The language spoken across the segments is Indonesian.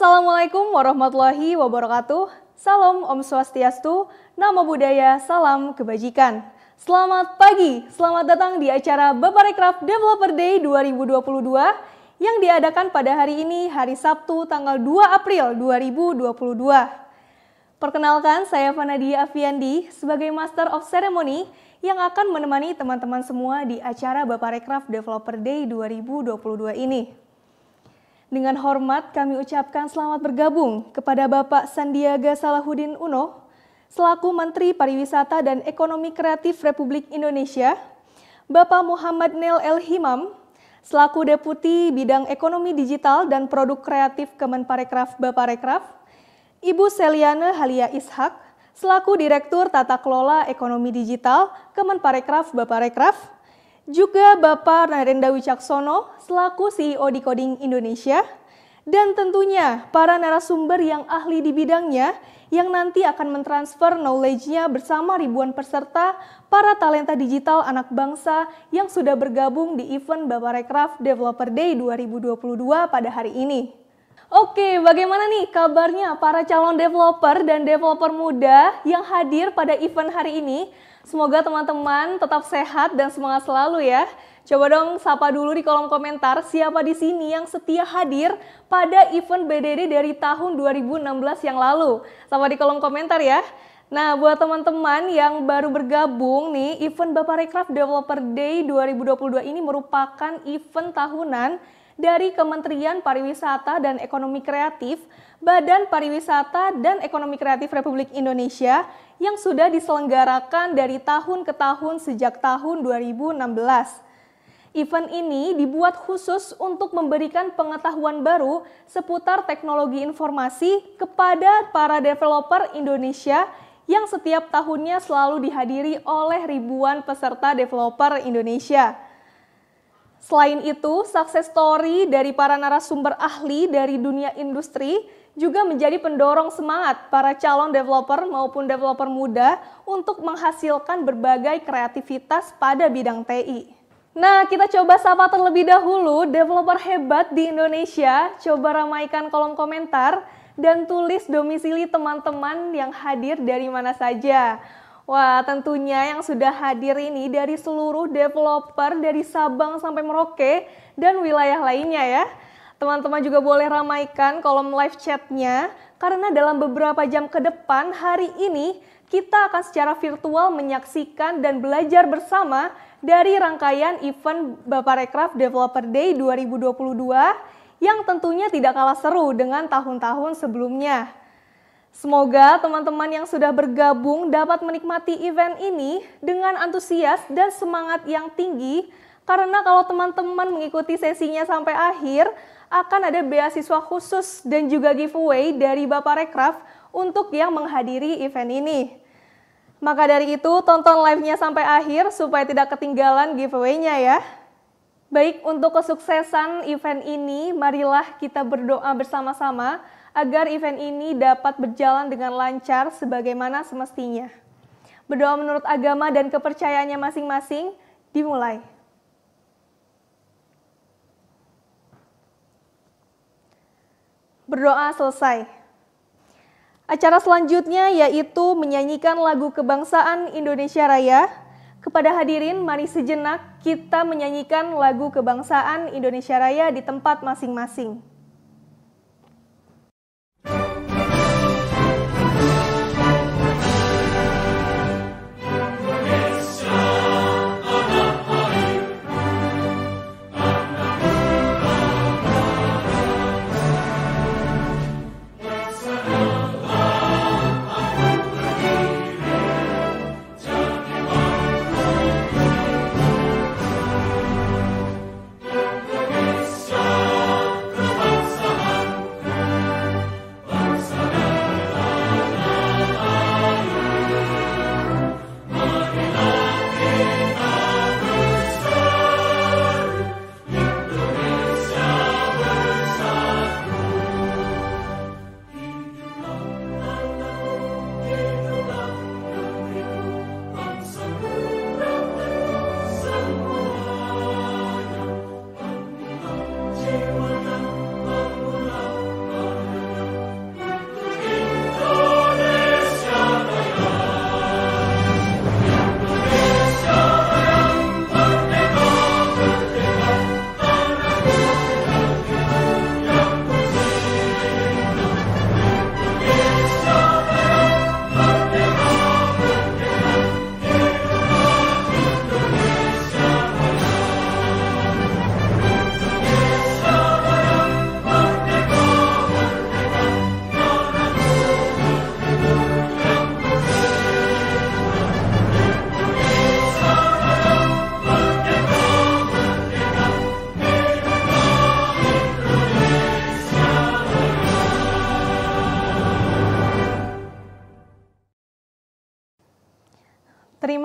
Assalamualaikum warahmatullahi wabarakatuh. Salam Om Swastiastu, Nama Budaya, Salam Kebajikan. Selamat pagi, selamat datang di acara Baparekraf Developer Day 2022 yang diadakan pada hari ini, hari Sabtu, tanggal 2 April 2022. Perkenalkan, saya Vanadia Aviandi sebagai Master of Ceremony yang akan menemani teman-teman semua di acara Baparekraf Developer Day 2022 ini. Dengan hormat kami ucapkan selamat bergabung kepada Bapak Sandiaga Salahuddin Uno selaku Menteri Pariwisata dan Ekonomi Kreatif Republik Indonesia, Bapak Muhammad Nel El Himam selaku Deputi Bidang Ekonomi Digital dan Produk Kreatif Kemenparekraf Baparekraf, Ibu Seliane Halia Ishak selaku Direktur Tata Kelola Ekonomi Digital Kemenparekraf Baparekraf, juga Bapak Narendra Wicaksono selaku CEO Decoding Indonesia, dan tentunya para narasumber yang ahli di bidangnya yang nanti akan mentransfer knowledge-nya bersama ribuan peserta para talenta digital anak bangsa yang sudah bergabung di event Bapak Rekraf Developer Day 2022 pada hari ini. Oke, bagaimana nih kabarnya para calon developer dan developer muda yang hadir pada event hari ini? Semoga teman-teman tetap sehat dan semangat selalu ya. Coba dong sapa dulu di kolom komentar siapa di sini yang setia hadir pada event BDD dari tahun 2016 yang lalu. Sapa di kolom komentar ya. Nah, buat teman-teman yang baru bergabung nih, event Bapak Rekraf Developer Day 2022 ini merupakan event tahunan dari Kementerian Pariwisata dan Ekonomi Kreatif Badan Pariwisata dan Ekonomi Kreatif Republik Indonesia yang sudah diselenggarakan dari tahun ke tahun sejak tahun 2016. Event ini dibuat khusus untuk memberikan pengetahuan baru seputar teknologi informasi kepada para developer Indonesia yang setiap tahunnya selalu dihadiri oleh ribuan peserta developer Indonesia. Selain itu, sukses story dari para narasumber ahli dari dunia industri juga menjadi pendorong semangat para calon developer maupun developer muda untuk menghasilkan berbagai kreativitas pada bidang TI. Nah, kita coba sapa terlebih dahulu developer hebat di Indonesia. Coba ramaikan kolom komentar dan tulis domisili teman-teman yang hadir dari mana saja. Wah, tentunya yang sudah hadir ini dari seluruh developer dari Sabang sampai Merauke dan wilayah lainnya ya. Teman-teman juga boleh ramaikan kolom live chatnya karena dalam beberapa jam ke depan hari ini kita akan secara virtual menyaksikan dan belajar bersama dari rangkaian event Bapak Rekraf Developer Day 2022 yang tentunya tidak kalah seru dengan tahun-tahun sebelumnya. Semoga teman-teman yang sudah bergabung dapat menikmati event ini dengan antusias dan semangat yang tinggi karena kalau teman-teman mengikuti sesinya sampai akhir, akan ada beasiswa khusus dan juga giveaway dari Bapak Rekraf untuk yang menghadiri event ini. Maka dari itu, tonton live-nya sampai akhir supaya tidak ketinggalan giveaway-nya ya. Baik, untuk kesuksesan event ini, marilah kita berdoa bersama-sama agar event ini dapat berjalan dengan lancar sebagaimana semestinya. Berdoa menurut agama dan kepercayaannya masing-masing dimulai. berdoa selesai. Acara selanjutnya yaitu menyanyikan lagu kebangsaan Indonesia Raya. Kepada hadirin, mari sejenak kita menyanyikan lagu kebangsaan Indonesia Raya di tempat masing-masing.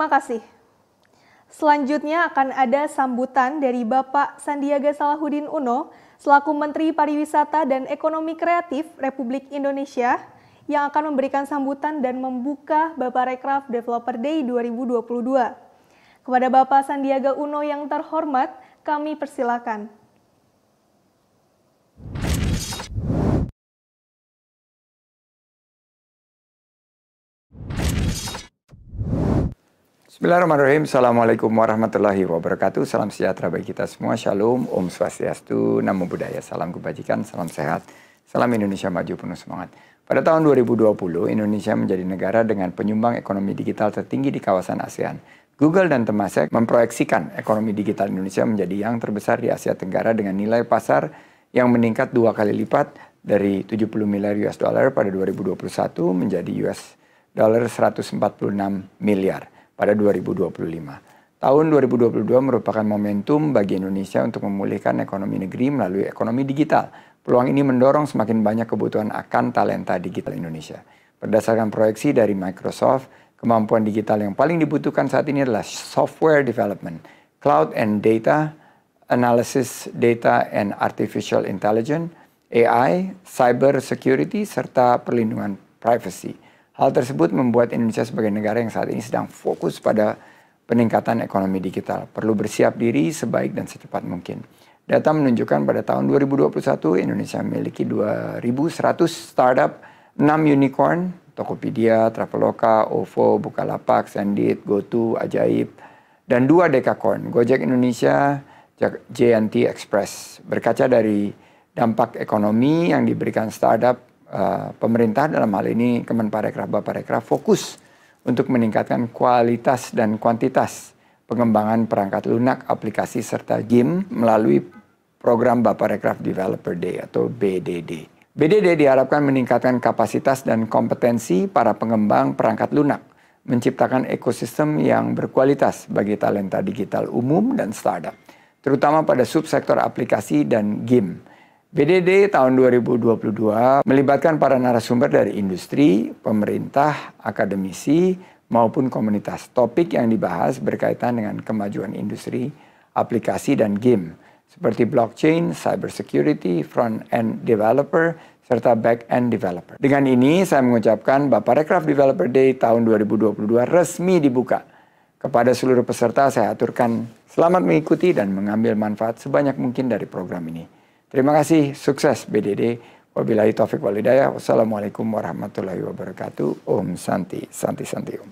Terima kasih. Selanjutnya akan ada sambutan dari Bapak Sandiaga Salahuddin Uno selaku Menteri Pariwisata dan Ekonomi Kreatif Republik Indonesia yang akan memberikan sambutan dan membuka Bapak Rekraf Developer Day 2022. Kepada Bapak Sandiaga Uno yang terhormat, kami persilakan. Bismillahirrahmanirrahim. Assalamualaikum warahmatullahi wabarakatuh. Salam sejahtera bagi kita semua. Shalom, Om Swastiastu, Namo Buddhaya. Salam kebajikan, salam sehat, salam Indonesia maju penuh semangat. Pada tahun 2020, Indonesia menjadi negara dengan penyumbang ekonomi digital tertinggi di kawasan ASEAN. Google dan Temasek memproyeksikan ekonomi digital Indonesia menjadi yang terbesar di Asia Tenggara dengan nilai pasar yang meningkat dua kali lipat dari 70 miliar US dollar pada 2021 menjadi US dollar 146 miliar pada 2025. Tahun 2022 merupakan momentum bagi Indonesia untuk memulihkan ekonomi negeri melalui ekonomi digital. Peluang ini mendorong semakin banyak kebutuhan akan talenta digital Indonesia. Berdasarkan proyeksi dari Microsoft, kemampuan digital yang paling dibutuhkan saat ini adalah software development, cloud and data, analysis data and artificial intelligence, AI, cyber security, serta perlindungan privacy. Hal tersebut membuat Indonesia sebagai negara yang saat ini sedang fokus pada peningkatan ekonomi digital. Perlu bersiap diri sebaik dan secepat mungkin. Data menunjukkan pada tahun 2021 Indonesia memiliki 2.100 startup, 6 unicorn, Tokopedia, Traveloka, OVO, Bukalapak, Sendit, GoTo, Ajaib, dan dua dekakorn, Gojek Indonesia, JNT Express. Berkaca dari dampak ekonomi yang diberikan startup uh, pemerintah dalam hal ini Kemenparekraf Baparekraf fokus untuk meningkatkan kualitas dan kuantitas pengembangan perangkat lunak, aplikasi serta game melalui program Baparekraf Developer Day atau BDD. BDD diharapkan meningkatkan kapasitas dan kompetensi para pengembang perangkat lunak, menciptakan ekosistem yang berkualitas bagi talenta digital umum dan startup, terutama pada subsektor aplikasi dan game BDD tahun 2022 melibatkan para narasumber dari industri, pemerintah, akademisi, maupun komunitas. Topik yang dibahas berkaitan dengan kemajuan industri, aplikasi, dan game, seperti blockchain, cybersecurity, front-end developer, serta back-end developer. Dengan ini, saya mengucapkan Bapak Rekraf Developer Day tahun 2022 resmi dibuka. Kepada seluruh peserta, saya aturkan selamat mengikuti dan mengambil manfaat sebanyak mungkin dari program ini. Terima kasih, sukses BDD. Wabillahi taufik Walidaya. Wassalamualaikum warahmatullahi wabarakatuh. Om Santi, Santi Santi Om.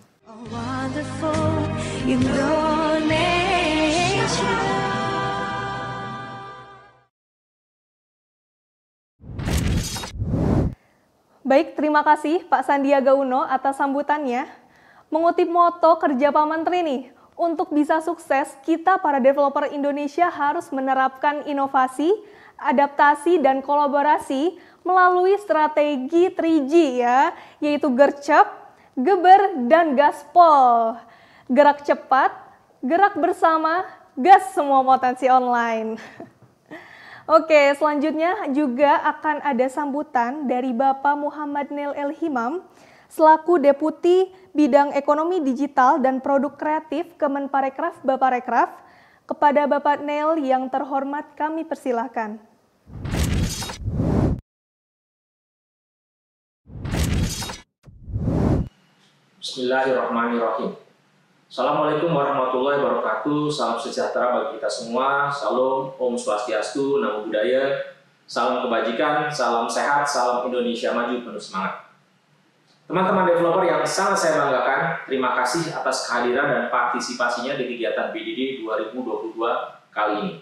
Baik, terima kasih Pak Sandiaga Uno atas sambutannya. Mengutip moto kerja Pak Menteri nih, untuk bisa sukses, kita para developer Indonesia harus menerapkan inovasi, adaptasi dan kolaborasi melalui strategi 3G ya, yaitu gercep, geber, dan gaspol. Gerak cepat, gerak bersama, gas semua potensi online. Oke, selanjutnya juga akan ada sambutan dari Bapak Muhammad Nil El Himam selaku Deputi Bidang Ekonomi Digital dan Produk Kreatif Kemenparekraf Bapak Rekraf, Kepada Bapak Nel yang terhormat kami persilahkan. Bismillahirrahmanirrahim. Assalamualaikum warahmatullahi wabarakatuh. Salam sejahtera bagi kita semua. Salam Om Swastiastu, Namo Buddhaya. Salam kebajikan, salam sehat, salam Indonesia maju penuh semangat. Teman-teman developer yang sangat saya banggakan, terima kasih atas kehadiran dan partisipasinya di kegiatan BDD 2022 kali ini.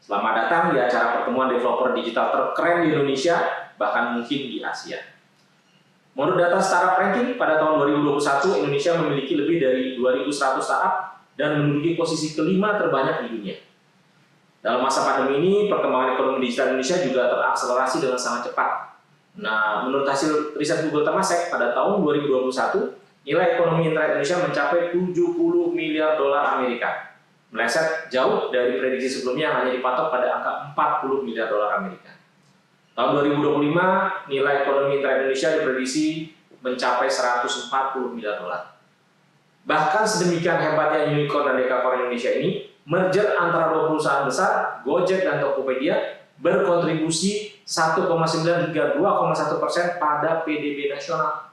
Selamat datang di acara pertemuan developer digital terkeren di Indonesia, bahkan mungkin di Asia. Menurut data startup ranking, pada tahun 2021 Indonesia memiliki lebih dari 2.100 startup dan menduduki posisi kelima terbanyak di dunia. Dalam masa pandemi ini, perkembangan ekonomi digital Indonesia juga terakselerasi dengan sangat cepat. Nah, menurut hasil riset Google Temasek pada tahun 2021, nilai ekonomi internet Indonesia mencapai 70 miliar dolar Amerika meleset jauh dari prediksi sebelumnya yang hanya dipatok pada angka 40 miliar dolar Amerika. Tahun 2025, nilai ekonomi intra Indonesia diprediksi mencapai 140 miliar dolar. Bahkan sedemikian hebatnya unicorn dan dekakor Indonesia ini, merger antara dua perusahaan besar, Gojek dan Tokopedia, berkontribusi 1,9 hingga 2,1 persen pada PDB nasional.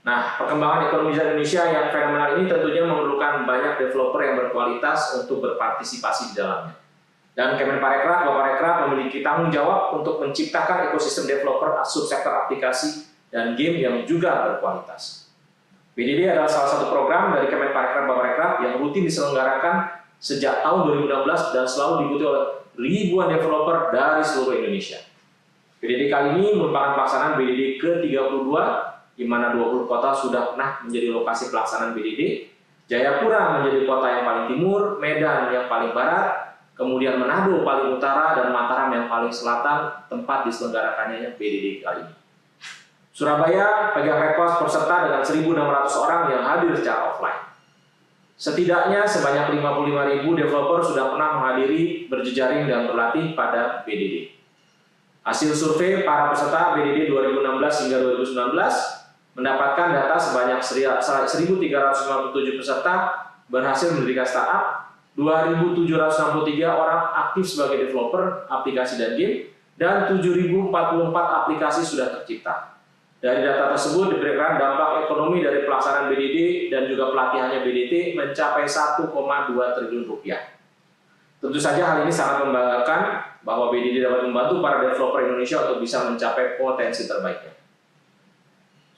Nah, perkembangan ekonomi Indonesia yang fenomenal ini tentunya memerlukan banyak developer yang berkualitas untuk berpartisipasi di dalamnya. Dan Kemenparekraf, Bapak Rekraf memiliki tanggung jawab untuk menciptakan ekosistem developer subsektor aplikasi dan game yang juga berkualitas. BDD adalah salah satu program dari Kemenparekraf Bapak Rekraf yang rutin diselenggarakan sejak tahun 2016 dan selalu diikuti oleh ribuan developer dari seluruh Indonesia. BDD kali ini merupakan pelaksanaan BDD ke-32 di mana 20 kota sudah pernah menjadi lokasi pelaksanaan BDD, Jayapura menjadi kota yang paling timur, Medan yang paling barat, kemudian Manado paling utara, dan Mataram yang paling selatan tempat diselenggarakannya BDD kali ini. Surabaya pegang rekor peserta dengan 1.600 orang yang hadir secara offline. Setidaknya sebanyak 55.000 developer sudah pernah menghadiri, berjejaring, dan berlatih pada BDD. Hasil survei para peserta BDD 2016 hingga 2019 mendapatkan data sebanyak 1.357 peserta berhasil mendirikan startup, 2.763 orang aktif sebagai developer aplikasi dan game, dan 7.044 aplikasi sudah tercipta. Dari data tersebut diperkirakan dampak ekonomi dari pelaksanaan BDD dan juga pelatihannya BDT mencapai 1,2 triliun rupiah. Tentu saja hal ini sangat membanggakan bahwa BDD dapat membantu para developer Indonesia untuk bisa mencapai potensi terbaiknya.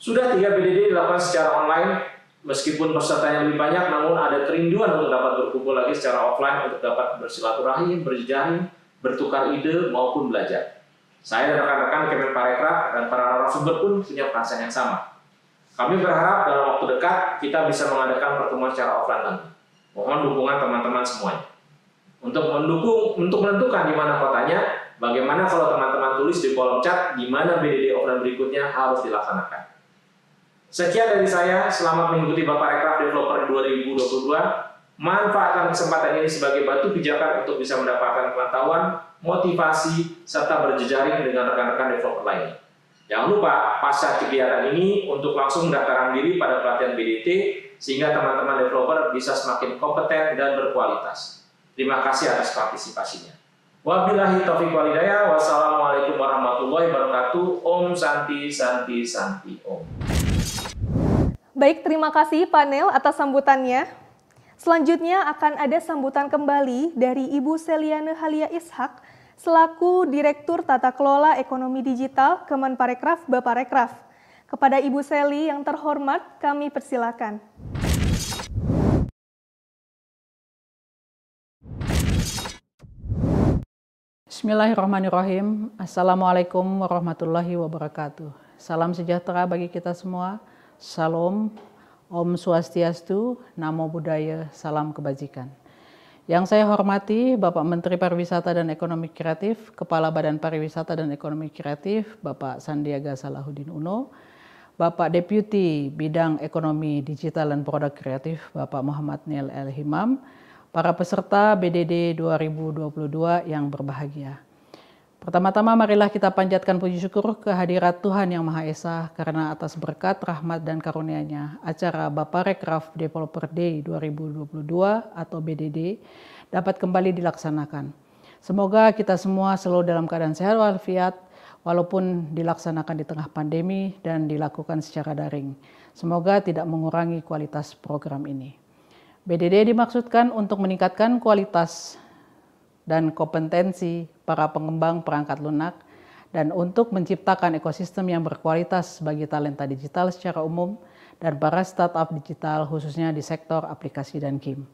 Sudah tiga BDD dilakukan secara online, meskipun pesertanya lebih banyak, namun ada kerinduan untuk dapat berkumpul lagi secara offline untuk dapat bersilaturahim, berjejaring, bertukar ide, maupun belajar. Saya dan rekan-rekan Kemenparekraf dan para narasumber pun punya perasaan yang sama. Kami berharap dalam waktu dekat kita bisa mengadakan pertemuan secara offline lagi. Mohon dukungan teman-teman semuanya. Untuk mendukung, untuk menentukan di mana kotanya, bagaimana kalau teman-teman tulis di kolom chat di mana BDD offline berikutnya harus dilaksanakan. Sekian dari saya, selamat mengikuti Bapak Rekraf Developer 2022. Manfaatkan kesempatan ini sebagai batu pijakan untuk bisa mendapatkan pengetahuan, motivasi, serta berjejaring dengan rekan-rekan developer lainnya. Jangan lupa, pasca kegiatan ini untuk langsung mendaftarkan diri pada pelatihan BDT, sehingga teman-teman developer bisa semakin kompeten dan berkualitas. Terima kasih atas partisipasinya. Wabillahi taufiq walidaya, wassalamualaikum warahmatullahi wabarakatuh, Om Santi Santi Santi Om. Baik, terima kasih panel atas sambutannya. Selanjutnya akan ada sambutan kembali dari Ibu Seliane Halia Ishak selaku Direktur Tata Kelola Ekonomi Digital Kemenparekraf Baparekraf. Kepada Ibu Seli yang terhormat, kami persilakan. Bismillahirrahmanirrahim. Assalamualaikum warahmatullahi wabarakatuh. Salam sejahtera bagi kita semua Salam, Om Swastiastu, Namo Buddhaya, Salam Kebajikan. Yang saya hormati Bapak Menteri Pariwisata dan Ekonomi Kreatif, Kepala Badan Pariwisata dan Ekonomi Kreatif, Bapak Sandiaga Salahuddin Uno, Bapak Deputi Bidang Ekonomi Digital dan Produk Kreatif, Bapak Muhammad Niel El Himam, para peserta BDD 2022 yang berbahagia. Pertama-tama marilah kita panjatkan puji syukur kehadirat Tuhan Yang Maha Esa karena atas berkat, rahmat, dan karunia-Nya. Acara Bapak Rekraf Developer Day 2022 atau BDD dapat kembali dilaksanakan. Semoga kita semua selalu dalam keadaan sehat walafiat walaupun dilaksanakan di tengah pandemi dan dilakukan secara daring. Semoga tidak mengurangi kualitas program ini. BDD dimaksudkan untuk meningkatkan kualitas dan kompetensi para pengembang perangkat lunak, dan untuk menciptakan ekosistem yang berkualitas bagi talenta digital secara umum dan para startup digital khususnya di sektor aplikasi dan game.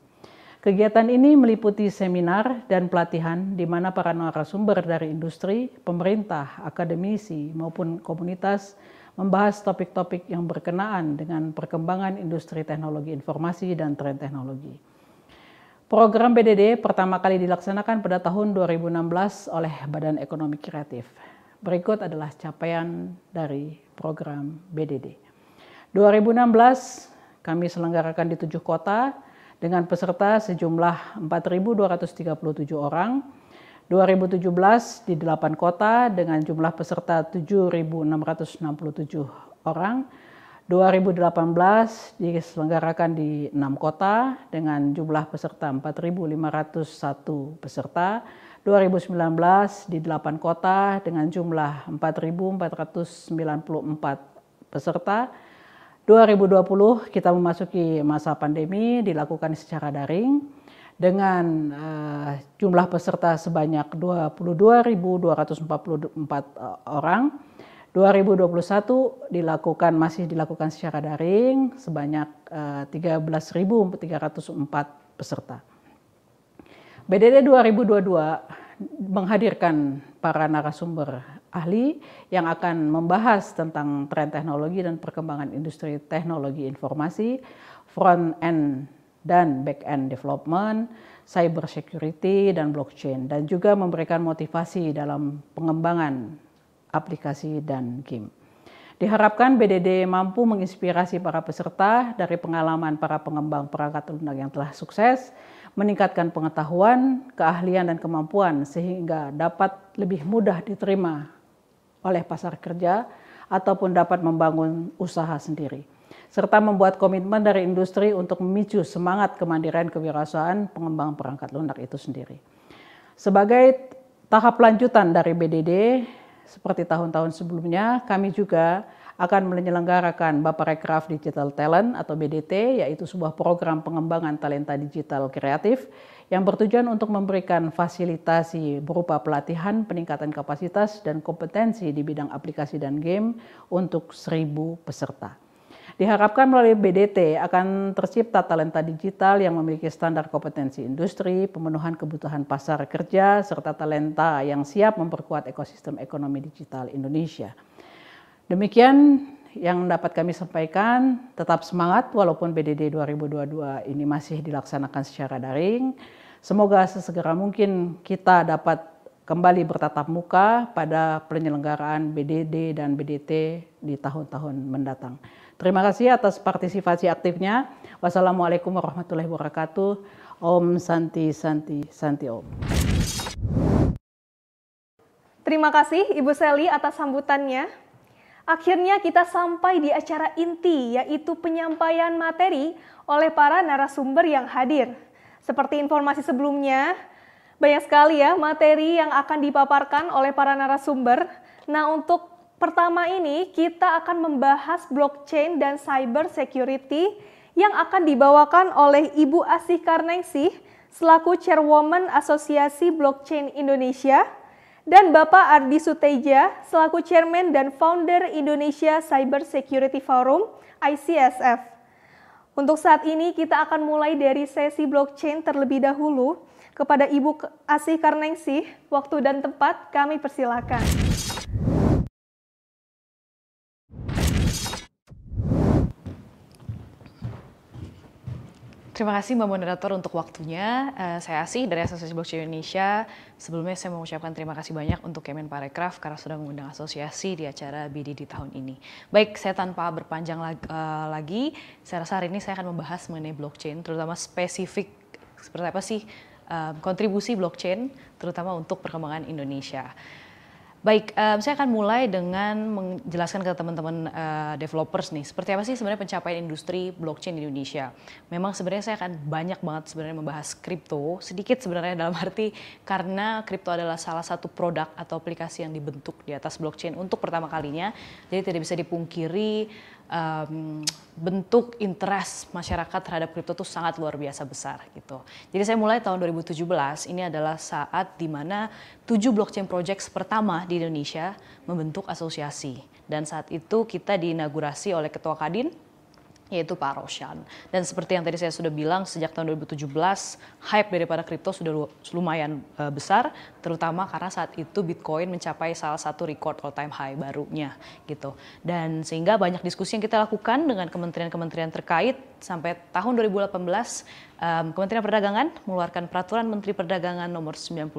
Kegiatan ini meliputi seminar dan pelatihan di mana para narasumber dari industri, pemerintah, akademisi maupun komunitas membahas topik-topik yang berkenaan dengan perkembangan industri teknologi informasi dan tren teknologi. Program BDD pertama kali dilaksanakan pada tahun 2016 oleh Badan Ekonomi Kreatif. Berikut adalah capaian dari program BDD. 2016 kami selenggarakan di tujuh kota dengan peserta sejumlah 4.237 orang. 2017 di delapan kota dengan jumlah peserta 7.667 orang. 2018 diselenggarakan di enam kota dengan jumlah peserta 4.501 peserta. 2019 di delapan kota dengan jumlah 4.494 peserta. 2020 kita memasuki masa pandemi dilakukan secara daring dengan uh, jumlah peserta sebanyak 22.244 eh, orang 2021 dilakukan masih dilakukan secara daring sebanyak 13.304 eh, peserta. BDD 2022 menghadirkan para narasumber ahli yang akan membahas tentang tren teknologi dan perkembangan industri teknologi informasi, front end dan back end development, cyber security dan blockchain dan juga memberikan motivasi dalam pengembangan aplikasi dan game. Diharapkan BDD mampu menginspirasi para peserta dari pengalaman para pengembang perangkat lunak yang telah sukses, meningkatkan pengetahuan, keahlian, dan kemampuan sehingga dapat lebih mudah diterima oleh pasar kerja ataupun dapat membangun usaha sendiri serta membuat komitmen dari industri untuk memicu semangat kemandirian kewirausahaan pengembang perangkat lunak itu sendiri. Sebagai tahap lanjutan dari BDD, seperti tahun-tahun sebelumnya, kami juga akan menyelenggarakan Bapak Rekraf Digital Talent atau BDT, yaitu sebuah program pengembangan talenta digital kreatif yang bertujuan untuk memberikan fasilitasi berupa pelatihan, peningkatan kapasitas, dan kompetensi di bidang aplikasi dan game untuk seribu peserta. Diharapkan melalui BDT akan tercipta talenta digital yang memiliki standar kompetensi industri, pemenuhan kebutuhan pasar kerja, serta talenta yang siap memperkuat ekosistem ekonomi digital Indonesia. Demikian yang dapat kami sampaikan, tetap semangat walaupun BDD 2022 ini masih dilaksanakan secara daring. Semoga sesegera mungkin kita dapat kembali bertatap muka pada penyelenggaraan BDD dan BDT di tahun-tahun mendatang. Terima kasih atas partisipasi aktifnya. Wassalamualaikum warahmatullahi wabarakatuh. Om Santi Santi Santi Om. Terima kasih Ibu Seli atas sambutannya. Akhirnya kita sampai di acara inti yaitu penyampaian materi oleh para narasumber yang hadir. Seperti informasi sebelumnya, banyak sekali ya materi yang akan dipaparkan oleh para narasumber. Nah, untuk Pertama ini kita akan membahas blockchain dan cyber security yang akan dibawakan oleh Ibu Asih Karnengsi selaku Chairwoman Asosiasi Blockchain Indonesia dan Bapak Ardi Suteja selaku Chairman dan Founder Indonesia Cyber Security Forum ICSF. Untuk saat ini kita akan mulai dari sesi blockchain terlebih dahulu. Kepada Ibu Asih Karnengsi, waktu dan tempat kami persilakan. Terima kasih Mbak Moderator untuk waktunya. Uh, saya Asih dari Asosiasi Blockchain Indonesia. Sebelumnya saya mengucapkan terima kasih banyak untuk Kemenparekraf karena sudah mengundang asosiasi di acara BD di tahun ini. Baik, saya tanpa berpanjang lagi, uh, eh, lagi saya rasa hari ini saya akan membahas mengenai blockchain, terutama spesifik seperti apa sih uh, kontribusi blockchain terutama untuk perkembangan Indonesia. Baik, um, saya akan mulai dengan menjelaskan ke teman-teman uh, developers nih, seperti apa sih sebenarnya pencapaian industri blockchain di Indonesia. Memang sebenarnya saya akan banyak banget sebenarnya membahas kripto, sedikit sebenarnya dalam arti karena kripto adalah salah satu produk atau aplikasi yang dibentuk di atas blockchain untuk pertama kalinya, jadi tidak bisa dipungkiri um, bentuk interest masyarakat terhadap kripto itu sangat luar biasa besar gitu. Jadi saya mulai tahun 2017 ini adalah saat di mana tujuh blockchain projects pertama di Indonesia membentuk asosiasi dan saat itu kita diinaugurasi oleh Ketua Kadin yaitu Pak Roshan. Dan seperti yang tadi saya sudah bilang, sejak tahun 2017 hype daripada kripto sudah lumayan uh, besar, terutama karena saat itu Bitcoin mencapai salah satu record all time high barunya gitu. Dan sehingga banyak diskusi yang kita lakukan dengan kementerian-kementerian terkait sampai tahun 2018 um, Kementerian Perdagangan mengeluarkan peraturan Menteri Perdagangan nomor 99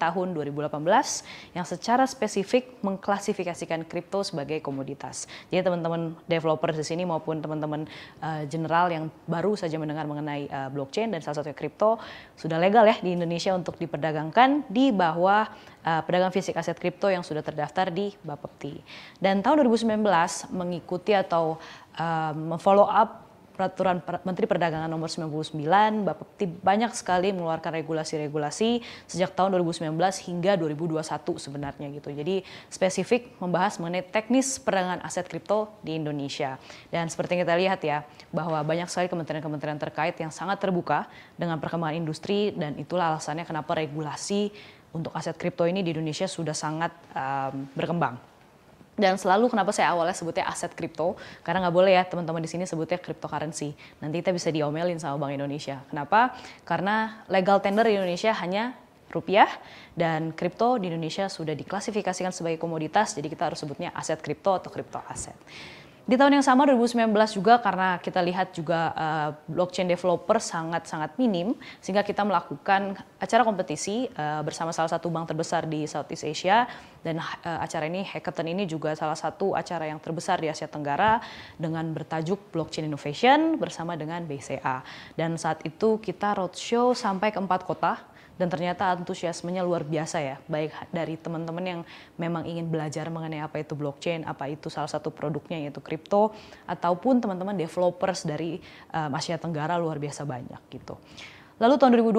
tahun 2018 yang secara spesifik mengklasifikasikan kripto sebagai komoditas. Jadi teman-teman developer di sini maupun teman-teman uh, general yang baru saja mendengar mengenai uh, blockchain dan salah satu kripto sudah legal ya di Indonesia untuk diperdagangkan di bawah uh, pedagang fisik aset kripto yang sudah terdaftar di Bapepti. Dan tahun 2019 mengikuti atau uh, up peraturan Menteri Perdagangan nomor 99, Tip banyak sekali mengeluarkan regulasi-regulasi sejak tahun 2019 hingga 2021 sebenarnya gitu. Jadi spesifik membahas mengenai teknis perdagangan aset kripto di Indonesia. Dan seperti yang kita lihat ya, bahwa banyak sekali kementerian-kementerian terkait yang sangat terbuka dengan perkembangan industri dan itulah alasannya kenapa regulasi untuk aset kripto ini di Indonesia sudah sangat um, berkembang dan selalu kenapa saya awalnya sebutnya aset kripto karena nggak boleh ya teman-teman di sini sebutnya cryptocurrency nanti kita bisa diomelin sama Bank Indonesia kenapa karena legal tender di Indonesia hanya rupiah dan kripto di Indonesia sudah diklasifikasikan sebagai komoditas jadi kita harus sebutnya aset kripto atau kripto aset di tahun yang sama 2019 juga karena kita lihat juga uh, blockchain developer sangat-sangat minim sehingga kita melakukan acara kompetisi uh, bersama salah satu bank terbesar di Southeast Asia dan uh, acara ini hackathon ini juga salah satu acara yang terbesar di Asia Tenggara dengan bertajuk Blockchain Innovation bersama dengan BCA. Dan saat itu kita roadshow sampai ke empat kota dan ternyata antusiasmenya luar biasa ya baik dari teman-teman yang memang ingin belajar mengenai apa itu blockchain apa itu salah satu produknya yaitu kripto ataupun teman-teman developers dari um, Asia Tenggara luar biasa banyak gitu. Lalu tahun 2020 uh,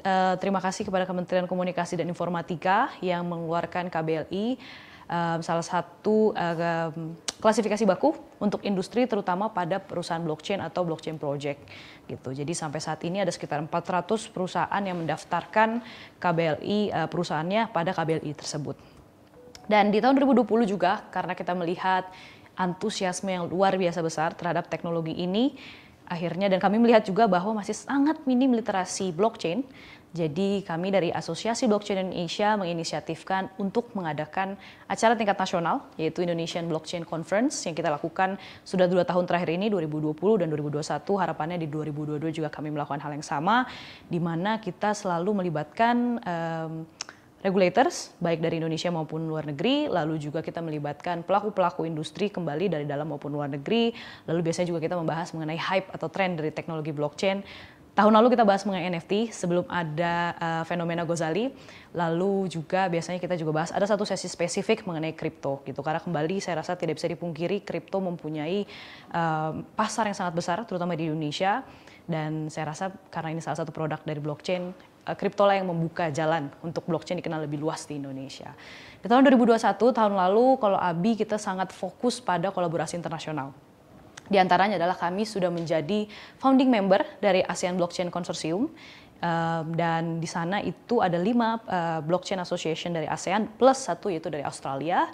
eh, terima kasih kepada Kementerian Komunikasi dan Informatika yang mengeluarkan KBLI um, salah satu um, klasifikasi baku untuk industri terutama pada perusahaan blockchain atau blockchain project gitu. Jadi sampai saat ini ada sekitar 400 perusahaan yang mendaftarkan KBLI uh, e, perusahaannya pada KBLI tersebut. Dan di tahun 2020 juga karena kita melihat antusiasme yang luar biasa besar terhadap teknologi ini akhirnya dan kami melihat juga bahwa masih sangat minim literasi blockchain jadi kami dari Asosiasi Blockchain Indonesia menginisiatifkan untuk mengadakan acara tingkat nasional yaitu Indonesian Blockchain Conference yang kita lakukan sudah dua tahun terakhir ini 2020 dan 2021 harapannya di 2022 juga kami melakukan hal yang sama di mana kita selalu melibatkan um, regulators baik dari Indonesia maupun luar negeri lalu juga kita melibatkan pelaku-pelaku industri kembali dari dalam maupun luar negeri lalu biasanya juga kita membahas mengenai hype atau tren dari teknologi blockchain Tahun lalu kita bahas mengenai NFT sebelum ada uh, fenomena Gozali, lalu juga biasanya kita juga bahas ada satu sesi spesifik mengenai kripto gitu karena kembali saya rasa tidak bisa dipungkiri kripto mempunyai uh, pasar yang sangat besar terutama di Indonesia dan saya rasa karena ini salah satu produk dari blockchain eh, kripto lah yang membuka jalan untuk blockchain dikenal lebih luas di Indonesia. Di tahun 2021, tahun lalu kalau ABI kita sangat fokus pada kolaborasi internasional. Di antaranya adalah kami sudah menjadi founding member dari ASEAN Blockchain Consortium dan di sana itu ada lima eh, blockchain association dari ASEAN plus satu yaitu dari Australia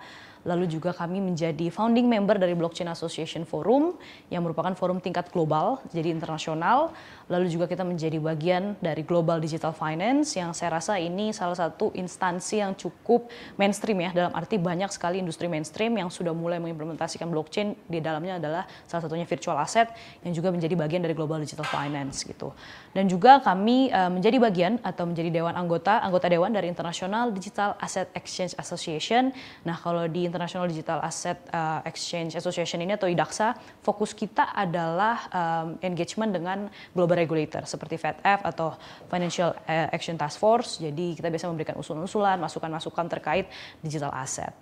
lalu juga kami menjadi founding member dari Blockchain Association Forum yang merupakan forum tingkat global, jadi internasional. Lalu juga kita menjadi bagian dari Global Digital Finance yang saya rasa ini salah satu instansi yang cukup mainstream ya dalam arti banyak sekali industri mainstream yang sudah mulai mengimplementasikan blockchain di dalamnya adalah salah satunya virtual asset yang juga menjadi bagian dari Global Digital Finance gitu dan juga kami eh, menjadi bagian atau menjadi dewan anggota anggota dewan dari International Digital Asset Exchange Association. Nah, kalau di International Digital Asset eh, Exchange Association ini atau IDAXA, fokus kita adalah eh, engagement dengan global regulator seperti FATF atau Financial Action Task Force. Jadi kita biasa memberikan usulan-usulan, masukan-masukan terkait digital asset.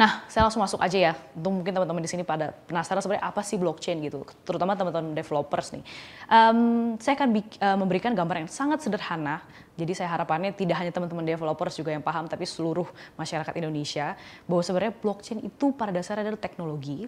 Nah, saya langsung masuk aja ya. Untuk mungkin teman-teman di sini pada penasaran sebenarnya apa sih blockchain gitu, terutama teman-teman developers nih. Um, saya akan uh, memberikan gambar yang sangat sederhana. Jadi saya harapannya tidak hanya teman-teman developers juga yang paham, tapi seluruh masyarakat Indonesia bahwa sebenarnya blockchain itu pada dasarnya adalah teknologi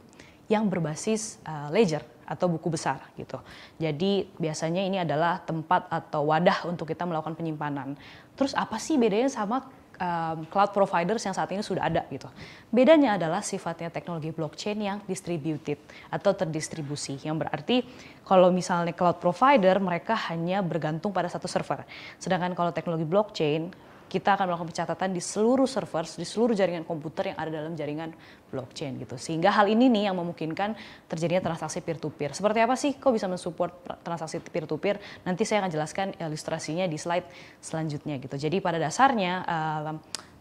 yang berbasis uh, ledger atau buku besar gitu. Jadi biasanya ini adalah tempat atau wadah untuk kita melakukan penyimpanan. Terus apa sih bedanya sama um, cloud providers yang saat ini sudah ada gitu. Bedanya adalah sifatnya teknologi blockchain yang distributed atau terdistribusi yang berarti kalau misalnya cloud provider mereka hanya bergantung pada satu server. Sedangkan kalau teknologi blockchain kita akan melakukan pencatatan di seluruh server, di seluruh jaringan komputer yang ada dalam jaringan blockchain gitu. Sehingga hal ini nih yang memungkinkan terjadinya transaksi peer-to-peer. Seperti apa sih kok bisa mensupport transaksi peer-to-peer? Nanti saya akan jelaskan ilustrasinya di slide selanjutnya gitu. Jadi pada dasarnya uh,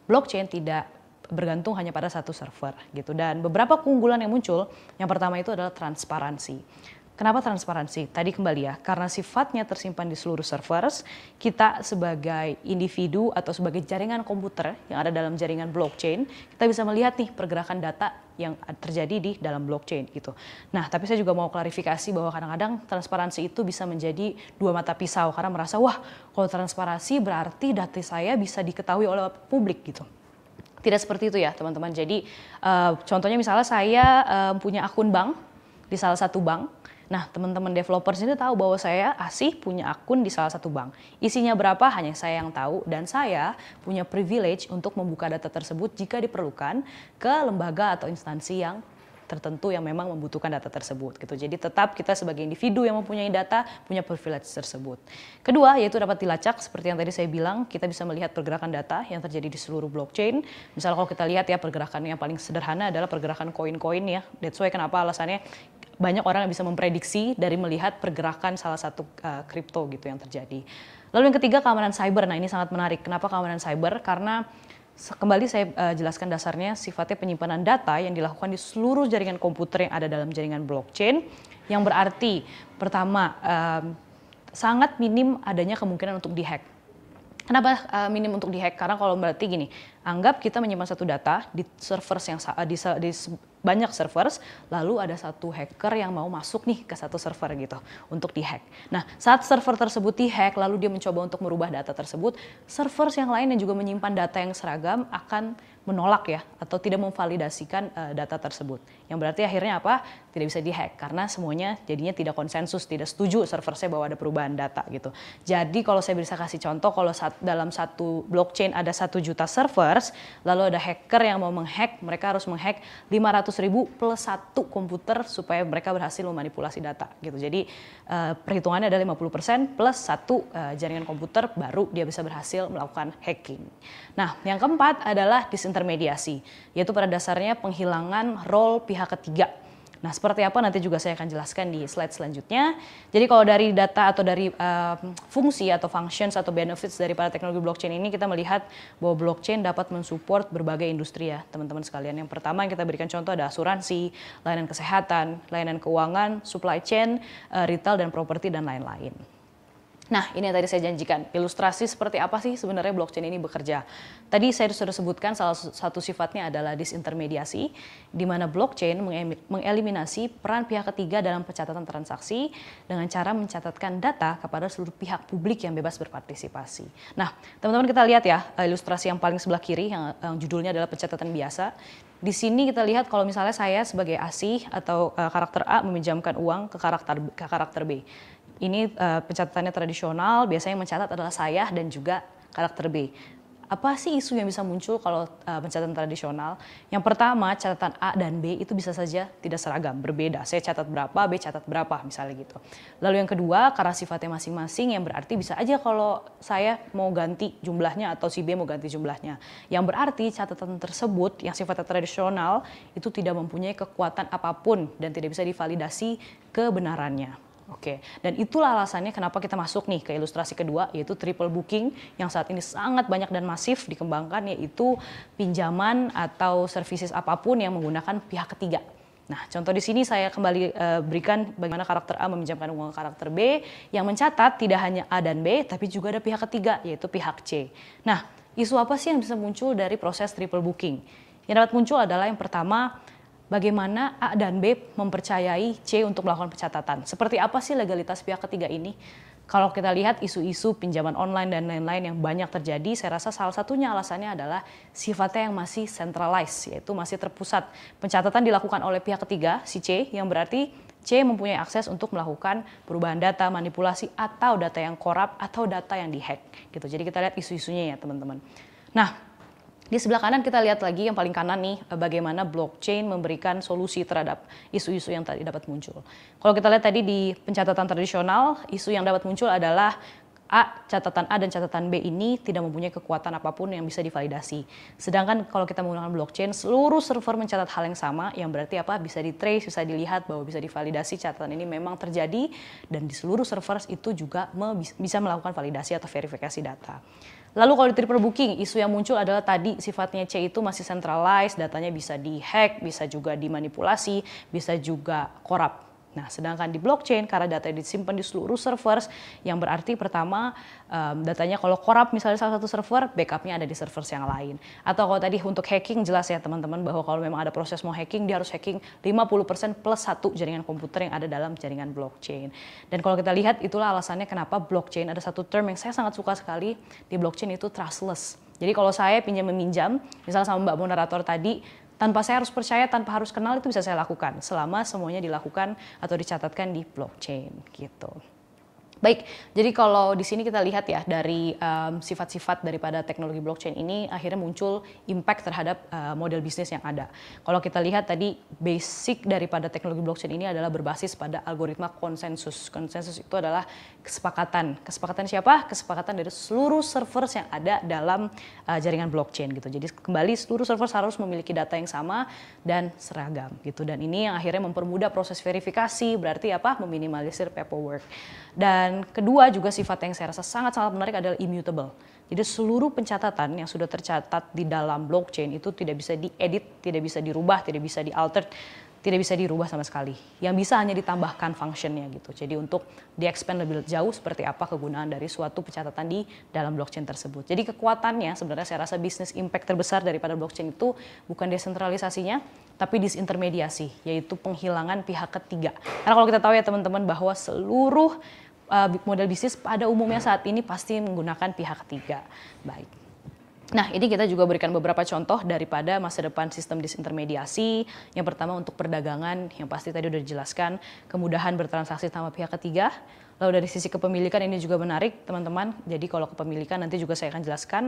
blockchain tidak bergantung hanya pada satu server gitu dan beberapa keunggulan yang muncul yang pertama itu adalah transparansi Kenapa transparansi? Tadi kembali ya, karena sifatnya tersimpan di seluruh servers, kita sebagai individu atau sebagai jaringan komputer yang ada dalam jaringan blockchain, kita bisa melihat nih pergerakan data yang terjadi di dalam blockchain gitu. Nah, tapi saya juga mau klarifikasi bahwa kadang-kadang transparansi itu bisa menjadi dua mata pisau karena merasa wah, kalau transparansi berarti data saya bisa diketahui oleh publik gitu tidak seperti itu ya teman-teman. Jadi eh, contohnya misalnya saya eh, punya akun bank di salah satu bank Nah, teman-teman developers sini tahu bahwa saya asih punya akun di salah satu bank. Isinya berapa hanya saya yang tahu dan saya punya privilege untuk membuka data tersebut jika diperlukan ke lembaga atau instansi yang tertentu yang memang membutuhkan data tersebut gitu. Jadi tetap kita sebagai individu yang mempunyai data punya privilege tersebut. Kedua yaitu dapat dilacak seperti yang tadi saya bilang kita bisa melihat pergerakan data yang terjadi di seluruh blockchain. Misalnya kalau kita lihat ya pergerakan yang paling sederhana adalah pergerakan koin-koin ya. That's why kenapa alasannya banyak orang yang bisa memprediksi dari melihat pergerakan salah satu eh, kripto uh, gitu yang terjadi. Lalu yang ketiga keamanan cyber. Nah, ini sangat menarik. Kenapa keamanan cyber? Karena kembali saya uh, jelaskan dasarnya sifatnya penyimpanan data yang dilakukan di seluruh jaringan komputer yang ada dalam jaringan blockchain yang berarti pertama uh, sangat minim adanya kemungkinan untuk dihack. Kenapa uh, minim untuk dihack? Karena kalau berarti gini, anggap kita menyimpan satu data di server yang di, di banyak servers, lalu ada satu hacker yang mau masuk nih ke satu server gitu untuk dihack. Nah, saat server tersebut dihack, lalu dia mencoba untuk merubah data tersebut, servers yang lain yang juga menyimpan data yang seragam akan menolak ya atau tidak memvalidasikan uh, data tersebut. Yang berarti akhirnya apa? Tidak bisa dihack karena semuanya jadinya tidak konsensus, tidak setuju server saya bahwa ada perubahan data gitu. Jadi kalau saya bisa kasih contoh kalau sat dalam satu blockchain ada satu juta servers, lalu ada hacker yang mau menghack, mereka harus menghack ratus ribu plus satu komputer supaya mereka berhasil memanipulasi data gitu. Jadi uh, perhitungannya ada 50% plus satu uh, jaringan komputer baru dia bisa berhasil melakukan hacking. Nah, yang keempat adalah disinformasi disintermediasi, yaitu pada dasarnya penghilangan role pihak ketiga. Nah, seperti apa nanti juga saya akan jelaskan di slide selanjutnya. Jadi kalau dari data atau dari uh, fungsi atau functions atau benefits daripada teknologi blockchain ini kita melihat bahwa blockchain dapat mensupport berbagai industri ya, teman-teman sekalian. Yang pertama yang kita berikan contoh ada asuransi, layanan kesehatan, layanan keuangan, supply chain, uh, retail dan properti dan lain-lain. Nah, ini yang tadi saya janjikan. Ilustrasi seperti apa sih sebenarnya blockchain ini bekerja? Tadi saya sudah sebutkan salah satu sifatnya adalah disintermediasi, di mana blockchain mengeliminasi peran pihak ketiga dalam pencatatan transaksi dengan cara mencatatkan data kepada seluruh pihak publik yang bebas berpartisipasi. Nah, teman-teman kita lihat ya eh, ilustrasi yang paling sebelah kiri yang, judulnya adalah pencatatan biasa. Di sini kita lihat kalau misalnya saya sebagai asih atau eh, karakter A meminjamkan uang ke karakter ke karakter B ini uh, pencatatannya tradisional, biasanya yang mencatat adalah saya dan juga karakter B. Apa sih isu yang bisa muncul kalau uh, pencatatan tradisional? Yang pertama, catatan A dan B itu bisa saja tidak seragam, berbeda. Saya catat berapa, B catat berapa, misalnya gitu. Lalu yang kedua, karena sifatnya masing-masing yang berarti bisa aja kalau saya mau ganti jumlahnya atau si B mau ganti jumlahnya. Yang berarti catatan tersebut yang sifatnya tradisional itu tidak mempunyai kekuatan apapun dan tidak bisa divalidasi kebenarannya. Oke, dan itulah alasannya kenapa kita masuk nih ke ilustrasi kedua yaitu triple booking yang saat ini sangat banyak dan masif dikembangkan yaitu pinjaman atau services apapun yang menggunakan pihak ketiga. Nah, contoh di sini saya kembali e, berikan bagaimana karakter A meminjamkan uang ke karakter B yang mencatat tidak hanya A dan B tapi juga ada pihak ketiga yaitu pihak C. Nah, isu apa sih yang bisa muncul dari proses triple booking? Yang dapat muncul adalah yang pertama bagaimana A dan B mempercayai C untuk melakukan pencatatan. Seperti apa sih legalitas pihak ketiga ini? Kalau kita lihat isu-isu pinjaman online dan lain-lain yang banyak terjadi, saya rasa salah satunya alasannya adalah sifatnya yang masih centralized, yaitu masih terpusat. Pencatatan dilakukan oleh pihak ketiga, si C, yang berarti C mempunyai akses untuk melakukan perubahan data, manipulasi, atau data yang korup, atau data yang dihack. Gitu. Jadi kita lihat isu-isunya ya teman-teman. Nah, di sebelah kanan kita lihat lagi yang paling kanan nih eh, bagaimana blockchain memberikan solusi terhadap isu-isu yang tadi dapat muncul. Kalau kita lihat tadi di pencatatan tradisional, isu yang dapat muncul adalah A, catatan A dan catatan B ini tidak mempunyai kekuatan apapun yang bisa divalidasi. Sedangkan kalau kita menggunakan blockchain, seluruh server mencatat hal yang sama, yang berarti apa? Bisa di trace, bisa dilihat bahwa bisa divalidasi catatan ini memang terjadi dan di seluruh server itu juga bisa melakukan validasi atau verifikasi data. Lalu kalau di triple booking, isu yang muncul adalah tadi sifatnya C itu masih centralized, datanya bisa dihack, bisa juga dimanipulasi, bisa juga korup. Nah, sedangkan di blockchain karena data disimpan di seluruh servers, yang berarti pertama um, datanya kalau korup misalnya salah satu server, backupnya ada di servers yang lain. Atau kalau tadi untuk hacking jelas ya teman-teman bahwa kalau memang ada proses mau hacking, dia harus hacking 50% plus satu jaringan komputer yang ada dalam jaringan blockchain. Dan kalau kita lihat itulah alasannya kenapa blockchain ada satu term yang saya sangat suka sekali di blockchain itu trustless. Jadi kalau saya pinjam meminjam, misalnya sama Mbak moderator tadi, tanpa saya harus percaya, tanpa harus kenal itu bisa saya lakukan selama semuanya dilakukan atau dicatatkan di blockchain gitu. Baik, jadi kalau di sini kita lihat ya dari sifat sifat-sifat daripada teknologi blockchain ini akhirnya muncul impact terhadap uh, model bisnis yang ada. Kalau kita lihat tadi basic daripada teknologi blockchain ini adalah berbasis pada algoritma konsensus. Konsensus itu adalah kesepakatan. Kesepakatan siapa? Kesepakatan dari seluruh server yang ada dalam uh, jaringan blockchain gitu. Jadi kembali seluruh server harus memiliki data yang sama dan seragam gitu. Dan ini yang akhirnya mempermudah proses verifikasi berarti apa? Meminimalisir paperwork. Dan dan kedua juga sifat yang saya rasa sangat-sangat menarik adalah immutable. Jadi seluruh pencatatan yang sudah tercatat di dalam blockchain itu tidak bisa diedit, tidak bisa dirubah, tidak bisa dialter, tidak bisa dirubah sama sekali. Yang bisa hanya ditambahkan functionnya gitu. Jadi untuk di-expand lebih jauh seperti apa kegunaan dari suatu pencatatan di dalam blockchain tersebut. Jadi kekuatannya sebenarnya saya rasa bisnis impact terbesar daripada blockchain itu bukan desentralisasinya, tapi disintermediasi, yaitu penghilangan pihak ketiga. Karena kalau kita tahu ya teman-teman bahwa seluruh Eh, model bisnis pada umumnya hmm. saat ini pasti menggunakan pihak ketiga. Baik. Nah, ini kita juga berikan beberapa contoh daripada masa depan sistem disintermediasi. Yang pertama untuk perdagangan yang pasti tadi sudah dijelaskan, kemudahan bertransaksi sama pihak ketiga. Lalu dari sisi kepemilikan ini juga menarik teman-teman. Jadi kalau kepemilikan nanti juga saya akan jelaskan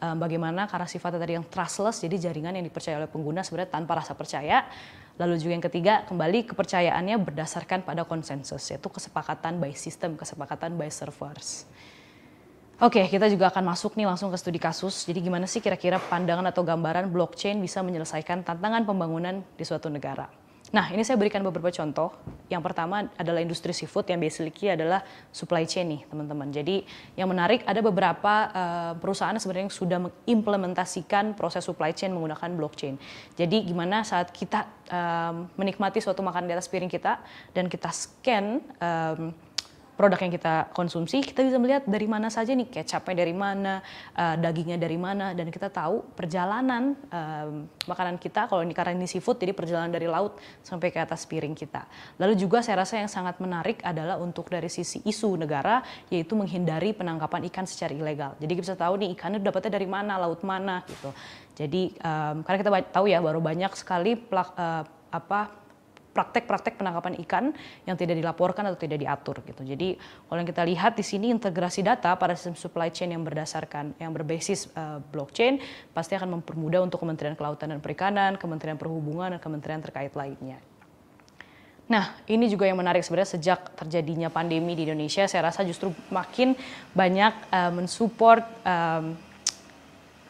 um, bagaimana karena sifatnya tadi yang trustless, jadi jaringan yang dipercaya oleh pengguna sebenarnya tanpa rasa percaya. Lalu juga yang ketiga, kembali kepercayaannya berdasarkan pada konsensus, yaitu kesepakatan by system, kesepakatan by servers. Oke, okay, kita juga akan masuk nih langsung ke studi kasus. Jadi gimana sih kira-kira pandangan atau gambaran blockchain bisa menyelesaikan tantangan pembangunan di suatu negara? Nah, ini saya berikan beberapa contoh. Yang pertama adalah industri seafood yang basically adalah supply chain nih, teman-teman. Jadi, yang menarik ada beberapa uh, perusahaan sebenarnya yang sudah mengimplementasikan proses supply chain menggunakan blockchain. Jadi, gimana saat kita um, menikmati suatu makanan di atas piring kita dan kita scan um, produk yang kita konsumsi, kita bisa melihat dari mana saja nih kecapnya dari mana, uh, dagingnya dari mana, dan kita tahu perjalanan um, makanan kita kalau ini karena ini seafood, jadi perjalanan dari laut sampai ke atas piring kita. Lalu juga saya rasa yang sangat menarik adalah untuk dari sisi isu negara, yaitu menghindari penangkapan ikan secara ilegal. Jadi kita bisa tahu nih ikannya dapatnya dari mana, laut mana gitu. Jadi um, karena kita tahu ya baru banyak sekali plak, uh, apa praktek-praktek penangkapan ikan yang tidak dilaporkan atau tidak diatur gitu. Jadi kalau yang kita lihat di sini integrasi data pada sistem supply chain yang berdasarkan yang berbasis uh, blockchain pasti akan mempermudah untuk Kementerian Kelautan dan Perikanan, Kementerian Perhubungan dan kementerian terkait lainnya. Nah, ini juga yang menarik sebenarnya sejak terjadinya pandemi di Indonesia, saya rasa justru makin banyak uh, mensupport um,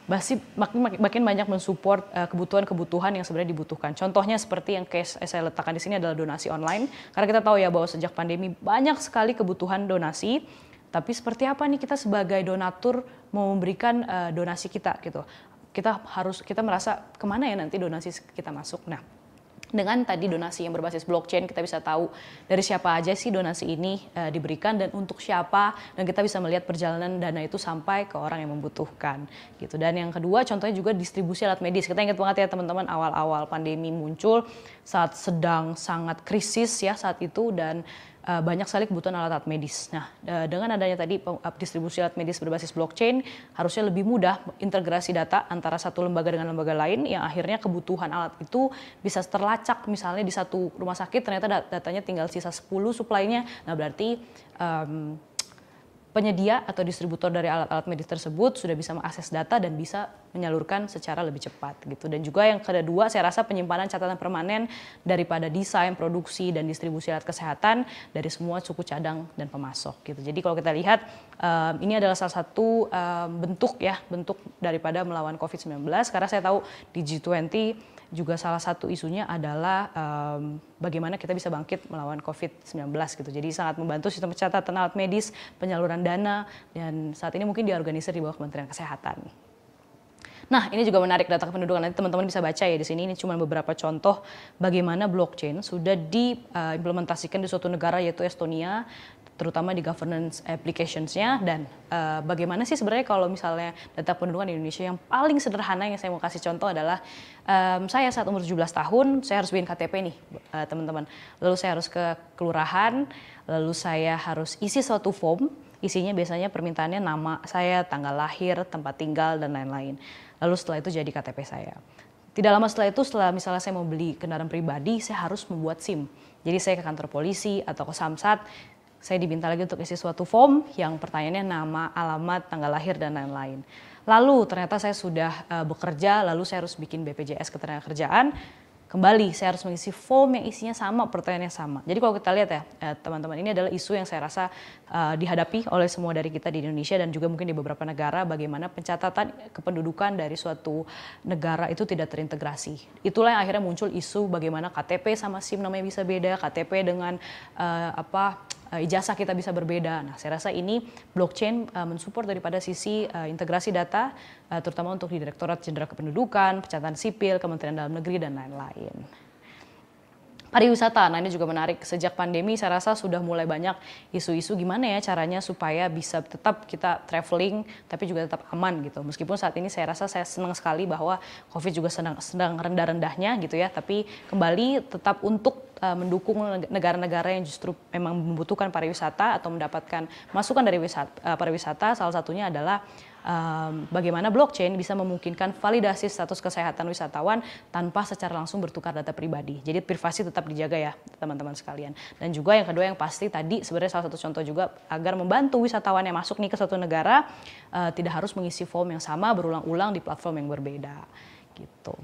masih makin, makin banyak mensupport eh, kebutuhan-kebutuhan yang sebenarnya dibutuhkan. Contohnya seperti yang case saya letakkan di sini adalah donasi online. Karena kita tahu ya bahwa sejak pandemi banyak sekali kebutuhan donasi. Tapi seperti apa nih kita sebagai donatur mau memberikan uh, donasi kita gitu. Kita harus kita merasa kemana ya nanti donasi kita masuk. Nah, dengan tadi donasi yang berbasis blockchain kita bisa tahu dari siapa aja sih donasi ini uh, diberikan dan untuk siapa dan kita bisa melihat perjalanan dana itu sampai ke orang yang membutuhkan gitu dan yang kedua contohnya juga distribusi alat medis kita ingat banget ya teman-teman awal-awal pandemi muncul saat sedang sangat krisis ya saat itu dan Eh, banyak sekali kebutuhan alat-alat medis. Nah, eh, dengan adanya tadi eh, distribusi alat medis berbasis blockchain, harusnya lebih mudah integrasi data antara satu lembaga dengan lembaga lain yang akhirnya kebutuhan alat itu bisa terlacak misalnya di satu rumah sakit ternyata datanya tinggal sisa 10 suplainya. Nah, berarti um, penyedia atau distributor dari alat-alat medis tersebut sudah bisa mengakses data dan bisa menyalurkan secara lebih cepat gitu. Dan juga yang kedua saya rasa penyimpanan catatan permanen daripada desain, produksi dan distribusi alat kesehatan dari semua suku cadang dan pemasok gitu. Jadi kalau kita lihat um, ini adalah salah satu um, bentuk ya bentuk daripada melawan COVID-19 karena saya tahu di G20 juga salah satu isunya adalah um, bagaimana kita bisa bangkit melawan COVID-19 gitu. Jadi sangat membantu sistem pencatatan alat medis, penyaluran dana, dan saat ini mungkin diorganisir di bawah Kementerian Kesehatan. Nah, ini juga menarik data kependudukan. Nanti teman-teman bisa baca ya di sini. Ini cuma beberapa contoh bagaimana blockchain sudah diimplementasikan eh, di suatu negara yaitu Estonia terutama di governance applicationsnya dan uh, bagaimana sih sebenarnya kalau misalnya data pendudukan Indonesia yang paling sederhana yang saya mau kasih contoh adalah um, saya saat umur 17 tahun saya harus bikin KTP nih teman eh, teman-teman lalu saya harus ke kelurahan lalu saya harus isi suatu form isinya biasanya permintaannya nama saya tanggal lahir tempat tinggal dan lain-lain lalu setelah itu jadi KTP saya tidak lama setelah itu, setelah misalnya saya mau beli kendaraan pribadi, saya harus membuat SIM. Jadi saya ke kantor polisi atau ke Samsat, saya diminta lagi untuk isi suatu form yang pertanyaannya nama, alamat, tanggal lahir dan lain-lain. Lalu ternyata saya sudah uh, bekerja, lalu saya harus bikin BPJS ketenagakerjaan. Kembali saya harus mengisi form yang isinya sama, pertanyaannya sama. Jadi kalau kita lihat ya eh, teman-teman ini adalah isu yang saya rasa uh, dihadapi oleh semua dari kita di Indonesia dan juga mungkin di beberapa negara bagaimana pencatatan kependudukan dari suatu negara itu tidak terintegrasi. Itulah yang akhirnya muncul isu bagaimana KTP sama SIM namanya bisa beda, KTP dengan uh, apa uh, ijazah kita bisa berbeda. Nah, saya rasa ini blockchain uh, mensupport daripada sisi uh, integrasi data, uh, terutama untuk di Direktorat Jenderal Kependudukan, Pencatatan Sipil, Kementerian Dalam Negeri, dan lain-lain pariwisata. Nah ini juga menarik. Sejak pandemi saya rasa sudah mulai banyak isu-isu gimana ya caranya supaya bisa tetap kita traveling tapi juga tetap aman gitu. Meskipun saat ini saya rasa saya senang sekali bahwa COVID juga sedang, sedang rendah-rendahnya gitu ya. Tapi kembali tetap untuk eh, mendukung negara-negara yang justru memang membutuhkan pariwisata atau mendapatkan masukan dari eh, pariwisata. Salah satunya adalah um, bagaimana blockchain bisa memungkinkan validasi status kesehatan wisatawan tanpa secara langsung bertukar data pribadi. Jadi privasi tetap dijaga ya teman-teman sekalian. Dan juga yang kedua yang pasti tadi sebenarnya salah satu contoh juga agar membantu wisatawan yang masuk nih ke suatu negara uh, tidak harus mengisi form yang sama berulang-ulang di platform yang berbeda gitu.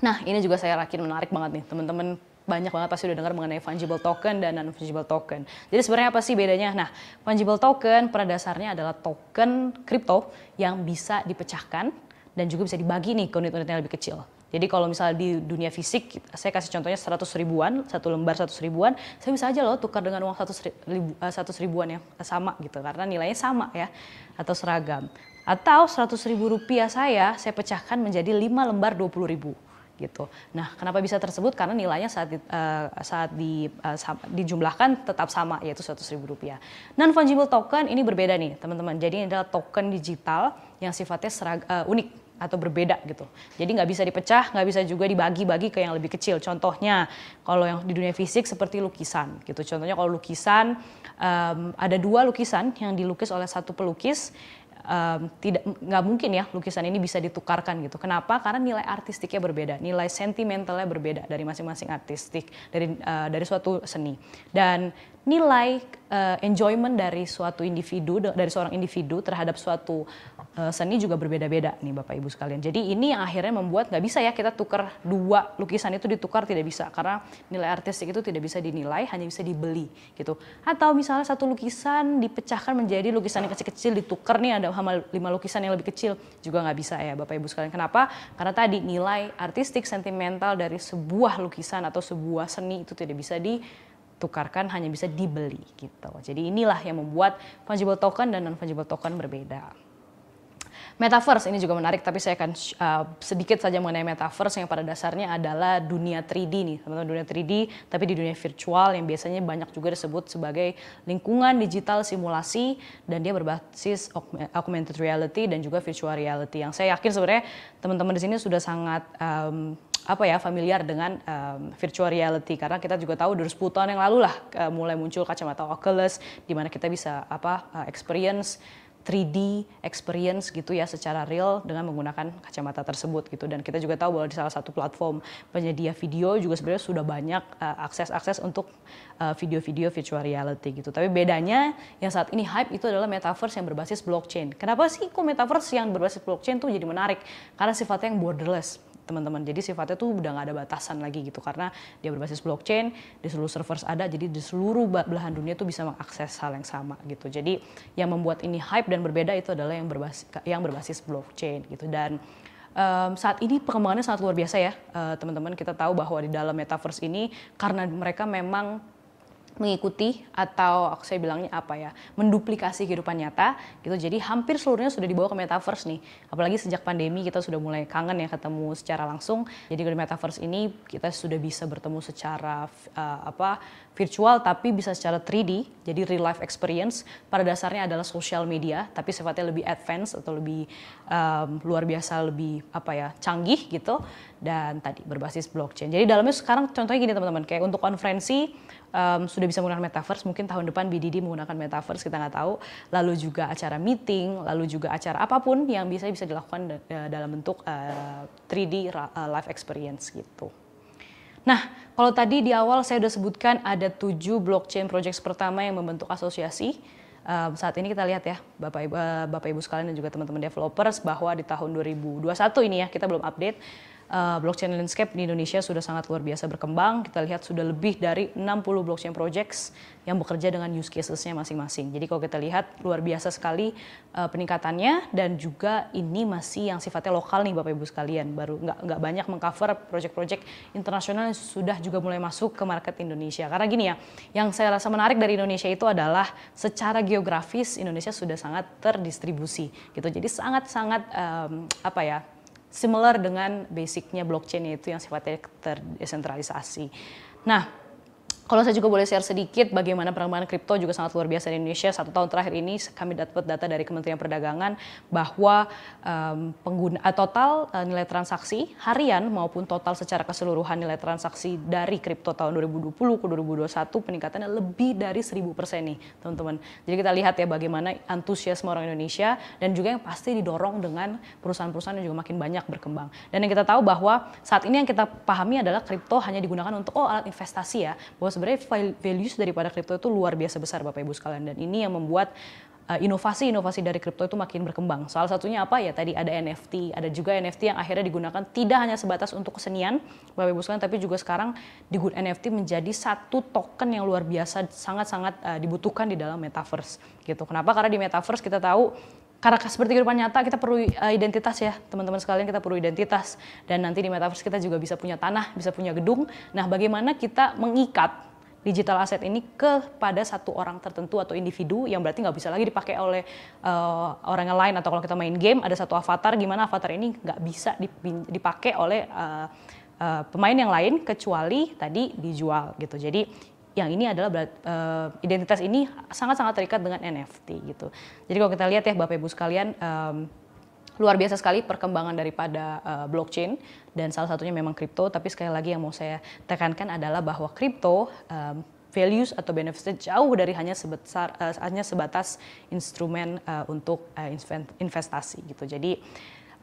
Nah, ini juga saya yakin menarik banget nih teman-teman banyak banget pasti udah dengar mengenai fungible token dan non fungible token. Jadi sebenarnya apa sih bedanya? Nah, fungible token pada dasarnya adalah token kripto yang bisa dipecahkan dan juga bisa dibagi nih ke unit-unit yang lebih kecil. Jadi kalau misalnya di dunia fisik, saya kasih contohnya 100 ribuan, satu lembar 100 ribuan, saya bisa aja loh tukar dengan uang 100, ribu, 100 eh, ribuan yang sama gitu, karena nilainya sama ya, atau seragam. Atau 100 ribu rupiah saya, saya pecahkan menjadi 5 lembar 20 ribu gitu. Nah, kenapa bisa tersebut? Karena nilainya saat di, uh, saat di, uh, dijumlahkan tetap sama yaitu rp rupiah Non fungible token ini berbeda nih, teman-teman. Jadi ini adalah token digital yang sifatnya serag, uh, unik atau berbeda gitu. Jadi nggak bisa dipecah, nggak bisa juga dibagi-bagi ke yang lebih kecil. Contohnya kalau yang di dunia fisik seperti lukisan gitu. Contohnya kalau lukisan um, ada dua lukisan yang dilukis oleh satu pelukis um, tidak nggak mungkin ya lukisan ini bisa ditukarkan gitu. Kenapa? Karena nilai artistiknya berbeda, nilai sentimentalnya berbeda dari masing-masing artistik dari uh, dari suatu seni. Dan nilai uh, enjoyment dari suatu individu dari seorang individu terhadap suatu uh, seni juga berbeda-beda nih bapak ibu sekalian jadi ini yang akhirnya membuat nggak bisa ya kita tukar dua lukisan itu ditukar tidak bisa karena nilai artistik itu tidak bisa dinilai hanya bisa dibeli gitu atau misalnya satu lukisan dipecahkan menjadi lukisan yang kecil-kecil ditukar nih ada lima lukisan yang lebih kecil juga nggak bisa ya bapak ibu sekalian kenapa karena tadi nilai artistik sentimental dari sebuah lukisan atau sebuah seni itu tidak bisa di ditukarkan hanya bisa dibeli gitu. Jadi inilah yang membuat fungible token dan non fungible token berbeda. Metaverse ini juga menarik, tapi saya akan uh, sedikit saja mengenai metaverse yang pada dasarnya adalah dunia 3D nih, teman-teman dunia 3D, tapi di dunia virtual yang biasanya banyak juga disebut sebagai lingkungan digital simulasi dan dia berbasis augmented reality dan juga virtual reality. Yang saya yakin sebenarnya teman-teman di sini sudah sangat um, apa ya familiar dengan um, virtual reality karena kita juga tahu dari sepuluh tahun yang lalu lah uh, mulai muncul kacamata Oculus di mana kita bisa apa uh, experience 3D experience gitu ya secara real dengan menggunakan kacamata tersebut gitu dan kita juga tahu bahwa di salah satu platform penyedia video juga sebenarnya sudah banyak eh, akses-akses uh, untuk eh, video-video uh, virtual reality gitu tapi bedanya yang saat ini hype itu adalah metaverse yang berbasis blockchain kenapa sih kok metaverse yang berbasis blockchain tuh jadi menarik karena sifatnya yang borderless teman-teman. Jadi sifatnya tuh udah nggak ada batasan lagi gitu karena dia berbasis blockchain, di seluruh server ada, jadi di seluruh belahan dunia tuh bisa mengakses hal yang sama gitu. Jadi yang membuat ini hype dan berbeda itu adalah yang berbasis yang berbasis blockchain gitu dan um, saat ini perkembangannya sangat luar biasa ya eh, teman-teman. Uh, teman -teman. kita tahu bahwa di dalam metaverse ini karena mereka memang mengikuti atau aku saya bilangnya apa ya menduplikasi kehidupan nyata gitu jadi hampir seluruhnya sudah dibawa ke metaverse nih apalagi sejak pandemi kita sudah mulai kangen ya ketemu secara langsung jadi di metaverse ini kita sudah bisa bertemu secara uh, apa virtual tapi bisa secara 3D jadi real life experience pada dasarnya adalah social media tapi sifatnya lebih advance atau lebih um, luar biasa lebih apa ya canggih gitu dan tadi berbasis blockchain jadi dalamnya sekarang contohnya gini teman-teman kayak untuk konferensi um, sudah bisa menggunakan metaverse. Mungkin tahun depan BDD menggunakan metaverse kita nggak tahu. Lalu juga acara meeting, lalu juga acara apapun yang bisa bisa dilakukan uh, dalam bentuk uh, eh, 3D eh, live experience gitu. Nah, kalau tadi di awal saya sudah sebutkan ada tujuh blockchain project pertama yang membentuk asosiasi. Um, saat ini kita lihat ya Bapak Ibu, Bapak Ibu sekalian dan juga teman-teman developers bahwa di tahun 2021 ini ya kita belum update uh, blockchain landscape di Indonesia sudah sangat luar biasa berkembang. Kita lihat sudah lebih dari 60 blockchain projects yang bekerja dengan use cases-nya masing-masing. Jadi kalau kita lihat luar biasa sekali uh, peningkatannya dan juga ini masih yang sifatnya lokal nih Bapak Ibu sekalian. Baru nggak nggak banyak mengcover project-project internasional yang sudah juga mulai masuk ke market Indonesia. Karena gini ya, yang saya rasa menarik dari Indonesia itu adalah secara geografis Indonesia sudah sangat terdistribusi gitu. Jadi sangat-sangat um, apa ya similar dengan basicnya blockchain yaitu yang sifatnya terdesentralisasi. Nah, kalau saya juga boleh share sedikit bagaimana perkembangan kripto juga sangat luar biasa di Indonesia. Satu tahun terakhir ini kami dapat data dari Kementerian Perdagangan bahwa um, pengguna eh, total uh, nilai transaksi harian maupun total secara keseluruhan nilai transaksi dari kripto tahun 2020 ke 2021 peningkatannya lebih dari 1000 persen nih teman-teman. Jadi kita lihat ya bagaimana antusiasme orang Indonesia dan juga yang pasti didorong dengan perusahaan-perusahaan yang juga makin banyak berkembang. Dan yang kita tahu bahwa saat ini yang kita pahami adalah kripto hanya digunakan untuk oh alat investasi ya. Bahwa sebenarnya values daripada kripto itu luar biasa besar Bapak Ibu sekalian dan ini yang membuat eh, inovasi-inovasi dari kripto itu makin berkembang. Salah satunya apa ya tadi ada NFT, ada juga NFT yang akhirnya digunakan tidak hanya sebatas untuk kesenian, Bapak Ibu sekalian, tapi juga sekarang di good NFT menjadi satu token yang luar biasa sangat-sangat eh, dibutuhkan di dalam metaverse gitu. Kenapa? Karena di metaverse kita tahu karena seperti kehidupan nyata kita perlu eh, identitas ya teman-teman sekalian kita perlu identitas dan nanti di metaverse kita juga bisa punya tanah bisa punya gedung nah bagaimana kita mengikat digital asset ini kepada satu orang tertentu atau individu yang berarti nggak bisa lagi dipakai oleh uh, orang yang lain atau kalau kita main game ada satu avatar gimana avatar ini nggak bisa dipakai oleh uh, uh, pemain yang lain kecuali tadi dijual gitu jadi yang ini adalah uh, identitas ini sangat-sangat terikat dengan NFT gitu jadi kalau kita lihat ya bapak ibu sekalian um, luar biasa sekali perkembangan daripada uh, blockchain dan salah satunya memang kripto. Tapi sekali lagi yang mau saya tekankan adalah bahwa kripto um, eh, values atau benefitnya jauh dari hanya sebesar uh, hanya sebatas instrumen uh, untuk uh, investasi gitu. Jadi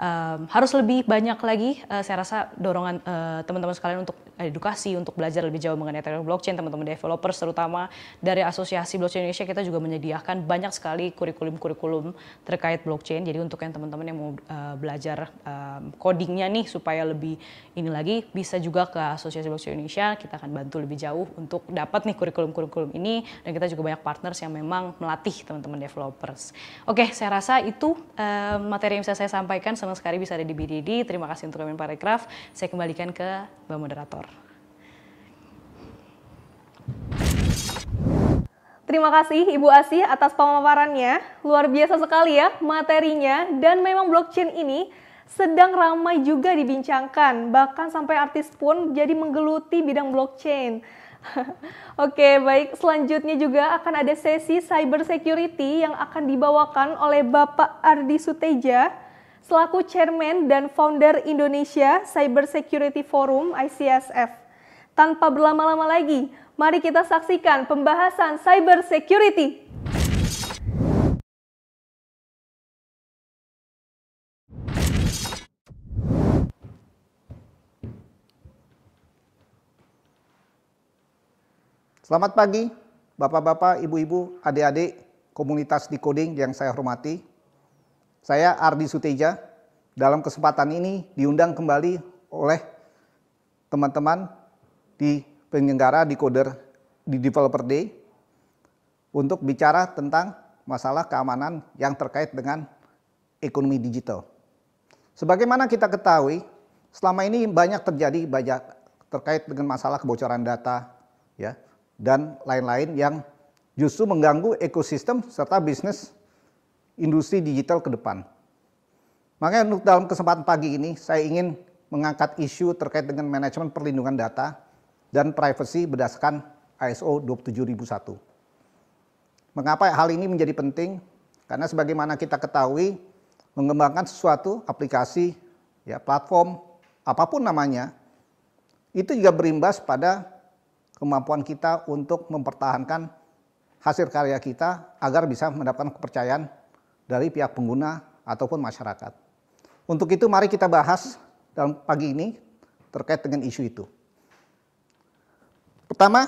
um, harus lebih banyak lagi uh, saya rasa dorongan teman eh, teman-teman sekalian untuk edukasi untuk belajar lebih jauh mengenai teknologi blockchain teman-teman developers terutama dari asosiasi blockchain Indonesia kita juga menyediakan banyak sekali kurikulum-kurikulum terkait blockchain jadi untuk yang teman-teman yang mau uh, belajar um, codingnya nih supaya lebih ini lagi bisa juga ke asosiasi blockchain Indonesia kita akan bantu lebih jauh untuk dapat nih kurikulum-kurikulum ini dan kita juga banyak partners yang memang melatih teman-teman developers oke saya rasa itu uh, materi yang bisa saya sampaikan senang sekali bisa ada di BDD. Terima kasih untuk komen Parekraf. Saya kembalikan ke Mbak Moderator. Terima kasih Ibu Asih atas pemaparannya. Luar biasa sekali ya materinya dan memang blockchain ini sedang ramai juga dibincangkan. Bahkan sampai artis pun jadi menggeluti bidang blockchain. Oke, baik. Selanjutnya juga akan ada sesi cyber security yang akan dibawakan oleh Bapak Ardi Suteja selaku Chairman dan Founder Indonesia Cyber Security Forum ICSF. Tanpa berlama-lama lagi, mari kita saksikan pembahasan cyber security. Selamat pagi, Bapak-bapak, Ibu-ibu, adik-adik, komunitas decoding yang saya hormati. Saya Ardi Suteja, dalam kesempatan ini diundang kembali oleh teman-teman di penyelenggara decoder, di Developer Day untuk bicara tentang masalah keamanan yang terkait dengan ekonomi digital. Sebagaimana kita ketahui, selama ini banyak terjadi banyak terkait dengan masalah kebocoran data ya dan lain-lain yang justru mengganggu ekosistem serta bisnis industri digital ke depan. Makanya untuk dalam kesempatan pagi ini saya ingin mengangkat isu terkait dengan manajemen perlindungan data dan privacy berdasarkan ISO 27001. Mengapa hal ini menjadi penting? Karena sebagaimana kita ketahui, mengembangkan sesuatu aplikasi, ya platform, apapun namanya, itu juga berimbas pada kemampuan kita untuk mempertahankan hasil karya kita agar bisa mendapatkan kepercayaan dari pihak pengguna ataupun masyarakat. Untuk itu mari kita bahas dalam pagi ini terkait dengan isu itu. Pertama,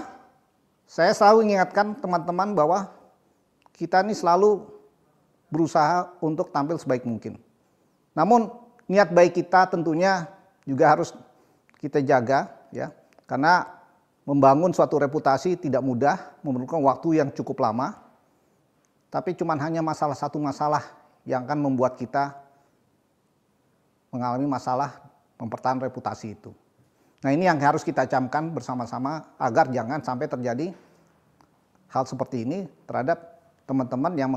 saya selalu ingatkan teman-teman bahwa kita ini selalu berusaha untuk tampil sebaik mungkin. Namun niat baik kita tentunya juga harus kita jaga ya. Karena membangun suatu reputasi tidak mudah, memerlukan waktu yang cukup lama tapi cuma hanya masalah satu masalah yang akan membuat kita mengalami masalah mempertahankan reputasi itu. Nah ini yang harus kita camkan bersama-sama agar jangan sampai terjadi hal seperti ini terhadap teman-teman yang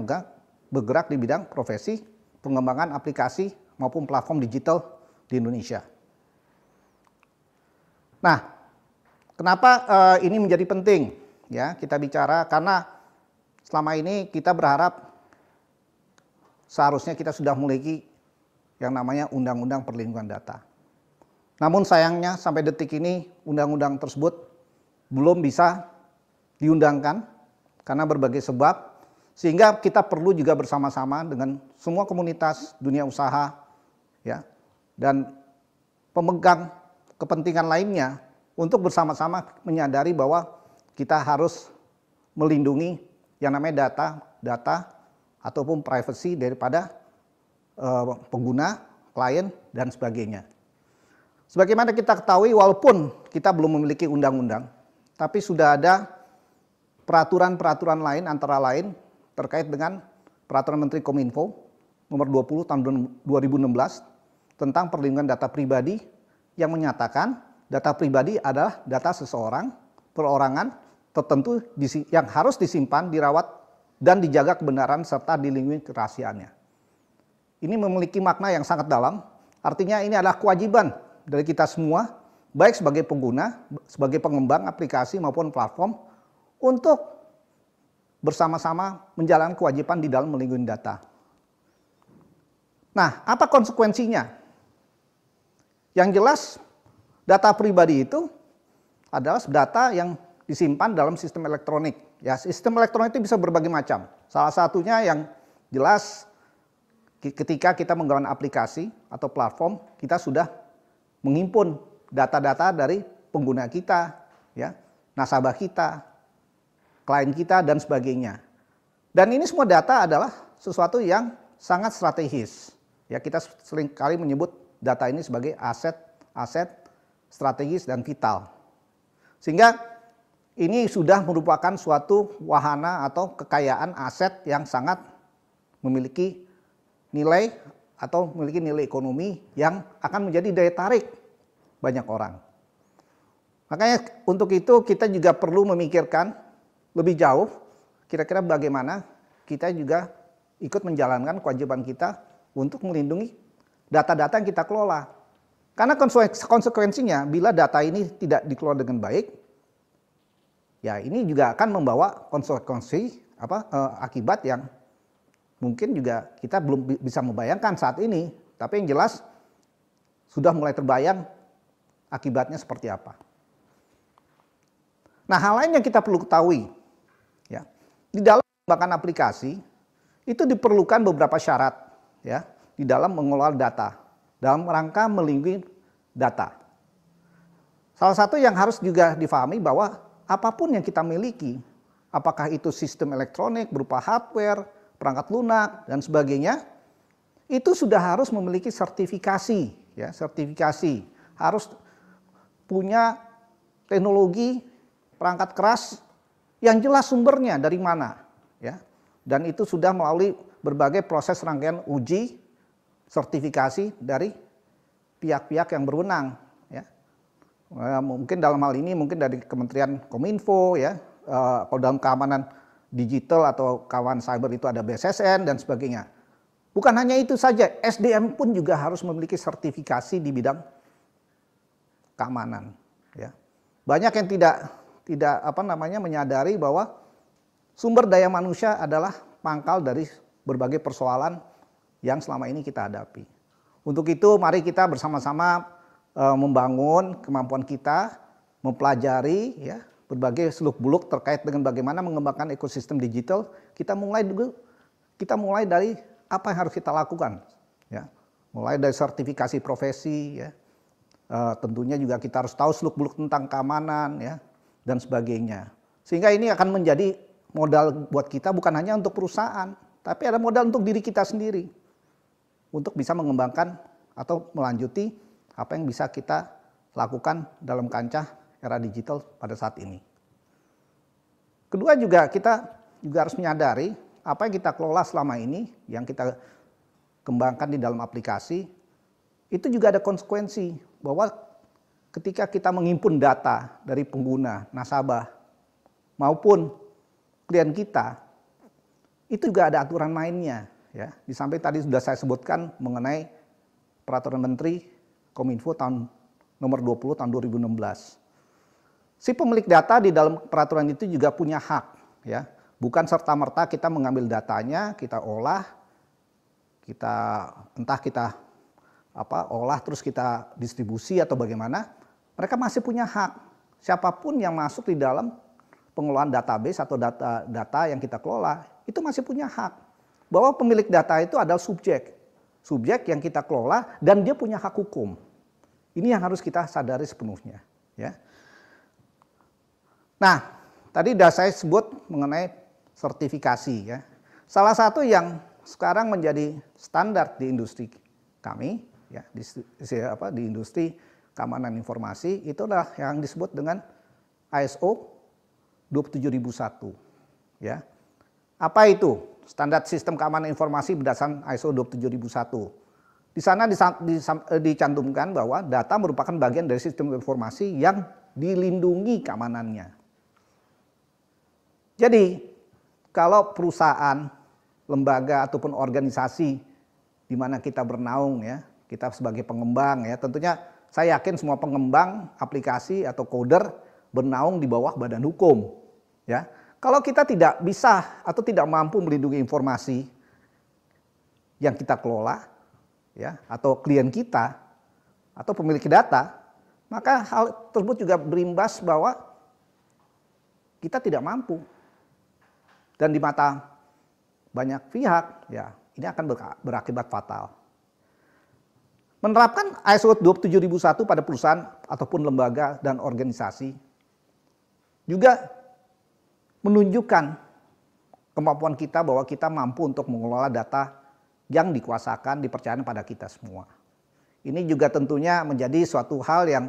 bergerak di bidang profesi, pengembangan aplikasi maupun platform digital di Indonesia. Nah, kenapa uh, ini menjadi penting? Ya, kita bicara karena selama ini kita berharap seharusnya kita sudah memiliki yang namanya Undang-Undang Perlindungan Data. Namun sayangnya sampai detik ini undang-undang tersebut belum bisa diundangkan karena berbagai sebab sehingga kita perlu juga bersama-sama dengan semua komunitas dunia usaha ya dan pemegang kepentingan lainnya untuk bersama-sama menyadari bahwa kita harus melindungi yang namanya data data ataupun privacy daripada uh, pengguna, klien dan sebagainya. Sebagaimana kita ketahui walaupun kita belum memiliki undang-undang, tapi sudah ada peraturan-peraturan lain antara lain terkait dengan peraturan Menteri Kominfo nomor 20 tahun 2016 tentang perlindungan data pribadi yang menyatakan data pribadi adalah data seseorang, perorangan tertentu yang harus disimpan, dirawat, dan dijaga kebenaran serta dilindungi kerahasiaannya. Ini memiliki makna yang sangat dalam, artinya ini adalah kewajiban dari kita semua, baik sebagai pengguna, sebagai pengembang aplikasi maupun platform, untuk bersama-sama menjalankan kewajiban di dalam melindungi data. Nah, apa konsekuensinya? Yang jelas, data pribadi itu adalah data yang disimpan dalam sistem elektronik. Ya, sistem elektronik itu bisa berbagai macam. Salah satunya yang jelas ketika kita menggunakan aplikasi atau platform, kita sudah menghimpun data-data dari pengguna kita, ya, nasabah kita, klien kita dan sebagainya. Dan ini semua data adalah sesuatu yang sangat strategis. Ya, kita sering kali menyebut data ini sebagai aset aset strategis dan vital. Sehingga ini sudah merupakan suatu wahana atau kekayaan aset yang sangat memiliki nilai atau memiliki nilai ekonomi yang akan menjadi daya tarik banyak orang. Makanya untuk itu kita juga perlu memikirkan lebih jauh kira-kira bagaimana kita juga ikut menjalankan kewajiban kita untuk melindungi data-data yang kita kelola. Karena konsekuensinya bila data ini tidak dikelola dengan baik, Ya, ini juga akan membawa konsekuensi apa eh, akibat yang mungkin juga kita belum bisa membayangkan saat ini, tapi yang jelas sudah mulai terbayang akibatnya seperti apa. Nah, hal lain yang kita perlu ketahui ya. Di dalam bahkan aplikasi itu diperlukan beberapa syarat ya di dalam mengelola data dalam rangka melindungi data. Salah satu yang harus juga difahami bahwa apapun yang kita miliki, apakah itu sistem elektronik berupa hardware, perangkat lunak dan sebagainya, itu sudah harus memiliki sertifikasi, ya, sertifikasi. Harus punya teknologi perangkat keras yang jelas sumbernya dari mana, ya. Dan itu sudah melalui berbagai proses rangkaian uji sertifikasi dari pihak-pihak yang berwenang Eh, mungkin dalam hal ini mungkin dari Kementerian Kominfo ya uh, eh, kalau dalam keamanan digital atau kawan cyber itu ada BSSN dan sebagainya. Bukan hanya itu saja, SDM pun juga harus memiliki sertifikasi di bidang keamanan. Ya. Banyak yang tidak tidak apa namanya menyadari bahwa sumber daya manusia adalah pangkal dari berbagai persoalan yang selama ini kita hadapi. Untuk itu mari kita bersama-sama Eh, membangun kemampuan kita mempelajari ya berbagai seluk-beluk terkait dengan bagaimana mengembangkan ekosistem digital. Kita mulai dulu kita mulai dari apa yang harus kita lakukan ya. Mulai dari sertifikasi profesi ya. Uh, tentunya juga kita harus tahu seluk-beluk tentang keamanan ya dan sebagainya. Sehingga ini akan menjadi modal buat kita bukan hanya untuk perusahaan, tapi ada modal untuk diri kita sendiri untuk bisa mengembangkan atau melanjuti apa yang bisa kita lakukan dalam kancah era digital pada saat ini. Kedua juga kita juga harus menyadari apa yang kita kelola selama ini, yang kita kembangkan di dalam aplikasi, itu juga ada konsekuensi bahwa ketika kita menghimpun data dari pengguna, nasabah, maupun klien kita, itu juga ada aturan mainnya. Ya, disamping tadi sudah saya sebutkan mengenai peraturan menteri Kominfo tahun nomor 20 tahun 2016. Si pemilik data di dalam peraturan itu juga punya hak ya. Bukan serta-merta kita mengambil datanya, kita olah, kita entah kita apa olah terus kita distribusi atau bagaimana, mereka masih punya hak. Siapapun yang masuk di dalam pengelolaan database atau data data yang kita kelola, itu masih punya hak. Bahwa pemilik data itu adalah subjek, subjek yang kita kelola dan dia punya hak hukum. Ini yang harus kita sadari sepenuhnya. Ya. Nah, tadi sudah saya sebut mengenai sertifikasi ya. Salah satu yang sekarang menjadi standar di industri kami ya di, apa, di industri keamanan informasi itu adalah yang disebut dengan ISO 27001 ya. Apa itu? Standar Sistem Keamanan Informasi berdasarkan ISO 27001. Di sana eh, dicantumkan bahwa data merupakan bagian dari sistem informasi yang dilindungi keamanannya. Jadi, kalau perusahaan, lembaga ataupun organisasi di mana kita bernaung ya, kita sebagai pengembang ya, tentunya saya yakin semua pengembang aplikasi atau coder bernaung di bawah badan hukum ya. Kalau kita tidak bisa atau tidak mampu melindungi informasi yang kita kelola, ya, atau klien kita, atau pemilik data, maka hal tersebut juga berimbas bahwa kita tidak mampu. Dan di mata banyak pihak, ya, ini akan berakibat fatal. Menerapkan ISO 27001 pada perusahaan ataupun lembaga dan organisasi juga menunjukkan kemampuan kita bahwa kita mampu untuk mengelola data yang dikuasakan, dipercayakan pada kita semua. Ini juga tentunya menjadi suatu hal yang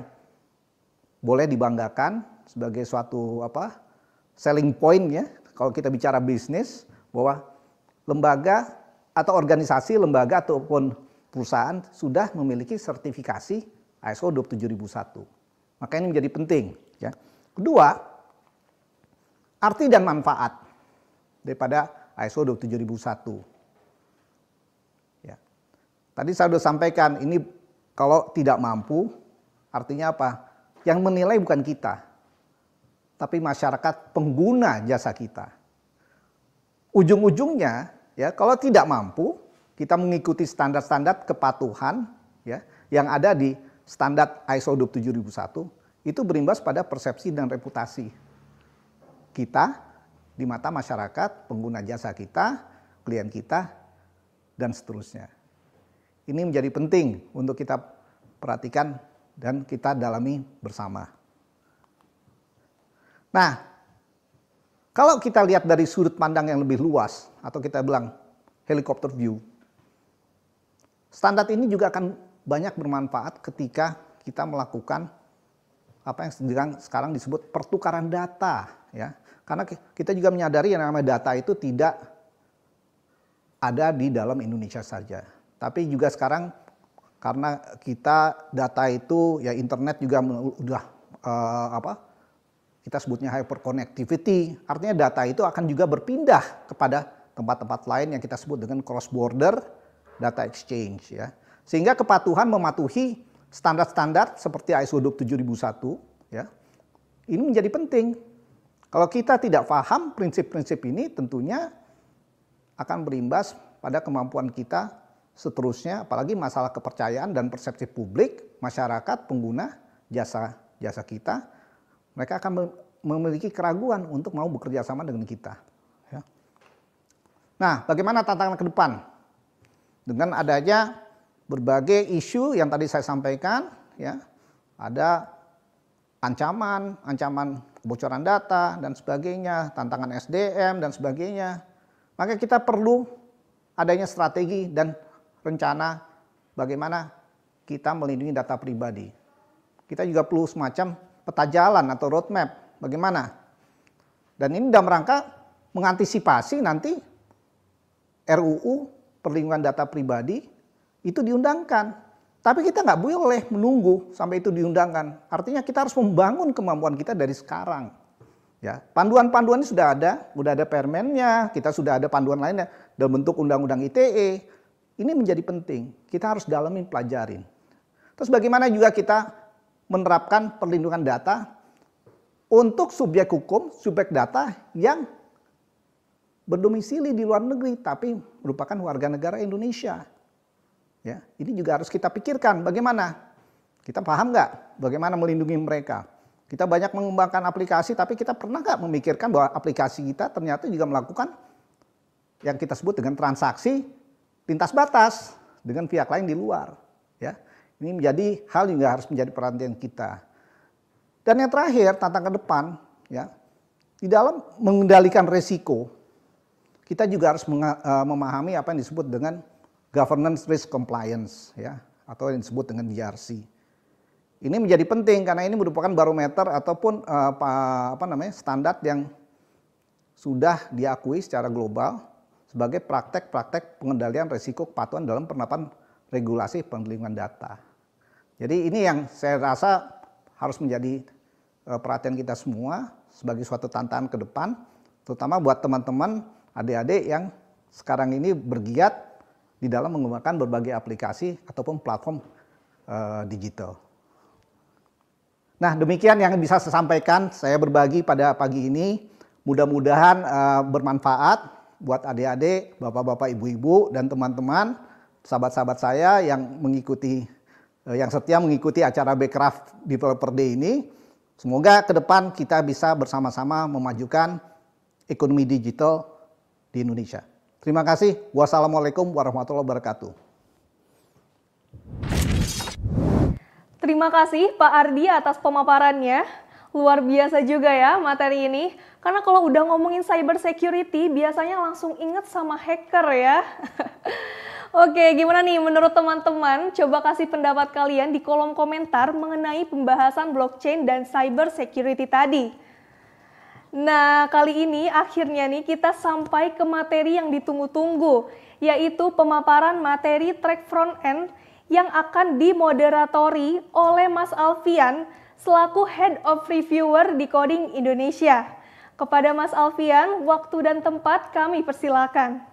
boleh dibanggakan sebagai suatu apa selling point ya kalau kita bicara bisnis bahwa lembaga atau organisasi lembaga ataupun perusahaan sudah memiliki sertifikasi ISO 27001. Maka ini menjadi penting. Ya. Kedua, arti dan manfaat daripada ISO 27001. Ya. Tadi saya sudah sampaikan ini kalau tidak mampu artinya apa? Yang menilai bukan kita, tapi masyarakat pengguna jasa kita. Ujung-ujungnya ya kalau tidak mampu kita mengikuti standar-standar kepatuhan ya yang ada di standar ISO 27001 itu berimbas pada persepsi dan reputasi kita di mata masyarakat, pengguna jasa kita, klien kita, dan seterusnya. Ini menjadi penting untuk kita perhatikan dan kita dalami bersama. Nah, kalau kita lihat dari sudut pandang yang lebih luas, atau kita bilang helikopter view, standar ini juga akan banyak bermanfaat ketika kita melakukan apa yang sekarang disebut pertukaran data. ya karena kita juga menyadari yang namanya data itu tidak ada di dalam Indonesia saja. Tapi juga sekarang karena kita data itu ya internet juga udah uh, apa kita sebutnya hyper connectivity. Artinya data itu akan juga berpindah kepada tempat-tempat lain yang kita sebut dengan cross border data exchange ya. Sehingga kepatuhan mematuhi standar-standar seperti ISO 27001 ya. Ini menjadi penting kalau kita tidak paham prinsip-prinsip ini tentunya akan berimbas pada kemampuan kita seterusnya apalagi masalah kepercayaan dan persepsi publik, masyarakat, pengguna jasa jasa kita mereka akan memiliki keraguan untuk mau bekerja sama dengan kita. Ya. Nah, bagaimana tantangan ke depan? Dengan adanya berbagai isu yang tadi saya sampaikan, ya, ada ancaman, ancaman kebocoran data dan sebagainya, tantangan SDM dan sebagainya. Maka kita perlu adanya strategi dan rencana bagaimana kita melindungi data pribadi. Kita juga perlu semacam peta jalan atau roadmap bagaimana. Dan ini dalam rangka mengantisipasi nanti RUU perlindungan data pribadi itu diundangkan tapi kita nggak boleh menunggu sampai itu diundangkan. Artinya kita harus membangun kemampuan kita dari sekarang. Ya, panduan panduan ini sudah ada, sudah ada permennya, kita sudah ada panduan lainnya dalam bentuk undang-undang ITE. Ini menjadi penting. Kita harus dalamin, pelajarin. Terus bagaimana juga kita menerapkan perlindungan data untuk subjek hukum, subjek data yang berdomisili di luar negeri tapi merupakan warga negara Indonesia. Ya, ini juga harus kita pikirkan bagaimana. Kita paham nggak bagaimana melindungi mereka? Kita banyak mengembangkan aplikasi, tapi kita pernah nggak memikirkan bahwa aplikasi kita ternyata juga melakukan yang kita sebut dengan transaksi lintas batas dengan pihak lain di luar. Ya, ini menjadi hal yang harus menjadi perhatian kita. Dan yang terakhir tantangan depan, ya, di dalam mengendalikan resiko, kita juga harus eh, memahami apa yang disebut dengan governance risk compliance ya atau yang disebut dengan GRC. E ini menjadi penting karena ini merupakan barometer ataupun apa, eh, apa namanya standar yang sudah diakui secara global sebagai praktek-praktek pengendalian risiko kepatuhan dalam penerapan regulasi perlindungan data. Jadi ini yang saya rasa harus menjadi eh, perhatian kita semua sebagai suatu tantangan ke depan, terutama buat teman-teman adik-adik yang sekarang ini bergiat di dalam menggunakan berbagai aplikasi ataupun platform uh, digital. Nah, demikian yang bisa saya sampaikan. Saya berbagi pada pagi ini. Mudah-mudahan uh, bermanfaat buat adik-adik, bapak-bapak, ibu-ibu, dan teman-teman, sahabat-sahabat saya yang mengikuti, uh, yang setia mengikuti acara Backcraft Developer Day ini. Semoga ke depan kita bisa bersama-sama memajukan ekonomi digital di Indonesia. Terima kasih. Wassalamualaikum warahmatullahi wabarakatuh. Terima kasih Pak Ardi atas pemaparannya. Luar biasa juga ya materi ini. Karena kalau udah ngomongin cyber security, biasanya langsung inget sama hacker ya. Oke, gimana nih menurut teman-teman? Coba kasih pendapat kalian di kolom komentar mengenai pembahasan blockchain dan cyber security tadi. Nah, kali ini akhirnya nih kita sampai ke materi yang ditunggu-tunggu, yaitu pemaparan materi track front end yang akan dimoderatori oleh Mas Alfian selaku Head of Reviewer di Coding Indonesia. Kepada Mas Alfian, waktu dan tempat kami persilakan.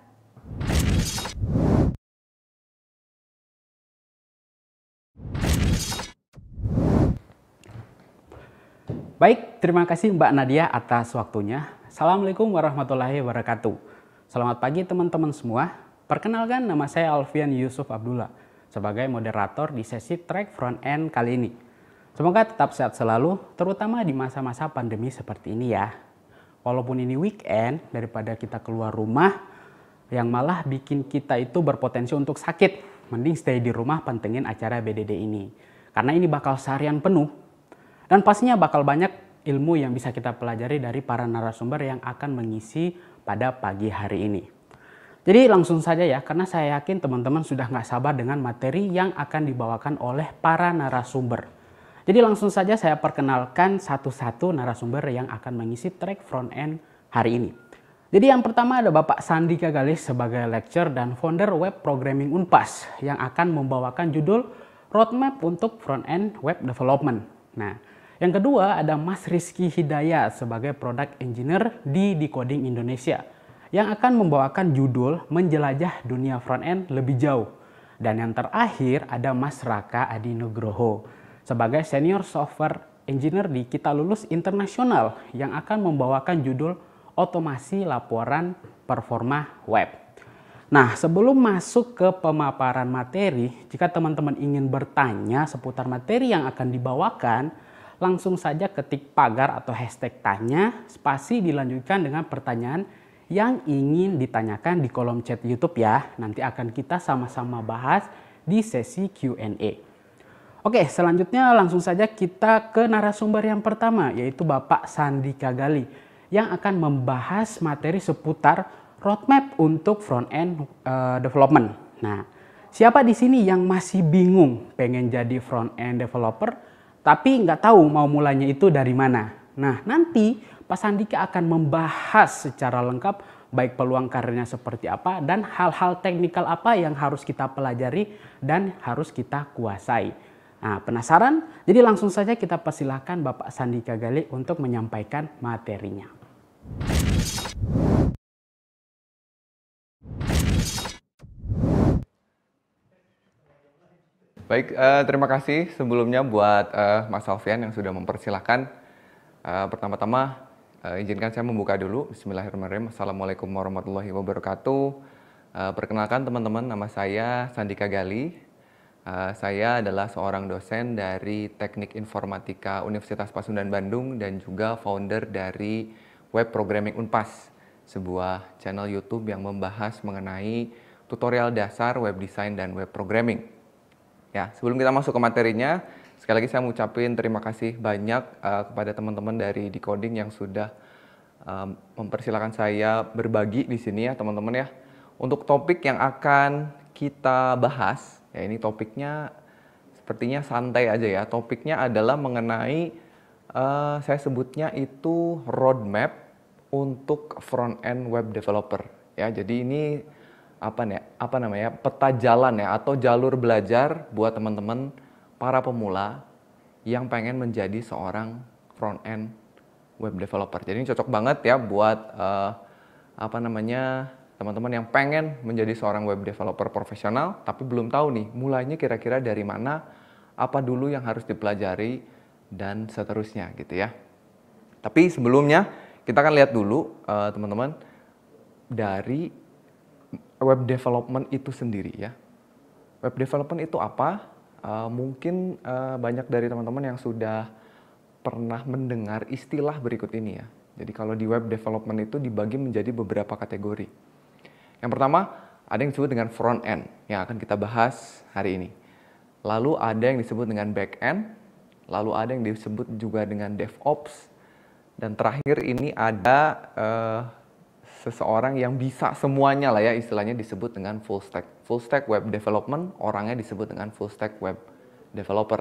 Baik, terima kasih Mbak Nadia atas waktunya. Assalamualaikum warahmatullahi wabarakatuh. Selamat pagi teman-teman semua. Perkenalkan nama saya Alfian Yusuf Abdullah sebagai moderator di sesi track front end kali ini. Semoga tetap sehat selalu, terutama di masa-masa pandemi seperti ini ya. Walaupun ini weekend, daripada kita keluar rumah, yang malah bikin kita itu berpotensi untuk sakit. Mending stay di rumah, pentingin acara BDD ini. Karena ini bakal seharian penuh, dan pastinya bakal banyak ilmu yang bisa kita pelajari dari para narasumber yang akan mengisi pada pagi hari ini. Jadi langsung saja ya, karena saya yakin teman-teman sudah nggak sabar dengan materi yang akan dibawakan oleh para narasumber. Jadi langsung saja saya perkenalkan satu-satu narasumber yang akan mengisi track front end hari ini. Jadi yang pertama ada Bapak Sandika Galis sebagai lecturer dan founder web programming Unpas yang akan membawakan judul Roadmap untuk Front End Web Development. Nah, yang kedua ada Mas Rizky Hidayat sebagai Product Engineer di Decoding Indonesia yang akan membawakan judul Menjelajah Dunia Front End Lebih Jauh. Dan yang terakhir ada Mas Raka Adi Nugroho sebagai Senior Software Engineer di Kita Lulus Internasional yang akan membawakan judul Otomasi Laporan Performa Web. Nah, sebelum masuk ke pemaparan materi, jika teman-teman ingin bertanya seputar materi yang akan dibawakan, langsung saja ketik pagar atau hashtag tanya, spasi dilanjutkan dengan pertanyaan yang ingin ditanyakan di kolom chat YouTube ya. Nanti akan kita sama-sama bahas di sesi Q&A. Oke, selanjutnya langsung saja kita ke narasumber yang pertama, yaitu Bapak Sandi Kagali yang akan membahas materi seputar roadmap untuk front-end uh, development. Nah, siapa di sini yang masih bingung pengen jadi front-end developer tapi nggak tahu mau mulanya itu dari mana. Nah, nanti Pak Sandika akan membahas secara lengkap baik peluang karirnya seperti apa dan hal-hal teknikal apa yang harus kita pelajari dan harus kita kuasai. Nah, penasaran? Jadi langsung saja kita persilahkan Bapak Sandika Gali untuk menyampaikan materinya. Baik, uh, terima kasih sebelumnya buat uh, Mas Alfian yang sudah mempersilahkan. Uh, Pertama-tama, uh, izinkan saya membuka dulu. Bismillahirrahmanirrahim. Assalamualaikum warahmatullahi wabarakatuh. Uh, perkenalkan teman-teman, nama saya Sandika Gali. Uh, saya adalah seorang dosen dari Teknik Informatika Universitas Pasundan Bandung dan juga founder dari Web Programming Unpas, sebuah channel YouTube yang membahas mengenai tutorial dasar web design dan web programming. Ya, sebelum kita masuk ke materinya, sekali lagi saya mengucapkan terima kasih banyak uh, kepada teman-teman dari Decoding yang sudah um, mempersilahkan saya berbagi di sini ya teman-teman ya. Untuk topik yang akan kita bahas, ya ini topiknya sepertinya santai aja ya. Topiknya adalah mengenai uh, saya sebutnya itu roadmap untuk front end web developer ya. Jadi ini apa nih ya, apa namanya peta jalan ya atau jalur belajar buat teman-teman para pemula yang pengen menjadi seorang front end web developer. Jadi ini cocok banget ya buat uh, apa namanya teman-teman yang pengen menjadi seorang web developer profesional tapi belum tahu nih mulainya kira-kira dari mana, apa dulu yang harus dipelajari dan seterusnya gitu ya. Tapi sebelumnya kita akan lihat dulu eh, teman-teman uh, teman -teman, dari web development itu sendiri ya. Web development itu apa? Uh, mungkin uh, banyak dari teman-teman yang sudah pernah mendengar istilah berikut ini ya. Jadi kalau di web development itu dibagi menjadi beberapa kategori. Yang pertama ada yang disebut dengan front end yang akan kita bahas hari ini. Lalu ada yang disebut dengan back end, lalu ada yang disebut juga dengan DevOps, dan terakhir ini ada uh, seseorang yang bisa semuanya lah ya istilahnya disebut dengan full stack. Full stack web development orangnya disebut dengan full stack web developer.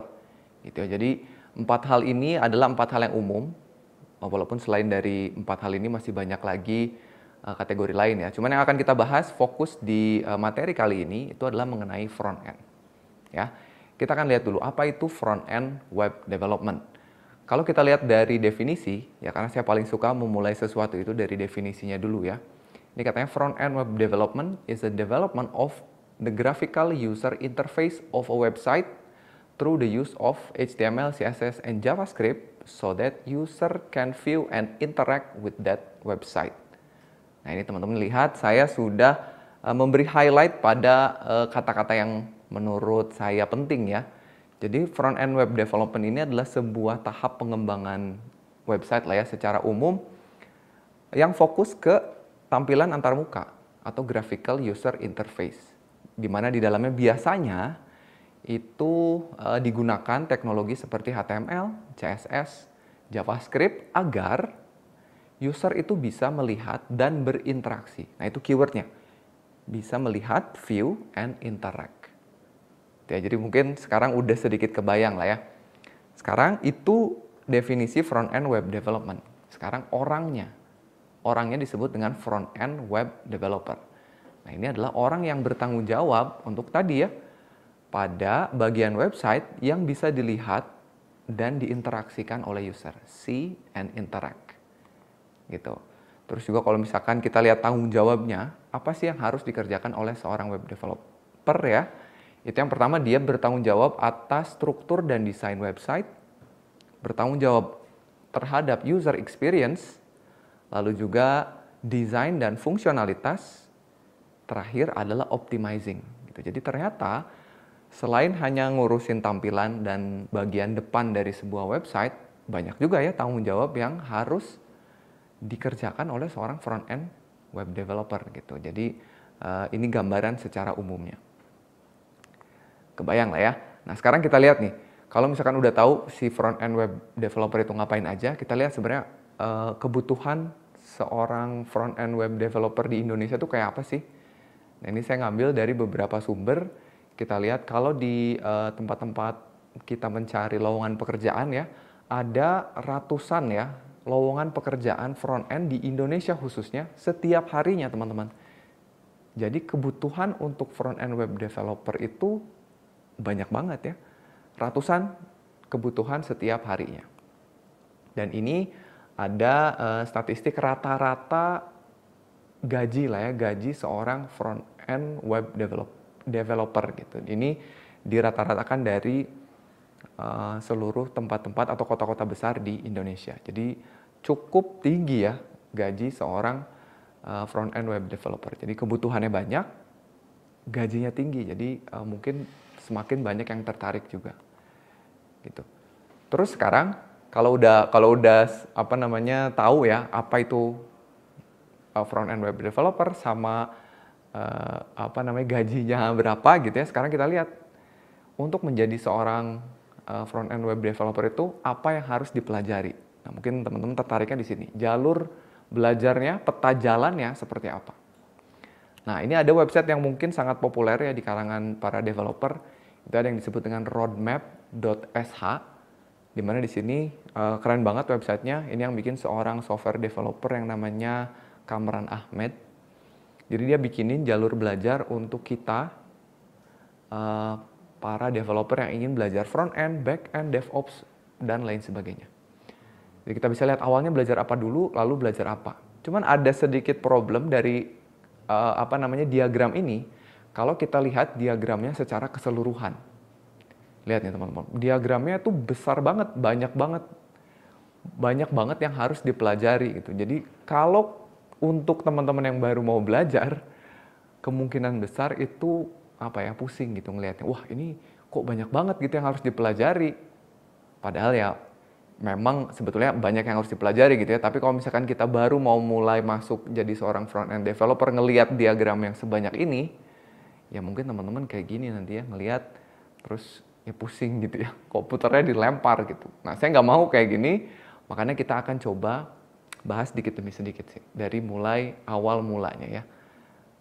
Gitu ya. Jadi empat hal ini adalah empat hal yang umum. Walaupun selain dari empat hal ini masih banyak lagi uh, kategori lain ya. Cuman yang akan kita bahas fokus di uh, materi kali ini itu adalah mengenai front end. Ya. Kita akan lihat dulu apa itu front end web development. Kalau kita lihat dari definisi, ya karena saya paling suka memulai sesuatu itu dari definisinya dulu ya. Ini katanya front end web development is a development of the graphical user interface of a website through the use of HTML, CSS, and JavaScript so that user can view and interact with that website. Nah ini teman-teman lihat saya sudah eh, memberi highlight pada eh, kata-kata yang menurut saya penting ya jadi front end web development ini adalah sebuah tahap pengembangan website lah ya secara umum yang fokus ke tampilan antarmuka atau graphical user interface. Di mana di dalamnya biasanya itu eh, digunakan teknologi seperti HTML, CSS, JavaScript agar user itu bisa melihat dan berinteraksi. Nah, itu keywordnya. Bisa melihat, view, and interact gitu ya. Jadi mungkin sekarang udah sedikit kebayang lah ya. Sekarang itu definisi front end web development. Sekarang orangnya, orangnya disebut dengan front end web developer. Nah ini adalah orang yang bertanggung jawab untuk tadi ya pada bagian website yang bisa dilihat dan diinteraksikan oleh user, see and interact gitu. Terus juga kalau misalkan kita lihat tanggung jawabnya, apa sih yang harus dikerjakan oleh seorang web developer ya? Itu yang pertama, dia bertanggung jawab atas struktur dan desain website, bertanggung jawab terhadap user experience, lalu juga desain dan fungsionalitas, terakhir adalah optimizing. Gitu. Jadi ternyata selain hanya ngurusin tampilan dan bagian depan dari sebuah website, banyak juga ya tanggung jawab yang harus dikerjakan oleh seorang front end web developer gitu. Jadi eh, ini gambaran secara umumnya. Kebayang lah ya. Nah sekarang kita lihat nih, kalau misalkan udah tahu si front end web developer itu ngapain aja, kita lihat sebenarnya uh, kebutuhan seorang front end web developer di Indonesia itu kayak apa sih? Nah ini saya ngambil dari beberapa sumber. Kita lihat kalau di eh, tempat-tempat uh, tempat -tempat kita mencari lowongan pekerjaan ya, ada ratusan ya lowongan pekerjaan front end di Indonesia khususnya setiap harinya teman-teman. Jadi kebutuhan untuk front end web developer itu banyak banget ya, ratusan kebutuhan setiap harinya. Dan ini ada uh, statistik rata-rata gaji lah ya, gaji seorang front end web develop, developer gitu. Ini dirata-ratakan dari uh, seluruh tempat-tempat atau kota-kota besar di Indonesia. Jadi cukup tinggi ya gaji seorang uh, eh, front end web developer. Jadi kebutuhannya banyak, gajinya tinggi. Jadi uh, mungkin semakin banyak yang tertarik juga gitu terus sekarang kalau udah kalau udah apa namanya tahu ya apa itu uh, front end web developer sama uh, apa namanya gajinya berapa gitu ya sekarang kita lihat untuk menjadi seorang uh, front end web developer itu apa yang harus dipelajari nah, mungkin teman-teman tertariknya di sini jalur belajarnya peta jalannya seperti apa nah ini ada website yang mungkin sangat populer ya di kalangan para developer itu ada yang disebut dengan roadmap.sh di mana di sini uh, keren banget websitenya. Ini yang bikin seorang software developer yang namanya Kamran Ahmed. Jadi dia bikinin jalur belajar untuk kita uh, para developer yang ingin belajar front end, back end, DevOps dan lain sebagainya. Jadi kita bisa lihat awalnya belajar apa dulu, lalu belajar apa. Cuman ada sedikit problem dari uh, apa namanya diagram ini kalau kita lihat diagramnya secara keseluruhan. Lihat nih teman-teman, diagramnya itu besar banget, banyak banget. Banyak banget yang harus dipelajari gitu. Jadi kalau untuk teman-teman yang baru mau belajar, kemungkinan besar itu apa ya pusing gitu ngelihatnya. Wah, ini kok banyak banget gitu yang harus dipelajari. Padahal ya memang sebetulnya banyak yang harus dipelajari gitu ya. Tapi kalau misalkan kita baru mau mulai masuk jadi seorang front end developer ngelihat diagram yang sebanyak ini, ya mungkin teman-teman kayak gini nanti ya ngelihat terus ya pusing gitu ya komputernya dilempar gitu nah saya nggak mau kayak gini makanya kita akan coba bahas sedikit demi sedikit sih dari mulai awal mulanya ya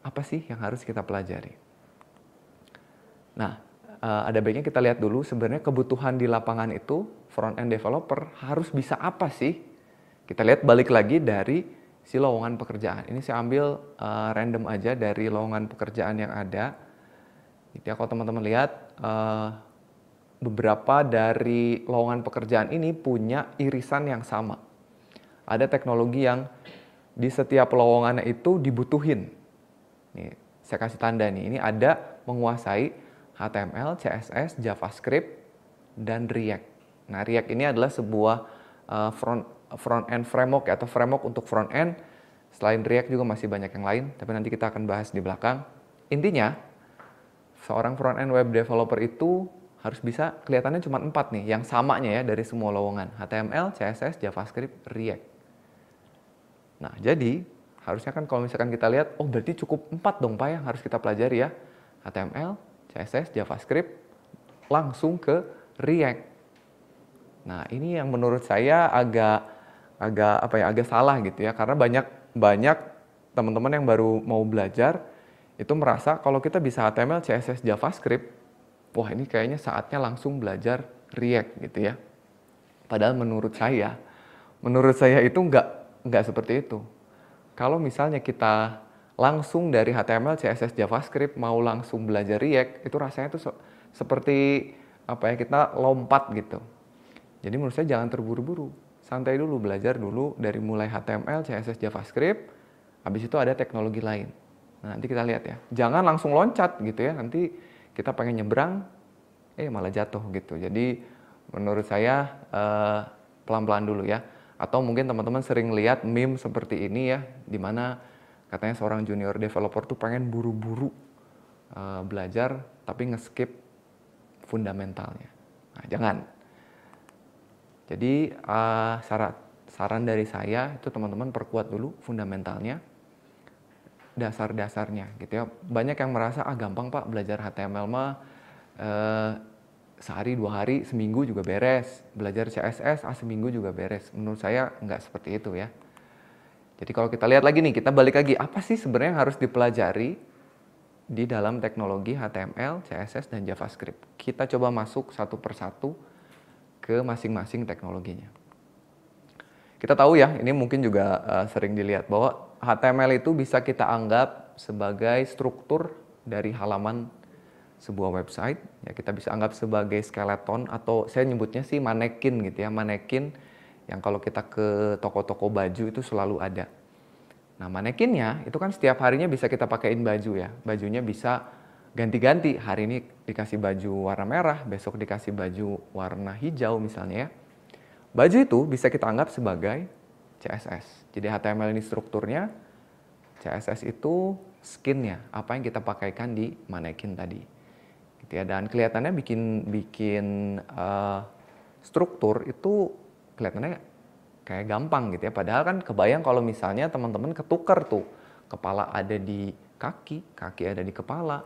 apa sih yang harus kita pelajari nah eh, ada baiknya kita lihat dulu sebenarnya kebutuhan di lapangan itu front end developer harus bisa apa sih kita lihat balik lagi dari si lowongan pekerjaan. Ini saya ambil uh, random aja dari lowongan pekerjaan yang ada. Jadi kalau teman-teman lihat uh, beberapa dari lowongan pekerjaan ini punya irisan yang sama. Ada teknologi yang di setiap lowongan itu dibutuhin. Nih, saya kasih tanda nih, ini ada menguasai HTML, CSS, JavaScript, dan React. Nah, React ini adalah sebuah eh, front front end framework ya, atau framework untuk front end. Selain React juga masih banyak yang lain, tapi nanti kita akan bahas di belakang. Intinya, seorang front end web developer itu harus bisa kelihatannya cuma empat nih, yang samanya ya dari semua lowongan. HTML, CSS, JavaScript, React. Nah, jadi harusnya kan kalau misalkan kita lihat, oh berarti cukup empat dong Pak yang harus kita pelajari ya. HTML, CSS, JavaScript, langsung ke React. Nah, ini yang menurut saya agak agak apa ya agak salah gitu ya karena banyak banyak teman-teman yang baru mau belajar itu merasa kalau kita bisa HTML, CSS, JavaScript, wah ini kayaknya saatnya langsung belajar React gitu ya. Padahal menurut saya, menurut saya itu nggak nggak seperti itu. Kalau misalnya kita langsung dari HTML, CSS, JavaScript mau langsung belajar React, itu rasanya itu seperti apa ya kita lompat gitu. Jadi menurut saya jangan terburu-buru santai dulu belajar dulu dari mulai HTML, CSS, JavaScript, habis itu ada teknologi lain. Nah, nanti kita lihat ya. Jangan langsung loncat gitu ya. Nanti kita pengen nyebrang eh malah jatuh gitu. Jadi menurut saya eh, pelan-pelan eh, dulu ya. Atau mungkin teman-teman sering lihat meme seperti ini ya, di mana katanya seorang junior developer tuh pengen buru-buru eh, belajar tapi nge-skip fundamentalnya. Nah, jangan jadi uh, eh, syarat saran dari saya itu teman-teman perkuat dulu fundamentalnya, dasar-dasarnya gitu ya. Banyak yang merasa ah gampang pak belajar HTML mah eh, sehari dua hari seminggu juga beres. Belajar CSS ah seminggu juga beres. Menurut saya nggak seperti itu ya. Jadi kalau kita lihat lagi nih kita balik lagi apa sih sebenarnya yang harus dipelajari di dalam teknologi HTML, CSS dan JavaScript. Kita coba masuk satu persatu ke masing-masing teknologinya. Kita tahu ya, ini mungkin juga uh, sering dilihat bahwa HTML itu bisa kita anggap sebagai struktur dari halaman sebuah website. Ya, kita bisa anggap sebagai skeleton atau saya nyebutnya sih manekin gitu ya, manekin yang kalau kita ke toko-toko baju itu selalu ada. Nah, manekinnya itu kan setiap harinya bisa kita pakaiin baju ya. Bajunya bisa ganti-ganti hari ini dikasih baju warna merah besok dikasih baju warna hijau misalnya ya baju itu bisa kita anggap sebagai CSS jadi HTML ini strukturnya CSS itu skinnya apa yang kita pakaikan di manekin tadi gitu ya dan kelihatannya bikin bikin uh, struktur itu kelihatannya kayak gampang gitu ya padahal kan kebayang kalau misalnya teman-teman ketukar tuh kepala ada di kaki kaki ada di kepala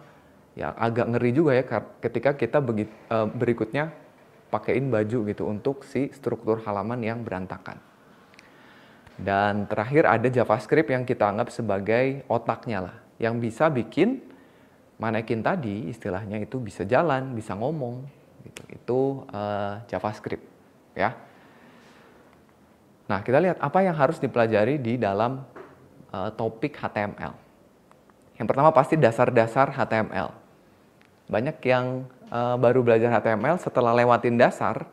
ya agak ngeri juga ya ketika kita begit, uh, berikutnya pakaiin baju gitu untuk si struktur halaman yang berantakan. Dan terakhir ada JavaScript yang kita anggap sebagai otaknya lah, yang bisa bikin manekin tadi istilahnya itu bisa jalan, bisa ngomong, gitu. itu uh, JavaScript ya. Nah kita lihat apa yang harus dipelajari di dalam uh, topik HTML. Yang pertama pasti dasar-dasar HTML banyak yang uh, baru belajar HTML setelah lewatin dasar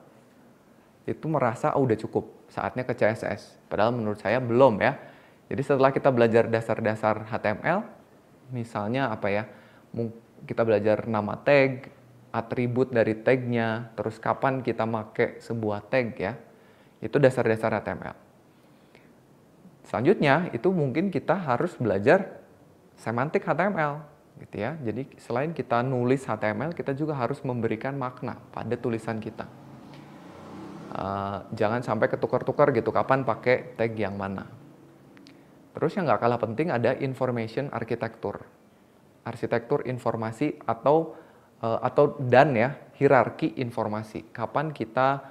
itu merasa oh udah cukup saatnya ke CSS. Padahal menurut saya belum ya. Jadi setelah kita belajar dasar-dasar HTML, misalnya apa ya, kita belajar nama tag, atribut dari tagnya, terus kapan kita make sebuah tag ya, itu dasar-dasar HTML. Selanjutnya itu mungkin kita harus belajar semantik HTML gitu ya. Jadi selain kita nulis HTML, kita juga harus memberikan makna pada tulisan kita. Uh, jangan sampai ketukar-tukar gitu kapan pakai tag yang mana. Terus yang nggak kalah penting ada information architecture, arsitektur informasi atau uh, atau dan ya hierarki informasi. Kapan kita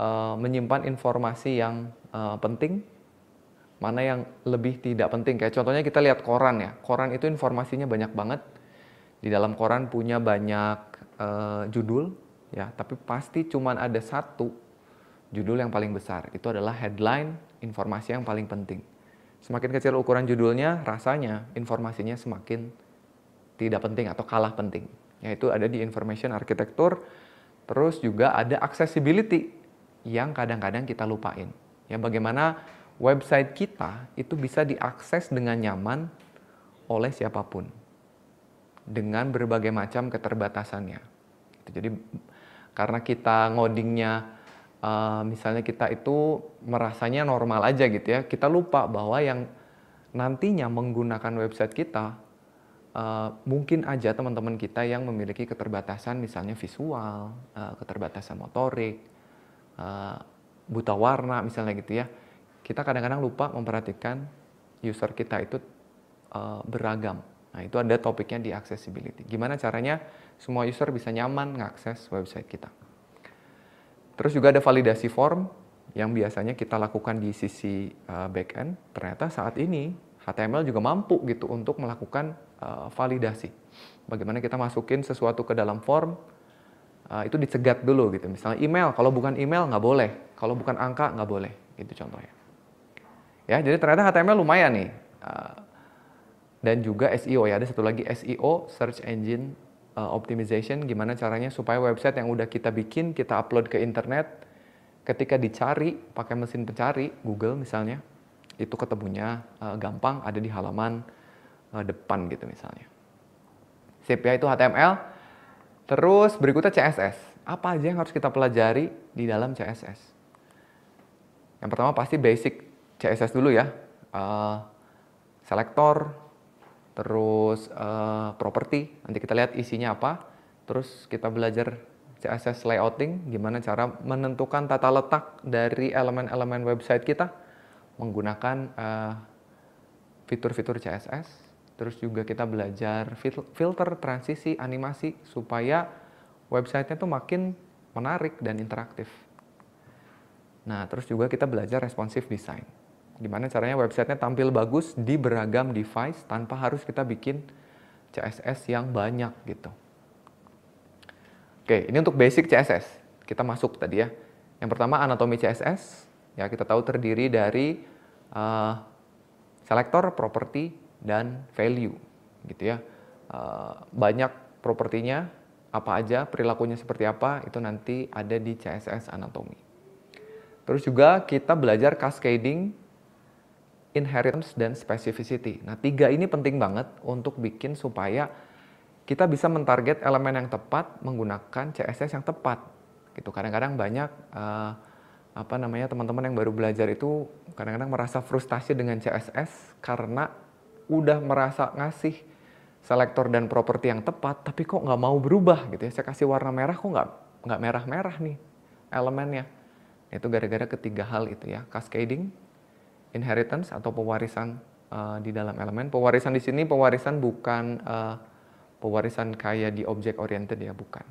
uh, menyimpan informasi yang uh, penting, mana yang lebih tidak penting. Kayak contohnya kita lihat koran ya, koran itu informasinya banyak banget. Di dalam koran punya banyak uh, judul ya, tapi pasti cuman ada satu judul yang paling besar. Itu adalah headline informasi yang paling penting. Semakin kecil ukuran judulnya, rasanya informasinya semakin tidak penting atau kalah penting. Yaitu ada di information architecture, terus juga ada accessibility yang kadang-kadang kita lupain. Ya bagaimana website kita itu bisa diakses dengan nyaman oleh siapapun dengan berbagai macam keterbatasannya. Gitu. Jadi karena kita ngodingnya eh, misalnya kita itu merasanya normal aja gitu ya, kita lupa bahwa yang nantinya menggunakan website kita eh, mungkin aja teman-teman kita yang memiliki keterbatasan misalnya visual, eh, keterbatasan motorik, buta warna misalnya gitu ya kita kadang-kadang lupa memperhatikan user kita itu uh, beragam. Nah, itu ada topiknya di accessibility. Gimana caranya semua user bisa nyaman mengakses website kita. Terus juga ada validasi form yang biasanya kita lakukan di sisi uh, backend. Ternyata saat ini HTML juga mampu gitu untuk melakukan uh, validasi. Bagaimana kita masukin sesuatu ke dalam form, uh, itu dicegat dulu gitu. Misalnya email, kalau bukan email nggak boleh, kalau bukan angka nggak boleh, gitu contohnya. Ya, jadi ternyata HTML lumayan nih. Eh, dan juga SEO ya, ada satu lagi SEO search engine eh, optimization gimana caranya supaya website yang udah kita bikin, kita upload ke internet ketika dicari pakai mesin pencari Google misalnya, itu ketemunya eh, gampang ada di halaman depan gitu misalnya. CPI ya, itu HTML. Terus berikutnya CSS. Apa aja yang harus kita pelajari di dalam CSS? Yang pertama pasti basic CSS dulu ya. Uh, eh, selector, terus uh, eh, property, nanti kita lihat isinya apa. Terus kita belajar CSS layouting, gimana cara menentukan tata letak dari elemen-elemen website kita menggunakan fitur eh, fitur-fitur CSS. Terus juga kita belajar filter, transisi, animasi supaya websitenya itu makin menarik dan interaktif. Nah, terus juga kita belajar responsive design. Gimana caranya websitenya tampil bagus di beragam device tanpa harus kita bikin CSS yang banyak gitu. Oke, ini untuk basic CSS. Kita masuk tadi ya. Yang pertama anatomi CSS. Ya, kita tahu terdiri dari uh, selector, property, dan value gitu ya. Uh, banyak propertinya apa aja, perilakunya seperti apa, itu nanti ada di CSS anatomi. Terus juga kita belajar cascading inheritance dan specificity. Nah, tiga ini penting banget untuk bikin supaya kita bisa mentarget elemen yang tepat menggunakan CSS yang tepat. Gitu. Kadang-kadang banyak uh, apa namanya teman-teman yang baru belajar itu kadang-kadang merasa frustasi dengan CSS karena udah merasa ngasih selektor dan properti yang tepat, tapi kok nggak mau berubah gitu ya. Saya kasih warna merah kok nggak nggak merah-merah nih elemennya. Itu gara-gara ketiga hal itu ya, cascading, inheritance atau pewarisan uh, di dalam elemen. Pewarisan di sini pewarisan bukan uh, pewarisan kayak di object oriented ya, bukan.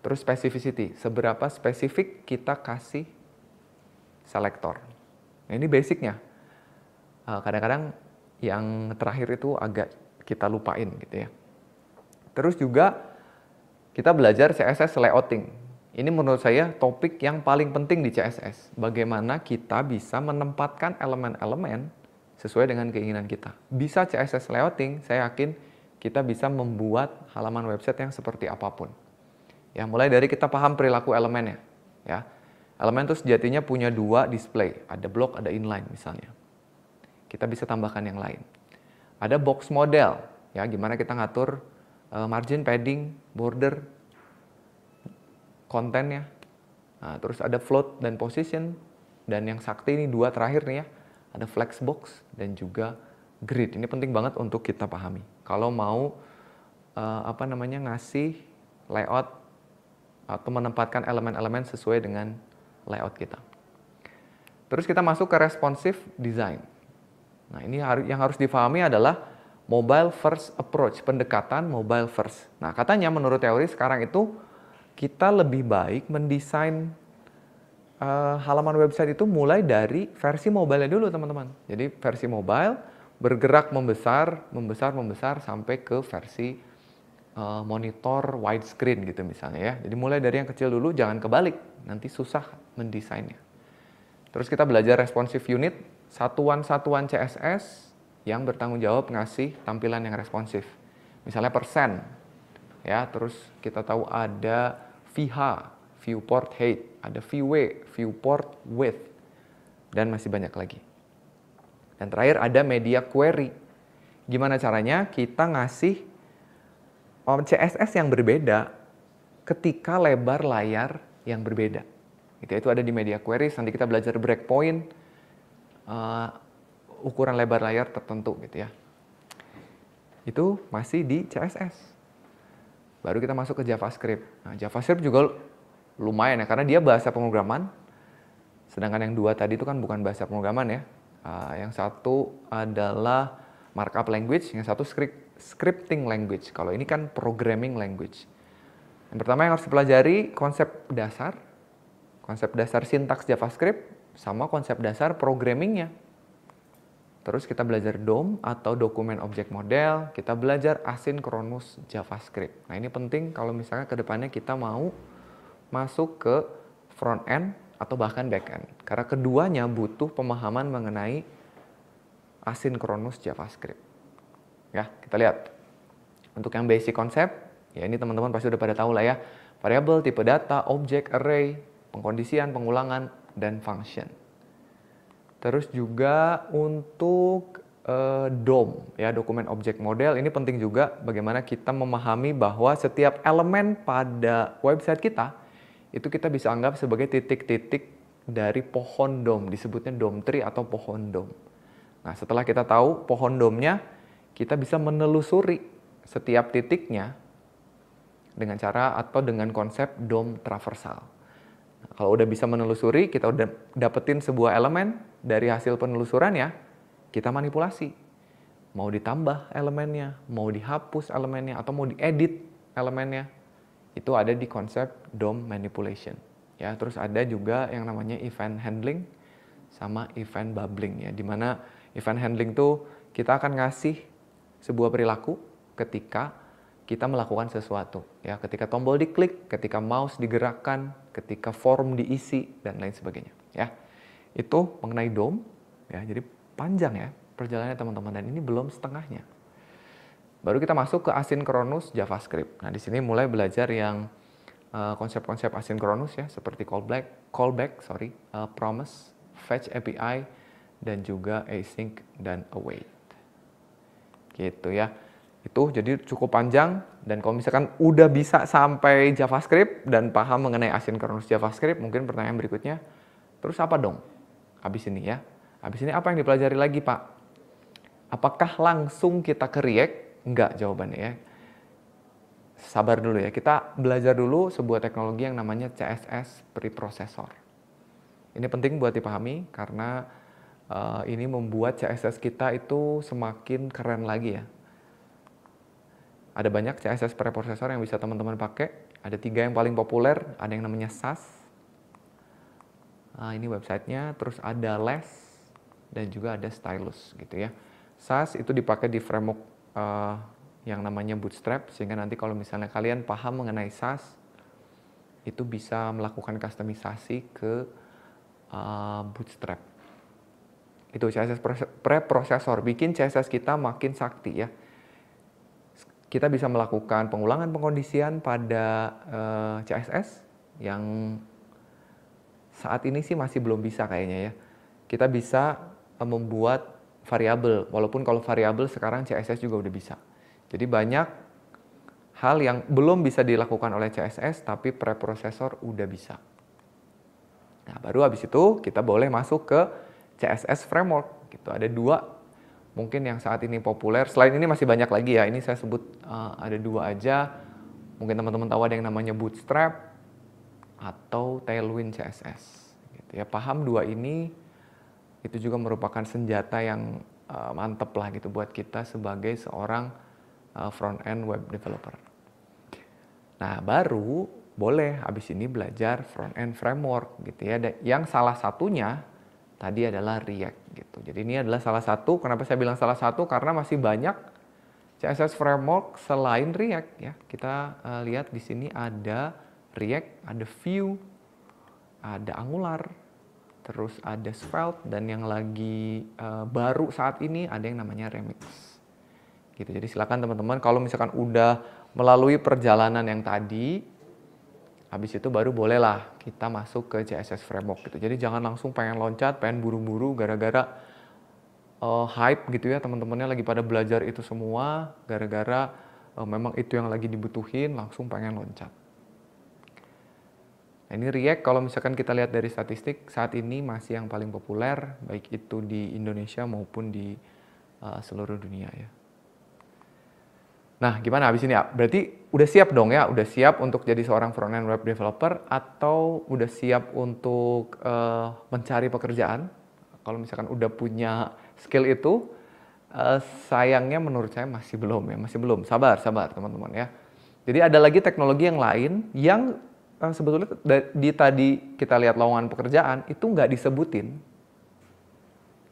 Terus specificity, seberapa spesifik kita kasih selektor. Nah, ini basicnya. Eh, kadang-kadang uh, yang terakhir itu agak kita lupain gitu ya. Terus juga kita belajar CSS layouting. Ini menurut saya topik yang paling penting di CSS. Bagaimana kita bisa menempatkan elemen-elemen sesuai dengan keinginan kita. Bisa CSS layouting, saya yakin kita bisa membuat halaman website yang seperti apapun. Ya, mulai dari kita paham perilaku elemennya. Ya, elemen itu sejatinya punya dua display, ada block, ada inline misalnya. Kita bisa tambahkan yang lain. Ada box model, ya, gimana kita ngatur eh, margin, padding, border, kontennya. Nah, terus ada float dan position dan yang sakti ini dua terakhir nih ya. Ada flexbox dan juga grid. Ini penting banget untuk kita pahami. Kalau mau uh, apa namanya ngasih layout atau menempatkan elemen-elemen sesuai dengan layout kita. Terus kita masuk ke responsive design. Nah, ini yang harus difahami adalah mobile first approach, pendekatan mobile first. Nah, katanya menurut teori sekarang itu kita lebih baik mendesain uh, halaman website itu mulai dari versi mobile dulu teman-teman. Jadi versi mobile bergerak membesar, membesar, membesar sampai ke versi uh, monitor widescreen gitu misalnya ya. Jadi mulai dari yang kecil dulu, jangan kebalik, nanti susah mendesainnya. Terus kita belajar responsive unit, satuan-satuan CSS yang bertanggung jawab ngasih tampilan yang responsif. Misalnya persen, ya terus kita tahu ada VH, viewport height ada VW, viewport width dan masih banyak lagi. Dan terakhir ada media query. Gimana caranya kita ngasih oh, CSS yang berbeda ketika lebar layar yang berbeda. Itu, ya, itu ada di media query, nanti kita belajar breakpoint, uh, ukuran lebar layar tertentu gitu ya. Itu masih di CSS. Baru kita masuk ke JavaScript. Nah, JavaScript juga lumayan ya, karena dia bahasa pemrograman. Sedangkan yang dua tadi itu kan bukan bahasa pemrograman ya. Uh, yang satu adalah markup language, yang satu script, scripting language. Kalau ini kan programming language. Yang pertama yang harus dipelajari konsep dasar, konsep dasar sintaks JavaScript, sama konsep dasar programmingnya. Terus kita belajar DOM atau Dokumen Objek Model, kita belajar asinkronus JavaScript. Nah ini penting kalau misalnya kedepannya kita mau masuk ke front end atau bahkan back end. Karena keduanya butuh pemahaman mengenai asinkronus JavaScript. Ya, kita lihat. Untuk yang basic konsep, ya ini teman-teman pasti udah pada tahu lah ya. Variable, tipe data, objek, array, pengkondisian, pengulangan, dan function. Terus juga untuk uh, DOM ya dokumen objek model ini penting juga bagaimana kita memahami bahwa setiap elemen pada website kita itu kita bisa anggap sebagai titik-titik dari pohon DOM disebutnya DOM tree atau pohon DOM. Nah, setelah kita tahu pohon DOM-nya, kita bisa menelusuri setiap titiknya dengan cara atau dengan konsep DOM traversal. Nah, kalau udah bisa menelusuri, kita udah dapetin sebuah elemen, dari hasil penelusurannya, kita manipulasi. Mau ditambah elemennya, mau dihapus elemennya, atau mau diedit elemennya. Itu ada di konsep DOM manipulation. Ya, terus ada juga yang namanya event handling sama event bubbling ya, dimana event handling tuh kita akan ngasih sebuah perilaku ketika kita melakukan sesuatu ya ketika tombol diklik ketika mouse digerakkan ketika form diisi dan lain sebagainya ya itu mengenai dom ya jadi panjang ya perjalanannya teman-teman dan ini belum setengahnya baru kita masuk ke asinkronus JavaScript nah di sini mulai belajar yang eh, konsep-konsep uh, asinkronus ya seperti callback callback sorry uh, promise fetch API dan juga async dan await gitu ya itu jadi cukup panjang dan kalau misalkan udah bisa sampai JavaScript dan paham mengenai asinkronus JavaScript mungkin pertanyaan berikutnya terus apa dong Habis ini ya. Habis ini apa yang dipelajari lagi Pak? Apakah langsung kita ke React? Enggak jawabannya ya. Sabar dulu ya, kita belajar dulu sebuah teknologi yang namanya CSS Preprocessor. Ini penting buat dipahami karena uh, ini membuat CSS kita itu semakin keren lagi ya. Ada banyak CSS preprocessor yang bisa teman-teman pakai. Ada tiga yang paling populer, ada yang namanya SAS, uh, ini websitenya terus ada les dan juga ada stylus gitu ya SAS itu dipakai di framework uh, yang namanya bootstrap sehingga nanti kalau misalnya kalian paham mengenai SAS itu bisa melakukan customisasi ke uh, bootstrap itu CSS preprosesor bikin CSS kita makin sakti ya kita bisa melakukan pengulangan pengkondisian pada uh, eh, CSS yang saat ini sih masih belum bisa kayaknya ya. Kita bisa eh, membuat variabel, walaupun kalau variabel sekarang CSS juga udah bisa. Jadi banyak hal yang belum bisa dilakukan oleh CSS tapi preprocessor udah bisa. Nah, baru habis itu kita boleh masuk ke CSS framework gitu. Ada dua mungkin yang saat ini populer. Selain ini masih banyak lagi ya. Ini saya sebut uh, ada dua aja. Mungkin teman-teman tahu ada yang namanya Bootstrap, atau tailwind CSS. Gitu ya, paham dua ini itu juga merupakan senjata yang uh, mantep lah gitu buat kita sebagai seorang uh, front end web developer. Nah baru boleh habis ini belajar front end framework gitu ya, yang salah satunya tadi adalah React gitu. Jadi ini adalah salah satu. Kenapa saya bilang salah satu? Karena masih banyak CSS framework selain React ya. Kita uh, lihat di sini ada React, ada Vue, ada Angular, terus ada Svelte, dan yang lagi uh, baru saat ini ada yang namanya Remix. Gitu. Jadi silakan teman-teman kalau misalkan udah melalui perjalanan yang tadi, habis itu baru bolehlah kita masuk ke CSS Framework gitu. Jadi jangan langsung pengen loncat, pengen buru-buru gara-gara uh, hype gitu ya teman-temannya lagi pada belajar itu semua gara-gara uh, memang itu yang lagi dibutuhin langsung pengen loncat. Nah, ini React kalau misalkan kita lihat dari statistik saat ini masih yang paling populer baik itu di Indonesia maupun di uh, seluruh dunia ya. Nah, gimana habis ini ya? Berarti udah siap dong ya, udah siap untuk jadi seorang front end web developer atau udah siap untuk uh, mencari pekerjaan? Kalau misalkan udah punya skill itu, uh, sayangnya menurut saya masih belum ya, masih belum. Sabar, sabar teman-teman ya. Jadi ada lagi teknologi yang lain yang uh, sebetulnya di tadi kita lihat lowongan pekerjaan itu nggak disebutin,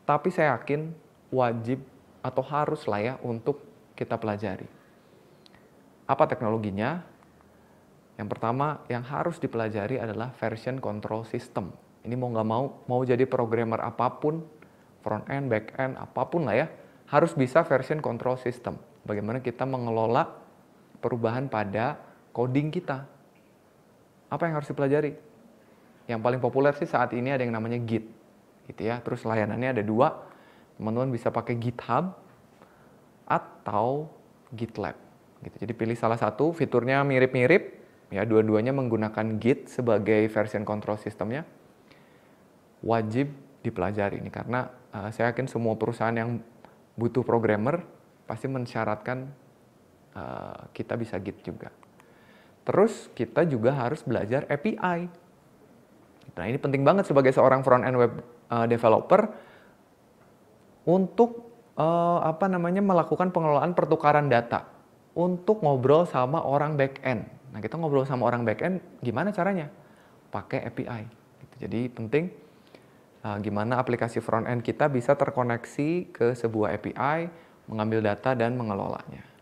tapi saya yakin wajib atau harus lah ya untuk kita pelajari. Apa teknologinya? Yang pertama yang harus dipelajari adalah version control system. Ini mau nggak mau, mau jadi programmer apapun, front end, back end, apapun lah ya, harus bisa version control system. Bagaimana kita mengelola perubahan pada coding kita. Apa yang harus dipelajari? Yang paling populer sih saat ini ada yang namanya Git, gitu ya. Terus layanannya ada dua, teman-teman bisa pakai GitHub atau GitLab. Gitu. Jadi pilih salah satu, fiturnya mirip-mirip, ya dua-duanya menggunakan Git sebagai version control sistemnya. Wajib dipelajari ini karena uh, saya yakin semua perusahaan yang butuh programmer pasti mensyaratkan uh, kita bisa Git juga. Terus kita juga harus belajar API. Nah ini penting banget sebagai seorang front end web uh, developer untuk uh, apa namanya melakukan pengelolaan pertukaran data untuk ngobrol sama orang back end. Nah kita ngobrol sama orang back end gimana caranya? Pakai API. Gitu. Jadi penting uh, gimana aplikasi front end kita bisa terkoneksi ke sebuah API, mengambil data dan mengelolanya.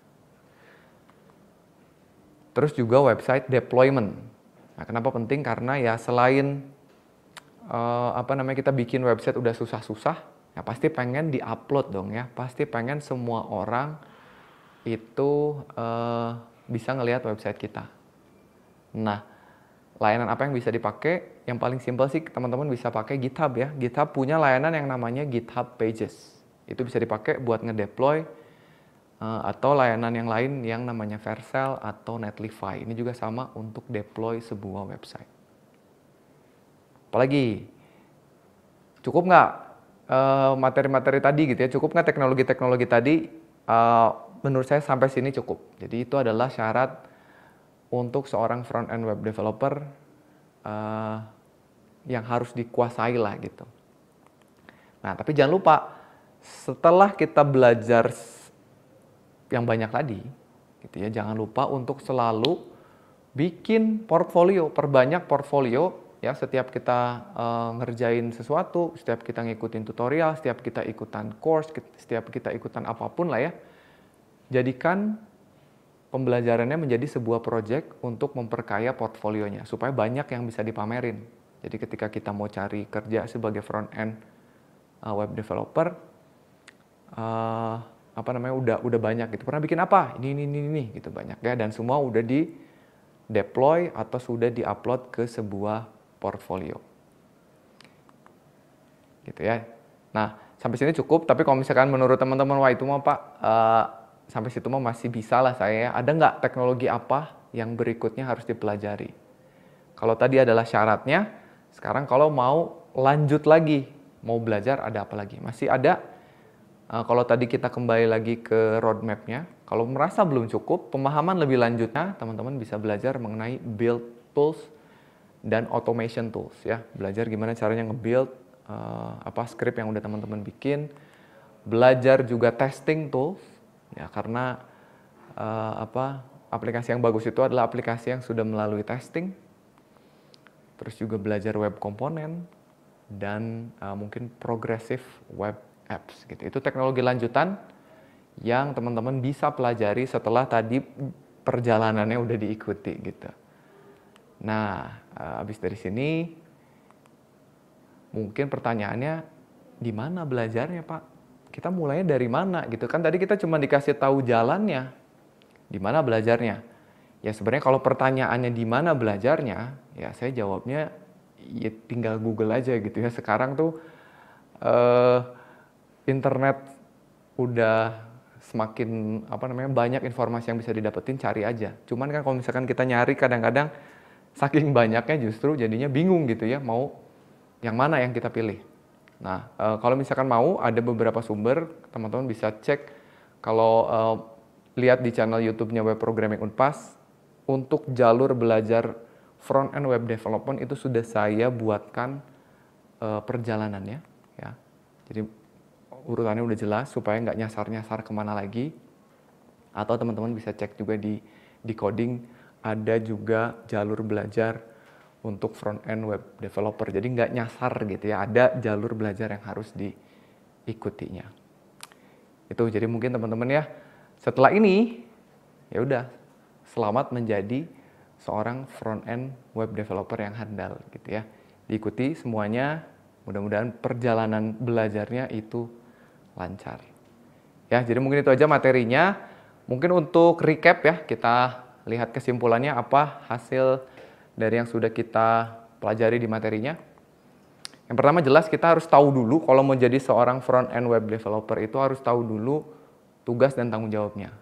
Terus juga website deployment. Nah, kenapa penting? Karena ya selain uh, apa namanya kita bikin website udah susah-susah, ya pasti pengen diupload dong ya. Pasti pengen semua orang itu uh, bisa ngelihat website kita. Nah, layanan apa yang bisa dipakai? Yang paling simpel sih teman-teman bisa pakai GitHub ya. GitHub punya layanan yang namanya GitHub Pages. Itu bisa dipakai buat ngedeploy Eh, atau layanan yang lain yang namanya Vercel atau Netlify. Ini juga sama untuk deploy sebuah website. Apalagi, cukup nggak eh, materi-materi uh, tadi gitu ya, cukup nggak teknologi-teknologi tadi? Uh, menurut saya sampai sini cukup. Jadi itu adalah syarat untuk seorang front-end web developer uh, yang harus dikuasai lah gitu. Nah, tapi jangan lupa setelah kita belajar yang banyak tadi, gitu ya. Jangan lupa untuk selalu bikin portfolio, perbanyak portfolio ya setiap kita uh, ngerjain sesuatu, setiap kita ngikutin tutorial, setiap kita ikutan course, setiap kita ikutan apapun lah ya. Jadikan pembelajarannya menjadi sebuah project untuk memperkaya portfolionya supaya banyak yang bisa dipamerin. Jadi ketika kita mau cari kerja sebagai front end eh, web developer uh, apa namanya udah udah banyak gitu. Pernah bikin apa? Ini ini ini ini gitu banyak ya dan semua udah di deploy atau sudah di upload ke sebuah portfolio. Gitu ya. Nah, sampai sini cukup, tapi kalau misalkan menurut teman-teman wah itu mah Pak uh, sampai situ mah masih bisa lah saya. Ya. Ada nggak teknologi apa yang berikutnya harus dipelajari? Kalau tadi adalah syaratnya, sekarang kalau mau lanjut lagi, mau belajar ada apa lagi? Masih ada Uh, kalau tadi kita kembali lagi ke roadmapnya, kalau merasa belum cukup, pemahaman lebih lanjutnya teman-teman bisa belajar mengenai build tools dan automation tools ya. Belajar gimana caranya nge-build uh, apa script yang udah teman-teman bikin. Belajar juga testing tools ya karena uh, apa aplikasi yang bagus itu adalah aplikasi yang sudah melalui testing. Terus juga belajar web komponen dan uh, mungkin progressive web apps gitu. Itu teknologi lanjutan yang teman-teman bisa pelajari setelah tadi perjalanannya udah diikuti gitu. Nah, eh, habis dari sini mungkin pertanyaannya di mana belajarnya, Pak? Kita mulainya dari mana gitu kan? Tadi kita cuma dikasih tahu jalannya. Di mana belajarnya? Ya sebenarnya kalau pertanyaannya di mana belajarnya, ya saya jawabnya ya tinggal Google aja gitu ya. Sekarang tuh eh internet udah semakin apa namanya banyak informasi yang bisa didapetin cari aja. Cuman kan kalau misalkan kita nyari kadang-kadang saking banyaknya justru jadinya bingung gitu ya mau yang mana yang kita pilih. Nah e, kalau misalkan mau ada beberapa sumber teman-teman bisa cek kalau e, lihat di channel YouTube-nya Web Programming Unpas untuk jalur belajar front end web development itu sudah saya buatkan e, perjalanannya ya. Jadi urutannya udah jelas supaya nggak nyasar-nyasar kemana lagi. Atau teman-teman bisa cek juga di di coding ada juga jalur belajar untuk front end web developer. Jadi nggak nyasar gitu ya, ada jalur belajar yang harus diikutinya. Itu jadi mungkin teman-teman ya, setelah ini ya udah selamat menjadi seorang front end web developer yang handal gitu ya. Diikuti semuanya, mudah-mudahan perjalanan belajarnya itu lancar. Ya, jadi mungkin itu aja materinya. Mungkin untuk recap ya, kita lihat kesimpulannya apa hasil dari yang sudah kita pelajari di materinya. Yang pertama jelas kita harus tahu dulu kalau mau jadi seorang front end web developer itu harus tahu dulu tugas dan tanggung jawabnya.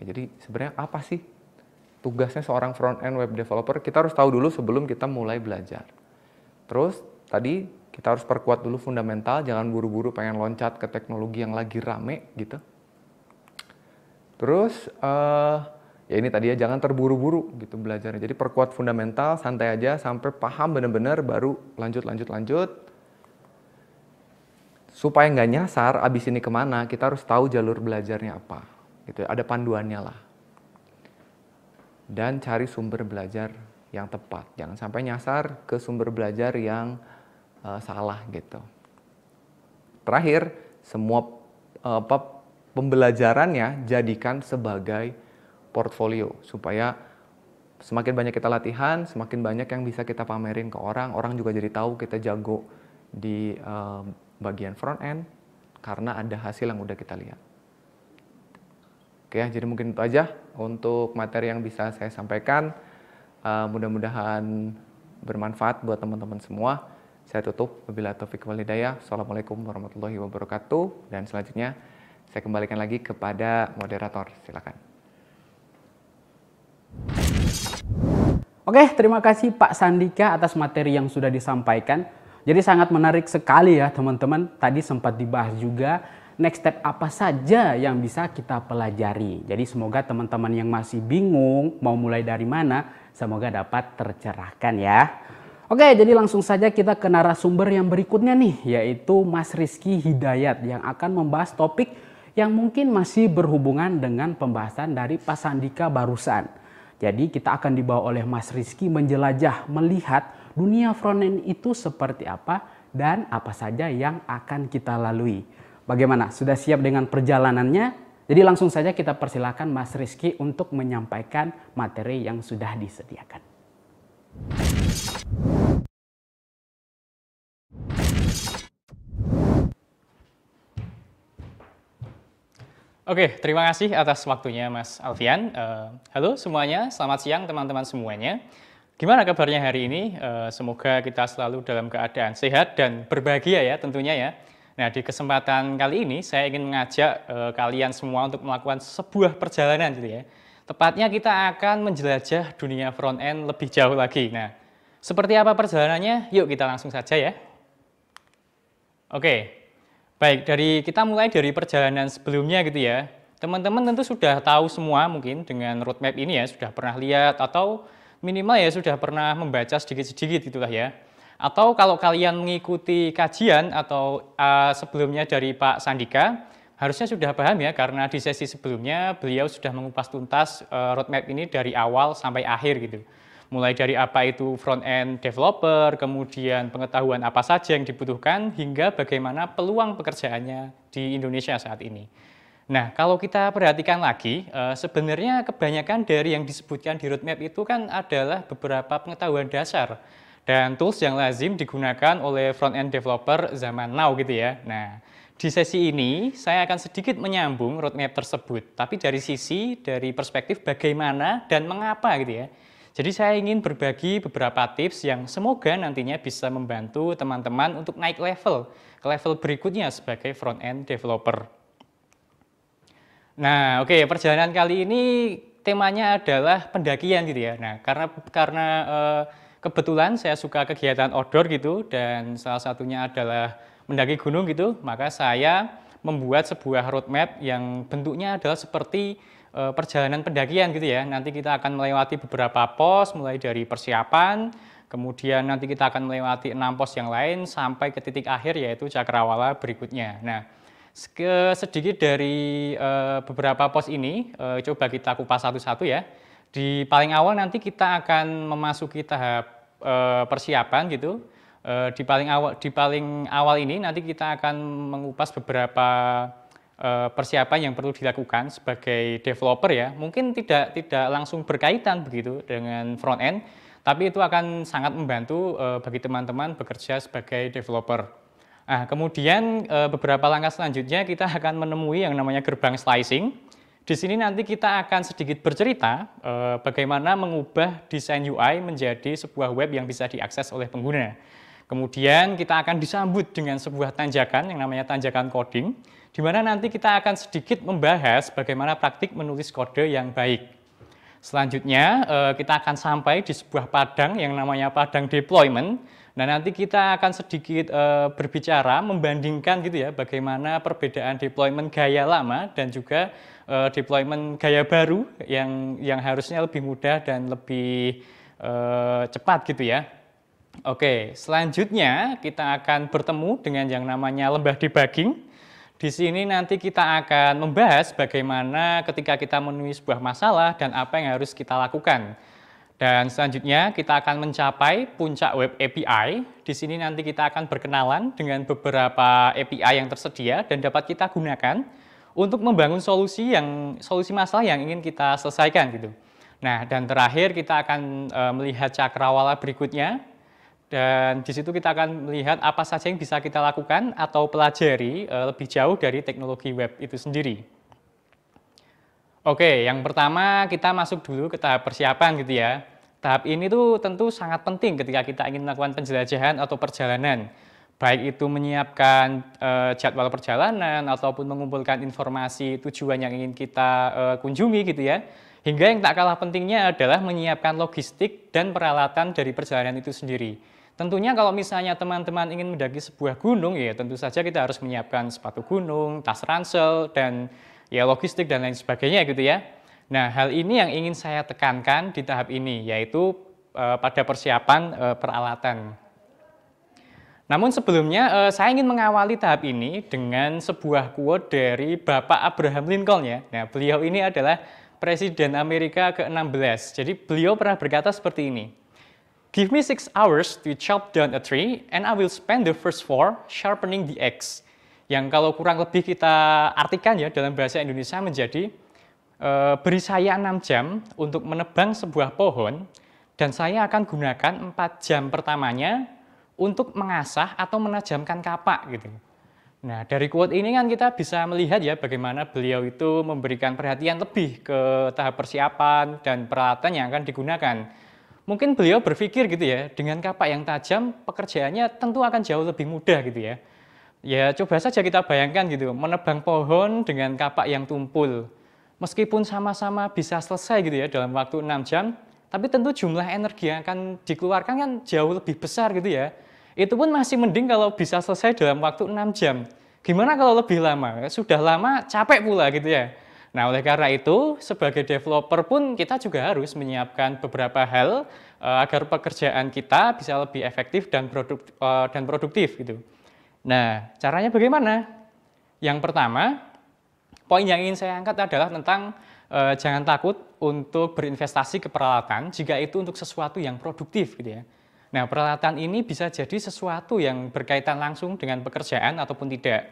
Ya, jadi sebenarnya apa sih tugasnya seorang front end web developer? Kita harus tahu dulu sebelum kita mulai belajar. Terus tadi kita harus perkuat dulu fundamental, jangan buru-buru pengen loncat ke teknologi yang lagi rame gitu. Terus uh, ya ini tadi ya jangan terburu-buru gitu belajarnya. Jadi perkuat fundamental, santai aja sampai paham benar-benar baru lanjut lanjut lanjut. Supaya nggak nyasar abis ini kemana kita harus tahu jalur belajarnya apa. Gitu ada panduannya lah. Dan cari sumber belajar yang tepat. Jangan sampai nyasar ke sumber belajar yang uh, salah gitu. Terakhir, semua uh, pembelajarannya jadikan sebagai portfolio supaya semakin banyak kita latihan, semakin banyak yang bisa kita pamerin ke orang, orang juga jadi tahu kita jago di uh, bagian front end karena ada hasil yang udah kita lihat. Oke, ya, jadi mungkin itu aja untuk materi yang bisa saya sampaikan. Uh, Mudah-mudahan bermanfaat buat teman-teman semua. Saya tutup. Wabillahi topik wal hidayah. Assalamualaikum warahmatullahi wabarakatuh. Dan selanjutnya saya kembalikan lagi kepada moderator. Silakan. Oke, terima kasih Pak Sandika atas materi yang sudah disampaikan. Jadi sangat menarik sekali ya teman-teman. Tadi sempat dibahas juga next step apa saja yang bisa kita pelajari. Jadi semoga teman-teman yang masih bingung mau mulai dari mana, semoga dapat tercerahkan ya. Oke, jadi langsung saja kita ke narasumber yang berikutnya nih, yaitu Mas Rizky Hidayat yang akan membahas topik yang mungkin masih berhubungan dengan pembahasan dari Pak Sandika barusan. Jadi kita akan dibawa oleh Mas Rizky menjelajah, melihat dunia front end itu seperti apa dan apa saja yang akan kita lalui. Bagaimana? Sudah siap dengan perjalanannya? Jadi langsung saja kita persilakan Mas Rizky untuk menyampaikan materi yang sudah disediakan. Oke, terima kasih atas waktunya Mas Alfian. Eh, halo semuanya, selamat siang teman-teman semuanya. Gimana kabarnya hari ini? Eh, semoga kita selalu dalam keadaan sehat dan berbahagia ya tentunya ya. Nah, di kesempatan kali ini saya ingin mengajak eh, kalian semua untuk melakukan sebuah perjalanan gitu ya. Tepatnya kita akan menjelajah dunia front end lebih jauh lagi. Nah, seperti apa perjalanannya? Yuk kita langsung saja ya. Oke. Baik, dari kita mulai dari perjalanan sebelumnya gitu ya. Teman-teman tentu sudah tahu semua mungkin dengan roadmap ini ya, sudah pernah lihat atau minimal ya sudah pernah membaca sedikit-sedikit gitulah ya. Atau kalau kalian mengikuti kajian atau uh, sebelumnya dari Pak Sandika, harusnya sudah paham ya karena di sesi sebelumnya beliau sudah mengupas tuntas uh, roadmap ini dari awal sampai akhir gitu. Mulai dari apa itu front end developer, kemudian pengetahuan apa saja yang dibutuhkan hingga bagaimana peluang pekerjaannya di Indonesia saat ini. Nah, kalau kita perhatikan lagi, eh, sebenarnya kebanyakan dari yang disebutkan di roadmap itu kan adalah beberapa pengetahuan dasar dan tools yang lazim digunakan oleh front-end developer zaman now gitu ya. Nah, di sesi ini, saya akan sedikit menyambung roadmap tersebut, tapi dari sisi, dari perspektif bagaimana dan mengapa gitu ya. Jadi saya ingin berbagi beberapa tips yang semoga nantinya bisa membantu teman-teman untuk naik level ke level berikutnya sebagai front-end developer. Nah, oke, okay, perjalanan kali ini temanya adalah pendakian gitu ya. Nah, karena karena eh, kebetulan saya suka kegiatan outdoor gitu dan salah satunya adalah mendaki gunung gitu, maka saya membuat sebuah roadmap yang bentuknya adalah seperti eh, perjalanan pendakian gitu ya. Nanti kita akan melewati beberapa pos mulai dari persiapan, kemudian nanti kita akan melewati enam pos yang lain sampai ke titik akhir yaitu Cakrawala berikutnya. Nah, sedikit dari eh, beberapa pos ini eh, coba kita kupas satu-satu ya. Di paling awal nanti kita akan memasuki tahap persiapan gitu uh, di paling awal di paling awal ini nanti kita akan mengupas beberapa uh, persiapan yang perlu dilakukan sebagai developer ya. Mungkin tidak tidak langsung berkaitan begitu dengan front end, tapi itu akan sangat membantu uh, bagi teman-teman bekerja sebagai developer. Nah, kemudian uh, beberapa langkah selanjutnya kita akan menemui yang namanya gerbang slicing. Di sini nanti kita akan sedikit bercerita bagaimana mengubah desain UI menjadi sebuah web yang bisa diakses oleh pengguna. Kemudian kita akan disambut dengan sebuah tanjakan yang namanya tanjakan coding, di mana nanti kita akan sedikit membahas bagaimana praktik menulis kode yang baik. Selanjutnya, eh, kita akan sampai di sebuah padang yang namanya padang deployment. Nah, nanti kita akan sedikit eh, berbicara, membandingkan gitu ya, bagaimana perbedaan deployment gaya lama dan juga eh, deployment gaya baru yang yang harusnya lebih mudah dan lebih cepat gitu ya. Oke, selanjutnya kita akan bertemu dengan yang namanya lembah debugging. Di sini nanti kita akan membahas bagaimana ketika kita menemui sebuah masalah dan apa yang harus kita lakukan. Dan selanjutnya kita akan mencapai puncak web API. Di sini nanti kita akan berkenalan dengan beberapa API yang tersedia dan dapat kita gunakan untuk membangun solusi yang solusi masalah yang ingin kita selesaikan gitu. Nah, dan terakhir kita akan eh, melihat cakrawala berikutnya dan di situ kita akan melihat apa saja yang bisa kita lakukan atau pelajari eh, lebih jauh dari teknologi web itu sendiri. Oke, yang pertama kita masuk dulu ke tahap persiapan gitu ya. Tahap ini tuh tentu sangat penting ketika kita ingin melakukan penjelajahan atau perjalanan. Baik itu menyiapkan e, jadwal perjalanan ataupun mengumpulkan informasi tujuan yang ingin kita e, kunjungi gitu ya. Hingga yang tak kalah pentingnya adalah menyiapkan logistik dan peralatan dari perjalanan itu sendiri. Tentunya kalau misalnya teman-teman ingin mendaki sebuah gunung ya tentu saja kita harus menyiapkan sepatu gunung, tas ransel dan ya logistik dan lain sebagainya gitu ya. Nah, hal ini yang ingin saya tekankan di tahap ini yaitu e, pada persiapan e, peralatan. Namun sebelumnya e, saya ingin mengawali tahap ini dengan sebuah quote dari Bapak Abraham Lincoln ya. Nah, beliau ini adalah Presiden Amerika ke-16. Jadi beliau pernah berkata seperti ini. Give me six hours to chop down a tree and I will spend the first four sharpening the axe. Yang kalau kurang lebih kita artikan ya dalam bahasa Indonesia menjadi e, beri saya enam jam untuk menebang sebuah pohon dan saya akan gunakan empat jam pertamanya untuk mengasah atau menajamkan kapak gitu. Nah, dari quote ini kan kita bisa melihat ya bagaimana beliau itu memberikan perhatian lebih ke tahap persiapan dan peralatan yang akan digunakan mungkin beliau berpikir gitu ya, dengan kapak yang tajam pekerjaannya tentu akan jauh lebih mudah gitu ya. Ya coba saja kita bayangkan gitu, menebang pohon dengan kapak yang tumpul. Meskipun sama-sama bisa selesai gitu ya dalam waktu 6 jam, tapi tentu jumlah energi yang akan dikeluarkan kan jauh lebih besar gitu ya. Itu pun masih mending kalau bisa selesai dalam waktu 6 jam. Gimana kalau lebih lama? Sudah lama capek pula gitu ya. Nah, oleh karena itu, sebagai developer pun kita juga harus menyiapkan beberapa hal uh, agar pekerjaan kita bisa lebih efektif dan, produk, uh, dan produktif. gitu. Nah, caranya bagaimana? Yang pertama, poin yang ingin saya angkat adalah tentang uh, jangan takut untuk berinvestasi ke peralatan jika itu untuk sesuatu yang produktif. gitu ya. Nah, peralatan ini bisa jadi sesuatu yang berkaitan langsung dengan pekerjaan ataupun tidak.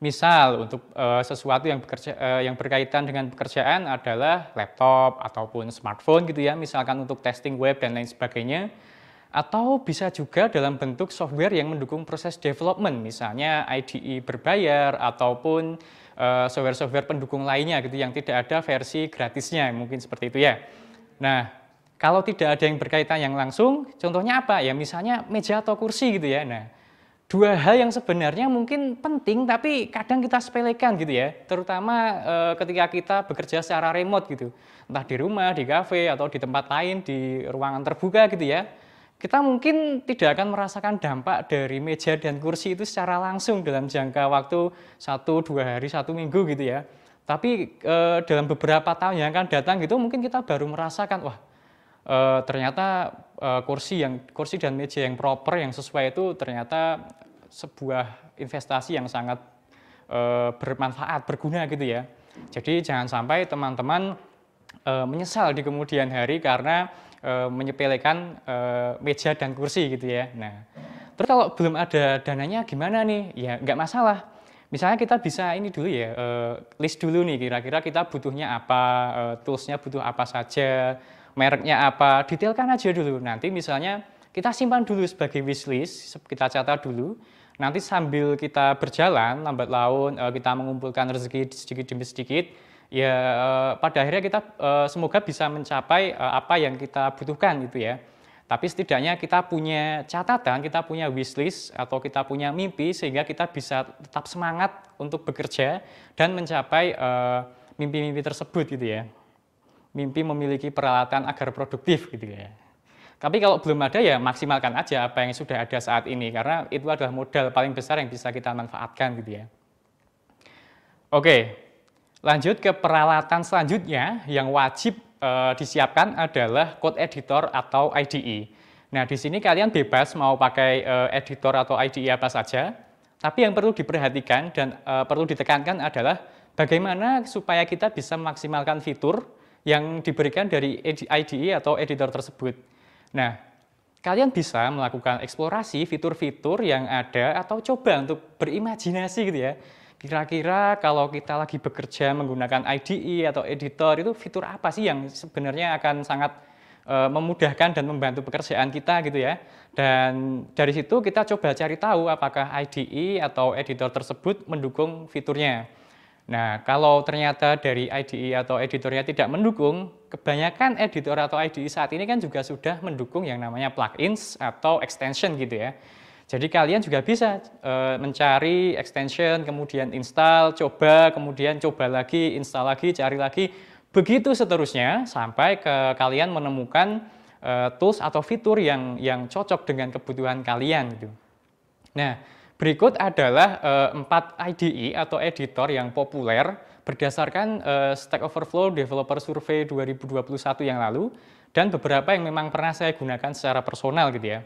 Misal untuk e, sesuatu yang bekerja, e, yang berkaitan dengan pekerjaan adalah laptop ataupun smartphone gitu ya, misalkan untuk testing web dan lain sebagainya. Atau bisa juga dalam bentuk software yang mendukung proses development, misalnya IDE berbayar ataupun eh, software-software pendukung lainnya gitu yang tidak ada versi gratisnya, mungkin seperti itu ya. Nah, kalau tidak ada yang berkaitan yang langsung, contohnya apa? Ya misalnya meja atau kursi gitu ya. Nah, dua hal yang sebenarnya mungkin penting tapi kadang kita sepelekan gitu ya terutama e, ketika kita bekerja secara remote gitu entah di rumah di kafe atau di tempat lain di ruangan terbuka gitu ya kita mungkin tidak akan merasakan dampak dari meja dan kursi itu secara langsung dalam jangka waktu satu dua hari satu minggu gitu ya tapi e, dalam beberapa tahun yang akan datang gitu mungkin kita baru merasakan wah uh, ternyata uh, kursi yang kursi dan meja yang proper yang sesuai itu ternyata sebuah investasi yang sangat uh, bermanfaat berguna gitu ya. Jadi jangan sampai teman-teman uh, menyesal di kemudian hari karena uh, menyepelekan uh, meja dan kursi gitu ya. Nah, terus kalau belum ada dananya gimana nih? Ya nggak masalah. Misalnya kita bisa ini dulu ya, list dulu nih kira-kira kita butuhnya apa, toolsnya butuh apa saja, mereknya apa, detailkan aja dulu. Nanti misalnya kita simpan dulu sebagai wishlist, kita catat dulu. Nanti sambil kita berjalan, lambat laun eh, kita mengumpulkan rezeki sedikit demi sedikit, ya eh, pada akhirnya kita eh, semoga bisa mencapai apa yang kita butuhkan gitu ya. Tapi setidaknya kita punya catatan, kita punya wishlist atau kita punya mimpi sehingga kita bisa tetap semangat untuk bekerja dan mencapai mimpi -mimpi tersebut gitu ya mimpi memiliki peralatan agar produktif gitu ya. Tapi kalau belum ada ya maksimalkan aja apa yang sudah ada saat ini karena itu adalah modal paling besar yang bisa kita manfaatkan gitu ya. Oke, lanjut ke peralatan selanjutnya yang wajib e, disiapkan adalah code editor atau IDE. Nah di sini kalian bebas mau pakai e, editor atau IDE apa saja, tapi yang perlu diperhatikan dan e, perlu ditekankan adalah bagaimana supaya kita bisa memaksimalkan fitur yang diberikan dari IDE atau editor tersebut. Nah, kalian bisa melakukan eksplorasi fitur-fitur yang ada atau coba untuk berimajinasi gitu ya. Kira-kira kalau kita lagi bekerja menggunakan IDE atau editor itu fitur apa sih yang sebenarnya akan sangat eh, memudahkan dan membantu pekerjaan kita gitu ya. Dan dari situ kita coba cari tahu apakah IDE atau editor tersebut mendukung fiturnya. Nah, kalau ternyata dari IDE atau editornya tidak mendukung, kebanyakan editor atau IDE saat ini kan juga sudah mendukung yang namanya plugins atau extension gitu ya. Jadi kalian juga bisa e, mencari extension, kemudian install, coba, kemudian coba lagi, install lagi, cari lagi, begitu seterusnya sampai ke kalian menemukan e, tools atau fitur yang yang cocok dengan kebutuhan kalian gitu. Nah, Berikut adalah eh, empat uh, IDE atau editor yang populer berdasarkan uh, Stack Overflow Developer Survey 2021 yang lalu dan beberapa yang memang pernah saya gunakan secara personal gitu ya.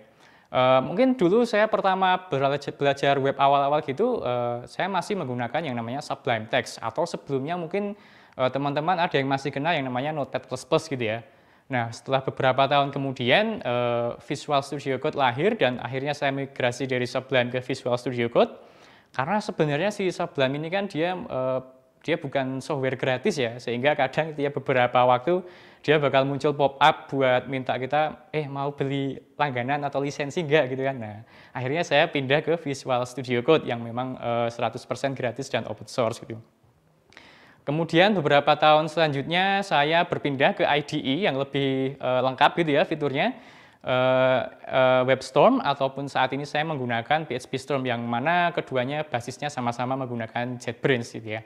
Uh, mungkin dulu saya pertama belajar web awal-awal gitu, uh, saya masih menggunakan yang namanya Sublime Text atau sebelumnya mungkin teman-teman uh, ada yang masih kenal yang namanya Notepad++ gitu ya. Nah, setelah beberapa tahun kemudian, eh, Visual Studio Code lahir dan akhirnya saya migrasi dari Sublime ke Visual Studio Code. Karena sebenarnya si Sublime ini kan dia eh, dia bukan software gratis ya, sehingga kadang tiap beberapa waktu dia bakal muncul pop-up buat minta kita, eh mau beli langganan atau lisensi enggak gitu kan. Nah, akhirnya saya pindah ke Visual Studio Code yang memang 100% eh, gratis dan open source gitu. Kemudian beberapa tahun selanjutnya saya berpindah ke IDE yang lebih uh, lengkap gitu ya fiturnya. Uh, eh, uh, eh, WebStorm ataupun saat ini saya menggunakan PHP Storm yang mana keduanya basisnya sama-sama menggunakan JetBrains gitu ya.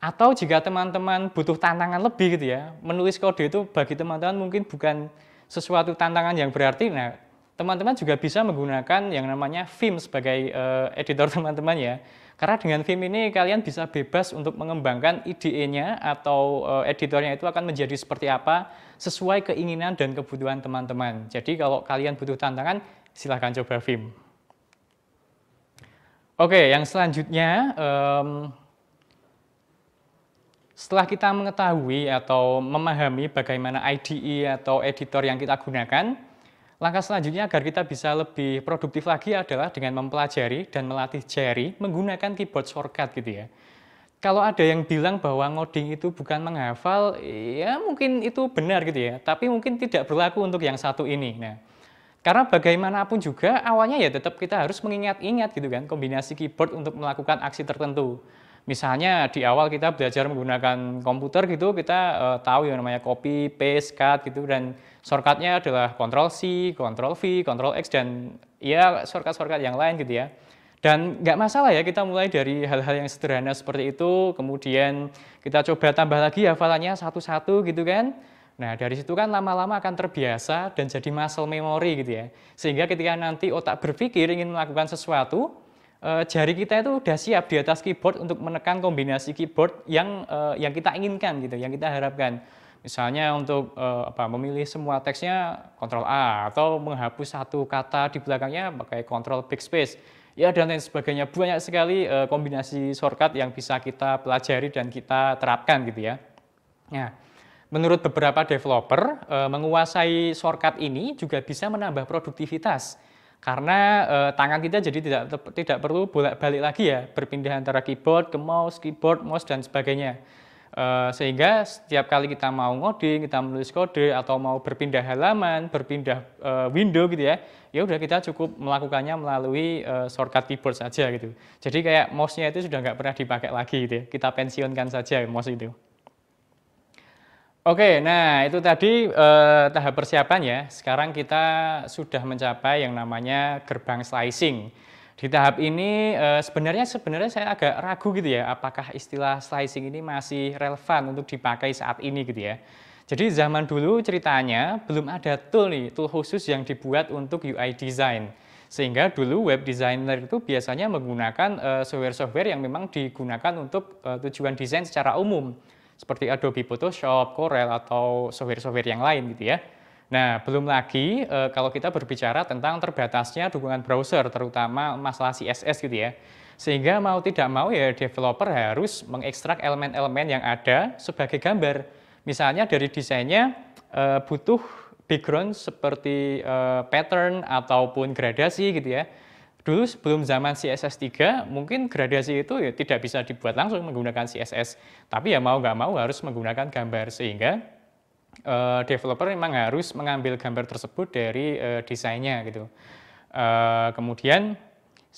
Atau jika teman-teman butuh tantangan lebih gitu ya, menulis kode itu bagi teman-teman mungkin bukan sesuatu tantangan yang berarti. Nah, teman-teman juga bisa menggunakan yang namanya Vim sebagai uh, editor teman-teman ya. Karena dengan film ini kalian bisa bebas untuk mengembangkan ide-nya atau eh, editornya itu akan menjadi seperti apa sesuai keinginan dan kebutuhan teman-teman. Jadi kalau kalian butuh tantangan, silahkan coba film. Oke, yang selanjutnya, um, setelah kita mengetahui atau memahami bagaimana IDE atau editor yang kita gunakan, Langkah selanjutnya agar kita bisa lebih produktif lagi adalah dengan mempelajari dan melatih jari menggunakan keyboard shortcut gitu ya. Kalau ada yang bilang bahwa ngoding itu bukan menghafal, ya mungkin itu benar gitu ya, tapi mungkin tidak berlaku untuk yang satu ini. Nah, karena bagaimanapun juga awalnya ya tetap kita harus mengingat-ingat gitu kan kombinasi keyboard untuk melakukan aksi tertentu. Misalnya di awal kita belajar menggunakan komputer gitu, kita uh, tahu yang namanya copy, paste, cut gitu, dan shortcutnya adalah control C, control V, control X, dan ya shortcut-shortcut yang lain gitu ya. Dan nggak masalah ya kita mulai dari hal-hal yang sederhana seperti itu, kemudian kita coba tambah lagi hafalannya satu-satu gitu kan. Nah, dari situ kan lama-lama akan terbiasa dan jadi muscle memory gitu ya. Sehingga ketika nanti otak berpikir ingin melakukan sesuatu, Eh, jari kita itu udah siap di atas keyboard untuk menekan kombinasi keyboard yang eh, yang kita inginkan gitu, yang kita harapkan. Misalnya untuk eh, apa memilih semua teksnya Ctrl A atau menghapus satu kata di belakangnya pakai Ctrl Backspace. Ya dan lain sebagainya. Banyak sekali kombinasi shortcut yang bisa kita pelajari dan kita terapkan gitu ya. Nah, menurut beberapa developer menguasai shortcut ini juga bisa menambah produktivitas karena eh, tangan kita jadi tidak tidak perlu bolak-balik lagi ya berpindah antara keyboard ke mouse, keyboard, mouse dan sebagainya. Eh, sehingga setiap kali kita mau ngoding, kita menulis kode atau mau berpindah halaman, berpindah e, window gitu ya, ya udah kita cukup melakukannya melalui e, shortcut keyboard saja gitu. Jadi kayak mouse-nya itu sudah nggak pernah dipakai lagi gitu ya. Kita pensiunkan saja mouse itu. Oke, nah itu tadi eh, tahap persiapannya. Sekarang kita sudah mencapai yang namanya gerbang slicing. Di tahap ini eh, sebenarnya sebenarnya saya agak ragu gitu ya, apakah istilah slicing ini masih relevan untuk dipakai saat ini gitu ya. Jadi zaman dulu ceritanya belum ada tool nih, tool khusus yang dibuat untuk UI design. Sehingga dulu web designer itu biasanya menggunakan eh, software-software uh, yang memang digunakan untuk eh, tujuan desain secara umum seperti Adobe Photoshop, Corel, atau software-software yang lain gitu ya. Nah, belum lagi e, kalau kita berbicara tentang terbatasnya dukungan browser, terutama masalah CSS gitu ya. Sehingga mau tidak mau ya developer harus mengekstrak elemen-elemen yang ada sebagai gambar. Misalnya dari desainnya e, butuh background seperti e, pattern ataupun gradasi gitu ya dulu sebelum zaman CSS 3 mungkin gradasi itu ya tidak bisa dibuat langsung menggunakan CSS tapi ya mau nggak mau harus menggunakan gambar sehingga uh, developer memang harus mengambil gambar tersebut dari uh, desainnya gitu uh, kemudian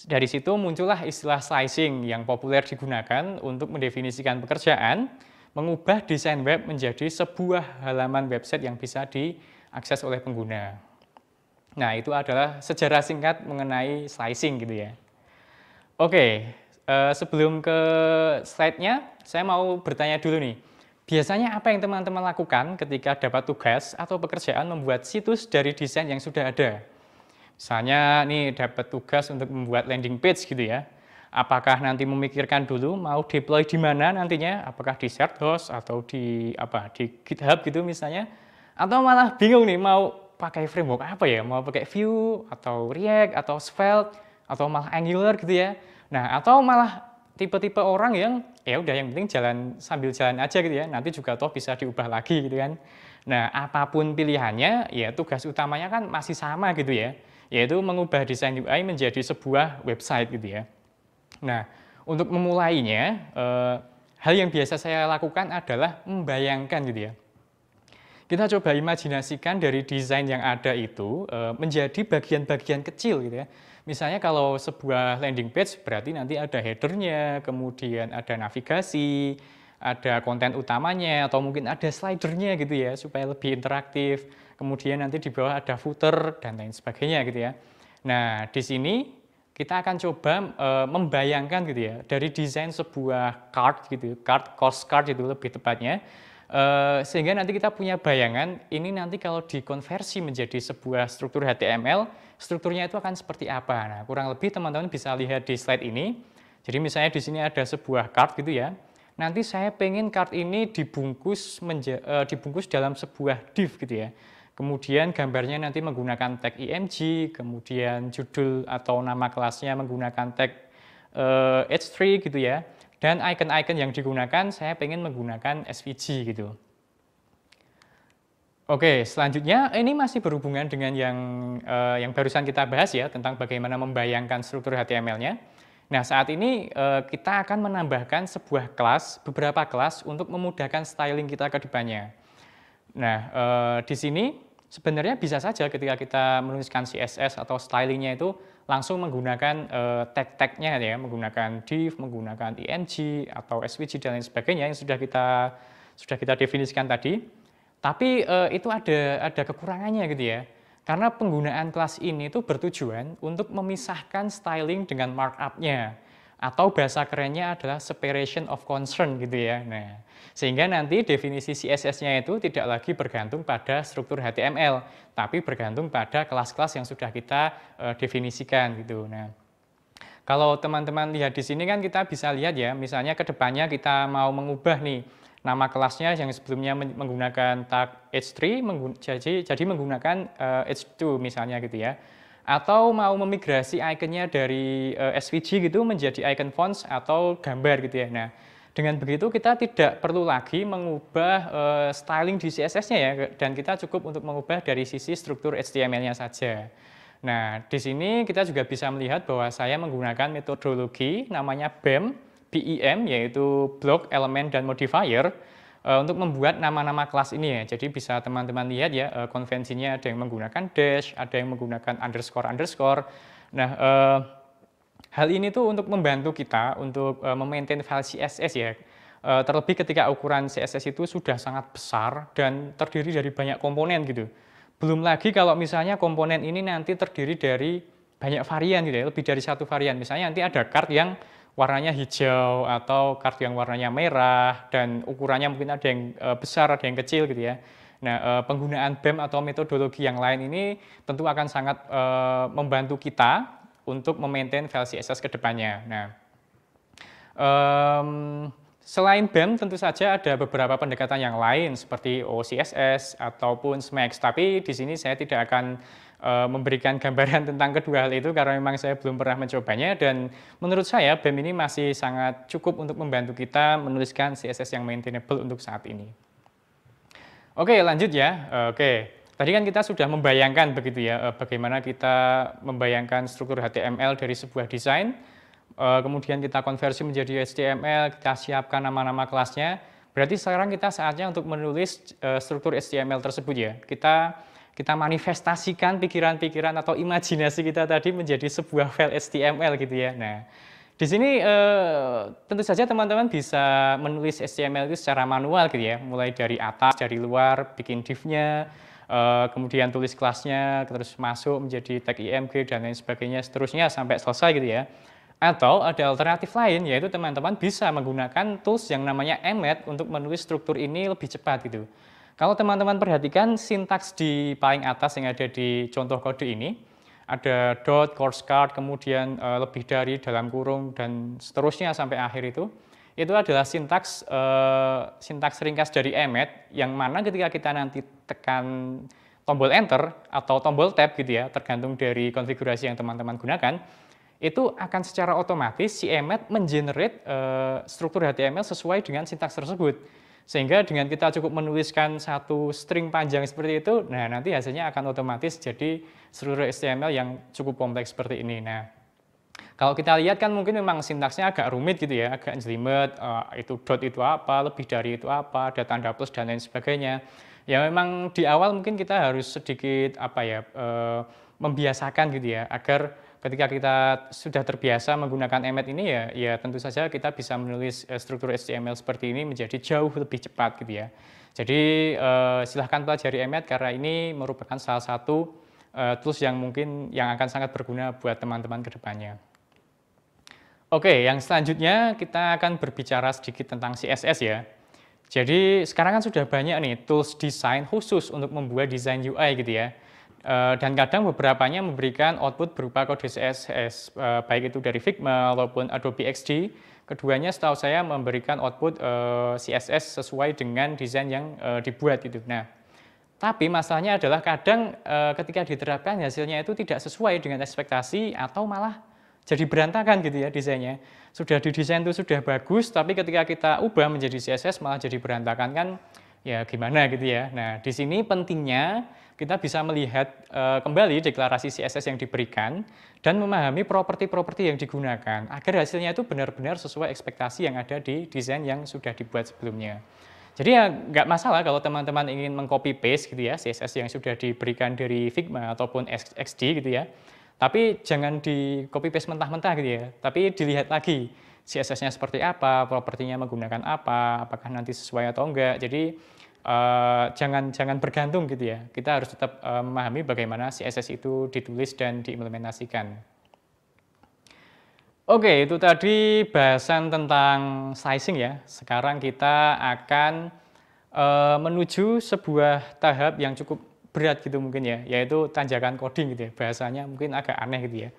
dari situ muncullah istilah slicing yang populer digunakan untuk mendefinisikan pekerjaan mengubah desain web menjadi sebuah halaman website yang bisa diakses oleh pengguna Nah, itu adalah sejarah singkat mengenai slicing gitu ya. Oke, eh, sebelum ke slide-nya, saya mau bertanya dulu nih. Biasanya apa yang teman-teman lakukan ketika dapat tugas atau pekerjaan membuat situs dari desain yang sudah ada? Misalnya nih dapat tugas untuk membuat landing page gitu ya. Apakah nanti memikirkan dulu mau deploy di mana nantinya? Apakah di shared host atau di apa di GitHub gitu misalnya? Atau malah bingung nih mau pakai framework apa ya? Mau pakai Vue atau React atau Svelte atau malah Angular gitu ya. Nah, atau malah tipe-tipe orang yang ya udah yang penting jalan sambil jalan aja gitu ya. Nanti juga toh bisa diubah lagi gitu kan. Nah, apapun pilihannya ya tugas utamanya kan masih sama gitu ya, yaitu mengubah desain UI menjadi sebuah website gitu ya. Nah, untuk memulainya eh, hal yang biasa saya lakukan adalah membayangkan gitu ya kita coba imajinasikan dari desain yang ada itu eh, menjadi bagian-bagian kecil gitu ya. Misalnya kalau sebuah landing page berarti nanti ada headernya, kemudian ada navigasi, ada konten utamanya atau mungkin ada slidernya gitu ya supaya lebih interaktif. Kemudian nanti di bawah ada footer dan lain sebagainya gitu ya. Nah, di sini kita akan coba e, membayangkan gitu ya dari desain sebuah card gitu, card cost card itu lebih tepatnya Eh, sehingga nanti kita punya bayangan ini nanti kalau dikonversi menjadi sebuah struktur HTML, strukturnya itu akan seperti apa. Nah, kurang lebih teman-teman bisa lihat di slide ini. Jadi misalnya di sini ada sebuah card gitu ya. Nanti saya pengen card ini dibungkus eh, dibungkus dalam sebuah div gitu ya. Kemudian gambarnya nanti menggunakan tag img, kemudian judul atau nama kelasnya menggunakan tag uh, eh, h3 gitu ya. Dan icon-icon yang digunakan saya ingin menggunakan SVG gitu. Oke, selanjutnya ini masih berhubungan dengan yang eh, yang barusan kita bahas ya tentang bagaimana membayangkan struktur HTML-nya. Nah, saat ini eh, kita akan menambahkan sebuah kelas, beberapa kelas untuk memudahkan styling kita ke depannya. Nah, eh, di sini Sebenarnya bisa saja ketika kita menuliskan CSS atau stylingnya itu langsung menggunakan uh, eh, tag-tagnya gitu ya, menggunakan div, menggunakan ing atau svg dan lain sebagainya yang sudah kita sudah kita definisikan tadi. Tapi uh, itu ada ada kekurangannya gitu ya. Karena penggunaan kelas ini itu bertujuan untuk memisahkan styling dengan markup-nya atau bahasa kerennya adalah separation of concern gitu ya. Nah, sehingga nanti definisi CSS-nya itu tidak lagi bergantung pada struktur HTML, tapi bergantung pada kelas-kelas yang sudah kita e, definisikan gitu. Nah, kalau teman-teman lihat di sini kan kita bisa lihat ya, misalnya kedepannya kita mau mengubah nih nama kelasnya yang sebelumnya menggunakan tag h3 menggun jadi jadi menggunakan uh, eh, h2 misalnya gitu ya atau mau memigrasi ikonnya dari eh, SVG gitu menjadi icon fonts atau gambar gitu ya. Nah, dengan begitu kita tidak perlu lagi mengubah eh, styling di CSS-nya ya dan kita cukup untuk mengubah dari sisi struktur HTML-nya saja. Nah, di sini kita juga bisa melihat bahwa saya menggunakan metodologi namanya BEM, BEM yaitu Block Element dan Modifier Eh, untuk membuat nama-nama kelas ini ya. Jadi bisa teman-teman lihat ya eh, konvensinya ada yang menggunakan dash, ada yang menggunakan underscore underscore. Nah eh, hal ini tuh untuk membantu kita untuk memaintain file CSS ya. Terlebih ketika ukuran CSS itu sudah sangat besar dan terdiri dari banyak komponen gitu. Belum lagi kalau misalnya komponen ini nanti terdiri dari banyak varian gitu ya, lebih dari satu varian. Misalnya nanti ada card yang warnanya hijau atau kartu yang warnanya merah dan ukurannya mungkin ada yang eh, besar, ada yang kecil gitu ya. Nah, eh, penggunaan BEM atau metodologi yang lain ini tentu akan sangat eh, membantu kita untuk memaintain file CSS ke depannya. Nah, selain BEM tentu saja ada beberapa pendekatan yang lain seperti OCSS ataupun SMAX, tapi di sini saya tidak akan Eh, memberikan gambaran tentang kedua hal itu karena memang saya belum pernah mencobanya dan menurut saya BEM ini masih sangat cukup untuk membantu kita menuliskan CSS yang maintainable untuk saat ini. Oke lanjut ya, oke Tadi kan kita sudah membayangkan begitu ya, eh, bagaimana kita membayangkan struktur HTML dari sebuah desain, eh, kemudian kita konversi menjadi HTML, kita siapkan nama-nama kelasnya. Berarti sekarang kita saatnya untuk menulis struktur HTML tersebut ya. Kita kita manifestasikan pikiran-pikiran atau imajinasi kita tadi menjadi sebuah file HTML gitu ya. Nah, di sini eh, tentu saja teman-teman bisa menulis HTML itu secara manual gitu ya, mulai dari atas, dari luar, bikin div-nya, eh, kemudian tulis kelasnya, terus masuk menjadi tag img dan lain sebagainya, seterusnya sampai selesai gitu ya. Atau ada alternatif lain yaitu teman-teman bisa menggunakan tools yang namanya Emmet untuk menulis struktur ini lebih cepat gitu. Kalau teman-teman perhatikan sintaks di paling atas yang ada di contoh kode ini, ada dot, course card, kemudian uh, lebih dari, dalam kurung, dan seterusnya sampai akhir itu, itu adalah sintaks uh, sintaks ringkas dari emet, yang mana ketika kita nanti tekan tombol enter atau tombol tab gitu ya, tergantung dari konfigurasi yang teman-teman gunakan, itu akan secara otomatis si emet mengenerate uh, struktur HTML sesuai dengan sintaks tersebut. Sehingga dengan kita cukup menuliskan satu string panjang seperti itu, nah nanti hasilnya akan otomatis jadi seluruh HTML yang cukup kompleks seperti ini. Nah, kalau kita lihat kan mungkin memang sintaksnya agak rumit gitu ya, agak jelimet, eh, itu dot itu apa, lebih dari itu apa, ada tanda plus dan lain sebagainya. Ya memang di awal mungkin kita harus sedikit apa ya, uh, membiasakan gitu ya, agar ketika kita sudah terbiasa menggunakan emet ini ya ya tentu saja kita bisa menulis eh, struktur HTML seperti ini menjadi jauh lebih cepat gitu ya. Jadi eh, silahkan pelajari emet karena ini merupakan salah satu eh, tools yang mungkin yang akan sangat berguna buat teman-teman kedepannya. Oke, yang selanjutnya kita akan berbicara sedikit tentang CSS ya. Jadi sekarang kan sudah banyak nih tools desain khusus untuk membuat desain UI gitu ya. Eh, dan kadang beberapanya memberikan output berupa kode CSS, eh, baik itu dari Figma ataupun Adobe XD. Keduanya setahu saya memberikan output eh, CSS sesuai dengan desain yang dibuat gitu. Nah, tapi masalahnya adalah kadang ketika diterapkan hasilnya itu tidak sesuai dengan ekspektasi atau malah jadi berantakan gitu ya desainnya. Sudah didesain itu sudah bagus, tapi ketika kita ubah menjadi CSS malah jadi berantakan kan ya gimana gitu ya. Nah, di sini pentingnya kita bisa melihat uh, kembali deklarasi CSS yang diberikan dan memahami properti-properti yang digunakan agar hasilnya itu benar-benar sesuai ekspektasi yang ada di desain yang sudah dibuat sebelumnya. Jadi ya nggak masalah kalau teman-teman ingin mengcopy paste gitu ya CSS yang sudah diberikan dari Figma ataupun XD gitu ya. Tapi jangan di copy paste mentah-mentah gitu ya. Tapi dilihat lagi CSS-nya seperti apa, propertinya menggunakan apa, apakah nanti sesuai atau enggak. Jadi Eh, jangan jangan bergantung gitu ya. Kita harus tetap uh, memahami bagaimana CSS itu ditulis dan diimplementasikan. Oke, itu tadi bahasan tentang sizing ya. Sekarang kita akan uh, menuju sebuah tahap yang cukup berat gitu mungkin ya, yaitu tanjakan coding gitu ya. Bahasanya mungkin agak aneh gitu ya.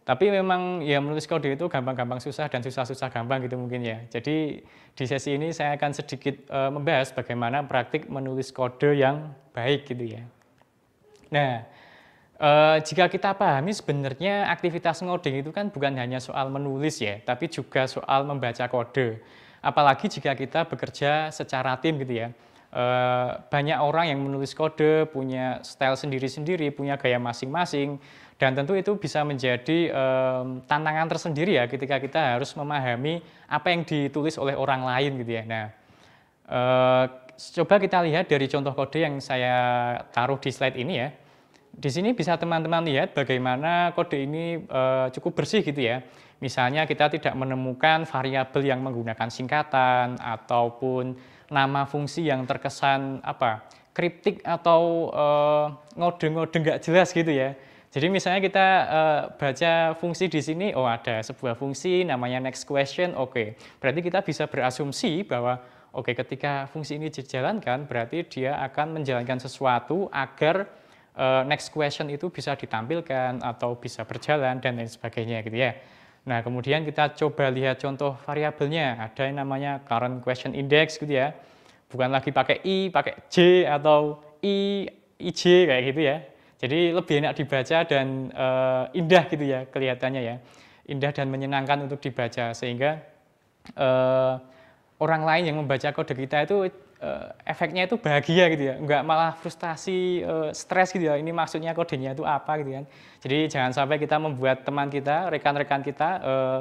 Tapi memang ya menulis kode itu gampang-gampang susah dan susah-susah gampang gitu mungkin ya. Jadi di sesi ini saya akan sedikit e, membahas bagaimana praktik menulis kode yang baik gitu ya. Nah, e, jika kita pahami sebenarnya aktivitas ngoding itu kan bukan hanya soal menulis ya, tapi juga soal membaca kode. Apalagi jika kita bekerja secara tim gitu ya. E, banyak orang yang menulis kode punya style sendiri-sendiri, punya gaya masing-masing dan tentu itu bisa menjadi um, tantangan tersendiri ya ketika kita harus memahami apa yang ditulis oleh orang lain gitu ya. Nah, uh, coba kita lihat dari contoh kode yang saya taruh di slide ini ya. Di sini bisa teman-teman lihat bagaimana kode ini uh, cukup bersih gitu ya. Misalnya kita tidak menemukan variabel yang menggunakan singkatan ataupun nama fungsi yang terkesan apa kriptik atau ngode eh, ngode-ngode nggak jelas gitu ya. Jadi misalnya kita uh, baca fungsi di sini, oh ada sebuah fungsi namanya next question, oke. Okay. Berarti kita bisa berasumsi bahwa oke okay, ketika fungsi ini dijalankan berarti dia akan menjalankan sesuatu agar uh, next question itu bisa ditampilkan atau bisa berjalan dan lain sebagainya gitu ya. Nah kemudian kita coba lihat contoh variabelnya, ada yang namanya current question index gitu ya. Bukan lagi pakai i, pakai j atau i, ij kayak gitu ya jadi lebih enak dibaca dan uh, indah gitu ya kelihatannya ya. Indah dan menyenangkan untuk dibaca sehingga uh, orang lain yang membaca kode kita itu uh, efeknya itu bahagia gitu ya, Enggak malah frustasi, uh, stres gitu ya. Ini maksudnya kodenya itu apa gitu kan. Jadi jangan sampai kita membuat teman kita, rekan-rekan kita uh,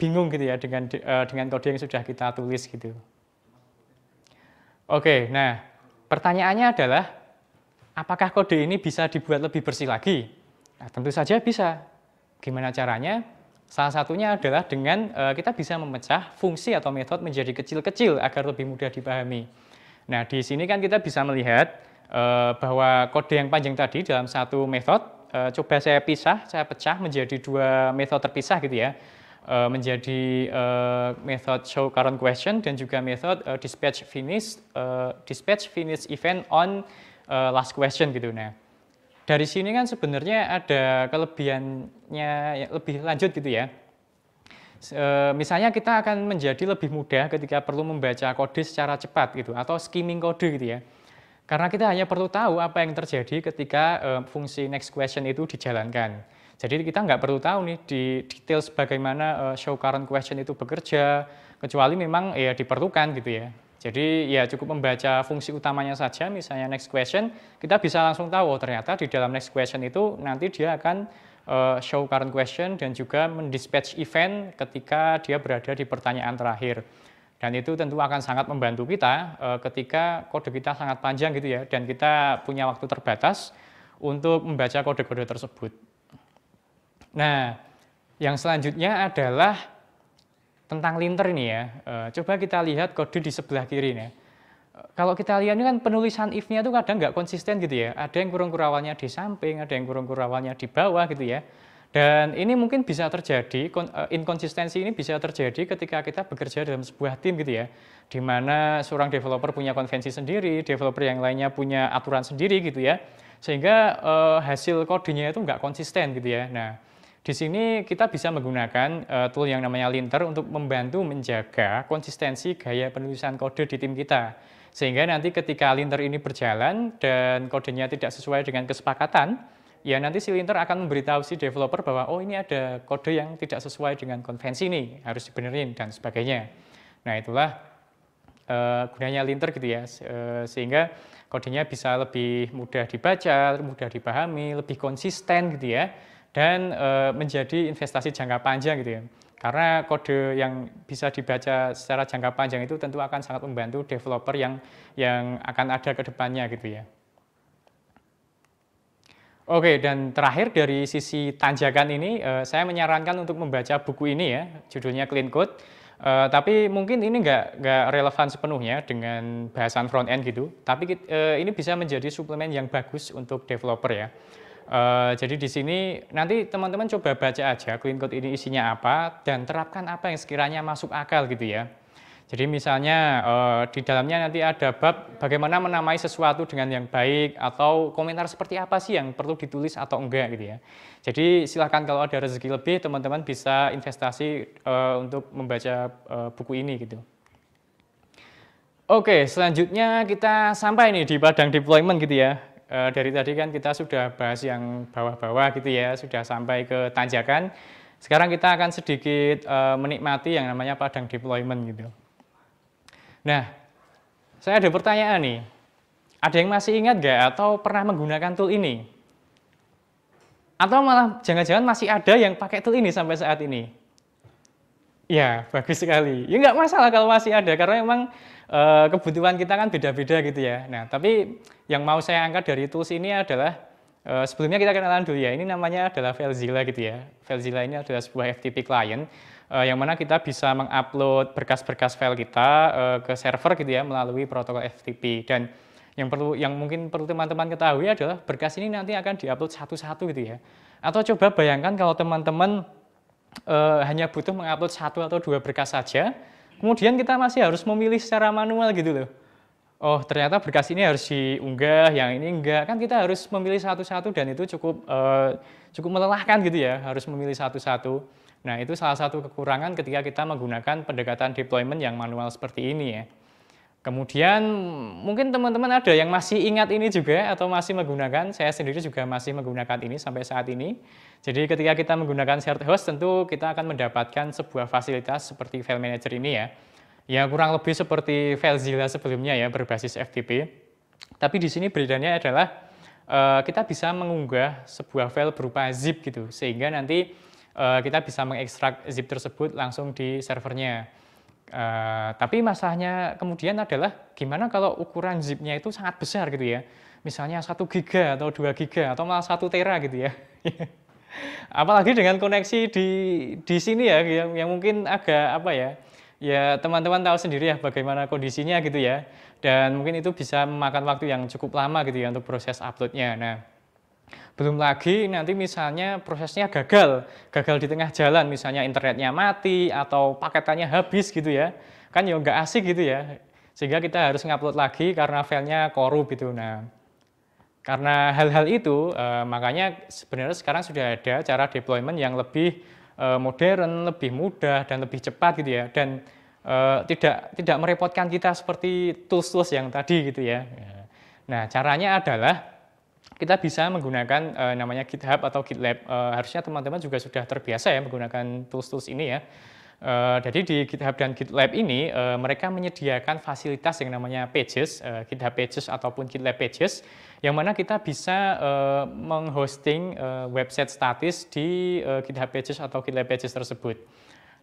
bingung gitu ya dengan uh, dengan kode yang sudah kita tulis gitu. Oke, nah pertanyaannya adalah Apakah kode ini bisa dibuat lebih bersih lagi? Nah, tentu saja bisa. Gimana caranya? Salah satunya adalah dengan e, kita bisa memecah fungsi atau metode menjadi kecil-kecil agar lebih mudah dipahami. Nah, di sini kan kita bisa melihat e, bahwa kode yang panjang tadi dalam satu metode e, coba saya pisah, saya pecah menjadi dua metode terpisah gitu ya. E, menjadi e, metode show current question dan juga metode e, dispatch finish e, dispatch finish event on uh, last question gitu nah dari sini kan sebenarnya ada kelebihannya ya, lebih lanjut gitu ya e, misalnya kita akan menjadi lebih mudah ketika perlu membaca kode secara cepat gitu atau skimming kode gitu ya karena kita hanya perlu tahu apa yang terjadi ketika e, fungsi next question itu dijalankan jadi kita nggak perlu tahu nih di detail bagaimana e, show current question itu bekerja kecuali memang ya diperlukan gitu ya jadi ya cukup membaca fungsi utamanya saja, misalnya next question, kita bisa langsung tahu oh, ternyata di dalam next question itu nanti dia akan uh, show current question dan juga mendispatch event ketika dia berada di pertanyaan terakhir. Dan itu tentu akan sangat membantu kita uh, ketika kode kita sangat panjang gitu ya, dan kita punya waktu terbatas untuk membaca kode-kode tersebut. Nah, yang selanjutnya adalah tentang linter ini ya. Eh, coba kita lihat kode di sebelah kiri ini. Ya. Eh, kalau kita lihat ini kan penulisan if-nya itu kadang nggak konsisten gitu ya. Ada yang kurung kurawalnya di samping, ada yang kurung kurawalnya di bawah gitu ya. Dan ini mungkin bisa terjadi, eh, inkonsistensi ini bisa terjadi ketika kita bekerja dalam sebuah tim gitu ya. Di mana seorang developer punya konvensi sendiri, developer yang lainnya punya aturan sendiri gitu ya. Sehingga hasil kodenya itu nggak konsisten gitu ya. Nah, di sini kita bisa menggunakan uh, tool yang namanya linter untuk membantu menjaga konsistensi gaya penulisan kode di tim kita. Sehingga nanti ketika linter ini berjalan dan kodenya tidak sesuai dengan kesepakatan, ya nanti si linter akan memberitahu si developer bahwa oh ini ada kode yang tidak sesuai dengan konvensi ini, harus dibenerin dan sebagainya. Nah itulah uh, gunanya linter gitu ya, uh, sehingga kodenya bisa lebih mudah dibaca, mudah dipahami, lebih konsisten gitu ya dan e, menjadi investasi jangka panjang gitu ya. Karena kode yang bisa dibaca secara jangka panjang itu tentu akan sangat membantu developer yang yang akan ada ke depannya gitu ya. Oke, dan terakhir dari sisi tanjakan ini, e, saya menyarankan untuk membaca buku ini ya, judulnya Clean Code. Uh, tapi mungkin ini nggak nggak relevan sepenuhnya dengan bahasan front end gitu. Tapi uh, ini bisa menjadi suplemen yang bagus untuk developer ya. Eh, jadi di sini nanti teman-teman coba baca aja clean code ini isinya apa dan terapkan apa yang sekiranya masuk akal gitu ya. Jadi misalnya uh, di dalamnya nanti ada bab bagaimana menamai sesuatu dengan yang baik atau komentar seperti apa sih yang perlu ditulis atau enggak gitu ya. Jadi silahkan kalau ada rezeki lebih teman-teman bisa investasi uh, untuk membaca uh, buku ini gitu. Oke selanjutnya kita sampai nih di Padang Deployment gitu ya. Eh, dari tadi kan kita sudah bahas yang bawah-bawah gitu ya, sudah sampai ke tanjakan. Sekarang kita akan sedikit eh, menikmati yang namanya padang deployment gitu. Nah, saya ada pertanyaan nih. Ada yang masih ingat nggak atau pernah menggunakan tool ini? Atau malah jangan-jangan masih ada yang pakai tool ini sampai saat ini? Ya, bagus sekali. Ya nggak masalah kalau masih ada, karena memang Eh, kebutuhan kita kan beda-beda gitu ya. Nah, tapi yang mau saya angkat dari tools ini adalah eh, sebelumnya kita kenalan dulu ya. Ini namanya adalah FileZilla gitu ya. FileZilla ini adalah sebuah FTP client eh, yang mana kita bisa mengupload berkas-berkas file kita ke server gitu ya melalui protokol FTP dan yang perlu yang mungkin perlu teman-teman ketahui adalah berkas ini nanti akan diupload satu-satu gitu ya. Atau coba bayangkan kalau teman-teman uh, hanya butuh mengupload satu atau dua berkas saja Kemudian kita masih harus memilih secara manual gitu loh. Oh ternyata berkas ini harus diunggah, yang ini enggak. Kan kita harus memilih satu-satu dan itu cukup eh, cukup melelahkan gitu ya, harus memilih satu-satu. Nah itu salah satu kekurangan ketika kita menggunakan pendekatan deployment yang manual seperti ini ya. Kemudian mungkin teman-teman ada yang masih ingat ini juga atau masih menggunakan, saya sendiri juga masih menggunakan ini sampai saat ini. Jadi ketika kita menggunakan shared host tentu kita akan mendapatkan sebuah fasilitas seperti file manager ini ya. Ya kurang lebih seperti FileZilla sebelumnya ya berbasis FTP. Tapi di sini bedanya adalah eh, kita bisa mengunggah sebuah file berupa zip gitu sehingga nanti eh, kita bisa mengekstrak zip tersebut langsung di servernya. Uh, tapi masalahnya kemudian adalah gimana kalau ukuran zipnya itu sangat besar gitu ya. Misalnya 1 giga atau 2 giga atau malah 1 tera gitu ya. Apalagi dengan koneksi di di sini ya yang, yang mungkin agak apa ya. Ya teman-teman tahu sendiri ya bagaimana kondisinya gitu ya. Dan mungkin itu bisa memakan waktu yang cukup lama gitu ya untuk proses uploadnya. Nah, belum lagi nanti misalnya prosesnya gagal, gagal di tengah jalan, misalnya internetnya mati atau paketannya habis gitu ya. Kan ya nggak asik gitu ya. Sehingga kita harus ngupload lagi karena filenya korup gitu. Nah, karena hal-hal itu, eh, makanya sebenarnya sekarang sudah ada cara deployment yang lebih eh, modern, lebih mudah, dan lebih cepat gitu ya. Dan eh, tidak tidak merepotkan kita seperti tools-tools yang tadi gitu ya. Nah, caranya adalah kita bisa menggunakan uh, namanya GitHub atau GitLab. Uh, harusnya teman-teman juga sudah terbiasa ya menggunakan tools-tools ini ya. Uh, jadi di GitHub dan GitLab ini uh, mereka menyediakan fasilitas yang namanya pages, uh, GitHub Pages ataupun GitLab Pages, yang mana kita bisa uh, menghosting uh, website statis di uh, GitHub Pages atau GitLab Pages tersebut.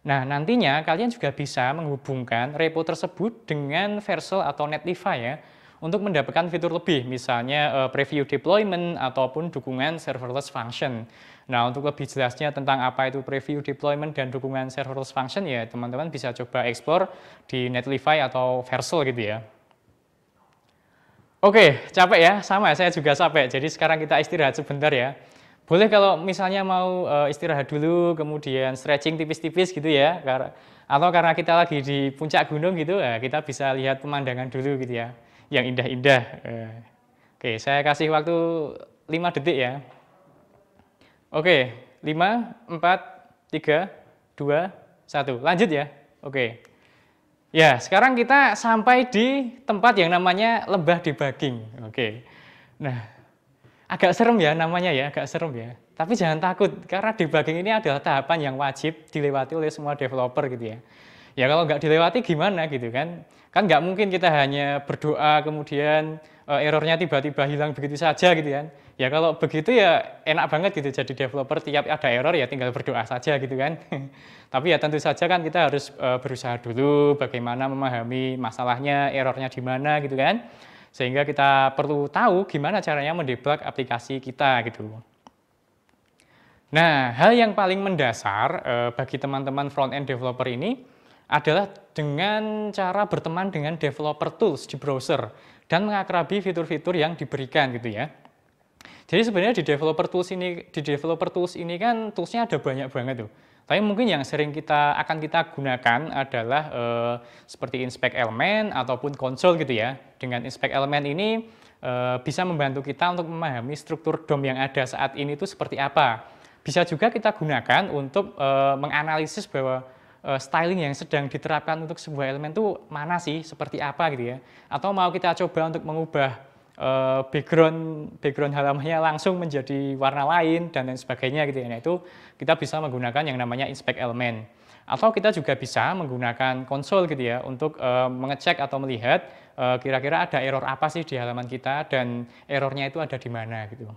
Nah, nantinya kalian juga bisa menghubungkan repo tersebut dengan Versal atau Netlify ya untuk mendapatkan fitur lebih, misalnya uh, preview deployment ataupun dukungan serverless function. Nah, untuk lebih jelasnya tentang apa itu preview deployment dan dukungan serverless function ya, teman-teman bisa coba explore di Netlify atau Versal gitu ya. Oke, capek ya? Sama, saya juga capek. Jadi sekarang kita istirahat sebentar ya. Boleh kalau misalnya mau eh, istirahat dulu, kemudian stretching tipis-tipis gitu ya. Atau karena kita lagi di puncak gunung gitu, ya, kita bisa lihat pemandangan dulu gitu ya yang indah-indah. Eh, oke, saya kasih waktu 5 detik ya. Oke, 5, 4, 3, 2, 1. Lanjut ya. Oke. Ya, sekarang kita sampai di tempat yang namanya lembah debugging. Oke. Nah, agak serem ya namanya ya, agak serem ya. Tapi jangan takut, karena di debugging ini adalah tahapan yang wajib dilewati oleh semua developer gitu ya ya kalau nggak dilewati gimana gitu kan kan nggak mungkin kita hanya berdoa kemudian uh, errornya tiba-tiba hilang begitu saja gitu kan ya kalau begitu ya enak banget gitu jadi developer tiap ada error ya tinggal berdoa saja gitu kan tapi ya tentu saja kan kita harus uh, berusaha dulu bagaimana memahami masalahnya errornya di mana gitu kan sehingga kita perlu tahu gimana caranya mendebug aplikasi kita gitu nah hal yang paling mendasar e, bagi teman-teman front end developer ini adalah dengan cara berteman dengan developer tools di browser dan mengakrabi fitur-fitur yang diberikan gitu ya. Jadi sebenarnya di developer tools ini di developer tools ini kan toolsnya ada banyak banget tuh. Tapi mungkin yang sering kita akan kita gunakan adalah eh, seperti inspect element ataupun console gitu ya. Dengan inspect element ini eh, bisa membantu kita untuk memahami struktur DOM yang ada saat ini itu seperti apa. Bisa juga kita gunakan untuk eh, menganalisis bahwa uh, styling yang sedang diterapkan untuk sebuah elemen itu mana sih, seperti apa gitu ya. Atau mau kita coba untuk mengubah uh, background background halamannya langsung menjadi warna lain dan lain sebagainya gitu ya. Nah, itu kita bisa menggunakan yang namanya inspect element. Atau kita juga bisa menggunakan konsol gitu ya untuk uh, mengecek atau melihat kira-kira uh, ada error apa sih di halaman kita dan errornya itu ada di mana gitu.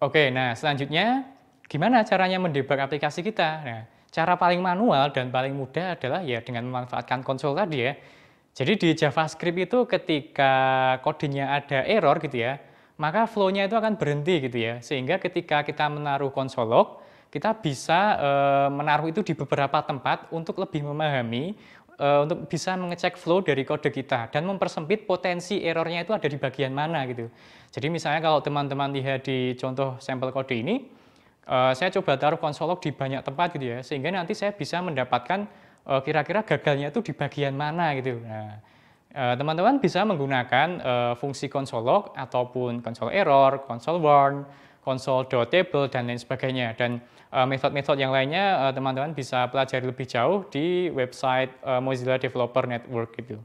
Oke, nah selanjutnya gimana caranya mendebug aplikasi kita? Nah, cara paling manual dan paling mudah adalah ya dengan memanfaatkan konsol tadi ya. Jadi di JavaScript itu ketika kodenya ada error gitu ya, maka flow-nya itu akan berhenti gitu ya. Sehingga ketika kita menaruh konsol log, kita bisa e, menaruh itu di beberapa tempat untuk lebih memahami, e, untuk bisa mengecek flow dari kode kita dan mempersempit potensi errornya itu ada di bagian mana gitu. Jadi misalnya kalau teman-teman lihat di contoh sampel kode ini, Eh, saya coba taruh konsolog di banyak tempat gitu ya, sehingga nanti saya bisa mendapatkan eh, kira-kira gagalnya itu di bagian mana gitu. Nah, eh, teman-teman bisa menggunakan uh, fungsi konsolog ataupun konsol error, konsol warn, konsol table dan lain sebagainya. Dan metode-metode yang lainnya teman-teman bisa pelajari lebih jauh di website Mozilla Developer Network gitu.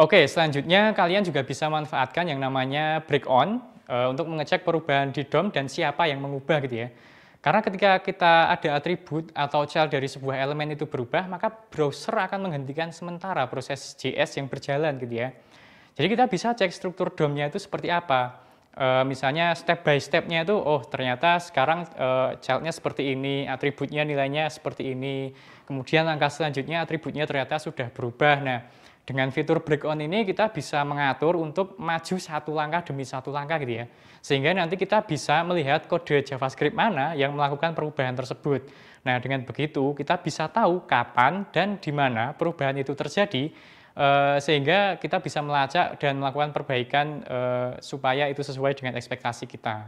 Oke, selanjutnya kalian juga bisa manfaatkan yang namanya break on Eh, untuk mengecek perubahan di DOM dan siapa yang mengubah gitu ya. Karena ketika kita ada atribut atau child dari sebuah elemen itu berubah, maka browser akan menghentikan sementara proses JS yang berjalan gitu ya. Jadi kita bisa cek struktur DOM-nya itu seperti apa. E, misalnya step by step-nya itu, oh ternyata sekarang e, child-nya seperti ini, atributnya nilainya seperti ini, kemudian langkah selanjutnya atributnya ternyata sudah berubah. Nah, dengan fitur break on ini kita bisa mengatur untuk maju satu langkah demi satu langkah gitu ya. Sehingga nanti kita bisa melihat kode JavaScript mana yang melakukan perubahan tersebut. Nah, dengan begitu kita bisa tahu kapan dan di mana perubahan itu terjadi eh, sehingga kita bisa melacak dan melakukan perbaikan eh, supaya itu sesuai dengan ekspektasi kita.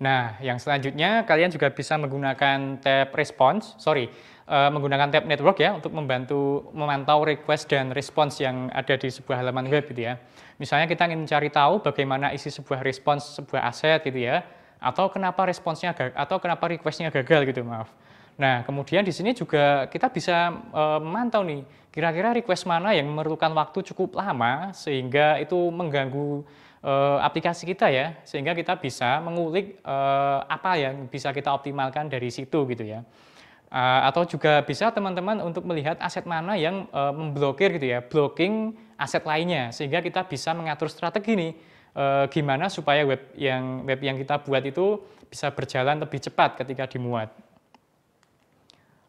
Nah, yang selanjutnya kalian juga bisa menggunakan tab response, sorry, uh, menggunakan tab network ya untuk membantu memantau request dan response yang ada di sebuah halaman web gitu ya. Misalnya kita ingin cari tahu bagaimana isi sebuah respons sebuah aset gitu ya, atau kenapa responsnya atau kenapa requestnya gagal gitu maaf. Nah kemudian di sini juga kita bisa uh, memantau nih kira-kira request mana yang memerlukan waktu cukup lama sehingga itu mengganggu uh, aplikasi kita ya sehingga kita bisa mengulik uh, apa yang bisa kita optimalkan dari situ gitu ya. Uh, atau juga bisa teman-teman untuk melihat aset mana yang uh, memblokir gitu ya, blocking aset lainnya sehingga kita bisa mengatur strategi ini uh, eh, gimana supaya web yang web yang kita buat itu bisa berjalan lebih cepat ketika dimuat.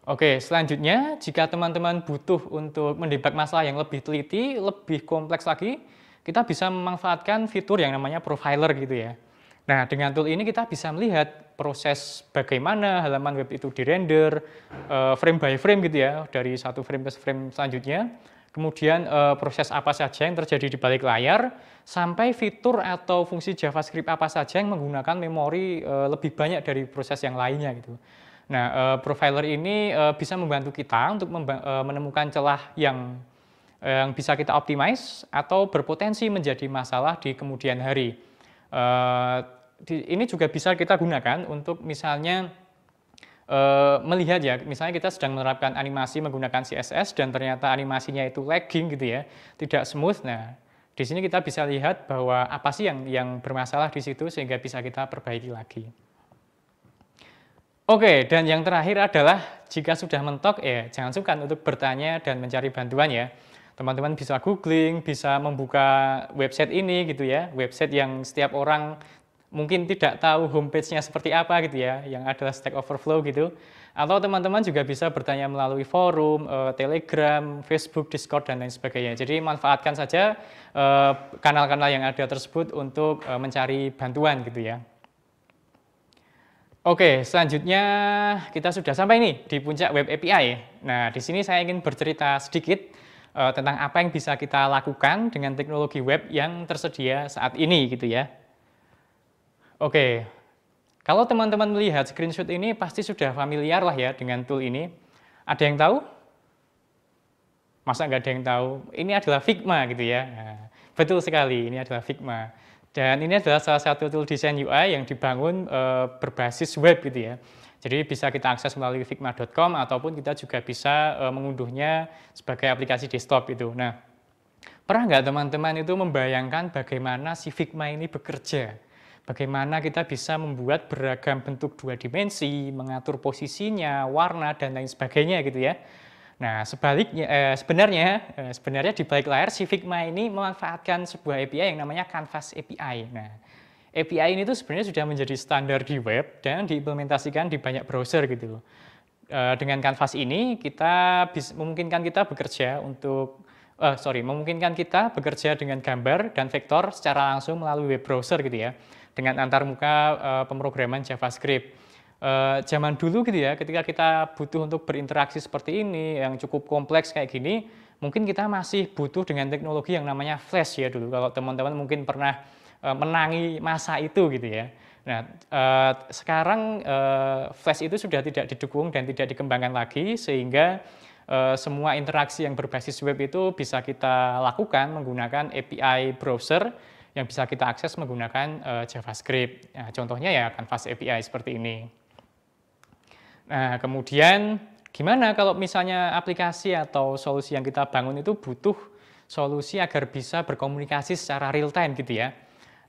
Oke, selanjutnya jika teman-teman butuh untuk mendebak masalah yang lebih teliti, lebih kompleks lagi, kita bisa memanfaatkan fitur yang namanya profiler gitu ya. Nah, dengan tool ini kita bisa melihat proses bagaimana halaman web itu dirender uh, frame by frame gitu ya dari satu frame ke frame selanjutnya kemudian uh, proses apa saja yang terjadi di balik layar sampai fitur atau fungsi JavaScript apa saja yang menggunakan memori uh, lebih banyak dari proses yang lainnya gitu. Nah, uh, profiler ini uh, bisa membantu kita untuk uh, menemukan celah yang yang bisa kita optimize atau berpotensi menjadi masalah di kemudian hari. Uh, di, ini juga bisa kita gunakan untuk misalnya e, melihat ya, misalnya kita sedang menerapkan animasi menggunakan CSS dan ternyata animasinya itu lagging gitu ya, tidak smooth. Nah, di sini kita bisa lihat bahwa apa sih yang yang bermasalah di situ sehingga bisa kita perbaiki lagi. Oke, dan yang terakhir adalah jika sudah mentok ya jangan sungkan untuk bertanya dan mencari bantuan ya. Teman-teman bisa googling, bisa membuka website ini gitu ya, website yang setiap orang mungkin tidak tahu homepage-nya seperti apa gitu ya, yang adalah Stack Overflow gitu. Atau teman-teman juga bisa bertanya melalui forum, eh, Telegram, Facebook, Discord, dan lain sebagainya. Jadi manfaatkan saja eh, kanal-kanal yang ada tersebut untuk eh, mencari bantuan gitu ya. Oke, selanjutnya kita sudah sampai nih di puncak web API. Nah, di sini saya ingin bercerita sedikit tentang apa yang bisa kita lakukan dengan teknologi web yang tersedia saat ini gitu ya. Oke, kalau teman-teman melihat screenshot ini pasti sudah familiar lah ya dengan tool ini. Ada yang tahu? Masa nggak ada yang tahu? Ini adalah Figma gitu ya. Nah, betul sekali, ini adalah Figma. Dan ini adalah salah satu tool desain UI yang dibangun e, berbasis web gitu ya. Jadi bisa kita akses melalui figma.com ataupun kita juga bisa e, mengunduhnya sebagai aplikasi desktop itu. Nah, pernah nggak teman-teman itu membayangkan bagaimana si Figma ini bekerja? Bagaimana kita bisa membuat beragam bentuk dua dimensi, mengatur posisinya, warna, dan lain sebagainya gitu ya. Nah, sebaliknya, eh, sebenarnya, eh, sebenarnya di balik layar si Figma ini memanfaatkan sebuah API yang namanya Canvas API. Nah, API ini tuh sebenarnya sudah menjadi standar di web dan diimplementasikan di banyak browser gitu loh. Eh, dengan Canvas ini, kita bisa, memungkinkan kita bekerja untuk, eh, sorry, memungkinkan kita bekerja dengan gambar dan vektor secara langsung melalui web browser gitu ya dengan antarmuka uh, eh, pemrograman JavaScript. Uh, zaman dulu gitu ya, ketika kita butuh untuk berinteraksi seperti ini yang cukup kompleks kayak gini, mungkin kita masih butuh dengan teknologi yang namanya flash ya dulu. Kalau teman-teman mungkin pernah uh, menangi masa itu gitu ya. Nah, uh, sekarang uh, flash itu sudah tidak didukung dan tidak dikembangkan lagi sehingga uh, semua interaksi yang berbasis web itu bisa kita lakukan menggunakan API browser yang bisa kita akses menggunakan uh, JavaScript. Nah, contohnya ya Canvas API seperti ini. Nah, kemudian gimana kalau misalnya aplikasi atau solusi yang kita bangun itu butuh solusi agar bisa berkomunikasi secara real time gitu ya.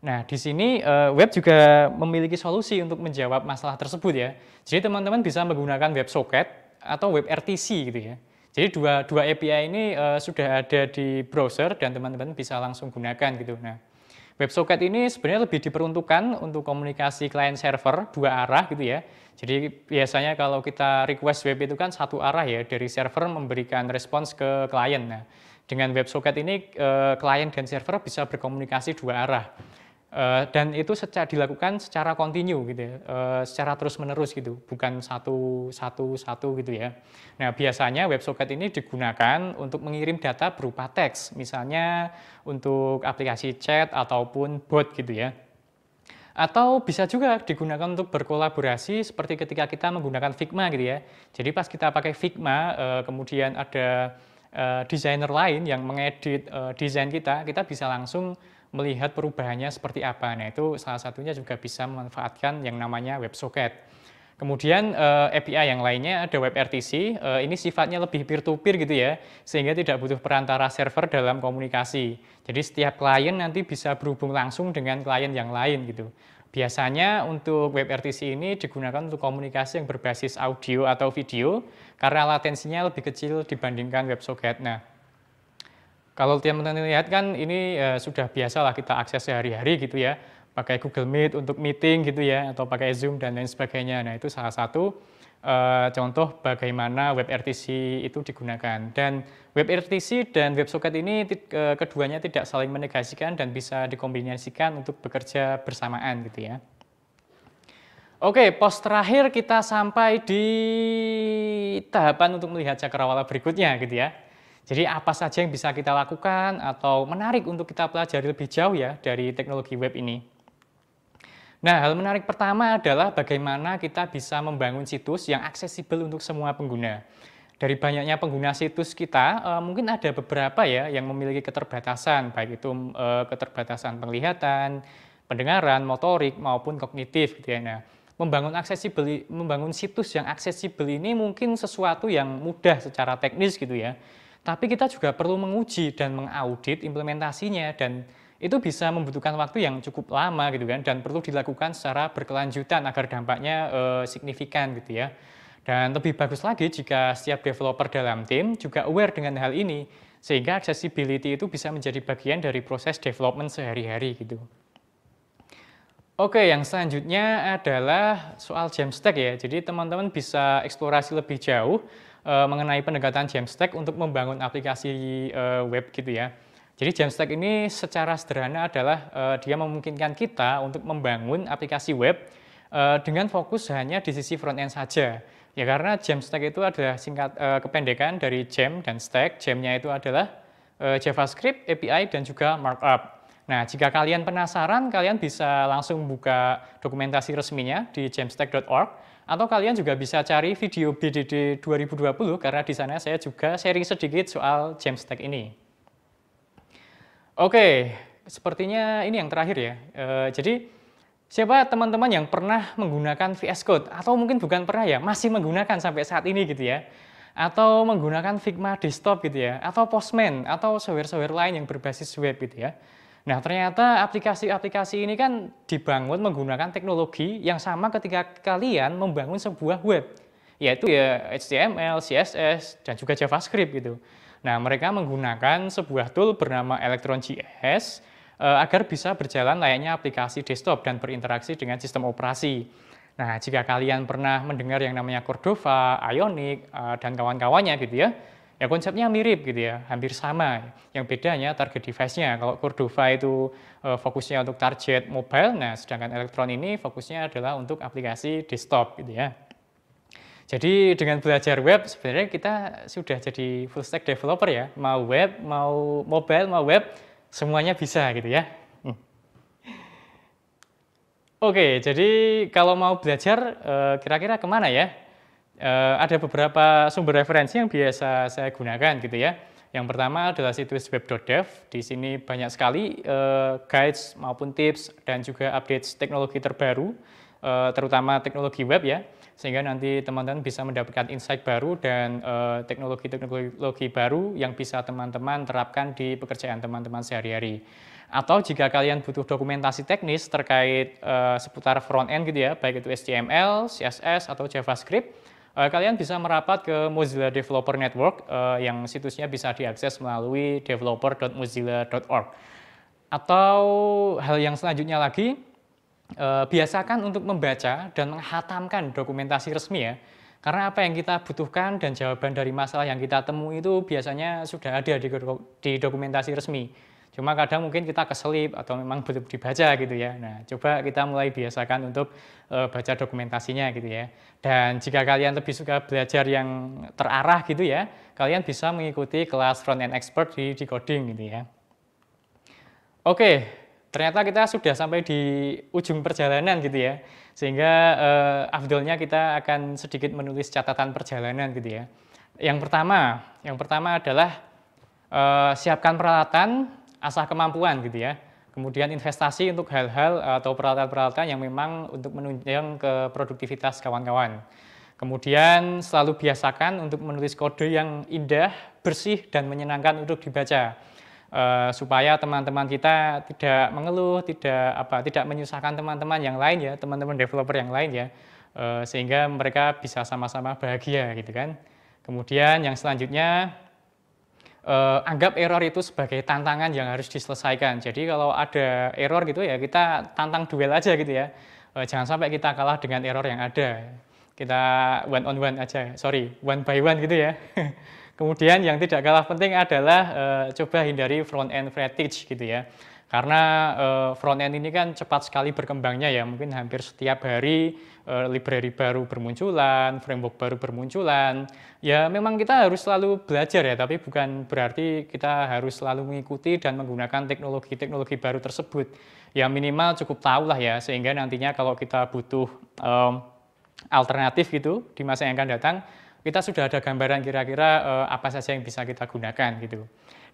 Nah, di sini uh, web juga memiliki solusi untuk menjawab masalah tersebut ya. Jadi teman-teman bisa menggunakan Web WebSocket atau Web RTC gitu ya. Jadi dua, dua API ini uh, sudah ada di browser dan teman-teman bisa langsung gunakan gitu. Nah, WebSocket ini sebenarnya lebih diperuntukkan untuk komunikasi client server dua arah gitu ya. Jadi biasanya kalau kita request web itu kan satu arah ya dari server memberikan respons ke klien. Nah, dengan WebSocket ini klien eh, dan server bisa berkomunikasi dua arah. Eh, dan itu secara dilakukan secara kontinu gitu ya, eh, secara terus menerus gitu, bukan satu satu satu gitu ya. Nah biasanya WebSocket ini digunakan untuk mengirim data berupa teks, misalnya untuk aplikasi chat ataupun bot gitu ya. Atau bisa juga digunakan untuk berkolaborasi seperti ketika kita menggunakan Figma gitu ya. Jadi pas kita pakai Figma, eh, kemudian ada desainer lain yang mengedit desain kita, kita bisa langsung melihat perubahannya seperti apa. Nah, itu salah satunya juga bisa memanfaatkan yang namanya WebSocket. Kemudian eh, API yang lainnya ada WebRTC, uh, eh, ini sifatnya lebih peer-to-peer -peer gitu ya, sehingga tidak butuh perantara server dalam komunikasi. Jadi setiap klien nanti bisa berhubung langsung dengan klien yang lain gitu. Biasanya untuk WebRTC ini digunakan untuk komunikasi yang berbasis audio atau video, karena latensinya lebih kecil dibandingkan WebSocket. Nah, kalau teman-teman lihat kan ini e, sudah biasalah kita akses sehari-hari gitu ya, pakai Google Meet untuk meeting gitu ya, atau pakai Zoom dan lain sebagainya. Nah itu salah satu e, contoh bagaimana WebRTC itu digunakan. Dan WebRTC dan WebSocket ini e, keduanya tidak saling menegasikan dan bisa dikombinasikan untuk bekerja bersamaan gitu ya. Oke, pos terakhir kita sampai di tahapan untuk melihat cakrawala berikutnya gitu ya. Jadi apa saja yang bisa kita lakukan atau menarik untuk kita pelajari lebih jauh ya dari teknologi web ini. Nah, hal menarik pertama adalah bagaimana kita bisa membangun situs yang aksesibel untuk semua pengguna. Dari banyaknya pengguna situs kita, eh, mungkin ada beberapa ya yang memiliki keterbatasan, baik itu eh, keterbatasan penglihatan, pendengaran, motorik, maupun kognitif gitu ya. Nah, membangun aksesibel membangun situs yang aksesibel ini mungkin sesuatu yang mudah secara teknis gitu ya. Tapi kita juga perlu menguji dan mengaudit implementasinya dan itu bisa membutuhkan waktu yang cukup lama gitu kan dan perlu dilakukan secara berkelanjutan agar dampaknya uh, signifikan gitu ya. Dan lebih bagus lagi jika setiap developer dalam tim juga aware dengan hal ini sehingga accessibility itu bisa menjadi bagian dari proses development sehari-hari gitu. Oke, yang selanjutnya adalah soal Jamstack ya. Jadi teman-teman bisa eksplorasi lebih jauh uh, mengenai pendekatan Jamstack untuk membangun aplikasi uh, web gitu ya. Jadi Jamstack ini secara sederhana adalah uh, dia memungkinkan kita untuk membangun aplikasi web uh, dengan fokus hanya di sisi front end saja. Ya karena Jamstack itu adalah singkat uh, kependekan dari Jam dan Stack. Jamnya itu adalah uh, JavaScript, API dan juga markup. Nah, jika kalian penasaran, kalian bisa langsung buka dokumentasi resminya di jamstack.org atau kalian juga bisa cari video BDD 2020 karena di sana saya juga sharing sedikit soal Jamstack ini. Oke, sepertinya ini yang terakhir ya. E, jadi siapa teman-teman yang pernah menggunakan VS Code atau mungkin bukan pernah ya, masih menggunakan sampai saat ini gitu ya. Atau menggunakan Figma Desktop gitu ya, atau Postman atau software-software lain yang berbasis web gitu ya. Nah, ternyata aplikasi-aplikasi ini kan dibangun menggunakan teknologi yang sama ketika kalian membangun sebuah web, yaitu ya HTML, CSS, dan juga JavaScript gitu. Nah, mereka menggunakan sebuah tool bernama Electron.js JS eh, agar bisa berjalan layaknya aplikasi desktop dan berinteraksi dengan sistem operasi. Nah, jika kalian pernah mendengar yang namanya Cordova, Ionic, eh, dan kawan-kawannya gitu ya, Ya konsepnya mirip gitu ya, hampir sama. Yang bedanya target device-nya. Kalau Cordova itu eh, fokusnya untuk target mobile, nah sedangkan elektron ini fokusnya adalah untuk aplikasi desktop gitu ya. Jadi dengan belajar web sebenarnya kita sudah jadi full stack developer ya, mau web, mau mobile, mau web, semuanya bisa gitu ya. Hmm. Oke, jadi kalau mau belajar eh, kira-kira kemana ya? Eh, ada beberapa sumber referensi yang biasa saya gunakan gitu ya. Yang pertama adalah situs web.dev. Di sini banyak sekali uh, guides maupun tips dan juga update teknologi terbaru, uh, terutama teknologi web ya, sehingga nanti teman-teman bisa mendapatkan insight baru dan teknologi-teknologi uh, baru yang bisa teman-teman terapkan di pekerjaan teman-teman sehari-hari. Atau jika kalian butuh dokumentasi teknis terkait seputar front end gitu ya, baik itu HTML, CSS atau JavaScript, Eh, kalian bisa merapat ke Mozilla Developer Network eh, yang situsnya bisa diakses melalui developer.mozilla.org. Atau hal yang selanjutnya lagi, eh, biasakan untuk membaca dan menghatamkan dokumentasi resmi ya. Karena apa yang kita butuhkan dan jawaban dari masalah yang kita temui itu biasanya sudah ada di dokumentasi resmi. Cuma kadang mungkin kita keselip atau memang belum dibaca gitu ya. Nah, coba kita mulai biasakan untuk e, baca dokumentasinya gitu ya. Dan jika kalian lebih suka belajar yang terarah gitu ya, kalian bisa mengikuti kelas front end expert di, decoding coding gitu ya. Oke, ternyata kita sudah sampai di ujung perjalanan gitu ya. Sehingga eh, afdolnya kita akan sedikit menulis catatan perjalanan gitu ya. Yang pertama, yang pertama adalah eh, siapkan peralatan asah kemampuan gitu ya. Kemudian investasi untuk hal-hal eh, atau peralatan-peralatan yang memang untuk menunjang ke produktivitas kawan-kawan. Kemudian selalu biasakan untuk menulis kode yang indah, bersih, dan menyenangkan untuk dibaca. Uh, supaya teman-teman kita tidak mengeluh, tidak apa, tidak menyusahkan teman-teman yang lain ya, teman-teman developer yang lain ya, uh, sehingga mereka bisa sama-sama bahagia gitu kan. Kemudian yang selanjutnya uh, anggap error itu sebagai tantangan yang harus diselesaikan. Jadi kalau ada error gitu ya kita tantang duel aja gitu ya. Uh, jangan sampai kita kalah dengan error yang ada. Kita one on one aja, sorry, one by one gitu ya. Kemudian yang tidak kalah penting adalah uh, coba hindari front end fatigue gitu ya. Karena uh, eh, front end ini kan cepat sekali berkembangnya ya, mungkin hampir setiap hari uh, library baru bermunculan, framework baru bermunculan. Ya memang kita harus selalu belajar ya, tapi bukan berarti kita harus selalu mengikuti dan menggunakan teknologi-teknologi baru tersebut. Ya minimal cukup tahu lah ya, sehingga nantinya kalau kita butuh um, alternatif gitu di masa yang akan datang, kita sudah ada gambaran kira-kira uh, apa saja yang bisa kita gunakan gitu.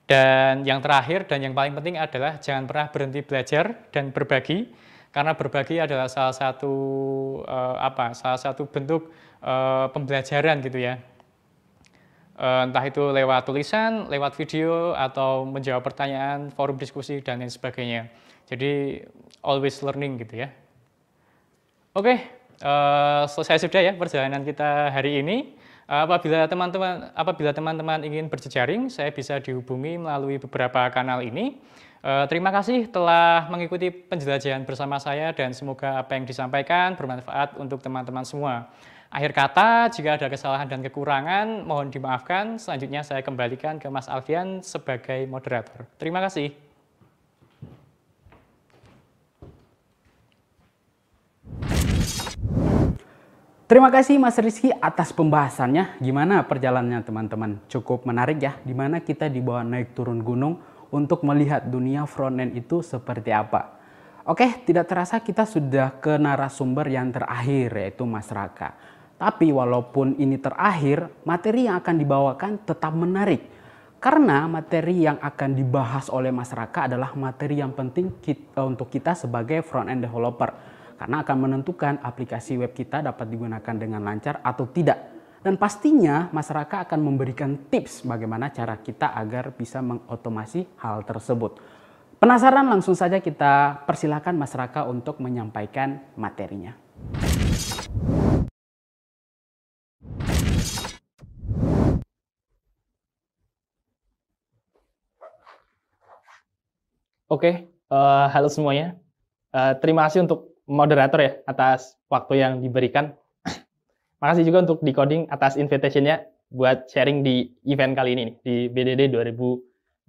Dan yang terakhir dan yang paling penting adalah jangan pernah berhenti belajar dan berbagi karena berbagi adalah salah satu uh, apa salah satu bentuk uh, pembelajaran gitu ya. Uh, entah itu lewat tulisan, lewat video atau menjawab pertanyaan, forum diskusi dan lain sebagainya. Jadi always learning gitu ya. Oke, okay, uh, selesai sudah ya perjalanan kita hari ini. Apabila teman-teman apabila teman-teman ingin berjejaring, saya bisa dihubungi melalui beberapa kanal ini. Eh, terima kasih telah mengikuti penjelajahan bersama saya dan semoga apa yang disampaikan bermanfaat untuk teman-teman semua. Akhir kata, jika ada kesalahan dan kekurangan, mohon dimaafkan. Selanjutnya saya kembalikan ke Mas Alfian sebagai moderator. Terima kasih. Terima kasih Mas Rizky atas pembahasannya. Gimana perjalanannya teman-teman? Cukup menarik ya. Dimana kita dibawa naik turun gunung untuk melihat dunia front end itu seperti apa. Oke, tidak terasa kita sudah ke narasumber yang terakhir yaitu Mas Raka. Tapi walaupun ini terakhir, materi yang akan dibawakan tetap menarik. Karena materi yang akan dibahas oleh Mas Raka adalah materi yang penting eh, untuk kita sebagai front end developer karena akan menentukan aplikasi web kita dapat digunakan dengan lancar atau tidak. Dan pastinya masyarakat akan memberikan tips bagaimana cara kita agar bisa mengotomasi hal tersebut. Penasaran langsung saja kita persilahkan masyarakat untuk menyampaikan materinya. Oke, okay, uh, eh, halo semuanya. Uh, terima kasih untuk moderator ya atas waktu yang diberikan. Makasih juga untuk decoding atas invitation-nya buat sharing di event kali ini di BDD 2022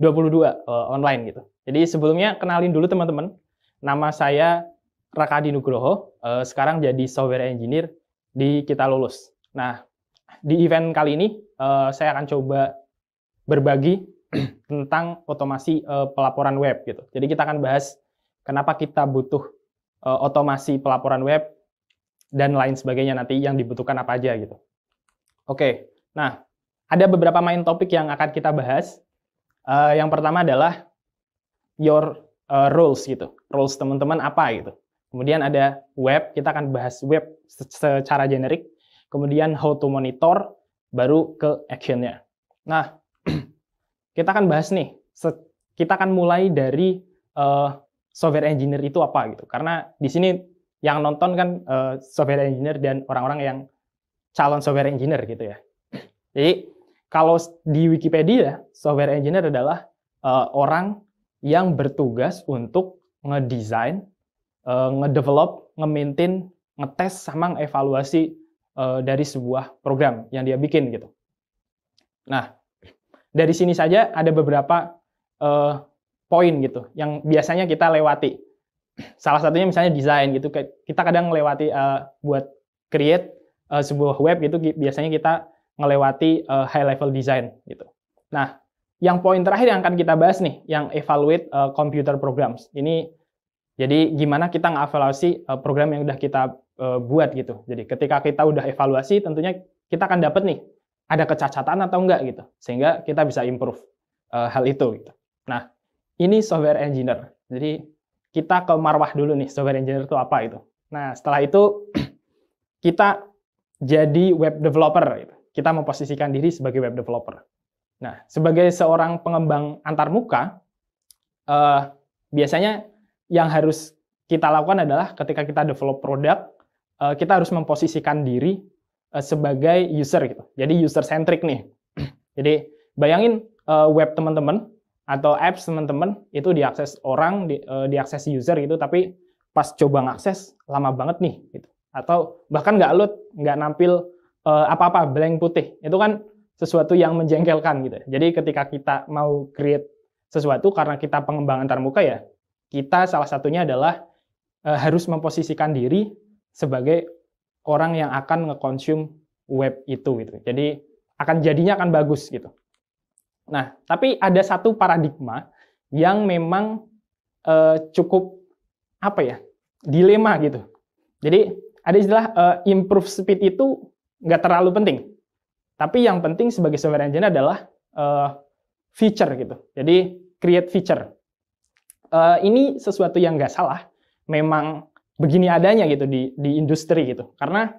uh, online gitu. Jadi sebelumnya kenalin dulu teman-teman. Nama saya Raka Nugroho, uh, sekarang jadi software engineer di Kita Lulus. Nah, di event kali ini uh, saya akan coba berbagi tentang otomasi uh, pelaporan web gitu. Jadi kita akan bahas kenapa kita butuh uh, otomasi pelaporan web dan lain sebagainya nanti yang dibutuhkan apa aja gitu. Oke, nah ada beberapa main topik yang akan kita bahas. Uh, yang pertama adalah your uh, rules gitu, rules teman-teman apa gitu. Kemudian ada web, kita akan bahas web secara generik. Kemudian how to monitor, baru ke actionnya. Nah, kita akan bahas nih, kita akan mulai dari uh, software engineer itu apa gitu. Karena di sini yang nonton kan uh, software engineer dan orang-orang yang calon software engineer gitu ya. Jadi kalau di Wikipedia software engineer adalah uh, orang yang bertugas untuk ngedesain, uh, ngedevelop, nge ngetes sama ngevaluasi uh, dari sebuah program yang dia bikin gitu. Nah, dari sini saja ada beberapa uh, poin gitu yang biasanya kita lewati. Salah satunya misalnya desain gitu. Kita kadang melewati uh, eh, buat create uh, sebuah web gitu biasanya kita melewati uh, eh, high level design gitu. Nah, yang poin terakhir yang akan kita bahas nih, yang evaluate uh, computer programs. Ini jadi gimana kita ngevaluasi uh, program yang udah kita uh, buat gitu. Jadi ketika kita udah evaluasi tentunya kita akan dapat nih ada kecacatan atau enggak gitu. Sehingga kita bisa improve uh, hal itu gitu. Nah, ini software engineer. Jadi kita ke marwah dulu nih, software engineer itu apa itu. Nah, setelah itu kita jadi web developer. Gitu. Kita memposisikan diri sebagai web developer. Nah, sebagai seorang pengembang antarmuka, eh, biasanya yang harus kita lakukan adalah ketika kita develop produk, eh, kita harus memposisikan diri eh, sebagai user gitu. Jadi user centric nih. Jadi bayangin eh, web teman-teman atau apps teman-teman itu diakses orang, di, uh, eh, diakses user gitu, tapi pas coba ngakses lama banget nih gitu. Atau bahkan nggak load, nggak nampil eh, apa-apa uh, blank putih. Itu kan sesuatu yang menjengkelkan gitu. Jadi ketika kita mau create sesuatu karena kita pengembangan termuka ya, kita salah satunya adalah uh, harus memposisikan diri sebagai orang yang akan ngekonsum web itu gitu. Jadi akan jadinya akan bagus gitu. Nah, tapi ada satu paradigma yang memang uh, cukup apa ya dilema gitu. Jadi ada istilah uh, improve speed itu nggak terlalu penting. Tapi yang penting sebagai software engineer adalah uh, feature gitu. Jadi create feature. Uh, ini sesuatu yang nggak salah. Memang begini adanya gitu di di industri gitu. Karena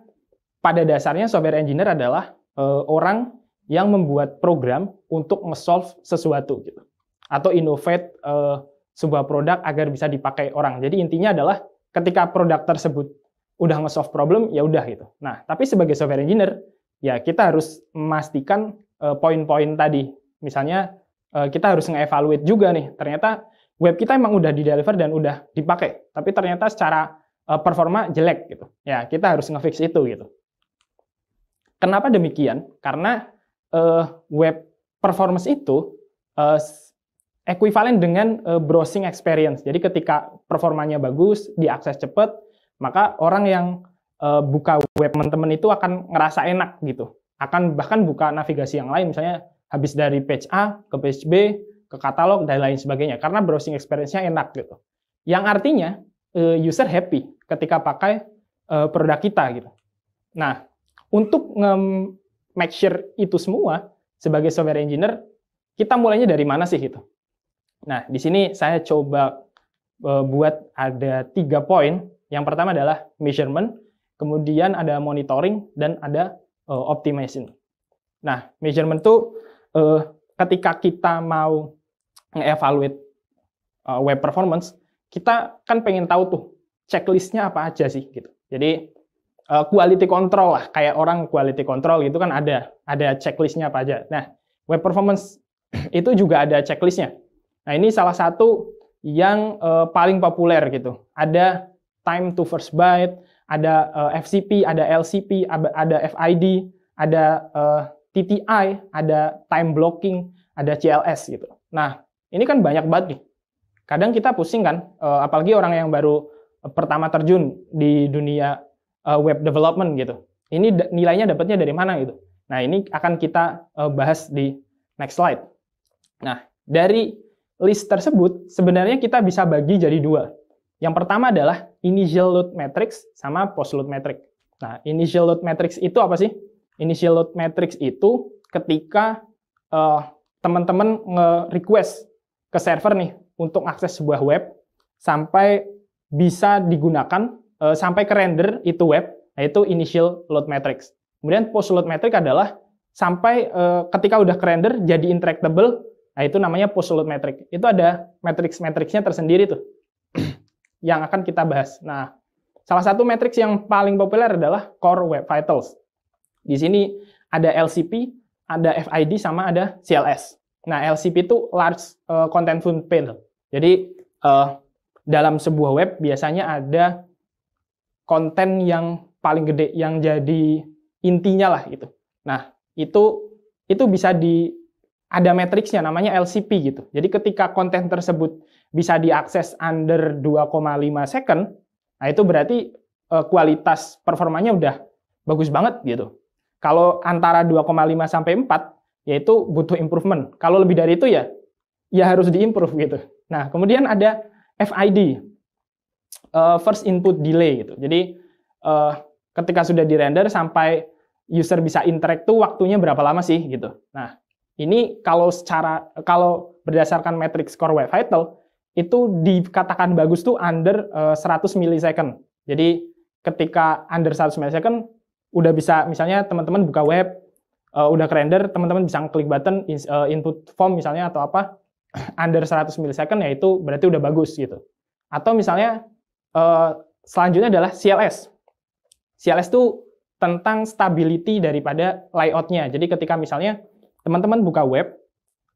pada dasarnya software engineer adalah orang yang membuat program untuk nge-solve sesuatu gitu atau innovate uh, sebuah produk agar bisa dipakai orang. Jadi intinya adalah ketika produk tersebut udah nge-solve problem ya udah gitu. Nah, tapi sebagai software engineer ya kita harus memastikan uh, poin-poin tadi. Misalnya uh, kita harus nge-evaluate juga nih. Ternyata web kita emang udah di-deliver dan udah dipakai, tapi ternyata secara uh, performa jelek gitu. Ya, kita harus nge-fix itu gitu. Kenapa demikian? Karena uh, web performance itu uh, eh, ekuivalen dengan uh, browsing experience. Jadi ketika performanya bagus, diakses cepat, maka orang yang uh, buka web teman-teman itu akan ngerasa enak gitu. Akan bahkan buka navigasi yang lain misalnya habis dari page A ke page B, ke katalog dan lain sebagainya karena browsing experience-nya enak gitu. Yang artinya uh, user happy ketika pakai uh, produk kita gitu. Nah, untuk make sure itu semua sebagai software engineer, kita mulainya dari mana sih gitu. Nah, di sini saya coba eh, buat ada tiga poin. Yang pertama adalah measurement, kemudian ada monitoring, dan ada uh, eh, optimization. Nah, measurement itu uh, eh, ketika kita mau evaluate uh, web performance, kita kan pengen tahu tuh checklistnya apa aja sih gitu. Jadi uh, quality control lah kayak orang quality control gitu kan ada ada checklistnya apa aja nah web performance itu juga ada checklistnya nah ini salah satu yang uh, paling populer gitu ada time to first byte ada uh, eh, FCP ada LCP ada FID ada uh, TTI ada time blocking ada CLS gitu nah ini kan banyak banget nih kadang kita pusing kan apalagi orang yang baru pertama terjun di dunia uh, web development gitu. Ini nilainya dapatnya dari mana gitu. Nah, ini akan kita uh, bahas di next slide. Nah, dari list tersebut sebenarnya kita bisa bagi jadi dua. Yang pertama adalah initial load matrix sama post load matrix. Nah, initial load matrix itu apa sih? Initial load matrix itu ketika uh, teman-teman nge-request ke server nih untuk akses sebuah web sampai bisa digunakan uh, sampai ke render itu web, yaitu nah, initial load matrix. Kemudian post load matrix adalah sampai uh, ketika udah ke render jadi interactable, nah itu namanya post load matrix. Itu ada matrix-matrixnya tersendiri tuh yang akan kita bahas. Nah, salah satu matrix yang paling populer adalah core web vitals. Di sini ada LCP, ada FID sama ada CLS. Nah, LCP itu large uh, eh, contentful panel. Jadi uh, dalam sebuah web biasanya ada konten yang paling gede yang jadi intinya lah gitu. Nah, itu itu bisa di ada matriksnya namanya LCP gitu. Jadi ketika konten tersebut bisa diakses under 2,5 second, nah itu berarti uh, kualitas performanya udah bagus banget gitu. Kalau antara 2,5 sampai 4 yaitu butuh improvement. Kalau lebih dari itu ya ya harus diimprove gitu. Nah, kemudian ada FID uh, first input delay gitu. Jadi uh, ketika sudah di render sampai user bisa interact tuh waktunya berapa lama sih gitu. Nah ini kalau secara kalau berdasarkan metric score web vital itu dikatakan bagus tuh under uh, eh, 100 millisecond. Jadi ketika under 100 millisecond udah bisa misalnya teman-teman buka web uh, udah render teman-teman bisa klik button uh, input form misalnya atau apa under 100 millisecond ya itu berarti udah bagus gitu. Atau misalnya Eh, selanjutnya adalah CLS. CLS itu tentang stability daripada layoutnya. Jadi ketika misalnya teman-teman buka web,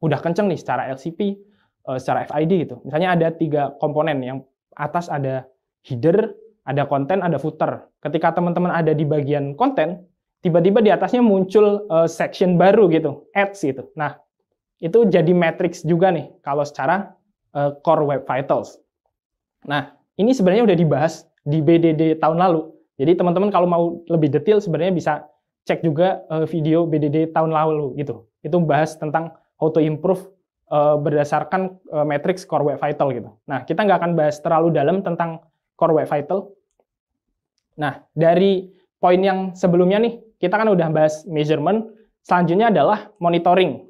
udah kenceng nih secara LCP, eh, secara FID gitu. Misalnya ada tiga komponen, yang atas ada header, ada konten, ada footer. Ketika teman-teman ada di bagian konten, tiba-tiba di atasnya muncul eh, section baru gitu, ads gitu. Nah, itu jadi matrix juga nih kalau secara core web vitals. Nah, ini sebenarnya udah dibahas di BDD tahun lalu. Jadi teman-teman kalau mau lebih detail sebenarnya bisa cek juga uh, video BDD tahun lalu gitu. Itu bahas tentang how to improve uh, berdasarkan uh, matrix core web vital gitu. Nah, kita nggak akan bahas terlalu dalam tentang core web vital. Nah, dari poin yang sebelumnya nih, kita kan udah bahas measurement, selanjutnya adalah monitoring.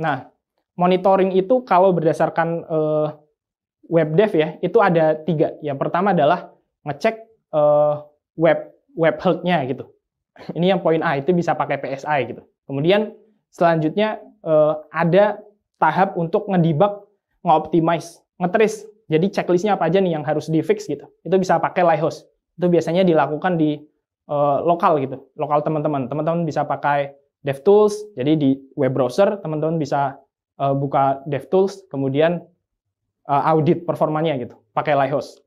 Nah, monitoring itu kalau berdasarkan uh, web dev ya itu ada tiga. Yang pertama adalah ngecek uh, web web health-nya gitu. Ini yang poin A itu bisa pakai PSI gitu. Kemudian selanjutnya uh, ada tahap untuk ngedebug, ngoptimize, ngetris. Jadi checklistnya apa aja nih yang harus di fix gitu. Itu bisa pakai Lighthouse. Itu biasanya dilakukan di uh, lokal gitu, lokal teman-teman. Teman-teman bisa pakai dev tools. Jadi di web browser teman-teman bisa uh, buka tools. kemudian uh, audit performanya gitu, pakai Lighthouse.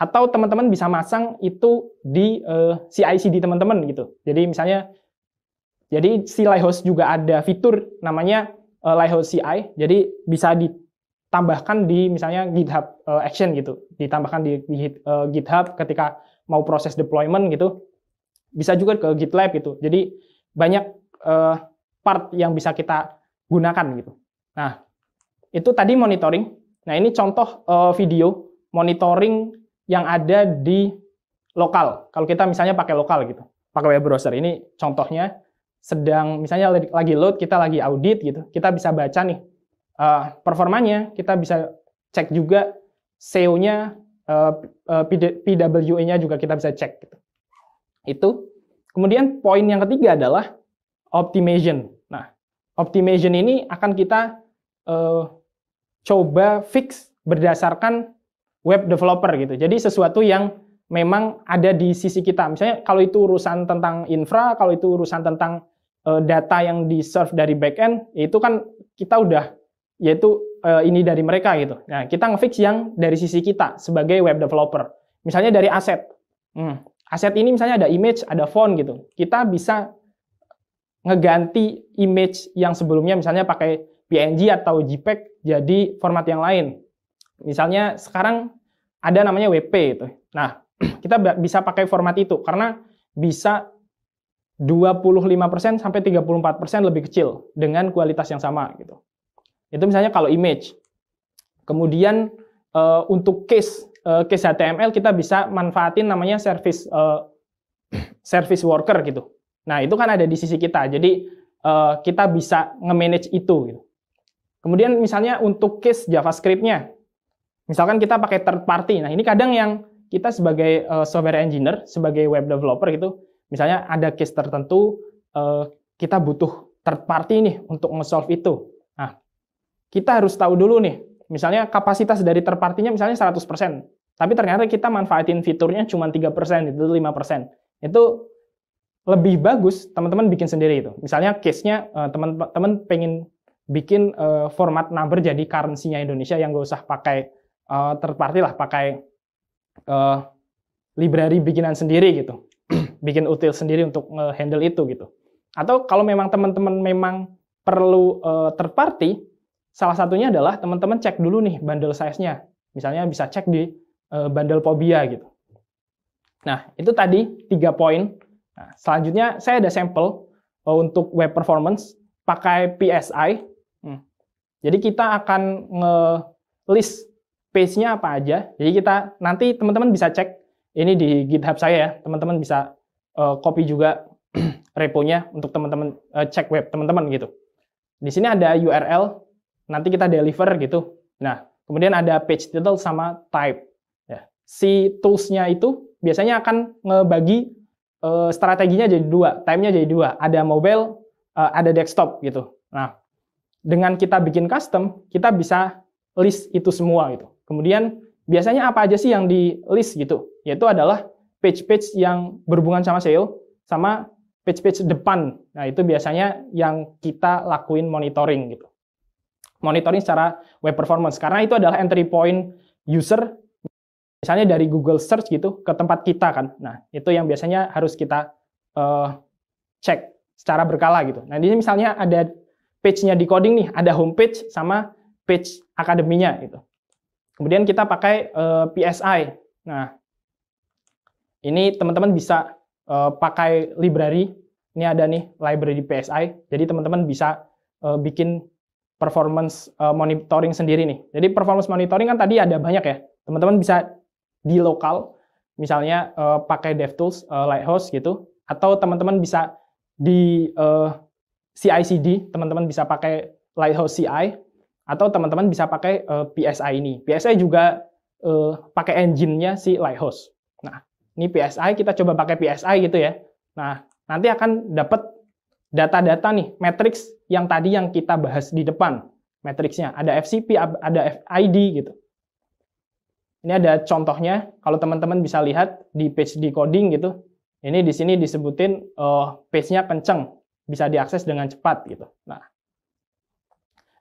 Atau teman-teman bisa masang itu di uh, eh, CI/CD teman-teman gitu. Jadi misalnya jadi si Lighthouse juga ada fitur namanya uh, eh, Lighthouse CI. Jadi bisa ditambahkan di misalnya GitHub uh, Action gitu. Ditambahkan di, uh, GitHub ketika mau proses deployment gitu. Bisa juga ke GitLab gitu. Jadi banyak uh, part yang bisa kita gunakan gitu. Nah, itu tadi monitoring. Nah, ini contoh uh, video monitoring yang ada di lokal. Kalau kita misalnya pakai lokal gitu, pakai web browser. Ini contohnya sedang misalnya lagi load, kita lagi audit gitu. Kita bisa baca nih uh, performanya, kita bisa cek juga SEO-nya, uh, eh, uh, PWA-nya juga kita bisa cek gitu. Itu. Kemudian poin yang ketiga adalah optimization. Nah, optimization ini akan kita uh, coba fix berdasarkan web developer gitu. Jadi sesuatu yang memang ada di sisi kita. Misalnya kalau itu urusan tentang infra, kalau itu urusan tentang uh, data yang di serve dari backend, ya itu kan kita udah yaitu uh, ini dari mereka gitu. Nah, kita ngefix yang dari sisi kita sebagai web developer. Misalnya dari aset. Hmm. Aset ini misalnya ada image, ada font gitu. Kita bisa ngeganti image yang sebelumnya misalnya pakai PNG atau JPEG e jadi format yang lain. Misalnya sekarang ada namanya WP itu. Nah, kita bisa pakai format itu karena bisa 25% sampai 34% lebih kecil dengan kualitas yang sama gitu. Itu misalnya kalau image. Kemudian uh, untuk case uh, case HTML kita bisa manfaatin namanya service uh, service worker gitu. Nah, itu kan ada di sisi kita. Jadi uh, kita bisa nge-manage itu gitu. Kemudian misalnya untuk case JavaScript-nya, misalkan kita pakai third party. Nah ini kadang yang kita sebagai uh, software engineer, sebagai web developer gitu, misalnya ada case tertentu uh, kita butuh third party nih untuk nge-solve itu. Nah kita harus tahu dulu nih, misalnya kapasitas dari third party-nya misalnya 100%, tapi ternyata kita manfaatin fiturnya cuma 3%, itu 5%. Itu lebih bagus teman-teman bikin sendiri itu. Misalnya case-nya eh, teman-teman pengen bikin uh, format number jadi currency-nya Indonesia yang gak usah pakai uh, third party lah, pakai uh, library bikinan sendiri gitu. Bikin util sendiri untuk handle itu gitu. Atau kalau memang teman-teman memang perlu uh, third party, salah satunya adalah teman-teman cek dulu nih bundle size-nya. Misalnya bisa cek di uh, bundle Pobia gitu. Nah, itu tadi tiga poin. Nah, selanjutnya saya ada sampel untuk web performance pakai PSI jadi kita akan nge-list page-nya apa aja. Jadi kita nanti teman-teman bisa cek ini di GitHub saya ya. Teman-teman bisa uh, copy juga repo-nya untuk teman-teman uh, cek web teman-teman gitu. Di sini ada URL, nanti kita deliver gitu. Nah, kemudian ada page title sama type. Ya. Si tools-nya itu biasanya akan ngebagi uh, strateginya jadi dua, time-nya jadi dua. Ada mobile, uh, ada desktop gitu. Nah, dengan kita bikin custom, kita bisa list itu semua gitu. Kemudian biasanya apa aja sih yang di list gitu? Yaitu adalah page-page yang berhubungan sama SEO sama page-page depan. Nah, itu biasanya yang kita lakuin monitoring gitu. Monitoring secara web performance karena itu adalah entry point user misalnya dari Google search gitu ke tempat kita kan. Nah, itu yang biasanya harus kita uh, cek secara berkala gitu. Nah, ini misalnya ada page-nya decoding nih, ada homepage sama page akademinya gitu. Kemudian kita pakai uh, eh, PSI. Nah, ini teman-teman bisa uh, pakai library. Ini ada nih library PSI. Jadi teman-teman bisa uh, bikin performance uh, monitoring sendiri nih. Jadi performance monitoring kan tadi ada banyak ya. Teman-teman bisa di lokal, misalnya uh, pakai DevTools, uh, Lighthouse gitu, atau teman-teman bisa di uh, CICD, teman-teman bisa pakai Lighthouse CI, atau teman-teman bisa pakai uh, eh, PSI ini. PSI juga uh, pakai engine-nya si Lighthouse. Nah, ini PSI, kita coba pakai PSI gitu ya. Nah, nanti akan dapat data-data nih, matrix yang tadi yang kita bahas di depan. Matrixnya ada FCP, ada FID gitu. Ini ada contohnya, kalau teman-teman bisa lihat di page decoding gitu. Ini di sini disebutin uh, page-nya kenceng bisa diakses dengan cepat gitu. Nah,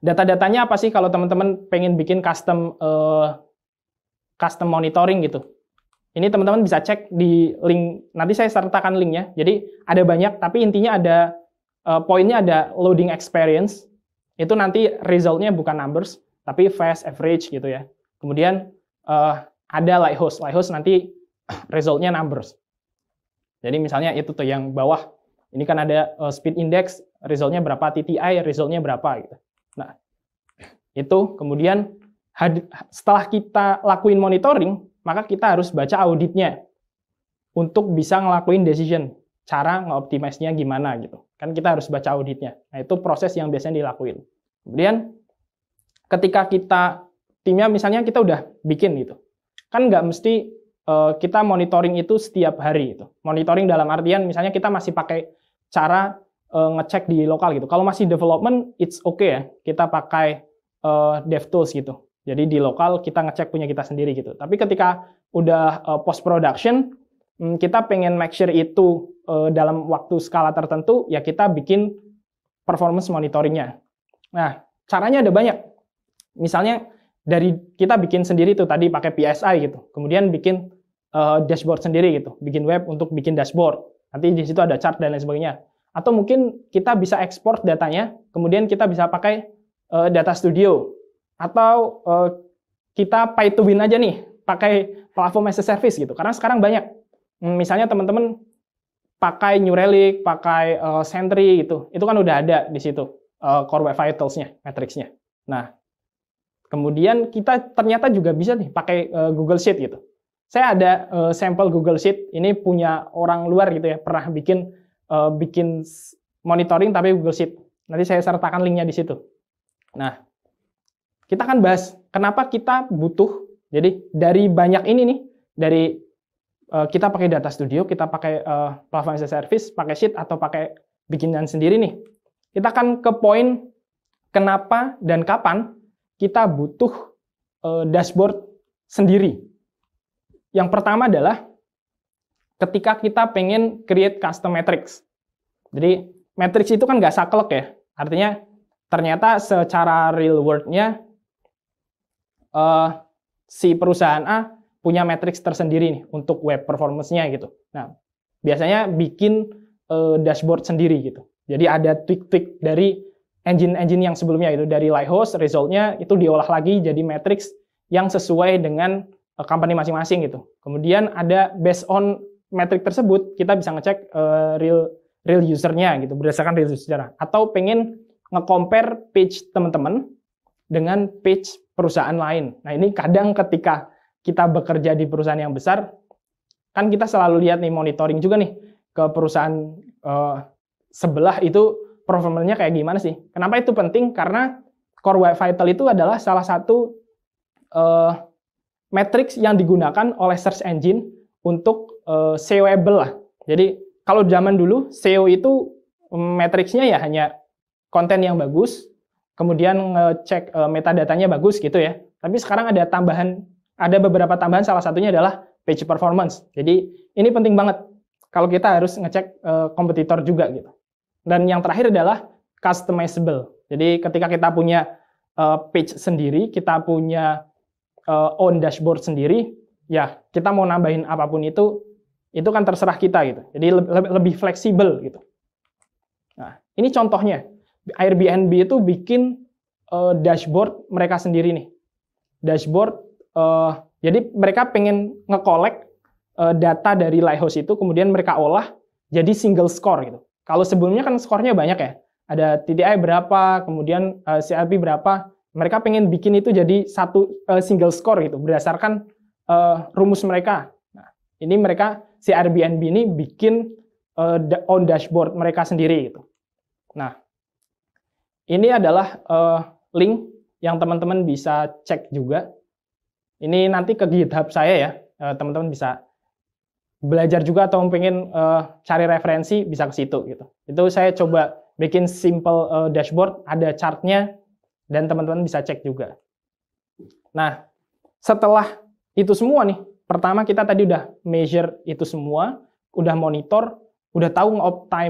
data-datanya apa sih kalau teman-teman pengen bikin custom uh, custom monitoring gitu? Ini teman-teman bisa cek di link nanti saya sertakan linknya. Jadi ada banyak, tapi intinya ada uh, poinnya ada loading experience itu nanti resultnya bukan numbers tapi fast average gitu ya. Kemudian uh, ada lighthouse, lighthouse nanti resultnya numbers. Jadi misalnya itu tuh yang bawah ini kan ada uh, speed index, resultnya berapa, TTI, resultnya berapa gitu. Nah, itu kemudian setelah kita lakuin monitoring, maka kita harus baca auditnya untuk bisa ngelakuin decision, cara ngoptimasinya gimana gitu. Kan kita harus baca auditnya. Nah, itu proses yang biasanya dilakuin. Kemudian ketika kita timnya misalnya kita udah bikin gitu. Kan nggak mesti eh, kita monitoring itu setiap hari itu. Monitoring dalam artian misalnya kita masih pakai cara uh, ngecek di lokal gitu. Kalau masih development, it's okay ya. Kita pakai uh, tools gitu. Jadi di lokal kita ngecek punya kita sendiri gitu. Tapi ketika udah uh, eh, post production, um, hmm, kita pengen make sure itu uh, dalam waktu skala tertentu, ya kita bikin performance monitoringnya. Nah, caranya ada banyak. Misalnya dari kita bikin sendiri tuh tadi pakai PSI gitu. Kemudian bikin uh, dashboard sendiri gitu, bikin web untuk bikin dashboard Nanti di situ ada chart dan lain sebagainya. Atau mungkin kita bisa ekspor datanya, kemudian kita bisa pakai uh, data studio. Atau uh, kita pay to win aja nih, pakai platform as a service gitu. Karena sekarang banyak. Hmm, misalnya teman-teman pakai New Relic, pakai uh, Sentry gitu. Itu kan udah ada di situ uh, Core Web Vitals-nya, matrix-nya. Nah, kemudian kita ternyata juga bisa nih pakai uh, Google Sheet gitu saya ada uh, sampel Google Sheet ini punya orang luar gitu ya pernah bikin uh, bikin monitoring tapi Google Sheet nanti saya sertakan linknya di situ nah kita akan bahas kenapa kita butuh jadi dari banyak ini nih dari uh, kita pakai data studio kita pakai uh, platform as a service pakai sheet atau pakai bikinan sendiri nih kita akan ke poin kenapa dan kapan kita butuh uh, dashboard sendiri yang pertama adalah ketika kita pengen create custom matrix. Jadi matrix itu kan nggak saklek ya. Artinya ternyata secara real world-nya uh, si perusahaan A punya matrix tersendiri nih untuk web performance-nya gitu. Nah, biasanya bikin uh, dashboard sendiri gitu. Jadi ada tweak-tweak dari engine-engine yang sebelumnya itu dari Lighthouse, result-nya itu diolah lagi jadi matrix yang sesuai dengan Eh, company masing-masing gitu. Kemudian ada based on metric tersebut kita bisa ngecek uh, real real usernya gitu berdasarkan real user atau pengen nge-compare page teman-teman dengan page perusahaan lain. Nah, ini kadang ketika kita bekerja di perusahaan yang besar kan kita selalu lihat nih monitoring juga nih ke perusahaan uh, sebelah itu performanya kayak gimana sih. Kenapa itu penting? Karena core web vital itu adalah salah satu uh, matriks yang digunakan oleh search engine untuk uh, lah. Jadi kalau zaman dulu SEO itu mm, matriksnya ya hanya konten yang bagus, kemudian ngecek uh, metadatanya bagus gitu ya. Tapi sekarang ada tambahan, ada beberapa tambahan salah satunya adalah page performance. Jadi ini penting banget kalau kita harus ngecek eh, kompetitor juga gitu. Dan yang terakhir adalah customizable. Jadi ketika kita punya page sendiri, kita punya uh, own dashboard sendiri, ya kita mau nambahin apapun itu, itu kan terserah kita gitu. Jadi lebih, lebih fleksibel gitu. Nah, ini contohnya. Airbnb itu bikin uh, dashboard mereka sendiri nih. Dashboard, uh, jadi mereka pengen ngekolek uh, data dari Lighthouse itu, kemudian mereka olah jadi single score gitu. Kalau sebelumnya kan skornya banyak ya, ada TDI berapa, kemudian uh, CLP berapa mereka pengen bikin itu jadi satu uh, single score gitu berdasarkan uh, rumus mereka. Nah, ini mereka si Airbnb ini bikin uh, eh, on dashboard mereka sendiri gitu. Nah, ini adalah uh, link yang teman-teman bisa cek juga. Ini nanti ke GitHub saya ya, teman-teman uh, bisa belajar juga atau pengen uh, cari referensi bisa ke situ gitu. Itu saya coba bikin simple uh, dashboard, ada chartnya, dan teman-teman bisa cek juga. Nah, setelah itu semua nih, pertama kita tadi udah measure itu semua, udah monitor, udah tahu eh,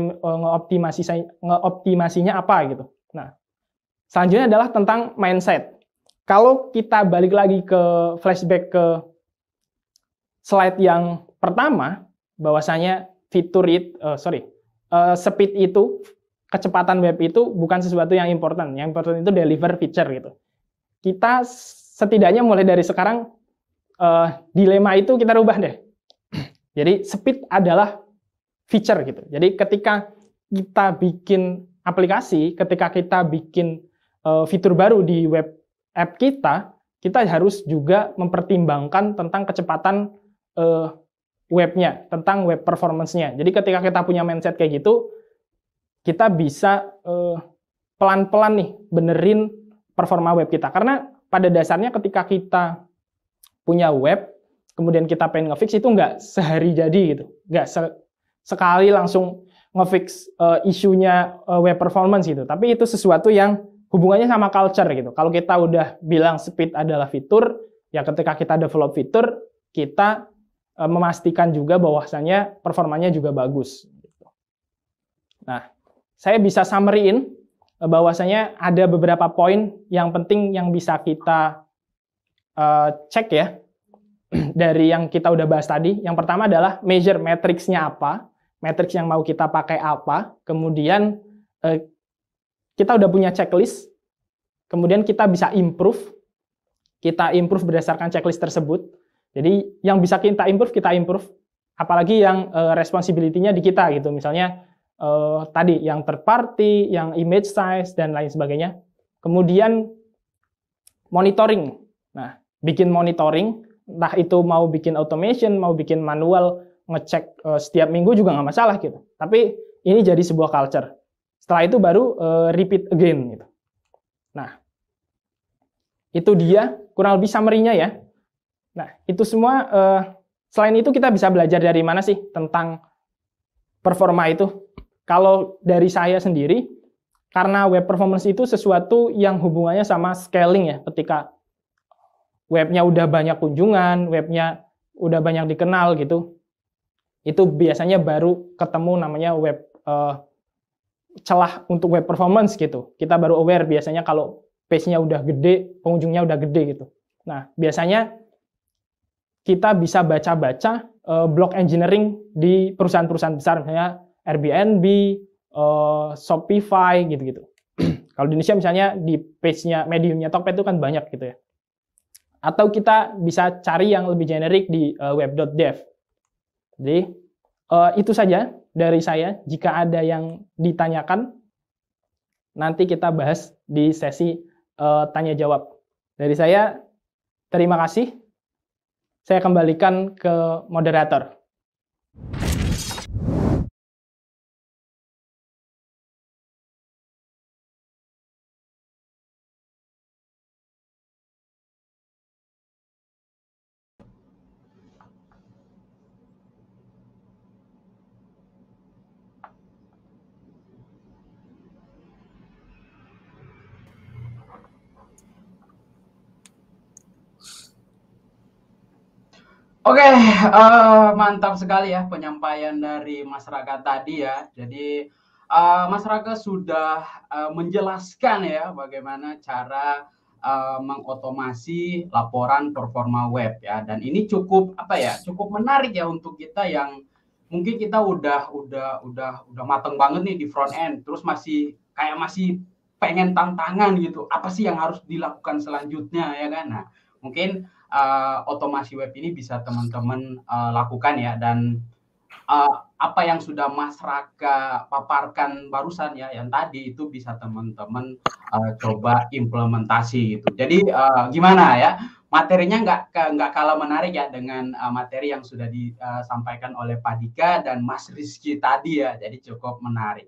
nge-optimasinya apa gitu. Nah, selanjutnya adalah tentang mindset. Kalau kita balik lagi ke flashback ke slide yang pertama, bahwasanya fitur it, uh, sorry, uh, speed itu kecepatan web itu bukan sesuatu yang important. Yang important itu deliver feature gitu. Kita setidaknya mulai dari sekarang uh, dilema itu kita rubah deh. Jadi speed adalah feature gitu. Jadi ketika kita bikin aplikasi, ketika kita bikin uh, fitur baru di web app kita, kita harus juga mempertimbangkan tentang kecepatan uh, webnya, tentang web performance-nya. Jadi ketika kita punya mindset kayak gitu, kita bisa eh, pelan-pelan nih benerin performa web kita. Karena pada dasarnya ketika kita punya web, kemudian kita pengen ngefix itu nggak sehari jadi gitu, nggak se sekali langsung ngefix uh, isunya uh, web performance gitu. Tapi itu sesuatu yang hubungannya sama culture gitu. Kalau kita udah bilang speed adalah fitur, ya ketika kita develop fitur, kita uh, memastikan juga bahwasannya performanya juga bagus. Gitu. Nah, saya bisa summary-in eh, bahwasanya ada beberapa poin yang penting yang bisa kita uh, cek ya dari yang kita udah bahas tadi. Yang pertama adalah measure matrix-nya apa, matrix yang mau kita pakai apa, kemudian uh, kita udah punya checklist, kemudian kita bisa improve, kita improve berdasarkan checklist tersebut. Jadi yang bisa kita improve kita improve, apalagi yang uh, responsibility-nya di kita gitu. Misalnya uh, tadi yang third yang image size dan lain sebagainya. Kemudian monitoring. Nah, bikin monitoring, entah itu mau bikin automation, mau bikin manual, ngecek uh, setiap minggu juga nggak masalah gitu. Tapi ini jadi sebuah culture. Setelah itu baru uh, repeat again gitu. Nah, itu dia kurang lebih summary-nya ya. Nah, itu semua uh, selain itu kita bisa belajar dari mana sih tentang performa itu kalau dari saya sendiri, karena web performance itu sesuatu yang hubungannya sama scaling ya, ketika webnya udah banyak kunjungan, webnya udah banyak dikenal gitu, itu biasanya baru ketemu namanya web uh, celah untuk web performance gitu. Kita baru aware biasanya kalau page-nya udah gede, pengunjungnya udah gede gitu. Nah, biasanya kita bisa baca-baca uh, eh, blog engineering di perusahaan-perusahaan besar misalnya Airbnb, uh, Shopify gitu-gitu. Kalau di Indonesia misalnya di page-nya mediumnya Tokped itu kan banyak gitu ya. Atau kita bisa cari yang lebih generik di uh, web.dev. Jadi uh, itu saja dari saya. Jika ada yang ditanyakan, nanti kita bahas di sesi uh, tanya jawab. Dari saya terima kasih. Saya kembalikan ke moderator. Oke, okay, uh, eh, mantap sekali ya penyampaian dari masyarakat tadi ya. Jadi uh, eh, masyarakat sudah uh, menjelaskan ya bagaimana cara uh, mengotomasi laporan performa web ya. Dan ini cukup apa ya? Cukup menarik ya untuk kita yang mungkin kita udah udah udah udah mateng banget nih di front end, terus masih kayak masih pengen tantangan gitu. Apa sih yang harus dilakukan selanjutnya ya kan? Nah, mungkin uh, otomasi web ini bisa teman-teman uh, lakukan ya dan uh, apa yang sudah Mas Raka paparkan barusan ya yang tadi itu bisa teman-teman uh, coba implementasi gitu. Jadi uh, gimana ya materinya nggak nggak kalah menarik ya dengan uh, materi yang sudah disampaikan oleh Pak Dika dan Mas Rizky tadi ya. Jadi cukup menarik.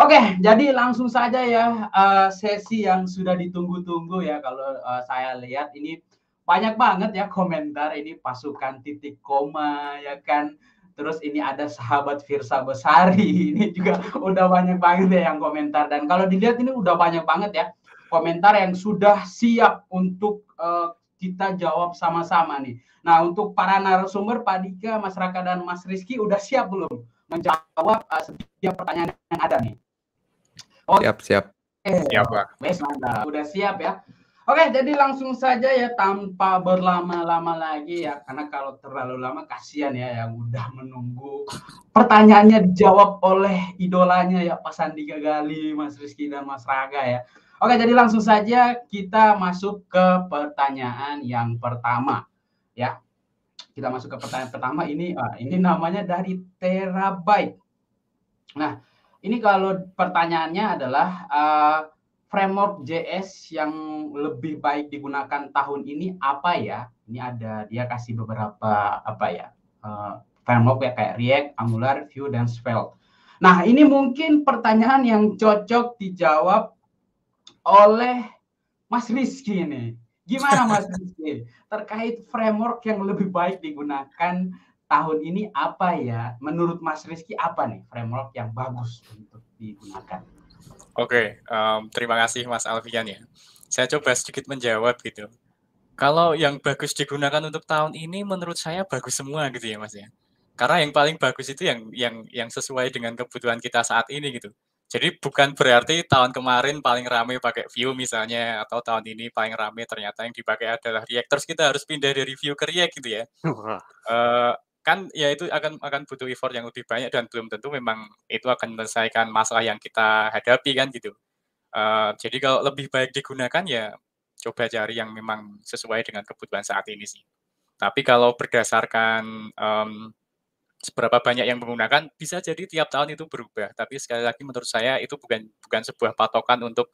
Oke, jadi langsung saja ya uh, sesi yang sudah ditunggu-tunggu ya kalau uh, saya lihat ini banyak banget ya komentar ini pasukan titik koma ya kan terus ini ada sahabat Firsa Besari ini juga udah banyak banget ya yang komentar dan kalau dilihat ini udah banyak banget ya komentar yang sudah siap untuk uh, kita jawab sama-sama nih. Nah untuk para narasumber Pak Dika, Mas Raka dan Mas Rizky udah siap belum menjawab uh, setiap pertanyaan yang ada nih? Oh, siap siap. Eh, siap Pak. udah siap ya. Oke, jadi langsung saja ya tanpa berlama-lama lagi ya karena kalau terlalu lama kasihan ya yang udah menunggu pertanyaannya dijawab oleh idolanya ya Pak Sandiga Gali, Mas Rizky dan Mas Raga ya. Oke, jadi langsung saja kita masuk ke pertanyaan yang pertama ya. Kita masuk ke pertanyaan pertama ini ah, ini namanya dari Terabyte. Nah, ini kalau pertanyaannya adalah uh, framework JS yang lebih baik digunakan tahun ini apa ya? Ini ada dia kasih beberapa apa ya uh, framework ya kayak React, Angular, Vue dan Svelte. Nah ini mungkin pertanyaan yang cocok dijawab oleh Mas Rizky ini. Gimana Mas Rizky terkait framework yang lebih baik digunakan tahun ini apa ya? Menurut Mas Rizky apa nih framework yang bagus untuk digunakan? Oke, okay, um, terima kasih Mas Alfian ya. Saya coba sedikit menjawab gitu. Kalau yang bagus digunakan untuk tahun ini menurut saya bagus semua gitu ya Mas ya. Karena yang paling bagus itu yang yang yang sesuai dengan kebutuhan kita saat ini gitu. Jadi bukan berarti tahun kemarin paling ramai pakai view misalnya atau tahun ini paling ramai ternyata yang dipakai adalah Terus kita harus pindah dari view ke react gitu ya. Uh, kan ya itu akan akan butuh effort yang lebih banyak dan belum tentu memang itu akan menyelesaikan masalah yang kita hadapi kan gitu. Eh, jadi kalau lebih baik digunakan ya coba cari yang memang sesuai dengan kebutuhan saat ini sih. Tapi kalau berdasarkan um, seberapa banyak yang menggunakan, bisa jadi tiap tahun itu berubah. Tapi sekali lagi menurut saya itu bukan bukan sebuah patokan untuk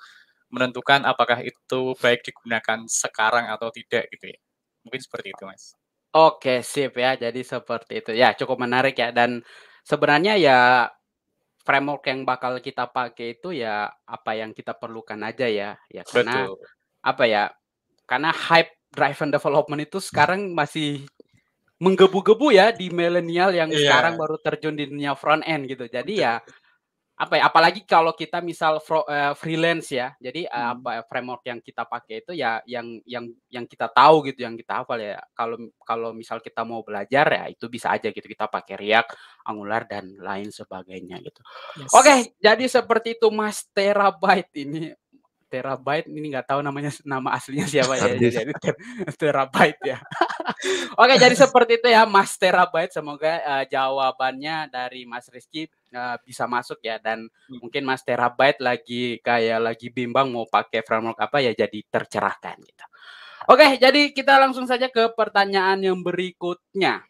menentukan apakah itu baik digunakan sekarang atau tidak gitu ya. Mungkin seperti itu mas. Oke sip ya, jadi seperti itu ya cukup menarik ya dan sebenarnya ya framework yang bakal kita pakai itu ya apa yang kita perlukan aja ya ya karena Betul. apa ya karena hype driven development itu sekarang masih menggebu-gebu ya di milenial yang yeah. sekarang baru terjun di dunia front end gitu jadi Betul. ya apa ya apalagi kalau kita misal fro, uh, freelance ya jadi uh, hmm. apa ya, framework yang kita pakai itu ya yang yang yang kita tahu gitu yang kita hafal ya kalau kalau misal kita mau belajar ya itu bisa aja gitu kita pakai React, Angular dan lain sebagainya gitu. Yes. Oke, okay, jadi seperti itu Mas Terabyte ini terabyte ini nggak tahu namanya nama aslinya siapa ya jadi ter, terabyte ya oke jadi seperti itu ya mas terabyte semoga uh, jawabannya dari mas Rizky Eh, bisa masuk ya dan hmm. mungkin Mas Terabyte lagi kayak lagi bimbang mau pakai framework apa ya jadi tercerahkan gitu. Oke, jadi kita langsung saja ke pertanyaan yang berikutnya.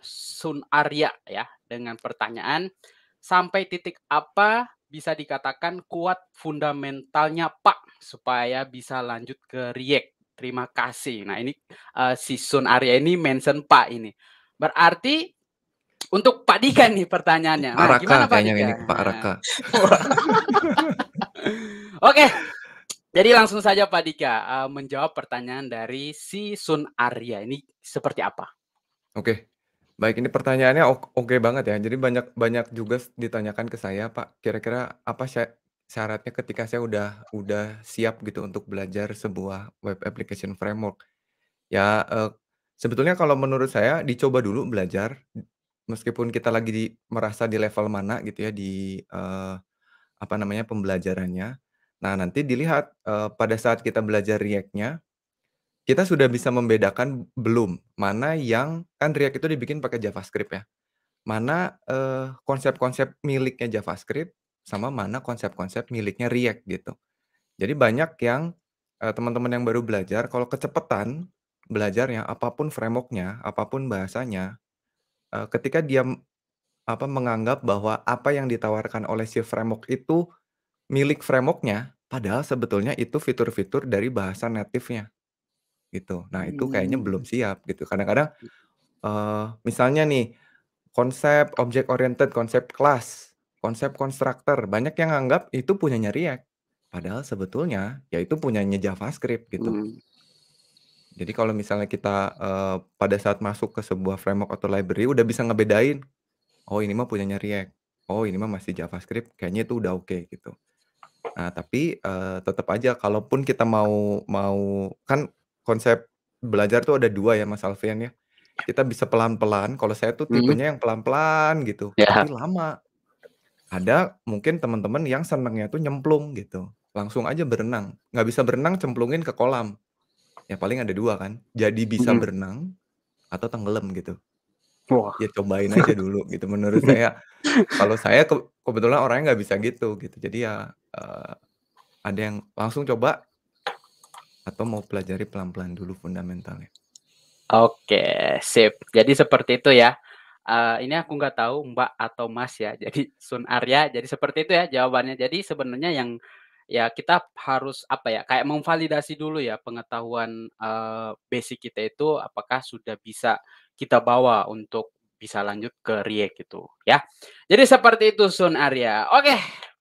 Sun Arya ya dengan pertanyaan sampai titik apa bisa dikatakan kuat fundamentalnya Pak supaya bisa lanjut ke React. Terima kasih. Nah, ini uh, si Sun Arya ini mention Pak ini. Berarti untuk Pak Dika nih pertanyaannya. Pak nah, Raka gimana, Pak Dika? ini Pak Raka. Oke. Jadi langsung saja Pak Dika uh, menjawab pertanyaan dari si Sun Arya. Ini seperti apa? Oke. Baik, ini pertanyaannya oke okay banget ya. Jadi banyak banyak juga ditanyakan ke saya, Pak. Kira-kira apa syaratnya ketika saya udah udah siap gitu untuk belajar sebuah web application framework? Ya, uh, sebetulnya kalau menurut saya dicoba dulu belajar meskipun kita lagi di, merasa di level mana gitu ya di uh, apa namanya pembelajarannya. Nah, nanti dilihat uh, pada saat kita belajar React-nya, kita sudah bisa membedakan belum mana yang kan React itu dibikin pakai JavaScript ya. Mana konsep eh, konsep-konsep miliknya JavaScript sama mana konsep-konsep miliknya React gitu. Jadi banyak yang teman teman-teman yang baru belajar kalau kecepatan belajarnya apapun frameworknya, apapun bahasanya, uh, ketika dia, apa, menganggap bahwa apa yang ditawarkan oleh si framework itu milik Frameworknya, padahal sebetulnya itu fitur-fitur dari bahasa native-nya, gitu. Nah, itu kayaknya hmm. belum siap, gitu. Kadang-kadang, uh, misalnya nih, konsep object oriented, konsep class, konsep constructor, banyak yang anggap itu punyanya React, padahal sebetulnya ya itu punyanya JavaScript, gitu. hmm. Jadi kalau misalnya kita uh, pada saat masuk ke sebuah framework atau library udah bisa ngebedain, "Oh ini mah punyanya React, oh ini mah masih JavaScript," kayaknya itu udah oke gitu. Nah tapi, uh, tetep aja kalaupun kita mau mau kan konsep belajar tuh ada dua ya Mas Alfian ya. Kita bisa pelan-pelan, kalau saya tuh tipenya hmm. tipenya yang pelan-pelan gitu, ya. tapi lama. Ada mungkin teman-teman yang senengnya tuh nyemplung gitu, langsung aja berenang, nggak bisa berenang cemplungin ke kolam ya paling ada dua kan jadi bisa hmm. berenang atau tenggelam gitu Wah. ya cobain aja dulu gitu menurut saya kalau saya ke kebetulan orangnya nggak bisa gitu gitu jadi ya uh, ada yang langsung coba atau mau pelajari pelan-pelan dulu fundamentalnya Oke, sip. Jadi seperti itu ya. Uh, ini aku nggak tahu Mbak atau Mas ya. Jadi Sun Arya. Jadi seperti itu ya jawabannya. Jadi sebenarnya yang ya kita harus apa ya kayak memvalidasi dulu ya pengetahuan uh, basic kita itu apakah sudah bisa kita bawa untuk bisa lanjut ke React gitu ya. Jadi seperti itu Sun Arya. Oke,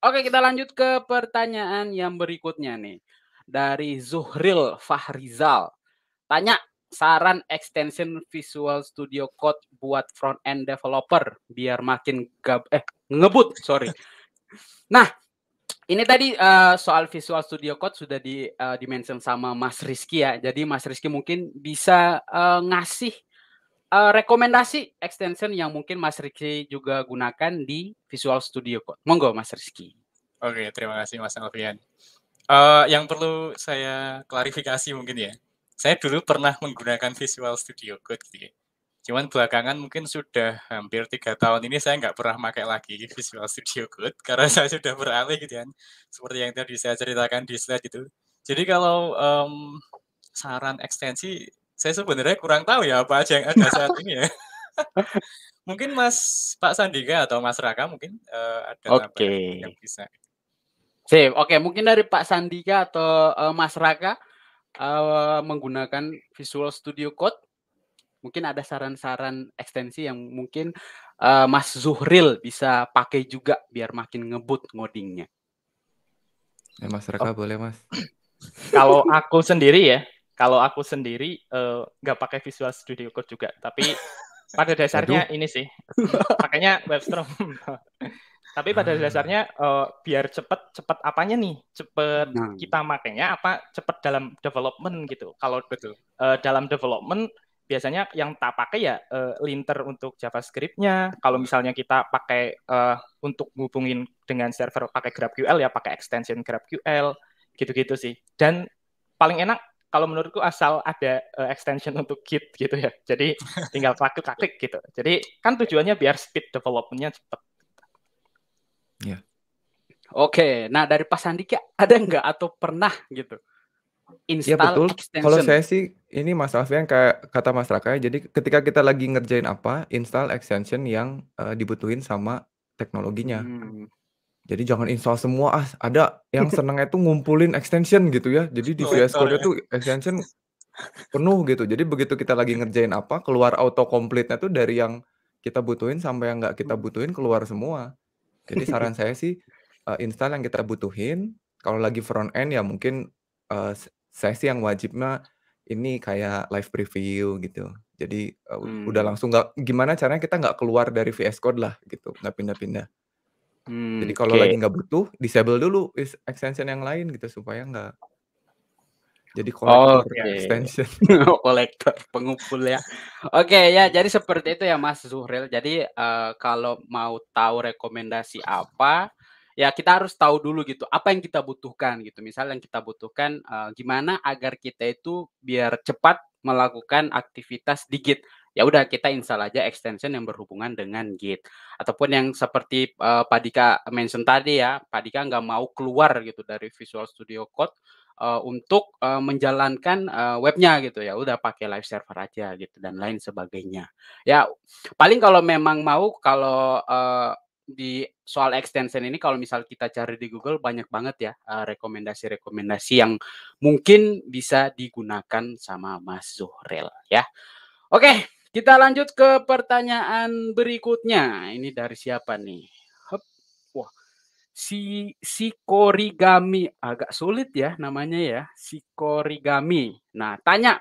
oke kita lanjut ke pertanyaan yang berikutnya nih dari Zuhril Fahrizal. Tanya saran extension Visual Studio Code buat front end developer biar makin gab eh ngebut, sorry. Nah, ini tadi uh, soal Visual Studio Code sudah di uh, eh, dimention sama Mas Rizky ya. Jadi Mas Rizky mungkin bisa uh, ngasih uh, rekomendasi extension yang mungkin Mas Rizky juga gunakan di Visual Studio Code. Monggo Mas Rizky. Oke, terima kasih Mas Alfian. Uh, yang perlu saya klarifikasi mungkin ya. Saya dulu pernah menggunakan Visual Studio Code gitu ya. Cuman belakangan mungkin sudah hampir tiga tahun ini saya nggak pernah pakai lagi Visual Studio Code karena saya sudah beralih gitu kan. Seperti yang tadi saya ceritakan di slide itu. Jadi kalau um, saran ekstensi, saya sebenarnya kurang tahu ya apa aja yang ada saat ini ya. mungkin Mas Pak Sandika atau Mas Raka mungkin uh, ada okay. yang bisa. oke okay. mungkin dari Pak Sandika atau uh, Mas Raka uh, menggunakan Visual Studio Code mungkin ada saran-saran ekstensi yang mungkin uh, Mas Zuhril bisa pakai juga biar makin ngebut ngodingnya. Ya, mas Raka oh. boleh mas. kalau aku sendiri ya, kalau aku sendiri eh, nggak uh, pakai Visual Studio Code juga, tapi pada dasarnya Aduh. ini sih, pakainya WebStorm. tapi pada ah. dasarnya uh, biar cepet cepet apanya nih, cepet hmm. kita makainya apa cepet dalam development gitu. Kalau Betul. Uh, dalam development biasanya yang tak pakai ya uh, linter untuk JavaScript-nya. Kalau misalnya kita pakai uh, untuk ngubungin dengan server pakai GraphQL ya pakai extension GraphQL gitu-gitu sih. Dan paling enak kalau menurutku asal ada uh, extension untuk Git gitu ya. Jadi tinggal klik klik gitu. Jadi kan tujuannya biar speed development-nya cepat. Ya. Yeah. Oke, nah dari Pak Sandi ada nggak atau pernah gitu Iya, install betul. extension. Kalau saya sih ini Mas Alfian kayak kata Mas Raka ya, jadi ketika kita lagi ngerjain apa, install extension yang uh, dibutuhin sama teknologinya. Hmm. Jadi jangan install semua ah, ada yang senengnya itu ngumpulin extension gitu ya. Jadi di oh, VS Code itu extension penuh gitu. Jadi begitu kita lagi ngerjain apa, keluar auto complete nya tuh dari yang kita butuhin sampai yang nggak kita butuhin keluar semua. Jadi saran saya sih uh, install yang kita butuhin. Kalau lagi front end ya mungkin uh, saya sih yang wajibnya ini kayak live preview gitu. Jadi hmm. udah langsung nggak gimana caranya kita nggak keluar dari VS Code lah gitu, nggak pindah-pindah. Hmm, Jadi kalau okay. lagi nggak butuh, disable dulu is extension yang lain gitu supaya nggak jadi kolektor okay. extension kolektor pengumpul ya oke okay, ya jadi seperti itu ya Mas Zuhril jadi uh, kalau mau tahu rekomendasi apa ya kita harus tahu dulu gitu apa yang kita butuhkan gitu misalnya yang kita butuhkan uh, gimana agar kita itu biar cepat melakukan aktivitas di Git ya udah kita install aja extension yang berhubungan dengan Git ataupun yang seperti uh, Dika mention tadi ya Pak Dika nggak mau keluar gitu dari Visual Studio Code uh, untuk uh, menjalankan uh, webnya gitu ya udah pakai live server aja gitu dan lain sebagainya ya paling kalau memang mau kalau uh, di soal extension ini kalau misal kita cari di Google banyak banget ya eh, rekomendasi-rekomendasi yang mungkin bisa digunakan sama Mas Zuhrel ya. Oke, kita lanjut ke pertanyaan berikutnya. Ini dari siapa nih? Hup. Wah, si Sikorigami agak sulit ya namanya ya, Sikorigami. Nah, tanya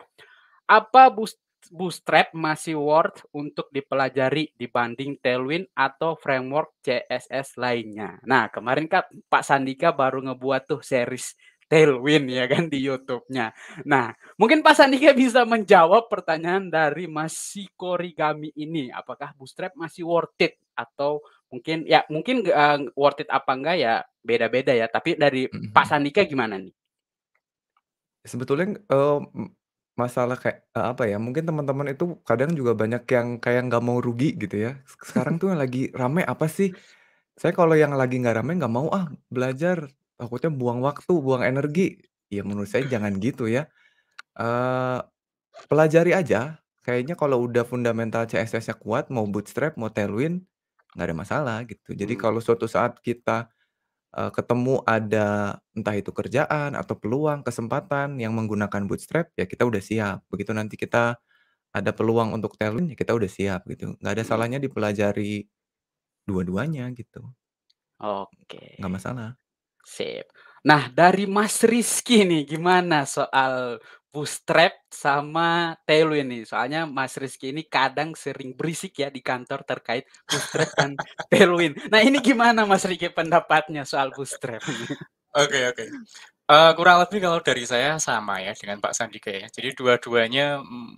apa boost bootstrap masih worth untuk dipelajari dibanding Tailwind atau framework CSS lainnya. Nah, kemarin kan Pak Sandika baru ngebuat tuh series Tailwind ya kan di YouTube-nya. Nah, mungkin Pak Sandika bisa menjawab pertanyaan dari Mas Sikorigami ini. Apakah bootstrap masih worth it atau mungkin ya mungkin uh, worth it apa enggak ya beda-beda ya. Tapi dari mm-hmm. Pak Sandika gimana nih? Sebetulnya uh, Masalah kayak, uh, apa ya, mungkin teman-teman itu kadang juga banyak yang kayak nggak mau rugi gitu ya. Sekarang tuh yang lagi rame apa sih? Saya kalau yang lagi nggak rame nggak mau ah belajar, takutnya buang waktu, buang energi. Ya menurut saya jangan gitu ya. uh, pelajari aja, kayaknya kalau udah fundamental CSS-nya kuat, mau bootstrap, mau tailwind, nggak ada masalah gitu. Jadi hmm. kalau suatu saat kita uh, ketemu ada entah itu kerjaan atau peluang kesempatan yang menggunakan bootstrap ya kita udah siap begitu nanti kita ada peluang untuk talent ya kita udah siap gitu nggak ada hmm. salahnya dipelajari dua-duanya gitu oke nggak masalah sip nah dari Mas Rizky nih gimana soal Bootstrap sama Tailwind nih. Soalnya Mas Rizky ini kadang sering berisik ya di kantor terkait Bootstrap dan Tailwind. Nah ini gimana Mas Rizky pendapatnya soal Bootstrap? Oke okay, oke. Okay. Uh, eh, kurang lebih kalau dari saya sama ya dengan Pak Sandika ya. Jadi dua-duanya mm,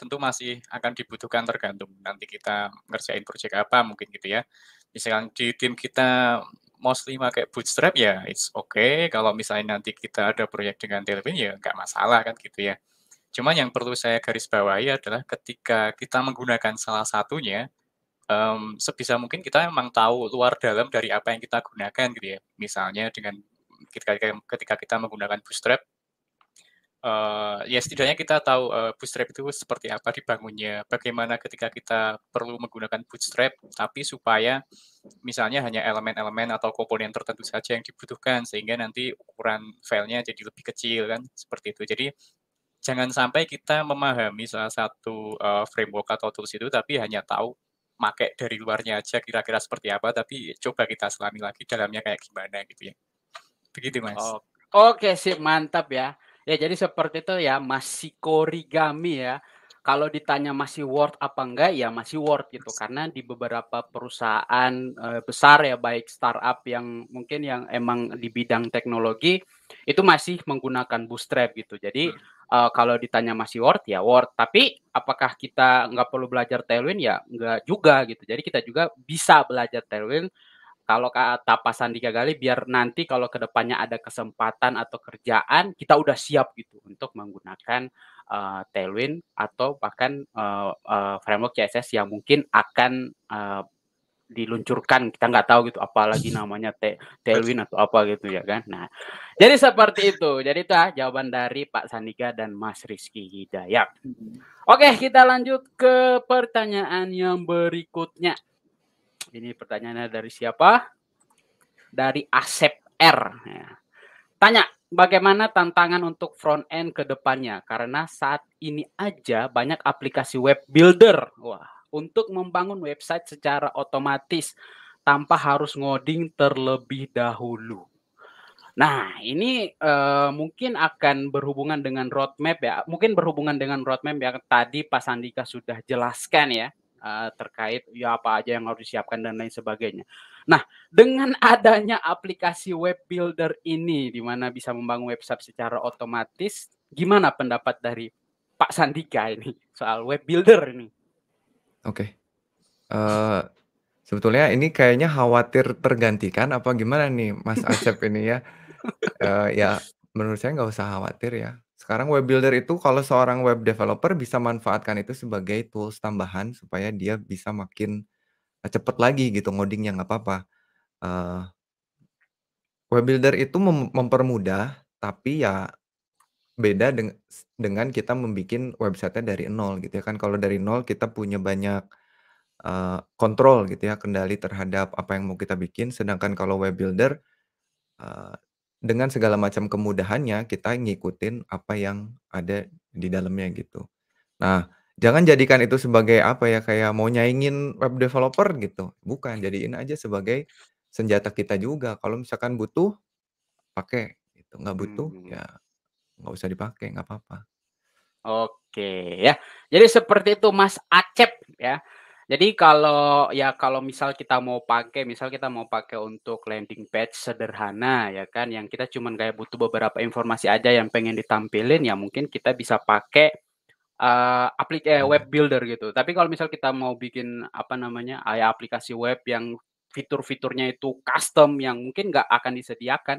tentu masih akan dibutuhkan tergantung nanti kita ngerjain proyek apa mungkin gitu ya. Misalkan di tim kita mostly pakai bootstrap ya it's okay. Kalau misalnya nanti kita ada proyek dengan Tailwind ya nggak masalah kan gitu ya. Cuman yang perlu saya garis bawahi adalah ketika kita menggunakan salah satunya, um, sebisa mungkin kita memang tahu luar dalam dari apa yang kita gunakan gitu ya. Misalnya dengan ketika kita menggunakan bootstrap, uh, ya setidaknya kita tahu uh, bootstrap itu seperti apa dibangunnya, bagaimana ketika kita perlu menggunakan bootstrap, tapi supaya misalnya hanya elemen-elemen atau komponen tertentu saja yang dibutuhkan, sehingga nanti ukuran filenya jadi lebih kecil kan, seperti itu. Jadi jangan sampai kita memahami salah satu uh, framework atau tools itu, tapi hanya tahu make dari luarnya aja kira-kira seperti apa, tapi coba kita selami lagi dalamnya kayak gimana gitu ya. Begitu mas. Oke sip mantap ya. Ya jadi seperti itu ya masih korigami ya. Kalau ditanya masih worth apa enggak ya masih worth gitu karena di beberapa perusahaan eh, besar ya baik startup yang mungkin yang emang di bidang teknologi itu masih menggunakan bootstrap gitu. Jadi e, kalau ditanya masih worth ya worth. Tapi apakah kita nggak perlu belajar Tailwind ya nggak juga gitu. Jadi kita juga bisa belajar Tailwind kalau kata Pak Sandika Gali biar nanti kalau kedepannya ada kesempatan atau kerjaan kita udah siap gitu untuk menggunakan uh, Tailwind atau bahkan uh, uh, framework CSS yang mungkin akan uh, diluncurkan kita nggak tahu gitu apalagi namanya te Tailwind atau apa gitu ya kan nah jadi seperti itu jadi itu ah, jawaban dari Pak Sandika dan Mas Rizky Hidayat hmm. oke kita lanjut ke pertanyaan yang berikutnya ini pertanyaannya dari siapa? Dari Asep R. Ya. Tanya, bagaimana tantangan untuk front end ke depannya? Karena saat ini aja banyak aplikasi web builder. Wah, untuk membangun website secara otomatis tanpa harus ngoding terlebih dahulu. Nah, ini uh, mungkin akan berhubungan dengan roadmap ya. Mungkin berhubungan dengan roadmap yang tadi Pak Sandika sudah jelaskan ya uh, terkait ya apa aja yang harus disiapkan dan lain sebagainya. Nah, dengan adanya aplikasi web builder ini di mana bisa membangun website secara otomatis, gimana pendapat dari Pak Sandika ini soal web builder ini? Oke. Okay. Uh, eh, sebetulnya ini kayaknya khawatir tergantikan apa gimana nih Mas Acep ini ya? Uh, ya menurut saya nggak usah khawatir ya. Sekarang web builder itu kalau seorang web developer bisa manfaatkan itu sebagai tools tambahan supaya dia bisa makin eh, cepat lagi gitu ngodingnya nggak apa-apa. Uh, web builder itu mem mempermudah tapi ya beda deng dengan kita membuat websitenya dari nol gitu ya kan kalau dari nol kita punya banyak uh, kontrol gitu ya kendali terhadap apa yang mau kita bikin sedangkan kalau web builder uh, dengan segala macam kemudahannya kita ngikutin apa yang ada di dalamnya gitu. Nah, jangan jadikan itu sebagai apa ya kayak mau nyaingin web developer gitu. Bukan, jadiin aja sebagai senjata kita juga. Kalau misalkan butuh pakai itu Nggak butuh hmm. ya nggak usah dipakai, nggak apa-apa. Oke ya. Jadi seperti itu Mas Acep ya. Jadi kalau ya kalau misal kita mau pakai, misal kita mau pakai untuk landing page sederhana ya kan, yang kita cuman kayak butuh beberapa informasi aja yang pengen ditampilin ya mungkin kita bisa pakai uh, aplik eh, web builder gitu. Tapi kalau misal kita mau bikin apa namanya ya aplikasi web yang fitur-fiturnya itu custom yang mungkin nggak akan disediakan,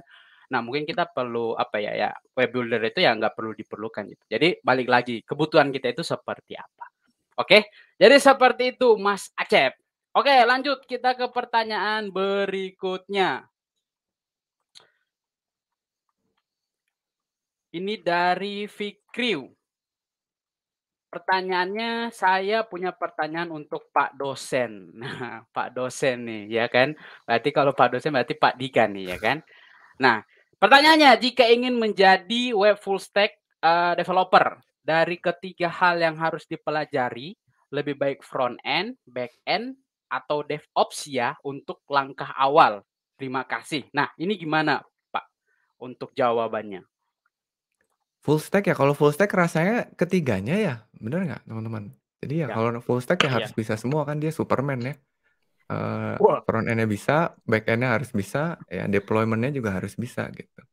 Nah, mungkin kita perlu apa ya ya web builder itu ya nggak perlu diperlukan gitu. Jadi balik lagi kebutuhan kita itu seperti apa. Oke, jadi seperti itu Mas Acep. Oke, lanjut kita ke pertanyaan berikutnya. Ini dari Fikriu. Pertanyaannya, saya punya pertanyaan untuk Pak dosen. Nah, Pak dosen nih, ya kan? Berarti kalau Pak dosen berarti Pak Dika nih, ya kan? Nah, pertanyaannya, jika ingin menjadi web full stack uh, developer, dari ketiga hal yang harus dipelajari, lebih baik front end, back end, atau DevOps ya untuk langkah awal. Terima kasih. Nah, ini gimana Pak untuk jawabannya? Full stack ya, kalau full stack rasanya ketiganya ya, bener nggak teman-teman? Jadi ya, ya. kalau full stack ya, ya harus iya. bisa semua kan dia Superman ya. Uh, front endnya bisa, back endnya harus bisa, ya deploymentnya juga harus bisa gitu.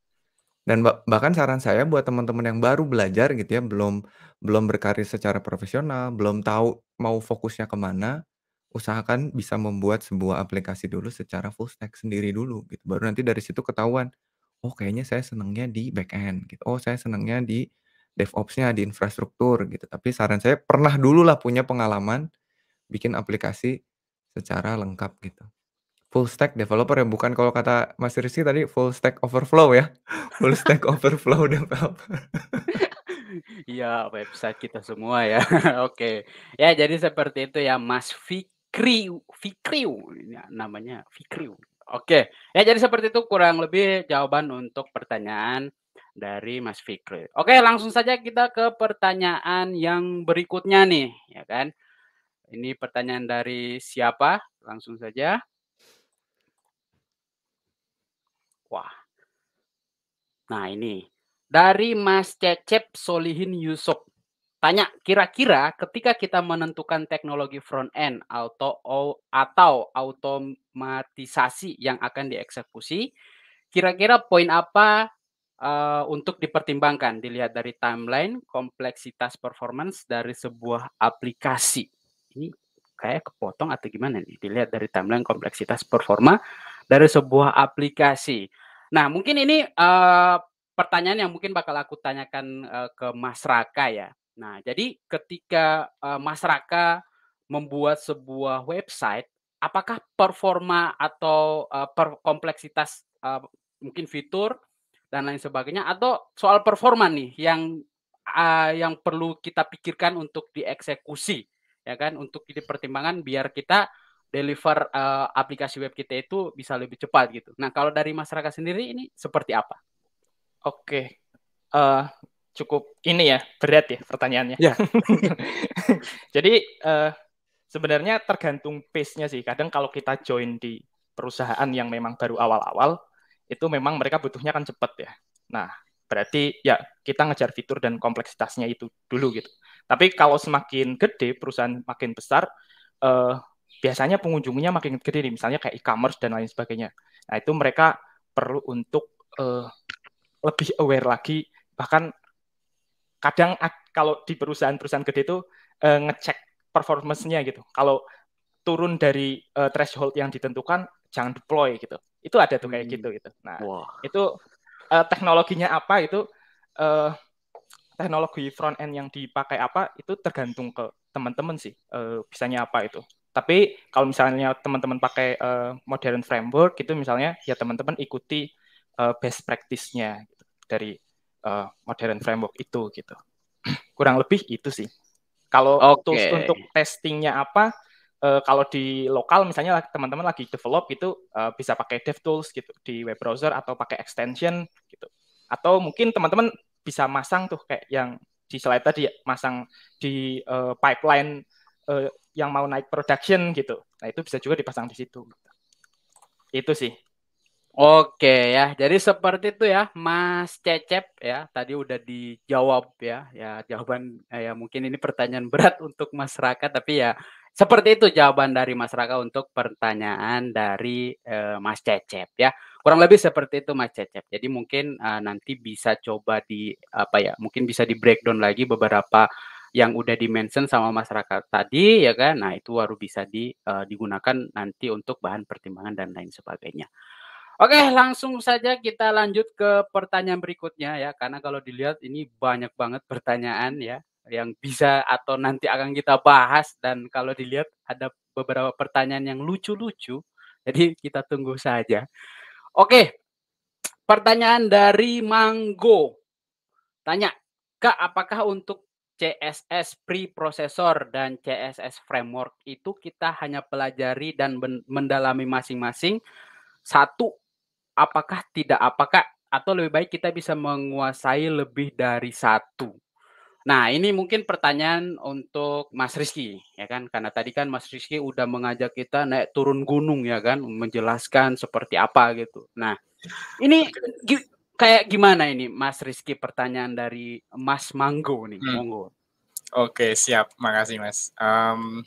Dan bahkan saran saya buat teman-teman yang baru belajar gitu ya, belum belum berkarir secara profesional, belum tahu mau fokusnya kemana, usahakan bisa membuat sebuah aplikasi dulu secara full stack sendiri dulu gitu. Baru nanti dari situ ketahuan, oh kayaknya saya senangnya di back end gitu. Oh, saya senangnya di DevOps-nya di infrastruktur gitu. Tapi saran saya pernah dulu lah punya pengalaman bikin aplikasi secara lengkap gitu. Full stack developer ya, bukan kalau kata Mas Rizky tadi full stack overflow ya. Full stack overflow developer. Iya, website kita semua ya. Oke. Okay. Ya, jadi seperti itu ya Mas Fikri Fikriu ya, namanya Fikriu. Oke. Okay. Ya, jadi seperti itu kurang lebih jawaban untuk pertanyaan dari Mas Fikri. Oke, langsung saja kita ke pertanyaan yang berikutnya nih, ya kan? Ini pertanyaan dari siapa? Langsung saja. Wah. Nah ini dari Mas Cecep Solihin Yusuf. Tanya, kira-kira ketika kita menentukan teknologi front end atau atau automatisasi yang akan dieksekusi, kira-kira poin apa uh, untuk dipertimbangkan dilihat dari timeline, kompleksitas performance dari sebuah aplikasi. Ini kayak kepotong atau gimana nih? Dilihat dari timeline kompleksitas performa dari sebuah aplikasi. Nah, mungkin ini uh, pertanyaan yang mungkin bakal aku tanyakan uh, ke Mas Raka ya. Nah, jadi ketika uh, Mas Raka membuat sebuah website, apakah performa atau uh, per kompleksitas uh, mungkin fitur dan lain sebagainya atau soal performa nih yang uh, yang perlu kita pikirkan untuk dieksekusi ya kan untuk dipertimbangkan biar kita deliver uh, aplikasi web kita itu bisa lebih cepat gitu. Nah, kalau dari masyarakat sendiri ini seperti apa? Oke. Uh, cukup ini ya, berat ya pertanyaannya. Yeah. Jadi uh, sebenarnya tergantung pace-nya sih. Kadang kalau kita join di perusahaan yang memang baru awal-awal, itu memang mereka butuhnya kan cepat ya. Nah, berarti ya kita ngejar fitur dan kompleksitasnya itu dulu gitu. Tapi kalau semakin gede perusahaan makin besar, uh, biasanya pengunjungnya makin gede nih, misalnya kayak e-commerce dan lain sebagainya. Nah, itu mereka perlu untuk uh, lebih aware lagi, bahkan kadang kalau di perusahaan-perusahaan gede itu uh, ngecek performance-nya gitu. Kalau turun dari uh, threshold yang ditentukan, jangan deploy gitu. Itu ada tuh kayak hmm. gitu gitu. Nah, wow. itu uh, teknologinya apa itu uh, teknologi front end yang dipakai apa itu tergantung ke teman-teman sih uh, bisanya apa itu tapi kalau misalnya teman-teman pakai uh, modern framework gitu misalnya ya teman-teman ikuti uh, best practice-nya gitu, dari uh, modern framework itu gitu. Kurang lebih itu sih. Kalau okay. tools untuk testingnya apa? Uh, kalau di lokal misalnya teman-teman lagi develop itu uh, bisa pakai dev tools gitu di web browser atau pakai extension gitu. Atau mungkin teman-teman bisa masang tuh kayak yang di slide tadi ya, masang di uh, pipeline uh, yang mau naik production gitu. Nah, itu bisa juga dipasang di situ. Gitu. Itu sih. Oke ya, jadi seperti itu ya, Mas Cecep ya. Tadi udah dijawab ya, ya jawaban eh, ya mungkin ini pertanyaan berat untuk masyarakat, tapi ya seperti itu jawaban dari masyarakat untuk pertanyaan dari eh, Mas Cecep ya. Kurang lebih seperti itu Mas Cecep. Jadi mungkin eh, nanti bisa coba di apa ya, mungkin bisa di breakdown lagi beberapa yang udah dimention sama masyarakat tadi ya kan. Nah, itu baru bisa di, uh, digunakan nanti untuk bahan pertimbangan dan lain sebagainya. Oke, langsung saja kita lanjut ke pertanyaan berikutnya ya karena kalau dilihat ini banyak banget pertanyaan ya yang bisa atau nanti akan kita bahas dan kalau dilihat ada beberapa pertanyaan yang lucu-lucu. Jadi kita tunggu saja. Oke. Pertanyaan dari Manggo. Tanya, Kak, apakah untuk CSS preprocessor dan CSS framework itu kita hanya pelajari dan mendalami masing-masing satu apakah tidak apakah atau lebih baik kita bisa menguasai lebih dari satu. Nah, ini mungkin pertanyaan untuk Mas Rizky, ya kan? Karena tadi kan Mas Rizky udah mengajak kita naik turun gunung, ya kan? Menjelaskan seperti apa gitu. Nah, ini kayak gimana ini Mas Rizky pertanyaan dari Mas Manggo nih, hmm. monggo. Oke, siap. Makasih, Mas. Um,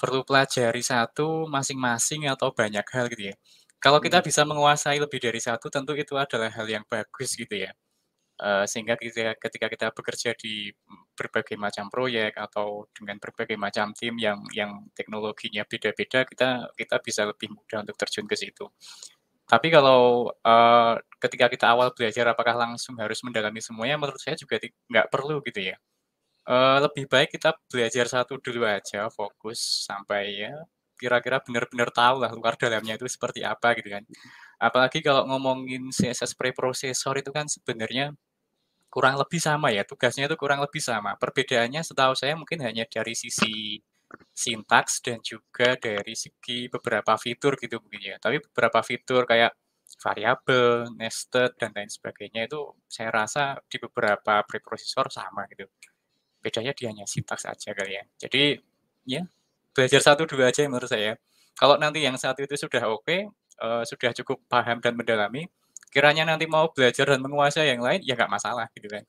perlu pelajari satu masing-masing atau banyak hal gitu ya. Kalau kita hmm. bisa menguasai lebih dari satu, tentu itu adalah hal yang bagus gitu ya. Uh, sehingga kita, ketika kita bekerja di berbagai macam proyek atau dengan berbagai macam tim yang yang teknologinya beda-beda, kita kita bisa lebih mudah untuk terjun ke situ. Tapi kalau uh, ketika kita awal belajar apakah langsung harus mendalami semuanya, menurut saya juga nggak perlu gitu ya. Uh, lebih baik kita belajar satu dulu aja, fokus sampai ya kira-kira benar-benar tahu lah luar dalamnya itu seperti apa gitu kan. Apalagi kalau ngomongin CSS preprocessor itu kan sebenarnya kurang lebih sama ya, tugasnya itu kurang lebih sama. Perbedaannya setahu saya mungkin hanya dari sisi sintaks dan juga dari segi beberapa fitur gitu mungkin ya. Tapi beberapa fitur kayak variabel, nested dan lain sebagainya itu saya rasa di beberapa preprocessor sama gitu. Bedanya dia hanya sintaks aja kali ya. Jadi ya belajar satu dua aja menurut saya. Kalau nanti yang satu itu sudah oke, okay, uh, eh, sudah cukup paham dan mendalami, kiranya nanti mau belajar dan menguasai yang lain ya nggak masalah gitu kan.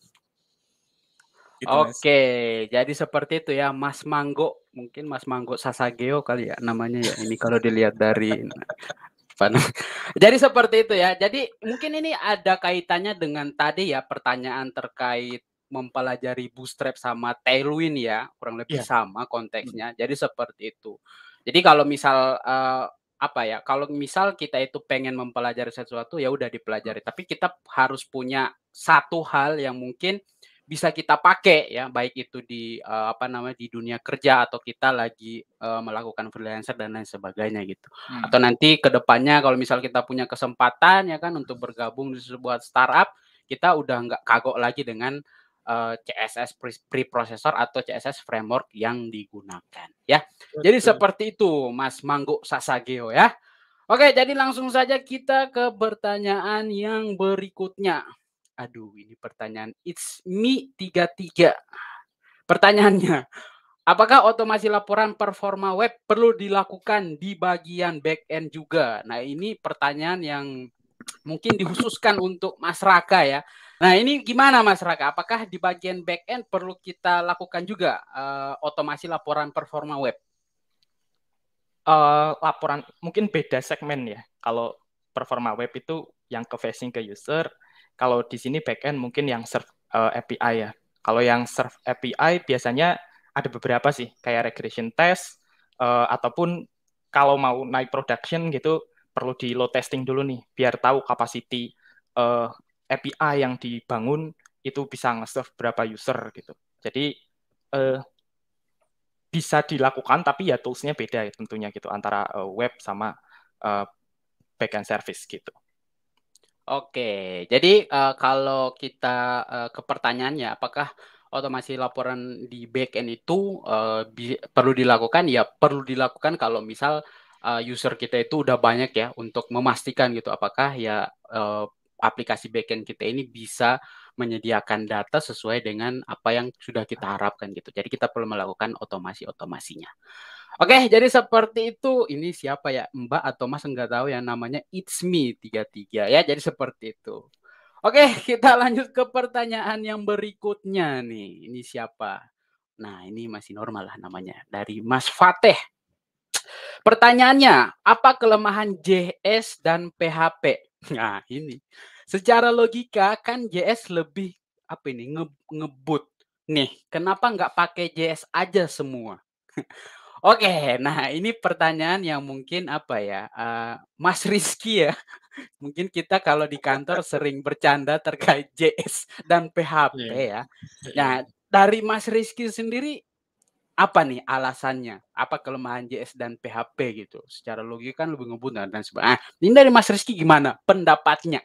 Gitu, Oke, mas. jadi seperti itu ya Mas Manggo mungkin Mas Manggo Sasageo kali ya namanya ya ini kalau dilihat dari Jadi seperti itu ya. Jadi mungkin ini ada kaitannya dengan tadi ya pertanyaan terkait mempelajari bootstrap sama tailwind ya, kurang lebih yeah. sama konteksnya. Hmm. Jadi seperti itu. Jadi kalau misal uh, apa ya kalau misal kita itu pengen mempelajari sesuatu ya udah dipelajari hmm. tapi kita harus punya satu hal yang mungkin bisa kita pakai ya baik itu di uh, apa namanya di dunia kerja atau kita lagi uh, melakukan freelancer dan lain sebagainya gitu hmm. atau nanti kedepannya kalau misal kita punya kesempatan ya kan untuk bergabung di sebuah startup kita udah nggak kagok lagi dengan uh, eh, CSS preprocessor atau CSS framework yang digunakan ya Betul. jadi seperti itu Mas Manggu Sasageo ya Oke, jadi langsung saja kita ke pertanyaan yang berikutnya. Aduh, ini pertanyaan It's Me 33. Pertanyaannya, apakah otomasi laporan performa web perlu dilakukan di bagian back end juga? Nah, ini pertanyaan yang mungkin dikhususkan untuk Mas Raka ya. Nah, ini gimana Mas Raka? Apakah di bagian back end perlu kita lakukan juga uh, otomasi laporan performa web? Uh, laporan mungkin beda segmen ya. Kalau performa web itu yang ke facing ke user, kalau di sini backend mungkin yang serve uh, API ya. Kalau yang serve API biasanya ada beberapa sih, kayak regression test uh, ataupun kalau mau naik production gitu perlu di load testing dulu nih biar tahu capacity uh, eh, API yang dibangun itu bisa nge-serve berapa user gitu. Jadi uh, bisa dilakukan tapi ya toolsnya beda ya tentunya gitu antara uh, web sama uh, backend service gitu. Oke, jadi uh, kalau kita uh, ke pertanyaannya, apakah otomasi laporan di backend itu uh, bi- perlu dilakukan? Ya perlu dilakukan kalau misal uh, user kita itu udah banyak ya untuk memastikan gitu apakah ya uh, aplikasi backend kita ini bisa menyediakan data sesuai dengan apa yang sudah kita harapkan gitu. Jadi kita perlu melakukan otomasi-otomasinya. Oke, jadi seperti itu. Ini siapa ya? Mbak atau Mas enggak tahu yang namanya It's Me 33 ya. Jadi seperti itu. Oke, kita lanjut ke pertanyaan yang berikutnya nih. Ini siapa? Nah, ini masih normal lah namanya. Dari Mas Fateh. Pertanyaannya, apa kelemahan JS dan PHP? Nah, ini. Secara logika kan JS lebih apa ini nge ngebut nih. Kenapa nggak pakai JS aja semua? Oke, nah ini pertanyaan yang mungkin apa ya, uh, Mas Rizky ya. Mungkin kita kalau di kantor sering bercanda terkait JS dan PHP yeah. Iya. ya. Iya. Nah dari Mas Rizky sendiri apa nih alasannya? Apa kelemahan JS dan PHP gitu? Secara logika kan lebih ngebut dan sebagainya. Ah, ini dari Mas Rizky gimana pendapatnya?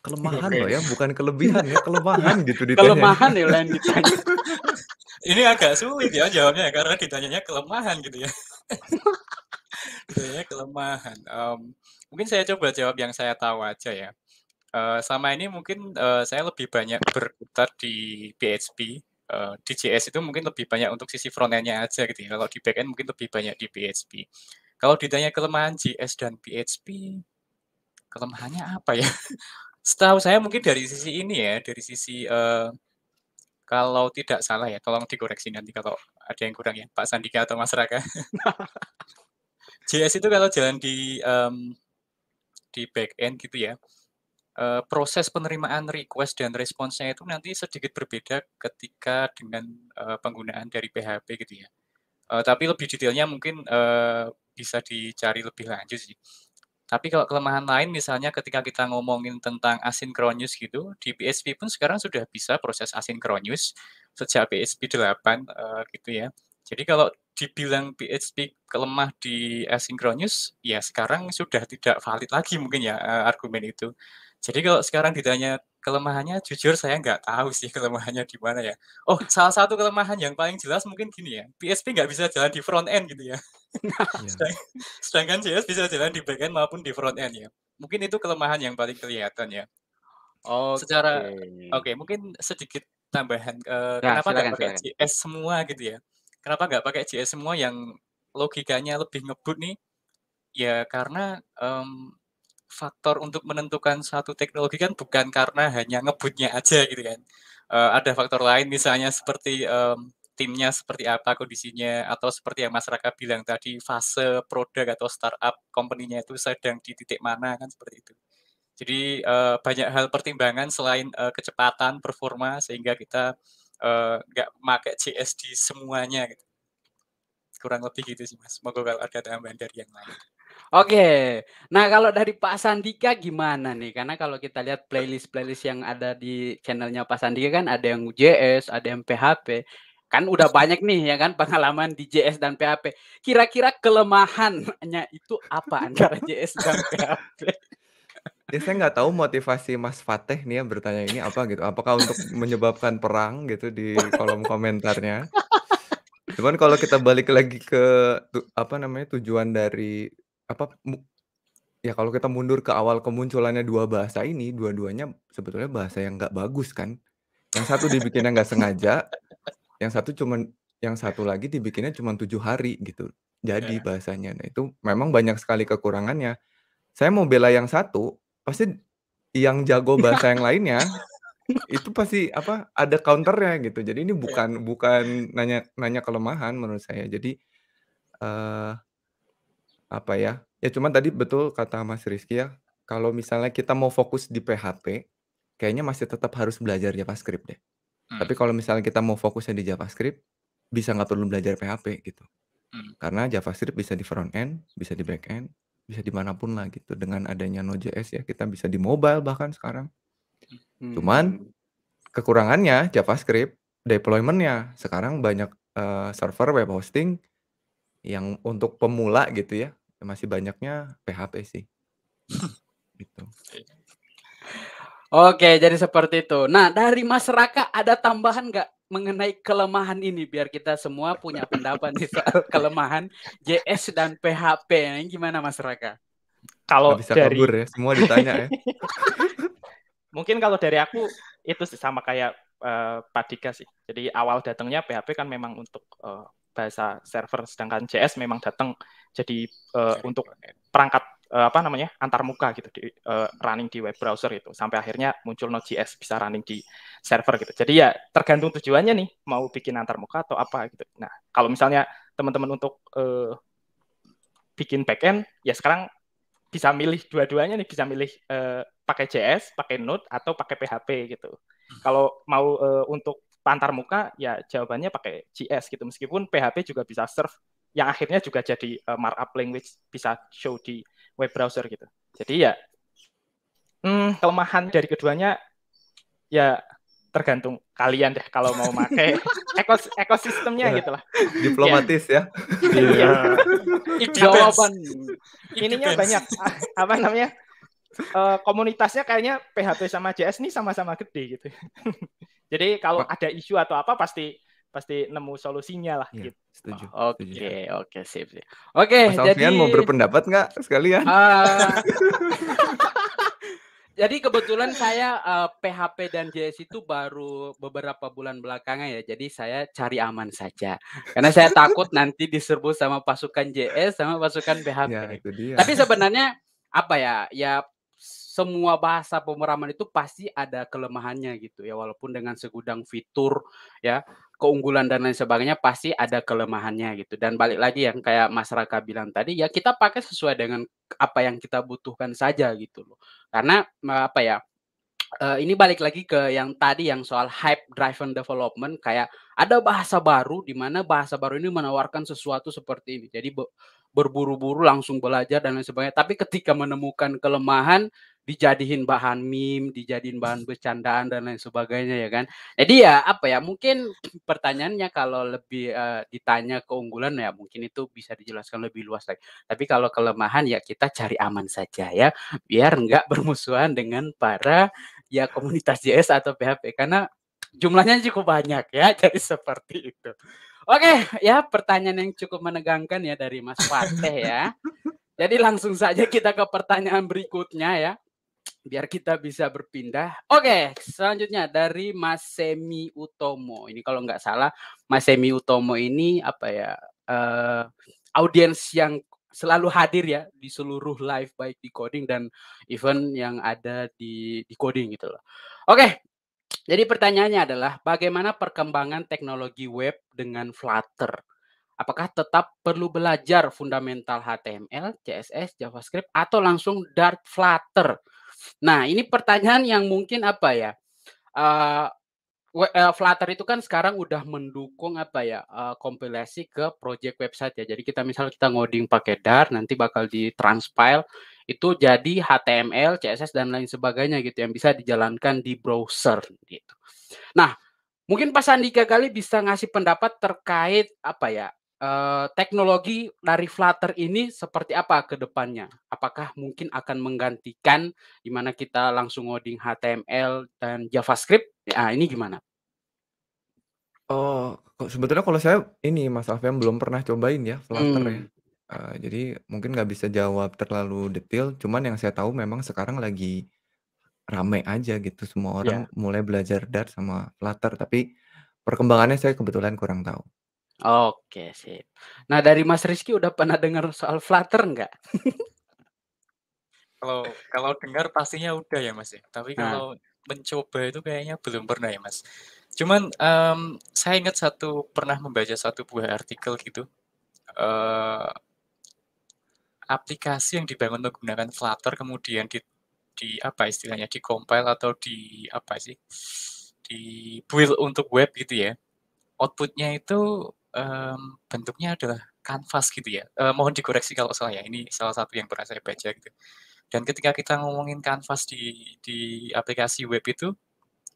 Kelemahan loh ya, bukan kelebihan ya, kelemahan gitu ditanya. Kelemahan ya lain ditanya. ini agak sulit ya jawabnya karena ditanyanya kelemahan gitu ya. ditanyanya kelemahan. Um, mungkin saya coba jawab yang saya tahu aja ya. Uh, sama ini mungkin uh, saya lebih banyak berputar di PHP. Uh, eh, di JS itu mungkin lebih banyak untuk sisi frontendnya aja gitu ya. Kalau di backend mungkin lebih banyak di PHP. Kalau ditanya kelemahan JS dan PHP, kelemahannya apa ya? Setahu saya mungkin dari sisi ini ya, dari sisi uh, kalau tidak salah ya, tolong dikoreksi nanti kalau ada yang kurang ya, Pak Sandika atau Mas Raka. JS itu kalau jalan di um, di back end gitu ya, uh, proses penerimaan request dan responsnya itu nanti sedikit berbeda ketika dengan uh, penggunaan dari PHP gitu ya. Uh, tapi lebih detailnya mungkin uh, bisa dicari lebih lanjut sih. Tapi kalau kelemahan lain misalnya ketika kita ngomongin tentang asinkronus gitu, di PHP pun sekarang sudah bisa proses asinkronus sejak PHP 8 uh, gitu ya. Jadi kalau dibilang PHP kelemah di asinkronus, ya sekarang sudah tidak valid lagi mungkin ya uh, argumen itu. Jadi kalau sekarang ditanya kelemahannya, jujur saya nggak tahu sih kelemahannya di mana ya. Oh, salah satu kelemahan yang paling jelas mungkin gini ya, PHP nggak bisa jalan di front end gitu ya. Nah, yeah. Iya. sedangkan JS bisa jalan di backend maupun di front end ya. Mungkin itu kelemahan yang paling kelihatan ya. Oh, secara oke, okay, mungkin sedikit tambahan uh, nah, kenapa nggak pakai JS semua gitu ya? Kenapa nggak pakai JS semua yang logikanya lebih ngebut nih? Ya karena um, faktor untuk menentukan satu teknologi kan bukan karena hanya ngebutnya aja gitu kan. Uh, ada faktor lain misalnya seperti um, timnya seperti apa kondisinya atau seperti yang masyarakat bilang tadi fase produk atau startup company-nya itu sedang di titik mana kan seperti itu. Jadi uh, banyak hal pertimbangan selain uh, kecepatan performa sehingga kita eh, nggak uh, pakai CS semuanya gitu. Kurang lebih gitu sih Mas. Semoga kalau ada tambahan dari yang lain. Oke, nah kalau dari Pak Sandika gimana nih? Karena kalau kita lihat playlist-playlist yang ada di channelnya Pak Sandika kan ada yang UJS, ada yang PHP. Kan udah banyak nih ya kan pengalaman di JS dan PHP. Kira-kira kelemahannya itu apa antara JS dan PHP? Ya, saya nggak tahu motivasi Mas Fateh nih yang bertanya ini apa gitu. Apakah untuk menyebabkan perang gitu di kolom komentarnya? Cuman kalau kita balik lagi ke tu, apa namanya tujuan dari apa ya kalau kita mundur ke awal kemunculannya dua bahasa ini, dua-duanya sebetulnya bahasa yang nggak bagus kan. Yang satu dibikinnya nggak sengaja, yang satu cuman yang satu lagi dibikinnya cuma tujuh hari gitu. Jadi yeah. bahasanya. Nah, itu memang banyak sekali kekurangannya. Saya mau bela yang satu, pasti yang jago iya. bahasa yang lainnya, itu pasti apa, ada counternya gitu. Jadi ini bukan iya. bukan bukan nanya nanya kelemahan menurut saya. Jadi, uh, apa ya, ya cuman tadi betul kata Mas Rizky ya, kalau misalnya kita mau fokus di PHP, kayaknya masih tetap harus belajar JavaScript deh. Hmm. Tapi kalau misalnya kita mau fokusnya di JavaScript, bisa nggak perlu belajar PHP gitu. Hmm. Karena JavaScript bisa di front end, bisa di back end, bisa dimanapun lah gitu. Dengan adanya Node.js ya kita bisa di mobile bahkan sekarang. Hmm. Cuman kekurangannya JavaScript deploymentnya sekarang banyak uh, server web hosting yang untuk pemula gitu ya masih banyaknya PHP sih. gitu. Oke, jadi seperti itu. Nah, dari masyarakat ada tambahan nggak mengenai kelemahan ini? Biar kita semua punya pendapat nih soal kelemahan JS dan PHP. ini Gimana masyarakat? Kalau bisa dari... kabur ya, semua ditanya ya. Mungkin kalau dari aku itu sama kayak uh, Dika sih. Jadi awal datangnya PHP kan memang untuk uh, bahasa server, sedangkan JS memang datang jadi uh, untuk perangkat uh, apa namanya antarmuka gitu di, uh, running di web browser itu sampai akhirnya muncul Node.js bisa running di server gitu. Jadi ya tergantung tujuannya nih mau bikin antarmuka atau apa gitu. Nah kalau misalnya teman-teman untuk uh, bikin backend ya sekarang bisa milih dua-duanya nih bisa milih uh, pakai JS, pakai Node atau pakai PHP gitu. Hmm. Kalau mau uh, untuk antarmuka ya jawabannya pakai JS gitu meskipun PHP juga bisa serve yang akhirnya juga jadi uh, markup language bisa show di web browser gitu. Jadi ya hmm, kelemahan dari keduanya ya tergantung kalian deh kalau mau pakai ekos ekosistemnya iya. gitu lah. Diplomatis ya. ya. Iya. iya. Jawaban. Ininya banyak ah, apa namanya? Uh, komunitasnya kayaknya PHP sama JS ini sama-sama gede gitu. Jadi kalau ada isu atau apa pasti pasti nemu solusinya lah ya, gitu. Setuju. Oke, oh, oke, okay, sip, sip. Oke, okay, jadi Alfian mau berpendapat nggak sekalian? Uh... jadi kebetulan saya uh, eh, PHP dan JS itu baru beberapa bulan belakangan ya. Jadi saya cari aman saja. Karena saya takut nanti diserbu sama pasukan JS sama pasukan PHP. Ya, itu dia. Tapi sebenarnya apa ya? Ya semua bahasa pemrograman itu pasti ada kelemahannya gitu ya walaupun dengan segudang fitur ya keunggulan dan lain sebagainya pasti ada kelemahannya gitu. Dan balik lagi yang kayak Mas Raka bilang tadi, ya kita pakai sesuai dengan apa yang kita butuhkan saja gitu loh. Karena apa ya? Eh, ini balik lagi ke yang tadi yang soal hype driven development kayak ada bahasa baru di mana bahasa baru ini menawarkan sesuatu seperti ini. Jadi berburu-buru langsung belajar dan lain sebagainya. Tapi ketika menemukan kelemahan dijadiin bahan meme, dijadiin bahan bercandaan dan lain sebagainya ya kan. Jadi ya apa ya mungkin pertanyaannya kalau lebih uh, ditanya keunggulan ya mungkin itu bisa dijelaskan lebih luas lagi. Tapi kalau kelemahan ya kita cari aman saja ya biar nggak bermusuhan dengan para ya komunitas JS atau PHP karena jumlahnya cukup banyak ya jadi seperti itu. Oke, ya pertanyaan yang cukup menegangkan ya dari Mas Fateh ya. Jadi langsung saja kita ke pertanyaan berikutnya ya biar kita bisa berpindah. Oke, okay, selanjutnya dari Mas Semi Utomo. Ini kalau nggak salah, Mas Semi Utomo ini apa ya? Uh, audiens yang selalu hadir ya di seluruh live baik di coding dan event yang ada di di coding gitu loh. Oke. Okay. Jadi pertanyaannya adalah bagaimana perkembangan teknologi web dengan Flutter? Apakah tetap perlu belajar fundamental HTML, CSS, JavaScript atau langsung Dart Flutter? Nah, ini pertanyaan yang mungkin apa ya? Uh, Flutter itu kan sekarang udah mendukung apa ya uh, kompilasi ke project website ya. Jadi kita misalnya kita ngoding pakai Dart nanti bakal di transpile itu jadi HTML, CSS dan lain sebagainya gitu yang bisa dijalankan di browser gitu. Nah, mungkin Pak Sandika kali bisa ngasih pendapat terkait apa ya Eh, teknologi dari Flutter ini seperti apa ke depannya? Apakah mungkin akan menggantikan di mana kita langsung ngoding HTML dan JavaScript? Nah, ini gimana? Oh, sebetulnya kalau saya ini Mas Alfian belum pernah cobain ya Flutter ya. hmm. ya. Uh, jadi mungkin nggak bisa jawab terlalu detail. Cuman yang saya tahu memang sekarang lagi rame aja gitu semua orang yeah. mulai belajar Dart sama Flutter. Tapi perkembangannya saya kebetulan kurang tahu. Oke, sip. Nah, dari Mas Rizky udah pernah dengar soal Flutter nggak? kalau kalau dengar pastinya udah ya, Mas. Ya. Tapi nah. kalau mencoba itu kayaknya belum pernah ya, Mas. Cuman um, saya ingat satu pernah membaca satu buah artikel gitu. Uh, aplikasi yang dibangun menggunakan Flutter kemudian di di apa istilahnya di compile atau di apa sih di build untuk web gitu ya outputnya itu um, bentuknya adalah kanvas gitu ya. Uh, mohon dikoreksi kalau salah ya. Ini salah satu yang pernah saya baca gitu. Dan ketika kita ngomongin kanvas di di aplikasi web itu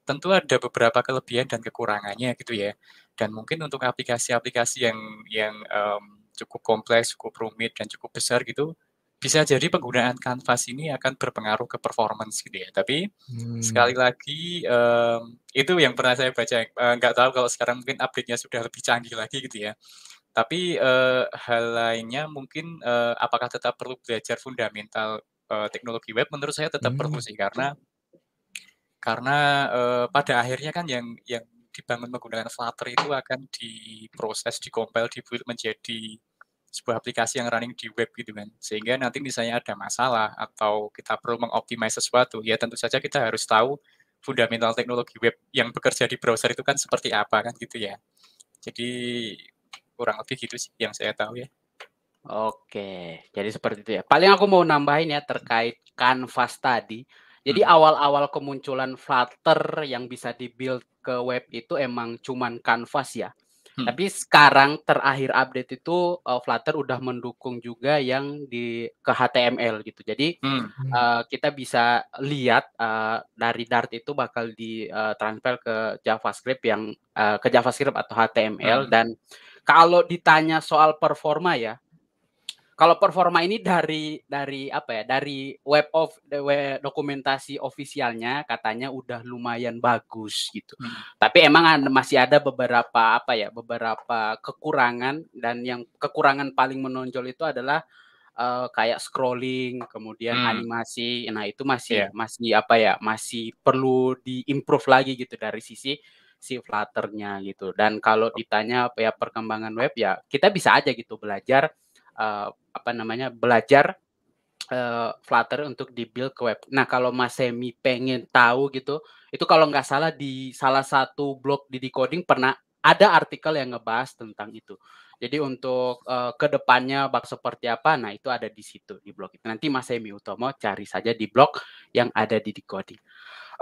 tentu ada beberapa kelebihan dan kekurangannya gitu ya. Dan mungkin untuk aplikasi-aplikasi yang yang um, cukup kompleks, cukup rumit dan cukup besar gitu bisa jadi penggunaan kanvas ini akan berpengaruh ke performance gitu ya. Tapi hmm. sekali lagi um, itu yang pernah saya baca. Enggak eh, uh, tahu kalau sekarang mungkin update-nya sudah lebih canggih lagi gitu ya. Tapi uh, hal lainnya mungkin uh, apakah tetap perlu belajar fundamental uh, teknologi web? Menurut saya tetap hmm. perlu sih karena karena uh, pada akhirnya kan yang yang dibangun menggunakan Flutter itu akan diproses, dikompil, dibuat menjadi sebuah aplikasi yang running di web gitu kan. Sehingga nanti misalnya ada masalah atau kita perlu mengoptimize sesuatu, ya tentu saja kita harus tahu fundamental teknologi web yang bekerja di browser itu kan seperti apa kan gitu ya. Jadi kurang lebih gitu sih yang saya tahu ya. Oke, jadi seperti itu ya. Paling aku mau nambahin ya terkait Canvas tadi. Jadi hmm. awal-awal kemunculan Flutter yang bisa dibuild ke web itu emang cuman Canvas ya. Hmm. Tapi sekarang terakhir update itu uh, Flutter udah mendukung juga yang di ke HTML gitu. Jadi hmm. uh, kita bisa lihat uh, dari Dart itu bakal di uh, transfer ke JavaScript yang uh, ke JavaScript atau HTML hmm. dan kalau ditanya soal performa ya, kalau performa ini dari dari apa ya dari web of web dokumentasi ofisialnya katanya udah lumayan bagus gitu hmm. tapi emang masih ada beberapa apa ya beberapa kekurangan dan yang kekurangan paling menonjol itu adalah uh, kayak scrolling kemudian hmm. animasi nah itu masih yeah. masih apa ya masih perlu diimprove lagi gitu dari sisi si Flutternya gitu dan kalau ditanya apa ya perkembangan web ya kita bisa aja gitu belajar uh, apa namanya belajar uh, Flutter untuk dibuild ke web. Nah kalau Mas Semi pengen tahu gitu, itu kalau nggak salah di salah satu blog di decoding pernah ada artikel yang ngebahas tentang itu. Jadi untuk uh, eh, kedepannya bak seperti apa, nah itu ada di situ di blog itu. Nanti Mas Emi Utomo cari saja di blog yang ada di decoding.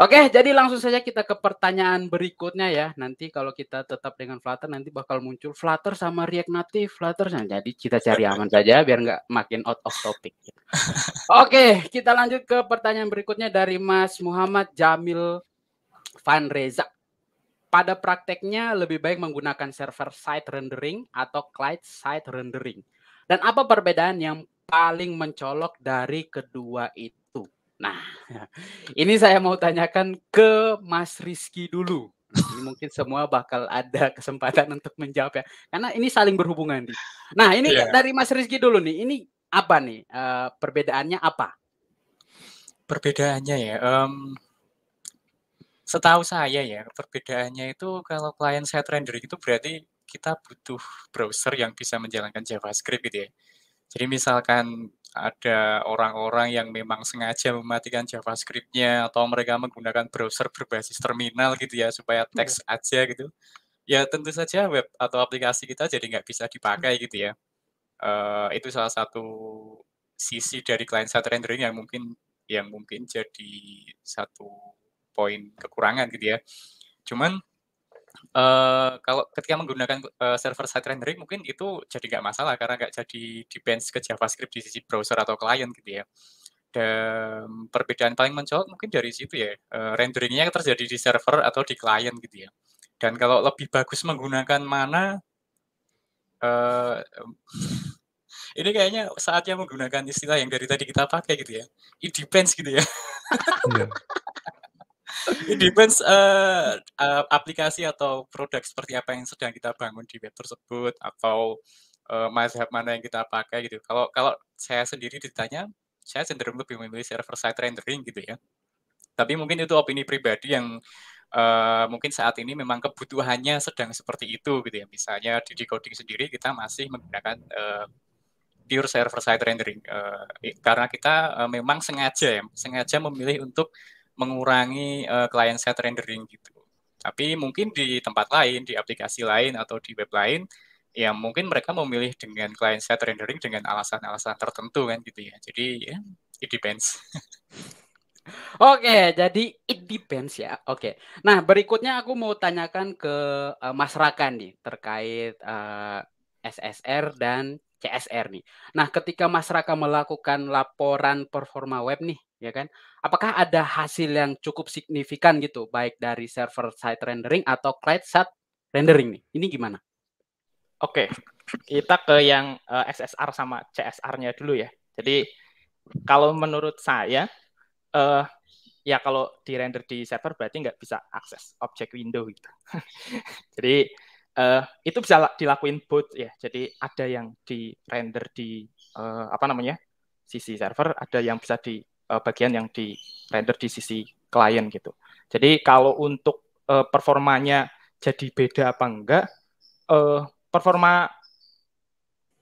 Oke, jadi langsung saja kita ke pertanyaan berikutnya ya. Nanti kalau kita tetap dengan Flutter, nanti bakal muncul Flutter sama React Native, Flutter. Nah, jadi kita cari aman saja biar nggak makin out of topic. Oke, kita lanjut ke pertanyaan berikutnya dari Mas Muhammad Jamil Van Reza pada prakteknya lebih baik menggunakan server side rendering atau client side rendering. Dan apa perbedaan yang paling mencolok dari kedua itu? Nah, ini saya mau tanyakan ke Mas Rizky dulu. ini mungkin semua bakal ada kesempatan untuk menjawab ya, karena ini saling berhubungan. Nih. Nah, ini yeah. dari Mas Rizky dulu nih. Ini apa nih? Eh, perbedaannya apa? Perbedaannya ya. Um, setahu saya ya perbedaannya itu kalau client side rendering itu berarti kita butuh browser yang bisa menjalankan JavaScript gitu ya. Jadi misalkan ada orang-orang yang memang sengaja mematikan JavaScript-nya atau mereka menggunakan browser berbasis terminal gitu ya supaya iya. teks aja gitu. Ya tentu saja web atau aplikasi kita jadi nggak bisa dipakai gitu ya. Uh, itu salah satu sisi dari client side rendering yang mungkin yang mungkin jadi satu poin kekurangan gitu ya. Cuman Uh, kalau ketika menggunakan uh, server side rendering mungkin itu jadi nggak masalah karena nggak jadi depends ke JavaScript di sisi browser atau client gitu ya. Dan perbedaan paling mencolok mungkin dari situ ya uh, renderingnya terjadi di server atau di client gitu ya. Dan kalau lebih bagus menggunakan mana, uh, ini kayaknya saatnya menggunakan istilah yang dari tadi kita pakai gitu ya. It depends gitu ya. Iya. It depends uh, uh, aplikasi atau produk seperti apa yang sedang kita bangun di web tersebut atau uh, eh, mazhab mana yang kita pakai gitu. Kalau kalau saya sendiri ditanya, saya cenderung lebih memilih server side rendering gitu ya. Tapi mungkin itu opini pribadi yang uh, mungkin saat ini memang kebutuhannya sedang seperti itu gitu ya. Misalnya di decoding sendiri kita masih menggunakan uh, pure server side rendering uh, karena kita uh, memang sengaja ya, sengaja memilih untuk mengurangi uh, client side rendering gitu. Tapi mungkin di tempat lain, di aplikasi lain atau di web lain, ya mungkin mereka memilih dengan client side rendering dengan alasan-alasan tertentu kan gitu ya. Jadi ya, it depends. Oke, okay, jadi it depends ya. Oke. Okay. Nah, berikutnya aku mau tanyakan ke uh, Mas nih terkait uh, eh, SSR dan CSR nih. Nah, ketika masyarakat melakukan laporan performa web nih ya kan? Apakah ada hasil yang cukup signifikan gitu, baik dari server side rendering atau client side rendering nih? Ini gimana? Oke, okay. kita ke yang uh, eh, SSR sama CSR-nya dulu ya. Jadi kalau menurut saya, uh, ya kalau di render di server berarti nggak bisa akses objek window gitu. Jadi uh, itu bisa dilakuin both ya. Jadi ada yang di render di uh, apa namanya sisi server, ada yang bisa di uh, bagian yang di render di sisi klien gitu. Jadi kalau untuk uh, performanya jadi beda apa enggak, uh, performa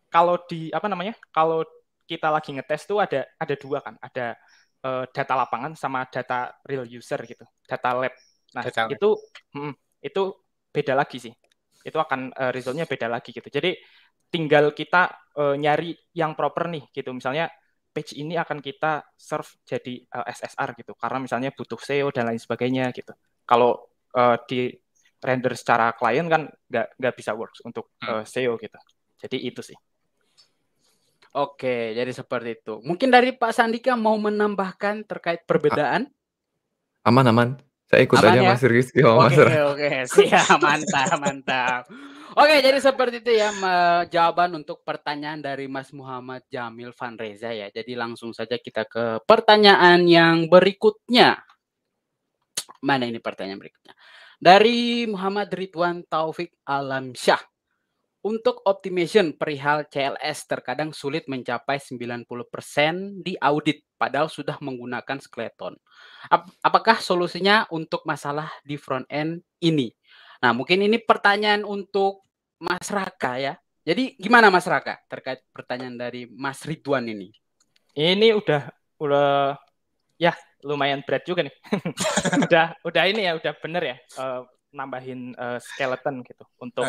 kalau di apa namanya kalau kita lagi ngetes tuh ada ada dua kan, ada uh, data lapangan sama data real user gitu, data lab. Nah data itu Hmm, itu beda lagi sih, itu akan uh, resultnya beda lagi gitu. Jadi tinggal kita uh, nyari yang proper nih gitu, misalnya page ini akan kita serve jadi uh, eh, SSR gitu karena misalnya butuh SEO dan lain sebagainya gitu. Kalau uh, di render secara klien kan nggak nggak bisa works untuk hmm. uh, eh, SEO gitu. Jadi itu sih. Oke, jadi seperti itu. Mungkin dari Pak Sandika mau menambahkan terkait perbedaan? Aman aman. Saya ikut aman aja ya? Mas Rizky Oke, oke, siap, mantap, mantap. Oke, jadi seperti itu ya jawaban untuk pertanyaan dari Mas Muhammad Jamil Van Reza ya. Jadi langsung saja kita ke pertanyaan yang berikutnya. Mana ini pertanyaan berikutnya? Dari Muhammad Ridwan Taufik Alamsyah. Untuk optimization perihal CLS terkadang sulit mencapai 90% di audit padahal sudah menggunakan skeleton. Ap apakah solusinya untuk masalah di front end ini? Nah, mungkin ini pertanyaan untuk Mas Raka ya. Jadi gimana Mas Raka terkait pertanyaan dari Mas Ridwan ini? Ini udah udah ya lumayan berat juga nih. udah udah ini ya udah bener ya uh, nambahin uh, skeleton gitu untuk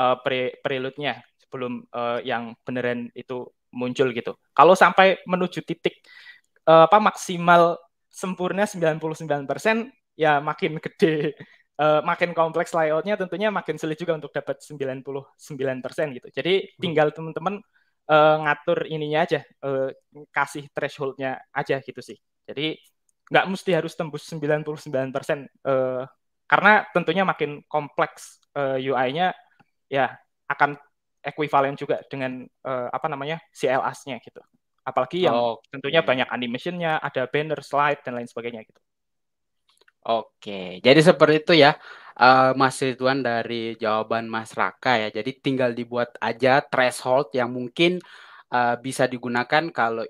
uh, pre prelude-nya sebelum uh, yang beneran itu muncul gitu. Kalau sampai menuju titik uh, apa maksimal sempurna 99% ya makin gede uh, makin kompleks layoutnya tentunya makin sulit juga untuk dapat 99% gitu. Jadi tinggal teman-teman uh, ngatur ininya aja, uh, kasih thresholdnya aja gitu sih. Jadi nggak mesti harus tembus 99% uh, karena tentunya makin kompleks uh, UI-nya ya akan ekuivalen juga dengan uh, apa namanya CLS-nya gitu. Apalagi yang oh. tentunya banyak animation-nya, ada banner, slide dan lain sebagainya gitu. Oke, jadi seperti itu ya. Uh, Mas Ridwan dari jawaban Mas Raka ya. Jadi tinggal dibuat aja threshold yang mungkin uh, bisa digunakan kalau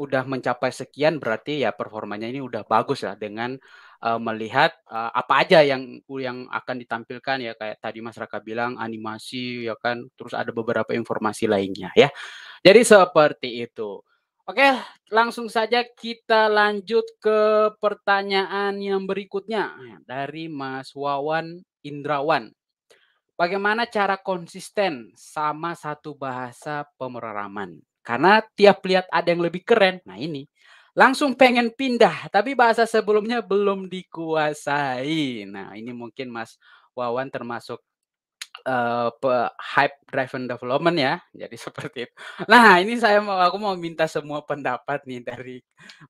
udah mencapai sekian berarti ya performanya ini udah bagus lah dengan uh, melihat uh, apa aja yang yang akan ditampilkan ya kayak tadi Mas Raka bilang animasi ya kan terus ada beberapa informasi lainnya ya. Jadi seperti itu. Oke, langsung saja kita lanjut ke pertanyaan yang berikutnya dari Mas Wawan Indrawan. Bagaimana cara konsisten sama satu bahasa pemeraraman? Karena tiap lihat ada yang lebih keren. Nah, ini langsung pengen pindah, tapi bahasa sebelumnya belum dikuasai. Nah, ini mungkin Mas Wawan termasuk uh, hype driven development ya. Jadi seperti itu. Nah, ini saya mau aku mau minta semua pendapat nih dari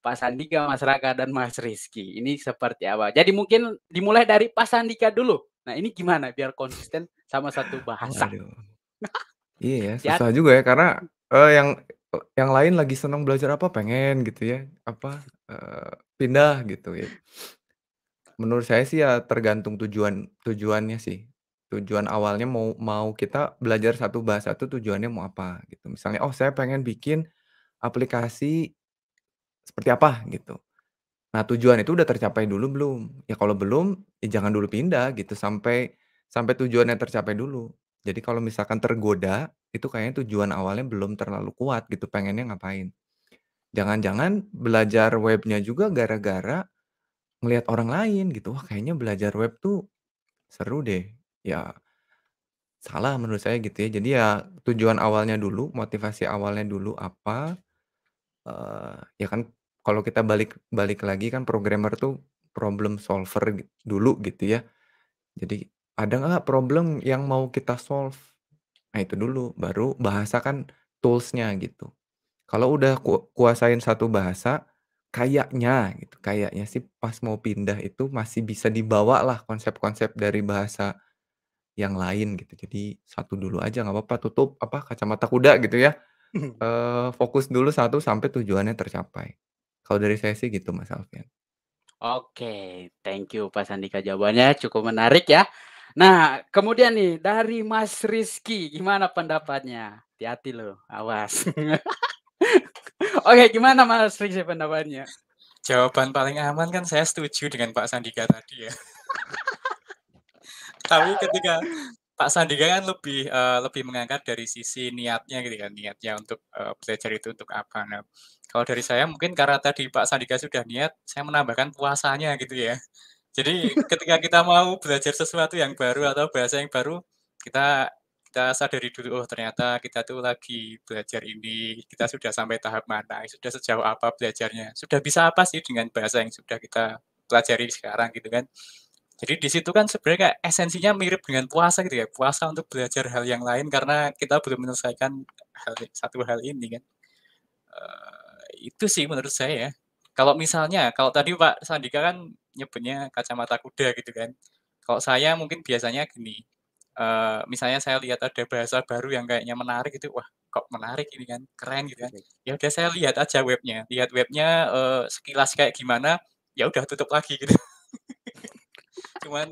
Pak Sandika, Mas Raka dan Mas Rizky. Ini seperti apa? Jadi mungkin dimulai dari Pak Sandika dulu. Nah, ini gimana biar konsisten sama satu bahasa? Waduh. iya, ya, ya. susah juga ya karena uh, yang yang lain lagi senang belajar apa pengen gitu ya, apa uh, pindah gitu ya. Menurut saya sih ya tergantung tujuan tujuannya sih Tujuan awalnya mau mau kita belajar satu bahasa itu tujuannya mau apa gitu. Misalnya oh saya pengen bikin aplikasi seperti apa gitu. Nah, tujuan itu udah tercapai dulu belum? Ya kalau belum, ya jangan dulu pindah gitu sampai sampai tujuannya tercapai dulu. Jadi kalau misalkan tergoda, itu kayaknya tujuan awalnya belum terlalu kuat gitu, pengennya ngapain. Jangan-jangan belajar webnya juga gara-gara ngelihat orang lain gitu. Wah, kayaknya belajar web tuh seru deh Ya, salah menurut saya gitu ya. Jadi ya tujuan awalnya dulu, motivasi awalnya dulu apa, uh, ya kan kalau kita balik balik lagi kan programmer tuh problem solver dulu gitu ya. Jadi ada nggak problem yang mau kita solve? Nah itu dulu, baru bahasa kan toolsnya gitu. Kalau udah ku kuasain satu bahasa, kayaknya gitu, kayaknya sih pas mau pindah itu masih bisa dibawa lah konsep-konsep dari bahasa yang lain gitu. Jadi satu dulu aja nggak apa-apa tutup apa kacamata kuda gitu ya. e, fokus dulu satu sampai tujuannya tercapai. Kalau dari saya sih gitu Mas Alvin. Oke, thank you Pak Sandika jawabannya cukup menarik ya. Nah, kemudian nih dari Mas Rizky, gimana pendapatnya? Hati-hati loh, awas. Oke, gimana Mas Rizky pendapatnya? Jawaban paling aman kan saya setuju dengan Pak Sandika tadi ya. tapi ketika Pak Sandiaga kan lebih uh, lebih mengangkat dari sisi niatnya gitu kan niatnya untuk uh, belajar itu untuk apa nah kalau dari saya mungkin karena tadi Pak Sandiaga sudah niat saya menambahkan puasanya gitu ya jadi ketika kita mau belajar sesuatu yang baru atau bahasa yang baru kita kita sadari dulu oh ternyata kita tuh lagi belajar ini kita sudah sampai tahap mana sudah sejauh apa belajarnya sudah bisa apa sih dengan bahasa yang sudah kita pelajari sekarang gitu kan jadi di situ kan sebenarnya esensinya mirip dengan puasa gitu ya. Puasa untuk belajar hal yang lain karena kita belum menyelesaikan hal, satu hal ini kan. Uh, itu sih menurut saya ya. Kalau misalnya, kalau tadi Pak Sandika kan nyebutnya kacamata kuda gitu kan. Kalau saya mungkin biasanya gini. Uh, misalnya saya lihat ada bahasa baru yang kayaknya menarik itu, wah kok menarik ini kan, keren gitu kan. Ya udah saya lihat aja webnya, lihat webnya uh, sekilas kayak gimana, ya udah tutup lagi gitu. cuman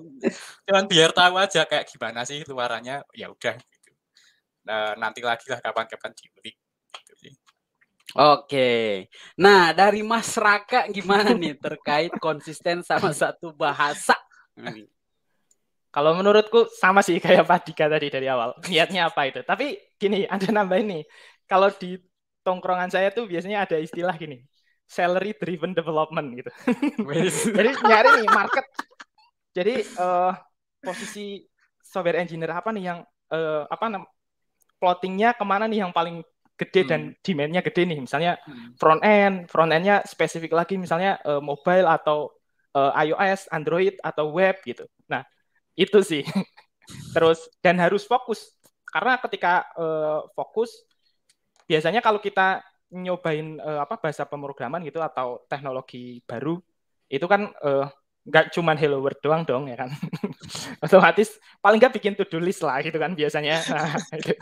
cuman biar tahu aja kayak gimana sih luarannya ya udah gitu nah, nanti lagi lah kapan-kapan diberi gitu Oke, nah dari Mas Raka gimana nih terkait konsisten sama satu bahasa? Kalau menurutku sama sih kayak Pak Dika tadi dari awal. Niatnya apa itu? Tapi gini, ada nambah ini Kalau di tongkrongan saya tuh biasanya ada istilah gini, salary driven development gitu. Jadi nyari nih market jadi uh, posisi software engineer apa nih yang uh, apa plottingnya kemana nih yang paling gede hmm. dan demandnya gede nih misalnya hmm. front end front endnya spesifik lagi misalnya uh, mobile atau uh, iOS Android atau web gitu nah itu sih terus dan harus fokus karena ketika uh, fokus biasanya kalau kita nyobain uh, apa bahasa pemrograman gitu atau teknologi baru itu kan uh, nggak cuma hello world doang dong ya kan otomatis paling nggak bikin to do list lah gitu kan biasanya nah, gitu.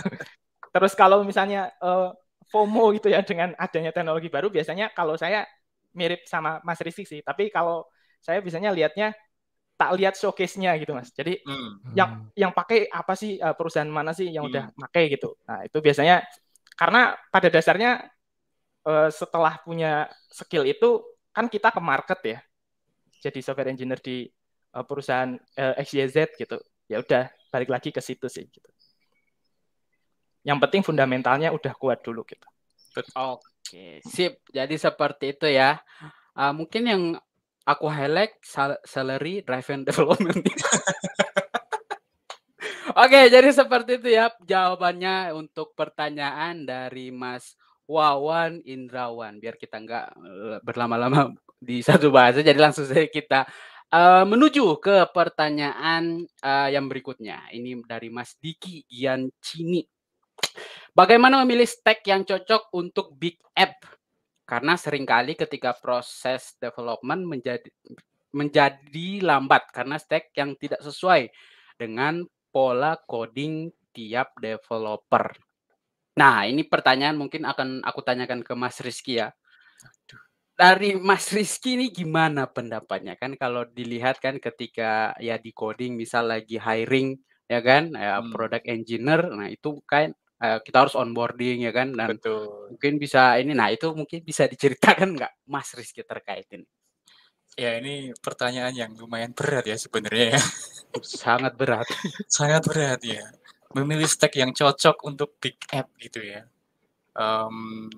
terus kalau misalnya uh, FOMO gitu ya dengan adanya teknologi baru biasanya kalau saya mirip sama Mas Rizky sih tapi kalau saya biasanya lihatnya tak lihat showcase-nya gitu mas. Jadi hmm. yang yang pakai apa sih eh, perusahaan mana sih yang hmm. udah pakai gitu. Nah itu biasanya karena pada dasarnya eh, setelah punya skill itu kan kita ke market ya jadi software engineer di uh, perusahaan uh, eh, XYZ gitu ya udah balik lagi ke situ sih gitu yang penting fundamentalnya udah kuat dulu gitu oke okay. sip jadi seperti itu ya uh, mungkin yang aku highlight sal salary driven development Oke, jadi seperti itu ya jawabannya untuk pertanyaan dari Mas Wawan Indrawan. Biar kita nggak eh, berlama-lama di satu bahasa, jadi langsung saja kita uh, menuju ke pertanyaan uh, yang berikutnya. Ini dari Mas Diki Gian Cini. Bagaimana memilih stack yang cocok untuk big app? Karena seringkali ketika proses development menjadi menjadi lambat karena stack yang tidak sesuai dengan pola coding tiap developer. Nah, ini pertanyaan mungkin akan aku tanyakan ke Mas Rizky ya. Dari Mas Rizky ini gimana pendapatnya kan kalau dilihat kan ketika ya di coding misal lagi hiring ya kan ya, hmm. product engineer nah itu kan uh, kita harus onboarding ya kan dan Betul. mungkin bisa ini nah itu mungkin bisa diceritakan nggak Mas Rizky terkait ini. Ya ini pertanyaan yang lumayan berat ya sebenarnya ya. Sangat berat. Sangat berat ya memilih stack yang cocok untuk big app gitu ya. Um,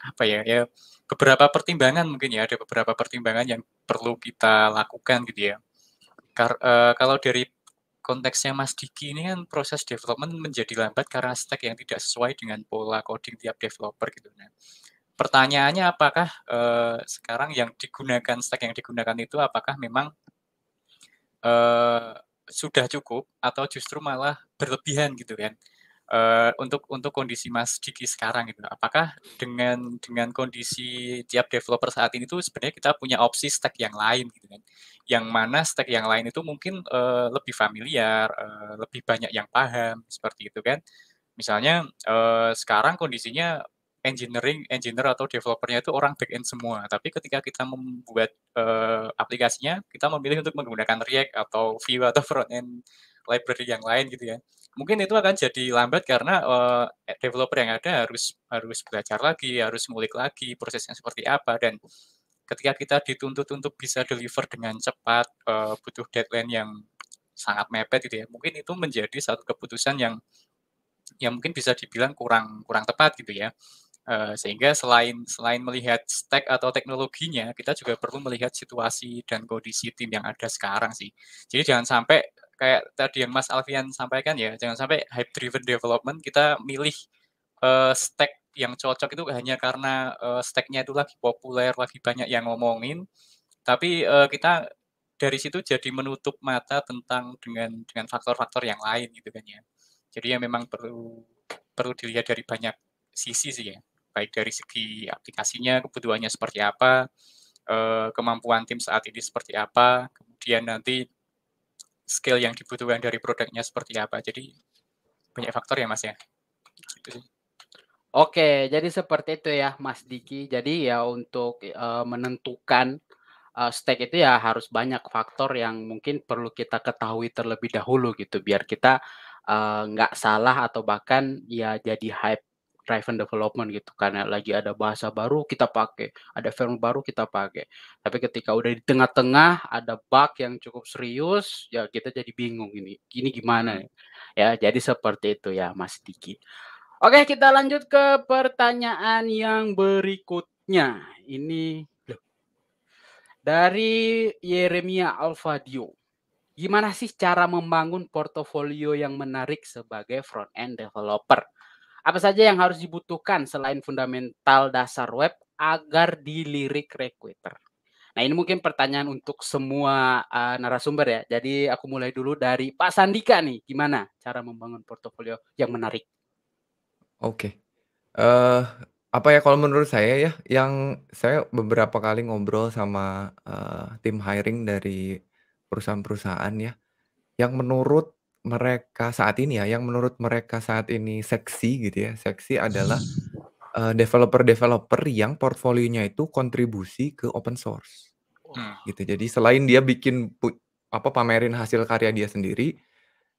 apa ya ya beberapa pertimbangan mungkin ya ada beberapa pertimbangan yang perlu kita lakukan gitu ya. Kar uh, kalau dari konteksnya Mas Diki ini kan proses development menjadi lambat karena stack yang tidak sesuai dengan pola coding tiap developer gitu. Nah, pertanyaannya apakah uh, sekarang yang digunakan stack yang digunakan itu apakah memang uh, sudah cukup atau justru malah berlebihan gitu kan uh, untuk untuk kondisi Mas Diki sekarang gitu. Apakah dengan dengan kondisi tiap developer saat ini itu sebenarnya kita punya opsi stack yang lain gitu kan. Yang mana stack yang lain itu mungkin uh, lebih familiar, uh, lebih banyak yang paham seperti itu kan. Misalnya uh, sekarang kondisinya engineering, engineer atau developernya itu orang back end semua. Tapi ketika kita membuat uh, aplikasinya, kita memilih untuk menggunakan React atau Vue atau front end library yang lain gitu ya. Mungkin itu akan jadi lambat karena uh, developer yang ada harus harus belajar lagi, harus ngulik lagi prosesnya seperti apa dan ketika kita dituntut untuk bisa deliver dengan cepat, uh, butuh deadline yang sangat mepet gitu ya. Mungkin itu menjadi satu keputusan yang yang mungkin bisa dibilang kurang kurang tepat gitu ya. Eh, sehingga selain selain melihat stack atau teknologinya, kita juga perlu melihat situasi dan kondisi tim yang ada sekarang sih. Jadi jangan sampai kayak tadi yang Mas Alfian sampaikan ya, jangan sampai hype driven development kita milih uh, stack yang cocok itu hanya karena uh, stacknya itu lagi populer, lagi banyak yang ngomongin. Tapi uh, kita dari situ jadi menutup mata tentang dengan dengan faktor-faktor yang lain gitu kan ya. Jadi ya memang perlu perlu dilihat dari banyak sisi sih ya baik dari segi aplikasinya, kebutuhannya seperti apa, eh, kemampuan tim saat ini seperti apa, kemudian nanti skill yang dibutuhkan dari produknya seperti apa. Jadi banyak faktor ya Mas ya. Gitu Oke, jadi seperti itu ya Mas Diki. Jadi ya untuk eh, menentukan uh, eh, stake itu ya harus banyak faktor yang mungkin perlu kita ketahui terlebih dahulu gitu biar kita nggak uh, salah atau bahkan ya jadi hype driven development gitu karena ya. lagi ada bahasa baru kita pakai ada firm baru kita pakai tapi ketika udah di tengah-tengah ada bug yang cukup serius ya kita jadi bingung ini ini gimana hmm. ya. ya jadi seperti itu ya Mas Diki Oke kita lanjut ke pertanyaan yang berikutnya ini dari Yeremia Alfadio gimana sih cara membangun portofolio yang menarik sebagai front end developer apa saja yang harus dibutuhkan selain fundamental dasar web agar dilirik recruiter? Nah, ini mungkin pertanyaan untuk semua uh, narasumber ya. Jadi aku mulai dulu dari Pak Sandika nih, gimana cara membangun portofolio yang menarik? Oke. Okay. Uh, eh, apa ya kalau menurut saya ya, yang saya beberapa kali ngobrol sama uh, tim hiring dari perusahaan-perusahaan ya, yang menurut mereka saat ini ya, yang menurut mereka saat ini seksi gitu ya, seksi adalah developer hmm. developer-developer yang portfolionya itu kontribusi ke open source, Hmm. gitu. Jadi selain dia bikin pu apa, pamerin hasil karya dia sendiri,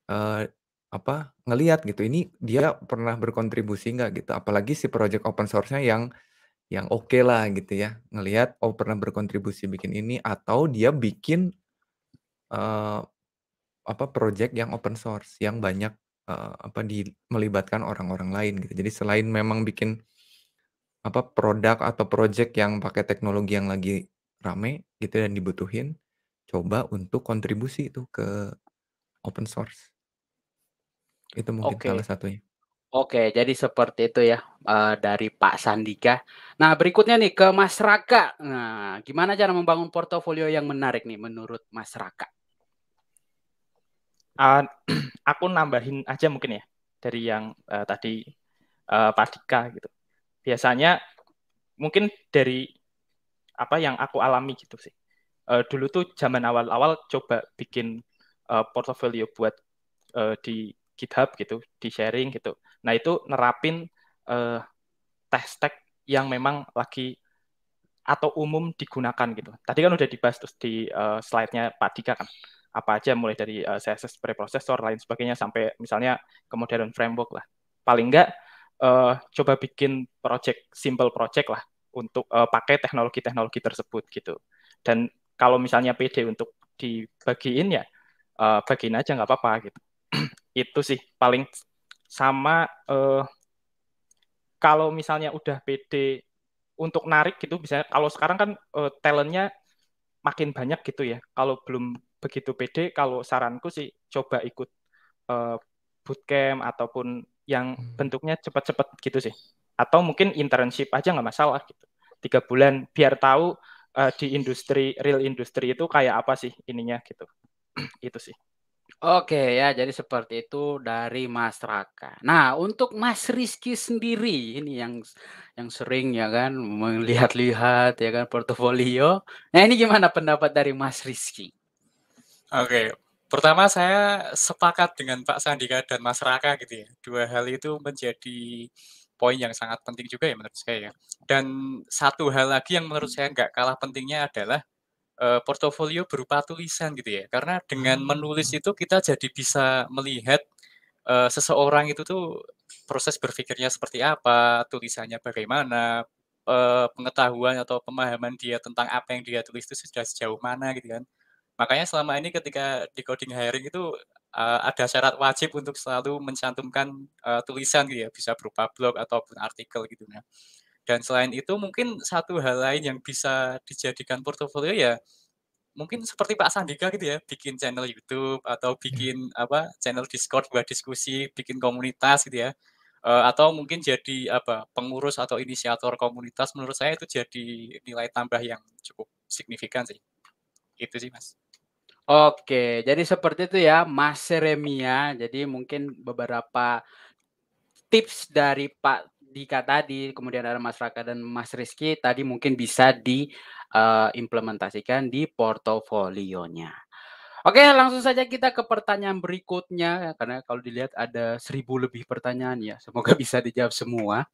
uh, apa, ngelihat gitu, ini dia pernah berkontribusi nggak gitu, apalagi si project open source-nya yang yang lah, gitu ya, ngelihat, oh pernah berkontribusi bikin ini atau dia bikin, uh, apa project yang open source yang banyak uh, apa di melibatkan orang-orang lain gitu. Jadi selain memang bikin apa produk atau project yang pakai teknologi yang lagi rame gitu dan dibutuhin, coba untuk kontribusi itu ke open source. Itu mungkin okay. salah satunya. Oke, jadi seperti itu ya uh, dari Pak Sandika. Nah, berikutnya nih ke Mas Raka. Nah, gimana cara membangun portofolio yang menarik nih menurut Mas Raka? uh, aku nambahin aja mungkin ya dari yang uh, tadi uh, Dika gitu. Biasanya mungkin dari apa yang aku alami gitu sih. Uh, dulu tuh zaman awal-awal coba bikin uh, portfolio buat uh, di GitHub gitu, di sharing gitu. Nah itu nerapin uh, test tag yang memang lagi atau umum digunakan gitu. Tadi kan udah dibahas terus di uh, slide-nya Pak Dika kan apa aja mulai dari uh, eh, CSS preprocessor lain sebagainya sampai misalnya ke modern framework lah. Paling enggak uh, eh, coba bikin project simple project lah untuk uh, pakai teknologi-teknologi tersebut gitu. Dan kalau misalnya PD untuk dibagiin ya uh, bagiin aja nggak apa-apa gitu. Itu sih paling sama uh, kalau misalnya udah PD untuk narik gitu bisa kalau sekarang kan uh, talentnya makin banyak gitu ya kalau belum begitu pede kalau saranku sih coba ikut uh, bootcamp ataupun yang hmm. bentuknya cepat-cepat gitu sih atau mungkin internship aja nggak masalah gitu tiga bulan biar tahu uh, di industri real industri itu kayak apa sih ininya gitu itu sih Oke ya, jadi seperti itu dari Mas Raka. Nah, untuk Mas Rizky sendiri ini yang yang sering ya kan melihat-lihat ya kan portofolio. Nah, ini gimana pendapat dari Mas Rizky? Oke, pertama saya sepakat dengan Pak Sandika dan Mas Raka gitu ya. Dua hal itu menjadi poin yang sangat penting juga ya menurut saya Dan satu hal lagi yang menurut saya nggak kalah pentingnya adalah uh, portofolio berupa tulisan gitu ya. Karena dengan hmm. menulis itu kita jadi bisa melihat uh, seseorang itu tuh proses berpikirnya seperti apa, tulisannya bagaimana, uh, pengetahuan atau pemahaman dia tentang apa yang dia tulis itu sudah sejauh mana gitu kan. Ya Makanya selama ini ketika di coding hiring itu uh, ada syarat wajib untuk selalu mencantumkan uh, tulisan gitu ya, bisa berupa blog ataupun artikel gitu ya. Dan selain itu mungkin satu hal lain yang bisa dijadikan portofolio ya mungkin seperti Pak Sandika gitu ya, bikin channel YouTube atau iya. bikin apa channel Discord buat diskusi, bikin komunitas gitu ya. Uh, atau mungkin jadi apa pengurus atau inisiator komunitas menurut saya itu jadi nilai tambah yang cukup signifikan sih. Itu sih, Mas. Oke, jadi seperti itu ya, Mas Seremia. Jadi mungkin beberapa tips dari Pak Dika tadi, kemudian ada Mas Raka dan Mas Rizky tadi mungkin bisa diimplementasikan eh, uh, di portofolionya. Oke, langsung saja kita ke pertanyaan berikutnya karena kalau dilihat ada seribu lebih pertanyaan ya, semoga bisa dijawab semua.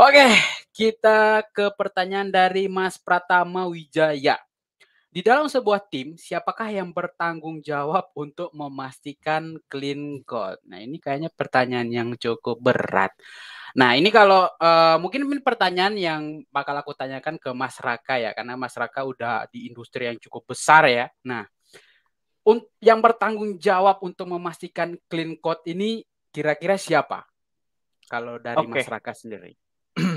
Oke, kita ke pertanyaan dari Mas Pratama Wijaya. Di dalam sebuah tim, siapakah yang bertanggung jawab untuk memastikan clean code? Nah, ini kayaknya pertanyaan yang cukup berat. Nah, ini kalau uh, mungkin ini pertanyaan yang bakal aku tanyakan ke Mas Raka ya, karena Mas Raka udah di industri yang cukup besar ya. Nah, yang bertanggung jawab untuk memastikan clean code ini kira-kira siapa? Kalau dari okay. Mas Raka sendiri.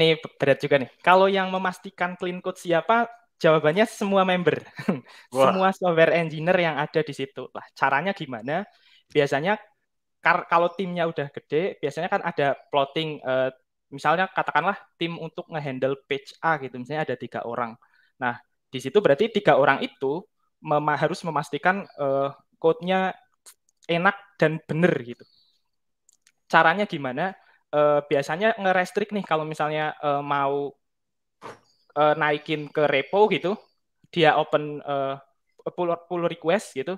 ini berat juga nih. Kalau yang memastikan clean code siapa, Jawabannya semua member, Wah. semua software engineer yang ada di situ. Lah, caranya gimana? Biasanya kar kalau timnya udah gede, biasanya kan ada plotting. Uh, misalnya katakanlah tim untuk ngehandle page A gitu, misalnya ada tiga orang. Nah, di situ berarti tiga orang itu mem- harus memastikan uh, code-nya enak dan benar gitu. Caranya gimana? Uh, biasanya ngerestrik nih kalau misalnya uh, mau uh, naikin ke repo gitu, dia open uh, pull, pull request gitu.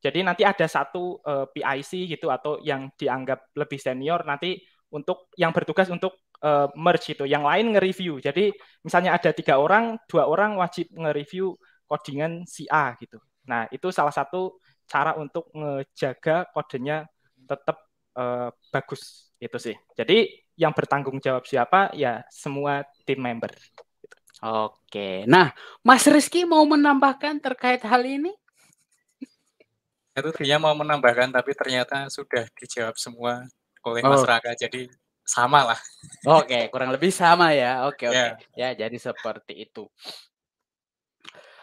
Jadi nanti ada satu uh, eh, PIC gitu atau yang dianggap lebih senior nanti untuk yang bertugas untuk uh, merge itu, yang lain nge-review. Jadi misalnya ada tiga orang, dua orang wajib nge-review codingan si A gitu. Nah itu salah satu cara untuk ngejaga kodenya tetap uh, bagus itu sih. Jadi yang bertanggung jawab siapa ya semua tim member. Oke. Nah, Mas Rizky mau menambahkan terkait hal ini? Itu dia mau menambahkan, tapi ternyata sudah dijawab semua oleh oh. Raka. Jadi sama lah. Oke, kurang lebih sama ya. Oke, oke. Ya. ya, jadi seperti itu.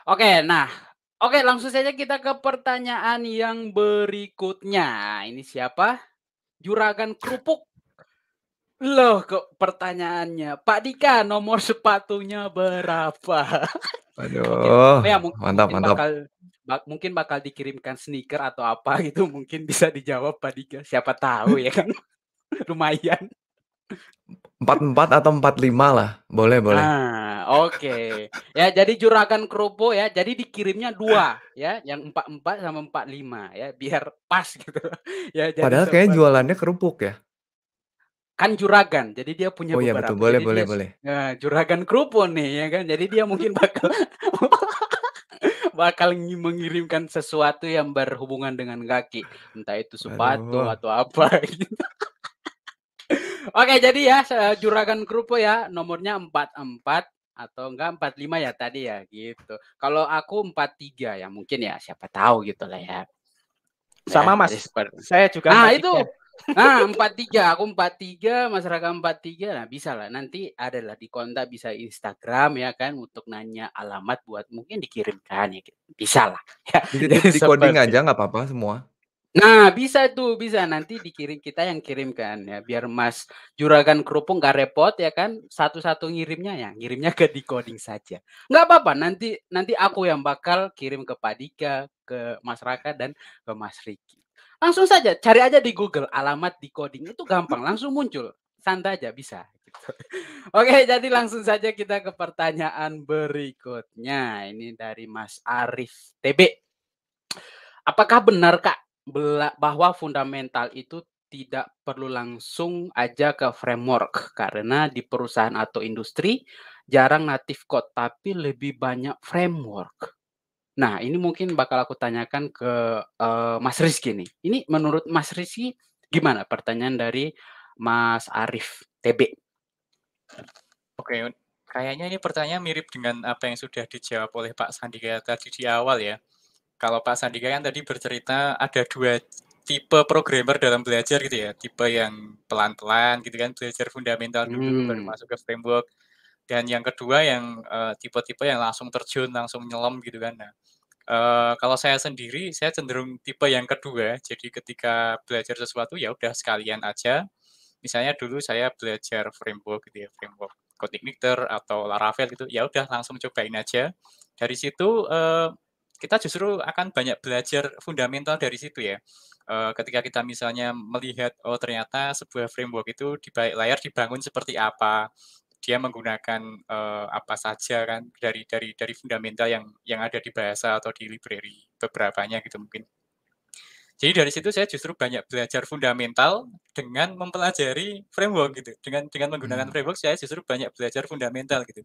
Oke, nah. Oke, langsung saja kita ke pertanyaan yang berikutnya. Ini siapa? Juragan kerupuk Loh kok pertanyaannya, Pak Dika nomor sepatunya berapa? Aduh, ya, mungkin, mantap, mungkin mantap. Bakal, mungkin bakal dikirimkan sneaker atau apa gitu, mungkin bisa dijawab Pak Dika. Siapa tahu ya kan, lumayan. 44 atau 45 lah, boleh boleh. Nah, oke. Okay. Ya, jadi juragan kerupuk ya, jadi dikirimnya dua ya, yang 44 sama 45 ya, biar pas gitu. Ya, Padahal kayaknya jualannya kerupuk ya kan juragan jadi dia punya oh, iya, beberapa betul. boleh boleh dia, boleh uh, juragan kerupuk nih ya kan jadi dia mungkin bakal bakal mengirimkan sesuatu yang berhubungan dengan kaki entah itu sepatu Aduh. atau apa gitu. Oke jadi ya eh, juragan kerupuk ya nomornya empat empat atau enggak 45 ya tadi ya gitu. Kalau aku 43 ya mungkin ya siapa tahu gitu lah ya. Sama ya, Mas. Saya juga. Nah, itu Nah, empat tiga aku empat tiga masyarakat empat tiga Nah, bisa lah. Nanti adalah di kontak bisa Instagram ya kan untuk nanya alamat buat mungkin dikirimkan ya. Bisa lah. Ya. Di coding aja nggak apa-apa semua. Nah, bisa tuh, bisa nanti dikirim kita yang kirimkan ya, biar Mas Juragan Kerupuk nggak repot ya kan, satu-satu ngirimnya ya, ngirimnya ke decoding saja. Nggak apa-apa, nanti nanti aku yang bakal kirim ke Padika, ke Mas Raka dan ke Mas Riki. Langsung saja cari aja di Google alamat decoding itu gampang, langsung muncul. Santai aja bisa. Oke, jadi langsung saja kita ke pertanyaan berikutnya. Ini dari Mas Arif TB. Apakah benar Kak bahwa fundamental itu tidak perlu langsung aja ke framework karena di perusahaan atau industri jarang native code tapi lebih banyak framework. Nah, ini mungkin bakal aku tanyakan ke uh, Mas Rizky nih. Ini menurut Mas Rizky gimana pertanyaan dari Mas Arif TB? Oke, kayaknya ini pertanyaan mirip dengan apa yang sudah dijawab oleh Pak Sandika tadi di awal ya. Kalau Pak Sandika yang tadi bercerita ada dua tipe programmer dalam belajar gitu ya, tipe yang pelan-pelan gitu kan belajar fundamental dulu hmm. baru masuk ke framework dan yang kedua yang eh, tipe-tipe uh, yang langsung terjun langsung nyelam gitu kan nah uh, kalau saya sendiri saya cenderung tipe yang kedua jadi ketika belajar sesuatu ya udah sekalian aja misalnya dulu saya belajar framework gitu ya framework coding atau Laravel gitu ya udah langsung cobain aja dari situ uh, kita justru akan banyak belajar fundamental dari situ ya ketika kita misalnya melihat oh ternyata sebuah framework itu di layar dibangun seperti apa dia menggunakan uh, apa saja kan dari dari dari fundamental yang yang ada di bahasa atau di library nya gitu mungkin. Jadi dari situ saya justru banyak belajar fundamental dengan mempelajari framework gitu. Dengan dengan menggunakan hmm. framework saya justru banyak belajar fundamental gitu.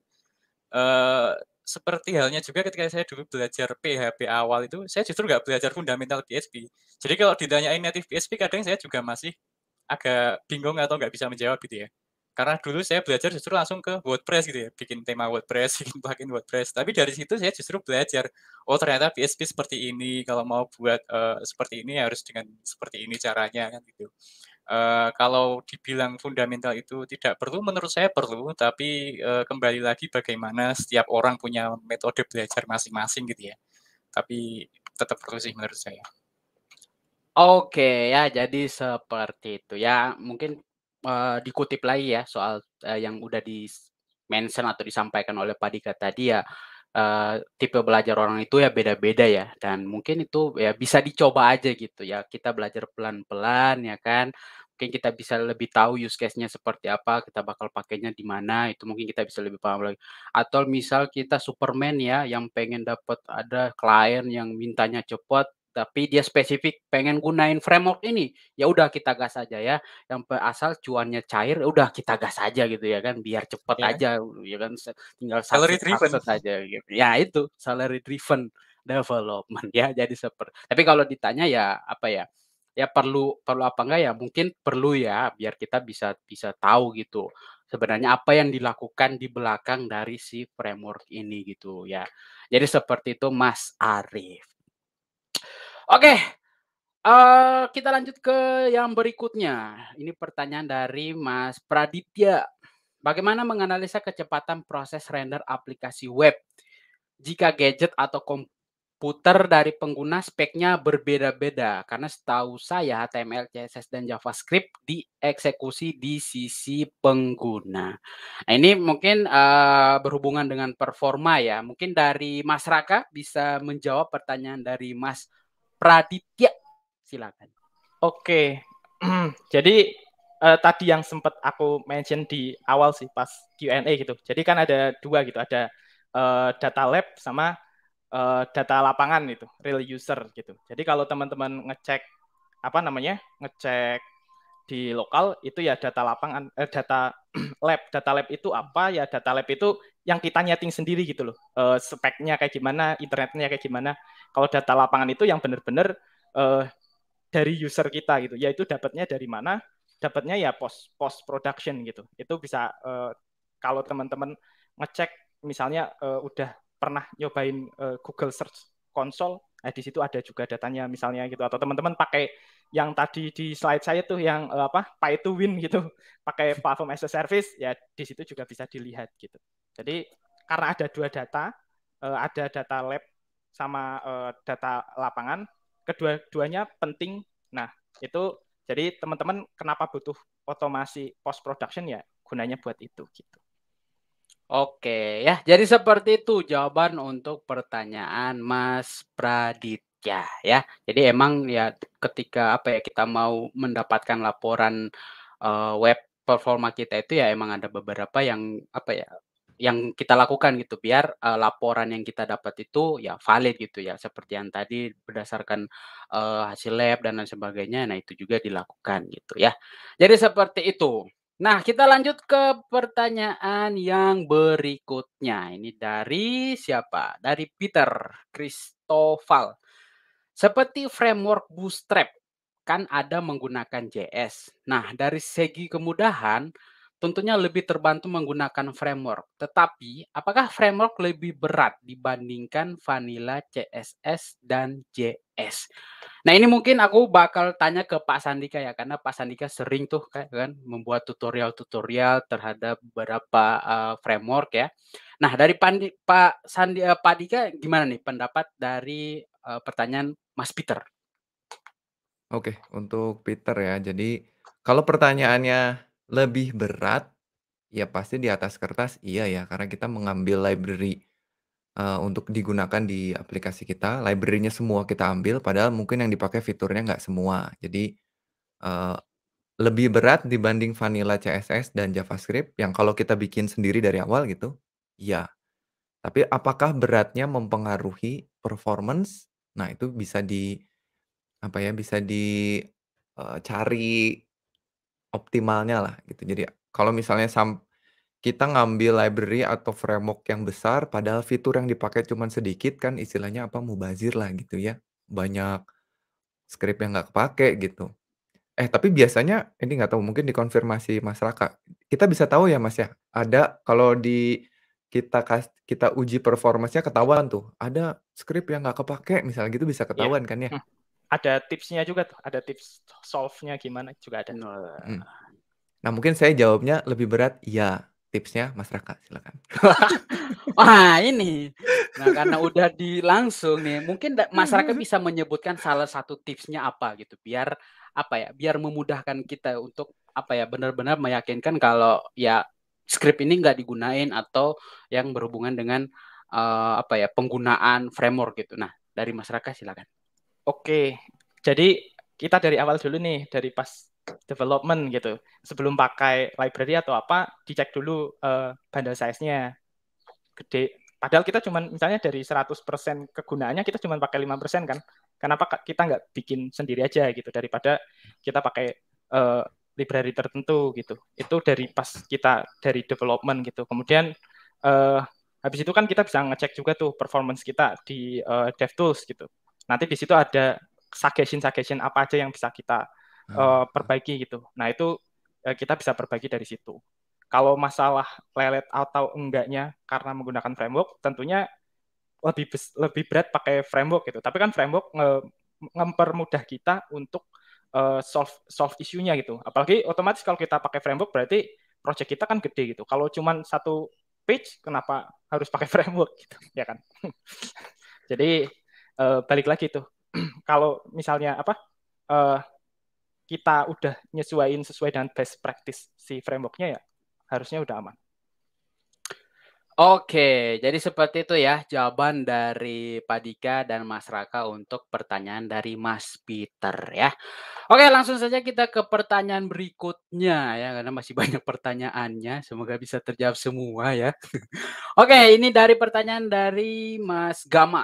Uh, seperti halnya juga ketika saya dulu belajar PHP awal itu, saya justru nggak belajar fundamental PHP. Jadi kalau ditanyain native PHP, kadang saya juga masih agak bingung atau nggak bisa menjawab gitu ya karena dulu saya belajar justru langsung ke WordPress gitu ya, bikin tema WordPress, bikin plugin WordPress. Tapi dari situ saya justru belajar, oh ternyata PHP seperti ini, kalau mau buat uh, seperti ini harus dengan seperti ini caranya kan gitu. Uh, kalau dibilang fundamental itu tidak perlu, menurut saya perlu, tapi uh, kembali lagi bagaimana setiap orang punya metode belajar masing-masing gitu ya. Tapi tetap perlu sih menurut saya. Oke ya, jadi seperti itu ya. Mungkin uh, dikutip lagi ya soal uh, yang udah di mention atau disampaikan oleh Pak Dika tadi ya uh, tipe belajar orang itu ya beda-beda ya dan mungkin itu ya bisa dicoba aja gitu ya kita belajar pelan-pelan ya kan mungkin kita bisa lebih tahu use case-nya seperti apa kita bakal pakainya di mana itu mungkin kita bisa lebih paham lagi atau misal kita Superman ya yang pengen dapat ada klien yang mintanya cepat tapi dia spesifik pengen gunain framework ini ya udah kita gas aja ya yang asal cuannya cair ya udah kita gas aja gitu ya kan biar cepet yeah. aja ya kan tinggal salary driven aja gitu. ya itu salary driven development ya jadi seperti tapi kalau ditanya ya apa ya ya perlu perlu apa enggak ya mungkin perlu ya biar kita bisa bisa tahu gitu sebenarnya apa yang dilakukan di belakang dari si framework ini gitu ya jadi seperti itu Mas Arif Oke, okay. uh, eh, kita lanjut ke yang berikutnya. Ini pertanyaan dari Mas Praditya. Bagaimana menganalisa kecepatan proses render aplikasi web jika gadget atau komputer dari pengguna speknya berbeda-beda? Karena setahu saya HTML, CSS, dan JavaScript dieksekusi di sisi pengguna. Nah, ini mungkin uh, berhubungan dengan performa ya. Mungkin dari Mas Raka bisa menjawab pertanyaan dari Mas Praditya. Silakan. Oke. Jadi uh, tadi yang sempat aku mention di awal sih pas Q&A gitu. Jadi kan ada dua gitu, ada uh, data lab sama uh, data lapangan itu, real user gitu. Jadi kalau teman-teman ngecek apa namanya? ngecek di lokal itu ya data lapangan eh, data lab data lab itu apa ya data lab itu yang kita nyeting sendiri gitu loh. Uh, speknya kayak gimana, internetnya kayak gimana. Kalau data lapangan itu yang benar-benar uh, eh, dari user kita gitu. Yaitu dapatnya dari mana? Dapatnya ya post post production gitu. Itu bisa uh, kalau teman-teman ngecek misalnya uh, udah pernah nyobain uh, Google Search Console, eh di situ ada juga datanya misalnya gitu atau teman-teman pakai yang tadi di slide saya tuh yang uh, apa pay to win gitu, pakai platform as a service ya di situ juga bisa dilihat gitu. Jadi karena ada dua data, eh, ada data lab sama eh, data lapangan, kedua-duanya penting. Nah, itu jadi teman-teman kenapa butuh otomasi post production ya gunanya buat itu gitu. Oke ya, jadi seperti itu jawaban untuk pertanyaan Mas Praditya ya. Jadi emang ya ketika apa ya kita mau mendapatkan laporan uh, web performa kita itu ya emang ada beberapa yang apa ya yang kita lakukan gitu biar uh, laporan yang kita dapat itu ya valid gitu ya seperti yang tadi berdasarkan uh, hasil lab dan lain sebagainya nah itu juga dilakukan gitu ya jadi seperti itu nah kita lanjut ke pertanyaan yang berikutnya ini dari siapa dari Peter Cristoval. seperti framework bootstrap kan ada menggunakan JS nah dari segi kemudahan tentunya lebih terbantu menggunakan framework. Tetapi, apakah framework lebih berat dibandingkan vanilla CSS dan JS? Nah, ini mungkin aku bakal tanya ke Pak Sandika ya, karena Pak Sandika sering tuh kan membuat tutorial-tutorial terhadap beberapa uh, framework ya. Nah, dari Pandi, Pak Sandi, uh, Pak Dika gimana nih pendapat dari uh, pertanyaan Mas Peter? Oke, untuk Peter ya. Jadi, kalau pertanyaannya lebih berat, ya pasti di atas kertas iya ya, karena kita mengambil library uh, untuk digunakan di aplikasi kita, librarynya semua kita ambil, padahal mungkin yang dipakai fiturnya nggak semua. Jadi, uh, lebih berat dibanding vanilla CSS dan JavaScript yang kalau kita bikin sendiri dari awal gitu, iya. Tapi apakah beratnya mempengaruhi performance? Nah itu bisa di, apa ya, bisa dicari. uh, optimalnya lah gitu. Jadi kalau misalnya sam kita ngambil library atau framework yang besar padahal fitur yang dipakai cuman sedikit kan istilahnya apa mubazir lah gitu ya. Banyak script yang nggak kepake gitu. Eh tapi biasanya ini nggak tahu mungkin dikonfirmasi Mas Raka. Kita bisa tahu ya Mas ya. Ada kalau di kita kas, kita uji performanya ketahuan tuh. Ada script yang nggak kepake misalnya gitu bisa iya. ketahuan yeah. kan ya. Hmm ada tipsnya juga tuh, ada tips solve-nya gimana juga ada. Nah. Hmm. Nah mungkin saya jawabnya lebih berat, ya tipsnya Mas Raka silakan. Wah ini, nah karena udah di langsung nih, mungkin masyarakat hmm. bisa menyebutkan salah satu tipsnya apa gitu, biar apa ya, biar memudahkan kita untuk apa ya benar-benar meyakinkan kalau ya script ini nggak digunain atau yang berhubungan dengan uh, apa ya penggunaan framework gitu. Nah dari masyarakat silakan. Oke, jadi kita dari awal dulu nih, dari pas development gitu. Sebelum pakai library atau apa, dicek dulu uh, eh, bundle size-nya. Gede. Padahal kita cuma misalnya dari 100% kegunaannya, kita cuma pakai 5% kan. Kenapa kita nggak bikin sendiri aja gitu, daripada kita pakai uh, library tertentu gitu. Itu dari pas kita dari development gitu. Kemudian uh, habis itu kan kita bisa ngecek juga tuh performance kita di uh, DevTools gitu. Nanti di situ ada suggestion-suggestion apa aja yang bisa kita uh, perbaiki gitu. Nah itu uh, kita bisa perbaiki dari situ. Kalau masalah lelet atau enggaknya karena menggunakan framework, tentunya lebih lebih berat pakai framework gitu. Tapi kan framework nge mempermudah kita untuk uh, solve solve isunya gitu. Apalagi otomatis kalau kita pakai framework berarti project kita kan gede gitu. Kalau cuma satu page, kenapa harus pakai framework gitu, ya kan? Jadi uh, balik lagi tuh kalau misalnya apa uh, kita udah nyesuaiin sesuai dengan best practice si frameworknya ya harusnya udah aman. Oke, jadi seperti itu ya jawaban dari Pak Dika dan Mas Raka untuk pertanyaan dari Mas Peter ya. Oke, langsung saja kita ke pertanyaan berikutnya ya karena masih banyak pertanyaannya, semoga bisa terjawab semua ya. Oke, ini dari pertanyaan dari Mas Gama.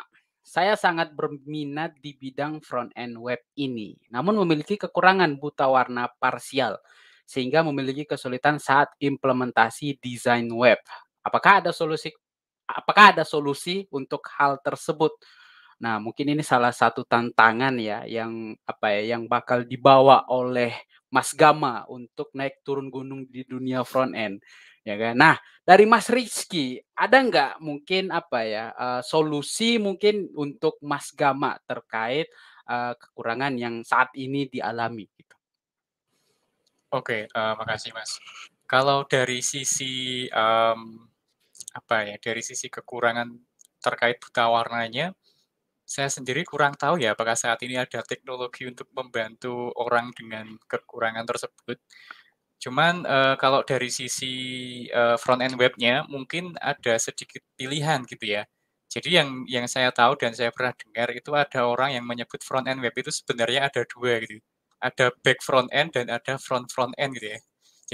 Saya sangat berminat di bidang front end web ini, namun memiliki kekurangan buta warna parsial sehingga memiliki kesulitan saat implementasi desain web. Apakah ada solusi apakah ada solusi untuk hal tersebut? Nah, mungkin ini salah satu tantangan ya yang apa ya yang bakal dibawa oleh Mas Gama untuk naik turun gunung di dunia front end ya kan? Nah, dari Mas Rizky, ada nggak mungkin apa ya uh, solusi mungkin untuk Mas Gama terkait uh, kekurangan yang saat ini dialami? Gitu? Oke, okay, uh, eh, makasih Mas. Kalau dari sisi um, apa ya, dari sisi kekurangan terkait buta warnanya, saya sendiri kurang tahu ya apakah saat ini ada teknologi untuk membantu orang dengan kekurangan tersebut. Cuman uh, kalau dari sisi uh, front end webnya mungkin ada sedikit pilihan gitu ya. Jadi yang yang saya tahu dan saya pernah dengar itu ada orang yang menyebut front end web itu sebenarnya ada dua gitu. Ada back front end dan ada front front end gitu ya.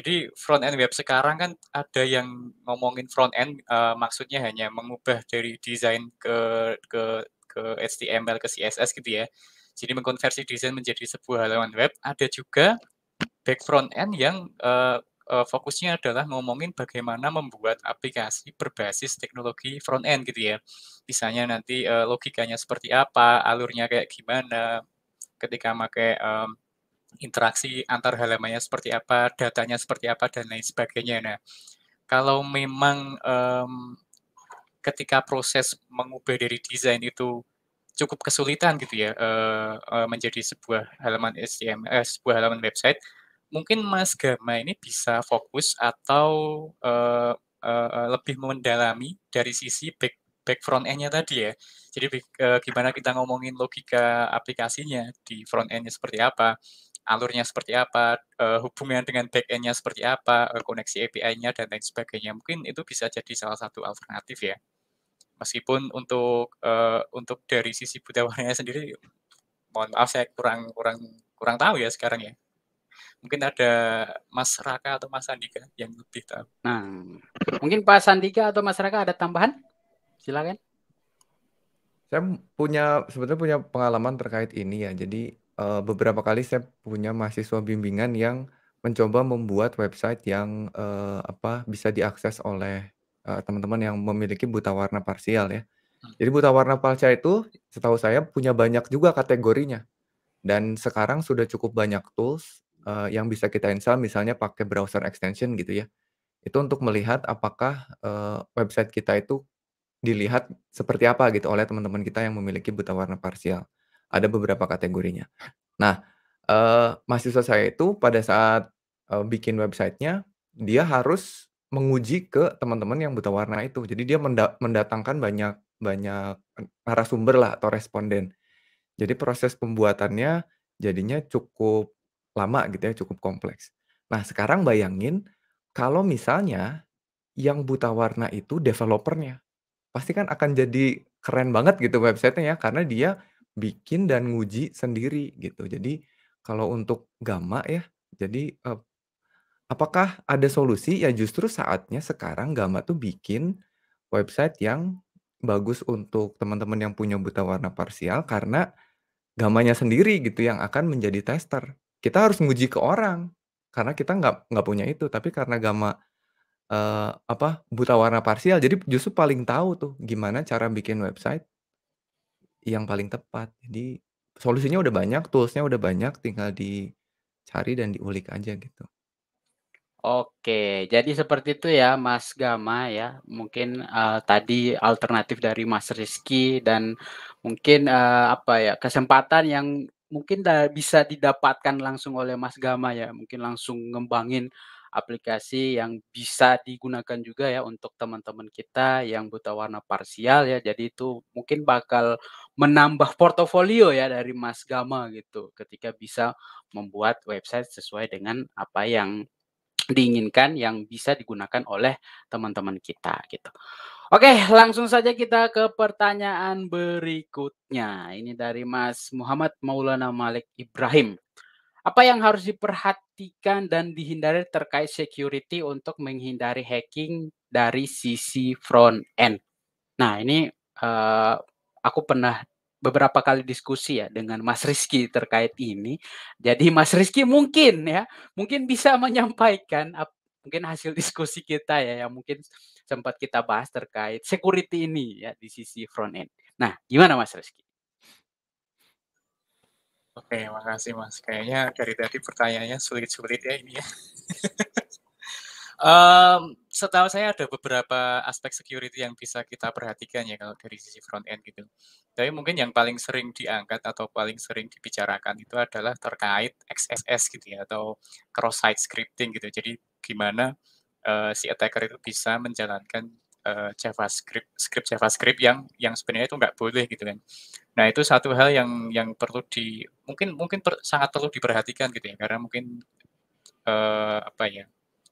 Jadi front end web sekarang kan ada yang ngomongin front end uh, maksudnya hanya mengubah dari desain ke ke ke HTML ke CSS gitu ya. Jadi mengkonversi desain menjadi sebuah halaman web. Ada juga back front end yang uh, uh, fokusnya adalah ngomongin bagaimana membuat aplikasi berbasis teknologi front end gitu ya. Misalnya nanti uh, logikanya seperti apa, alurnya kayak gimana, ketika pakai um, interaksi antar halamannya seperti apa, datanya seperti apa dan lain sebagainya. Nah, kalau memang um, ketika proses mengubah dari desain itu cukup kesulitan gitu ya uh, uh, menjadi sebuah halaman HTML, uh, sebuah halaman website mungkin Mas Gama ini bisa fokus atau uh, uh, lebih mendalami dari sisi back back front end-nya tadi ya. Jadi uh, gimana kita ngomongin logika aplikasinya di front end-nya seperti apa, alurnya seperti apa, uh, hubungan dengan back end-nya seperti apa, uh, koneksi API-nya dan lain sebagainya. Mungkin itu bisa jadi salah satu alternatif ya. Meskipun untuk uh, untuk dari sisi budayanya sendiri mohon maaf saya kurang kurang kurang tahu ya sekarang ya. Mungkin ada Mas Raka atau Mas Andika yang lebih tahu. Nah, mungkin Pak Sandika atau Mas Raka ada tambahan? Silakan. Saya punya sebetulnya punya pengalaman terkait ini ya. Jadi uh, beberapa kali saya punya mahasiswa bimbingan yang mencoba membuat website yang uh, apa bisa diakses oleh eh, teman-teman uh, yang memiliki buta warna parsial ya. Hmm. Jadi buta warna parsial itu setahu saya punya banyak juga kategorinya. Dan sekarang sudah cukup banyak tools uh, yang bisa kita install misalnya pakai browser extension gitu ya. Itu untuk melihat apakah uh, website kita itu dilihat seperti apa gitu oleh teman-teman kita yang memiliki buta warna parsial. Ada beberapa kategorinya. Nah, uh, mahasiswa saya itu pada saat uh, bikin websitenya, dia harus menguji ke teman-teman yang buta warna itu. Jadi dia mendatangkan banyak banyak narasumber lah atau responden. Jadi proses pembuatannya jadinya cukup lama gitu ya, cukup kompleks. Nah, sekarang bayangin kalau misalnya yang buta warna itu developernya. Pasti kan akan jadi keren banget gitu websitenya ya, karena dia bikin dan nguji sendiri gitu. Jadi kalau untuk gamma ya, jadi eh, apakah ada solusi? Ya justru saatnya sekarang gamma tuh bikin website yang bagus untuk teman-teman yang punya buta warna parsial karena gamanya sendiri gitu yang akan menjadi tester kita harus menguji ke orang karena kita nggak nggak punya itu tapi karena Gama uh, eh, apa buta warna parsial jadi justru paling tahu tuh gimana cara bikin website yang paling tepat jadi solusinya udah banyak toolsnya udah banyak tinggal dicari dan diulik aja gitu Oke, jadi seperti itu ya Mas Gama ya. Mungkin uh, tadi alternatif dari Mas Rizky dan mungkin uh, apa ya kesempatan yang mungkin dah bisa didapatkan langsung oleh Mas Gama ya, mungkin langsung ngembangin aplikasi yang bisa digunakan juga ya untuk teman-teman kita yang buta warna parsial ya. Jadi itu mungkin bakal menambah portofolio ya dari Mas Gama gitu ketika bisa membuat website sesuai dengan apa yang diinginkan yang bisa digunakan oleh teman-teman kita gitu. Oke, langsung saja kita ke pertanyaan berikutnya. Ini dari Mas Muhammad Maulana Malik Ibrahim. Apa yang harus diperhatikan dan dihindari terkait security untuk menghindari hacking dari sisi front end? Nah, ini uh, aku pernah beberapa kali diskusi ya dengan Mas Rizky terkait ini. Jadi Mas Rizky mungkin ya, mungkin bisa menyampaikan mungkin hasil diskusi kita ya yang mungkin sempat kita bahas terkait security ini ya di sisi front end. Nah, gimana Mas Rizky? Oke, makasih Mas. Kayaknya dari tadi pertanyaannya sulit-sulit ya ini ya. um, setahu saya ada beberapa aspek security yang bisa kita perhatikan ya kalau dari sisi front end gitu. Tapi mungkin yang paling sering diangkat atau paling sering dibicarakan itu adalah terkait XSS gitu ya atau cross site scripting gitu. Jadi gimana uh, si attacker itu bisa menjalankan uh, JavaScript script JavaScript yang yang sebenarnya itu nggak boleh gitu kan. Nah itu satu hal yang yang perlu di mungkin mungkin per, sangat perlu diperhatikan gitu ya karena mungkin uh, apa ya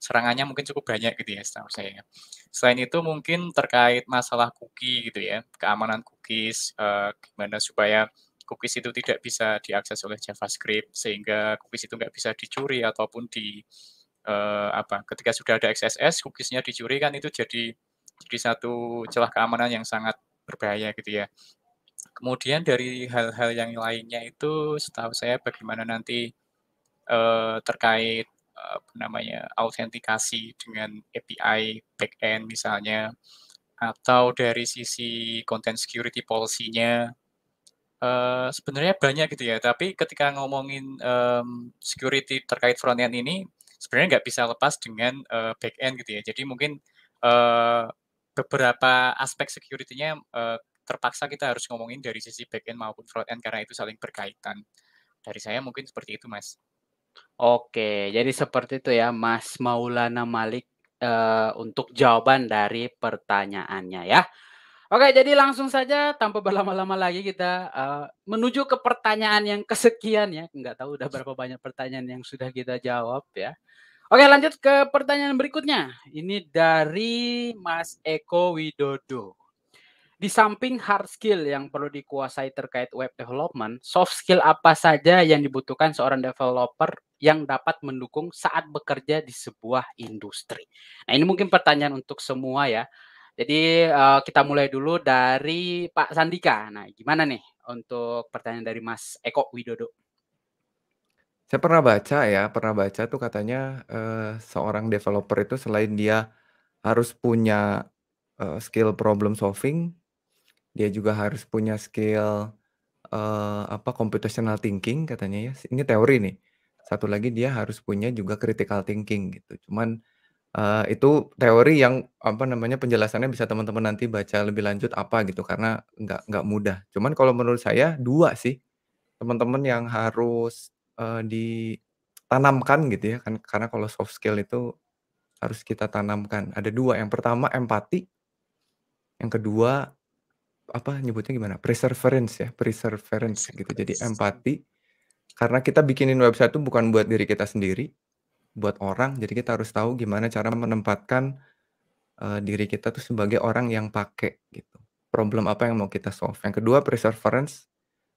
serangannya mungkin cukup banyak gitu ya setahu saya. Selain itu mungkin terkait masalah cookie gitu ya keamanan cookies uh, gimana supaya cookies itu tidak bisa diakses oleh JavaScript sehingga cookies itu nggak bisa dicuri ataupun di eh, apa ketika sudah ada XSS cookiesnya dicuri kan itu jadi jadi satu celah keamanan yang sangat berbahaya gitu ya. Kemudian dari hal-hal yang lainnya itu setahu saya bagaimana nanti eh, terkait eh, apa namanya autentikasi dengan API backend misalnya atau dari sisi content security policy-nya uh, sebenarnya banyak gitu ya tapi ketika ngomongin um, security terkait front end ini sebenarnya nggak bisa lepas dengan uh, back end gitu ya. Jadi mungkin uh, beberapa aspek security-nya uh, terpaksa kita harus ngomongin dari sisi back end maupun front end karena itu saling berkaitan. Dari saya mungkin seperti itu, Mas. Oke, jadi seperti itu ya, Mas Maulana Malik uh, untuk jawaban dari pertanyaannya ya. Oke, jadi langsung saja tanpa berlama-lama lagi kita uh, menuju ke pertanyaan yang kesekian ya. Enggak tahu udah berapa banyak pertanyaan yang sudah kita jawab ya. Oke, lanjut ke pertanyaan berikutnya. Ini dari Mas Eko Widodo. Di samping hard skill yang perlu dikuasai terkait web development, soft skill apa saja yang dibutuhkan seorang developer yang dapat mendukung saat bekerja di sebuah industri? Nah, ini mungkin pertanyaan untuk semua ya jadi uh, kita mulai dulu dari Pak Sandika. Nah, gimana nih untuk pertanyaan dari Mas Eko Widodo? Saya pernah baca ya, pernah baca tuh katanya uh, seorang developer itu selain dia harus punya uh, skill problem solving, dia juga harus punya skill uh, apa computational thinking katanya ya. Ini teori nih. Satu lagi dia harus punya juga critical thinking gitu. Cuman Uh, itu teori yang, apa namanya, penjelasannya bisa teman-teman nanti baca lebih lanjut apa gitu, karena nggak nggak mudah. Cuman kalau menurut saya dua sih, teman-teman yang harus, uh, ditanamkan gitu ya, kan karena kalau soft skill itu harus kita tanamkan. Ada dua. yang pertama empati yang kedua, apa nyebutnya gimana, perseverance ya, perseverance gitu. Jadi empati, karena kita bikinin website itu bukan buat diri kita sendiri buat orang. Jadi kita harus tahu gimana cara menempatkan uh, diri kita tuh sebagai orang yang pakai gitu. Problem apa yang mau kita solve. Yang kedua preference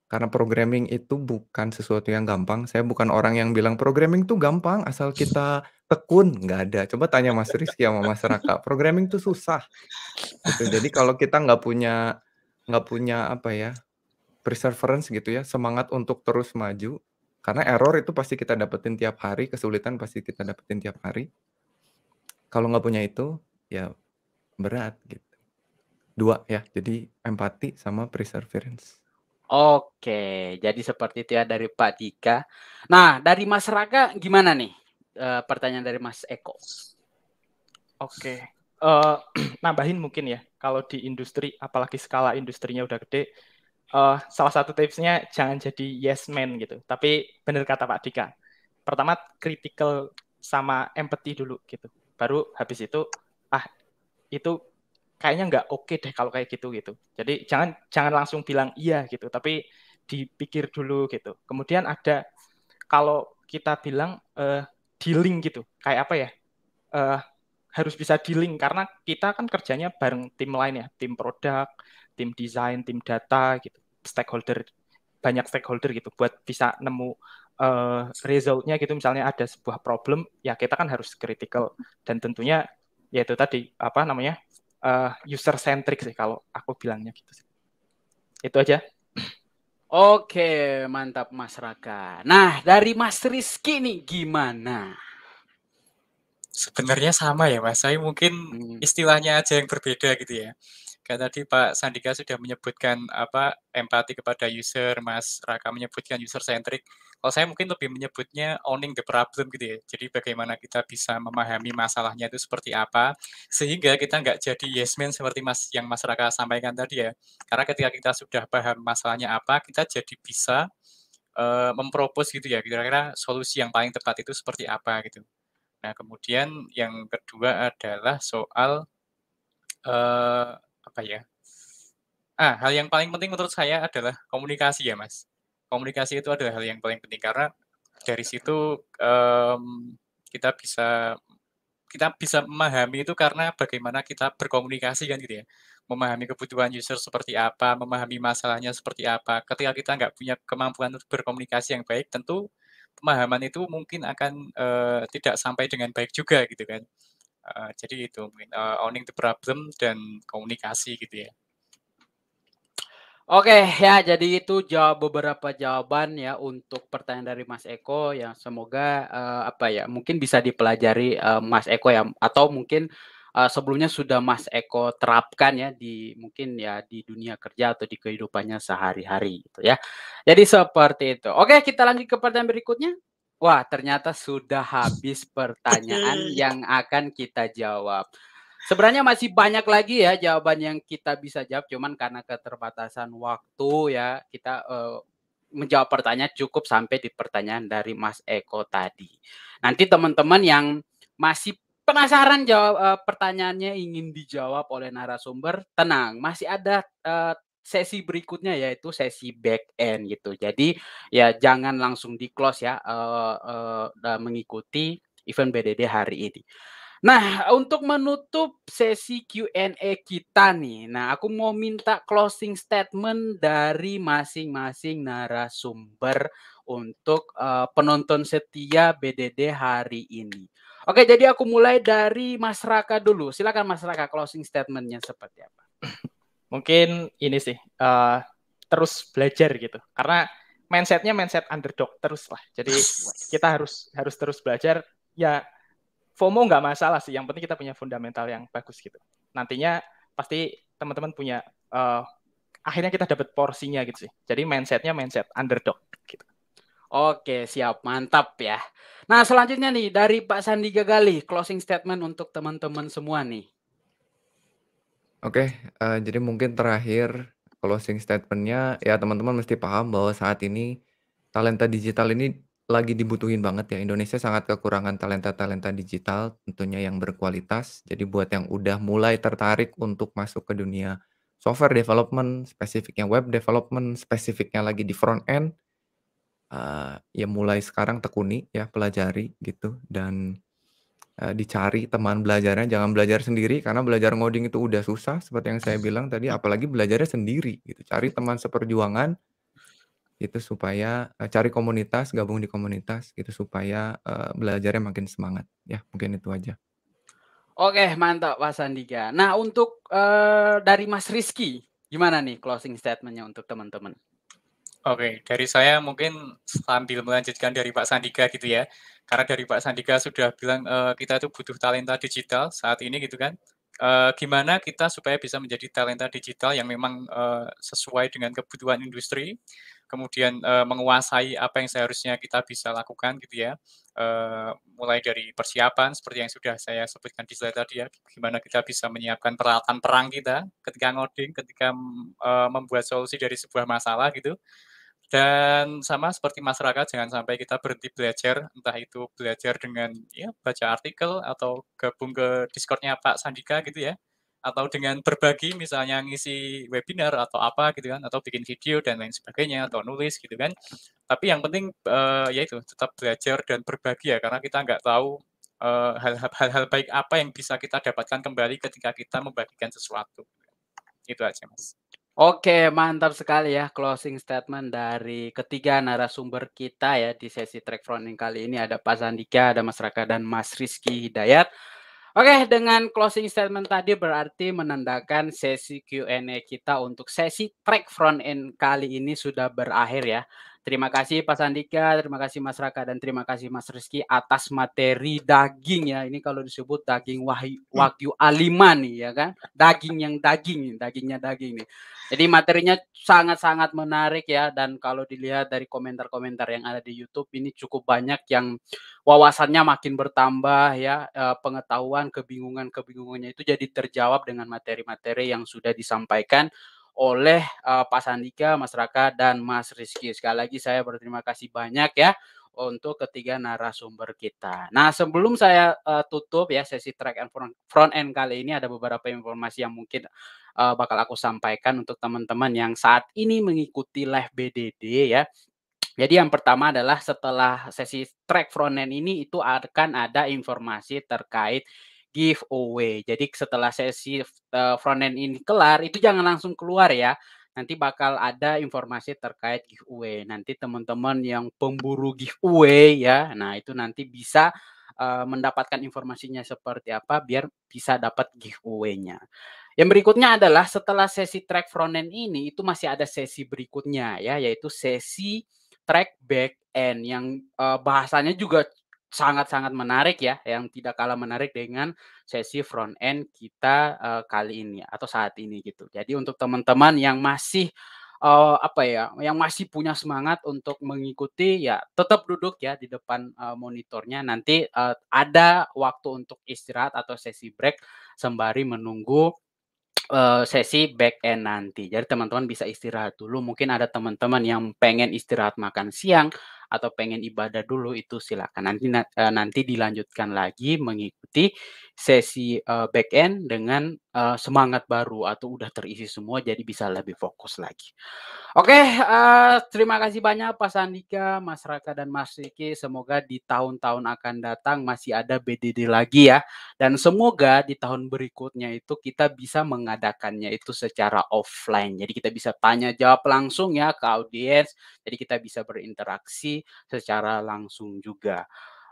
karena programming itu bukan sesuatu yang gampang. Saya bukan orang yang bilang programming tuh gampang asal kita tekun, nggak ada. Coba tanya Mas Rizky sama Mas Raka, programming tuh susah. Gitu. Jadi kalau kita nggak punya nggak punya apa ya preference gitu ya, semangat untuk terus maju, karena error itu pasti kita dapetin tiap hari, kesulitan pasti kita dapetin tiap hari. Kalau nggak punya itu, ya berat gitu. Dua ya, jadi empati sama perseverance. Oke, jadi seperti itu ya dari Pak Dika. Nah, dari Mas Raga gimana nih e, pertanyaan dari Mas Eko? Oke, e, nambahin mungkin ya kalau di industri apalagi skala industrinya udah gede uh, salah satu tipsnya jangan jadi yes man gitu. Tapi benar kata Pak Dika. Pertama critical sama empathy dulu gitu. Baru habis itu ah itu kayaknya nggak oke okay deh kalau kayak gitu gitu. Jadi jangan jangan langsung bilang iya gitu, tapi dipikir dulu gitu. Kemudian ada kalau kita bilang uh, dealing gitu, kayak apa ya? Uh, harus bisa dealing karena kita kan kerjanya bareng tim lain ya, tim produk, tim desain, tim data gitu, stakeholder banyak stakeholder gitu buat bisa nemu uh, resultnya gitu misalnya ada sebuah problem ya kita kan harus critical dan tentunya yaitu tadi apa namanya uh, eh, user centric sih kalau aku bilangnya gitu sih. Itu aja. Oke, mantap Mas Raka. Nah, dari Mas Rizky nih gimana? Sebenarnya sama ya Mas, saya mungkin hmm. istilahnya aja yang berbeda gitu ya. Kayak tadi Pak Sandika sudah menyebutkan apa empati kepada user, Mas Raka menyebutkan user centric. Kalau saya mungkin lebih menyebutnya owning the problem gitu ya. Jadi bagaimana kita bisa memahami masalahnya itu seperti apa sehingga kita nggak jadi yes man seperti Mas yang Mas Raka sampaikan tadi ya. Karena ketika kita sudah paham masalahnya apa, kita jadi bisa uh, eh, mempropos gitu ya. Kira-kira solusi yang paling tepat itu seperti apa gitu. Nah, kemudian yang kedua adalah soal uh, apa ya? Ah, hal yang paling penting menurut saya adalah komunikasi ya, Mas. Komunikasi itu adalah hal yang paling penting karena dari situ um, kita bisa kita bisa memahami itu karena bagaimana kita berkomunikasi kan gitu ya memahami kebutuhan user seperti apa memahami masalahnya seperti apa ketika kita nggak punya kemampuan untuk berkomunikasi yang baik tentu pemahaman itu mungkin akan uh, tidak sampai dengan baik juga gitu kan Eh, jadi itu mungkin uh, eh, owning the problem dan komunikasi gitu ya. Oke ya, jadi itu jawab beberapa jawaban ya untuk pertanyaan dari Mas Eko ya. semoga uh, apa ya mungkin bisa dipelajari uh, Mas Eko ya atau mungkin uh, sebelumnya sudah Mas Eko terapkan ya di mungkin ya di dunia kerja atau di kehidupannya sehari-hari gitu ya. Jadi seperti itu. Oke, kita lanjut ke pertanyaan berikutnya. Wah, ternyata sudah habis pertanyaan yang akan kita jawab. Sebenarnya masih banyak lagi ya jawaban yang kita bisa jawab, cuman karena keterbatasan waktu ya kita uh, menjawab pertanyaan cukup sampai di pertanyaan dari Mas Eko tadi. Nanti teman-teman yang masih penasaran jawab eh, pertanyaannya ingin dijawab oleh narasumber, tenang, masih ada eh, sesi berikutnya yaitu sesi back end gitu. Jadi ya jangan langsung di close ya uh, uh, mengikuti event BDD hari ini. Nah, untuk menutup sesi Q&A kita nih. Nah, aku mau minta closing statement dari masing-masing narasumber untuk uh, penonton setia BDD hari ini. Oke, jadi aku mulai dari Mas Raka dulu. Silakan Mas Raka closing statementnya seperti apa? mungkin ini sih uh, terus belajar gitu karena mindsetnya mindset underdog terus lah jadi kita harus harus terus belajar ya FOMO nggak masalah sih yang penting kita punya fundamental yang bagus gitu nantinya pasti teman-teman punya uh, akhirnya kita dapat porsinya gitu sih jadi mindsetnya mindset underdog gitu Oke, siap. Mantap ya. Nah, selanjutnya nih dari Pak Sandi Gagali, closing statement untuk teman-teman semua nih. Oke, uh, jadi mungkin terakhir closing statementnya ya teman-teman mesti paham bahwa saat ini talenta digital ini lagi dibutuhin banget ya. Indonesia sangat kekurangan talenta-talenta digital tentunya yang berkualitas. Jadi buat yang udah mulai tertarik untuk masuk ke dunia software development, spesifiknya web development, spesifiknya lagi di front end, uh, ya mulai sekarang tekuni ya, pelajari gitu dan Eh, dicari teman belajarnya, jangan belajar sendiri karena belajar ngoding itu udah susah seperti yang saya bilang tadi, apalagi belajarnya sendiri gitu. Cari iya. teman seperjuangan, itu supaya uh, cari komunitas, gabung di komunitas gitu supaya, uh, belajarnya makin semangat. Ya mungkin itu aja. Oke mantap pak Sandika Nah untuk, uh, dari Mas Rizky, gimana nih closing statementnya untuk teman-teman? Oke, dari saya mungkin sambil melanjutkan dari Pak Sandika gitu ya. Karena dari Pak Sandika sudah bilang e, kita itu butuh talenta digital saat ini gitu kan. E, gimana kita supaya bisa menjadi talenta digital yang memang e, sesuai dengan kebutuhan industri, kemudian e, menguasai apa yang seharusnya kita bisa lakukan gitu ya. E, mulai dari persiapan seperti yang sudah saya sebutkan di slide tadi ya, gimana kita bisa menyiapkan peralatan perang kita ketika ngoding, ketika e, membuat solusi dari sebuah masalah gitu dan sama seperti masyarakat, jangan sampai kita berhenti belajar, entah itu belajar dengan ya, baca artikel atau gabung ke Discordnya Pak Sandika gitu ya, atau dengan berbagi misalnya ngisi webinar atau apa gitu kan, atau bikin video dan lain sebagainya, atau nulis gitu kan. Tapi yang penting uh, itu tetap belajar dan berbagi ya, karena kita nggak tahu eh, hal-hal uh, baik apa yang bisa kita dapatkan kembali ketika kita membagikan sesuatu. Itu aja mas. Oke, mantap sekali ya closing statement dari ketiga narasumber kita ya di sesi track fronting kali ini ada Pak Sandika, ada Mas Raka dan Mas Rizky Hidayat. Oke, dengan closing statement tadi berarti menandakan sesi Q&A kita untuk sesi track front end kali ini sudah berakhir ya. Terima kasih Pak Sandika, terima kasih Mas Raka dan terima kasih Mas Rizky atas materi daging ya. Ini kalau disebut daging wahyu, hmm. wagyu alima nih ya kan. Daging yang daging, dagingnya daging nih. Jadi materinya sangat-sangat menarik ya dan kalau dilihat dari komentar-komentar yang ada di YouTube ini cukup banyak yang wawasannya makin bertambah ya, eh, pengetahuan, kebingungan-kebingungannya itu jadi terjawab dengan materi-materi yang sudah disampaikan oleh uh, Pak Sandika, Mas Raka, dan Mas Rizky. Sekali lagi saya berterima kasih banyak ya untuk ketiga narasumber kita. Nah, sebelum saya uh, tutup ya sesi track and front, end kali ini ada beberapa informasi yang mungkin uh, bakal aku sampaikan untuk teman-teman yang saat ini mengikuti live BDD ya. Jadi yang pertama adalah setelah sesi track front end ini itu akan ada informasi terkait giveaway. Jadi setelah sesi eh, front end ini kelar, itu jangan langsung keluar ya. Nanti bakal ada informasi terkait giveaway. Nanti teman-teman yang pemburu giveaway ya, nah itu nanti bisa uh, mendapatkan informasinya seperti apa biar bisa dapat giveaway-nya. Yang berikutnya adalah setelah sesi track front end ini itu masih ada sesi berikutnya ya, yaitu sesi track back end yang uh, bahasanya juga sangat-sangat menarik ya, yang tidak kalah menarik dengan sesi front end kita uh, kali ini atau saat ini gitu. Jadi untuk teman-teman yang masih uh, apa ya, yang masih punya semangat untuk mengikuti ya, tetap duduk ya di depan uh, monitornya. Nanti uh, ada waktu untuk istirahat atau sesi break sembari menunggu sesi back end nanti. Jadi teman-teman bisa istirahat dulu. Mungkin ada teman-teman yang pengen istirahat makan siang, atau pengen ibadah dulu itu silakan. Nanti eh, nanti dilanjutkan lagi mengikuti sesi uh, back end dengan uh, semangat baru atau udah terisi semua jadi bisa lebih fokus lagi. Oke, okay, uh, terima kasih banyak Pak Sandika, Mas Raka dan Mas Riki. Semoga di tahun-tahun akan datang masih ada BDD lagi ya dan semoga di tahun berikutnya itu kita bisa mengadakannya itu secara offline. Jadi kita bisa tanya jawab langsung ya ke audiens. Jadi kita bisa berinteraksi secara langsung juga.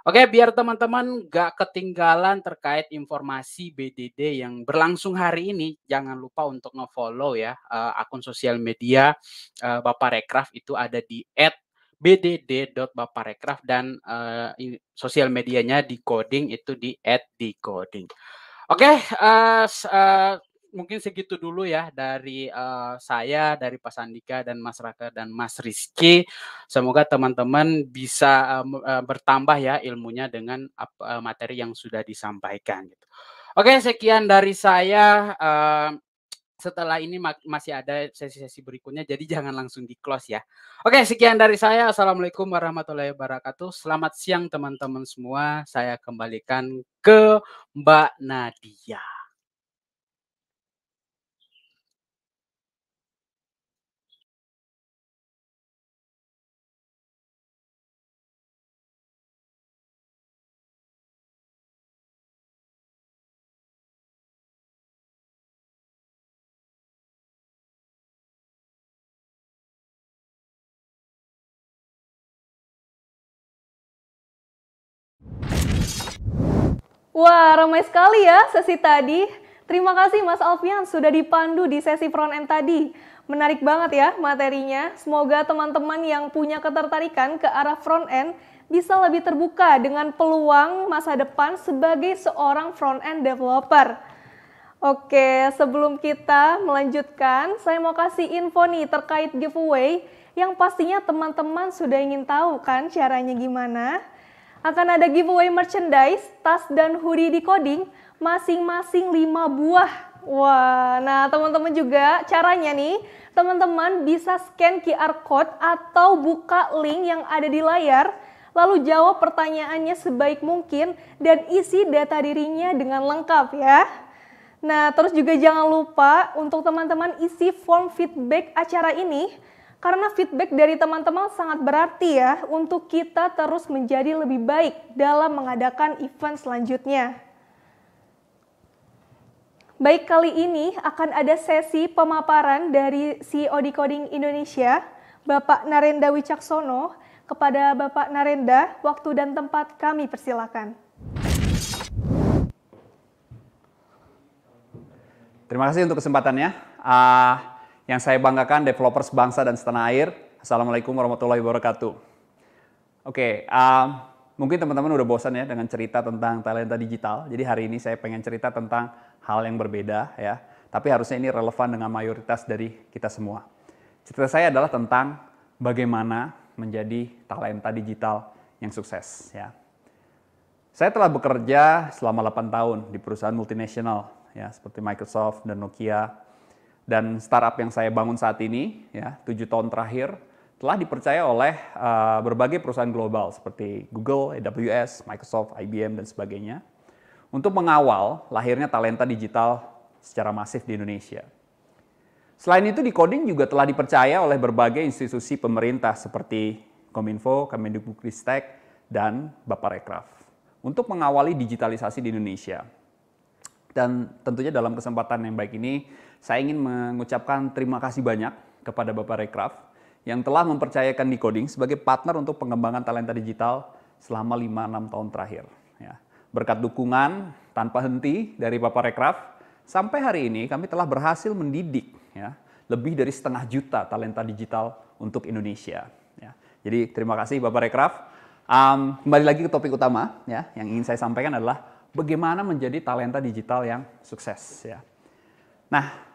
Oke, biar teman-teman gak ketinggalan terkait informasi BDD yang berlangsung hari ini, jangan lupa untuk ngefollow ya uh, akun sosial media uh, Bapak Rekraf itu ada di @bdd.baparekraf dan uh, sosial medianya di coding itu di @decoding. Oke, uh, uh, mungkin segitu dulu ya dari uh, saya, dari Pak Sandika dan Mas Raka dan Mas Rizky. Semoga teman-teman bisa uh, uh, bertambah ya ilmunya dengan uh, materi yang sudah disampaikan. Gitu. Oke, sekian dari saya. Uh, setelah ini masih ada sesi-sesi berikutnya, jadi jangan langsung di close ya. Oke, sekian dari saya. Assalamualaikum warahmatullahi wabarakatuh. Selamat siang teman-teman semua. Saya kembalikan ke Mbak Nadia. Wah, ramai sekali ya sesi tadi. Terima kasih Mas Alfian sudah dipandu di sesi front end tadi. Menarik banget ya materinya. Semoga teman-teman yang punya ketertarikan ke arah front end bisa lebih terbuka dengan peluang masa depan sebagai seorang front end developer. Oke, sebelum kita melanjutkan, saya mau kasih info nih terkait giveaway yang pastinya teman-teman sudah ingin tahu kan caranya gimana akan ada giveaway merchandise, tas dan hoodie di coding masing-masing 5 buah. Wah, nah teman-teman juga caranya nih, teman-teman bisa scan QR code atau buka link yang ada di layar, lalu jawab pertanyaannya sebaik mungkin dan isi data dirinya dengan lengkap ya. Nah, terus juga jangan lupa untuk teman-teman isi form feedback acara ini karena feedback dari teman-teman sangat berarti ya untuk kita terus menjadi lebih baik dalam mengadakan event selanjutnya. Baik, kali ini akan ada sesi pemaparan dari CEO Decoding Indonesia, Bapak Narenda Wicaksono. Kepada Bapak Narenda, waktu dan tempat kami persilakan. Terima kasih untuk kesempatannya. Uh, yang saya banggakan developers bangsa dan setanah air. Assalamualaikum warahmatullahi wabarakatuh. Oke, okay, um, mungkin teman-teman udah bosan ya dengan cerita tentang talenta digital. Jadi hari ini saya pengen cerita tentang hal yang berbeda ya. Tapi harusnya ini relevan dengan mayoritas dari kita semua. Cerita saya adalah tentang bagaimana menjadi talenta digital yang sukses ya. Saya telah bekerja selama 8 tahun di perusahaan multinasional ya seperti Microsoft dan Nokia dan startup yang saya bangun saat ini, ya tujuh tahun terakhir, telah dipercaya oleh uh, berbagai perusahaan global seperti Google, AWS, Microsoft, IBM, dan sebagainya untuk mengawal lahirnya talenta digital secara masif di Indonesia. Selain itu, decoding juga telah dipercaya oleh berbagai institusi pemerintah seperti Kominfo, Kemendikbudristek, dan Baparekraf untuk mengawali digitalisasi di Indonesia. Dan tentunya dalam kesempatan yang baik ini, saya ingin mengucapkan terima kasih banyak kepada Bapak Rekraf yang telah mempercayakan Decoding sebagai partner untuk pengembangan talenta digital selama 5-6 tahun terakhir. Ya. Berkat dukungan tanpa henti dari Bapak Rekraf, sampai hari ini kami telah berhasil mendidik ya, lebih dari setengah juta talenta digital untuk Indonesia. Ya. Jadi terima kasih Bapak Rekraf. Um, kembali lagi ke topik utama ya, yang ingin saya sampaikan adalah bagaimana menjadi talenta digital yang sukses. Ya. Nah,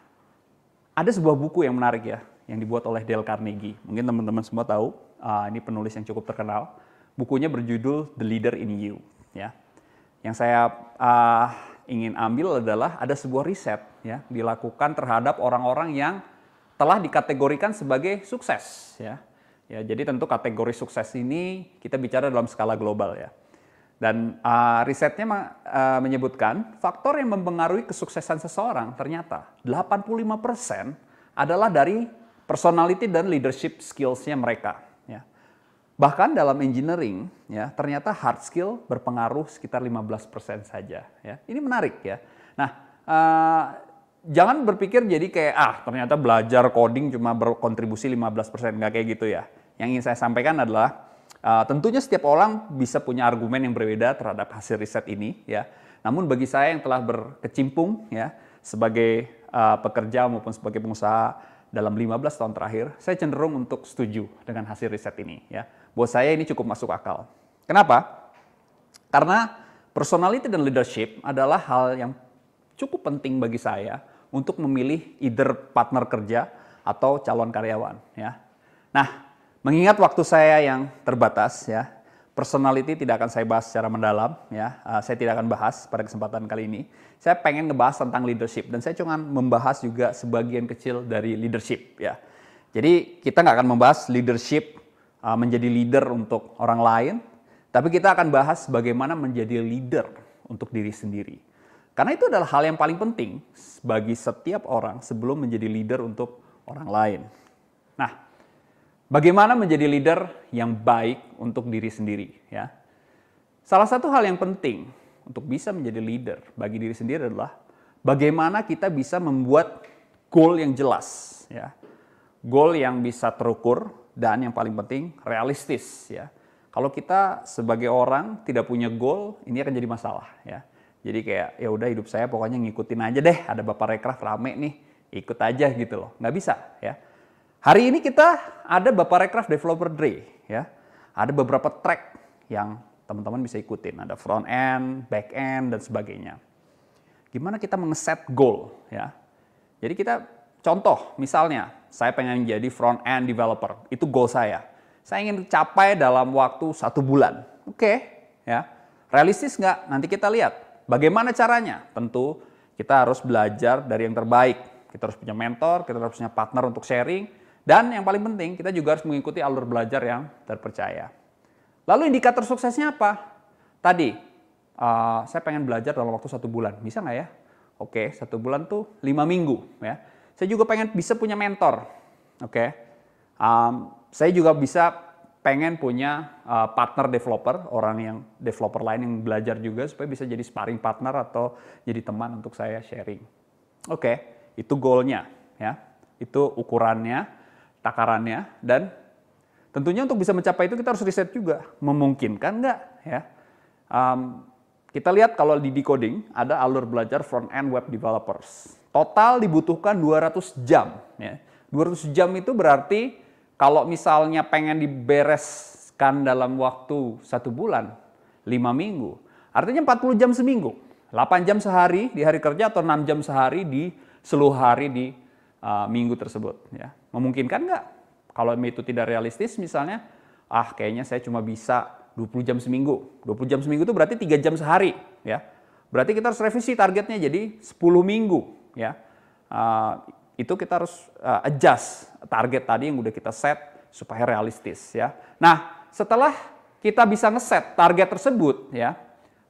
ada sebuah buku yang menarik ya, yang dibuat oleh Dale Carnegie. Mungkin teman-teman semua tahu, uh, ini penulis yang cukup terkenal. Bukunya berjudul The Leader in You. Ya. Yang saya uh, ingin ambil adalah ada sebuah riset ya dilakukan terhadap orang-orang yang telah dikategorikan sebagai sukses ya. Ya, jadi tentu kategori sukses ini kita bicara dalam skala global ya. Dan uh, risetnya uh, menyebutkan faktor yang mempengaruhi kesuksesan seseorang ternyata 85% adalah dari personality dan leadership skillsnya mereka. Ya. Bahkan dalam engineering, ya, ternyata hard skill berpengaruh sekitar 15% saja. Ya. Ini menarik ya. Nah, uh, jangan berpikir jadi kayak, ah ternyata belajar coding cuma berkontribusi 15%, nggak kayak gitu ya. Yang ingin saya sampaikan adalah Uh, tentunya setiap orang bisa punya argumen yang berbeda terhadap hasil riset ini ya. Namun bagi saya yang telah berkecimpung ya sebagai uh, pekerja maupun sebagai pengusaha dalam 15 tahun terakhir, saya cenderung untuk setuju dengan hasil riset ini ya. Buat saya ini cukup masuk akal. Kenapa? Karena personality dan leadership adalah hal yang cukup penting bagi saya untuk memilih either partner kerja atau calon karyawan ya. Nah, Mengingat waktu saya yang terbatas ya, personality tidak akan saya bahas secara mendalam ya. Uh, saya tidak akan bahas pada kesempatan kali ini. Saya pengen ngebahas tentang leadership dan saya cuma membahas juga sebagian kecil dari leadership ya. Jadi kita nggak akan membahas leadership uh, menjadi leader untuk orang lain, tapi kita akan bahas bagaimana menjadi leader untuk diri sendiri. Karena itu adalah hal yang paling penting bagi setiap orang sebelum menjadi leader untuk orang lain. Nah, Bagaimana menjadi leader yang baik untuk diri sendiri ya. Salah satu hal yang penting untuk bisa menjadi leader bagi diri sendiri adalah bagaimana kita bisa membuat goal yang jelas ya. Goal yang bisa terukur dan yang paling penting realistis ya. Kalau kita sebagai orang tidak punya goal, ini akan jadi masalah ya. Jadi kayak ya udah hidup saya pokoknya ngikutin aja deh, ada Bapak Rekraf rame nih, ikut aja gitu loh. Nggak bisa ya Hari ini kita ada Bapak Rekraf Developer Day ya. Ada beberapa track yang teman-teman bisa ikutin. Ada front end, back end dan sebagainya. Gimana kita mengeset goal ya. Jadi kita contoh misalnya saya pengen jadi front end developer. Itu goal saya. Saya ingin capai dalam waktu satu bulan. Oke okay, ya. Realistis nggak? Nanti kita lihat. Bagaimana caranya? Tentu kita harus belajar dari yang terbaik. Kita harus punya mentor, kita harus punya partner untuk sharing, dan yang paling penting, kita juga harus mengikuti alur belajar yang terpercaya. Lalu indikator suksesnya apa? Tadi, uh, saya pengen belajar dalam waktu satu bulan. Bisa nggak ya? Oke, satu bulan tuh lima minggu. ya. Saya juga pengen bisa punya mentor. Oke, um, saya juga bisa pengen punya uh, partner developer, orang yang developer lain yang belajar juga supaya bisa jadi sparring partner atau jadi teman untuk saya sharing. Oke, okay, itu goalnya ya. Itu ukurannya takarannya dan tentunya untuk bisa mencapai itu kita harus riset juga memungkinkan nggak ya um, kita lihat kalau di decoding ada alur belajar front end web developers total dibutuhkan 200 jam ya 200 jam itu berarti kalau misalnya pengen dibereskan dalam waktu satu bulan lima minggu artinya 40 jam seminggu 8 jam sehari di hari kerja atau 6 jam sehari di seluruh hari di uh, minggu tersebut. Ya. Memungkinkan nggak? Kalau itu tidak realistis misalnya, ah kayaknya saya cuma bisa 20 jam seminggu. 20 jam seminggu itu berarti 3 jam sehari. ya. Berarti kita harus revisi targetnya jadi 10 minggu. ya. Uh, itu kita harus uh, adjust target tadi yang udah kita set supaya realistis ya. Nah, setelah kita bisa ngeset target tersebut ya,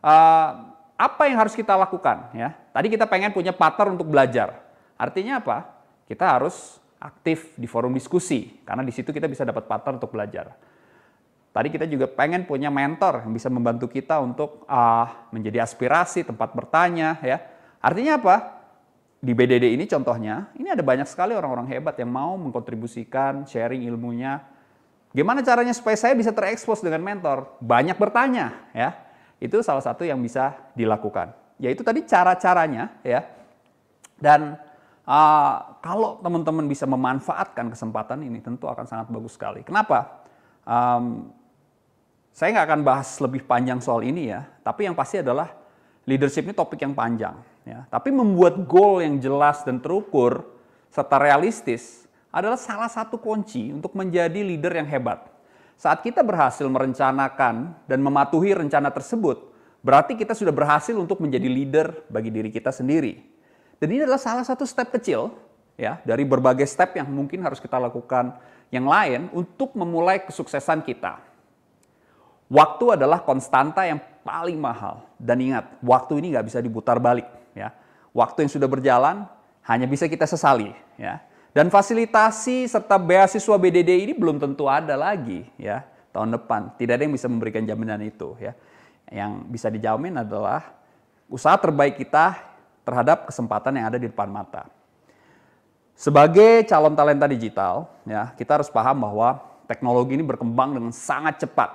uh, apa yang harus kita lakukan ya? Tadi kita pengen punya partner untuk belajar. Artinya apa? kita harus aktif di forum diskusi karena di situ kita bisa dapat partner untuk belajar. Tadi kita juga pengen punya mentor yang bisa membantu kita untuk uh, menjadi aspirasi, tempat bertanya ya. Artinya apa? Di BDD ini contohnya, ini ada banyak sekali orang-orang hebat yang mau mengkontribusikan, sharing ilmunya. Gimana caranya supaya saya bisa terekspos dengan mentor? Banyak bertanya ya. Itu salah satu yang bisa dilakukan. Yaitu tadi cara-caranya ya. Dan uh, kalau teman-teman bisa memanfaatkan kesempatan ini tentu akan sangat bagus sekali. Kenapa? Um, saya nggak akan bahas lebih panjang soal ini ya, tapi yang pasti adalah leadership ini topik yang panjang. Ya. Tapi membuat goal yang jelas dan terukur serta realistis adalah salah satu kunci untuk menjadi leader yang hebat. Saat kita berhasil merencanakan dan mematuhi rencana tersebut, berarti kita sudah berhasil untuk menjadi leader bagi diri kita sendiri. Dan ini adalah salah satu step kecil ya dari berbagai step yang mungkin harus kita lakukan yang lain untuk memulai kesuksesan kita. Waktu adalah konstanta yang paling mahal dan ingat waktu ini nggak bisa diputar balik ya. Waktu yang sudah berjalan hanya bisa kita sesali ya. Dan fasilitasi serta beasiswa BDD ini belum tentu ada lagi ya tahun depan. Tidak ada yang bisa memberikan jaminan itu ya. Yang bisa dijamin adalah usaha terbaik kita terhadap kesempatan yang ada di depan mata. Sebagai calon talenta digital, ya, kita harus paham bahwa teknologi ini berkembang dengan sangat cepat.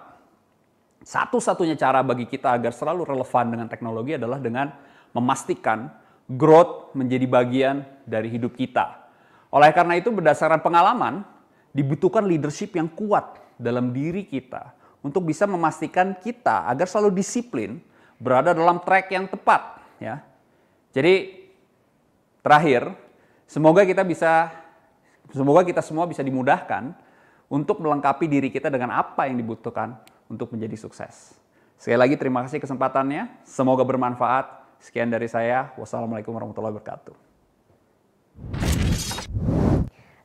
Satu-satunya cara bagi kita agar selalu relevan dengan teknologi adalah dengan memastikan growth menjadi bagian dari hidup kita. Oleh karena itu, berdasarkan pengalaman, dibutuhkan leadership yang kuat dalam diri kita untuk bisa memastikan kita agar selalu disiplin berada dalam track yang tepat, ya, jadi terakhir, semoga kita bisa semoga kita semua bisa dimudahkan untuk melengkapi diri kita dengan apa yang dibutuhkan untuk menjadi sukses. Sekali lagi terima kasih kesempatannya, semoga bermanfaat. Sekian dari saya, wassalamualaikum warahmatullahi wabarakatuh.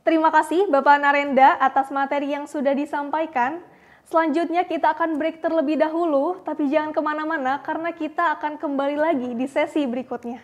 Terima kasih Bapak Narenda atas materi yang sudah disampaikan. Selanjutnya kita akan break terlebih dahulu, tapi jangan kemana-mana karena kita akan kembali lagi di sesi berikutnya.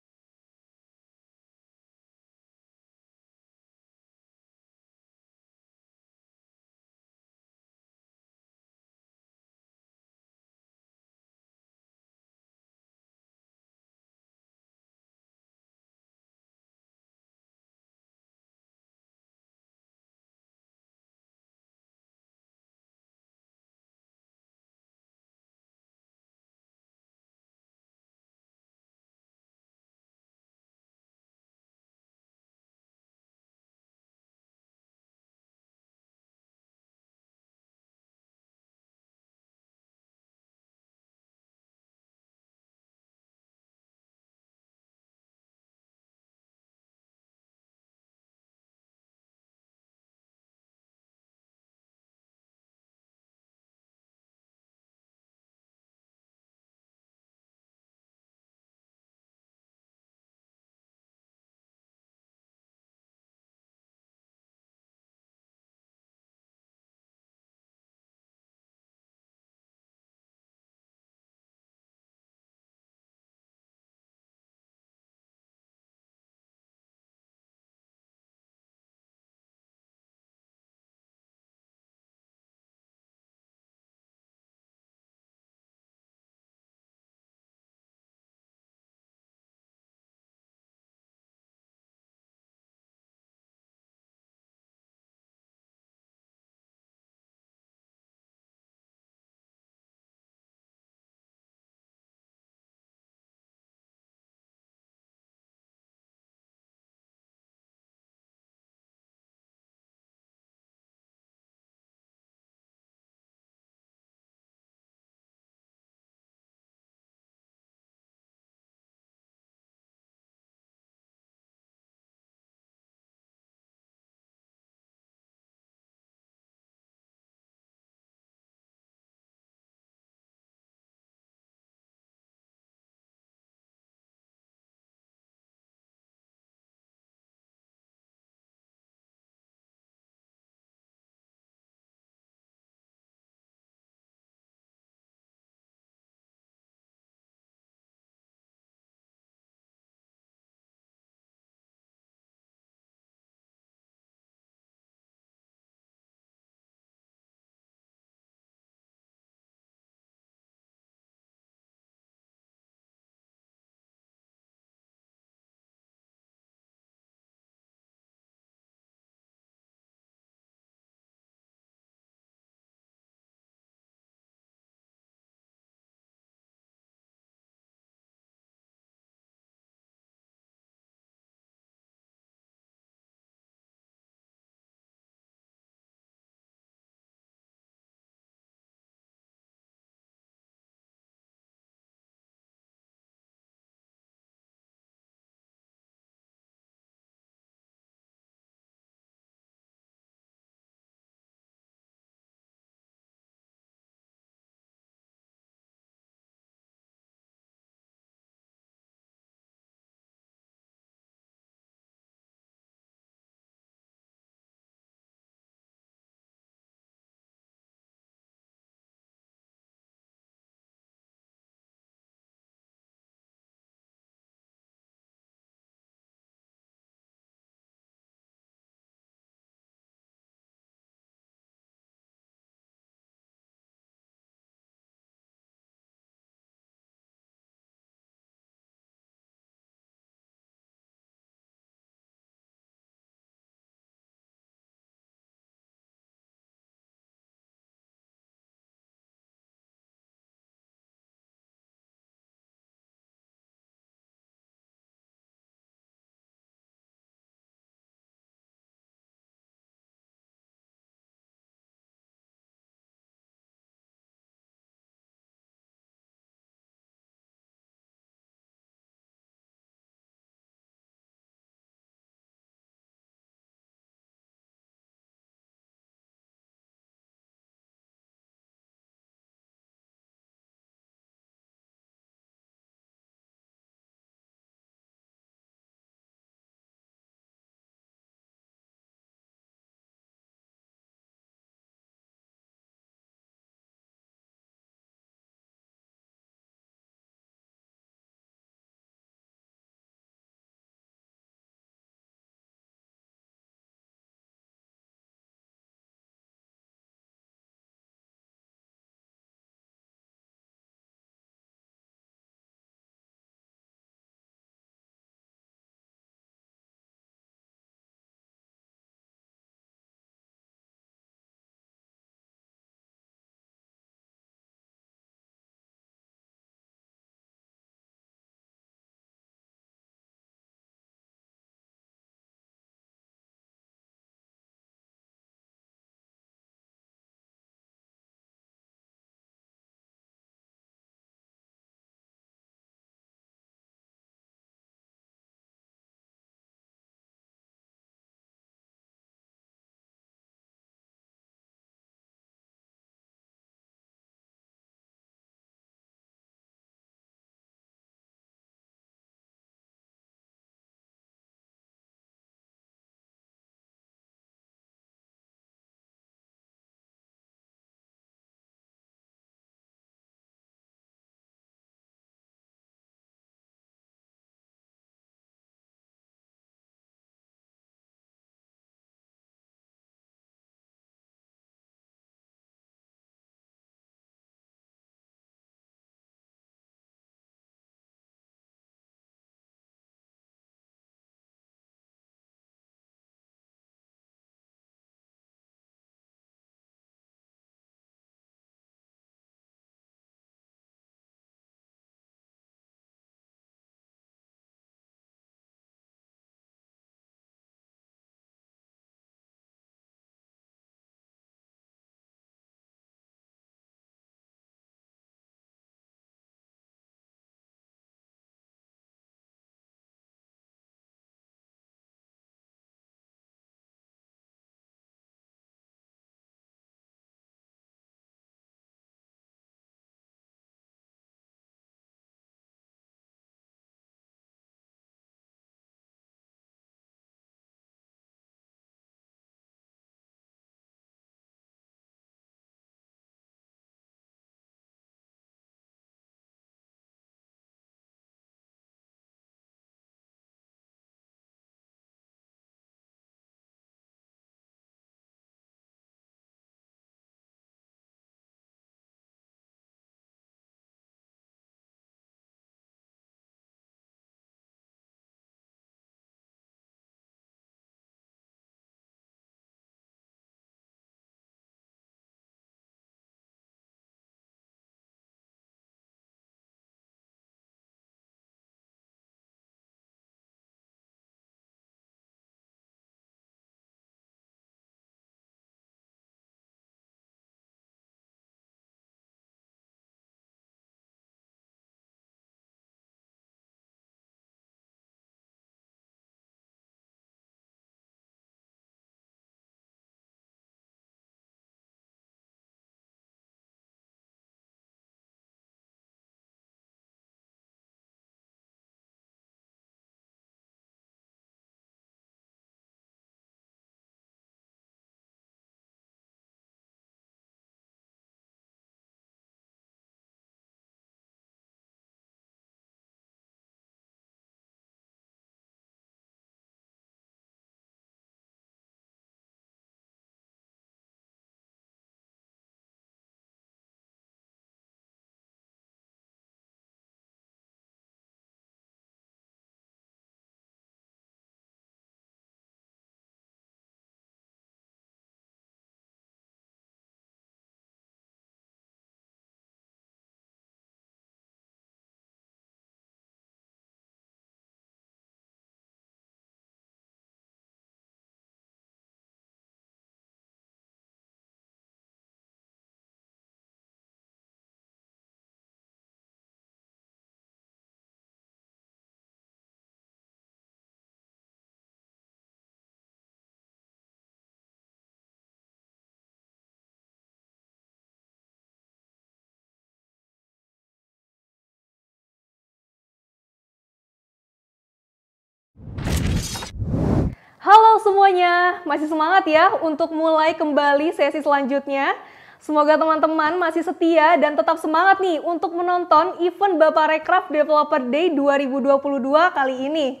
Halo semuanya, masih semangat ya untuk mulai kembali sesi selanjutnya. Semoga teman-teman masih setia dan tetap semangat nih untuk menonton event Bapak Rekraf Developer Day 2022 kali ini.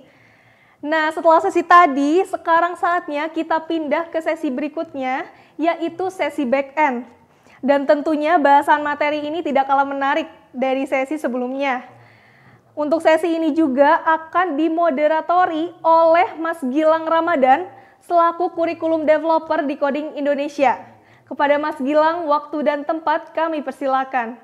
Nah, setelah sesi tadi, sekarang saatnya kita pindah ke sesi berikutnya, yaitu sesi back-end. Dan tentunya bahasan materi ini tidak kalah menarik dari sesi sebelumnya. Untuk sesi ini juga akan dimoderatori oleh Mas Gilang Ramadan selaku kurikulum developer di Coding Indonesia. Kepada Mas Gilang, waktu dan tempat kami persilakan.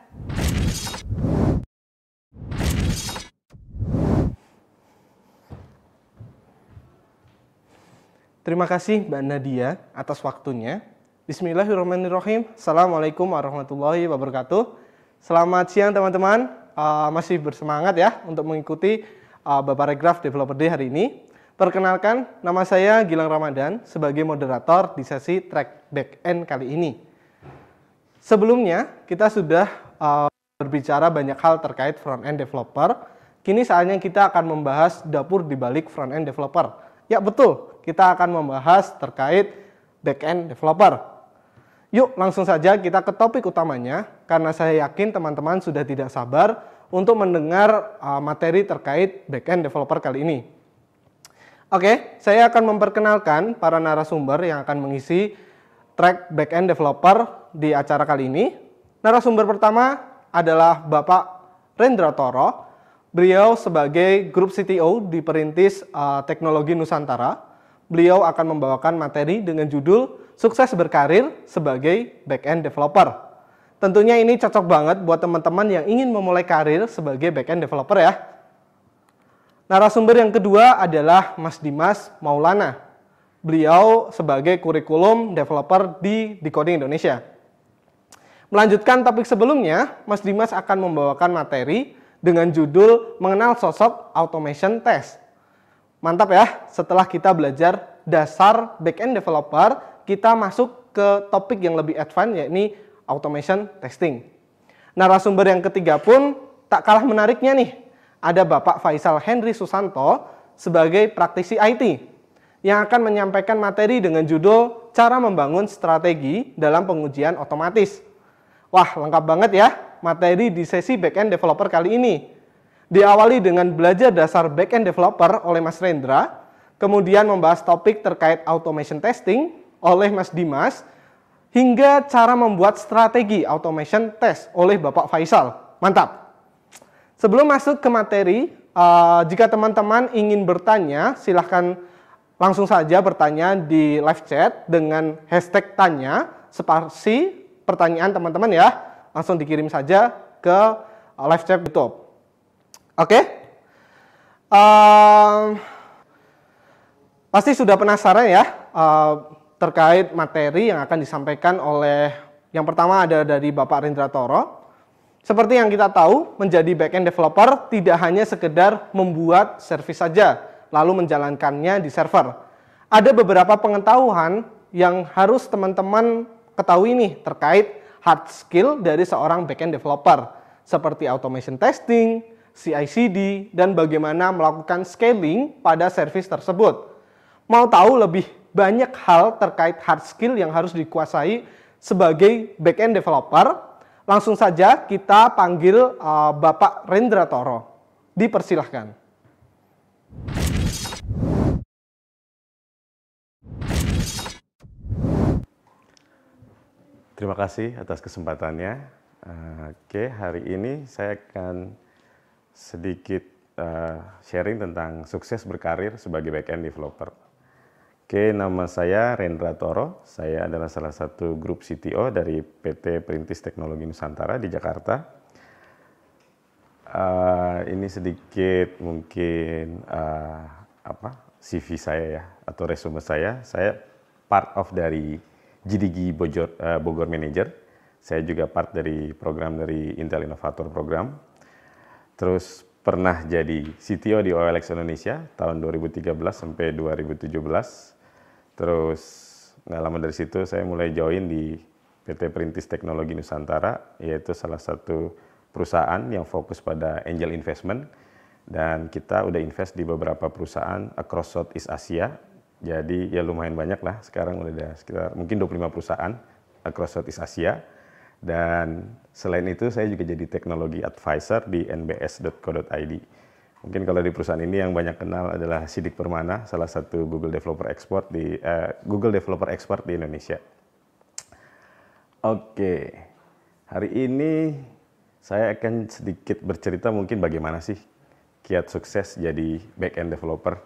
Terima kasih Mbak Nadia atas waktunya. Bismillahirrahmanirrahim. Assalamualaikum warahmatullahi wabarakatuh. Selamat siang teman-teman uh, masih bersemangat ya untuk mengikuti uh, Bapak Regraf Developer Day hari ini. Perkenalkan, nama saya Gilang Ramadan sebagai moderator di sesi track back end kali ini. Sebelumnya, kita sudah uh, berbicara banyak hal terkait front end developer. Kini saatnya kita akan membahas dapur di balik front end developer. Ya betul, kita akan membahas terkait back end developer. Yuk langsung saja kita ke topik utamanya karena saya yakin teman-teman sudah tidak sabar untuk mendengar uh, materi terkait backend developer kali ini. Oke, saya akan memperkenalkan para narasumber yang akan mengisi track backend developer di acara kali ini. Narasumber pertama adalah Bapak Rendra Toro. Beliau sebagai grup CTO di Perintis uh, Teknologi Nusantara. Beliau akan membawakan materi dengan judul sukses berkarir sebagai back-end developer. Tentunya ini cocok banget buat teman-teman yang ingin memulai karir sebagai back-end developer ya. Narasumber yang kedua adalah Mas Dimas Maulana. Beliau sebagai kurikulum developer di Decoding Indonesia. Melanjutkan topik sebelumnya, Mas Dimas akan membawakan materi dengan judul Mengenal Sosok Automation Test. Mantap ya, setelah kita belajar dasar back end developer, kita masuk ke topik yang lebih advance yakni automation testing. Narasumber yang ketiga pun tak kalah menariknya nih. Ada Bapak Faisal Henry Susanto sebagai praktisi IT yang akan menyampaikan materi dengan judul Cara Membangun Strategi dalam Pengujian Otomatis. Wah, lengkap banget ya materi di sesi backend developer kali ini. Diawali dengan belajar dasar backend developer oleh Mas Rendra, kemudian membahas topik terkait automation testing, oleh Mas Dimas hingga cara membuat strategi automation test oleh Bapak Faisal. Mantap. Sebelum masuk ke materi, uh, jika teman-teman ingin bertanya, silahkan langsung saja bertanya di live chat dengan hashtag tanya separsi pertanyaan teman-teman ya. Langsung dikirim saja ke live chat YouTube. Oke? Okay? Uh, pasti sudah penasaran ya uh, terkait materi yang akan disampaikan oleh yang pertama ada dari Bapak Rindra Toro. Seperti yang kita tahu, menjadi backend developer tidak hanya sekedar membuat service saja, lalu menjalankannya di server. Ada beberapa pengetahuan yang harus teman-teman ketahui nih terkait hard skill dari seorang backend developer, seperti automation testing, CI/CD, dan bagaimana melakukan scaling pada service tersebut. Mau tahu lebih banyak hal terkait hard skill yang harus dikuasai sebagai back end developer. Langsung saja kita panggil uh, Bapak Rendra Toro. Dipersilahkan. Terima kasih atas kesempatannya. Uh, oke, hari ini saya akan sedikit uh, sharing tentang sukses berkarir sebagai backend developer. Oke, nama saya Rendra Toro. Saya adalah salah satu grup CTO dari PT Perintis Teknologi Nusantara di Jakarta. Uh, ini sedikit mungkin uh, apa CV saya ya atau resume saya. Saya part of dari GDG Bogor, uh, eh, Bogor Manager. Saya juga part dari program dari Intel Innovator Program. Terus pernah jadi CTO di OLX Indonesia tahun 2013 sampai 2017 Terus nggak lama dari situ saya mulai join di PT Perintis Teknologi Nusantara, yaitu salah satu perusahaan yang fokus pada angel investment. Dan kita udah invest di beberapa perusahaan across Southeast Asia. Jadi ya lumayan banyak lah, sekarang udah ada sekitar mungkin 25 perusahaan across Southeast Asia. Dan selain itu saya juga jadi teknologi advisor di nbs.co.id. Mungkin kalau di perusahaan ini yang banyak kenal adalah Sidik Permana, salah satu Google Developer Expert di uh, Google Developer Expert di Indonesia. Oke, hari ini saya akan sedikit bercerita mungkin bagaimana sih kiat sukses jadi back-end developer.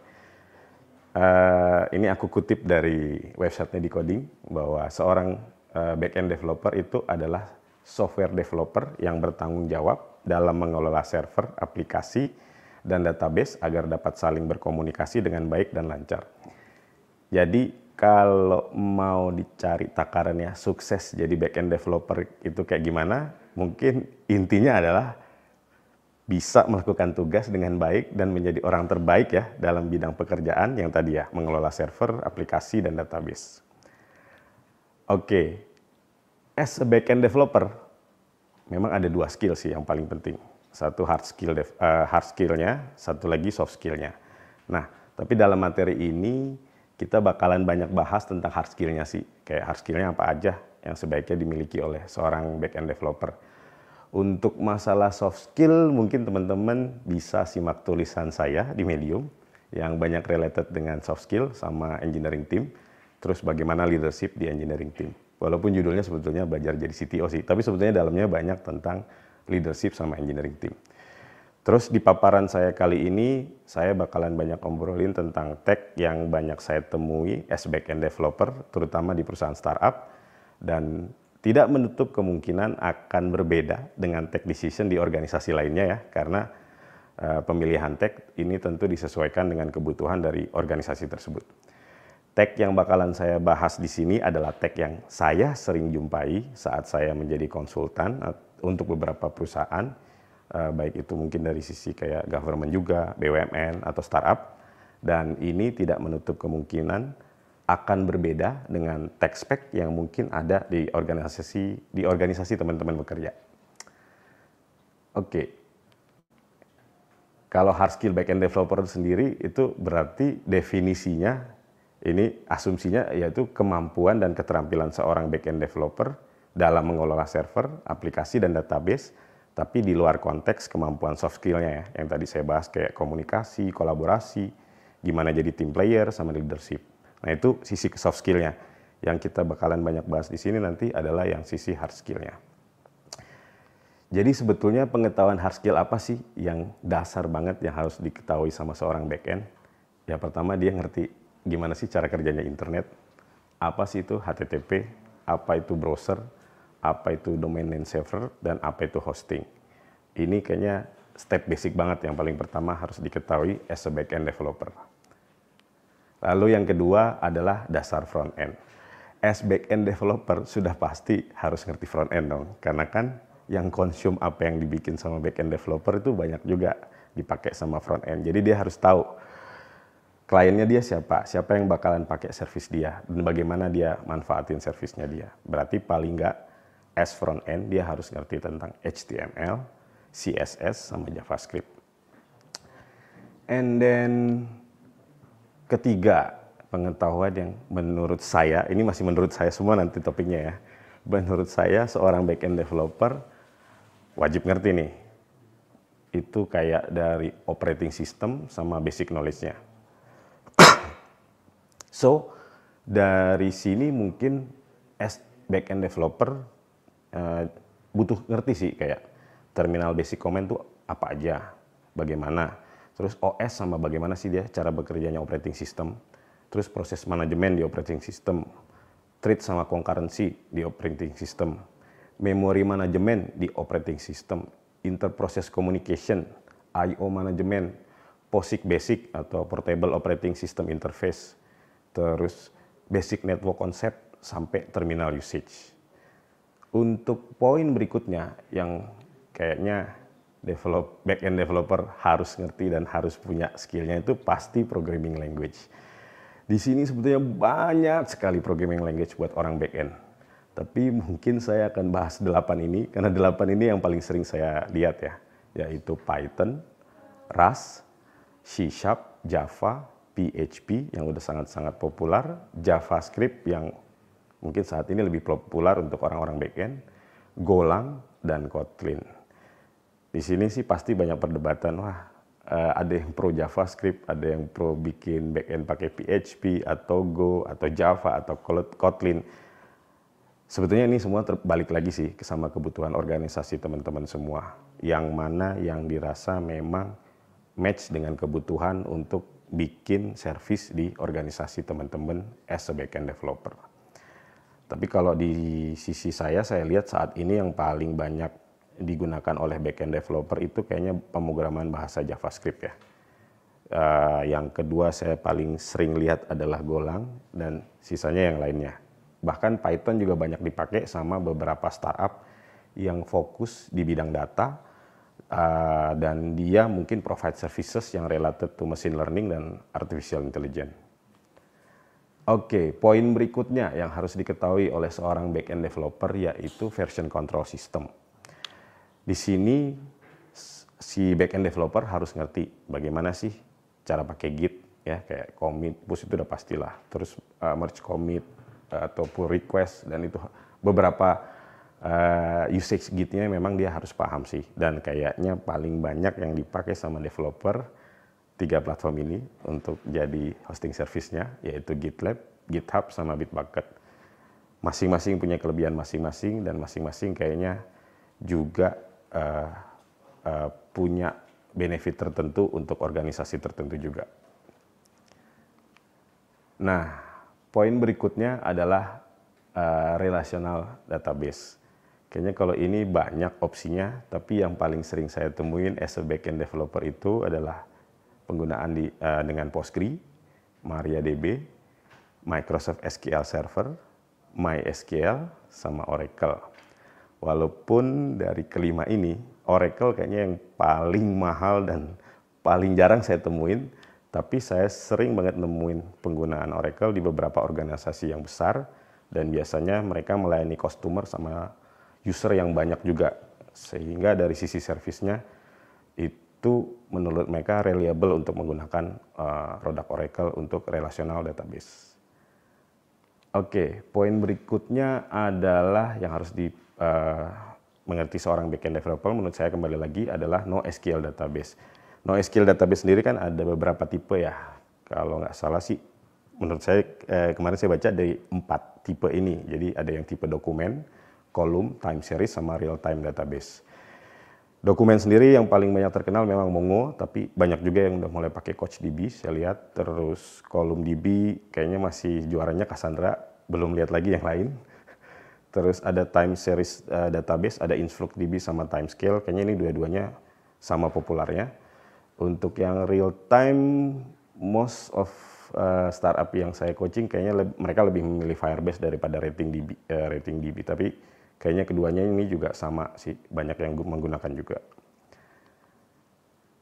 Uh, ini aku kutip dari websitenya di coding bahwa seorang uh, eh, end developer itu adalah software developer yang bertanggung jawab dalam mengelola server, aplikasi, dan database agar dapat saling berkomunikasi dengan baik dan lancar. Jadi kalau mau dicari takarannya sukses jadi backend developer itu kayak gimana? Mungkin intinya adalah bisa melakukan tugas dengan baik dan menjadi orang terbaik ya dalam bidang pekerjaan yang tadi ya mengelola server, aplikasi dan database. Oke, okay. as a backend developer memang ada dua skill sih yang paling penting satu hard skill uh, hard skillnya, satu lagi soft skillnya. Nah, tapi dalam materi ini kita bakalan banyak bahas tentang hard skillnya sih. Kayak hard skillnya apa aja yang sebaiknya dimiliki oleh seorang back end developer. Untuk masalah soft skill mungkin teman-teman bisa simak tulisan saya di Medium yang banyak related dengan soft skill sama engineering team. Terus bagaimana leadership di engineering team. Walaupun judulnya sebetulnya belajar jadi CTO sih, tapi sebetulnya dalamnya banyak tentang leadership sama engineering team. Terus di paparan saya kali ini, saya bakalan banyak ngobrolin tentang tech yang banyak saya temui as backend developer, terutama di perusahaan startup, dan tidak menutup kemungkinan akan berbeda dengan tech decision di organisasi lainnya ya, karena uh, pemilihan tech ini tentu disesuaikan dengan kebutuhan dari organisasi tersebut. Tech yang bakalan saya bahas di sini adalah tech yang saya sering jumpai saat saya menjadi konsultan untuk beberapa perusahaan uh, baik itu mungkin dari sisi kayak government juga, BUMN atau startup dan ini tidak menutup kemungkinan akan berbeda dengan tech spec yang mungkin ada di organisasi di organisasi teman-teman bekerja. Oke. Okay. Kalau hard skill backend developer itu sendiri itu berarti definisinya ini asumsinya yaitu kemampuan dan keterampilan seorang backend developer dalam mengelola server, aplikasi, dan database, tapi di luar konteks kemampuan soft skill-nya ya, yang tadi saya bahas kayak komunikasi, kolaborasi, gimana jadi team player, sama leadership. Nah itu sisi soft skill-nya. Yang kita bakalan banyak bahas di sini nanti adalah yang sisi hard skill-nya. Jadi sebetulnya pengetahuan hard skill apa sih yang dasar banget yang harus diketahui sama seorang back end? Ya pertama dia ngerti gimana sih cara kerjanya internet, apa sih itu HTTP, apa itu browser, apa itu domain name server dan apa itu hosting. Ini kayaknya step basic banget yang paling pertama harus diketahui as a backend developer. Lalu yang kedua adalah dasar front end. As backend developer sudah pasti harus ngerti front end dong, karena kan yang konsum apa yang dibikin sama backend developer itu banyak juga dipakai sama front end. Jadi dia harus tahu kliennya dia siapa, siapa yang bakalan pakai service dia, dan bagaimana dia manfaatin servisnya dia. Berarti paling nggak as front end dia harus ngerti tentang HTML, CSS sama JavaScript. And then ketiga pengetahuan yang menurut saya ini masih menurut saya semua nanti topiknya ya. Menurut saya seorang back end developer wajib ngerti nih. Itu kayak dari operating system sama basic knowledge-nya. so, dari sini mungkin as back end developer Eh, butuh ngerti sih kayak terminal basic command tuh apa aja, bagaimana. Terus OS sama bagaimana sih dia cara bekerjanya operating system. Terus proses manajemen di operating system. Thread sama concurrency di operating system. Memory manajemen di operating system. Interprocess communication, I/O manajemen, POSIX basic atau portable operating system interface. Terus basic network concept sampai terminal usage. Untuk poin berikutnya yang kayaknya develop back end developer harus ngerti dan harus punya skillnya itu pasti programming language. Di sini sebetulnya banyak sekali programming language buat orang back end. Tapi mungkin saya akan bahas delapan ini karena delapan ini yang paling sering saya lihat ya, yaitu Python, Rust, C Sharp, Java, PHP yang udah sangat-sangat populer, JavaScript yang mungkin saat ini lebih populer untuk orang-orang backend, Golang dan Kotlin. Di sini sih pasti banyak perdebatan, wah eh, ada yang pro JavaScript, ada yang pro bikin backend pakai PHP atau Go atau Java atau Kotlin. Sebetulnya ini semua terbalik lagi sih sama kebutuhan organisasi teman-teman semua. Yang mana yang dirasa memang match dengan kebutuhan untuk bikin service di organisasi teman-teman as a backend developer. Tapi kalau di sisi saya, saya lihat saat ini yang paling banyak digunakan oleh backend developer itu kayaknya pemrograman bahasa JavaScript ya. Uh, yang kedua saya paling sering lihat adalah Golang dan sisanya yang lainnya. Bahkan Python juga banyak dipakai sama beberapa startup yang fokus di bidang data uh, dan dia mungkin provide services yang related to machine learning dan artificial intelligence. Oke, okay, poin berikutnya yang harus diketahui oleh seorang backend developer yaitu version control system. Di sini si backend developer harus ngerti bagaimana sih cara pakai git ya kayak commit push itu udah pastilah, terus uh, merge commit uh, atau pull request dan itu beberapa uh, usage gitnya memang dia harus paham sih dan kayaknya paling banyak yang dipakai sama developer tiga platform ini untuk jadi hosting service-nya, yaitu GitLab, GitHub, sama Bitbucket. Masing-masing punya kelebihan masing-masing, dan masing-masing kayaknya juga uh, uh, punya benefit tertentu untuk organisasi tertentu juga. Nah, poin berikutnya adalah uh, relational database. Kayaknya kalau ini banyak opsinya, tapi yang paling sering saya temuin as a backend developer itu adalah penggunaan di, uh, dengan Postgre, MariaDB, Microsoft SQL Server, MySQL, sama Oracle. Walaupun dari kelima ini, Oracle kayaknya yang paling mahal dan paling jarang saya temuin, tapi saya sering banget nemuin penggunaan Oracle di beberapa organisasi yang besar, dan biasanya mereka melayani customer sama user yang banyak juga. Sehingga dari sisi servisnya, itu itu menurut mereka reliable untuk menggunakan uh, produk Oracle untuk relational database. Oke, okay, poin berikutnya adalah yang harus di uh, mengerti seorang backend developer menurut saya kembali lagi adalah NoSQL database. NoSQL database sendiri kan ada beberapa tipe ya. Kalau nggak salah sih, menurut saya eh, kemarin saya baca dari empat tipe ini. Jadi ada yang tipe dokumen, kolom, time series, sama real time database dokumen sendiri yang paling banyak terkenal memang Mongo, tapi banyak juga yang udah mulai pakai Coach DB. saya lihat. Terus kolom DB kayaknya masih juaranya Cassandra, belum lihat lagi yang lain. Terus ada time series uh, database, ada DB sama Time Scale, kayaknya ini dua-duanya sama popularnya. Untuk yang real time, most of uh, startup yang saya coaching kayaknya le mereka lebih memilih Firebase daripada rating DB, uh, eh, rating DB. Tapi kayaknya keduanya ini juga sama sih banyak yang menggunakan juga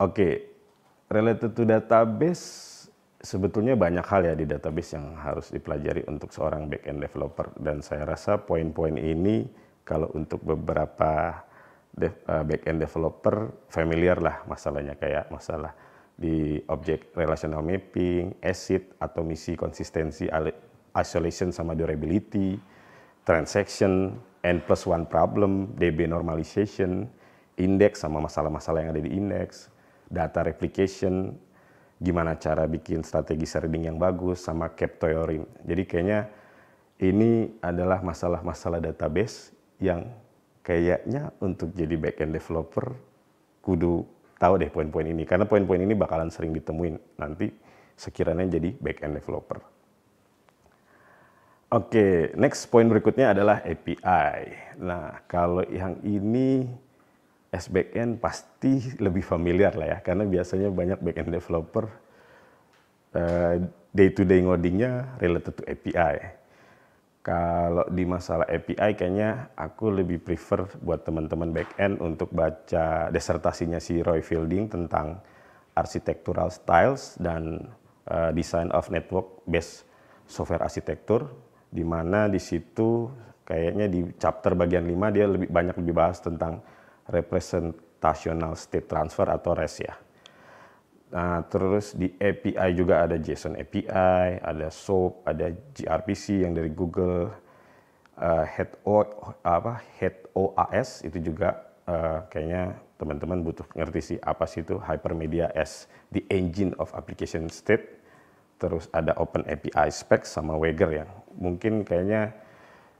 oke okay. related to database sebetulnya banyak hal ya di database yang harus dipelajari untuk seorang back end developer dan saya rasa poin-poin ini kalau untuk beberapa dev, eh, back end developer familiar lah masalahnya kayak masalah di objek relational mapping, ACID atau misi konsistensi isolation sama durability, transaction N plus one problem, DB normalization, indeks sama masalah-masalah yang ada di indeks, data replication, gimana cara bikin strategi sharding yang bagus, sama cap theory. Jadi kayaknya ini adalah masalah-masalah database yang kayaknya untuk jadi backend developer kudu tahu deh poin-poin ini. Karena poin-poin ini bakalan sering ditemuin nanti sekiranya jadi backend developer. Oke, next poin berikutnya adalah API. Nah, kalau yang ini S backend pasti lebih familiar lah ya, karena biasanya banyak backend developer uh, eh, day to day ngodingnya related to API. Kalau di masalah API kayaknya aku lebih prefer buat teman-teman backend untuk baca desertasinya si Roy Fielding tentang architectural styles dan uh, design of network based software arsitektur di mana di situ kayaknya di chapter bagian 5 dia lebih banyak lebih bahas tentang representational state transfer atau REST ya. Nah, terus di API juga ada JSON API, ada SOAP, ada gRPC yang dari Google, uh, head o, apa head OAS itu juga uh, kayaknya teman-teman butuh ngerti sih apa sih itu hypermedia as the engine of application state. Terus ada Open API spec sama Wager yang mungkin kayaknya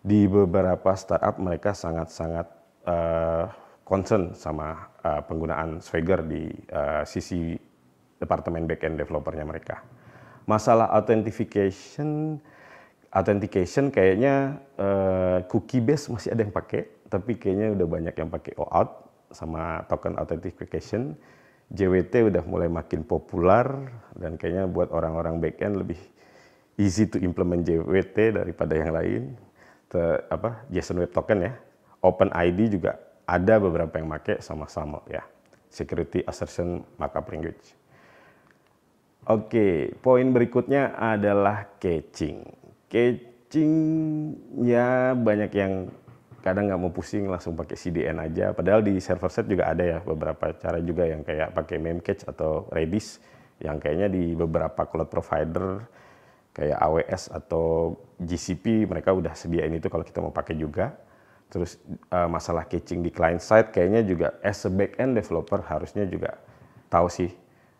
di beberapa startup mereka sangat-sangat uh, concern sama uh, penggunaan Swagger di uh, sisi departemen backend developernya mereka. Masalah authentication, authentication kayaknya uh, cookie base masih ada yang pakai, tapi kayaknya udah banyak yang pakai OAuth sama token authentication. JWT udah mulai makin populer dan kayaknya buat orang-orang backend lebih easy to implement JWT daripada yang lain. Te, apa JSON Web Token ya. Open ID juga ada beberapa yang make sama-sama ya. Security Assertion Markup Language. Oke, poin berikutnya adalah catching. ya banyak yang kadang nggak mau pusing langsung pakai CDN aja. Padahal di server set juga ada ya beberapa cara juga yang kayak pakai Memcache atau Redis yang kayaknya di beberapa cloud provider kayak AWS atau GCP mereka udah sediain itu kalau kita mau pakai juga. Terus uh, masalah catching di client side kayaknya juga as a back end developer harusnya juga tahu sih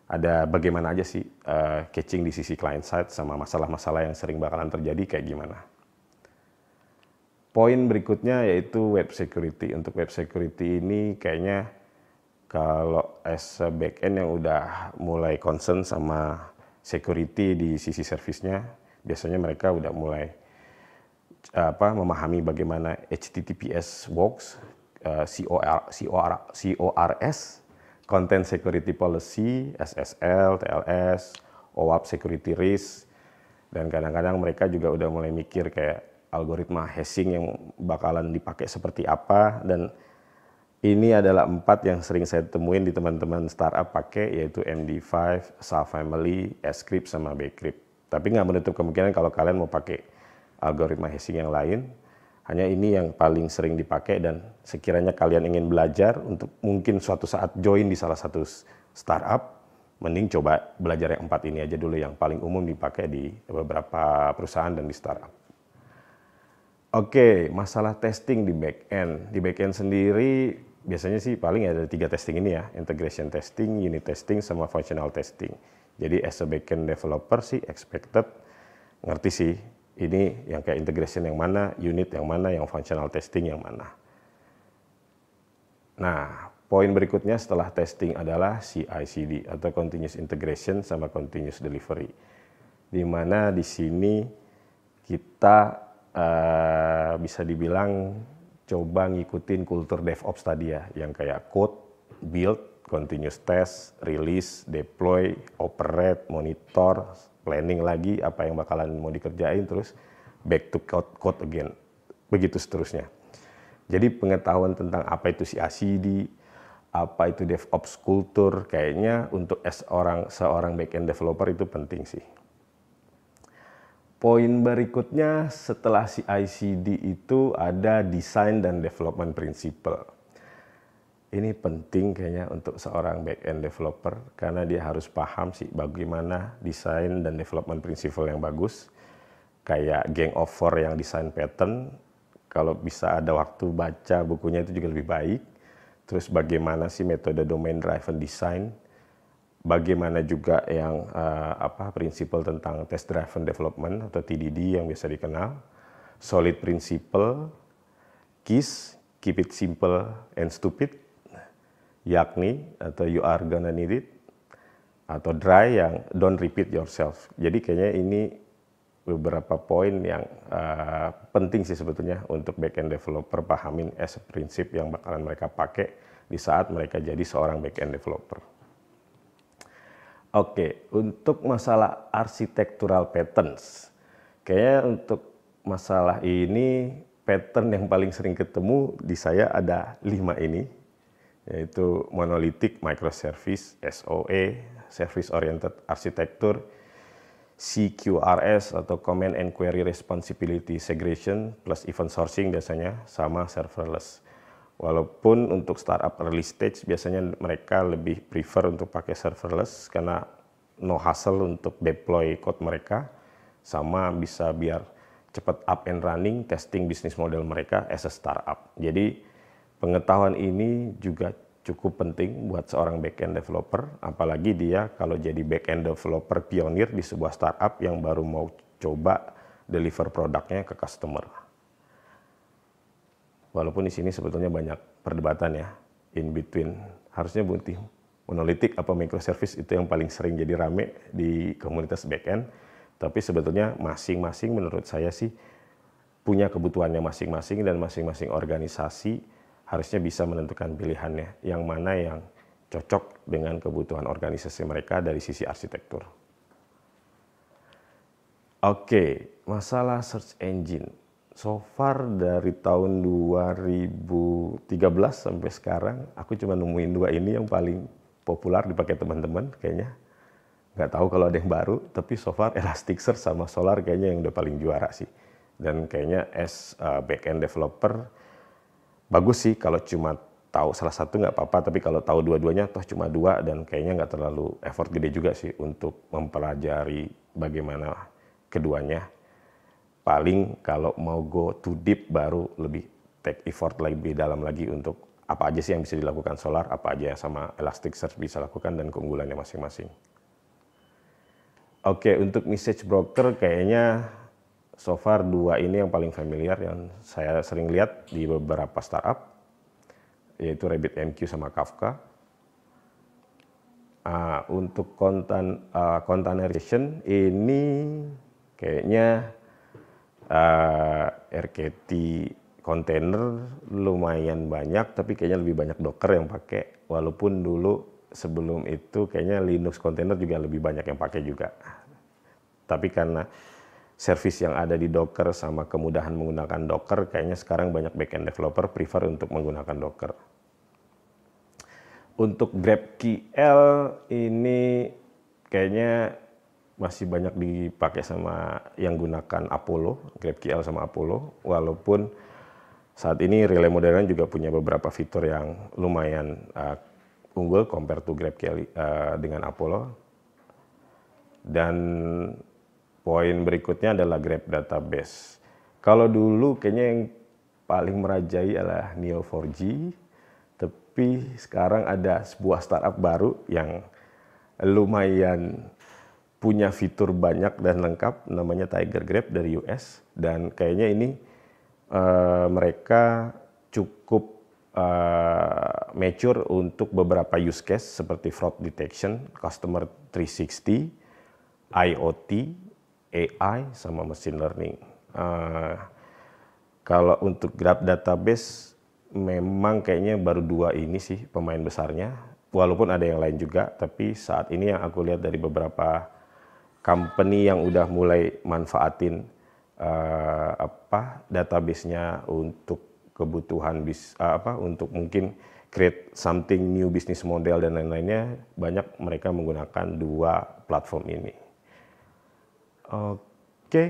ada bagaimana aja sih uh, catching di sisi client side sama masalah-masalah yang sering bakalan terjadi kayak gimana. Poin berikutnya yaitu web security. Untuk web security ini kayaknya kalau as a back end yang udah mulai concern sama security di sisi servisnya biasanya mereka udah mulai apa memahami bagaimana HTTPS works, eh, COR, COR, CORS, Content Security Policy, SSL, TLS, OWASP Security Risk, dan kadang-kadang mereka juga udah mulai mikir kayak algoritma hashing yang bakalan dipakai seperti apa dan ini adalah empat yang sering saya temuin di teman-teman startup pakai yaitu MD5, SA Family, Script sama Bcrypt. Tapi nggak menutup kemungkinan kalau kalian mau pakai algoritma hashing yang lain, hanya ini yang paling sering dipakai dan sekiranya kalian ingin belajar untuk mungkin suatu saat join di salah satu startup, mending coba belajar yang empat ini aja dulu yang paling umum dipakai di beberapa perusahaan dan di startup. Oke, masalah testing di back end. Di back end sendiri biasanya sih paling ada tiga testing ini ya, integration testing, unit testing, sama functional testing. Jadi as a backend developer sih expected ngerti sih ini yang kayak integration yang mana, unit yang mana, yang functional testing yang mana. Nah, poin berikutnya setelah testing adalah CI/CD atau continuous integration sama continuous delivery. Di mana di sini kita uh, bisa dibilang coba ngikutin kultur DevOps tadi ya, yang kayak code, build, continuous test, release, deploy, operate, monitor, planning lagi apa yang bakalan mau dikerjain terus back to code, code again. Begitu seterusnya. Jadi pengetahuan tentang apa itu CI/CD, apa itu DevOps kultur kayaknya untuk seorang seorang backend developer itu penting sih. Poin berikutnya setelah si ICD itu ada design dan development principle. Ini penting kayaknya untuk seorang back end developer karena dia harus paham sih bagaimana desain dan development principle yang bagus. Kayak Gang of Four yang desain pattern, kalau bisa ada waktu baca bukunya itu juga lebih baik. Terus bagaimana sih metode domain driven design bagaimana juga yang uh, apa prinsipal tentang test driven development atau TDD yang biasa dikenal, solid principle, KISS, keep it simple and stupid, yakni atau you are gonna need it, atau dry yang don't repeat yourself. Jadi kayaknya ini beberapa poin yang uh, penting sih sebetulnya untuk back end developer pahamin as prinsip yang bakalan mereka pakai di saat mereka jadi seorang back end developer. Oke, untuk masalah arsitektural patterns, kayaknya untuk masalah ini pattern yang paling sering ketemu di saya ada lima ini, yaitu monolitik, microservice (SOA), e, service oriented architecture, CQRS atau Command and Query Responsibility Segregation plus event sourcing biasanya sama serverless. Walaupun untuk startup early stage biasanya mereka lebih prefer untuk pakai serverless karena no hassle untuk deploy code mereka sama bisa biar cepat up and running testing bisnis model mereka as a startup. Jadi pengetahuan ini juga cukup penting buat seorang backend developer, apalagi dia kalau jadi backend developer pionir di sebuah startup yang baru mau coba deliver produknya ke customer. Walaupun di sini sebetulnya banyak perdebatan ya, in between. Harusnya bunti monolitik apa microservice itu yang paling sering jadi rame di komunitas backend. Tapi sebetulnya masing-masing menurut saya sih punya kebutuhannya masing-masing dan masing-masing organisasi harusnya bisa menentukan pilihannya yang mana yang cocok dengan kebutuhan organisasi mereka dari sisi arsitektur. Oke, masalah search engine so far dari tahun 2013 sampai sekarang aku cuma nemuin dua ini yang paling populer dipakai teman-teman kayaknya nggak tahu kalau ada yang baru tapi so far Elastic sama Solar kayaknya yang udah paling juara sih dan kayaknya as uh, backend developer bagus sih kalau cuma tahu salah satu nggak apa-apa tapi kalau tahu dua-duanya toh cuma dua dan kayaknya nggak terlalu effort gede juga sih untuk mempelajari bagaimana keduanya paling kalau mau go to deep baru lebih take effort lebih dalam lagi untuk apa aja sih yang bisa dilakukan solar, apa aja yang sama Elasticsearch bisa lakukan dan keunggulannya masing-masing. Oke, untuk message broker kayaknya so far dua ini yang paling familiar yang saya sering lihat di beberapa startup yaitu RabbitMQ sama Kafka. Uh, untuk konten uh, ah, containerization ini kayaknya uh, eh, RKT kontainer lumayan banyak tapi kayaknya lebih banyak Docker yang pakai walaupun dulu sebelum itu kayaknya Linux kontainer juga lebih banyak yang pakai juga tapi karena service yang ada di Docker sama kemudahan menggunakan Docker kayaknya sekarang banyak backend developer prefer untuk menggunakan Docker untuk GrabQL ini kayaknya masih banyak dipakai sama yang gunakan Apollo, Grab KL sama Apollo, walaupun saat ini relay modern juga punya beberapa fitur yang lumayan uh, unggul compare to KL uh, dengan Apollo. Dan poin berikutnya adalah Grab Database. Kalau dulu kayaknya yang paling merajai adalah Neo4j, tapi sekarang ada sebuah startup baru yang lumayan punya fitur banyak dan lengkap namanya Tiger Grab dari US dan kayaknya ini uh, mereka cukup uh, mature untuk beberapa use case seperti fraud detection, customer 360, IoT, AI sama machine learning. Uh, kalau untuk Grab database memang kayaknya baru dua ini sih pemain besarnya. Walaupun ada yang lain juga, tapi saat ini yang aku lihat dari beberapa company yang udah mulai manfaatin uh, apa database-nya untuk kebutuhan bis uh, apa untuk mungkin create something new business model dan lain-lainnya banyak mereka menggunakan dua platform ini. Oke. Okay.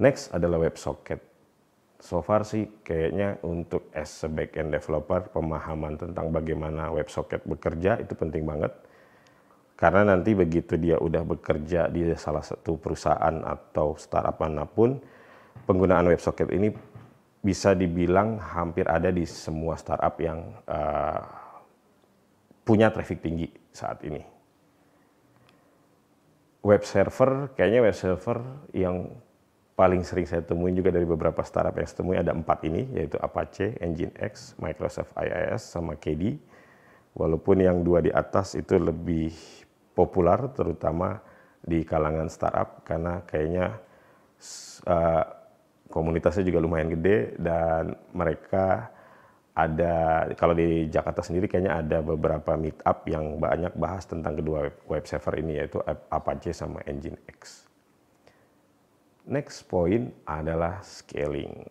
Next adalah WebSocket. So far sih kayaknya untuk as a back developer pemahaman tentang bagaimana WebSocket bekerja itu penting banget karena nanti begitu dia udah bekerja di salah satu perusahaan atau startup manapun, penggunaan WebSocket ini bisa dibilang hampir ada di semua startup yang uh, punya traffic tinggi saat ini. Web server, kayaknya web server yang paling sering saya temuin juga dari beberapa startup yang saya temui ada empat ini, yaitu Apache, Nginx, Microsoft IIS, sama KD. Walaupun yang dua di atas itu lebih populer terutama di kalangan startup karena kayaknya uh, komunitasnya juga lumayan gede dan mereka ada kalau di Jakarta sendiri kayaknya ada beberapa meet up yang banyak bahas tentang kedua web, web server ini yaitu Apache sama Engine X. Next point adalah scaling.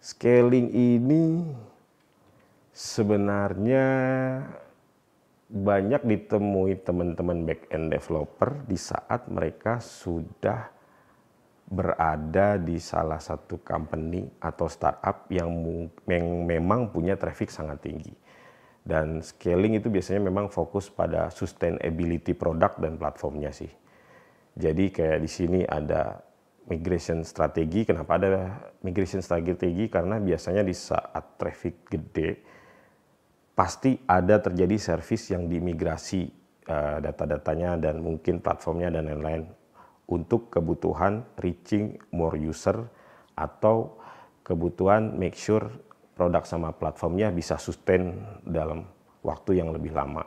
Scaling ini sebenarnya banyak ditemui teman-teman back end developer di saat mereka sudah berada di salah satu company atau startup yang, memang punya traffic sangat tinggi. Dan scaling itu biasanya memang fokus pada sustainability produk dan platformnya sih. Jadi kayak di sini ada migration strategi. Kenapa ada migration strategi? Karena biasanya di saat traffic gede, pasti ada terjadi service yang dimigrasi uh, data-datanya dan mungkin platformnya dan lain-lain untuk kebutuhan reaching more user atau kebutuhan make sure produk sama platformnya bisa sustain dalam waktu yang lebih lama.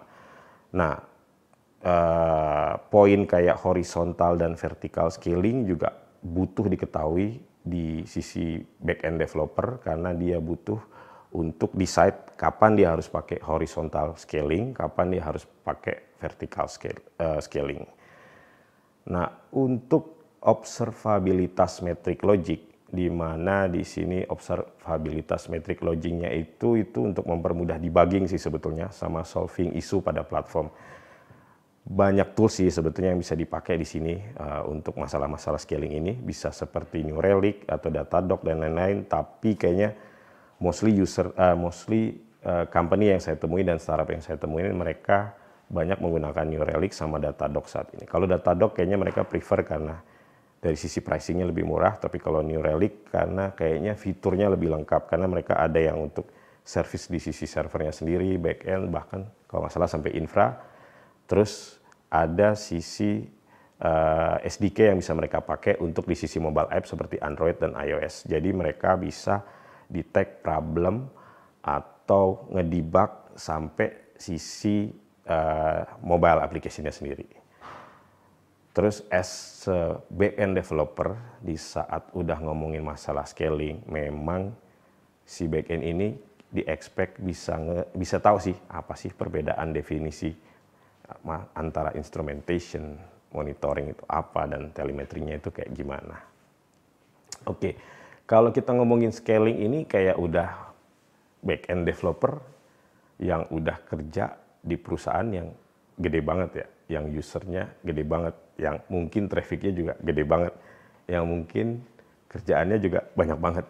Nah, uh, poin kayak horizontal dan vertical scaling juga butuh diketahui di sisi back end developer karena dia butuh untuk decide kapan dia harus pakai horizontal scaling, kapan dia harus pakai vertical scale, uh, scaling. Nah, untuk observabilitas metric logic, di mana di sini observabilitas metric logicnya itu itu untuk mempermudah debugging sih sebetulnya sama solving isu pada platform. Banyak tools sih sebetulnya yang bisa dipakai di sini uh, untuk masalah-masalah scaling ini bisa seperti New Relic atau Datadog dan lain-lain, tapi kayaknya mostly user uh, mostly uh, company yang saya temui dan startup yang saya temui ini mereka banyak menggunakan New Relic sama Datadog saat ini. Kalau Datadog kayaknya mereka prefer karena dari sisi pricingnya lebih murah, tapi kalau New Relic karena kayaknya fiturnya lebih lengkap karena mereka ada yang untuk service di sisi servernya sendiri, back end bahkan kalau masalah sampai infra, terus ada sisi uh, eh, SDK yang bisa mereka pakai untuk di sisi mobile app seperti Android dan iOS. Jadi mereka bisa detect problem atau ngedebug sampai sisi uh, mobile application-nya sendiri. Terus as back end developer di saat udah ngomongin masalah scaling, memang si back end ini di expect bisa nge, bisa tahu sih apa sih perbedaan definisi eh, antara instrumentation, monitoring itu apa dan telemetrinya itu kayak gimana. Oke. Okay. Kalau kita ngomongin scaling ini kayak udah back end developer yang udah kerja di perusahaan yang gede banget ya, yang usernya gede banget, yang mungkin trafficnya juga gede banget, yang mungkin kerjaannya juga banyak banget.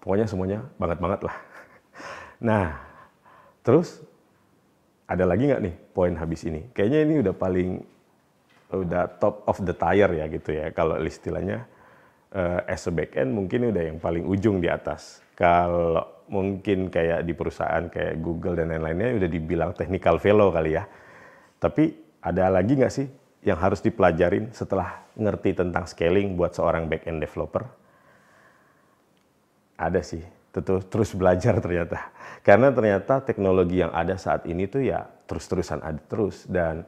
Pokoknya semuanya banget banget lah. Nah, terus ada lagi nggak nih poin habis ini? Kayaknya ini udah paling udah top of the tire ya gitu ya kalau istilahnya uh, as a back end mungkin udah yang paling ujung di atas. Kalau mungkin kayak di perusahaan kayak Google dan lain-lainnya udah dibilang technical fellow kali ya. Tapi ada lagi nggak sih yang harus dipelajarin setelah ngerti tentang scaling buat seorang back end developer? Ada sih, tentu terus belajar ternyata. Karena ternyata teknologi yang ada saat ini tuh ya terus-terusan ada terus dan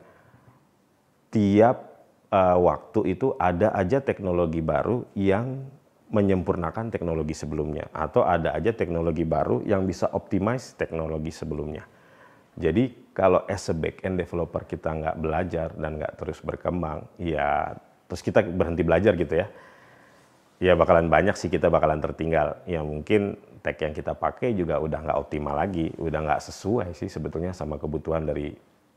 tiap uh, waktu itu ada aja teknologi baru yang menyempurnakan teknologi sebelumnya atau ada aja teknologi baru yang bisa optimize teknologi sebelumnya. Jadi kalau as a back end developer kita nggak belajar dan nggak terus berkembang, ya terus kita berhenti belajar gitu ya. Ya bakalan banyak sih kita bakalan tertinggal. Ya mungkin tech yang kita pakai juga udah nggak optimal lagi, udah nggak sesuai sih sebetulnya sama kebutuhan dari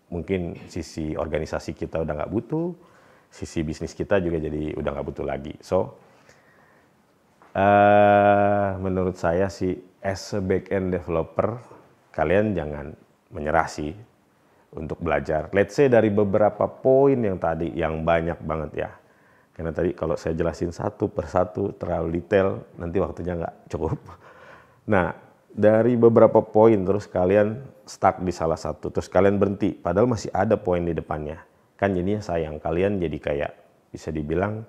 mungkin sisi organisasi kita udah nggak butuh, sisi bisnis kita juga jadi udah nggak butuh lagi. So, uh, menurut saya sih as a back developer kalian jangan menyerah sih untuk belajar. Let's say dari beberapa poin yang tadi yang banyak banget ya. Karena tadi kalau saya jelasin satu per satu terlalu detail nanti waktunya nggak cukup. Nah, dari beberapa poin terus kalian stuck di salah satu, terus kalian berhenti padahal masih ada poin di depannya kan jadinya sayang kalian jadi kayak bisa dibilang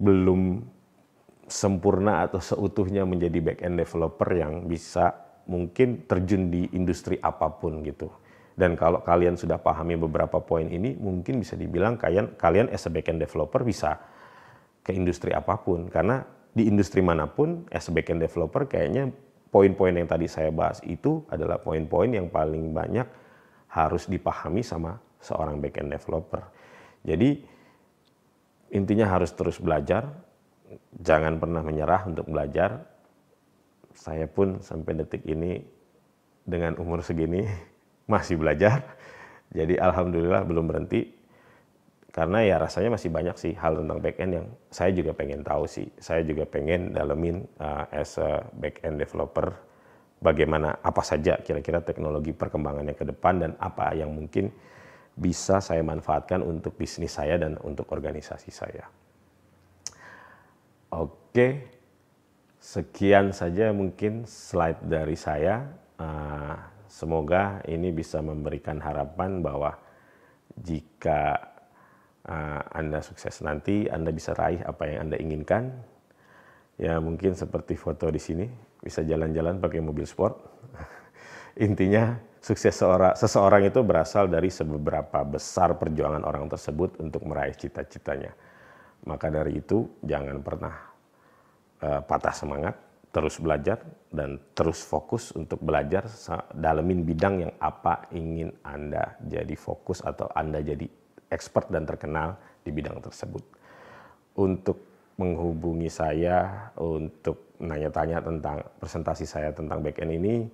belum sempurna atau seutuhnya menjadi back end developer yang bisa mungkin terjun di industri apapun gitu. Dan kalau kalian sudah pahami beberapa poin ini, mungkin bisa dibilang kalian kalian as a end developer bisa ke industri apapun karena di industri manapun as a end developer kayaknya poin-poin yang tadi saya bahas itu adalah poin-poin yang paling banyak harus dipahami sama seorang back end developer. Jadi intinya harus terus belajar, jangan pernah menyerah untuk belajar. Saya pun sampai detik ini dengan umur segini masih belajar. Jadi alhamdulillah belum berhenti karena ya rasanya masih banyak sih hal tentang back end yang saya juga pengen tahu sih. Saya juga pengen dalemin uh, as a back end developer bagaimana apa saja kira-kira teknologi perkembangannya ke depan dan apa yang mungkin bisa saya manfaatkan untuk bisnis saya dan untuk organisasi saya. Oke, sekian saja mungkin slide dari saya. Eh, semoga ini bisa memberikan harapan bahwa jika eh, Anda sukses nanti, Anda bisa raih apa yang Anda inginkan. Ya mungkin seperti foto di sini, bisa jalan-jalan pakai mobil sport. Intinya sukses seorang, seseorang itu berasal dari seberapa besar perjuangan orang tersebut untuk meraih cita-citanya. Maka dari itu jangan pernah uh, patah semangat, terus belajar dan terus fokus untuk belajar dalemin bidang yang apa ingin Anda jadi fokus atau Anda jadi expert dan terkenal di bidang tersebut. Untuk menghubungi saya untuk nanya-tanya tentang presentasi saya tentang backend ini,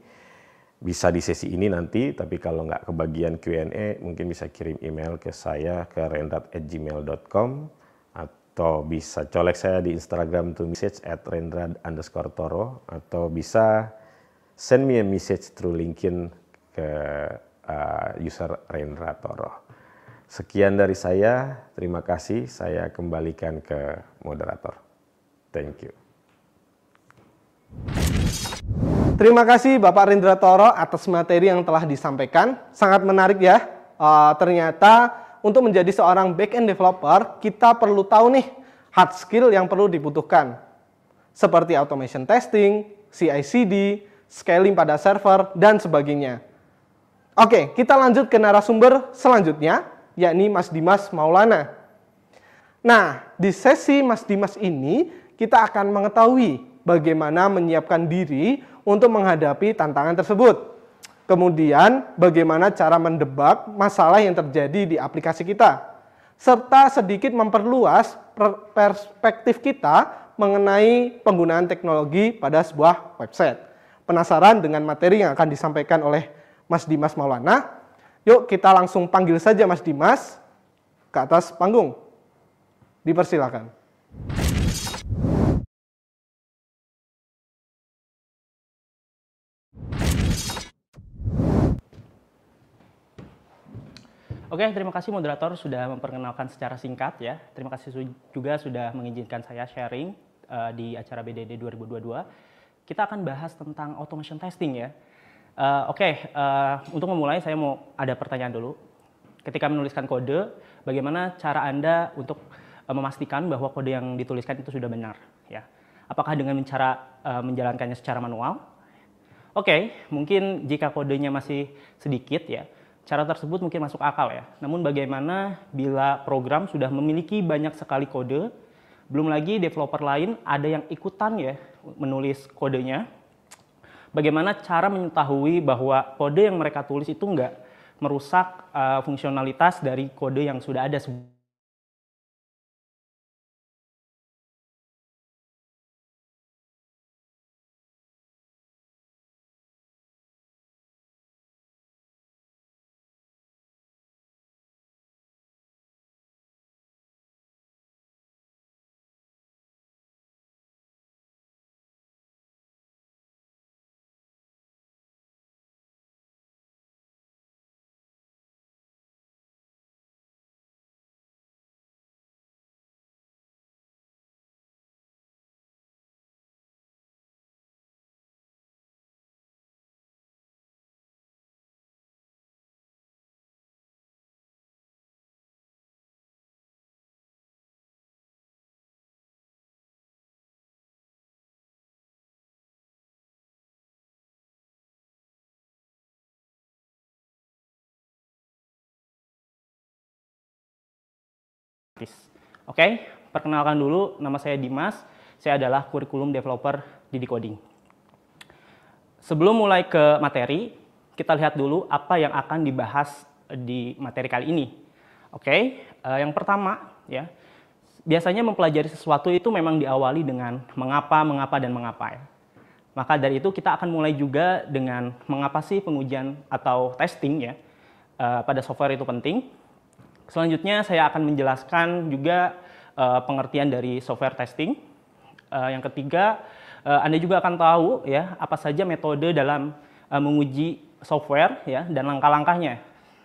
bisa di sesi ini nanti, tapi kalau nggak kebagian Q&A mungkin bisa kirim email ke saya ke rendrat@gmail.com atau bisa colek saya di Instagram to message at rendrad underscore toro atau bisa send me a message through LinkedIn ke uh, user rendrat Toro. Sekian dari saya, terima kasih. Saya kembalikan ke moderator. Thank you. Terima kasih Bapak Rindra Toro atas materi yang telah disampaikan. Sangat menarik ya. Uh, ternyata untuk menjadi seorang back end developer, kita perlu tahu nih hard skill yang perlu dibutuhkan. Seperti automation testing, CI/CD, scaling pada server dan sebagainya. Oke, kita lanjut ke narasumber selanjutnya yakni Mas Dimas Maulana. Nah, di sesi Mas Dimas ini kita akan mengetahui bagaimana menyiapkan diri untuk menghadapi tantangan tersebut. Kemudian, bagaimana cara mendebak masalah yang terjadi di aplikasi kita, serta sedikit memperluas perspektif kita mengenai penggunaan teknologi pada sebuah website. Penasaran dengan materi yang akan disampaikan oleh Mas Dimas Maulana? Yuk kita langsung panggil saja Mas Dimas ke atas panggung. Dipersilakan. Oke, terima kasih moderator sudah memperkenalkan secara singkat ya. Terima kasih juga sudah mengizinkan saya sharing uh, di acara BDD 2022. Kita akan bahas tentang automation testing ya. Uh, Oke, okay, uh, eh, untuk memulai saya mau ada pertanyaan dulu. Ketika menuliskan kode, bagaimana cara Anda untuk uh, memastikan bahwa kode yang dituliskan itu sudah benar ya? Apakah dengan cara uh, menjalankannya secara manual? Oke, okay, mungkin jika kodenya masih sedikit ya, Cara tersebut mungkin masuk akal ya. Namun bagaimana bila program sudah memiliki banyak sekali kode, belum lagi developer lain ada yang ikutan ya menulis kodenya. Bagaimana cara mengetahui bahwa kode yang mereka tulis itu enggak merusak uh, fungsionalitas dari kode yang sudah ada sebelumnya. praktis. Oke, perkenalkan dulu nama saya Dimas. Saya adalah kurikulum developer di Decoding. Sebelum mulai ke materi, kita lihat dulu apa yang akan dibahas di materi kali ini. Oke, eh, yang pertama ya, biasanya mempelajari sesuatu itu memang diawali dengan mengapa, mengapa, dan mengapa. Ya. Maka dari itu kita akan mulai juga dengan mengapa sih pengujian atau testing ya eh, pada software itu penting. Selanjutnya saya akan menjelaskan juga uh, pengertian dari software testing. Uh, yang ketiga, uh, Anda juga akan tahu ya apa saja metode dalam uh, menguji software ya dan langkah-langkahnya.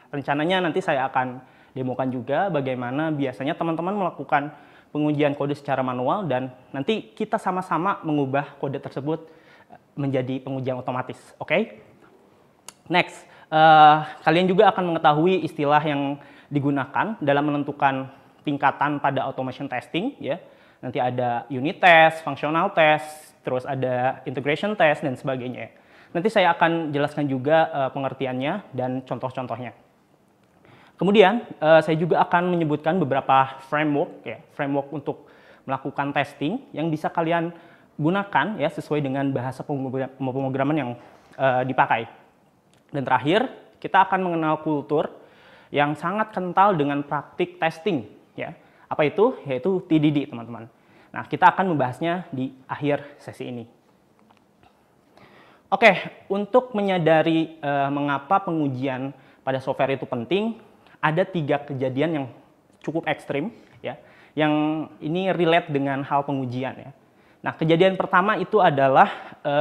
Rencananya nanti saya akan demokan juga bagaimana biasanya teman-teman melakukan pengujian kode secara manual dan nanti kita sama-sama mengubah kode tersebut menjadi pengujian otomatis. Oke? Okay? Next, uh, kalian juga akan mengetahui istilah yang digunakan dalam menentukan tingkatan pada automation testing ya. Nanti ada unit test, functional test, terus ada integration test dan sebagainya. Nanti saya akan jelaskan juga uh, pengertiannya dan contoh-contohnya. Kemudian uh, saya juga akan menyebutkan beberapa framework ya, framework untuk melakukan testing yang bisa kalian gunakan ya sesuai dengan bahasa pemrograman yang uh, dipakai. Dan terakhir, kita akan mengenal kultur yang sangat kental dengan praktik testing. Ya. Apa itu? Yaitu TDD, teman-teman. Nah, kita akan membahasnya di akhir sesi ini. Oke, untuk menyadari e, mengapa pengujian pada software itu penting, ada tiga kejadian yang cukup ekstrim, ya, yang ini relate dengan hal pengujian. Ya. Nah, kejadian pertama itu adalah e,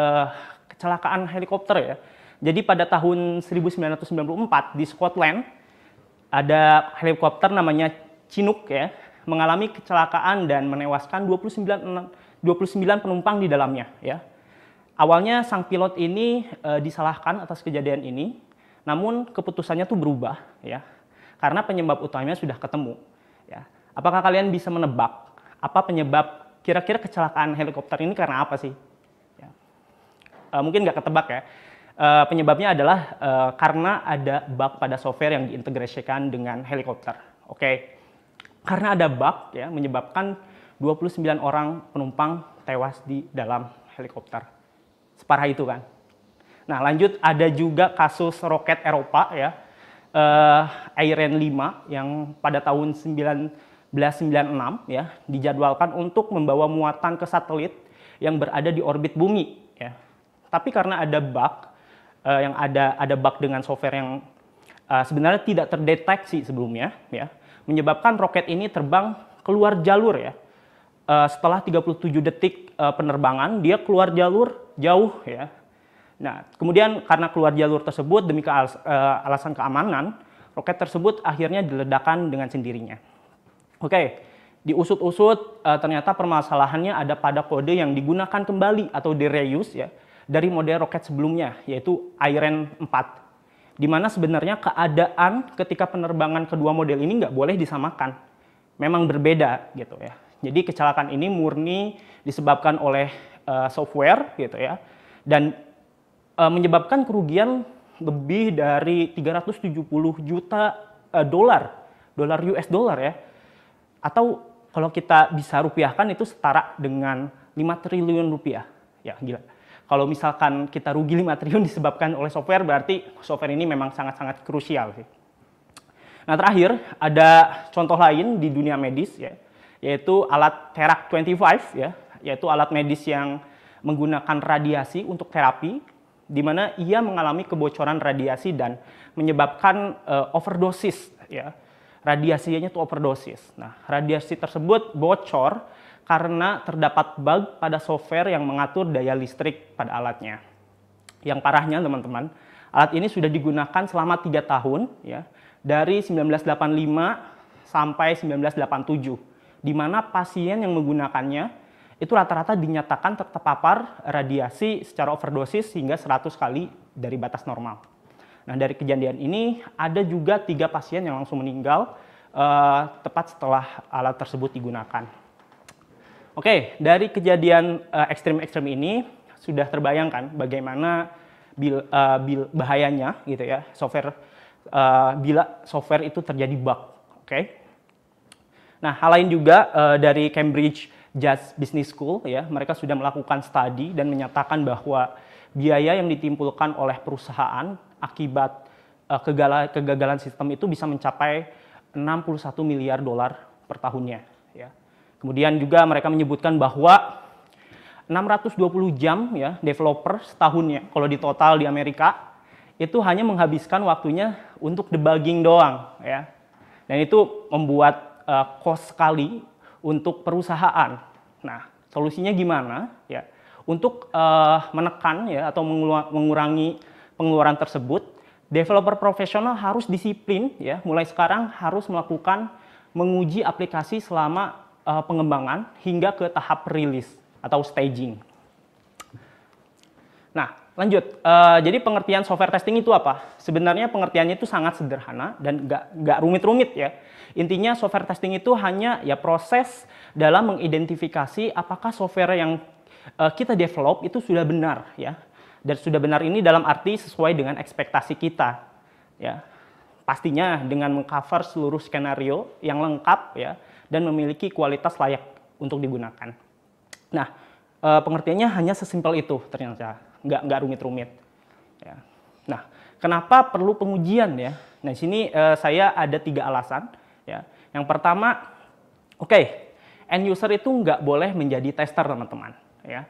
kecelakaan helikopter ya. Jadi pada tahun 1994 di Scotland ada helikopter namanya Chinook ya, mengalami kecelakaan dan menewaskan 29 29 penumpang di dalamnya ya. Awalnya sang pilot ini e, disalahkan atas kejadian ini, namun keputusannya tuh berubah ya. Karena penyebab utamanya sudah ketemu ya. Apakah kalian bisa menebak apa penyebab kira-kira kecelakaan helikopter ini karena apa sih? Ya. E, mungkin nggak ketebak ya. Uh, penyebabnya adalah uh, karena ada bug pada software yang diintegrasikan dengan helikopter. Oke. Okay? Karena ada bug ya menyebabkan 29 orang penumpang tewas di dalam helikopter. Separah itu kan. Nah, lanjut ada juga kasus roket Eropa ya. Uh, Iron 5 yang pada tahun 1996 ya dijadwalkan untuk membawa muatan ke satelit yang berada di orbit bumi ya. Tapi karena ada bug uh, yang ada ada bug dengan software yang uh, sebenarnya tidak terdeteksi sebelumnya ya menyebabkan roket ini terbang keluar jalur ya uh, setelah 37 detik uh, penerbangan dia keluar jalur jauh ya nah kemudian karena keluar jalur tersebut demi ke alas, uh, alasan keamanan roket tersebut akhirnya diledakkan dengan sendirinya oke okay. diusut-usut uh, ternyata permasalahannya ada pada kode yang digunakan kembali atau direuse ya dari model roket sebelumnya, yaitu Iron 4 dimana sebenarnya keadaan ketika penerbangan kedua model ini nggak boleh disamakan. Memang berbeda gitu ya. Jadi kecelakaan ini murni disebabkan oleh uh, software gitu ya. Dan uh, menyebabkan kerugian lebih dari 370 juta uh, dolar, dolar US dollar ya. Atau kalau kita bisa rupiahkan itu setara dengan 5 triliun rupiah. Ya gila kalau misalkan kita rugi 5 triliun disebabkan oleh software berarti software ini memang sangat-sangat krusial Nah, terakhir ada contoh lain di dunia medis ya, yaitu alat Terak 25 ya, yaitu alat medis yang menggunakan radiasi untuk terapi di mana ia mengalami kebocoran radiasi dan menyebabkan uh, overdosis ya. Radiasinya itu overdosis. Nah, radiasi tersebut bocor karena terdapat bug pada software yang mengatur daya listrik pada alatnya. Yang parahnya teman-teman, alat ini sudah digunakan selama 3 tahun ya, dari 1985 sampai 1987, di mana pasien yang menggunakannya itu rata-rata dinyatakan terpapar radiasi secara overdosis hingga 100 kali dari batas normal. Nah dari kejadian ini ada juga tiga pasien yang langsung meninggal eh, tepat setelah alat tersebut digunakan. Oke, dari kejadian eh, ekstrim-ekstrim ini sudah terbayangkan bagaimana bil, uh, bil, bahayanya gitu ya software uh, bila software itu terjadi bug. Oke. Okay? Nah, hal lain juga uh, dari Cambridge Jazz Business School ya, mereka sudah melakukan studi dan menyatakan bahwa biaya yang ditimbulkan oleh perusahaan akibat kegagalan, kegagalan sistem itu bisa mencapai 61 miliar dolar per tahunnya. Kemudian juga mereka menyebutkan bahwa 620 jam ya developer setahunnya kalau di total di Amerika itu hanya menghabiskan waktunya untuk debugging doang ya. Dan itu membuat uh, eh, cost sekali untuk perusahaan. Nah, solusinya gimana ya? Untuk uh, menekan ya atau mengurangi pengeluaran tersebut, developer profesional harus disiplin ya, mulai sekarang harus melakukan menguji aplikasi selama uh, pengembangan hingga ke tahap rilis atau staging. Nah, lanjut. Uh, jadi pengertian software testing itu apa? Sebenarnya pengertiannya itu sangat sederhana dan nggak nggak rumit-rumit ya. Intinya software testing itu hanya ya proses dalam mengidentifikasi apakah software yang uh, kita develop itu sudah benar ya. Dan sudah benar ini dalam arti sesuai dengan ekspektasi kita ya. Pastinya dengan mengcover seluruh skenario yang lengkap ya dan memiliki kualitas layak untuk digunakan. Nah, eh, pengertiannya hanya sesimpel itu ternyata, nggak nggak rumit-rumit. Ya. Nah, kenapa perlu pengujian ya? Nah, di sini e, saya ada tiga alasan. Ya, yang pertama, oke, okay, end user itu nggak boleh menjadi tester teman-teman. Ya,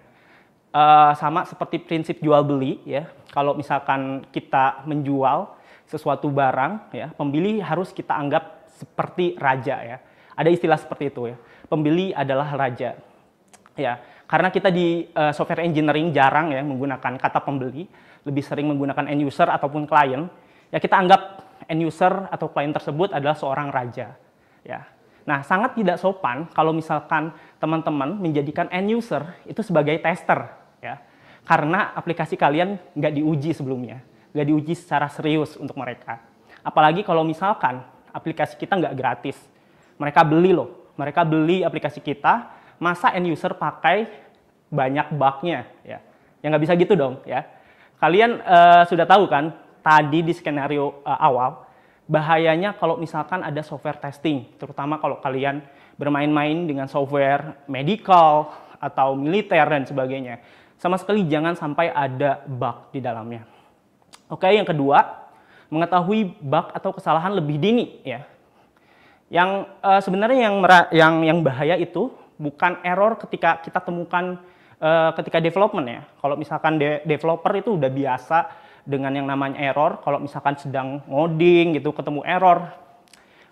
e, sama seperti prinsip jual beli ya. Kalau misalkan kita menjual sesuatu barang ya, pembeli harus kita anggap seperti raja ya. Ada istilah seperti itu ya. Pembeli adalah raja. Ya, karena kita di uh, software engineering jarang ya menggunakan kata pembeli, lebih sering menggunakan end user ataupun klien. Ya kita anggap end user atau klien tersebut adalah seorang raja. Ya. Nah, sangat tidak sopan kalau misalkan teman-teman menjadikan end user itu sebagai tester ya. Karena aplikasi kalian nggak diuji sebelumnya, nggak diuji secara serius untuk mereka. Apalagi kalau misalkan aplikasi kita nggak gratis, mereka beli loh, mereka beli aplikasi kita, masa end user pakai banyak bugnya ya. Ya nggak bisa gitu dong ya. Kalian uh, sudah tahu kan tadi di skenario uh, awal bahayanya kalau misalkan ada software testing, terutama kalau kalian bermain-main dengan software medical atau militer dan sebagainya. Sama sekali jangan sampai ada bug di dalamnya. Oke, yang kedua, mengetahui bug atau kesalahan lebih dini ya. Yang uh, sebenarnya yang yang yang bahaya itu bukan error ketika kita temukan uh, ketika development ya. Kalau misalkan de developer itu udah biasa dengan yang namanya error, kalau misalkan sedang ngoding gitu ketemu error,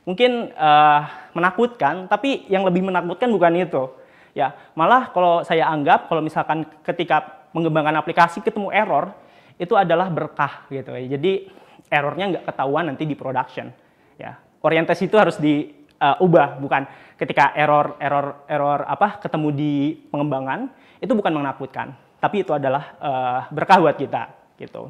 mungkin uh, menakutkan. Tapi yang lebih menakutkan bukan itu. Ya, malah kalau saya anggap kalau misalkan ketika mengembangkan aplikasi ketemu error itu adalah berkah gitu. ya. Jadi errornya nggak ketahuan nanti di production. Ya, orientasi itu harus diubah, eh, uh, bukan ketika error error error apa ketemu di pengembangan itu bukan menakutkan, tapi itu adalah uh, berkah buat kita gitu.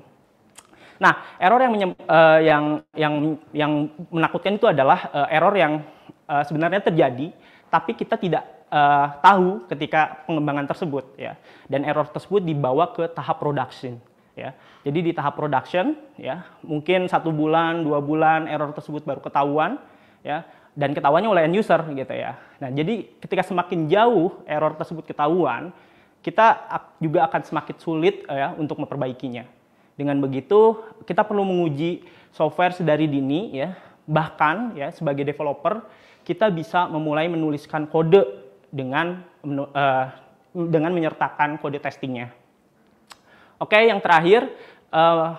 Nah, error yang menyem, uh, yang yang yang menakutkan itu adalah uh, error yang uh, sebenarnya terjadi tapi kita tidak uh, tahu ketika pengembangan tersebut ya. Dan error tersebut dibawa ke tahap production ya. Jadi di tahap production ya, mungkin satu bulan, dua bulan error tersebut baru ketahuan ya dan ketahuannya oleh end user gitu ya. Nah, jadi ketika semakin jauh error tersebut ketahuan, kita juga akan semakin sulit ya untuk memperbaikinya. Dengan begitu, kita perlu menguji software sedari dini ya. Bahkan ya sebagai developer, kita bisa memulai menuliskan kode dengan uh, dengan menyertakan kode testingnya. Oke, yang terakhir uh,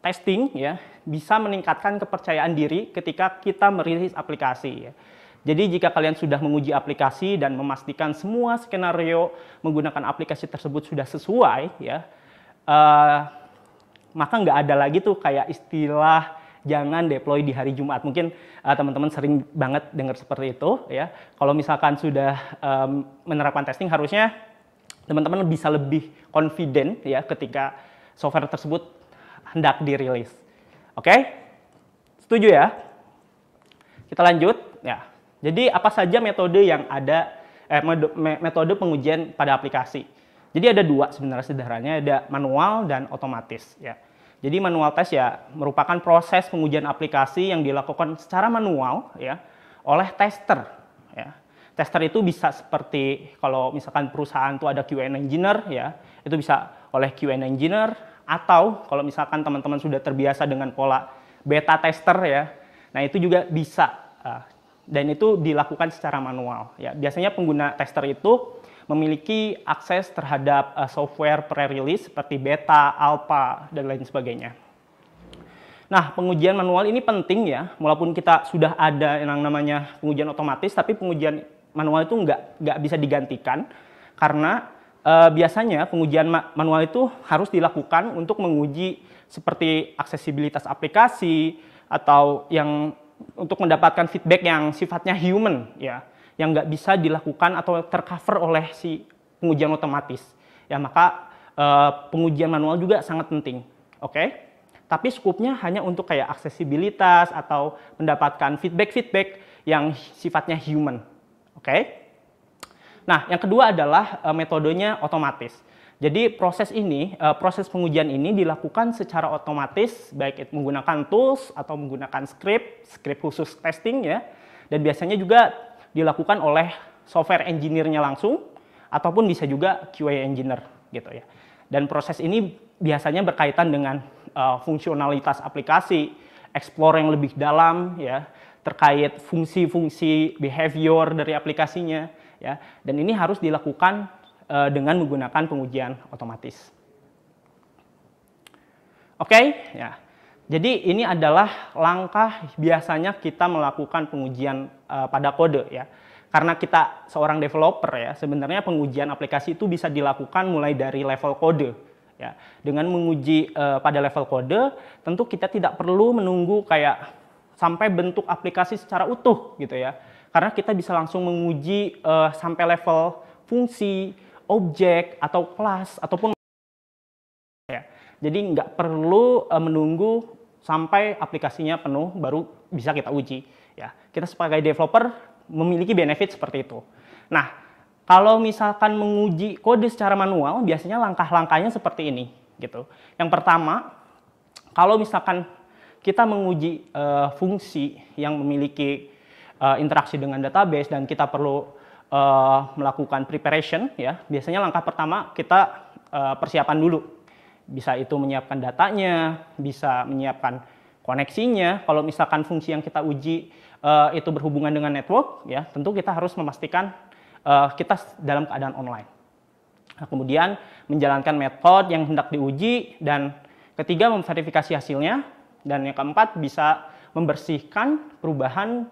testing ya bisa meningkatkan kepercayaan diri ketika kita merilis aplikasi ya. Jadi jika kalian sudah menguji aplikasi dan memastikan semua skenario menggunakan aplikasi tersebut sudah sesuai ya, uh, maka nggak ada lagi tuh kayak istilah jangan deploy di hari Jumat. Mungkin teman eh, teman-teman sering banget dengar seperti itu ya. Kalau misalkan sudah um, menerapkan testing harusnya teman-teman bisa lebih confident ya ketika software tersebut hendak dirilis. Oke? Okay? Setuju ya? Kita lanjut ya. Jadi apa saja metode yang ada eh, metode pengujian pada aplikasi? Jadi ada dua sebenarnya sederhananya ada manual dan otomatis ya. Jadi manual test ya merupakan proses pengujian aplikasi yang dilakukan secara manual ya oleh tester ya. Tester itu bisa seperti kalau misalkan perusahaan itu ada QN engineer ya, itu bisa oleh QN engineer atau kalau misalkan teman-teman sudah terbiasa dengan pola beta tester ya. Nah, itu juga bisa ah, dan itu dilakukan secara manual ya. Biasanya pengguna tester itu memiliki akses terhadap ah, software pre-release seperti beta, alpha dan lain sebagainya. Nah, pengujian manual ini penting ya, walaupun kita sudah ada yang namanya pengujian otomatis, tapi pengujian manual itu nggak nggak bisa digantikan karena uh, biasanya pengujian ma manual itu harus dilakukan untuk menguji seperti aksesibilitas aplikasi atau yang untuk mendapatkan feedback yang sifatnya human ya yang nggak bisa dilakukan atau tercover oleh si pengujian otomatis ya maka uh, pengujian manual juga sangat penting oke okay? tapi skupnya hanya untuk kayak aksesibilitas atau mendapatkan feedback feedback yang sifatnya human Oke. Nah, yang kedua adalah eh, metodenya otomatis. Jadi proses ini, eh, proses pengujian ini dilakukan secara otomatis, baik itu menggunakan tools atau menggunakan script, script khusus testing ya, dan biasanya juga dilakukan oleh software engineer-nya langsung, ataupun bisa juga QA engineer gitu ya. Dan proses ini biasanya berkaitan dengan uh, fungsionalitas aplikasi, explore yang lebih dalam ya, terkait fungsi-fungsi behavior dari aplikasinya ya. Dan ini harus dilakukan e, dengan menggunakan pengujian otomatis. Oke, okay? ya. Jadi ini adalah langkah biasanya kita melakukan pengujian e, pada kode ya. Karena kita seorang developer ya, sebenarnya pengujian aplikasi itu bisa dilakukan mulai dari level kode ya. Dengan menguji e, pada level kode, tentu kita tidak perlu menunggu kayak sampai bentuk aplikasi secara utuh gitu ya. Karena kita bisa langsung menguji uh, sampai level fungsi, objek atau kelas ataupun ya. Jadi nggak perlu uh, menunggu sampai aplikasinya penuh baru bisa kita uji ya. Kita sebagai developer memiliki benefit seperti itu. Nah, kalau misalkan menguji kode secara manual biasanya langkah-langkahnya seperti ini gitu. Yang pertama, kalau misalkan kita menguji uh, fungsi yang memiliki uh, interaksi dengan database dan kita perlu uh, melakukan preparation ya. Biasanya langkah pertama kita uh, persiapan dulu. Bisa itu menyiapkan datanya, bisa menyiapkan koneksinya. Kalau misalkan fungsi yang kita uji uh, itu berhubungan dengan network ya, tentu kita harus memastikan uh, kita dalam keadaan online. Nah, kemudian menjalankan metode yang hendak diuji dan ketiga memverifikasi hasilnya dan yang keempat bisa membersihkan perubahan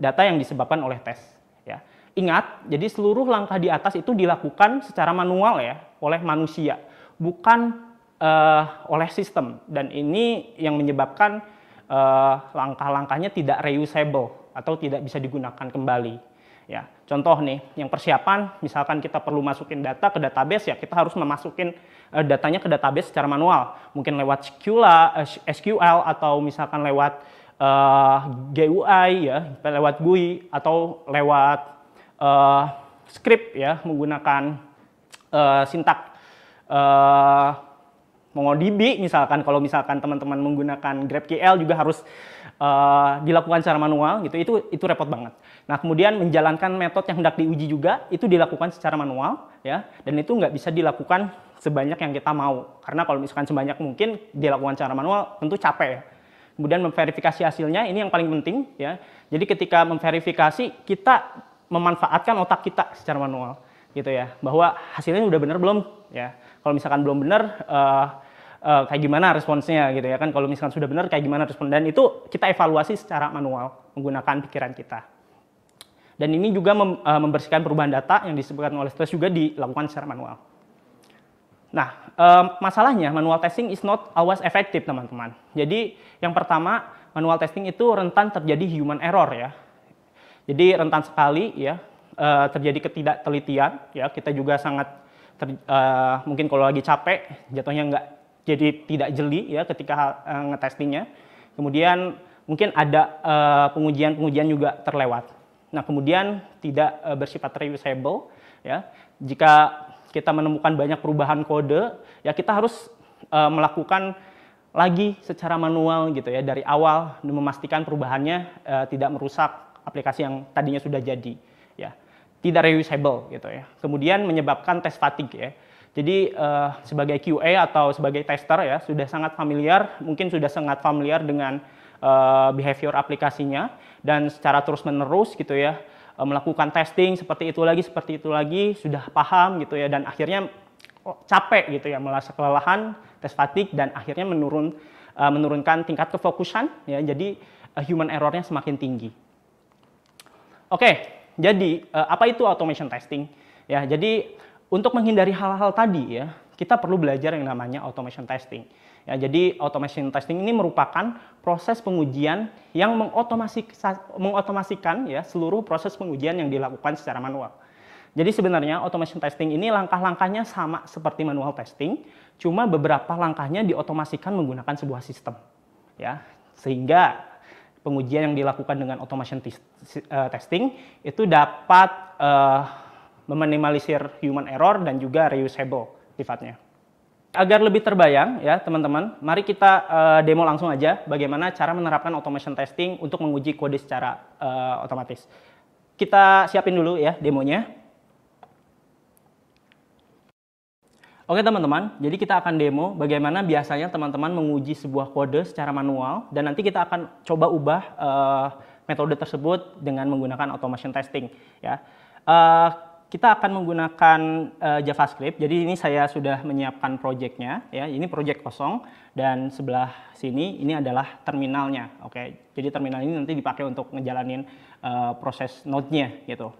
data yang disebabkan oleh tes. Ya. Ingat, jadi seluruh langkah di atas itu dilakukan secara manual ya oleh manusia, bukan uh, oleh sistem. Dan ini yang menyebabkan uh, langkah-langkahnya tidak reusable atau tidak bisa digunakan kembali. Ya, contoh nih, yang persiapan, misalkan kita perlu masukin data ke database, ya kita harus memasukin uh, datanya ke database secara manual. Mungkin lewat SQL, eh, SQL atau misalkan lewat uh, eh, GUI, ya, lewat GUI, atau lewat uh, script, ya, menggunakan uh, sintak uh, MongoDB, misalkan kalau misalkan teman-teman menggunakan GraphQL juga harus Eh, dilakukan secara manual gitu itu itu repot banget. Nah kemudian menjalankan metode yang hendak diuji juga itu dilakukan secara manual ya dan itu nggak bisa dilakukan sebanyak yang kita mau karena kalau misalkan sebanyak mungkin dilakukan secara manual tentu capek ya. Kemudian memverifikasi hasilnya ini yang paling penting ya. Jadi ketika memverifikasi kita memanfaatkan otak kita secara manual gitu ya bahwa hasilnya udah benar belum ya. Kalau misalkan belum benar uh, uh, kayak gimana responsnya gitu ya kan kalau misalkan sudah benar kayak gimana respon dan itu kita evaluasi secara manual menggunakan pikiran kita dan ini juga mem, uh, membersihkan perubahan data yang disebutkan oleh stress juga dilakukan secara manual nah um, masalahnya manual testing is not always effective teman-teman jadi yang pertama manual testing itu rentan terjadi human error ya jadi rentan sekali ya uh, terjadi ketidaktelitian ya kita juga sangat ter, uh, mungkin kalau lagi capek jatuhnya nggak jadi tidak jeli ya ketika uh, ngetestingnya. Kemudian mungkin ada eh, pengujian-pengujian uh, juga terlewat. Nah, kemudian tidak uh, bersifat reusable ya. Jika kita menemukan banyak perubahan kode, ya kita harus uh, melakukan lagi secara manual gitu ya dari awal memastikan perubahannya uh, tidak merusak aplikasi yang tadinya sudah jadi ya. Tidak reusable gitu ya. Kemudian menyebabkan tes fatigue ya jadi uh, sebagai QA atau sebagai tester ya sudah sangat familiar, mungkin sudah sangat familiar dengan uh, behavior aplikasinya dan secara terus menerus gitu ya uh, melakukan testing seperti itu lagi seperti itu lagi sudah paham gitu ya dan akhirnya oh, capek gitu ya merasa kelelahan, tes fatigue dan akhirnya menurun uh, menurunkan tingkat kefokusan ya jadi uh, human errornya semakin tinggi. Oke, okay, jadi uh, apa itu automation testing? Ya, jadi untuk menghindari hal-hal tadi ya, kita perlu belajar yang namanya automation testing. Ya, jadi automation testing ini merupakan proses pengujian yang mengotomasi, mengotomasikan ya seluruh proses pengujian yang dilakukan secara manual. Jadi sebenarnya automation testing ini langkah-langkahnya sama seperti manual testing, cuma beberapa langkahnya diotomasikan menggunakan sebuah sistem. Ya, sehingga pengujian yang dilakukan dengan automation eh, testing itu dapat uh, meminimalisir human error dan juga reusable sifatnya. Agar lebih terbayang ya teman-teman, mari kita uh, demo langsung aja bagaimana cara menerapkan automation testing untuk menguji kode secara uh, otomatis. Kita siapin dulu ya demonya. Oke teman-teman, jadi kita akan demo bagaimana biasanya teman-teman menguji sebuah kode secara manual dan nanti kita akan coba ubah uh, metode tersebut dengan menggunakan automation testing ya. Uh, kita akan menggunakan uh, JavaScript. Jadi ini saya sudah menyiapkan projectnya, ya. Ini project kosong dan sebelah sini ini adalah terminalnya. Oke, jadi terminal ini nanti dipakai untuk ngejalanin uh, proses node-nya gitu.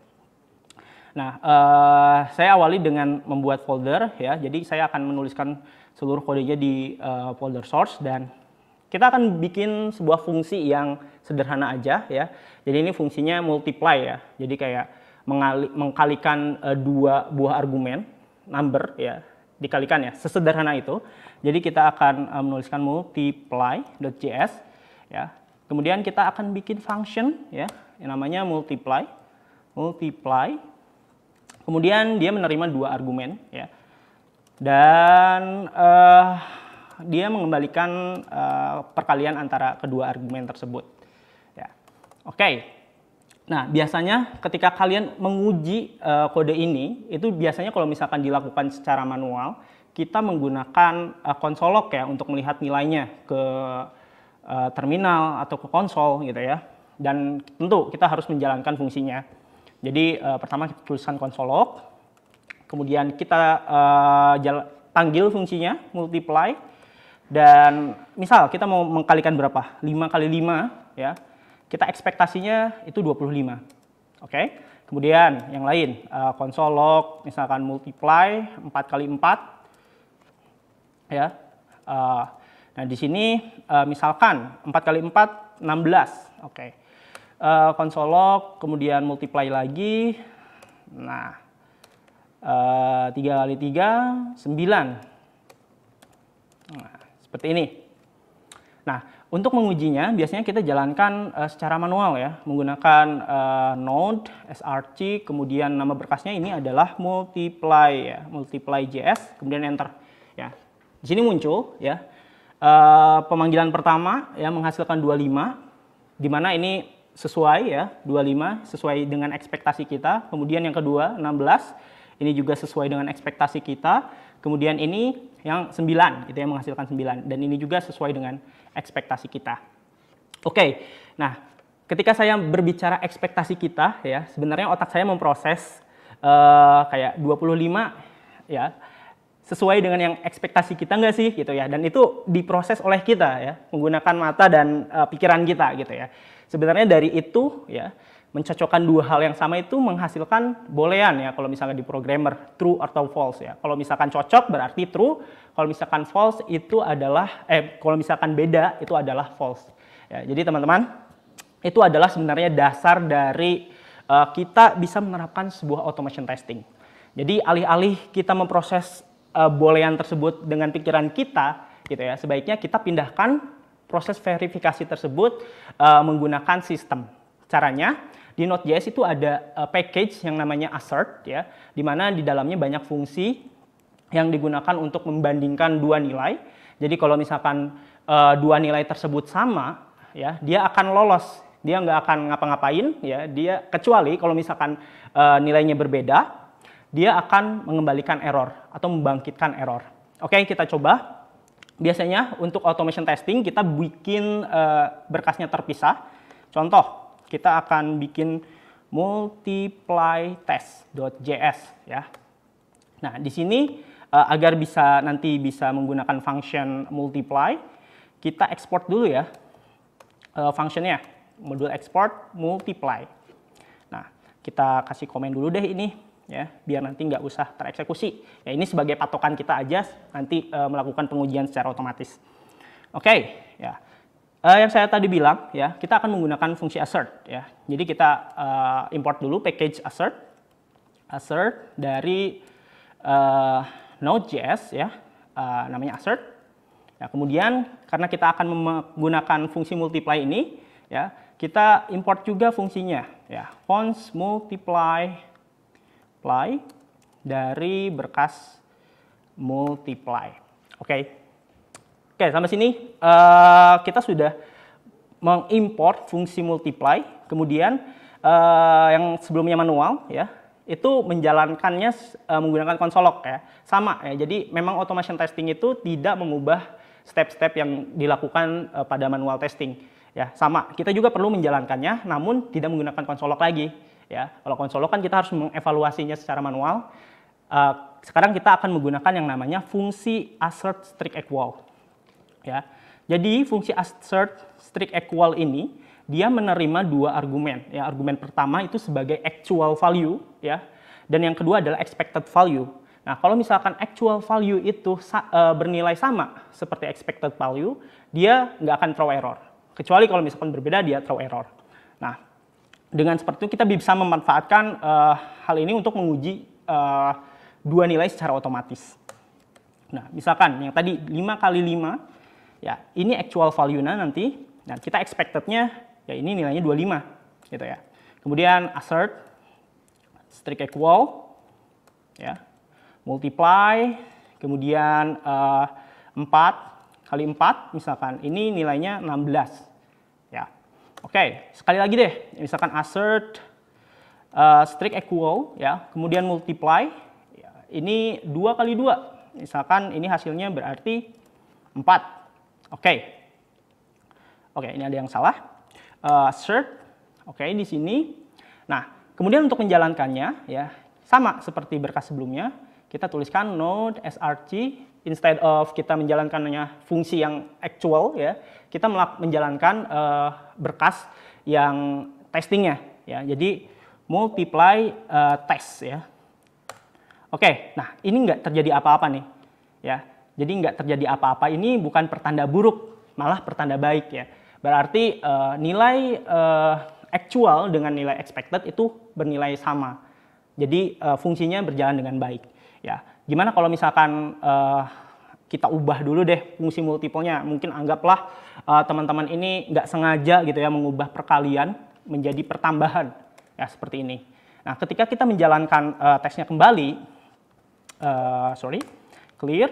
Nah, uh, saya awali dengan membuat folder, ya. Jadi saya akan menuliskan seluruh kodenya di uh, folder source dan kita akan bikin sebuah fungsi yang sederhana aja, ya. Jadi ini fungsinya multiply ya. Jadi kayak mengali, mengkalikan uh, dua buah argumen number ya dikalikan ya sesederhana itu jadi kita akan uh, menuliskan multiply.js ya kemudian kita akan bikin function ya yang namanya multiply multiply kemudian dia menerima dua argumen ya dan uh, dia mengembalikan uh, perkalian antara kedua argumen tersebut ya oke okay. Nah, biasanya ketika kalian menguji uh, kode ini, itu biasanya kalau misalkan dilakukan secara manual, kita menggunakan uh, eh, log ya untuk melihat nilainya ke uh, terminal atau ke konsol gitu ya. Dan tentu kita harus menjalankan fungsinya. Jadi uh, pertama kita tuliskan log, kemudian kita uh, panggil fungsinya multiply dan misal kita mau mengkalikan berapa? 5 kali 5 ya kita ekspektasinya itu 25. Oke. Okay? Kemudian yang lain, uh, eh, console log misalkan multiply 4 kali 4 ya. Uh, nah, di sini uh, misalkan 4 kali 4 16. Oke. Okay. Uh, console log kemudian multiply lagi. Nah, uh, 3 kali 3 9. Nah, seperti ini. Nah, untuk mengujinya, biasanya kita jalankan uh, secara manual ya, menggunakan uh, node, src, kemudian nama berkasnya ini adalah multiply ya, multiply js, kemudian enter. Ya, di sini muncul ya uh, pemanggilan pertama ya menghasilkan 25, di mana ini sesuai ya 25 sesuai dengan ekspektasi kita. Kemudian yang kedua 16 ini juga sesuai dengan ekspektasi kita. Kemudian ini yang 9 itu yang menghasilkan 9 dan ini juga sesuai dengan ekspektasi kita. Oke, okay. nah ketika saya berbicara ekspektasi kita ya sebenarnya otak saya memproses uh, kayak 25 ya sesuai dengan yang ekspektasi kita nggak sih gitu ya dan itu diproses oleh kita ya menggunakan mata dan uh, pikiran kita gitu ya sebenarnya dari itu ya mencocokkan dua hal yang sama itu menghasilkan boolean ya kalau misalnya di programmer true atau false ya. Kalau misalkan cocok berarti true, kalau misalkan false itu adalah eh kalau misalkan beda itu adalah false. Ya, jadi teman-teman itu adalah sebenarnya dasar dari uh, kita bisa menerapkan sebuah automation testing. Jadi alih-alih kita memproses uh, eh, boolean tersebut dengan pikiran kita gitu ya, sebaiknya kita pindahkan proses verifikasi tersebut uh, menggunakan sistem. Caranya, di Node.js itu ada eh, package yang namanya assert ya, di mana di dalamnya banyak fungsi yang digunakan untuk membandingkan dua nilai. Jadi kalau misalkan uh, dua nilai tersebut sama, ya dia akan lolos, dia nggak akan ngapa-ngapain, ya dia kecuali kalau misalkan uh, nilainya berbeda, dia akan mengembalikan error atau membangkitkan error. Oke, kita coba. Biasanya untuk automation testing kita bikin uh, berkasnya terpisah. Contoh, kita akan bikin multiply test.js ya. Nah, di sini eh, agar bisa nanti bisa menggunakan function multiply, kita export dulu ya eh, functionnya, modul export multiply. Nah, kita kasih komen dulu deh ini ya, biar nanti nggak usah tereksekusi. Ya ini sebagai patokan kita aja nanti eh, melakukan pengujian secara otomatis. Oke, okay, ya. Uh, yang saya tadi bilang ya, kita akan menggunakan fungsi assert ya. Jadi kita uh, import dulu package assert assert dari uh, Node.js ya, uh, namanya assert. Ya, kemudian karena kita akan menggunakan fungsi multiply ini ya, kita import juga fungsinya ya, cons multiply apply dari berkas multiply. Oke. Okay. Oke, sampai sini uh, kita sudah mengimport fungsi multiply, kemudian uh, yang sebelumnya manual ya, itu menjalankannya uh, menggunakan konsolok ya. Sama ya. Jadi memang automation testing itu tidak mengubah step-step yang dilakukan uh, pada manual testing. Ya, sama. Kita juga perlu menjalankannya namun tidak menggunakan konsolok lagi ya. Kalau konsolokan kan kita harus mengevaluasinya secara manual. Uh, sekarang kita akan menggunakan yang namanya fungsi assert strict equal ya. Jadi fungsi assert strict equal ini dia menerima dua argumen. Ya, argumen pertama itu sebagai actual value ya. Dan yang kedua adalah expected value. Nah, kalau misalkan actual value itu e, bernilai sama seperti expected value, dia nggak akan throw error. Kecuali kalau misalkan berbeda, dia throw error. Nah, dengan seperti itu kita bisa memanfaatkan uh, hal ini untuk menguji uh, dua nilai secara otomatis. Nah, misalkan yang tadi 5 kali 5 Ya, ini actual value-nya nanti. Nah, kita expected-nya ya ini nilainya 25 gitu ya. Kemudian assert strict equal ya. Multiply kemudian uh, eh, 4 kali 4 misalkan ini nilainya 16 ya. Oke, okay. sekali lagi deh. Misalkan assert uh, eh, strict equal ya, kemudian multiply ya, ini 2 kali 2. Misalkan ini hasilnya berarti 4 Oke. Okay. Oke, okay, ini ada yang salah. Uh, eh, assert. Oke, okay, di sini. Nah, kemudian untuk menjalankannya ya, sama seperti berkas sebelumnya, kita tuliskan node src instead of kita menjalankannya fungsi yang actual ya, kita menjalankan uh, berkas yang testingnya ya. Jadi multiply uh, test ya. Oke, nah ini nggak terjadi apa-apa nih ya jadi nggak terjadi apa-apa ini bukan pertanda buruk, malah pertanda baik ya. Berarti uh, nilai uh, actual dengan nilai expected itu bernilai sama. Jadi uh, fungsinya berjalan dengan baik. Ya, gimana kalau misalkan uh, kita ubah dulu deh fungsi multiplenya. Mungkin anggaplah teman teman-teman ini nggak sengaja gitu ya mengubah perkalian menjadi pertambahan ya seperti ini. Nah, ketika kita menjalankan uh, tesnya kembali, uh, sorry, clear,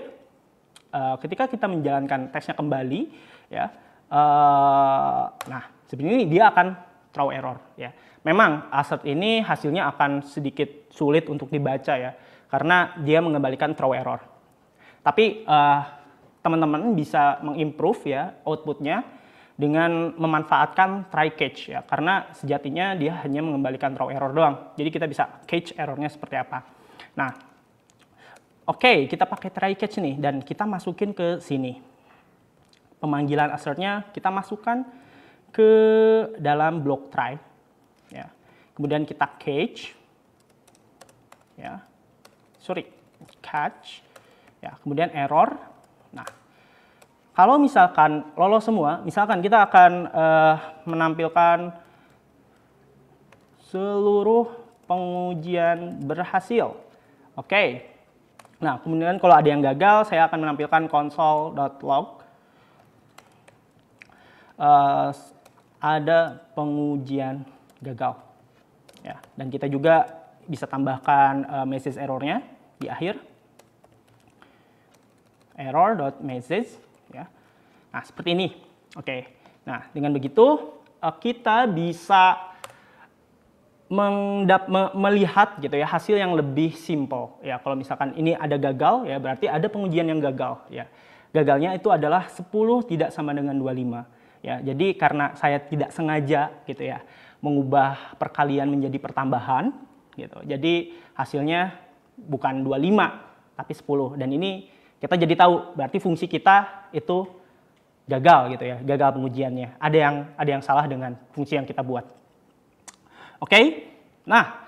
Eh, ketika kita menjalankan tesnya kembali, ya, uh, nah seperti ini dia akan throw error. Ya, memang aset ini hasilnya akan sedikit sulit untuk dibaca ya, karena dia mengembalikan throw error. Tapi eh, teman-teman uh, bisa mengimprove ya outputnya dengan memanfaatkan try catch ya karena sejatinya dia hanya mengembalikan throw error doang jadi kita bisa catch errornya seperti apa nah Oke, okay, kita pakai try catch nih dan kita masukin ke sini. Pemanggilan assertnya kita masukkan ke dalam block try. Ya. Kemudian kita catch. Ya. Sorry, catch. Ya, kemudian error. Nah, kalau misalkan lolos semua, misalkan kita akan uh, menampilkan seluruh pengujian berhasil. Oke, okay. Nah, kemudian kalau ada yang gagal, saya akan menampilkan console.log. Uh, eh, ada pengujian gagal. Ya, dan kita juga bisa tambahkan uh, message errornya di akhir. Error.message. Ya. Nah, seperti ini. Oke. Nah, dengan begitu eh, kita bisa mendap me melihat gitu ya hasil yang lebih simpel ya kalau misalkan ini ada gagal ya berarti ada pengujian yang gagal ya gagalnya itu adalah 10 tidak sama dengan 25 ya jadi karena saya tidak sengaja gitu ya mengubah perkalian menjadi pertambahan gitu jadi hasilnya bukan 25 tapi 10 dan ini kita jadi tahu berarti fungsi kita itu gagal gitu ya gagal pengujiannya ada yang ada yang salah dengan fungsi yang kita buat Oke? Okay? Nah,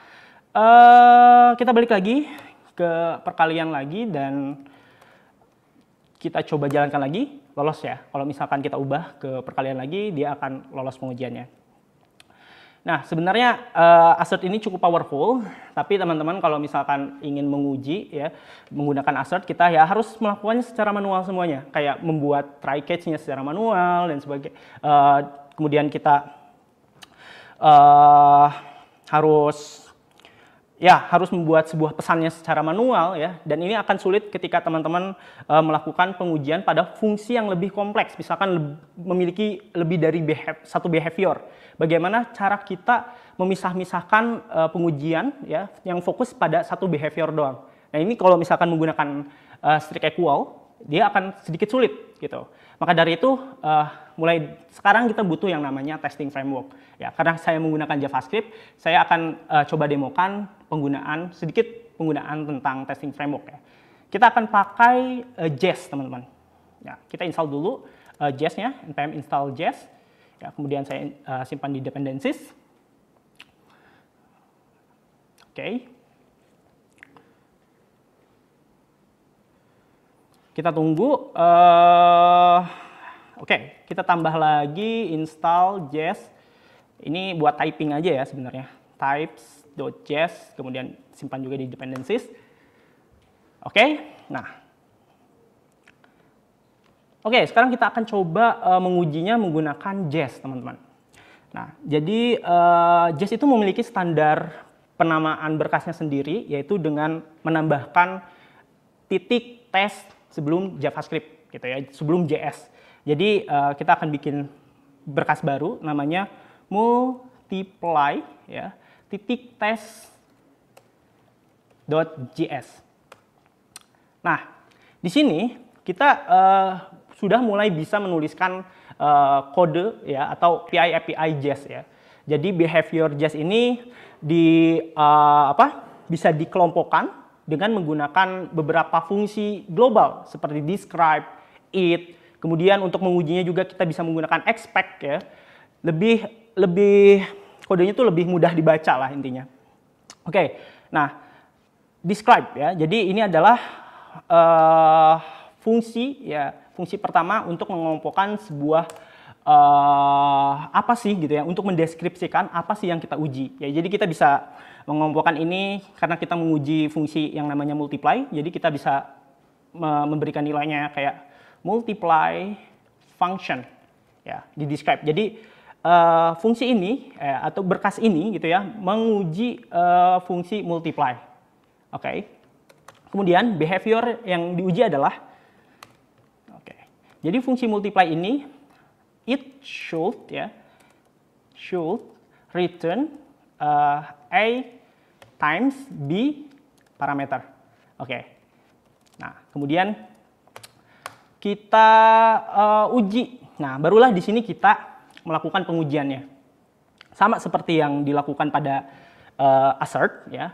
uh, kita balik lagi ke perkalian lagi dan kita coba jalankan lagi, lolos ya. Kalau misalkan kita ubah ke perkalian lagi, dia akan lolos pengujiannya. Nah, sebenarnya uh, assert ini cukup powerful, tapi teman-teman kalau misalkan ingin menguji ya menggunakan assert kita ya harus melakukannya secara manual semuanya, kayak membuat try catch-nya secara manual dan sebagainya. Uh, kemudian kita uh, harus ya harus membuat sebuah pesannya secara manual ya dan ini akan sulit ketika teman-teman uh, melakukan pengujian pada fungsi yang lebih kompleks misalkan le memiliki lebih dari behav satu behavior bagaimana cara kita memisah-misahkan uh, pengujian ya yang fokus pada satu behavior doang nah ini kalau misalkan menggunakan uh, strict equal dia akan sedikit sulit gitu maka dari itu, uh, mulai sekarang kita butuh yang namanya testing framework. Ya, karena saya menggunakan JavaScript, saya akan uh, coba demokan penggunaan sedikit penggunaan tentang testing framework ya. Kita akan pakai uh, eh, JS, teman-teman. Ya, kita install dulu uh, JS-nya, npm install JS. Ya, kemudian saya uh, simpan di dependencies. Oke. Okay. Kita tunggu. Uh, Oke, okay. kita tambah lagi install jazz. Ini buat typing aja ya sebenarnya. Types.jazz, kemudian simpan juga di dependencies. Oke, okay. nah. Oke, okay, sekarang kita akan coba uh, mengujinya menggunakan jazz, teman-teman. Nah, jadi uh, jazz itu memiliki standar penamaan berkasnya sendiri, yaitu dengan menambahkan titik test sebelum JavaScript gitu ya, sebelum JS. Jadi uh, kita akan bikin berkas baru namanya multiply ya titik test dot js. Nah, di sini kita uh, sudah mulai bisa menuliskan uh, kode ya atau pi API JS ya. Jadi behavior JS ini di uh, apa bisa dikelompokkan dengan menggunakan beberapa fungsi global seperti describe, it, kemudian untuk mengujinya juga kita bisa menggunakan expect ya. Lebih lebih kodenya itu lebih mudah dibaca lah intinya. Oke. Nah, describe ya. Jadi ini adalah uh, fungsi ya, fungsi pertama untuk mengelompokkan sebuah uh, apa sih gitu ya untuk mendeskripsikan apa sih yang kita uji ya jadi kita bisa mengumpulkan ini karena kita menguji fungsi yang namanya multiply, jadi kita bisa memberikan nilainya kayak multiply function ya, di describe. Jadi uh, fungsi ini eh, atau berkas ini gitu ya menguji uh, fungsi multiply. Oke. Okay. Kemudian behavior yang diuji adalah oke. Okay. Jadi fungsi multiply ini it should ya should return uh, a times b parameter. Oke. Okay. Nah, kemudian kita uh, uji. Nah, barulah di sini kita melakukan pengujiannya. Sama seperti yang dilakukan pada uh, assert ya.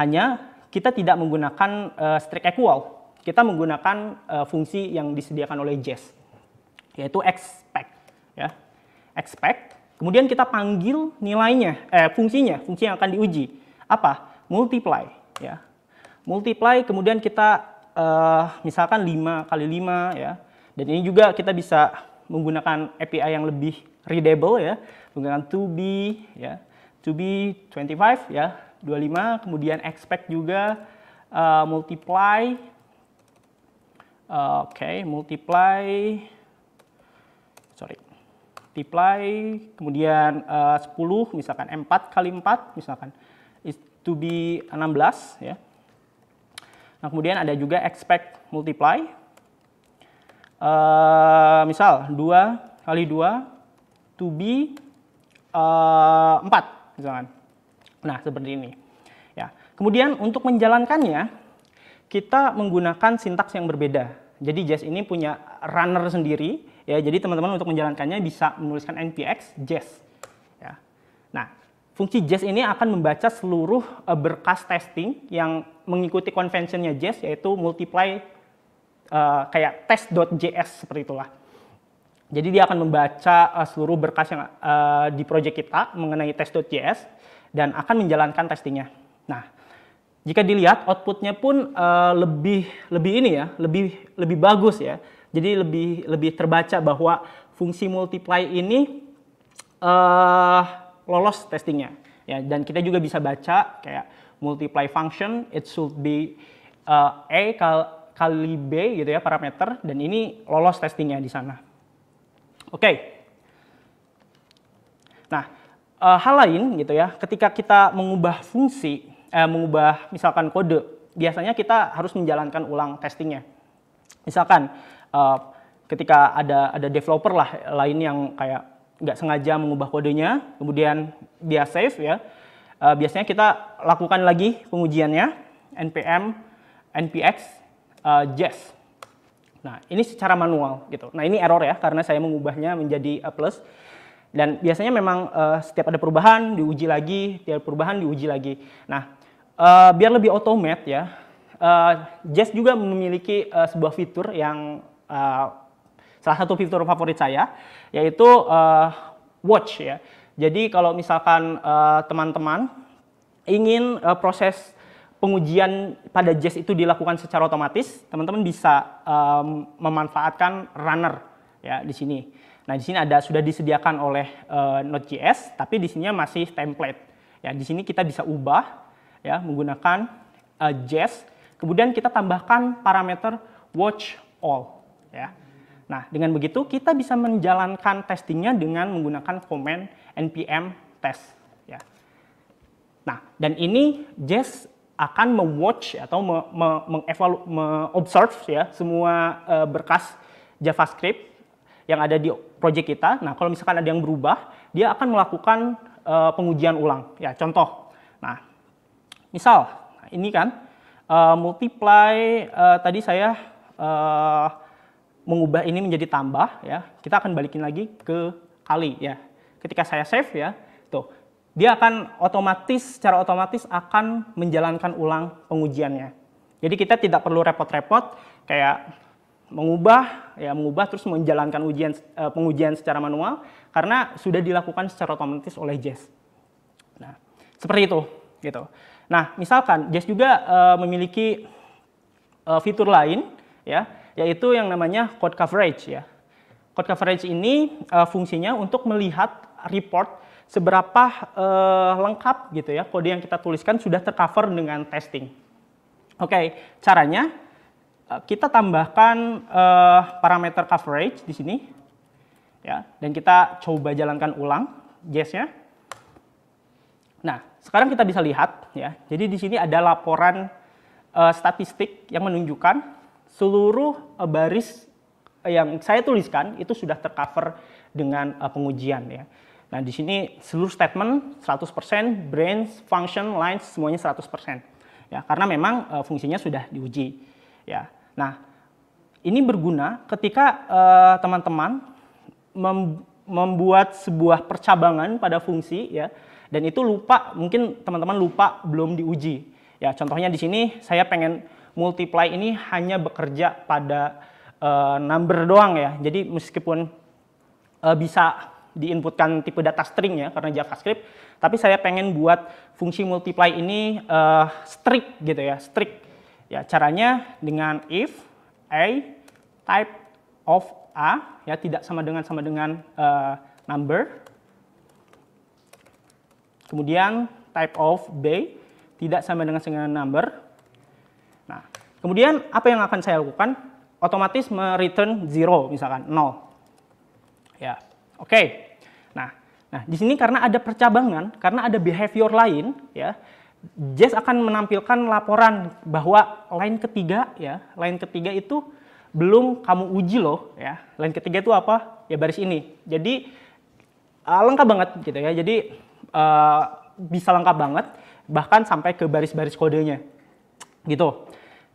Hanya kita tidak menggunakan uh, strict equal. Kita menggunakan uh, fungsi yang disediakan oleh JS yaitu expect ya. Expect Kemudian kita panggil nilainya, eh, fungsinya, fungsi yang akan diuji apa? Multiply ya. Multiply kemudian kita uh, misalkan 5 kali 5 ya. Dan ini juga kita bisa menggunakan API yang lebih readable ya, menggunakan to be ya, to be 25 ya, 25 kemudian expect juga uh, multiply uh, eh, oke, okay, multiply sorry multiply kemudian uh, 10 misalkan 4 kali 4 misalkan to be 16 ya. Nah, kemudian ada juga expect multiply. Uh, misal 2 kali 2 to be uh, eh, 4 misalkan. Nah, seperti ini. Ya. Kemudian untuk menjalankannya kita menggunakan sintaks yang berbeda. Jadi JS ini punya runner sendiri ya. Jadi teman-teman untuk menjalankannya bisa menuliskan npx JS. Ya. Nah, Fungsi JES ini akan membaca seluruh eh, berkas testing yang mengikuti konvensinya JES, yaitu multiply eh, kayak test.js seperti itulah. Jadi dia akan membaca eh, seluruh berkas yang di project kita mengenai test.js dan akan menjalankan testingnya. Nah, jika dilihat outputnya pun lebih lebih ini ya, lebih lebih bagus ya. Jadi lebih lebih terbaca bahwa fungsi multiply ini lolos testingnya. Ya, dan kita juga bisa baca kayak multiply function, it should be uh, A kal kali B gitu ya parameter, dan ini lolos testingnya di sana. Oke. Okay. Nah, uh, hal lain gitu ya, ketika kita mengubah fungsi, eh, mengubah misalkan kode, biasanya kita harus menjalankan ulang testingnya. Misalkan uh, ketika ada ada developer lah lain yang kayak nggak sengaja mengubah kodenya, kemudian dia save ya. Uh, biasanya kita lakukan lagi pengujiannya npm npx uh, eh, jazz. E nah, ini secara manual gitu. Nah, ini error ya karena saya mengubahnya menjadi plus. Dan biasanya memang uh, setiap ada perubahan diuji lagi, setiap perubahan diuji lagi. Nah, uh, biar lebih otomat ya. Uh, Jest juga memiliki uh, sebuah fitur yang uh, salah satu fitur favorit saya yaitu uh, watch ya. Jadi kalau misalkan eh, teman-teman uh, ingin uh, proses pengujian pada jazz itu dilakukan secara otomatis, teman-teman bisa um, memanfaatkan runner ya di sini. Nah, di sini ada sudah disediakan oleh uh, Node.js tapi di sini masih template. Ya, di sini kita bisa ubah ya menggunakan uh, kemudian kita tambahkan parameter watch all Nah, dengan begitu kita bisa menjalankan testingnya dengan menggunakan command npm test. Ya. Nah, dan ini Jess akan mewatch atau me, me, me ya semua uh, berkas JavaScript yang ada di project kita. Nah, kalau misalkan ada yang berubah, dia akan melakukan uh, pengujian ulang. Ya, contoh. Nah, misal nah, ini kan uh, multiply uh, tadi saya uh, mengubah ini menjadi tambah ya, kita akan balikin lagi ke kali ya. Ketika saya save ya, tuh dia akan otomatis secara otomatis akan menjalankan ulang pengujiannya. Jadi kita tidak perlu repot-repot kayak mengubah ya mengubah terus menjalankan ujian e, pengujian secara manual karena sudah dilakukan secara otomatis oleh jazz Nah, seperti itu gitu. Nah, misalkan jazz juga uh, memiliki uh, fitur lain ya yaitu yang namanya code coverage ya. Code coverage ini uh, fungsinya untuk melihat report seberapa uh, lengkap gitu ya kode yang kita tuliskan sudah tercover dengan testing. Oke, okay, caranya uh, kita tambahkan uh, parameter coverage di sini ya dan kita coba jalankan ulang JS-nya. Nah, sekarang kita bisa lihat ya. Jadi di sini ada laporan uh, statistik yang menunjukkan seluruh eh, baris eh, yang saya tuliskan itu sudah tercover dengan eh, pengujian ya. Nah, di sini seluruh statement 100%, brains, function, lines semuanya 100%. Ya, karena memang uh, fungsinya sudah diuji. Ya. Nah, ini berguna ketika teman-teman uh, mem membuat sebuah percabangan pada fungsi ya dan itu lupa mungkin teman-teman lupa belum diuji. Ya, contohnya di sini saya pengen multiply ini hanya bekerja pada uh, number doang ya. Jadi meskipun uh, bisa diinputkan tipe data string ya karena JavaScript, tapi saya pengen buat fungsi multiply ini uh, strict gitu ya, strict. Ya, caranya dengan if a type of a ya tidak sama dengan sama dengan uh, number. Kemudian type of b tidak sama dengan sama dengan number. Nah, kemudian apa yang akan saya lakukan? Otomatis return 0 misalkan 0. Ya. Oke. Okay. Nah, nah di sini karena ada percabangan, karena ada behavior lain ya, Jazz akan menampilkan laporan bahwa line ketiga ya, line ketiga itu belum kamu uji loh ya. Line ketiga itu apa? Ya baris ini. Jadi uh, lengkap banget gitu ya. Jadi uh, bisa lengkap banget bahkan sampai ke baris-baris kodenya. Gitu.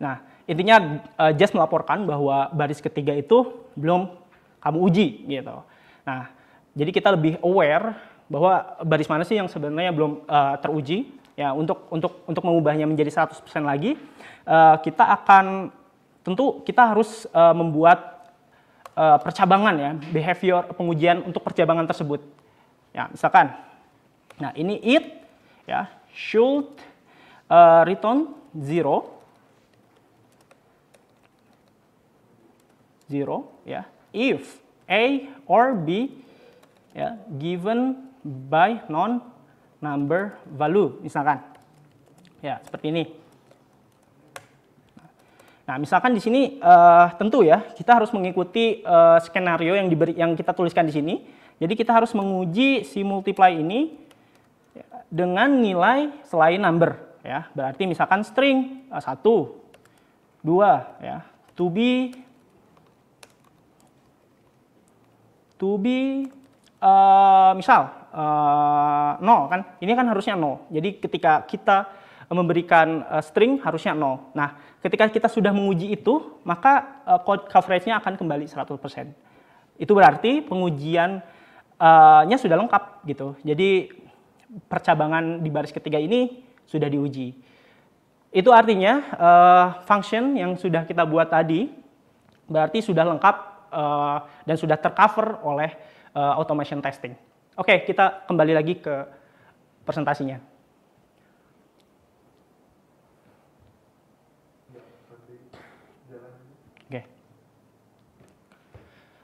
Nah, intinya uh, eh, Jess melaporkan bahwa baris ketiga itu belum kamu uji gitu. Nah, jadi kita lebih aware bahwa baris mana sih yang sebenarnya belum uh, teruji. Ya, untuk untuk untuk mengubahnya menjadi 100% lagi, uh, kita akan tentu kita harus uh, membuat uh, percabangan ya, behavior pengujian untuk percabangan tersebut. Ya, misalkan. Nah, ini it ya, should uh, return zero zero ya if A or B ya given by non number value misalkan. Ya, seperti ini. Nah, misalkan di sini uh, tentu ya kita harus mengikuti uh, skenario yang diberi yang kita tuliskan di sini. Jadi kita harus menguji si multiply ini dengan nilai selain number ya. Berarti misalkan string uh, 1 2 ya. To be to be uh, misal uh, nol kan ini kan harusnya nol jadi ketika kita memberikan uh, string harusnya nol nah ketika kita sudah menguji itu maka uh, code coveragenya akan kembali 100% itu berarti pengujiannya sudah lengkap gitu jadi percabangan di baris ketiga ini sudah diuji itu artinya uh, function yang sudah kita buat tadi berarti sudah lengkap uh, dan sudah tercover oleh uh, automation testing. Oke, okay, kita kembali lagi ke presentasinya. Oke, okay.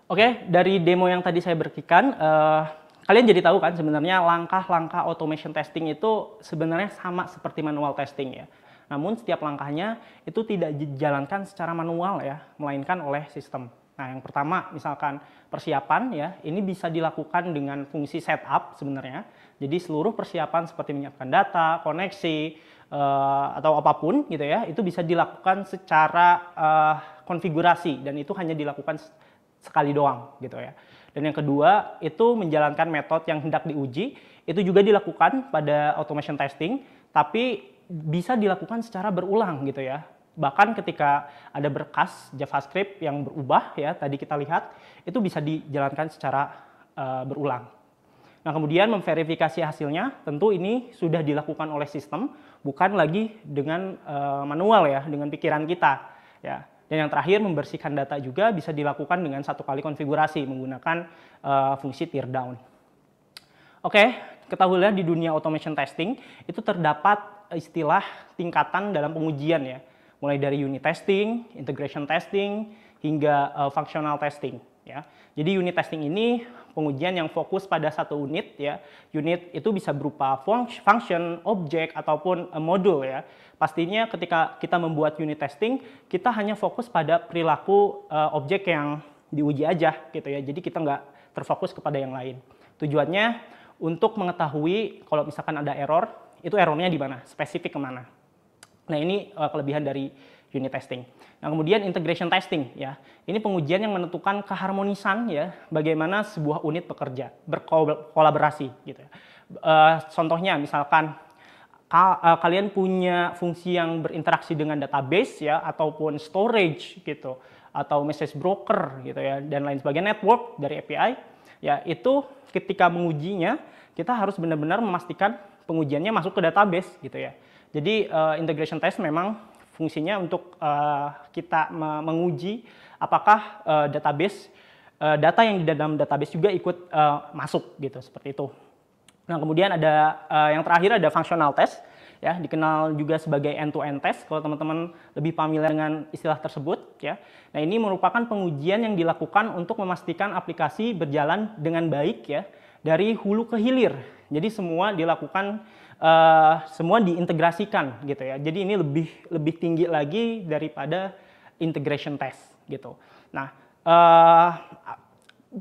okay, dari demo yang tadi saya berikan, uh, kalian jadi tahu kan sebenarnya langkah-langkah automation testing itu sebenarnya sama seperti manual testing ya. Namun setiap langkahnya itu tidak dijalankan secara manual ya, melainkan oleh sistem. Nah, yang pertama misalkan persiapan ya, ini bisa dilakukan dengan fungsi setup sebenarnya. Jadi seluruh persiapan seperti menyiapkan data, koneksi uh, atau apapun gitu ya, itu bisa dilakukan secara uh, konfigurasi dan itu hanya dilakukan sekali doang gitu ya. Dan yang kedua itu menjalankan metode yang hendak diuji, itu juga dilakukan pada automation testing, tapi bisa dilakukan secara berulang gitu ya bahkan ketika ada berkas JavaScript yang berubah ya tadi kita lihat itu bisa dijalankan secara uh, berulang. Nah kemudian memverifikasi hasilnya tentu ini sudah dilakukan oleh sistem bukan lagi dengan uh, manual ya dengan pikiran kita ya. Dan yang terakhir membersihkan data juga bisa dilakukan dengan satu kali konfigurasi menggunakan uh, fungsi teardown. Oke, ketahuilah di dunia automation testing itu terdapat istilah tingkatan dalam pengujian ya mulai dari unit testing, integration testing, hingga uh, functional testing. Ya. Jadi unit testing ini pengujian yang fokus pada satu unit ya. Unit itu bisa berupa function, object ataupun uh, modul ya. Pastinya ketika kita membuat unit testing, kita hanya fokus pada perilaku uh, objek yang diuji aja gitu ya. Jadi kita nggak terfokus kepada yang lain. Tujuannya untuk mengetahui kalau misalkan ada error, itu errornya di mana, spesifik kemana. Nah, ini eh, kelebihan dari unit testing. Nah, kemudian integration testing ya. Ini pengujian yang menentukan keharmonisan ya bagaimana sebuah unit bekerja, berkolaborasi gitu ya. Eh, contohnya misalkan eh, kalian punya fungsi yang berinteraksi dengan database ya ataupun storage gitu atau message broker gitu ya dan lain sebagainya network dari API ya itu ketika mengujinya kita harus benar-benar memastikan pengujiannya masuk ke database gitu ya jadi uh, integration test memang fungsinya untuk uh, kita menguji apakah uh, database uh, data yang di dalam database juga ikut uh, masuk gitu seperti itu. Nah kemudian ada uh, yang terakhir ada functional test ya dikenal juga sebagai end to end test kalau teman-teman lebih familiar dengan istilah tersebut ya. Nah, ini merupakan pengujian yang dilakukan untuk memastikan aplikasi berjalan dengan baik ya dari hulu ke hilir. Jadi semua dilakukan uh, semua diintegrasikan gitu ya. Jadi ini lebih lebih tinggi lagi daripada integration test gitu. Nah, uh,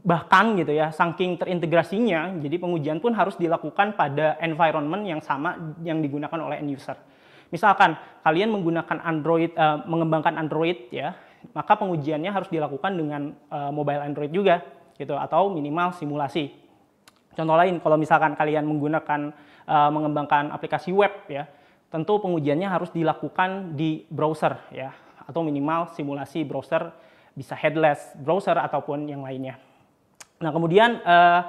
bahkan gitu ya, saking terintegrasinya, jadi pengujian pun harus dilakukan pada environment yang sama yang digunakan oleh end user. Misalkan kalian menggunakan Android, uh, mengembangkan Android ya, maka pengujiannya harus dilakukan dengan uh, mobile Android juga gitu atau minimal simulasi. Contoh lain, kalau misalkan kalian menggunakan uh, mengembangkan aplikasi web ya, tentu pengujiannya harus dilakukan di browser ya, atau minimal simulasi browser bisa headless browser ataupun yang lainnya. Nah kemudian uh,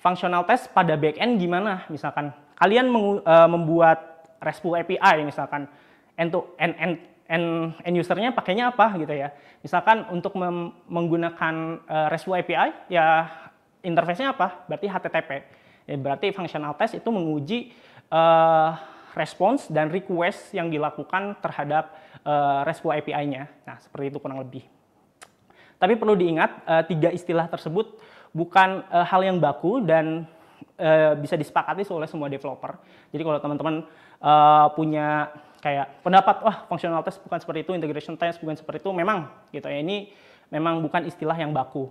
functional test pada backend gimana? Misalkan kalian uh, membuat RESTful API misalkan end to end end end, end usernya pakainya apa gitu ya. Misalkan untuk menggunakan uh, RESTful API ya interface-nya apa? Berarti HTTP. Eh, berarti functional test itu menguji uh, response dan request yang dilakukan terhadap uh, eh, RESTful API-nya. Nah, seperti itu kurang lebih. Tapi perlu diingat, uh, tiga istilah tersebut bukan uh, hal yang baku dan uh, bisa disepakati oleh semua developer. Jadi kalau teman-teman uh, punya kayak pendapat, wah functional test bukan seperti itu, integration test bukan seperti itu, memang gitu ya. Ini memang bukan istilah yang baku.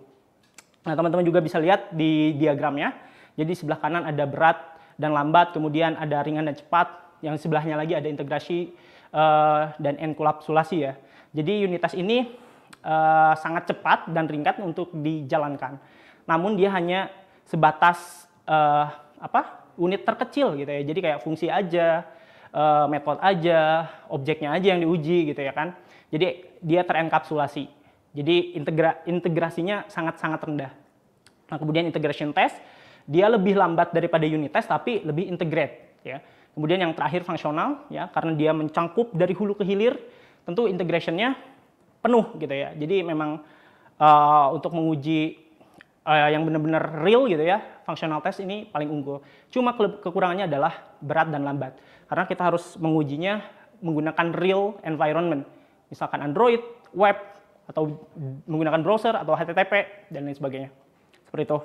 Nah, teman-teman juga bisa lihat di diagramnya jadi sebelah kanan ada berat dan lambat, kemudian ada ringan dan cepat, yang sebelahnya lagi ada integrasi uh, dan enkapsulasi ya. Jadi unitas ini uh, sangat cepat dan ringkat untuk dijalankan. Namun dia hanya sebatas uh, apa unit terkecil gitu ya. Jadi kayak fungsi aja, uh, metode aja, objeknya aja yang diuji gitu ya kan. Jadi dia terenkapsulasi. Jadi integra integrasinya sangat-sangat rendah. Nah, kemudian integration test dia lebih lambat daripada unit test tapi lebih integrate ya. Kemudian yang terakhir fungsional ya karena dia mencangkup dari hulu ke hilir tentu integrationnya penuh gitu ya. Jadi memang uh, untuk menguji uh, yang benar-benar real gitu ya, fungsional test ini paling unggul. Cuma ke kekurangannya adalah berat dan lambat. Karena kita harus mengujinya menggunakan real environment. Misalkan Android, web, atau menggunakan browser atau HTTP dan lain sebagainya. Seperti itu.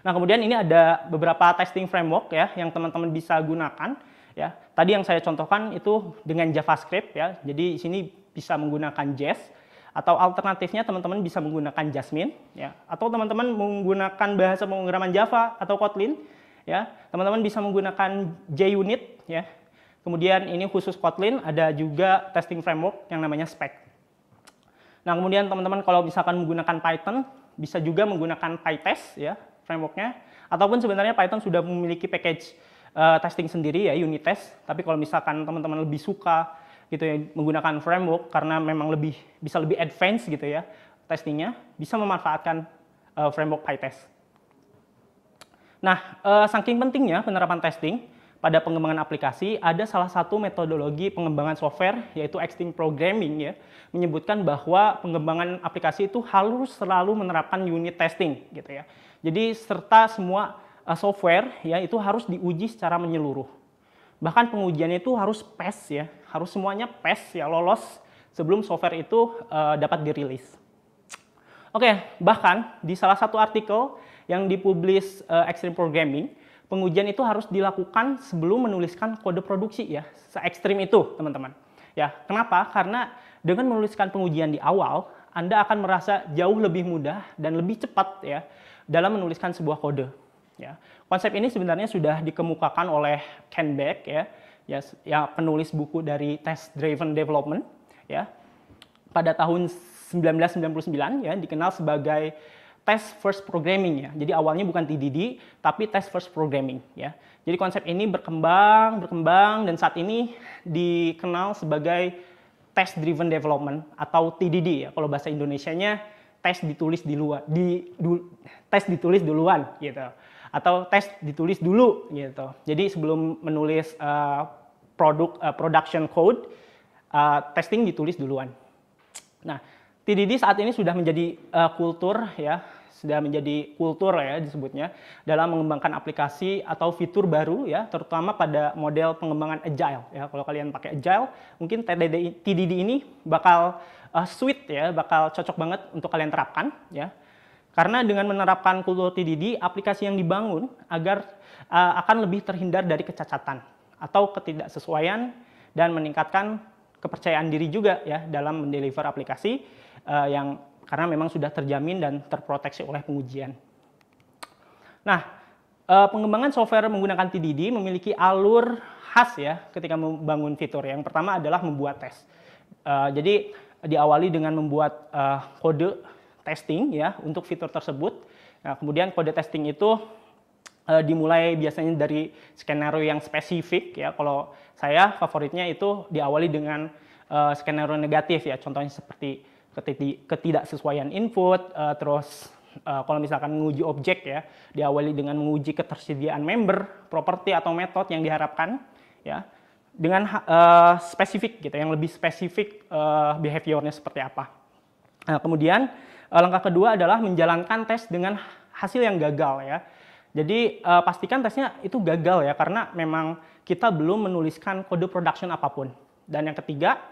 Nah, kemudian ini ada beberapa testing framework ya yang teman-teman bisa gunakan ya. Tadi yang saya contohkan itu dengan JavaScript ya. Jadi di sini bisa menggunakan jest atau alternatifnya teman-teman bisa menggunakan Jasmine ya atau teman-teman menggunakan bahasa pemrograman Java atau Kotlin ya. Teman-teman bisa menggunakan JUnit ya. Kemudian ini khusus Kotlin ada juga testing framework yang namanya Spec. Nah, kemudian teman-teman kalau misalkan menggunakan Python bisa juga menggunakan PyTest ya frameworknya. Ataupun sebenarnya Python sudah memiliki package uh, testing sendiri ya unit test. Tapi kalau misalkan teman-teman lebih suka gitu ya menggunakan framework karena memang lebih bisa lebih advance gitu ya testingnya, bisa memanfaatkan uh, framework PyTest. Nah, uh, saking pentingnya penerapan testing pada pengembangan aplikasi ada salah satu metodologi pengembangan software yaitu extreme programming ya menyebutkan bahwa pengembangan aplikasi itu harus selalu menerapkan unit testing gitu ya jadi serta semua uh, software ya itu harus diuji secara menyeluruh. Bahkan pengujiannya itu harus pass ya, harus semuanya pass ya lolos sebelum software itu uh, dapat dirilis. Oke, okay, bahkan di salah satu artikel yang dipublis uh, Extreme Programming, pengujian itu harus dilakukan sebelum menuliskan kode produksi ya, se ekstrim itu teman-teman. Ya, kenapa? Karena dengan menuliskan pengujian di awal, Anda akan merasa jauh lebih mudah dan lebih cepat ya dalam menuliskan sebuah kode. Ya. Konsep ini sebenarnya sudah dikemukakan oleh Ken Beck ya, ya, ya penulis buku dari Test Driven Development ya. Pada tahun 1999 ya dikenal sebagai test first programming ya. Jadi awalnya bukan TDD tapi test first programming ya. Jadi konsep ini berkembang, berkembang dan saat ini dikenal sebagai test driven development atau TDD ya kalau bahasa Indonesia-nya tes ditulis di luar di du, tes ditulis duluan gitu atau tes ditulis dulu gitu. Jadi sebelum menulis uh, produk uh, production code uh, testing ditulis duluan. Nah, TDD saat ini sudah menjadi uh, kultur ya, sudah menjadi kultur ya disebutnya dalam mengembangkan aplikasi atau fitur baru ya terutama pada model pengembangan agile ya kalau kalian pakai agile mungkin TDD, TDD ini bakal uh, sweet ya, bakal cocok banget untuk kalian terapkan ya. Karena dengan menerapkan kultur TDD, aplikasi yang dibangun agar uh, akan lebih terhindar dari kecacatan atau ketidaksesuaian dan meningkatkan kepercayaan diri juga ya dalam mendeliver aplikasi uh, yang karena memang sudah terjamin dan terproteksi oleh pengujian. Nah, uh, pengembangan software menggunakan TDD memiliki alur khas ya ketika membangun fitur. Yang pertama adalah membuat tes. Uh, jadi diawali dengan membuat uh, kode testing ya untuk fitur tersebut. Nah, kemudian kode testing itu uh, dimulai biasanya dari skenario yang spesifik ya. Kalau saya favoritnya itu diawali dengan uh, skenario negatif ya. Contohnya seperti ketidaksesuaian input, uh, terus uh, kalau misalkan menguji objek ya, diawali dengan menguji ketersediaan member, properti atau metode yang diharapkan ya dengan uh, spesifik gitu, yang lebih spesifik uh, behaviornya seperti apa. Nah, kemudian uh, langkah kedua adalah menjalankan tes dengan hasil yang gagal ya. Jadi uh, pastikan tesnya itu gagal ya karena memang kita belum menuliskan kode production apapun. Dan yang ketiga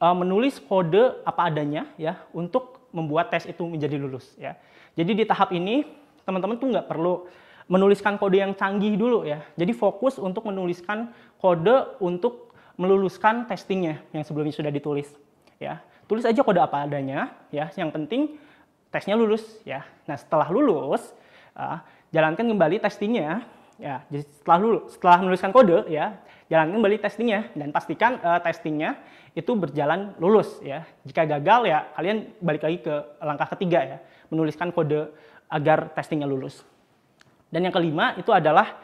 uh, menulis kode apa adanya ya untuk membuat tes itu menjadi lulus ya. Jadi di tahap ini teman-teman tuh nggak perlu menuliskan kode yang canggih dulu ya. Jadi fokus untuk menuliskan kode untuk meluluskan testingnya yang sebelumnya sudah ditulis. Ya, tulis aja kode apa adanya. Ya, yang penting tesnya lulus. Ya, nah setelah lulus, uh, jalankan kembali testingnya. Ya, jadi setelah lulus, setelah menuliskan kode, ya, jalankan kembali testingnya dan pastikan uh, testingnya itu berjalan lulus. Ya, jika gagal ya kalian balik lagi ke langkah ketiga ya, menuliskan kode agar testingnya lulus. Dan yang kelima itu adalah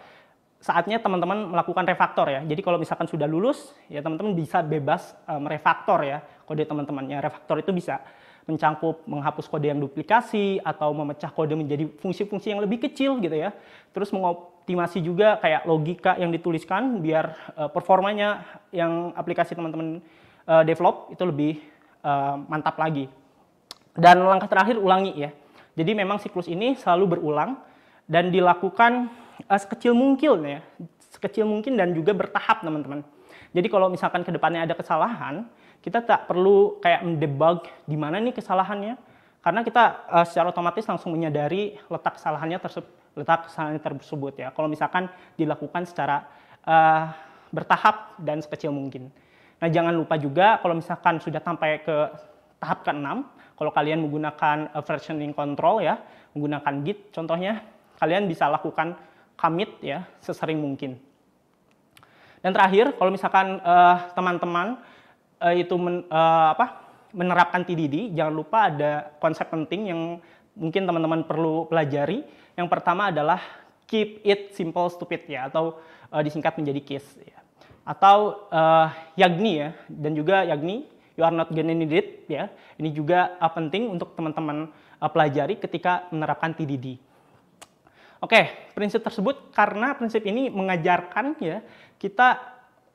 saatnya teman-teman melakukan refaktor ya. Jadi kalau misalkan sudah lulus, ya teman-teman bisa bebas merefaktor merefaktor ya kode teman-temannya. Refaktor itu bisa mencakup menghapus kode yang duplikasi atau memecah kode menjadi fungsi-fungsi yang lebih kecil gitu ya. Terus mengoptimasi juga kayak logika yang dituliskan biar uh, performanya yang aplikasi teman-teman uh, develop itu lebih uh, mantap lagi. Dan langkah terakhir ulangi ya. Jadi memang siklus ini selalu berulang dan dilakukan uh, sekecil mungkin ya, sekecil mungkin dan juga bertahap teman-teman. Jadi kalau misalkan kedepannya ada kesalahan, kita tak perlu kayak mendebug di mana nih kesalahannya, karena kita uh, secara otomatis langsung menyadari letak kesalahannya tersebut, letak kesalahan tersebut ya. Kalau misalkan dilakukan secara uh, bertahap dan sekecil mungkin. Nah jangan lupa juga kalau misalkan sudah sampai ke tahap ke-6, kalau kalian menggunakan versioning control ya, menggunakan Git contohnya, kalian bisa lakukan commit ya sesering mungkin. Dan terakhir, kalau misalkan eh, teman-teman uh, uh, itu men, uh, apa, menerapkan TDD, jangan lupa ada konsep penting yang mungkin teman-teman perlu pelajari. Yang pertama adalah keep it simple stupid ya, atau uh, disingkat menjadi KISS. Ya. Atau uh, Yagni ya, dan juga Yagni, you are not gonna need it ya. Ini juga uh, penting untuk teman-teman uh, pelajari ketika menerapkan TDD. Oke, prinsip tersebut karena prinsip ini mengajarkan ya kita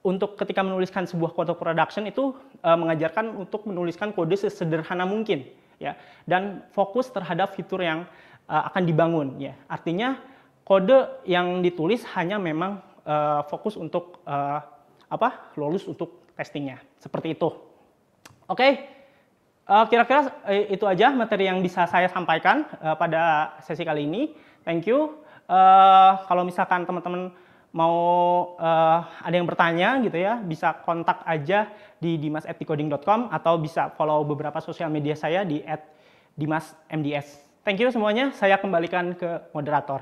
untuk ketika menuliskan sebuah kode production itu e, mengajarkan untuk menuliskan kode sesederhana mungkin ya dan fokus terhadap fitur yang e, akan dibangun ya artinya kode yang ditulis hanya memang e, fokus untuk e, apa lulus untuk testingnya seperti itu oke e, kira-kira e, itu aja materi yang bisa saya sampaikan e, pada sesi kali ini thank you. Uh, kalau misalkan teman-teman mau uh, ada yang bertanya gitu ya, bisa kontak aja di dimasetikoding.com atau bisa follow beberapa sosial media saya di @dimasmds. Thank you semuanya. Saya kembalikan ke moderator.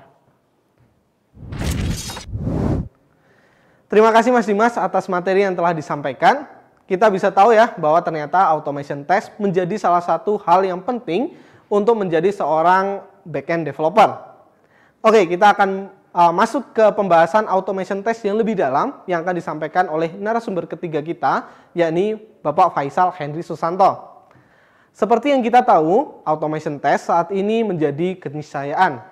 Terima kasih Mas Dimas atas materi yang telah disampaikan. Kita bisa tahu ya bahwa ternyata automation test menjadi salah satu hal yang penting untuk menjadi seorang backend developer Oke, kita akan uh, masuk ke pembahasan automation test yang lebih dalam yang akan disampaikan oleh narasumber ketiga kita, yakni Bapak Faisal Henry Susanto. Seperti yang kita tahu, automation test saat ini menjadi keniscayaan.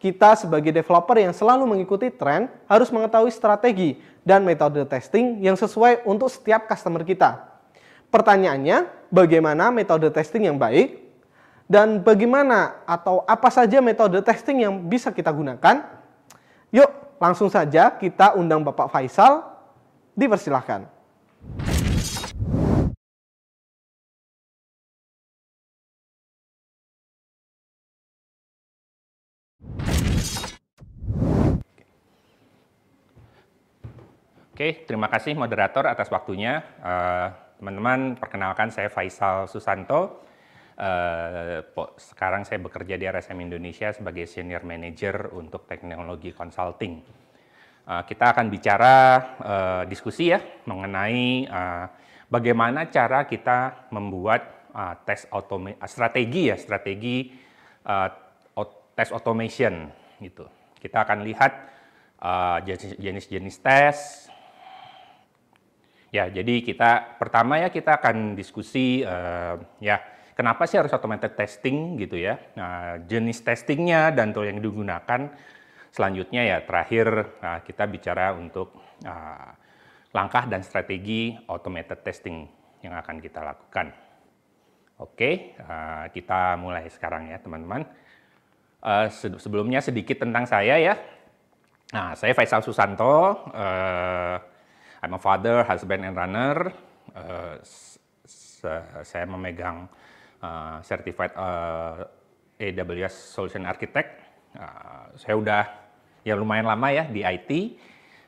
Kita sebagai developer yang selalu mengikuti tren harus mengetahui strategi dan metode testing yang sesuai untuk setiap customer kita. Pertanyaannya, bagaimana metode testing yang baik dan bagaimana atau apa saja metode testing yang bisa kita gunakan? Yuk, langsung saja kita undang Bapak Faisal. Dipersilahkan. Oke, terima kasih moderator atas waktunya. Eh, teman-teman, perkenalkan saya Faisal Susanto uh, sekarang saya bekerja di RSM Indonesia sebagai senior manager untuk teknologi consulting. Uh, kita akan bicara uh, diskusi ya mengenai uh, bagaimana cara kita membuat uh, tes strategi ya strategi uh, tes automation gitu. Kita akan lihat jenis-jenis uh, tes. Ya, jadi kita pertama ya kita akan diskusi uh, ya kenapa sih harus automated testing gitu ya? Nah, jenis testingnya dan tool yang digunakan. Selanjutnya ya terakhir nah, kita bicara untuk uh, langkah dan strategi automated testing yang akan kita lakukan. Oke, uh, kita mulai sekarang ya teman-teman. Uh, sebelumnya sedikit tentang saya ya. Nah, saya Faisal Susanto. Uh, I'm a father, husband, and runner. Uh, saya memegang Eh, certified uh, eh, AWS Solution Architect. Uh, saya udah ya lumayan lama ya di IT.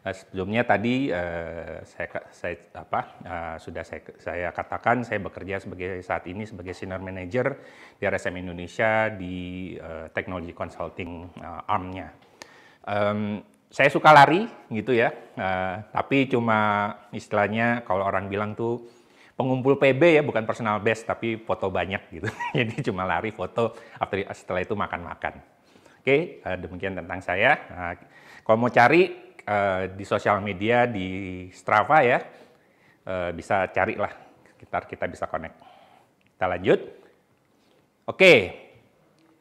Uh, sebelumnya tadi uh, saya, saya apa uh, sudah saya, saya katakan saya bekerja sebagai saat ini sebagai senior manager di RSM Indonesia di uh, teknologi consulting uh, armnya. Um, saya suka lari gitu ya, uh, tapi cuma istilahnya kalau orang bilang tuh pengumpul PB ya, bukan personal best, tapi foto banyak gitu. Jadi cuma lari foto, after, setelah itu makan-makan. Oke, uh, demikian tentang saya. Uh, kalau mau cari uh, di sosial media, di Strava ya, uh, bisa carilah, kita, kita bisa connect. Kita lanjut. Oke,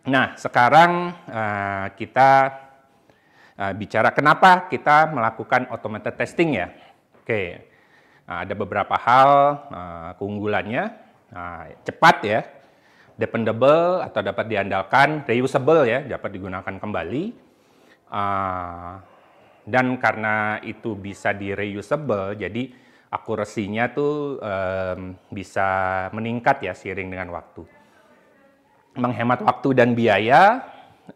nah sekarang uh, kita uh, bicara kenapa kita melakukan automated testing ya. Oke, Nah, ada beberapa hal uh, keunggulannya, nah, cepat ya, dependable atau dapat diandalkan, reusable ya, dapat digunakan kembali. Uh, dan karena itu bisa di reusable, jadi akurasinya tuh um, bisa meningkat ya seiring dengan waktu. Menghemat waktu dan biaya,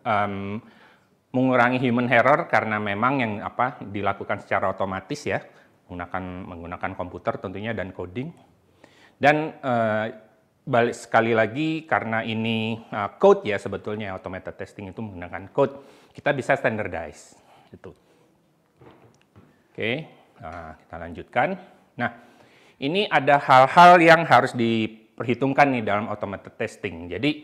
um, mengurangi human error karena memang yang apa dilakukan secara otomatis ya menggunakan menggunakan komputer tentunya dan coding. Dan uh, balik sekali lagi karena ini uh, code ya sebetulnya automated testing itu menggunakan code, kita bisa standardize itu. Oke, nah, kita lanjutkan. Nah, ini ada hal-hal yang harus diperhitungkan nih dalam automated testing. Jadi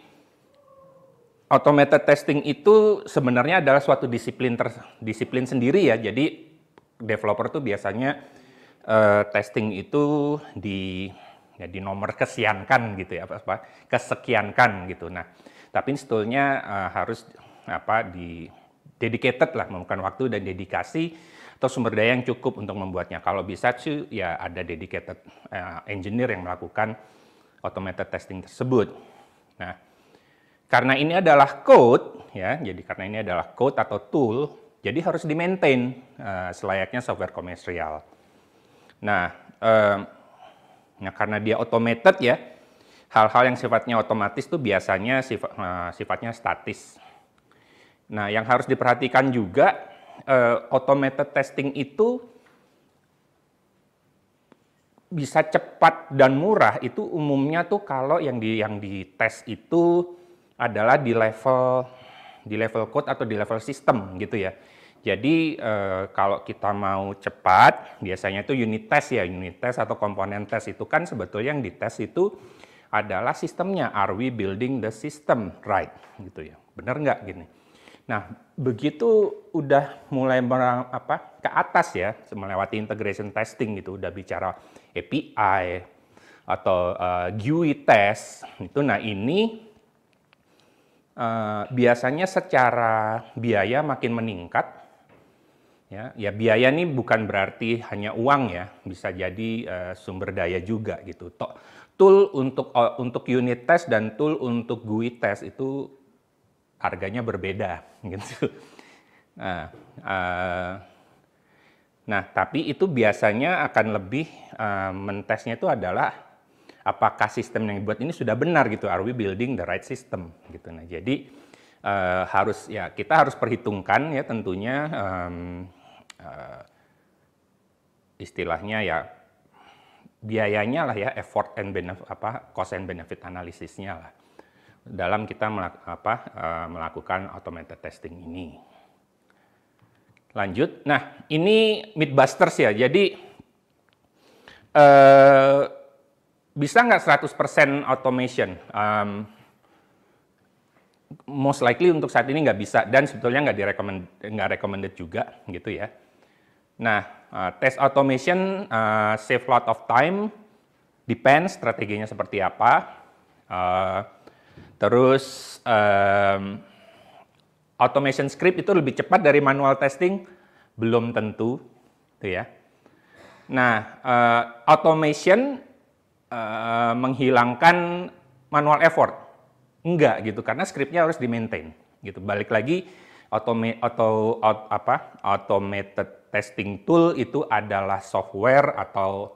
automated testing itu sebenarnya adalah suatu disiplin ter, disiplin sendiri ya. Jadi developer tuh biasanya uh, testing itu di ya di nomor kesiankan gitu ya apa, apa kesekiankan gitu. Nah, tapi sebetulnya uh, eh, harus apa di dedicated lah memakan waktu dan dedikasi atau sumber daya yang cukup untuk membuatnya. Kalau bisa sih ya ada dedicated uh, engineer yang melakukan automated testing tersebut. Nah, karena ini adalah code ya, jadi karena ini adalah code atau tool jadi harus di-maintain uh, selayaknya software komersial. Nah, uh, nah karena dia automated ya, hal-hal yang sifatnya otomatis tuh biasanya sif uh, eh, sifatnya statis. Nah, yang harus diperhatikan juga uh, automated testing itu bisa cepat dan murah itu umumnya tuh kalau yang di yang dites itu adalah di level di level code atau di level sistem gitu ya. Jadi eh, kalau kita mau cepat, biasanya itu unit test ya, unit test atau komponen test itu kan sebetulnya yang dites itu adalah sistemnya. Are we building the system right? Gitu ya, benar nggak gini? Nah, begitu udah mulai merang, apa ke atas ya, melewati integration testing gitu, udah bicara API atau uh, eh, GUI test itu. Nah ini uh, biasanya secara biaya makin meningkat Ya, ya biaya ini bukan berarti hanya uang ya, bisa jadi uh, sumber daya juga gitu. Tool untuk uh, untuk unit test dan tool untuk GUI test itu harganya berbeda gitu. Nah, uh, nah tapi itu biasanya akan lebih uh, mentesnya itu adalah apakah sistem yang dibuat ini sudah benar gitu. Are we building the right system gitu. Nah jadi uh, harus ya kita harus perhitungkan ya tentunya. Um, uh, istilahnya ya biayanya lah ya effort and benefit apa cost and benefit analisisnya lah dalam kita melak, apa, uh, melakukan automated testing ini. Lanjut, nah ini midbusters ya, jadi uh, bisa nggak 100% automation? Um, most likely untuk saat ini nggak bisa dan sebetulnya nggak direkomend nggak recommended juga gitu ya. Nah, uh, test automation uh, save lot of time, depends strateginya seperti apa. Uh, terus um, automation script itu lebih cepat dari manual testing belum tentu, Itu ya. Nah, uh, automation uh, menghilangkan manual effort, enggak gitu, karena scriptnya harus di maintain, gitu. Balik lagi automate auto, auto apa automated testing tool itu adalah software atau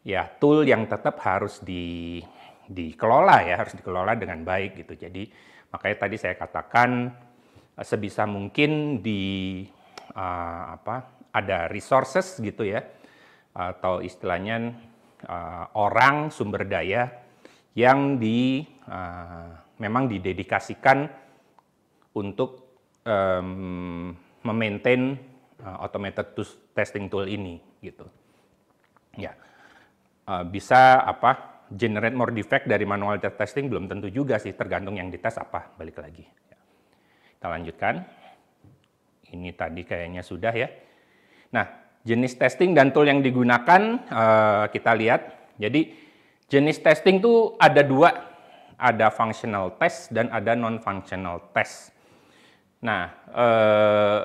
ya tool yang tetap harus di dikelola ya, harus dikelola dengan baik gitu. Jadi makanya tadi saya katakan eh, sebisa mungkin di uh, apa ada resources gitu ya atau istilahnya uh, orang sumber daya yang di uh, memang didedikasikan untuk um, memaintain uh, automated testing tool ini gitu. Ya. Uh, bisa apa generate more defect dari manual testing belum tentu juga sih tergantung yang dites apa balik lagi. Ya. Kita lanjutkan. Ini tadi kayaknya sudah ya. Nah, jenis testing dan tool yang digunakan uh, kita lihat. Jadi jenis testing tuh ada dua, ada functional test dan ada non functional test. Nah, uh,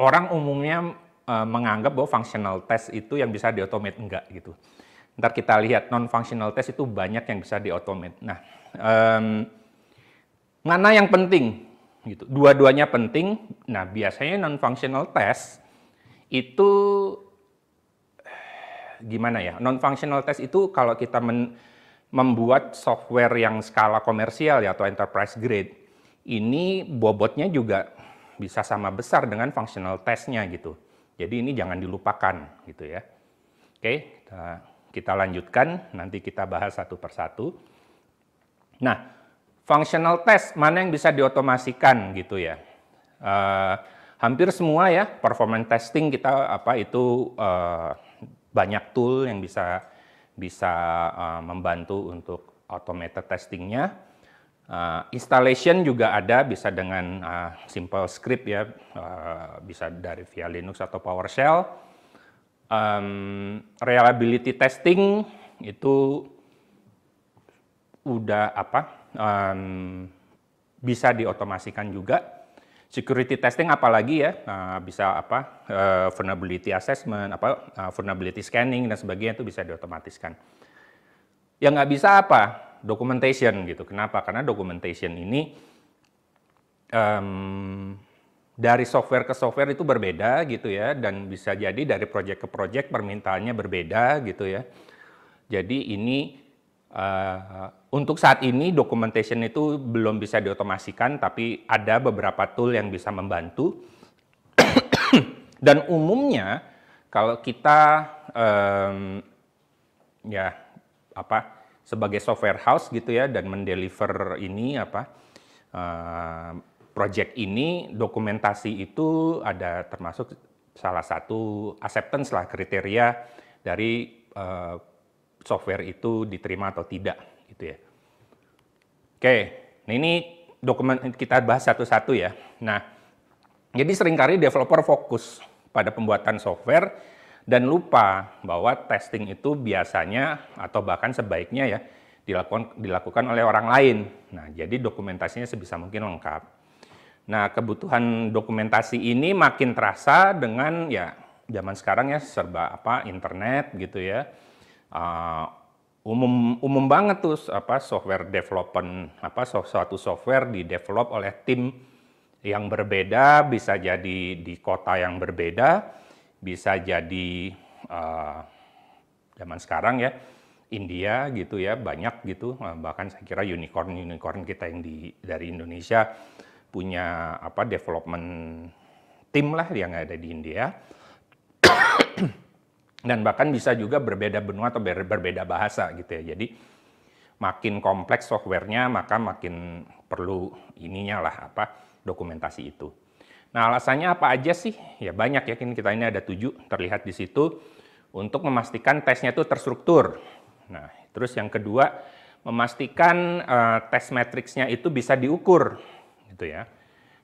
orang umumnya uh, menganggap bahwa functional test itu yang bisa diotomate enggak gitu. Ntar kita lihat non functional test itu banyak yang bisa diotomate. Nah, um, mana yang penting? Gitu. Dua-duanya penting. Nah, biasanya non functional test itu gimana ya? Non functional test itu kalau kita men membuat software yang skala komersial ya atau enterprise grade, ini bobotnya juga bisa sama besar dengan functional testnya gitu. Jadi ini jangan dilupakan gitu ya. Oke, kita, kita lanjutkan, nanti kita bahas satu persatu. Nah, functional test mana yang bisa diotomasikan gitu ya. Uh, hampir semua ya performance testing kita apa itu uh, banyak tool yang bisa bisa uh, membantu untuk automated testingnya Uh, installation juga ada, bisa dengan uh, simple script ya, uh, bisa dari via Linux atau PowerShell. Um, reliability testing itu udah apa? Um, bisa diotomasikan juga. Security testing apalagi ya, uh, bisa apa? Uh, vulnerability assessment, apa? Uh, vulnerability scanning dan sebagainya itu bisa diotomatiskan. Yang nggak bisa apa? documentation gitu. Kenapa? Karena documentation ini um, dari software ke software itu berbeda gitu ya dan bisa jadi dari project ke project permintaannya berbeda gitu ya. Jadi ini uh, untuk saat ini documentation itu belum bisa diotomasikan tapi ada beberapa tool yang bisa membantu. dan umumnya kalau kita um, ya apa sebagai software house gitu ya dan mendeliver ini apa uh, project ini dokumentasi itu ada termasuk salah satu acceptance lah kriteria dari uh, software itu diterima atau tidak gitu ya. Oke, nah ini dokumen kita bahas satu-satu ya. Nah, jadi seringkali developer fokus pada pembuatan software dan lupa bahwa testing itu biasanya atau bahkan sebaiknya ya dilakukan dilakukan oleh orang lain. Nah, jadi dokumentasinya sebisa mungkin lengkap. Nah, kebutuhan dokumentasi ini makin terasa dengan ya zaman sekarang ya serba apa internet gitu ya. Uh, umum umum banget tuh apa software development apa suatu software di develop oleh tim yang berbeda bisa jadi di kota yang berbeda bisa jadi uh, zaman sekarang ya India gitu ya banyak gitu eh, bahkan saya kira unicorn unicorn kita yang di dari Indonesia punya apa development tim lah yang ada di India dan bahkan bisa juga berbeda benua atau ber, berbeda bahasa gitu ya jadi makin kompleks softwarenya maka makin perlu ininya lah apa dokumentasi itu Nah, alasannya apa aja sih? Ya banyak ya, kita ini ada tujuh terlihat di situ untuk memastikan tesnya itu terstruktur. Nah, terus yang kedua, memastikan uh, tes matriksnya itu bisa diukur, gitu ya.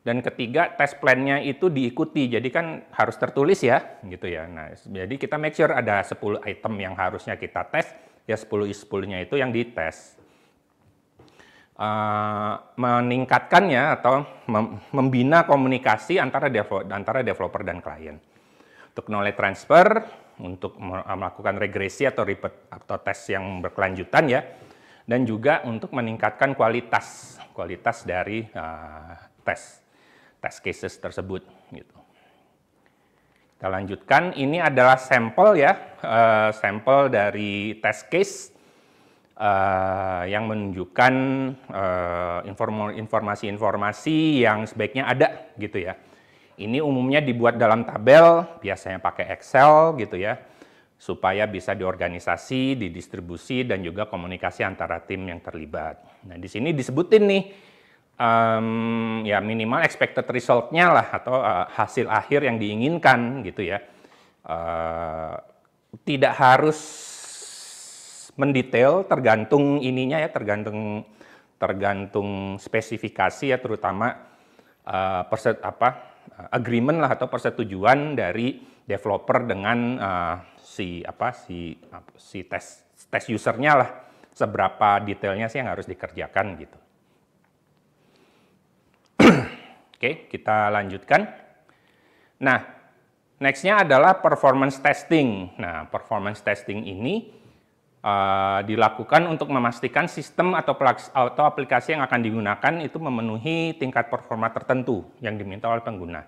Dan ketiga, tes plannya itu diikuti, jadi kan harus tertulis ya, gitu ya. Nah, jadi kita make sure ada 10 item yang harusnya kita tes, ya 10 10-nya itu yang dites uh, meningkatkannya atau mem membina komunikasi antara devo antara developer dan klien. Untuk knowledge transfer, untuk melakukan regresi atau repeat atau tes yang berkelanjutan ya, dan juga untuk meningkatkan kualitas kualitas dari uh, tes test cases tersebut. Gitu. Kita lanjutkan, ini adalah sampel ya, uh, sampel dari test case Eh, yang menunjukkan eh, informasi-informasi uh, yang sebaiknya ada gitu ya. Ini umumnya dibuat dalam tabel, biasanya pakai Excel gitu ya, supaya bisa diorganisasi, didistribusi, dan juga komunikasi antara tim yang terlibat. Nah di sini disebutin nih, um, ya minimal expected result-nya lah, atau uh, hasil akhir yang diinginkan gitu ya. Uh, tidak harus mendetail tergantung ininya ya, tergantung tergantung spesifikasi ya terutama uh, eh, perset, apa eh, agreement lah atau persetujuan dari developer dengan uh, si apa si si tes tes usernya lah seberapa detailnya sih yang harus dikerjakan gitu. Oke, kita lanjutkan. Nah, nextnya adalah performance testing. Nah, performance testing ini uh, dilakukan untuk memastikan sistem atau, atau aplikasi yang akan digunakan itu memenuhi tingkat performa tertentu yang diminta oleh pengguna.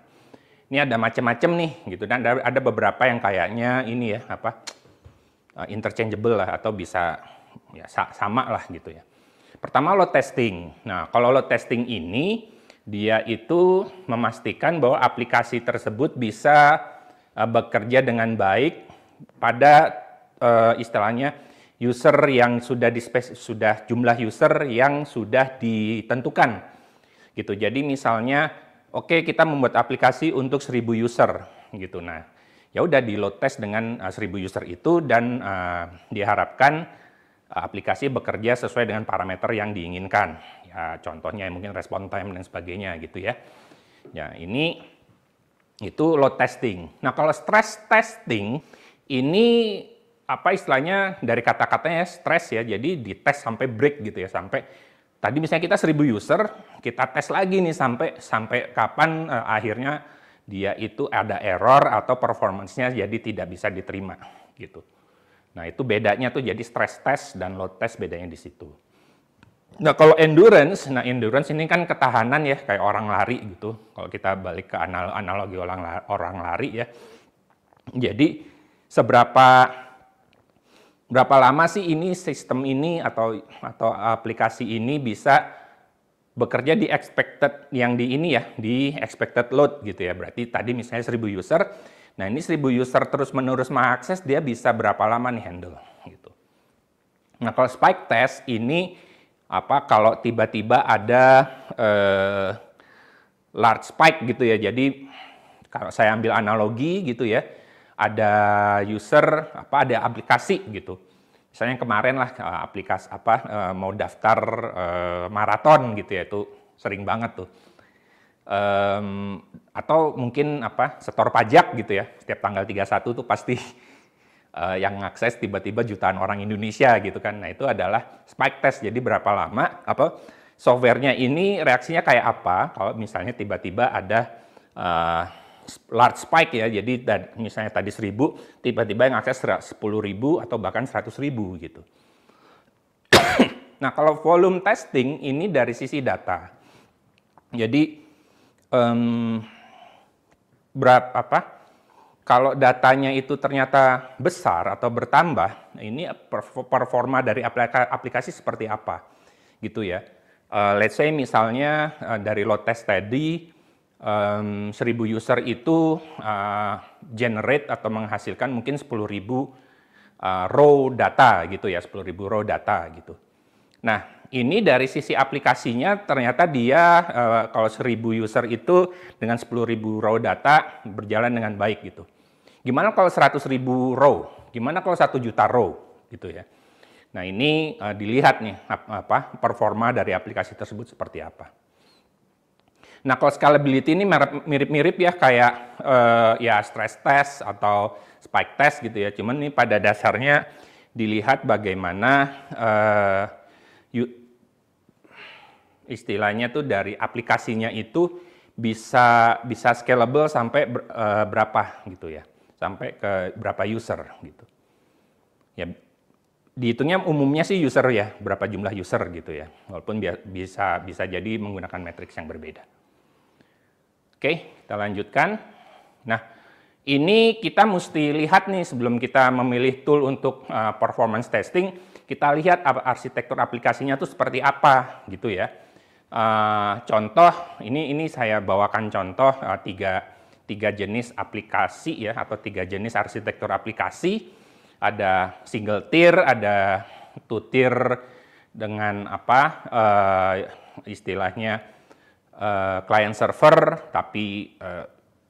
Ini ada macam-macam nih gitu dan ada, beberapa yang kayaknya ini ya apa eh, interchangeable lah atau bisa ya sama lah gitu ya. Pertama lo testing. Nah, kalau lo testing ini dia itu memastikan bahwa aplikasi tersebut bisa eh, bekerja dengan baik pada istilahnya user yang sudah di sudah jumlah user yang sudah ditentukan. Gitu. Jadi misalnya oke okay, kita membuat aplikasi untuk 1000 user gitu. Nah, ya udah di load test dengan uh, eh, 1000 user itu dan uh, diharapkan uh, aplikasi bekerja sesuai dengan parameter yang diinginkan. Ya, contohnya ya, mungkin respon time dan sebagainya gitu ya. Ya, ini itu load testing. Nah, kalau stress testing ini apa istilahnya dari kata-katanya ya, stres ya. Jadi dites sampai break gitu ya, sampai tadi misalnya kita 1000 user, kita tes lagi nih sampai sampai kapan uh, akhirnya dia itu ada error atau performance jadi tidak bisa diterima gitu. Nah, itu bedanya tuh jadi stress test dan load test bedanya di situ. Nah, kalau endurance, nah endurance ini kan ketahanan ya kayak orang lari gitu. Kalau kita balik ke analogi orang lari ya. Jadi seberapa berapa lama sih ini sistem ini atau atau aplikasi ini bisa bekerja di expected yang di ini ya, di expected load gitu ya. Berarti tadi misalnya 1000 user, nah ini 1000 user terus-menerus mengakses dia bisa berapa lama nih handle gitu. Nah, kalau spike test ini apa kalau tiba-tiba ada eh, large spike gitu ya. Jadi kalau saya ambil analogi gitu ya, ada user apa ada aplikasi gitu. Misalnya kemarin lah eh, aplikasi apa eh, mau daftar eh, maraton gitu ya itu sering banget tuh. Um, atau mungkin apa setor pajak gitu ya. Setiap tanggal 31 tuh pasti uh, yang akses tiba-tiba jutaan orang Indonesia gitu kan. Nah, itu adalah spike test. Jadi berapa lama apa softwarenya ini reaksinya kayak apa kalau misalnya tiba-tiba ada uh, large spike ya. Jadi misalnya tadi 1000, tiba-tiba yang akses 10.000 atau bahkan 100.000 gitu. nah, kalau volume testing ini dari sisi data. Jadi um, berapa apa? Kalau datanya itu ternyata besar atau bertambah, ini performa dari aplikasi seperti apa? Gitu ya. Uh, let's say misalnya uh, dari load test tadi um, 1000 user itu uh, generate atau menghasilkan mungkin 10.000 uh, eh, raw data gitu ya, 10.000 raw data gitu. Nah, ini dari sisi aplikasinya ternyata dia uh, kalau 1000 user itu dengan 10.000 raw data berjalan dengan baik gitu. Gimana kalau 100.000 row? Gimana kalau 1 juta row gitu ya. Nah, ini uh, dilihat nih apa performa dari aplikasi tersebut seperti apa. Nah, kalau scalability ini mirip-mirip ya kayak uh, ya stress test atau spike test gitu ya. Cuman ini pada dasarnya dilihat bagaimana uh, istilahnya tuh dari aplikasinya itu bisa bisa scalable sampai ber, uh, berapa gitu ya. Sampai ke berapa user gitu. Ya dihitungnya umumnya sih user ya, berapa jumlah user gitu ya. Walaupun bisa bisa jadi menggunakan matriks yang berbeda. Oke, kita lanjutkan. Nah, ini kita mesti lihat nih sebelum kita memilih tool untuk uh, performance testing, kita lihat arsitektur aplikasinya itu seperti apa gitu ya. Uh, contoh, ini ini saya bawakan contoh uh, tiga, tiga jenis aplikasi ya, atau tiga jenis arsitektur aplikasi. Ada single tier, ada two tier dengan apa uh, istilahnya klien eh, client server tapi uh,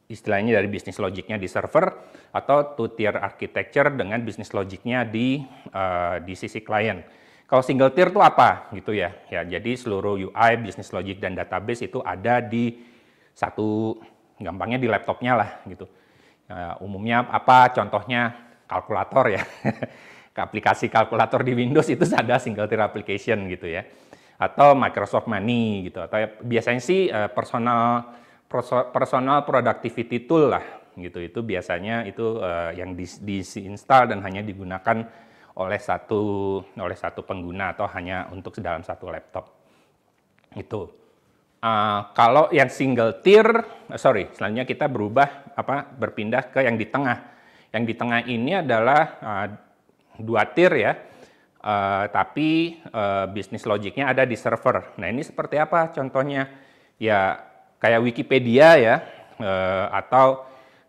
istilahnya dari bisnis logiknya di server atau two tier architecture dengan bisnis logiknya di uh, di sisi klien. Kalau single tier itu apa gitu ya? Ya jadi seluruh UI, bisnis logik dan database itu ada di satu gampangnya di laptopnya lah gitu. Uh, umumnya apa? Contohnya kalkulator ya. Aplikasi kalkulator di Windows itu ada single tier application gitu ya atau Microsoft Money gitu atau ya, biasanya sih eh, personal personal productivity tool lah gitu itu biasanya itu eh, yang di, diinstal dan hanya digunakan oleh satu oleh satu pengguna atau hanya untuk dalam satu laptop itu uh, kalau yang single tier sorry selanjutnya kita berubah apa berpindah ke yang di tengah yang di tengah ini adalah uh, dua tier ya uh, tapi uh, bisnis logiknya ada di server. Nah ini seperti apa contohnya? Ya kayak Wikipedia ya, uh, atau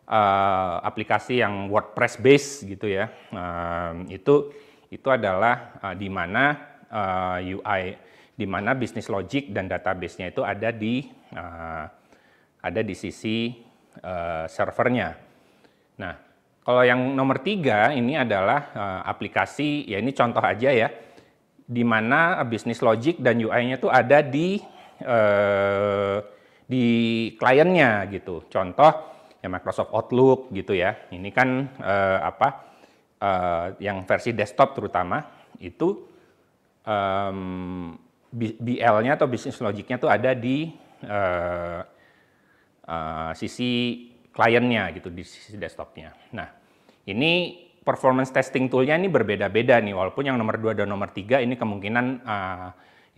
uh, aplikasi yang WordPress base gitu ya. Uh, itu itu adalah uh, di mana uh, UI, di mana bisnis logik dan database-nya itu ada di uh, ada di sisi uh, servernya. Nah kalau yang nomor tiga ini adalah uh, aplikasi, ya ini contoh aja ya, di mana bisnis logic dan UI-nya itu ada di uh, di kliennya gitu. Contoh ya Microsoft Outlook gitu ya. Ini kan uh, apa uh, yang versi desktop terutama itu um, BL-nya atau bisnis logicnya tuh ada di uh, uh, sisi kliennya gitu di sisi desktopnya. Nah, ini performance testing toolnya ini berbeda-beda nih, walaupun yang nomor 2 dan nomor 3 ini kemungkinan uh,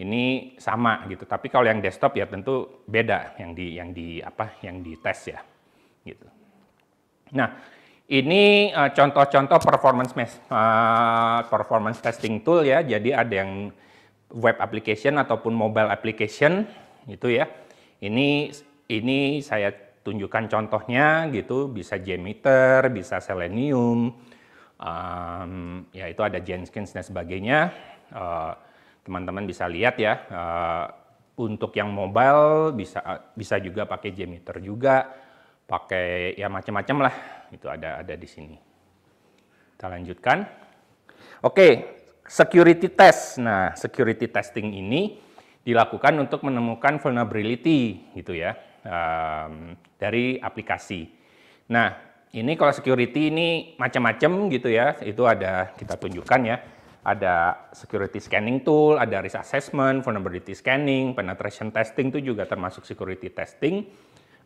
ini sama gitu. Tapi kalau yang desktop ya tentu beda yang di yang di apa yang di tes ya, gitu. Nah, ini ah, contoh-contoh uh, performance uh, performance testing tool ya. Jadi ada yang web application ataupun mobile application gitu ya. Ini ini saya tunjukkan contohnya gitu bisa Jmeter, bisa Selenium, um, ya itu ada Jenkins dan sebagainya. Uh, teman-teman uh, bisa lihat ya. Uh, untuk yang mobile bisa uh, bisa juga pakai Jmeter juga, pakai ya macam-macam lah. Itu ada ada di sini. Kita lanjutkan. Oke, security test. Nah, security testing ini dilakukan untuk menemukan vulnerability gitu ya um, dari aplikasi. Nah, ini kalau security ini macam-macam gitu ya. Itu ada kita tunjukkan ya. Ada security scanning tool, ada risk assessment, vulnerability scanning, penetration testing itu juga termasuk security testing,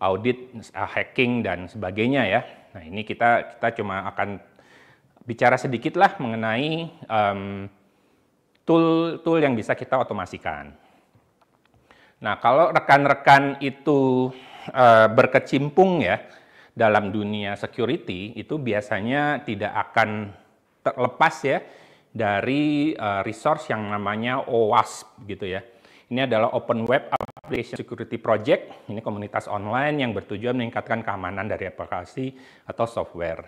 audit, eh, hacking dan sebagainya ya. Nah, ini kita kita cuma akan bicara sedikit lah mengenai um, tool-tool yang bisa kita otomasikan. Nah, kalau rekan-rekan itu e, berkecimpung ya dalam dunia security, itu biasanya tidak akan terlepas ya dari e, resource yang namanya OWASP gitu ya. Ini adalah Open Web Application Security Project, ini komunitas online yang bertujuan meningkatkan keamanan dari aplikasi atau software.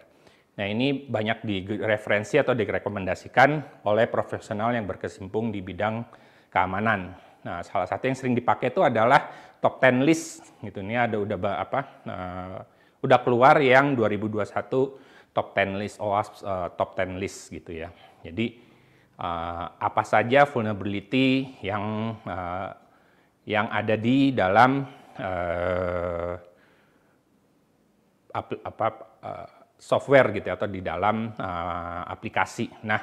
Nah ini banyak direferensi atau direkomendasikan oleh profesional yang berkesimpung di bidang keamanan. Nah, salah satu yang sering dipakai itu adalah top 10 list gitu. Ini ada udah apa? Uh, udah keluar yang 2021 top 10 list OWASP uh, eh, top 10 list gitu ya. Jadi uh, apa saja vulnerability yang uh, yang ada di dalam uh, ap, apa uh, software gitu ya, atau di dalam uh, aplikasi. Nah,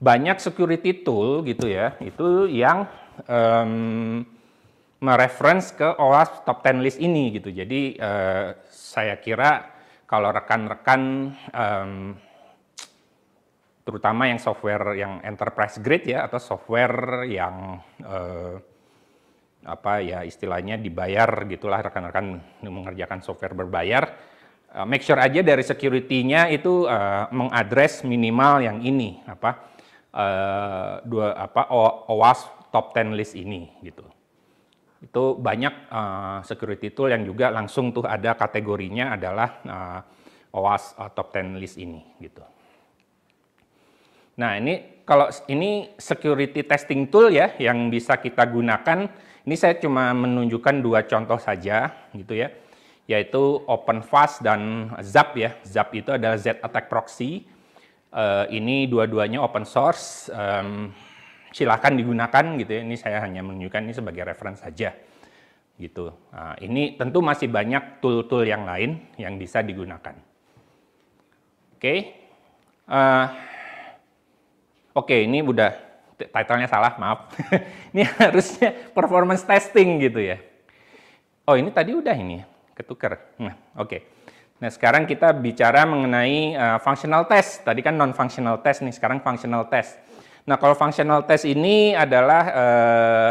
banyak security tool gitu ya, itu yang um, mereference ke OAS top 10 list ini gitu. Jadi uh, saya kira kalau rekan-rekan um, terutama yang software yang enterprise grade ya atau software yang uh, apa ya istilahnya dibayar gitulah rekan-rekan mengerjakan software berbayar uh, make sure aja dari security-nya itu uh, mengadres minimal yang ini apa uh, dua apa OWASP top 10 list ini gitu. Itu banyak uh, security tool yang juga langsung tuh ada kategorinya adalah uh, eh, OWASP uh, eh, top 10 list ini gitu. Nah, ini kalau ini security testing tool ya yang bisa kita gunakan. Ini saya cuma menunjukkan dua contoh saja gitu ya. Yaitu OpenFast dan ZAP ya. ZAP itu adalah Z Attack Proxy. Uh, ini dua-duanya open source. Um, silahkan digunakan gitu ya. Ini saya hanya menunjukkan ini sebagai referensi saja gitu. Nah, ini tentu masih banyak tool-tool yang lain yang bisa digunakan. Oke, okay. uh, eh, oke okay, ini udah titlenya salah maaf. ini harusnya performance testing gitu ya. Oh ini tadi udah ini ya, ketuker. Nah oke. Okay. Nah sekarang kita bicara mengenai uh, functional test. Tadi kan non functional test nih. Sekarang functional test. Nah, kalau functional test ini adalah eh,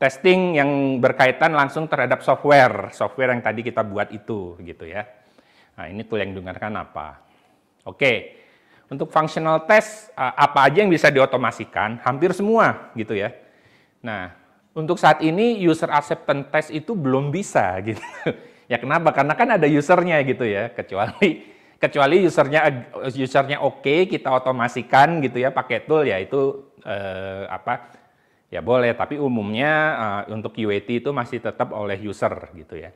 testing yang berkaitan langsung terhadap software, software yang tadi kita buat itu gitu ya. Nah, ini tuh yang dengarkan apa? Oke. Untuk functional test eh, apa aja yang bisa diotomasikan? Hampir semua gitu ya. Nah, untuk saat ini user acceptance test itu belum bisa gitu. ya kenapa? Karena kan ada usernya gitu ya, kecuali kecuali usernya usernya oke okay, kita otomasikan gitu ya pakai tool ya itu eh, apa ya boleh tapi umumnya eh, untuk UAT itu masih tetap oleh user gitu ya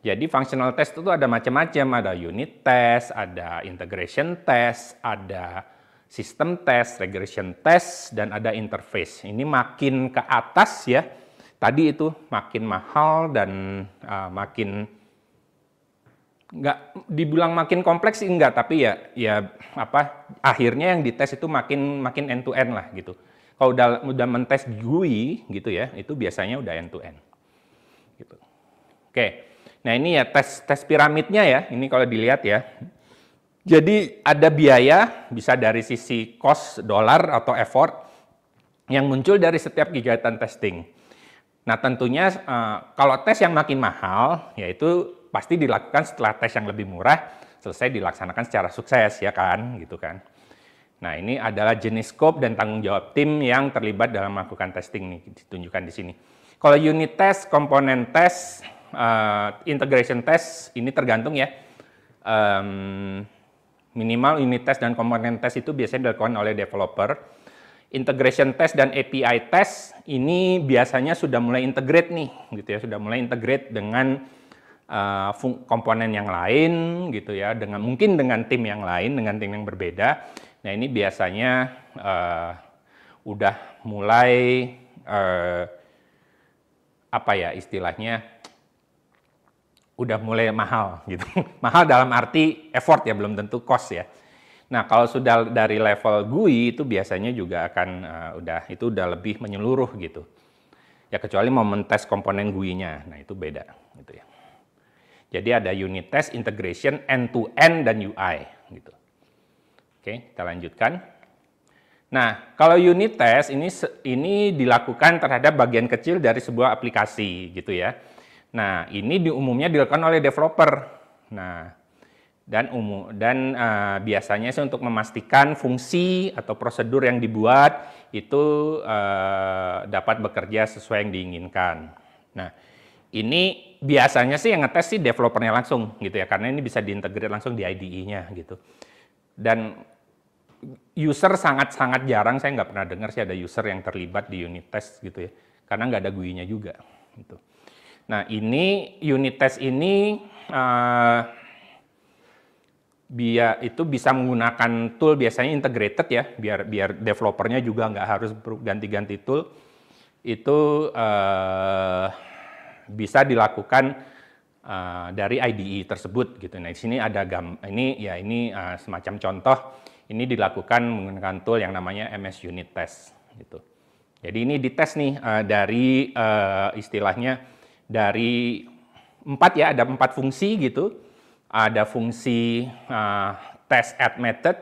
jadi functional test itu ada macam-macam ada unit test ada integration test ada system test regression test dan ada interface ini makin ke atas ya tadi itu makin mahal dan uh, makin nggak dibilang makin kompleks sih enggak tapi ya ya apa akhirnya yang dites itu makin makin end to end lah gitu kalau udah udah mentes GUI gitu ya itu biasanya udah end to end gitu oke nah ini ya tes tes piramidnya ya ini kalau dilihat ya jadi ada biaya bisa dari sisi cost dolar atau effort yang muncul dari setiap kegiatan testing nah tentunya eh, kalau tes yang makin mahal yaitu pasti dilakukan setelah tes yang lebih murah selesai dilaksanakan secara sukses ya kan gitu kan. Nah ini adalah jenis scope dan tanggung jawab tim yang terlibat dalam melakukan testing nih ditunjukkan di sini. Kalau unit test, komponen test, uh, eh, integration test ini tergantung ya. Um, minimal unit test dan komponen test itu biasanya dilakukan oleh developer. Integration test dan API test ini biasanya sudah mulai integrate nih gitu ya, sudah mulai integrate dengan uh, komponen yang lain gitu ya dengan mungkin dengan tim yang lain dengan tim yang berbeda nah ini biasanya uh, udah mulai uh, apa ya istilahnya udah mulai mahal gitu mahal dalam arti effort ya belum tentu cost ya nah kalau sudah dari level GUI itu biasanya juga akan uh, udah itu udah lebih menyeluruh gitu ya kecuali mau mentes komponen GUI-nya nah itu beda gitu ya jadi ada unit test, integration, end-to-end, -end, dan UI. Gitu. Oke, kita lanjutkan. Nah, kalau unit test ini ini dilakukan terhadap bagian kecil dari sebuah aplikasi gitu ya. Nah, ini di umumnya dilakukan oleh developer. Nah, dan umum dan uh, biasanya sih untuk memastikan fungsi atau prosedur yang dibuat itu uh, dapat bekerja sesuai yang diinginkan. Nah, ini biasanya sih yang ngetes sih developernya langsung gitu ya, karena ini bisa diintegrate langsung di IDE-nya gitu. Dan user sangat-sangat jarang, saya nggak pernah dengar sih ada user yang terlibat di unit test gitu ya, karena nggak ada GUI-nya juga. Gitu. Nah ini unit test ini uh, eh, biar itu bisa menggunakan tool biasanya integrated ya biar biar developernya juga nggak harus ganti-ganti tool itu uh, bisa dilakukan uh, dari IDE tersebut gitu. Nah, di sini ada gam ini ya ini uh, semacam contoh ini dilakukan menggunakan tool yang namanya MS Unit Test gitu. Jadi ini dites nih uh, dari uh, istilahnya dari empat ya ada empat fungsi gitu. Ada fungsi uh, test add method,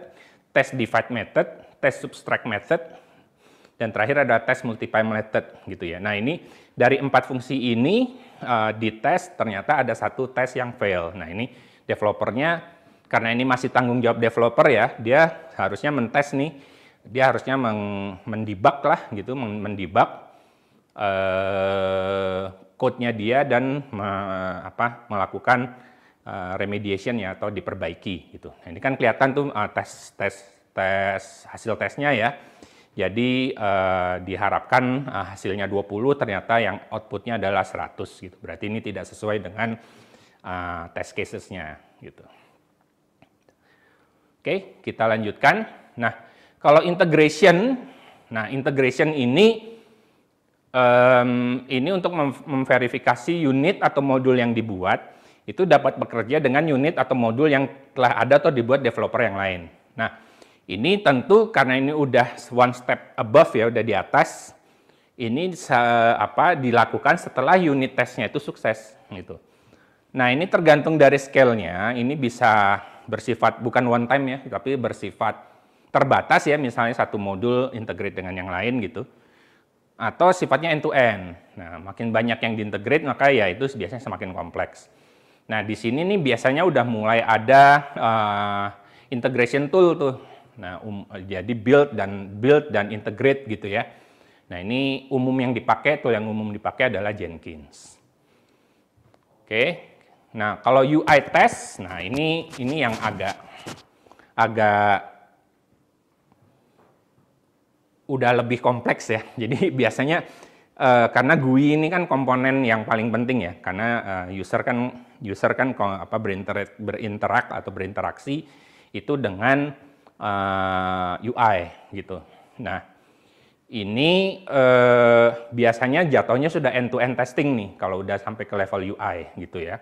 test divide method, test subtract method, dan terakhir ada test multiply method gitu ya. Nah ini dari empat fungsi ini uh, dites ternyata ada satu tes yang fail. Nah ini developernya karena ini masih tanggung jawab developer ya, dia harusnya mentes nih, dia harusnya mendibak lah gitu, mendebug uh, code-nya dia dan me, apa, melakukan uh, eh, remediation ya atau diperbaiki gitu. Nah, ini kan kelihatan tuh uh, tes tes tes hasil tesnya ya jadi eh, diharapkan eh, hasilnya 20 ternyata yang outputnya adalah 100 gitu. Berarti ini tidak sesuai dengan eh, test casesnya gitu. Oke, kita lanjutkan. Nah, kalau integration, nah integration ini um, ini untuk memverifikasi unit atau modul yang dibuat itu dapat bekerja dengan unit atau modul yang telah ada atau dibuat developer yang lain. Nah, ini tentu karena ini udah one step above ya, udah di atas. Ini se, apa dilakukan setelah unit testnya itu sukses gitu. Nah ini tergantung dari scale-nya. Ini bisa bersifat bukan one time ya, tapi bersifat terbatas ya. Misalnya satu modul integrate dengan yang lain gitu. Atau sifatnya end to end. Nah makin banyak yang diintegrate maka ya itu biasanya semakin kompleks. Nah di sini nih biasanya udah mulai ada uh, integration tool tuh Nah, um, jadi build dan build dan integrate gitu ya. Nah, ini umum yang dipakai tuh yang umum dipakai adalah Jenkins. Oke. Nah, kalau UI test, nah ini ini yang agak agak udah lebih kompleks ya. Jadi biasanya uh, karena GUI ini kan komponen yang paling penting ya, karena uh, user kan user kan apa berinter berinterak atau berinteraksi itu dengan uh, eh, UI gitu. Nah, ini uh, biasanya jatuhnya sudah end-to-end testing nih kalau udah sampai ke level UI gitu ya.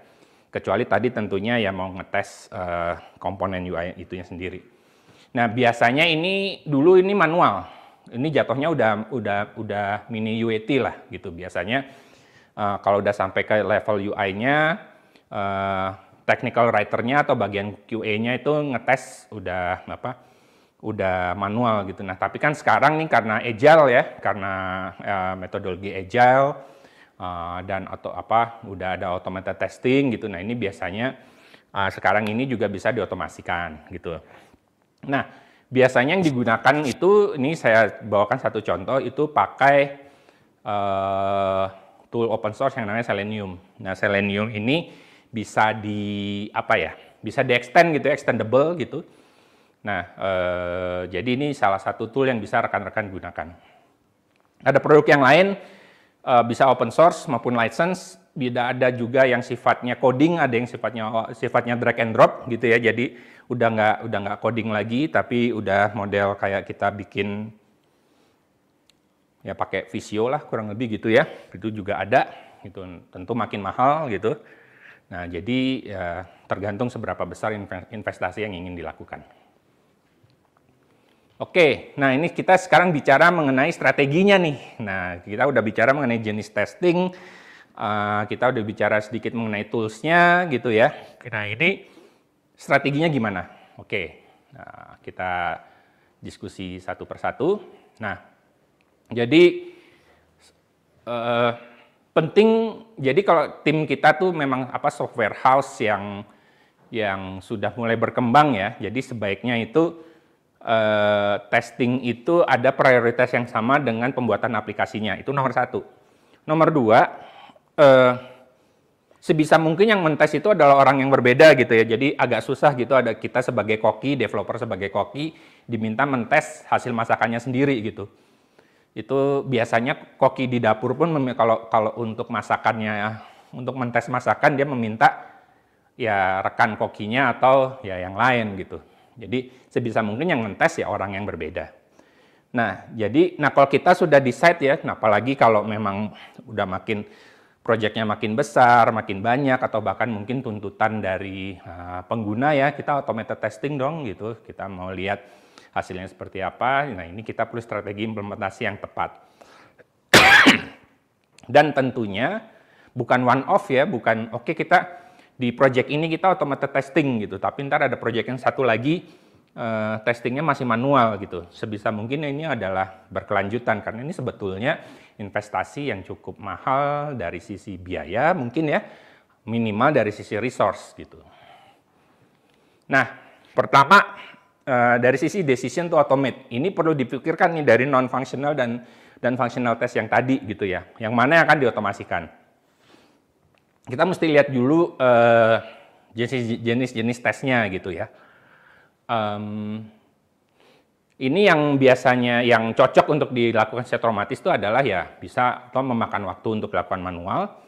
Kecuali tadi tentunya ya mau ngetes uh, komponen UI itunya sendiri. Nah, biasanya ini dulu ini manual. Ini jatuhnya udah udah udah mini UAT lah gitu biasanya. Uh, kalau udah sampai ke level UI-nya uh, technical writer-nya atau bagian QA-nya itu ngetes udah apa udah manual gitu. Nah, tapi kan sekarang nih karena agile ya, karena uh, metodologi agile uh, dan atau apa udah ada automated testing gitu. Nah, ini biasanya uh, sekarang ini juga bisa diotomasikan gitu. Nah, biasanya yang digunakan itu ini saya bawakan satu contoh itu pakai uh, tool open source yang namanya Selenium. Nah, Selenium ini bisa di apa ya? Bisa di extend gitu, extendable gitu Nah, eh, jadi ini salah satu tool yang bisa rekan-rekan gunakan. Ada produk yang lain, eh, bisa open source maupun license, tidak ada juga yang sifatnya coding, ada yang sifatnya sifatnya drag and drop gitu ya. Jadi udah nggak udah nggak coding lagi, tapi udah model kayak kita bikin ya pakai visio lah kurang lebih gitu ya. Itu juga ada gitu. Tentu makin mahal gitu. Nah, jadi ya, tergantung seberapa besar investasi yang ingin dilakukan. Oke, nah ini kita sekarang bicara mengenai strateginya nih. Nah, kita udah bicara mengenai jenis testing, eh, kita udah bicara sedikit mengenai toolsnya gitu ya. Nah ini strateginya gimana? Oke, nah, kita diskusi satu persatu. Nah, jadi eh, penting. Jadi kalau tim kita tuh memang apa software house yang yang sudah mulai berkembang ya. Jadi sebaiknya itu Eh, testing itu ada prioritas yang sama dengan pembuatan aplikasinya. Itu nomor satu. Nomor dua, uh, sebisa mungkin yang mentes itu adalah orang yang berbeda gitu ya. Jadi agak susah gitu ada kita sebagai koki, developer sebagai koki diminta mentes hasil masakannya sendiri gitu. Itu biasanya koki di dapur pun kalau kalau untuk masakannya ya, untuk mentes masakan dia meminta ya rekan kokinya atau ya yang lain gitu. Jadi sebisa mungkin yang ngetes ya orang yang berbeda. Nah, jadi nah kalau kita sudah decide ya, nah apalagi kalau memang udah makin proyeknya makin besar, makin banyak atau bahkan mungkin tuntutan dari uh, pengguna ya, kita automated testing dong gitu. Kita mau lihat hasilnya seperti apa. Nah, ini kita perlu strategi implementasi yang tepat. Dan tentunya bukan one off ya, bukan oke okay, kita di project ini kita otomatis testing gitu, tapi ntar ada project yang satu lagi uh, testingnya masih manual gitu. Sebisa mungkin ini adalah berkelanjutan karena ini sebetulnya investasi yang cukup mahal dari sisi biaya mungkin ya, minimal dari sisi resource gitu. Nah, pertama uh, dari sisi decision to automate. Ini perlu dipikirkan nih dari non functional dan dan functional test yang tadi gitu ya. Yang mana yang akan diotomasikan? kita mesti lihat dulu uh, eh, jenis-jenis tesnya gitu ya. Um, ini yang biasanya yang cocok untuk dilakukan secara otomatis itu adalah ya bisa atau memakan waktu untuk dilakukan manual.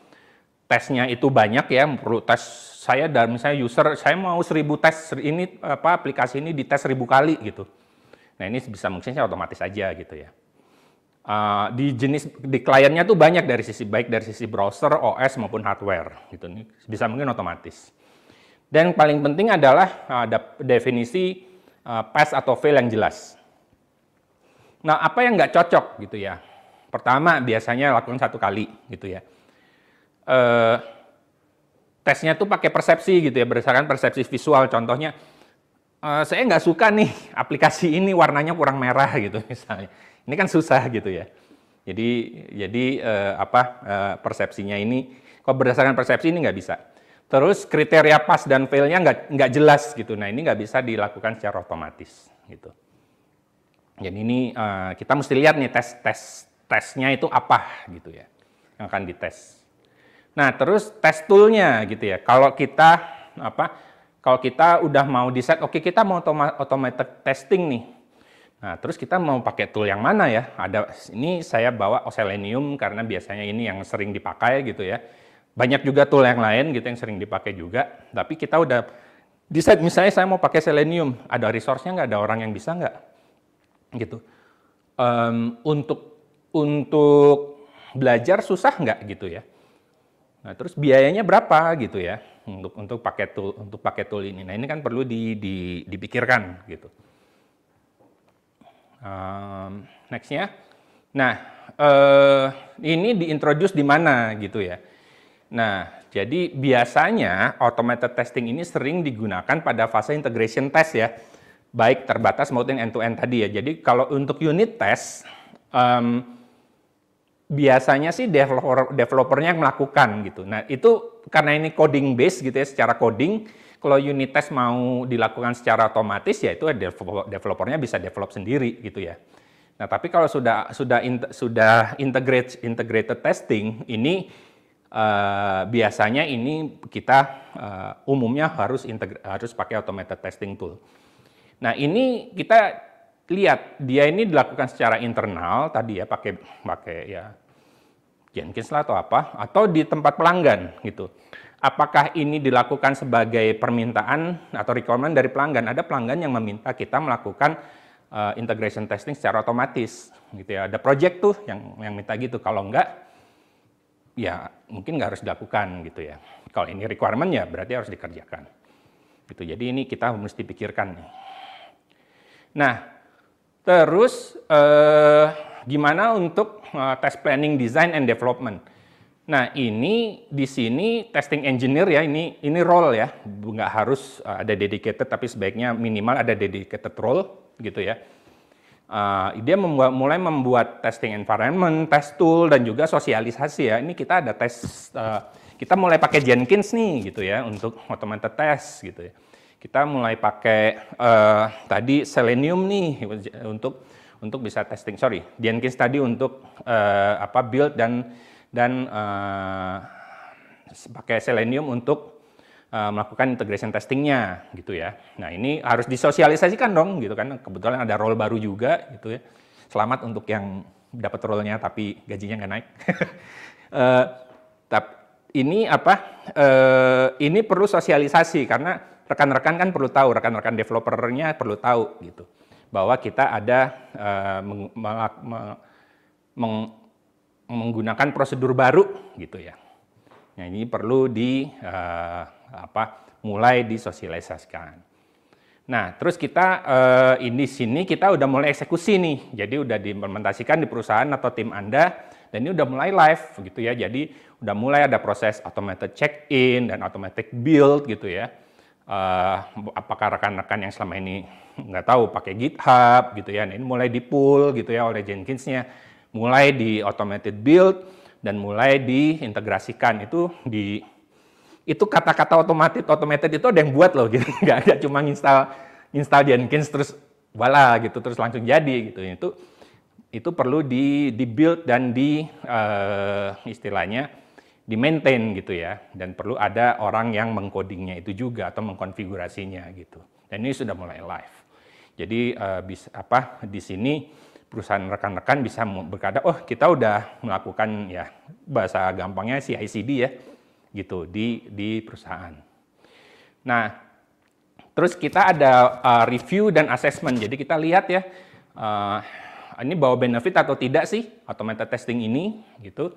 Tesnya itu banyak ya, perlu tes saya dan misalnya user saya mau seribu tes ini apa aplikasi ini dites seribu kali gitu. Nah, ini bisa mungkin otomatis aja gitu ya. Eh, di jenis di kliennya tuh banyak dari sisi baik dari sisi browser, OS maupun hardware gitu nih. Bisa mungkin otomatis. Dan yang paling penting adalah ada eh, definisi uh, pass atau fail yang jelas. Nah, apa yang nggak cocok gitu ya? Pertama, biasanya lakukan satu kali gitu ya. Uh, tesnya tuh pakai persepsi gitu ya, berdasarkan persepsi visual. Contohnya, uh, saya nggak suka nih aplikasi ini warnanya kurang merah gitu misalnya. Ini kan susah gitu ya. Jadi jadi eh, apa eh, persepsinya ini kalau berdasarkan persepsi ini nggak bisa. Terus kriteria pas dan failnya nggak nggak jelas gitu. Nah ini nggak bisa dilakukan secara otomatis gitu. Jadi ini eh, kita mesti lihat nih tes tes tesnya itu apa gitu ya yang akan dites. Nah terus tes toolnya gitu ya. Kalau kita apa kalau kita udah mau di set, oke okay, kita mau automatic testing nih Nah, terus kita mau pakai tool yang mana ya? Ada ini saya bawa Selenium karena biasanya ini yang sering dipakai gitu ya. Banyak juga tool yang lain gitu yang sering dipakai juga, tapi kita udah decide misalnya saya mau pakai Selenium, ada resource-nya nggak? Ada orang yang bisa nggak? Gitu. Um, untuk untuk belajar susah nggak gitu ya? Nah, terus biayanya berapa gitu ya untuk untuk pakai tool untuk pakai tool ini. Nah, ini kan perlu di, di, dipikirkan gitu. Um, Nextnya, nah uh, ini diintroduce di mana gitu ya. Nah, jadi biasanya automated testing ini sering digunakan pada fase integration test ya, baik terbatas maupun end-to-end tadi ya. Jadi kalau untuk unit test, um, biasanya sih developer, developernya yang melakukan gitu. Nah, itu karena ini coding base gitu ya, secara coding, kalau unit test mau dilakukan secara otomatis ya itu developernya bisa develop sendiri gitu ya. Nah, tapi kalau sudah sudah sudah integrate integrated testing ini uh, biasanya ini kita uh, umumnya harus harus pakai automated testing tool. Nah, ini kita lihat dia ini dilakukan secara internal tadi ya pakai pakai ya Jenkins lah atau apa atau di tempat pelanggan gitu. Apakah ini dilakukan sebagai permintaan atau requirement dari pelanggan? Ada pelanggan yang meminta kita melakukan uh, integration testing secara otomatis, gitu ya. Ada project tuh yang yang minta gitu. Kalau enggak, ya mungkin nggak harus dilakukan gitu ya. Kalau ini requirement ya berarti harus dikerjakan. Gitu. Jadi ini kita mesti pikirkan Nah, terus eh, gimana untuk eh, test planning design and development? Nah, ini di sini testing engineer ya, ini ini role ya, nggak harus eh, ada dedicated, tapi sebaiknya minimal ada dedicated role gitu ya. Uh, dia membuat, mulai membuat testing environment, test tool, dan juga sosialisasi ya. Ini kita ada tes, uh, kita mulai pakai Jenkins nih gitu ya untuk automated test gitu ya. Kita mulai pakai uh, tadi Selenium nih untuk untuk bisa testing. Sorry, Jenkins tadi untuk uh, apa build dan dan uh, pakai Selenium untuk uh, melakukan integration testingnya gitu ya. Nah ini harus disosialisasikan dong gitu kan. Kebetulan ada role baru juga gitu ya. Selamat untuk yang dapat role-nya tapi gajinya nggak naik. uh, eh, tapi ini apa? Uh, ini perlu sosialisasi karena rekan-rekan kan perlu tahu, rekan-rekan developernya perlu tahu gitu bahwa kita ada uh, meng, meng, meng menggunakan prosedur baru gitu ya. Nah, ini perlu di uh, apa mulai disosialisasikan. Nah, terus kita uh, ini sini kita udah mulai eksekusi nih. Jadi udah diimplementasikan di perusahaan atau tim Anda dan ini udah mulai live gitu ya. Jadi udah mulai ada proses automated check-in dan automatic build gitu ya. Uh, apakah rekan-rekan yang selama ini nggak tahu pakai GitHub gitu ya, nah, ini mulai di gitu ya oleh Jenkinsnya mulai di automated build dan mulai diintegrasikan itu di itu kata-kata otomatis automated itu ada yang buat loh gitu nggak ada cuma install install Jenkins terus wala gitu terus langsung jadi gitu itu itu perlu di di build dan di uh, istilahnya di maintain gitu ya dan perlu ada orang yang mengkodingnya itu juga atau mengkonfigurasinya gitu dan ini sudah mulai live jadi uh, bis apa di sini perusahaan rekan-rekan bisa berkata, oh kita udah melakukan ya bahasa gampangnya ICD ya gitu di di perusahaan. Nah, terus kita ada uh, review dan assessment. Jadi kita lihat ya uh, ini bawa benefit atau tidak sih atau meta testing ini gitu.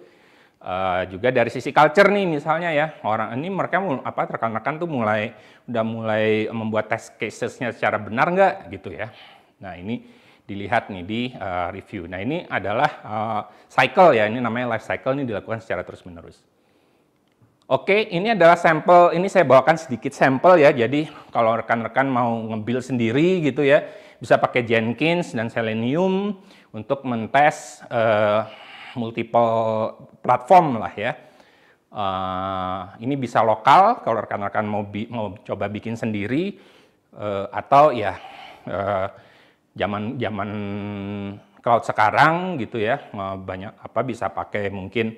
Uh, juga dari sisi culture nih misalnya ya orang ini mereka apa rekan-rekan tuh mulai udah mulai membuat test casesnya secara benar nggak gitu ya. Nah ini dilihat nih di uh, review. Nah ini adalah uh, cycle ya, ini namanya life cycle ini dilakukan secara terus menerus. Oke, ini adalah sampel, ini saya bawakan sedikit sampel ya, jadi kalau rekan-rekan mau ngebil sendiri gitu ya, bisa pakai Jenkins dan Selenium untuk mentes uh, multiple platform lah ya. Uh, ini bisa lokal kalau rekan-rekan mau, mau coba bikin sendiri, uh, atau ya uh, zaman zaman cloud sekarang gitu ya banyak apa bisa pakai mungkin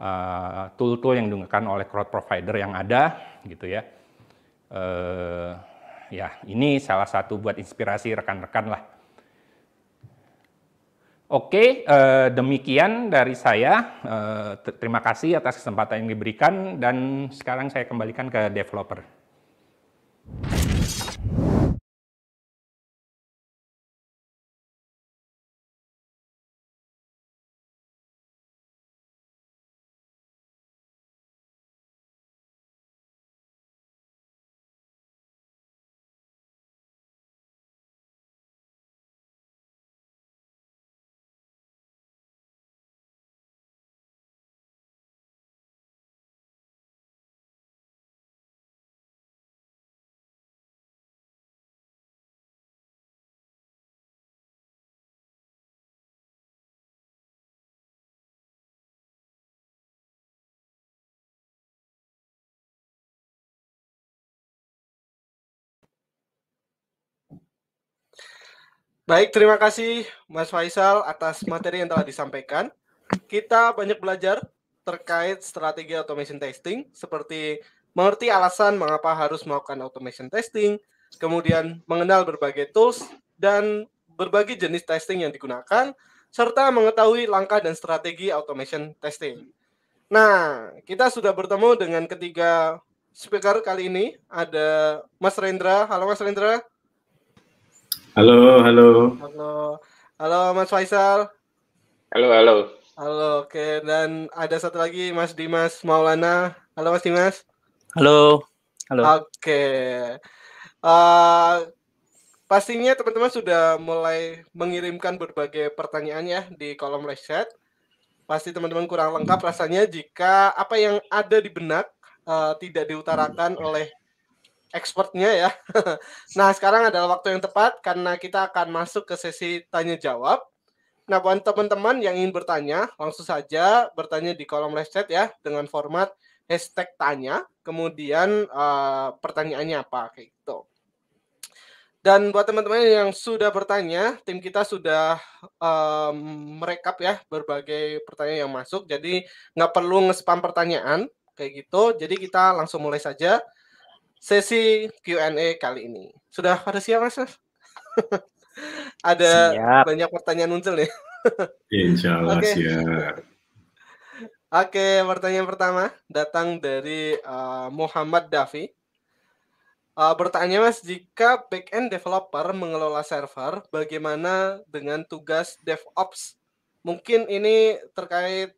eh, tool-tool uh, yang digunakan oleh cloud provider yang ada gitu ya. Uh, ya ini salah satu buat inspirasi rekan-rekan lah. Oke, uh, demikian dari saya. terima kasih atas kesempatan yang diberikan dan sekarang saya kembalikan ke developer. Baik, terima kasih Mas Faisal atas materi yang telah disampaikan. Kita banyak belajar terkait strategi automation testing, seperti mengerti alasan mengapa harus melakukan automation testing, kemudian mengenal berbagai tools dan berbagai jenis testing yang digunakan, serta mengetahui langkah dan strategi automation testing. Nah, kita sudah bertemu dengan ketiga speaker kali ini. Ada Mas Rendra. Halo Mas Rendra. Halo, halo. Halo. Halo Mas Faisal. Halo, halo. Halo, oke. Dan ada satu lagi Mas Dimas Maulana. Halo Mas Dimas. Halo. Halo. Oke. Uh, pastinya teman-teman sudah mulai mengirimkan berbagai pertanyaan ya di kolom chat. Pasti teman-teman kurang lengkap rasanya jika apa yang ada di benak uh, tidak diutarakan oleh expertnya ya. nah, sekarang adalah waktu yang tepat karena kita akan masuk ke sesi tanya jawab. Nah, buat teman-teman yang ingin bertanya, langsung saja bertanya di kolom live chat ya dengan format hashtag tanya, kemudian uh, pertanyaannya apa kayak gitu. Dan buat teman-teman yang sudah bertanya, tim kita sudah um, merekap ya berbagai pertanyaan yang masuk. Jadi nggak perlu nge-spam pertanyaan kayak gitu. Jadi kita langsung mulai saja sesi Q&A kali ini. Sudah pada siap, Mas? Ada siap. banyak pertanyaan muncul nih. Insya Allah okay. siap. Oke, okay, pertanyaan pertama datang dari uh, Muhammad Davi. Uh, bertanya mas, jika backend developer mengelola server, bagaimana dengan tugas DevOps? Mungkin ini terkait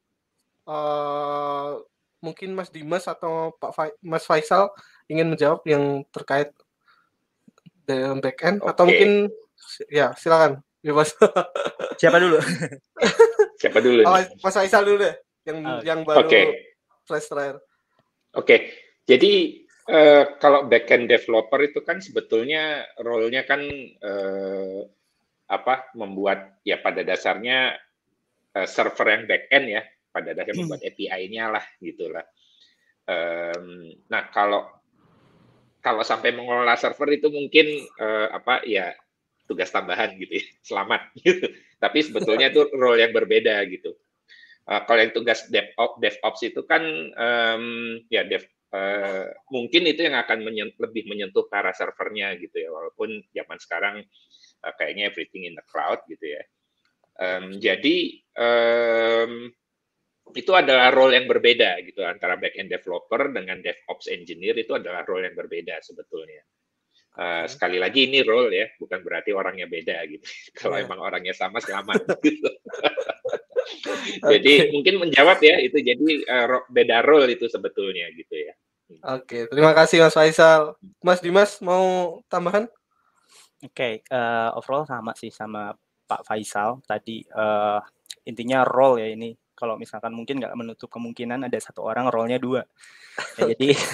uh, mungkin Mas Dimas atau Pak Fa Mas Faisal ingin menjawab yang terkait dengan back end okay. atau mungkin ya silakan bebas. Siapa dulu? Siapa dulu? Oh, Mas Aisal dulu deh yang ah, okay. yang baru okay. flash terakhir. Oke. Okay. Jadi Uh, kalau end developer itu kan sebetulnya role-nya kan uh, apa membuat ya pada dasarnya uh, server yang back end ya pada dasarnya hmm. membuat API-nya lah gitulah. Um, nah kalau kalau sampai mengelola server itu mungkin eh, apa ya tugas tambahan gitu ya. Selamat gitu. Tapi sebetulnya itu role yang berbeda gitu. Uh, kalau yang tugas DevOps, DevOps itu kan um, ya Dev Uh, mungkin itu yang akan menyentuh, lebih menyentuh ke servernya gitu ya walaupun zaman sekarang uh, kayaknya everything in the cloud gitu ya um, jadi um, itu adalah role yang berbeda gitu antara back end developer dengan DevOps engineer itu adalah role yang berbeda sebetulnya. Uh, hmm. sekali lagi ini role ya, bukan berarti orangnya beda gitu. Kalau iya. emang orangnya sama selamat. gitu. okay. Jadi mungkin menjawab ya itu jadi uh, beda role itu sebetulnya gitu ya. Oke, okay. terima kasih Mas Faisal. Mas Dimas mau tambahan? Oke, okay. uh, eh, overall sama sih sama Pak Faisal tadi uh, intinya role ya ini kalau misalkan mungkin nggak menutup kemungkinan ada satu orang role-nya dua. Ya, jadi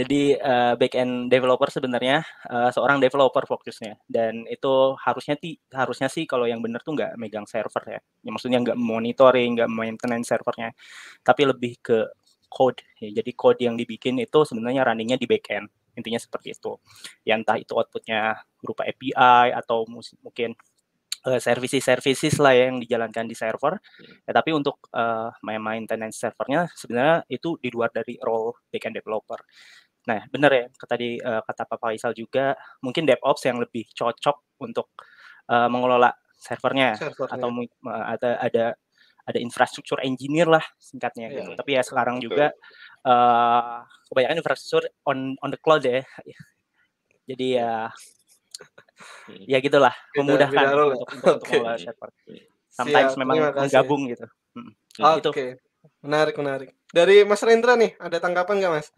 jadi uh, eh, back end developer sebenarnya uh, seorang developer fokusnya dan itu harusnya ti harusnya sih kalau yang benar tuh nggak megang server ya. ya maksudnya nggak monitoring, nggak maintenance servernya, tapi lebih ke code. Ya, jadi code yang dibikin itu sebenarnya runningnya di back end. Intinya seperti itu. Ya entah itu outputnya berupa API atau mungkin uh, eh, services-services lah ya yang dijalankan di server. Hmm. Ya, tapi untuk uh, maintenance servernya sebenarnya itu di luar dari role backend developer. Nah, benar ya tadi uh, eh, kata Pak Faisal juga mungkin DevOps yang lebih cocok untuk uh, mengelola servernya, servernya. atau uh, ada ada ada infrastruktur engineer lah singkatnya yeah. gitu. Iya. Tapi ya sekarang juga uh, kebanyakan infrastruktur on on the cloud ya. Jadi ya Iya. ya gitulah memudahkan ya. untuk, untuk, untuk, okay. Sometimes Siap, memang menggabung gitu. Hmm. Oke, okay. menarik menarik. Dari Mas Rendra nih, ada tanggapan nggak Mas?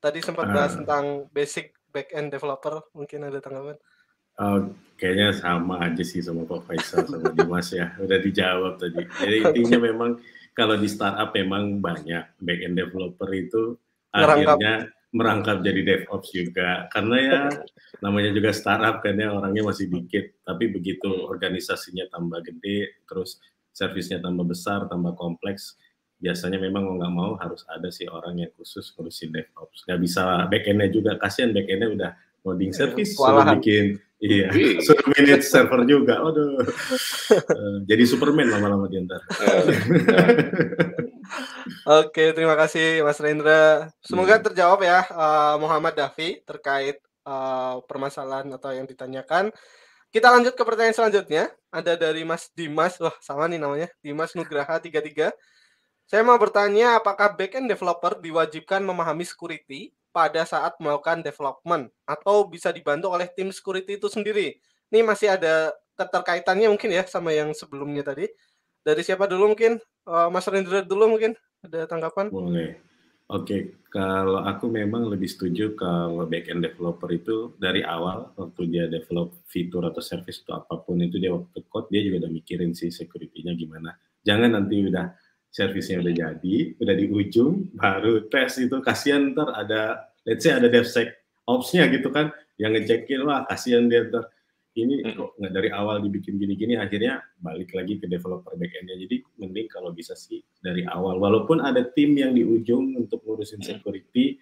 Tadi sempat ah. bahas tentang basic backend developer, mungkin ada tanggapan? Uh, kayaknya sama aja sih sama Pak Faisal sama Dimas ya, udah dijawab tadi. Jadi intinya memang kalau di startup memang banyak backend developer itu akhirnya merangkap jadi DevOps juga karena ya namanya juga startup kan ya orangnya masih dikit tapi begitu organisasinya tambah gede terus servisnya tambah besar tambah kompleks biasanya memang mau nggak mau harus ada sih orang yang khusus ngurusin DevOps nggak bisa back endnya juga kasihan back endnya udah loading iya, service suruh bikin iya, iya. suruh manage server juga aduh eh, jadi Superman lama-lama diantar eh, Oke, terima kasih Mas Rendra. Semoga iya. terjawab ya uh, Muhammad Davi terkait uh, permasalahan atau yang ditanyakan. Kita lanjut ke pertanyaan selanjutnya. Ada dari Mas Dimas, wah sama nih namanya, Dimas Nugraha 33. Saya mau bertanya apakah backend developer diwajibkan memahami security pada saat melakukan development atau bisa dibantu oleh tim security itu sendiri? Ini masih ada keterkaitannya mungkin ya sama yang sebelumnya tadi dari siapa dulu mungkin? Uh, Mas Rendra dulu mungkin ada tanggapan? Boleh. Oke, okay. kalau aku memang lebih setuju kalau backend developer itu dari awal waktu dia develop fitur atau service atau apapun itu dia waktu code dia juga udah mikirin sih security gimana. Jangan nanti udah servisnya udah iya. jadi, udah di ujung baru tes itu kasihan ntar ada let's say ada devsec ops-nya gitu kan yang ngecekin wah kasihan dia ntar ini kok nggak dari awal dibikin gini-gini akhirnya balik lagi ke developer backendnya jadi mending kalau bisa sih dari awal walaupun ada tim yang di ujung untuk ngurusin security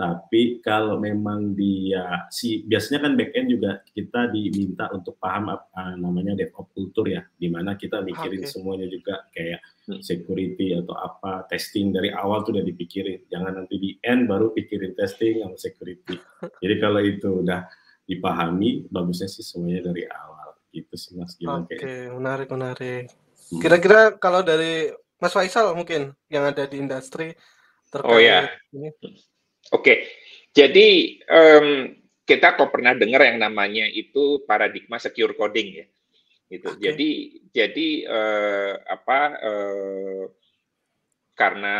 tapi kalau memang dia si biasanya kan backend juga kita diminta untuk paham apa ah, namanya DevOps kultur ya di mana kita mikirin okay. semuanya juga kayak mm. security atau apa testing dari awal tuh udah dipikirin jangan nanti di end baru pikirin testing sama security jadi kalau itu udah dipahami bagusnya sih semuanya dari awal gitu sih mas oke okay, menarik menarik hmm. kira-kira kalau dari Mas Faisal mungkin yang ada di industri terkait oh, ya. ini oke okay. jadi um, kita kok pernah dengar yang namanya itu paradigma secure coding ya gitu okay. jadi jadi uh, apa uh, karena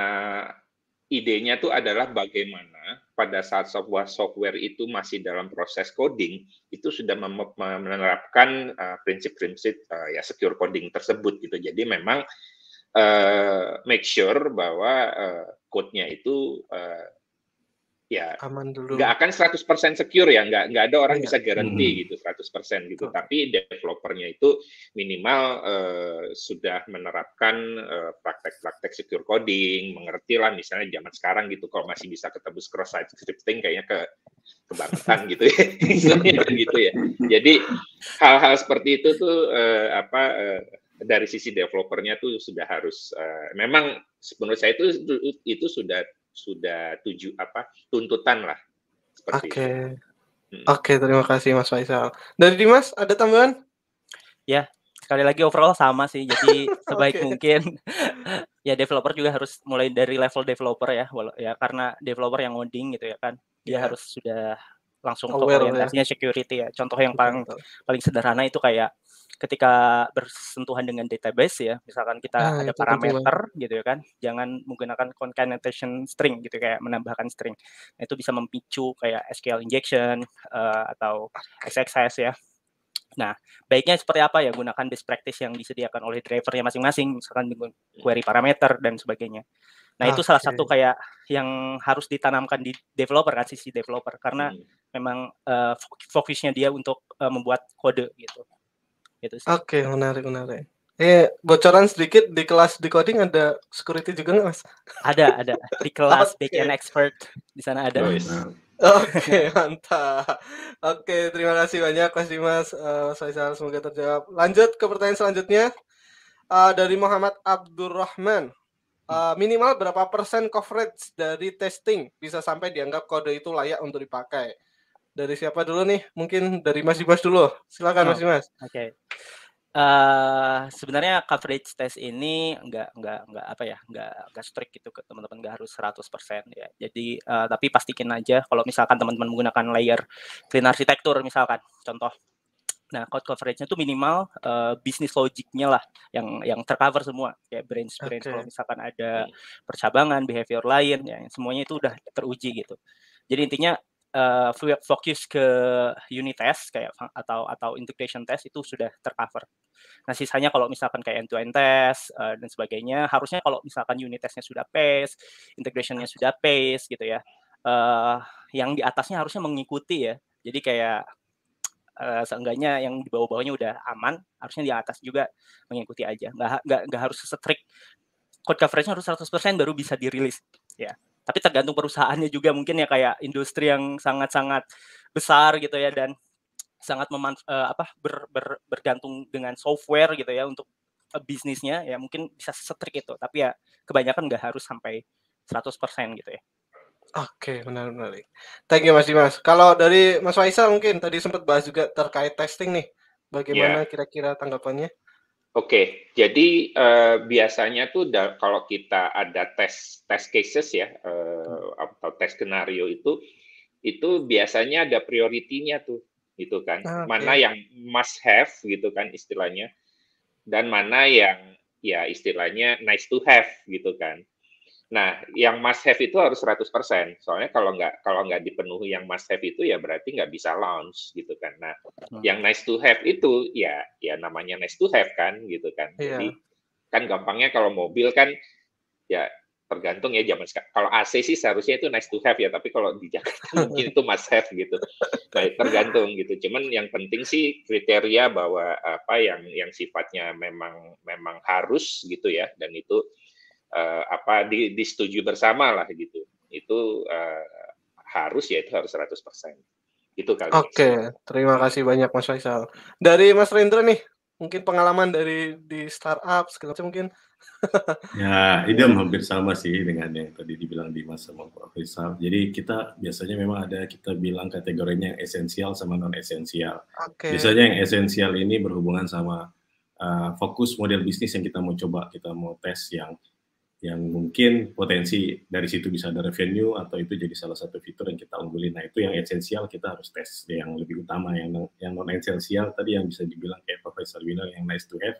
idenya tuh adalah bagaimana pada saat software-software itu masih dalam proses coding, itu sudah menerapkan eh, prinsip-prinsip uh, ya secure coding tersebut gitu. Jadi memang uh, make sure bahwa uh, code-nya itu uh, ya aman dulu. Nggak akan 100% secure ya, nggak nggak ada orang ya. bisa garanti hmm. gitu 100% gitu. Oh. Tapi developernya itu minimal uh, sudah menerapkan praktek eh, praktek-praktek secure coding, mengerti lah misalnya zaman sekarang gitu kalau masih bisa ketebus cross site scripting kayaknya ke kebangetan gitu ya. Iya. Gitu, gitu ya. Jadi hal-hal seperti itu tuh uh, apa uh, dari sisi developernya tuh sudah harus uh, memang menurut saya itu itu sudah sudah tujuh apa tuntutan lah. Oke. Okay. Hmm. Oke, okay, terima kasih Mas Faisal. Dari Dimas ada tambahan? Ya, sekali lagi overall sama sih. Jadi sebaik okay. mungkin ya developer juga harus mulai dari level developer ya, ya karena developer yang ngoding gitu ya kan. Dia yeah. harus sudah langsung ke ya. orientasinya security ya. Contoh yang paling paling sederhana itu kayak ketika bersentuhan dengan database ya, misalkan kita ah, ada parameter betul. gitu ya kan, jangan menggunakan concatenation string gitu kayak menambahkan string. Nah, itu bisa memicu kayak SQL injection uh, atau XXS ya. Nah, baiknya seperti apa ya gunakan best practice yang disediakan oleh drivernya masing-masing, misalkan dengan query parameter dan sebagainya. Nah, ah, itu salah okay. satu kayak yang harus ditanamkan di developer kan sisi developer karena hmm. memang uh, eh, fokusnya dia untuk uh, membuat kode gitu gitu sih. Oke, okay, menarik menarik. Eh, bocoran sedikit di kelas decoding ada security juga nggak mas? Ada ada di kelas okay. backend expert di sana ada. Oke okay, mantap. Oke okay, terima kasih banyak Mas Dimas, uh, eh, salah, semoga terjawab. Lanjut ke pertanyaan selanjutnya uh, dari Muhammad Abdurrahman. Uh, minimal berapa persen coverage dari testing bisa sampai dianggap kode itu layak untuk dipakai? dari siapa dulu nih? Mungkin dari Mas Dimas dulu. Silakan oh. Mas Dimas. Oke. Okay. Uh, eh, sebenarnya coverage test ini enggak nggak nggak apa ya nggak nggak strict gitu ke teman-teman nggak harus 100% ya jadi uh, tapi pastikan aja kalau misalkan teman-teman menggunakan layer clean arsitektur misalkan contoh Nah, code coveragenya tuh minimal uh, bisnis logiknya lah yang yang tercover semua kayak branch branch okay. kalau misalkan ada percabangan behavior lain ya semuanya itu udah teruji gitu. Jadi intinya uh, fokus ke unit test kayak atau atau integration test itu sudah tercover. Nah sisanya kalau misalkan kayak end-to-end -end test uh, dan sebagainya, harusnya kalau misalkan unit testnya sudah pace, integrationnya sudah pace gitu ya, uh, yang di atasnya harusnya mengikuti ya. Jadi kayak uh, seenggaknya yang di bawah-bawahnya udah aman, harusnya di atas juga mengikuti aja. Nggak nggak, nggak harus strict. Code coverage nya harus 100% baru bisa dirilis. Ya tapi tergantung perusahaannya juga mungkin ya kayak industri yang sangat-sangat besar gitu ya dan sangat meman, uh, eh, apa ber, ber, bergantung dengan software gitu ya untuk eh, bisnisnya ya mungkin bisa setrik itu tapi ya kebanyakan nggak harus sampai 100% gitu ya. Oke, okay, benar menarik. Thank you Mas Dimas. Kalau dari Mas Faisal mungkin tadi sempat bahas juga terkait testing nih. Bagaimana iya. kira-kira tanggapannya? Oke, jadi uh, biasanya tuh da, kalau kita ada tes tes cases ya eh, atau tes skenario itu itu biasanya ada prioritinya tuh gitu kan. Ah, okay. mana yang must have gitu kan istilahnya dan mana yang ya istilahnya nice to have gitu kan. Nah, yang must have itu harus 100%. Soalnya kalau nggak kalau nggak dipenuhi yang must have itu ya berarti nggak bisa launch gitu kan. Nah, hmm. yang nice to have itu ya ya namanya nice to have kan gitu kan. Yeah. Jadi kan gampangnya kalau mobil kan ya tergantung ya zaman sekarang. Kalau AC sih seharusnya itu nice to have ya, tapi kalau di Jakarta mungkin itu must have gitu. Baik, nah, tergantung gitu. Cuman yang penting sih kriteria bahwa apa yang yang sifatnya memang memang harus gitu ya dan itu uh, apa di, disetujui bersama lah gitu itu uh, harus ya itu harus 100% itu kali oke okay. terima kasih banyak Mas Faisal dari Mas Rendra nih mungkin pengalaman dari di startup segala macam mungkin ya ini hampir sama sih dengan yang tadi dibilang Dimas sama Prof. Faisal jadi kita biasanya memang ada kita bilang kategorinya yang esensial sama non esensial okay. biasanya yang esensial ini berhubungan sama uh, fokus model bisnis yang kita mau coba kita mau tes yang yang mungkin potensi dari situ bisa ada revenue atau itu jadi salah satu fitur yang kita unggulin. Nah itu yang esensial kita harus tes, yang lebih utama, yang yang non esensial tadi yang bisa dibilang kayak Profesor Winner yang nice to have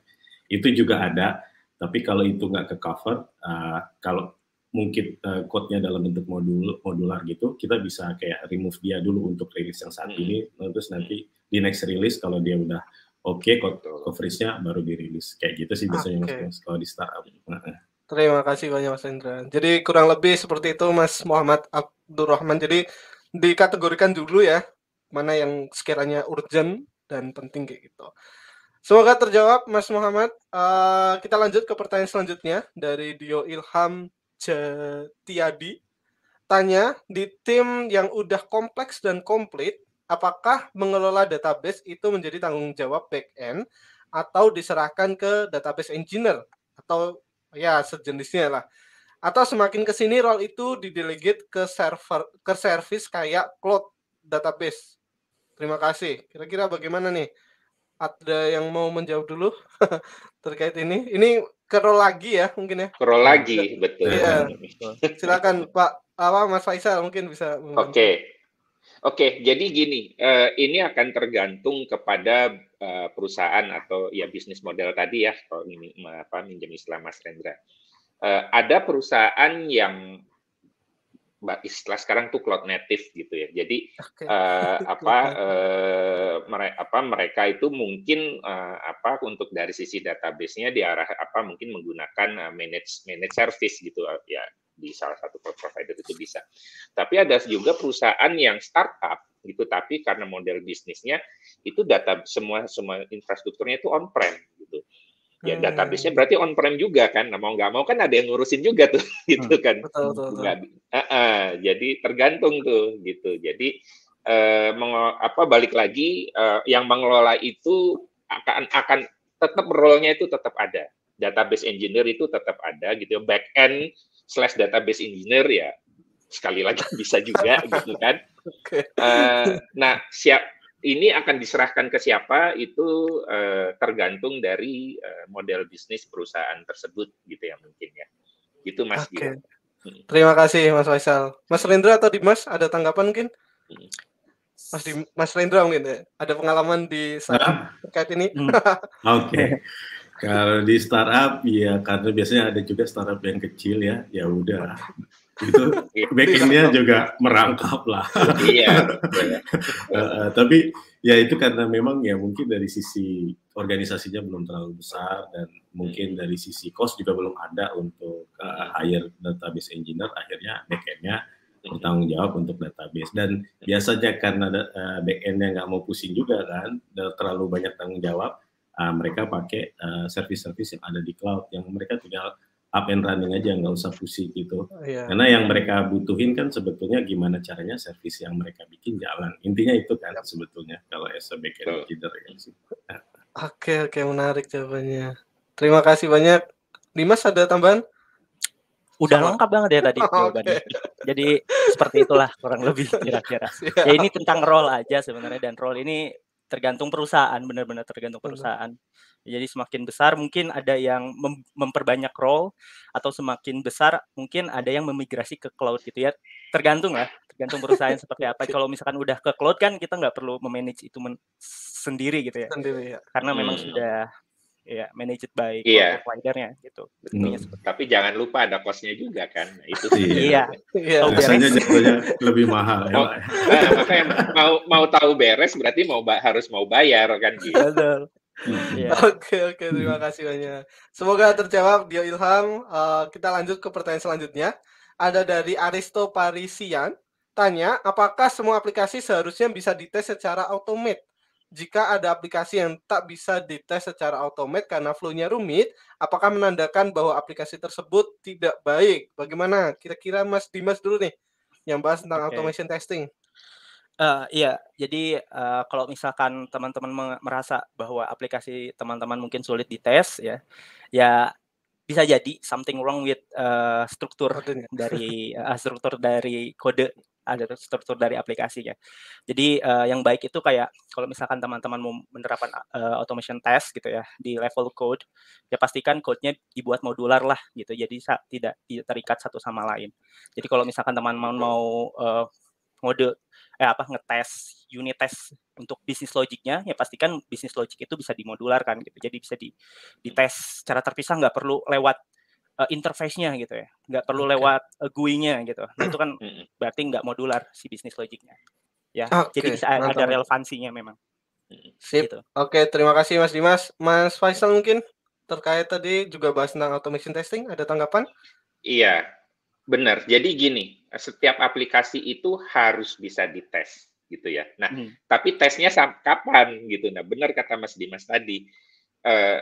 itu juga ada. Tapi kalau itu nggak ke cover, uh, eh, kalau mungkin uh, code-nya dalam bentuk modul modular gitu, kita bisa kayak remove dia dulu untuk rilis yang saat hmm. ini, terus nanti di next rilis kalau dia udah oke okay, coverage-nya baru dirilis kayak gitu sih biasanya ah, okay. mas kalau di startup. Nah, Terima kasih banyak Mas Indra. Jadi kurang lebih seperti itu Mas Muhammad Abdurrahman. Jadi dikategorikan dulu ya mana yang sekiranya urgent dan penting kayak gitu. Semoga terjawab Mas Muhammad. Uh, kita lanjut ke pertanyaan selanjutnya dari Dio Ilham Jetiadi. Tanya, di tim yang udah kompleks dan komplit, apakah mengelola database itu menjadi tanggung jawab back atau diserahkan ke database engineer atau ya sejenisnya lah atau semakin ke sini role itu didelegate ke server ke service kayak cloud database. Terima kasih. Kira-kira bagaimana nih? Ada yang mau menjawab dulu terkait ini? Ini kerol lagi ya mungkin ya? Kerol lagi, betul. Ya. Silakan Pak apa Mas Faisal mungkin bisa. Oke. Okay. Oke, jadi gini, uh, ini akan tergantung kepada uh, perusahaan atau ya bisnis model tadi ya, kalau ini apa minjem istilah Mas Rendra. Uh, ada perusahaan yang istilah sekarang tuh cloud native gitu ya. Jadi okay. uh, apa uh, mereka apa mereka itu mungkin uh, apa untuk dari sisi database-nya diarah apa mungkin menggunakan uh, manage manage service gitu uh, ya di salah satu cloud provider itu bisa. Tapi ada juga perusahaan yang startup gitu, tapi karena model bisnisnya itu data semua semua infrastrukturnya itu on-prem gitu. Ya hmm. database-nya berarti on-prem juga kan, nah, mau nggak mau kan ada yang ngurusin juga tuh gitu hmm. kan. Betul, betul, betul. Nggak, uh, uh, jadi tergantung tuh gitu. Jadi uh, apa balik lagi uh, yang mengelola itu akan akan tetap role-nya itu tetap ada database engineer itu tetap ada gitu back end slash database engineer ya sekali lagi bisa juga gitu kan. Okay. Uh, eh, nah siap ini akan diserahkan ke siapa itu uh, tergantung dari uh, model bisnis perusahaan tersebut gitu ya mungkin ya. Itu Mas. Okay. Hmm. Terima kasih Mas Faisal. Mas Rendra atau Dimas ada tanggapan mungkin? Hmm. Mas Mas Rendra mungkin ya? ada pengalaman di saat terkait ini. Hmm. Oke. Okay. Kalau di startup ya karena biasanya ada juga startup yang kecil ya, ya udah itu iya. backendnya juga merangkap lah. Iya. uh, tapi ya itu karena memang ya mungkin dari sisi organisasinya belum terlalu besar dan mungkin hmm. dari sisi cost juga belum ada untuk uh, hire database engineer akhirnya backendnya hmm. bertanggung jawab untuk database dan hmm. biasanya karena uh, backendnya nggak mau pusing juga kan terlalu banyak tanggung jawab Ah, mereka pakai eh, service service uh, yang ada di cloud yang mereka tinggal up and running aja nggak usah pusing gitu oh, yeah. karena yang mereka butuhin kan sebetulnya gimana caranya service yang mereka bikin jalan intinya itu kan yeah. sebetulnya kalau as a backend oh. leader ya oke okay, oke okay, menarik jawabannya terima kasih banyak Dimas ada tambahan udah Sama. lengkap banget ya tadi jawabannya okay. jadi seperti itulah kurang lebih kira-kira ya ini tentang role aja sebenarnya dan role ini tergantung perusahaan benar-benar tergantung perusahaan jadi semakin besar mungkin ada yang mem memperbanyak role atau semakin besar mungkin ada yang memigrasi ke cloud gitu ya tergantung lah ya, tergantung perusahaan seperti apa kalau misalkan udah ke cloud kan kita nggak perlu memanage itu men sendiri gitu ya sendiri ya karena memang hmm. sudah ya managed by yeah. Iya. providernya gitu. Hmm. Tapi jangan lupa ada kosnya juga kan. Nah, itu iya. sih. iya. Iya. Biasanya iya. lebih mahal. Ya, nah, oh, ya. eh, makanya mau mau tahu beres berarti mau harus mau bayar kan gitu. Betul. Hmm. Yeah. Oke oke terima hmm. kasih banyak. Semoga terjawab Dio Ilham. Uh, kita lanjut ke pertanyaan selanjutnya. Ada dari Aristo Parisian tanya apakah semua aplikasi seharusnya bisa dites secara automate jika ada aplikasi yang tak bisa dites secara otomat karena flow-nya rumit, apakah menandakan bahwa aplikasi tersebut tidak baik? Bagaimana? Kira-kira Mas Dimas dulu nih yang bahas tentang okay. automation testing. Uh, iya, jadi uh, kalau misalkan teman-teman merasa bahwa aplikasi teman-teman mungkin sulit dites, ya, ya bisa jadi something wrong with uh, struktur dari uh, struktur dari kode ada struktur dari aplikasinya. Jadi uh, yang baik itu kayak kalau misalkan teman-teman mau menerapkan uh, automation test gitu ya di level code, ya pastikan codenya dibuat modular lah gitu. Jadi tidak, terikat satu sama lain. Jadi kalau misalkan teman-teman mau uh, mode eh apa ngetes unit test untuk bisnis logiknya ya pastikan bisnis logik itu bisa dimodularkan gitu jadi bisa di dites secara terpisah nggak perlu lewat uh, interface-nya gitu ya. Nggak perlu okay. lewat uh, GUI-nya gitu. Nah, itu kan berarti nggak modular si bisnis logiknya. Ya, okay. jadi bisa Mantap. ada relevansinya memang. Sip. Gitu. Oke, okay, terima kasih Mas Dimas. Mas Faisal mungkin terkait tadi juga bahas tentang automation testing, ada tanggapan? Iya, benar. Jadi gini, setiap aplikasi itu harus bisa dites gitu ya. Nah, hmm. tapi tesnya kapan gitu. Nah, benar kata Mas Dimas tadi. uh,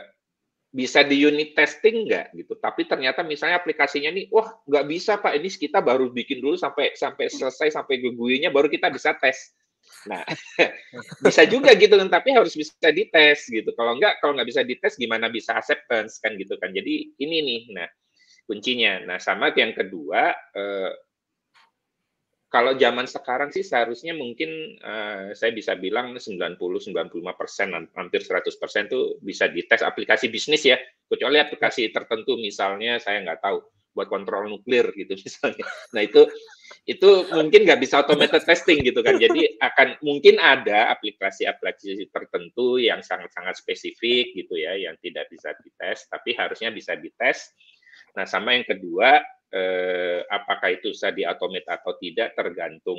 bisa di unit testing nggak gitu. Tapi ternyata misalnya aplikasinya nih, wah nggak bisa pak, ini kita baru bikin dulu sampai sampai selesai sampai guguinya baru kita bisa tes. Nah, bisa juga gitu kan, tapi harus bisa dites gitu. Kalau nggak kalau nggak bisa dites gimana bisa acceptance kan gitu kan. Jadi ini nih, nah kuncinya. Nah sama yang kedua eh, kalau zaman sekarang sih seharusnya mungkin uh, saya bisa bilang 90-95 persen, hampir 100 persen itu bisa dites aplikasi bisnis ya, kecuali aplikasi tertentu misalnya saya nggak tahu buat kontrol nuklir gitu misalnya. Nah itu itu mungkin nggak bisa automated testing gitu kan. Jadi akan mungkin ada aplikasi-aplikasi tertentu yang sangat-sangat spesifik gitu ya, yang tidak bisa dites, tapi harusnya bisa dites. Nah sama yang kedua eh, apakah itu bisa diautomate atau tidak tergantung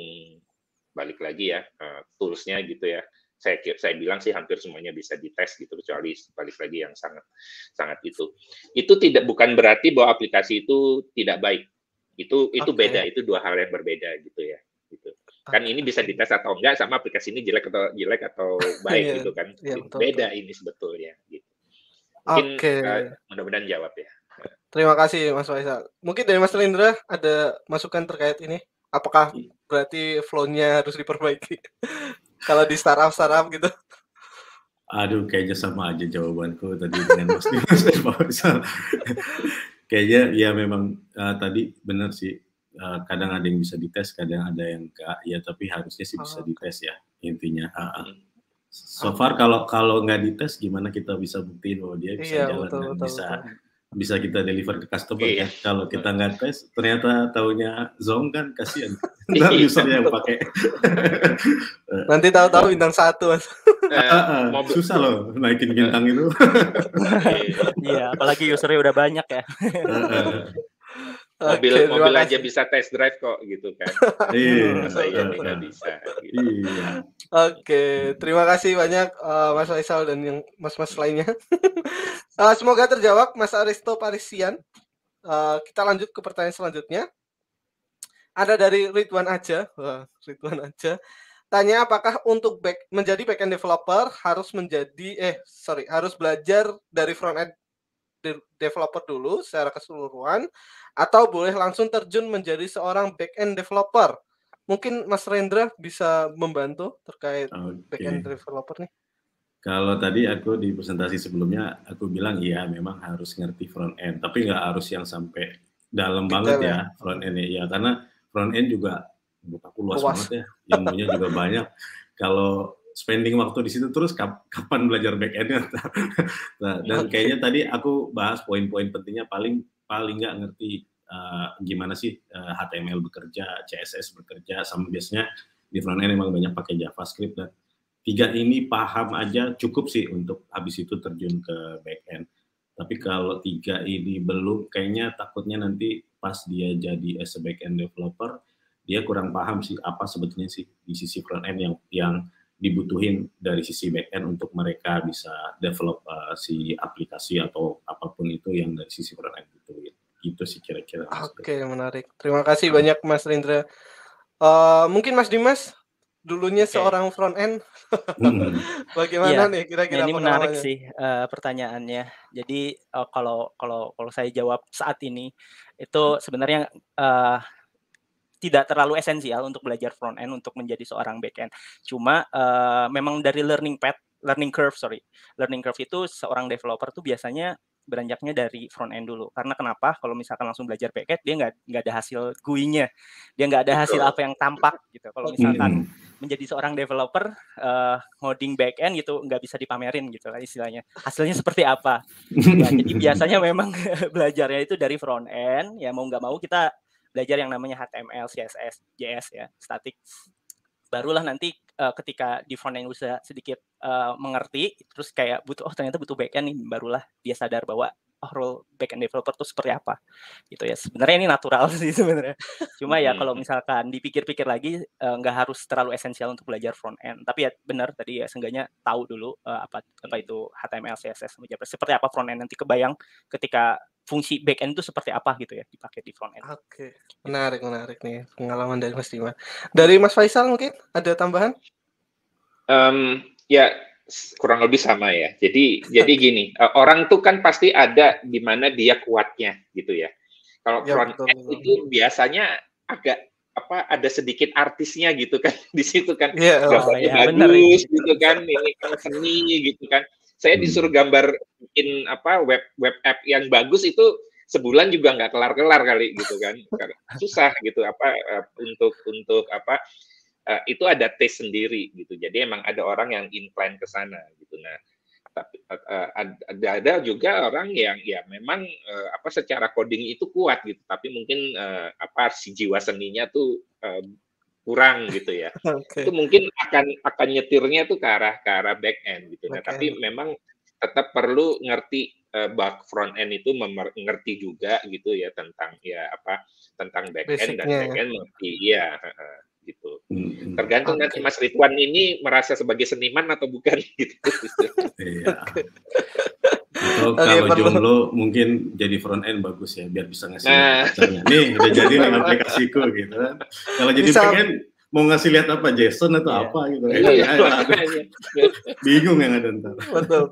balik lagi ya eh, toolsnya gitu ya saya saya bilang sih hampir semuanya bisa dites gitu kecuali balik lagi yang sangat sangat itu itu tidak bukan berarti bahwa aplikasi itu tidak baik itu itu okay. beda itu dua hal yang berbeda gitu ya gitu kan ini bisa dites atau enggak sama aplikasi ini jelek atau jelek atau baik yeah, gitu kan yeah, betul, beda betul. ini sebetulnya gitu mungkin okay. uh, eh, mudah-mudahan jawab ya Terima kasih Mas Faisal. Mungkin dari Mas Lindra ada masukan terkait ini? Apakah berarti flownya harus diperbaiki? Kalau di startup-startup gitu. Aduh, kayaknya sama aja jawabanku tadi dengan Mas Faisal. kayaknya ya memang uh, tadi benar sih. Uh, kadang ada yang bisa dites, kadang ada yang enggak. Ya, tapi harusnya sih bisa oh, dites ya intinya. Uh, So far kalau kalau nggak dites, gimana kita bisa buktiin bahwa dia bisa iya, jalan betul, dan betul, bisa betul bisa kita deliver ke customer iya. ya. kalau kita nggak tes ternyata taunya zong kan kasihan iya. Nah, usernya yang pakai nanti tahu-tahu bintang satu eh, ah, ah, ah. susah loh naikin bintang eh. itu iya apalagi usernya udah banyak ya mobil okay, mobil aja bisa test drive kok gitu kan iya masa iya tidak bisa gitu. Iya. oke okay. terima kasih banyak uh, Mas Faisal dan yang mas-mas lainnya uh, semoga terjawab Mas Aristo Parisian uh, kita lanjut ke pertanyaan selanjutnya ada dari Ridwan aja Wah, Ridwan aja tanya apakah untuk back menjadi backend developer harus menjadi eh sorry harus belajar dari front end developer dulu secara keseluruhan atau boleh langsung terjun menjadi seorang back end developer. Mungkin Mas Rendra bisa membantu terkait okay. back end developer nih. Kalau tadi aku di presentasi sebelumnya aku bilang iya memang harus ngerti front end, tapi nggak harus yang sampai dalam banget ya front end ya iya, karena front end juga buat aku luas, luas. banget ya ilmunya juga banyak. Kalau spending waktu di situ terus kapan belajar back endnya nah, dan kayaknya tadi aku bahas poin-poin pentingnya paling paling nggak ngerti uh, gimana sih uh, eh, HTML bekerja CSS bekerja sama biasanya di front end emang banyak pakai JavaScript dan tiga ini paham aja cukup sih untuk habis itu terjun ke back end tapi kalau tiga ini belum kayaknya takutnya nanti pas dia jadi as a back end developer dia kurang paham sih apa sebetulnya sih di sisi front end yang yang dibutuhin dari sisi backend untuk mereka bisa develop uh, si aplikasi atau apapun itu yang dari sisi front end gitu gitu sih kira-kira. Oke okay, menarik. Terima kasih uh. banyak Mas Rindra. Uh, mungkin Mas Dimas dulunya okay. seorang front end. hmm. Bagaimana ya, nih kira-kira? Ini menarik sih uh, pertanyaannya. Jadi uh, kalau kalau kalau saya jawab saat ini itu sebenarnya uh, tidak terlalu esensial untuk belajar front end untuk menjadi seorang back end. Cuma uh, memang dari learning path, learning curve sorry, learning curve itu seorang developer tuh biasanya beranjaknya dari front end dulu. Karena kenapa? Kalau misalkan langsung belajar back end, dia nggak nggak ada hasil guinya, dia nggak ada hasil apa yang tampak gitu. Kalau hmm. misalkan menjadi seorang developer, uh, eh, coding back end gitu nggak bisa dipamerin gitu lah istilahnya. Hasilnya seperti apa? Nah, jadi biasanya memang belajarnya itu dari front end. Ya mau nggak mau kita belajar yang namanya HTML, CSS, JS ya, statik. Barulah nanti uh, ketika di front end sudah sedikit uh, mengerti, terus kayak butuh oh ternyata butuh backend nih, barulah dia sadar bahwa oh, role back end developer tuh seperti apa gitu ya sebenarnya ini natural sih sebenarnya cuma ya hmm. kalau misalkan dipikir-pikir lagi eh, nggak uh, harus terlalu esensial untuk belajar front end tapi ya benar tadi ya seenggaknya tahu dulu uh, apa apa itu HTML CSS sama seperti apa front end nanti kebayang ketika fungsi back end itu seperti apa gitu ya dipakai di front end. Oke, menarik menarik nih pengalaman dari Mas Dima Dari Mas Faisal mungkin ada tambahan? Um, ya kurang lebih sama ya. Jadi jadi gini, e, orang tuh kan pasti ada di mana dia kuatnya gitu ya. Kalau ya, front end betul. itu biasanya agak apa ada sedikit artisnya gitu kan di situ kan ya, oh, gambarnya ya, bagus bener. gitu kan ini kan seni gitu kan saya hmm. disuruh gambar bikin apa web web app yang bagus itu sebulan juga nggak kelar kelar kali gitu kan susah gitu apa e, untuk untuk apa uh, itu ada tes sendiri gitu. Jadi emang ada orang yang incline ke sana gitu. Nah, tapi uh, ada ada juga orang yang ya memang uh, apa secara coding itu kuat gitu, tapi mungkin uh, apa si jiwa seninya tuh uh, kurang gitu ya. okay. Itu mungkin akan akan nyetirnya tuh ke arah ke arah back end gitu. Nah, tapi memang tetap perlu ngerti back front end itu mengerti juga gitu ya tentang ya apa tentang back end dan back ya. end ya. mengerti ya gitu. Hmm. Tergantung okay. nanti Mas Ridwan ini merasa sebagai seniman atau bukan gitu. iya. Atau okay, kalau jomblo mungkin jadi front end bagus ya biar bisa ngasih nah. Nih udah jadi nih aplikasiku gitu kan. Kalau jadi pengen mau ngasih lihat apa Jason atau iya. apa gitu. Iya, iya. iya, Bingung yang ada ntar.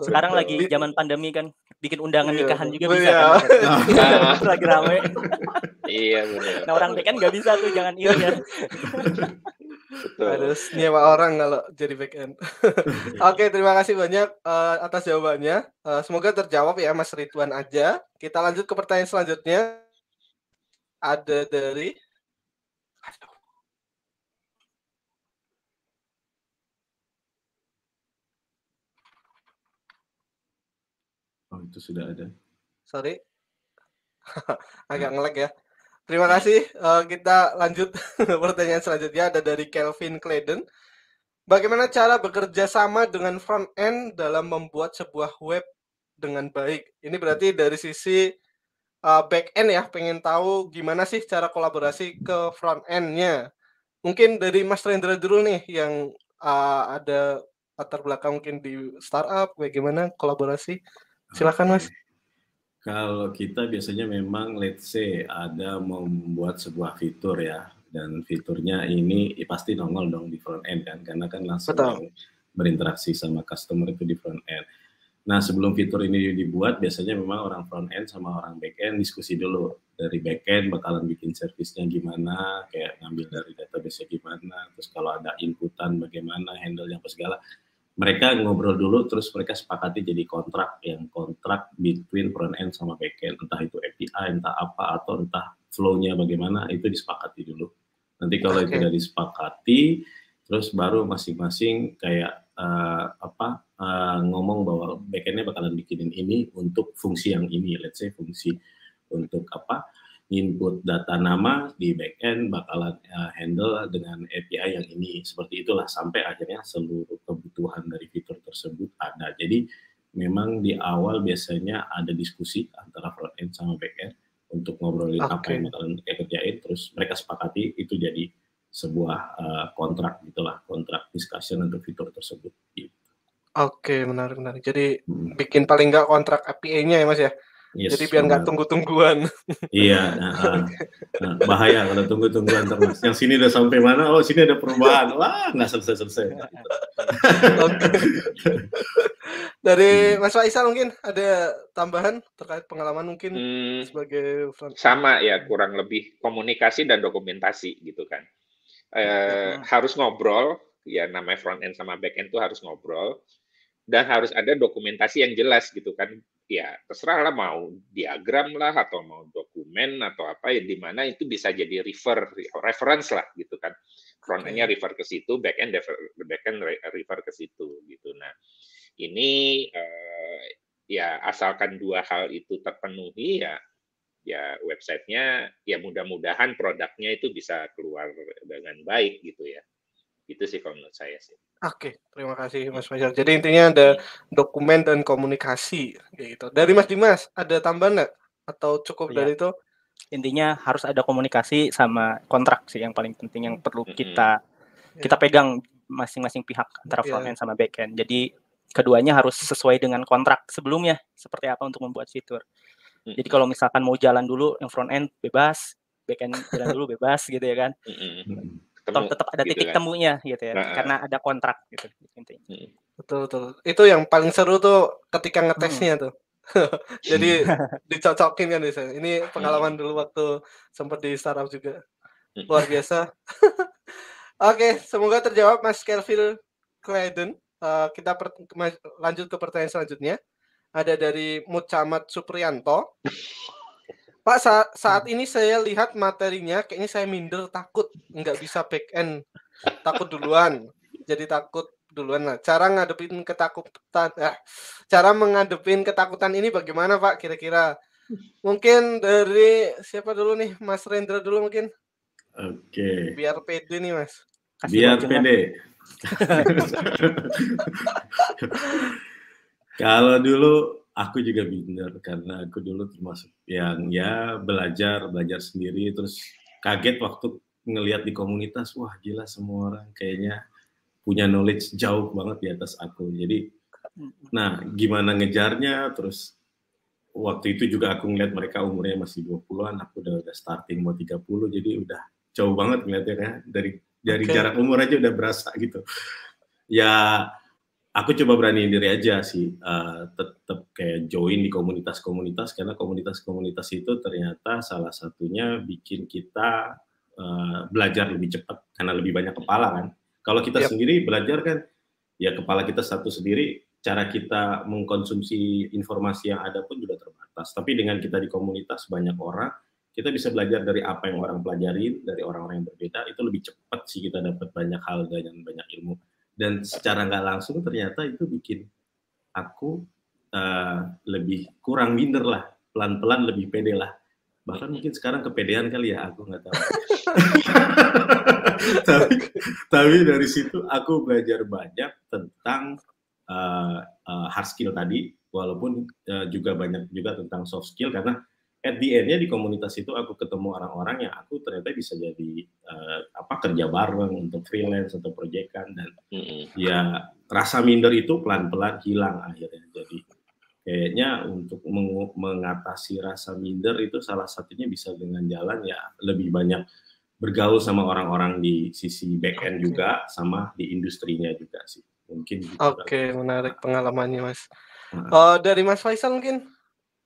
Sekarang lagi zaman pandemi kan bikin undangan nikahan juga bisa yeah. kan. Nah. lagi rame. iya Nah orang beken nggak bisa tuh jangan iri ya. Harus nyewa orang kalau jadi back end. Oke, okay, terima kasih banyak uh, atas jawabannya. Uh, semoga terjawab ya Mas Ridwan aja. Kita lanjut ke pertanyaan selanjutnya. Ada dari Oh, itu sudah ada. Sorry. Agak ngelag ya. Terima kasih. Uh, kita lanjut pertanyaan selanjutnya ada dari Kelvin Clayden. Bagaimana cara bekerja sama dengan front end dalam membuat sebuah web dengan baik? Ini berarti dari sisi uh, back end ya, pengen tahu gimana sih cara kolaborasi ke front endnya. Mungkin dari Mas Rendra dulu nih yang uh, ada latar belakang mungkin di startup, bagaimana kolaborasi Silakan Mas. Kalau kita biasanya memang let's say ada membuat sebuah fitur ya dan fiturnya ini ya pasti nongol dong di front end kan karena kan langsung Betul. berinteraksi sama customer itu di front end. Nah, sebelum fitur ini dibuat biasanya memang orang front end sama orang back end diskusi dulu dari back end bakalan bikin servisnya gimana, kayak ngambil dari database gimana, terus kalau ada inputan bagaimana handle yang segala mereka ngobrol dulu terus mereka sepakati jadi kontrak yang kontrak between front end sama back end entah itu API entah apa atau entah flow-nya bagaimana itu disepakati dulu nanti kalau okay. tidak disepakati terus baru masing-masing kayak uh, apa uh, ngomong bahwa back end-nya bakalan bikinin ini untuk fungsi yang ini let's say fungsi untuk apa input data nama di backend bakalan uh, handle dengan API yang ini seperti itulah sampai akhirnya seluruh kebutuhan dari fitur tersebut ada. Jadi memang di awal biasanya ada diskusi antara front end sama backend untuk ngobrolin okay. apa yang bakalan kerjain terus mereka sepakati itu jadi sebuah uh, kontrak gitulah kontrak discussion untuk fitur tersebut gitu. Oke, okay, menarik-menarik. Jadi hmm. bikin paling nggak kontrak API-nya ya, Mas ya? Yes, Jadi biar nggak tunggu-tungguan. Iya, nah, nah, bahaya kalau tunggu-tungguan terus. Yang sini udah sampai mana? Oh, sini ada perubahan. Wah, nggak selesai-selesai. okay. Dari hmm. Mas Faisal mungkin ada tambahan terkait pengalaman mungkin hmm, sebagai sama ya kurang lebih komunikasi dan dokumentasi gitu kan. Eh, harus ngobrol ya namanya front end sama back end tuh harus ngobrol dan harus ada dokumentasi yang jelas gitu kan ya terserah lah mau diagram lah atau mau dokumen atau apa ya di mana itu bisa jadi refer reference lah gitu kan front endnya refer ke situ back end refer, back end refer ke situ gitu nah ini eh, ya asalkan dua hal itu terpenuhi ya ya websitenya ya mudah-mudahan produknya itu bisa keluar dengan baik gitu ya itu sih kalau menurut saya sih. Oke, terima kasih Mas Fajar. Jadi intinya ada iya. dokumen dan komunikasi kayak gitu. Dari Mas Dimas ada tambahan nggak? Atau cukup ya. dari itu? Intinya harus ada komunikasi sama kontrak sih yang paling penting yang perlu kita mm -hmm. kita pegang masing-masing pihak antara iya. front end sama back end. Jadi keduanya harus sesuai dengan kontrak sebelumnya seperti apa untuk membuat fitur. Mm -hmm. Jadi kalau misalkan mau jalan dulu yang front end bebas, back end jalan dulu bebas gitu ya kan. Mm -hmm tetap, tetap ada gitu titik kan. temunya gitu ya nah, karena ah. ada kontrak gitu intinya hmm. betul betul itu yang paling seru tuh ketika hmm. ngetesnya hmm. tuh jadi dicocokin kan bisa ini pengalaman hmm. dulu waktu sempat di startup juga luar biasa oke semoga terjawab mas Kelvin Kreden. uh, eh, kita lanjut ke pertanyaan selanjutnya ada dari Mucamat Suprianto Pak saat, saat hmm. ini saya lihat materinya kayaknya saya minder takut nggak bisa back end takut duluan jadi takut duluan lah cara ngadepin ketakutan eh, cara mengadepin ketakutan ini bagaimana Pak kira-kira mungkin dari siapa dulu nih Mas Rendra dulu mungkin oke okay. biar pede nih Mas Kasih biar pede kalau dulu aku juga binder karena aku dulu termasuk yang ya belajar belajar sendiri terus kaget waktu ngelihat di komunitas wah gila semua orang kayaknya punya knowledge jauh banget di atas aku jadi nah gimana ngejarnya terus waktu itu juga aku ngeliat mereka umurnya masih 20-an aku udah udah starting mau 30 jadi udah jauh banget ngeliatnya kan dari dari okay. jarak umur aja udah berasa gitu ya aku coba berani diri aja sih uh, eh, tetap kayak join di komunitas-komunitas karena komunitas-komunitas itu ternyata salah satunya bikin kita uh, belajar lebih cepat karena lebih banyak kepala kan. Kalau kita yep. Iya. sendiri belajar kan ya kepala kita satu sendiri cara kita mengkonsumsi informasi yang ada pun juga terbatas. Tapi dengan kita di komunitas banyak orang kita bisa belajar dari apa yang orang pelajarin, dari orang-orang yang berbeda, itu lebih cepat sih kita dapat banyak hal dan banyak ilmu dan secara nggak langsung ternyata itu bikin aku uh, lebih kurang minder lah pelan-pelan lebih pede lah bahkan mungkin sekarang kepedean kali ya aku nggak tahu tapi tapi dari situ aku belajar banyak tentang uh, uh, hard skill tadi walaupun uh, juga banyak juga tentang soft skill karena at the end-nya di komunitas itu aku ketemu orang-orang yang aku ternyata bisa jadi uh, apa kerja bareng untuk freelance atau proyekan dan mm-hmm. ya rasa minder itu pelan-pelan hilang akhirnya jadi kayaknya untuk meng- mengatasi rasa minder itu salah satunya bisa dengan jalan ya lebih banyak bergaul sama orang-orang di sisi back end juga sama di industrinya juga sih mungkin gitu. oke okay, menarik pengalamannya mas uh, dari mas Faisal mungkin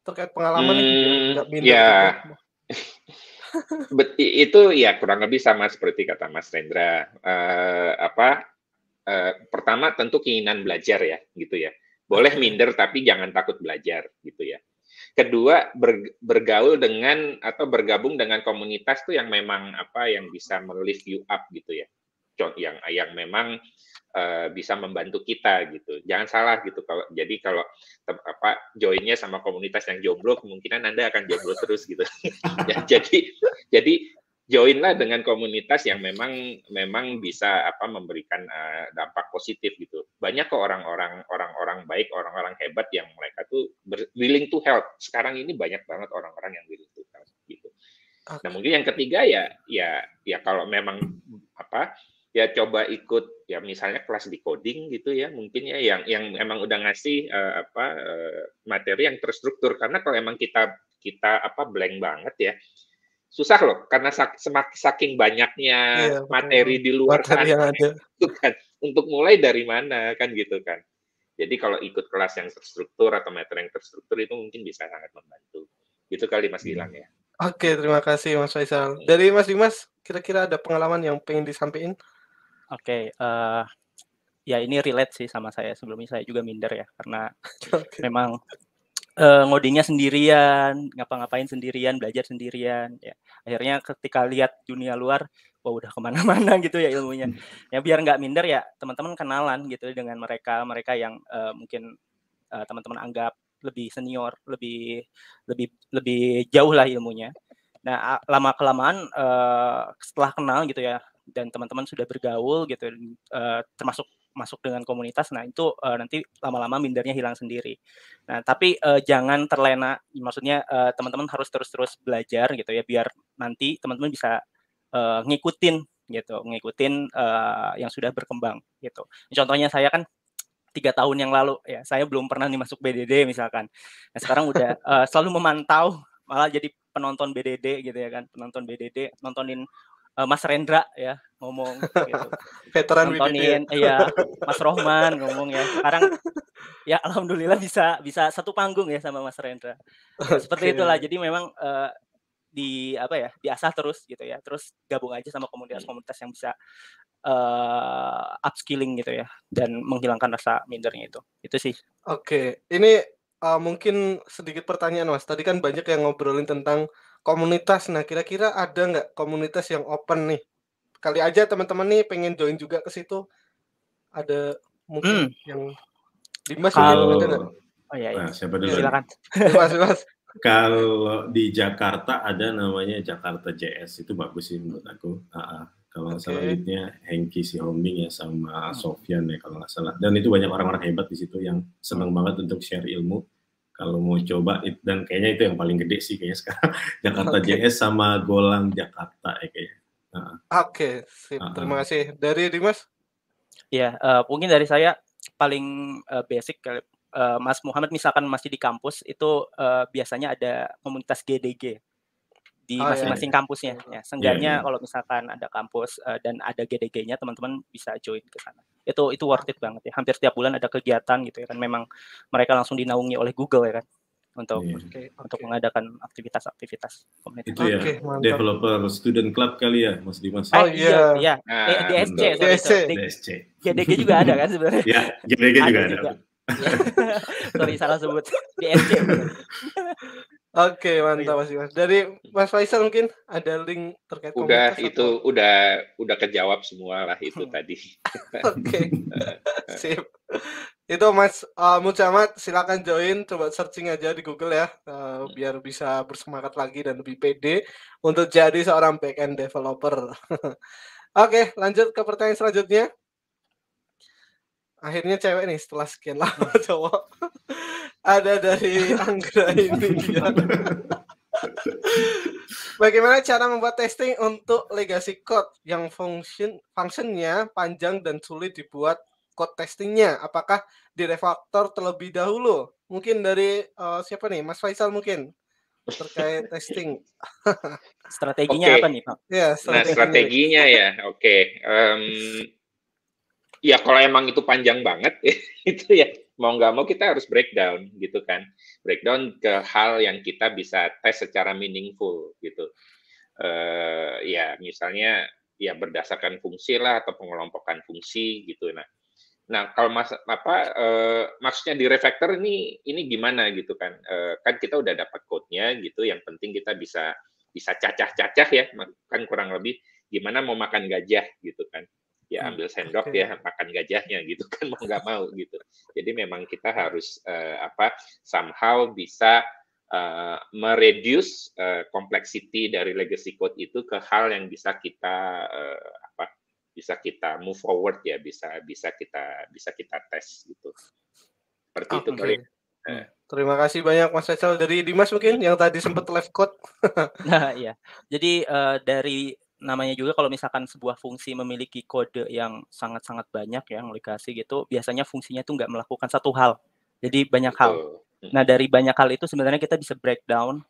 terkait pengalaman hmm, nggak pindah ya. Gitu ya. itu ya kurang lebih sama seperti kata Mas Rendra uh, apa uh, pertama tentu keinginan belajar ya gitu ya boleh minder tapi jangan takut belajar gitu ya kedua bergaul dengan atau bergabung dengan komunitas tuh yang memang apa yang bisa melift you up gitu ya yang yang memang uh, bisa membantu kita gitu. Jangan salah gitu kalau jadi kalau apa joinnya sama komunitas yang jomblo kemungkinan Anda akan jomblo terus gitu. Ya, jadi jadi joinlah dengan komunitas yang memang memang bisa apa memberikan uh, dampak positif gitu. Banyak kok orang-orang orang-orang baik, orang-orang hebat yang mereka tuh ber, willing to help. Sekarang ini banyak banget orang-orang yang willing to help gitu. Okay. Nah, mungkin yang ketiga ya ya ya kalau memang apa ya coba ikut ya misalnya kelas di coding gitu ya mungkin ya yang yang emang udah ngasih uh, apa uh, materi yang terstruktur karena kalau emang kita kita apa blank banget ya susah loh karena semakin saking banyaknya iya, materi di luar materi sana itu kan untuk mulai dari mana kan gitu kan jadi kalau ikut kelas yang terstruktur atau materi yang terstruktur itu mungkin bisa sangat membantu gitu kali Mas Gilang ya Oke, terima kasih Mas Faisal. Dari Mas Dimas, kira-kira ada pengalaman yang pengen disampaikan? Oke, okay, uh, eh, ya ini relate sih sama saya. Sebelumnya saya juga minder ya, karena okay. memang uh, ngodingnya sendirian, ngapa-ngapain sendirian, belajar sendirian. Ya. Akhirnya ketika lihat dunia luar, wah udah kemana-mana gitu ya ilmunya. Ya biar nggak minder ya teman-teman kenalan gitu dengan mereka mereka yang uh, mungkin uh, teman-teman anggap lebih senior, lebih lebih lebih jauh lah ilmunya. Nah lama kelamaan uh, setelah kenal gitu ya dan teman-teman sudah bergaul gitu uh, termasuk masuk dengan komunitas nah itu uh, nanti lama-lama mindernya hilang sendiri nah tapi uh, jangan terlena maksudnya teman teman-teman harus terus-terus belajar gitu ya biar nanti teman-teman bisa uh, ngikutin gitu ngikutin uh, yang sudah berkembang gitu contohnya saya kan tiga tahun yang lalu ya saya belum pernah nih BDD misalkan nah sekarang udah uh, selalu memantau malah jadi penonton BDD gitu ya kan penonton BDD nontonin uh, Mas Rendra ya ngomong gitu. veteran nontonin ya iya, Mas Rohman ngomong ya sekarang ya alhamdulillah bisa bisa satu panggung ya sama Mas Rendra okay. Ya, seperti itulah jadi memang uh, di apa ya biasa terus gitu ya terus gabung aja sama komunitas-komunitas yang bisa uh, upskilling gitu ya dan menghilangkan rasa mindernya itu itu sih oke okay. ini uh, mungkin sedikit pertanyaan mas tadi kan banyak yang ngobrolin tentang komunitas. Nah, kira-kira ada nggak komunitas yang open nih? Kali aja teman-teman nih pengen join juga ke situ. Ada mungkin hmm. yang Dimas Kalau... ada nggak? Oh iya, iya. Nah, siapa dulu? Silakan. Mas, mas. Kalau di Jakarta ada namanya Jakarta JS itu bagus sih menurut aku. Uh, kalau nggak okay. salah leadnya Hengki si Homing ya sama hmm. Sofian ya kalau nggak salah. Dan itu banyak orang-orang hebat di situ yang senang banget untuk share ilmu kalau mau coba dan kayaknya itu yang paling gede sih kayaknya sekarang Jakarta okay. JS sama Golang Jakarta ya kayaknya. Uh. Oke, okay, terima kasih. Dari Dimas? Ya, uh, mungkin dari saya paling uh, basic kali. Uh, Mas Muhammad misalkan masih di kampus itu uh, biasanya ada komunitas GDG di masing-masing oh, iya. iya. kampusnya. Iya, iya. Ya, seenggaknya yeah, yeah. kalau misalkan ada kampus uh, dan ada GDG-nya, teman-teman bisa join ke sana. Itu itu worth it banget ya. Hampir setiap bulan ada kegiatan gitu ya kan. Memang mereka langsung dinaungi oleh Google ya kan untuk yeah. okay, okay. mengadakan aktivitas-aktivitas komunitas. Itu ya, okay, developer student club kali ya, Mas Dimas. Eh, oh iya, iya. DSC, DSC. DSC. GDG juga ada kan sebenarnya? Iya, GDG juga ada. Sorry salah sebut DSC. Oke, mantap iya. Mas Dimas. Dari Mas Faisal mungkin ada link terkait Udah itu atau? udah udah kejawab semua lah itu hmm. tadi. Oke. Sip. Itu Mas uh, Mucamat silakan join coba searching aja di Google ya uh, biar bisa bersemangat lagi dan lebih pede untuk jadi seorang backend developer. Oke, lanjut ke pertanyaan selanjutnya. Akhirnya cewek nih setelah sekian lama hmm. cowok ada dari Anggra ini Bagaimana cara membuat testing untuk legacy code yang function functionnya panjang dan sulit dibuat code testingnya? Apakah direfaktor terlebih dahulu? Mungkin dari uh, siapa nih, Mas Faisal mungkin terkait testing. strateginya okay. apa nih Pak? Ya, strategi nah strateginya ya, oke. Okay. Um, ya kalau emang itu panjang banget, itu ya mau nggak mau kita harus breakdown gitu kan breakdown ke hal yang kita bisa tes secara meaningful gitu uh, ya misalnya ya berdasarkan fungsi lah atau pengelompokan fungsi gitu nah nah kalau mas apa uh, maksudnya di refactor ini ini gimana gitu kan uh, kan kita udah dapat code-nya gitu yang penting kita bisa bisa cacah-cacah ya kan kurang lebih gimana mau makan gajah gitu kan ya hmm, ambil sendok ya makan gajahnya gitu kan mau nggak mau gitu jadi memang kita harus uh, apa somehow bisa uh, mereduce uh, complexity dari legacy code itu ke hal yang bisa kita uh, apa bisa kita move forward ya bisa bisa kita bisa kita tes gitu seperti itu ah, okay. Hmm, terima kasih banyak Mas Rachel dari Dimas mungkin yang tadi sempat left code. nah, iya. Jadi uh, dari namanya juga kalau misalkan sebuah fungsi memiliki kode yang sangat-sangat banyak ya aplikasi gitu, biasanya fungsinya tuh nggak melakukan satu hal. Jadi banyak hal. Nah dari banyak hal itu sebenarnya kita bisa breakdown.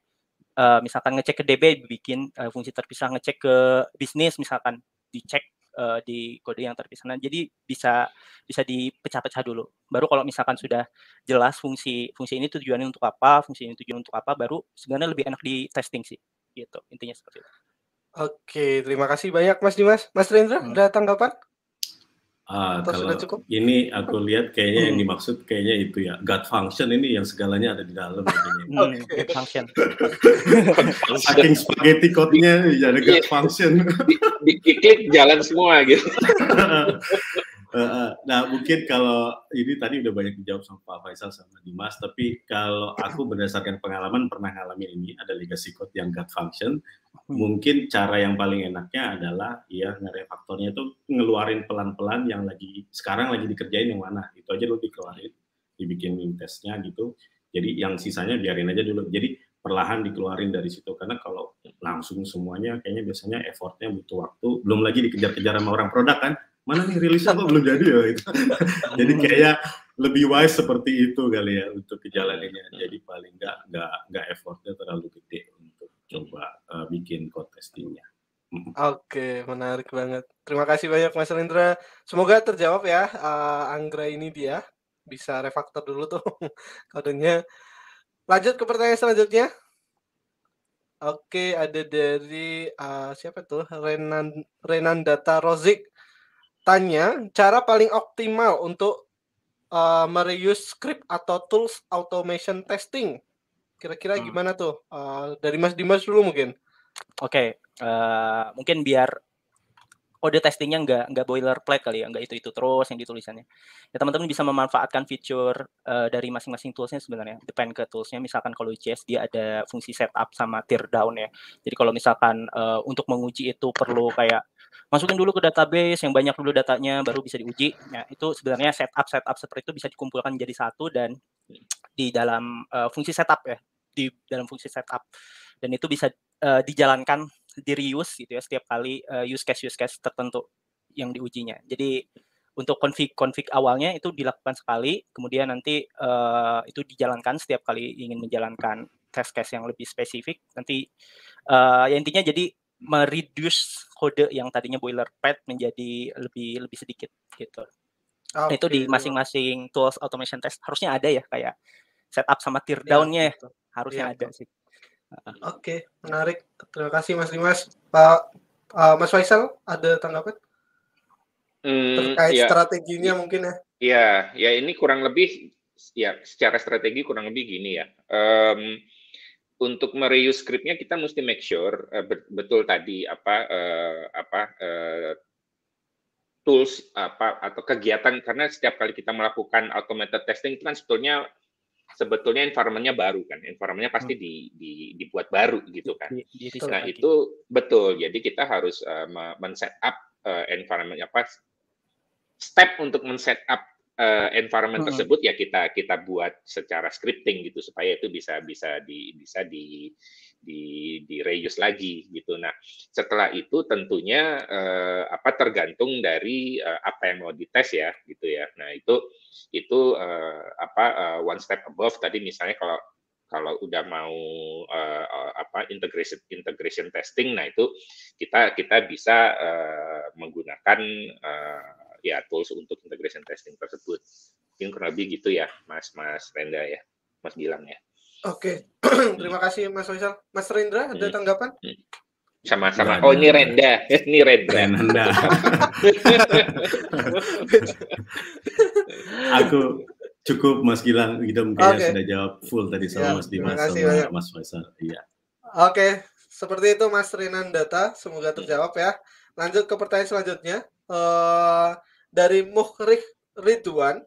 Uh, misalkan ngecek ke DB bikin uh, fungsi terpisah, ngecek ke bisnis misalkan dicek uh, di kode yang terpisah. Nah, jadi bisa bisa dipecah-pecah dulu. Baru kalau misalkan sudah jelas fungsi fungsi ini tujuannya untuk apa, fungsi ini tujuan untuk apa, baru sebenarnya lebih enak di testing sih. Gitu. Intinya seperti itu. Oke, terima kasih banyak Mas Dimas. Mas Rendra, hmm. ada tanggapan? Uh, kalau sudah cukup? ini aku lihat kayaknya yang hmm. dimaksud kayaknya itu ya God function ini yang segalanya ada di dalam okay. Hmm, God function. Saking spaghetti code-nya ya God iya. function. Diklik di, di, di, jalan semua gitu. nah mungkin kalau ini tadi udah banyak dijawab sama Pak Faisal sama Dimas, tapi kalau aku berdasarkan pengalaman pernah ngalamin ini ada legacy code yang gut function, hmm. mungkin cara yang paling enaknya adalah ya faktornya itu ngeluarin pelan-pelan yang lagi sekarang lagi dikerjain yang mana itu aja lo dikeluarin, dibikin tesnya gitu. Jadi yang sisanya biarin aja dulu. Jadi perlahan dikeluarin dari situ karena kalau langsung semuanya kayaknya biasanya effortnya butuh waktu belum lagi dikejar-kejar sama orang produk kan mana nih rilisnya kok belum jadi ya gitu. jadi kayak lebih wise seperti itu kali ya untuk kejalanannya. Hmm. jadi paling nggak nggak nggak effortnya terlalu gede untuk coba uh, bikin kontestinya Oke, menarik banget. Terima kasih banyak Mas Rendra. Semoga terjawab ya uh, Anggra ini dia bisa refaktor dulu tuh kodenya. Lanjut ke pertanyaan selanjutnya. Oke, ada dari uh, siapa tuh? Renan Renan Data Rozik. Tanya cara paling optimal untuk uh, mereuse script atau tools automation testing. Kira-kira hmm. gimana tuh? Uh, dari Mas Dimas dulu mungkin. Oke, okay. uh, eh, mungkin biar kode testingnya nggak nggak boilerplate kali ya, nggak itu itu terus yang ditulisannya. Ya teman-teman bisa memanfaatkan fitur uh, dari masing-masing toolsnya sebenarnya. Depend ke toolsnya. Misalkan kalau JS dia ada fungsi setup sama teardown ya. Jadi kalau misalkan uh, untuk menguji itu perlu kayak masukin dulu ke database yang banyak dulu datanya baru bisa diuji. Nah, itu sebenarnya setup setup seperti itu bisa dikumpulkan menjadi satu dan di dalam uh, fungsi setup ya, di dalam fungsi setup. Dan itu bisa uh, dijalankan di reuse gitu ya setiap kali uh, use case use case tertentu yang diujinya. Jadi untuk config config awalnya itu dilakukan sekali, kemudian nanti uh, itu dijalankan setiap kali ingin menjalankan test case yang lebih spesifik. Nanti uh, ya intinya jadi mereduce kode yang tadinya boilerplate menjadi lebih lebih sedikit gitu. Okay. Nah, itu di masing-masing tools automation test harusnya ada ya kayak setup sama teardownnya ya, ya? Gitu. harusnya ya. ada sih. Oke, okay, menarik. Terima kasih Mas Dimas. Pak uh, Mas Faisal ada tanggapan? Hmm, terkait ya. strateginya mungkin ya? Iya, ya ini kurang lebih ya secara strategi kurang lebih gini ya. Um, untuk mereuse scriptnya kita mesti make sure uh, betul tadi apa uh, apa uh, tools apa atau kegiatan karena setiap kali kita melakukan automated testing itu kan sebetulnya sebetulnya environmentnya baru kan environmentnya pasti hmm. di, di, dibuat baru gitu kan nah itu betul jadi kita harus uh, men-set up uh, environment apa step untuk men setup uh, environment hmm. tersebut ya kita kita buat secara scripting gitu supaya itu bisa bisa di bisa di di di reuse lagi gitu. Nah, setelah itu tentunya eh, apa tergantung dari eh, apa yang mau dites ya gitu ya. Nah, itu itu eh, apa eh, one step above tadi misalnya kalau kalau udah mau eh, eh apa integration integration testing nah itu kita kita bisa eh, menggunakan eh, ya tools untuk integration testing tersebut. Mungkin kurang lebih gitu ya, Mas Mas Renda ya, Mas Gilang ya. Oke, okay. terima kasih Mas Faisal. Mas Rendra ada hmm. tanggapan? Sama-sama. Hmm. Oh ini Renda, ini Renda. Renda. Aku cukup Mas Gilang kita gitu, mungkin ya okay. sudah jawab full tadi sama ya, Mas Dimas sama banyak. Mas Faisal. Iya. Oke, okay. seperti itu Mas Rinan Data, semoga terjawab ya. Lanjut ke pertanyaan selanjutnya. Uh, dari Mukhrik Ridwan,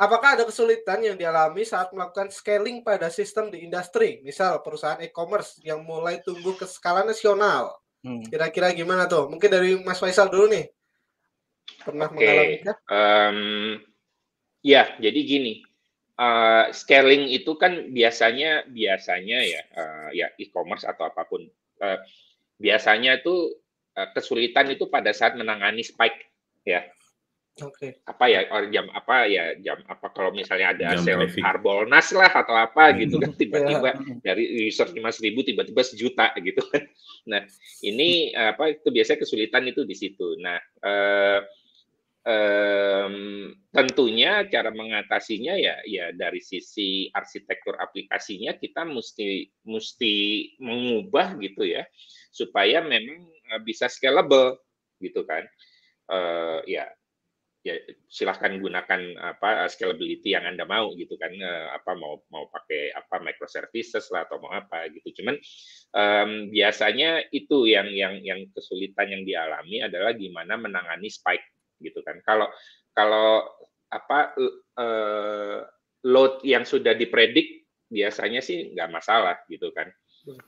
apakah ada kesulitan yang dialami saat melakukan scaling pada sistem di industri, misal perusahaan e-commerce yang mulai tumbuh ke skala nasional? Hmm. Kira-kira hmm. gimana tuh? Mungkin dari Mas Faisal dulu nih. Pernah okay. mengalami Um, ya, jadi gini. Uh, scaling itu kan biasanya biasanya ya uh, ya e-commerce atau apapun uh, biasanya itu uh, kesulitan itu pada saat menangani spike ya Oke. Okay. Apa ya jam apa ya jam apa kalau misalnya ada jam sale Harbolnas lah atau apa gitu kan hmm. tiba-tiba iya. dari user lima ribu tiba-tiba sejuta gitu kan. Nah, ini apa itu biasanya kesulitan itu di situ. Nah, eh, eh, tentunya cara mengatasinya ya ya dari sisi arsitektur aplikasinya kita mesti mesti mengubah gitu ya supaya memang eh, bisa scalable gitu kan uh, ya ya silahkan gunakan apa scalability yang anda mau gitu kan eh, apa mau mau pakai apa microservices lah atau mau apa gitu cuman um, biasanya itu yang yang yang kesulitan yang dialami adalah gimana menangani spike gitu kan kalau kalau apa uh, load yang sudah dipredik biasanya sih nggak masalah gitu kan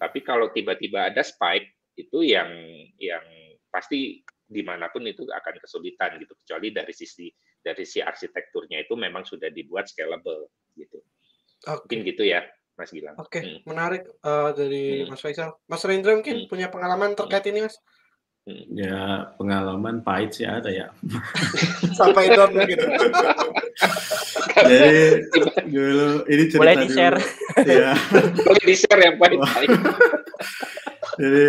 tapi kalau tiba-tiba ada spike itu yang yang pasti dimanapun itu akan kesulitan gitu kecuali dari sisi dari si arsitekturnya itu memang sudah dibuat scalable gitu okay. mungkin gitu ya Mas Gilang oke okay. hmm. menarik uh, dari hmm. Mas Faisal Mas Rendra mungkin hmm. punya pengalaman hmm. terkait hmm. ini Mas hmm. Ya pengalaman pahit sih ada ya. Sampai itu gitu Jadi dulu ini cerita Boleh di share. Dulu. Ya. Boleh di share yang pahit. Jadi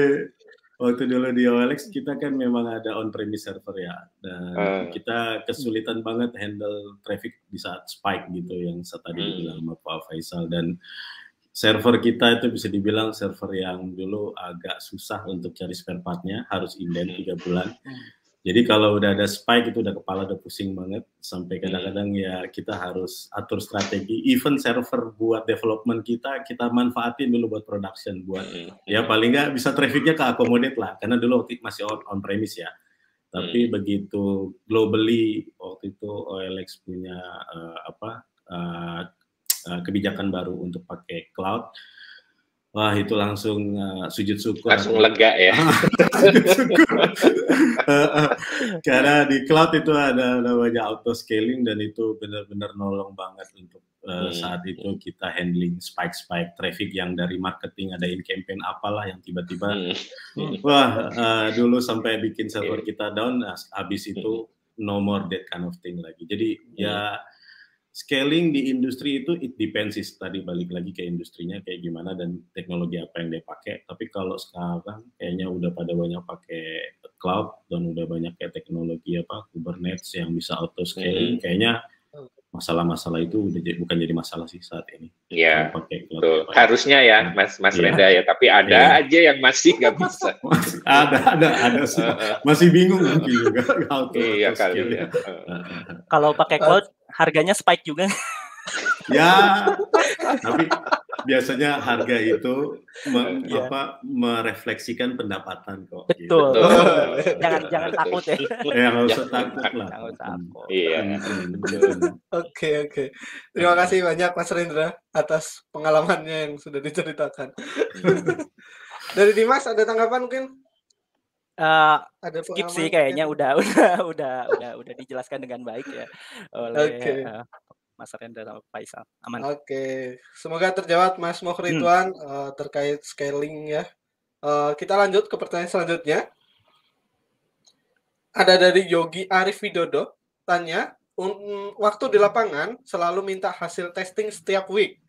waktu dulu di OLX kita kan memang ada on premise server ya dan uh. kita kesulitan banget handle traffic di saat spike gitu yang tadi hmm. dibilang sama Pak Faisal dan server kita itu bisa dibilang server yang dulu agak susah untuk cari spare partnya harus inden hmm. tiga bulan hmm. Jadi kalau udah ada spike itu udah kepala udah pusing banget sampai iya. kadang-kadang ya kita harus atur strategi. Even server buat development kita kita manfaatin dulu buat production buat hmm. ya paling nggak bisa trafficnya ke accommodate lah karena dulu waktu masih on, on premise ya. Tapi hmm. begitu globally waktu itu OLX punya uh, apa uh, uh, kebijakan baru untuk pakai cloud Wah itu langsung uh, sujud syukur. Langsung lega ya. karena di cloud itu ada namanya auto scaling dan itu benar-benar nolong banget untuk uh, hmm. saat itu hmm. kita handling spike-spike traffic yang dari marketing ada in campaign apalah yang tiba-tiba hmm. wah uh, dulu sampai bikin server kita down habis itu hmm. no more that kind of thing lagi. Jadi ya, hmm. ya scaling di industri itu it depends sih tadi balik lagi ke industrinya kayak gimana dan teknologi apa yang dia pakai tapi kalau sekarang kayaknya udah pada banyak pakai cloud dan udah banyak kayak teknologi apa Kubernetes yang bisa auto scaling -hmm. kayaknya masalah-masalah itu udah jadi, bukan jadi masalah sih saat ini. Iya. Harusnya ya, iya. Mas Mas ya. Renda ya, tapi ada ya. aja yang masih nggak bisa. ada ada ada sih. masih bingung mungkin juga. Iya kali ya. Kalau pakai cloud harganya spike juga. ya. Tapi biasanya harga itu me, ya. apa merefleksikan pendapatan kok. Gitu. Betul. Gitu. jangan jangan takut ya. Ya nggak usah takut lah. Jangan takut. Iya. Hmm, hmm, oke oke. Terima kasih banyak Mas Rendra atas pengalamannya yang sudah diceritakan. Dari Dimas ada tanggapan mungkin? Uh, ada skip sih kayaknya udah udah udah udah udah dijelaskan dengan baik ya oleh okay. uh, eh, Mas Rendra sama Pak Aman. Oke, semoga terjawab Mas Mokhrituan hmm. uh, terkait scaling ya. Uh, kita lanjut ke pertanyaan selanjutnya. Ada dari Yogi Arif Widodo tanya, waktu di lapangan selalu minta hasil testing setiap week.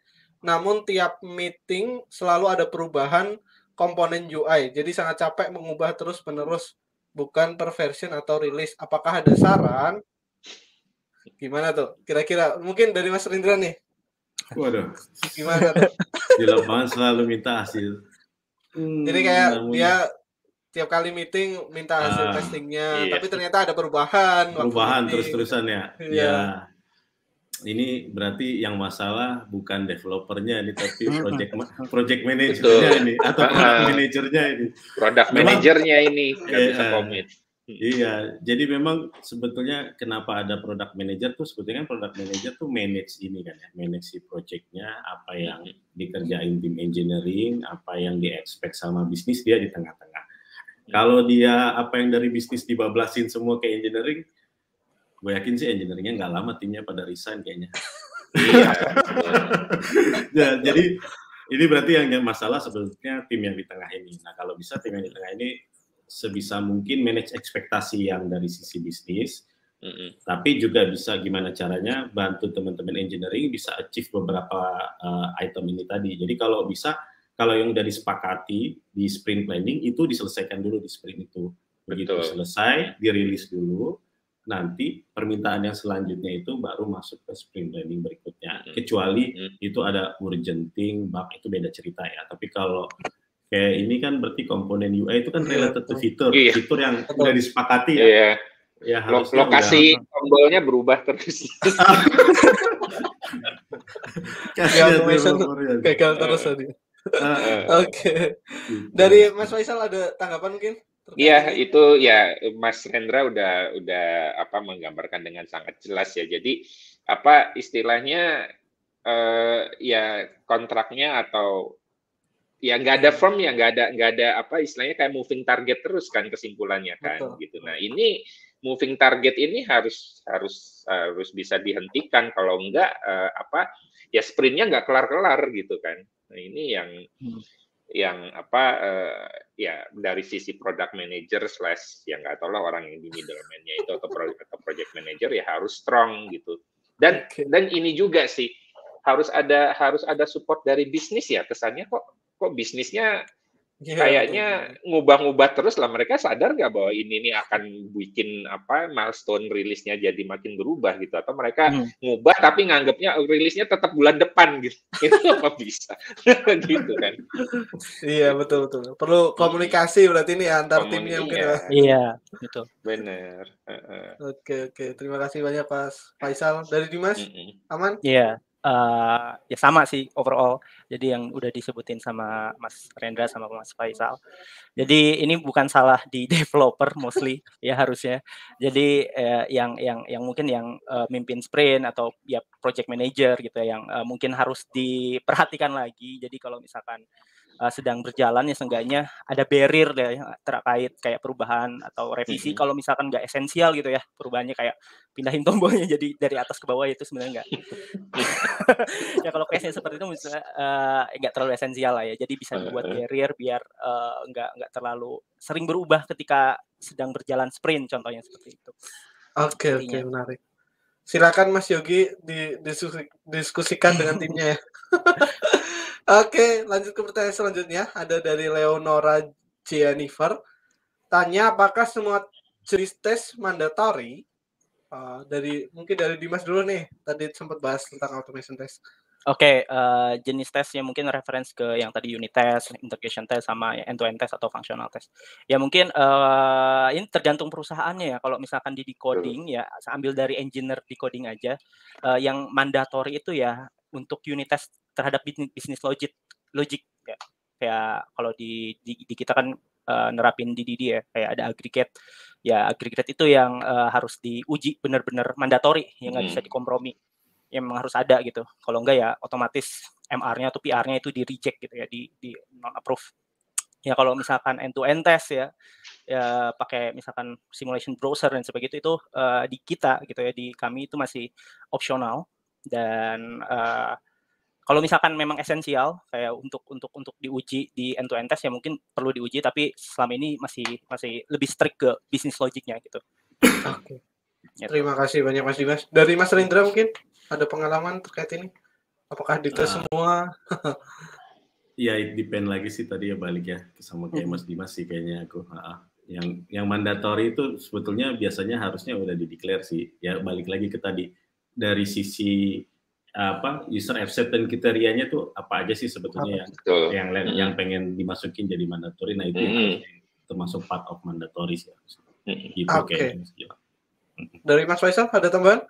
Namun tiap meeting selalu ada perubahan komponen UI. Jadi sangat capek mengubah terus-menerus bukan per version atau rilis. Apakah ada saran Gimana tuh? Kira-kira mungkin dari Mas Rindra nih. Waduh. Gimana tuh? Di lapangan selalu minta hasil. Hmm, Jadi kayak namun. dia tiap kali meeting minta hasil uh, testingnya, iya. tapi ternyata ada perubahan. Perubahan terus-terusan ya. Iya. ya. Ini berarti yang masalah bukan developernya ini, tapi project ma project manajernya ini atau product manajernya ini. Product manajernya ini nggak iya, bisa iya. komit. Hmm. Iya, jadi memang sebetulnya kenapa ada product manager tuh sebetulnya kan product manager tuh manage ini kan ya, manage si projectnya, apa yang hmm. dikerjain tim engineering, apa yang di expect sama bisnis dia di tengah-tengah. Hmm. Kalau dia apa yang dari bisnis dibablasin semua ke engineering, gue yakin sih engineeringnya nggak lama timnya pada resign kayaknya. Iya. Ya, jadi ini berarti yang masalah sebetulnya tim yang di tengah ini. Nah kalau bisa tim yang di tengah ini sebisa mungkin manage ekspektasi yang dari sisi bisnis, mm -hmm. tapi juga bisa gimana caranya bantu teman-teman engineering bisa achieve beberapa uh, item ini tadi. Jadi kalau bisa, kalau yang udah disepakati di sprint planning itu diselesaikan dulu di sprint itu. Begitu Betul. selesai, dirilis dulu, nanti permintaan yang selanjutnya itu baru masuk ke sprint planning berikutnya. Hmm. Kecuali hmm. itu ada urgenting, bug itu beda cerita ya. Tapi kalau kayak ini kan berarti komponen UI itu kan iya, related to fitur, iya. fitur yang udah disepakati ya. Iya. Ya, Lo lokasi tombolnya berubah terus. Kasih automation gagal eh, terus tadi. Eh. Oke. Gitu. Dari Mas Faisal ada tanggapan mungkin? Iya, itu ya Mas Hendra udah udah apa menggambarkan dengan sangat jelas ya. Jadi apa istilahnya eh, ya kontraknya atau ya nggak ada firm ya nggak ada nggak ada apa istilahnya kayak moving target terus kan kesimpulannya kan Betul. gitu. Nah ini moving target ini harus harus harus bisa dihentikan kalau enggak uh, eh, apa ya sprintnya nggak kelar-kelar gitu kan. Nah, ini yang hmm. yang apa uh, ya dari sisi product manager slash yang nggak tahu lah orang yang di middleman-nya itu atau project atau project manager ya harus strong gitu. Dan okay. dan ini juga sih harus ada harus ada support dari bisnis ya kesannya kok kok bisnisnya yeah, kayaknya ngubah-ngubah terus lah mereka sadar nggak bahwa ini ini akan bikin apa milestone rilisnya jadi makin berubah gitu atau mereka hmm. ngubah tapi nganggapnya oh, rilisnya tetap bulan depan gitu itu apa bisa gitu kan iya betul betul perlu hmm. komunikasi berarti ini ya antar timnya mungkin ya iya, iya betul benar uh -uh. oke oke terima kasih banyak Pak Faisal dari Dimas mm -hmm. aman iya yeah uh, ya sama sih overall. Jadi yang udah disebutin sama Mas Rendra sama Mas Faisal. Jadi ini bukan salah di developer mostly ya harusnya. Jadi eh, yang yang yang mungkin yang uh, mimpin sprint atau ya project manager gitu ya yang uh, mungkin harus diperhatikan lagi. Jadi kalau misalkan Eh, sedang berjalan ya seenggaknya ada barrier ya eh, terkait kayak perubahan atau revisi -hmm. kalau misalkan nggak esensial gitu ya perubahannya kayak pindahin tombolnya jadi dari atas ke bawah itu sebenarnya nggak ya kalau case seperti itu misalnya eh, nggak uh, terlalu esensial lah ya jadi bisa dibuat barrier biar uh, nggak terlalu sering berubah ketika sedang berjalan sprint contohnya seperti itu oke okay, oke okay, menarik silakan Mas Yogi didiskusikan dengan timnya ya Oke, lanjut ke pertanyaan selanjutnya. Ada dari Leonora Jennifer. Tanya apakah semua jenis tes mandatory uh, dari mungkin dari Dimas dulu nih. Tadi sempat bahas tentang automation test. Oke, okay, uh, eh, jenis yang mungkin reference ke yang tadi unit test, integration test, sama ya, end-to-end -end test atau functional test. Ya mungkin uh, ini tergantung perusahaannya ya. Kalau misalkan di decoding ya, ambil dari engineer decoding aja. Uh, yang mandatory itu ya untuk unit test terhadap bisnis, bisnis logic logic ya. kayak kalau di, di di kita kan uh, nerapin di Didi ya kayak ada aggregate ya aggregate itu yang uh, harus diuji benar-benar mandatori yang nggak hmm. bisa dikompromi yang memang harus ada gitu kalau enggak ya otomatis MR-nya atau PR-nya itu di reject gitu ya di di non approve ya kalau misalkan end to end test ya ya pakai misalkan simulation browser dan sebagainya itu uh, di kita gitu ya di kami itu masih opsional dan kalau misalkan memang esensial kayak untuk untuk untuk diuji di end to end test ya mungkin perlu diuji tapi selama ini masih masih lebih strict ke bisnis logiknya gitu. Oke. Gitu. Terima kasih banyak Mas Dimas. Dari Mas Rindra mungkin ada pengalaman terkait ini? Apakah dites uh, ah. semua? ya it depend lagi sih tadi ya balik ya sama kayak Mas Dimas sih kayaknya aku. ha Yang yang mandatory itu sebetulnya biasanya harusnya udah dideklar sih. Ya balik lagi ke tadi dari sisi apa user acceptance kriterianya tuh apa aja sih sebetulnya yang Betul. yang mm. yang hmm. pengen dimasukin jadi mandatory nah itu mm. termasuk part of mandatory sih mm. gitu okay. Hmm. dari Mas Faisal ada tambahan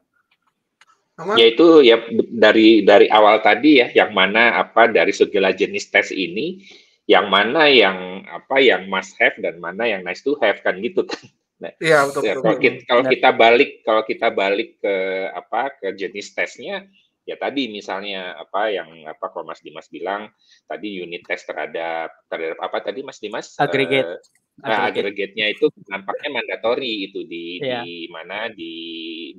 Aman? Ya, itu ya dari dari awal tadi ya yang mana apa dari segala jenis tes ini yang mana yang apa yang must have dan mana yang nice to have kan gitu kan Nah, ya, untuk ya, kalau iya. kita balik kalau kita balik ke apa ke jenis tesnya ya tadi misalnya apa yang apa kalau Mas Dimas bilang tadi unit test terhadap terhadap apa tadi Mas Dimas agregat uh, eh, nah, agregatnya itu nampaknya mandatori itu di yeah. di iya. mana di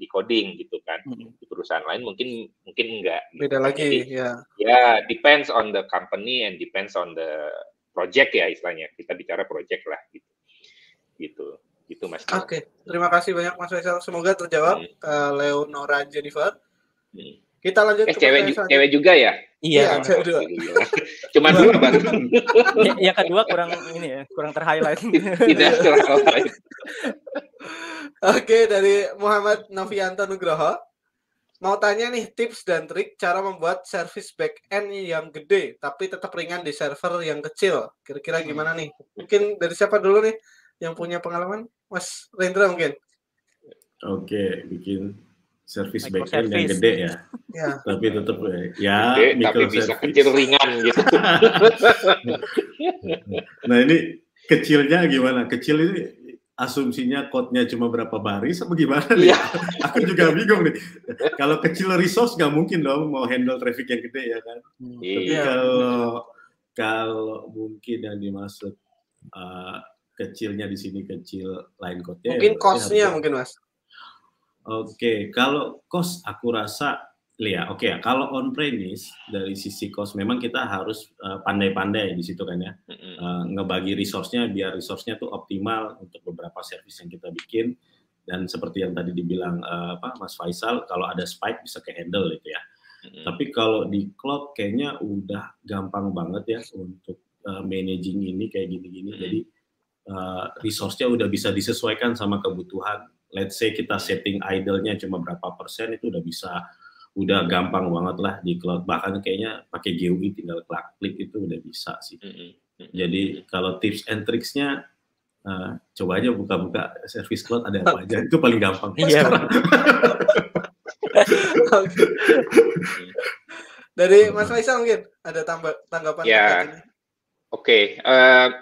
di coding gitu kan hmm. di perusahaan lain mungkin mungkin enggak gitu beda kan. lagi Jadi, ya ya depends on the company and depends on the project ya istilahnya kita bicara project lah gitu gitu gitu Mas Oke okay. terima kasih banyak Mas Faisal semoga terjawab hmm. uh, Leonora Jennifer hmm. Kita lanjut eh, ke cewek, ju- cewek juga ya? Iya, iya ya, Cuma iya. dua, Bang. ya, yang kedua kurang ini ya, kurang terhighlight. Tidak terhighlight. Oke, dari Muhammad Novianto Nugroho. Mau tanya nih tips dan trik cara membuat service back end yang gede tapi tetap ringan di server yang kecil. Kira-kira hmm. gimana nih? Mungkin dari siapa dulu nih yang punya pengalaman? Mas Rendra mungkin. Oke, bikin service back end yang gede ya. ya. Tapi tetap eh, ya gede, tapi bisa kecil ringan gitu. nah ini kecilnya gimana? Kecil ini asumsinya code-nya cuma berapa baris apa gimana nih? Ya. Aku juga bingung nih. kalau kecil resource nggak mungkin dong mau handle traffic yang gede ya kan. Hmm. Iya. Tapi kalau kalau mungkin yang dimaksud uh, kecilnya di sini kecil lain code-nya. Ya, mungkin ya, cost-nya mungkin mas. Oke, kalau cost aku rasa Iya, oke okay ya. Kalau on premise dari sisi cost memang kita harus pandai eh, pandai-pandai di situ kan ya, uh, ngebagi resource-nya biar resource-nya tuh optimal untuk beberapa service yang kita bikin dan seperti yang tadi dibilang uh, apa Mas Faisal, kalau ada spike bisa ke handle gitu ya. Mm-hmm. Tapi kalau di cloud kayaknya udah gampang banget ya untuk uh, managing ini kayak gini-gini. Mm-hmm. Jadi uh, resource-nya udah bisa disesuaikan sama kebutuhan let's say kita setting idle-nya cuma berapa persen itu udah bisa udah gampang banget lah di cloud bahkan kayaknya pakai GUI tinggal klik klik itu udah bisa sih jadi kalau tips and tricksnya uh, coba aja buka-buka service cloud ada apa aja itu paling gampang iya dari Mas Faisal mungkin ada tambah tanggapan ya oke okay. uh, eh,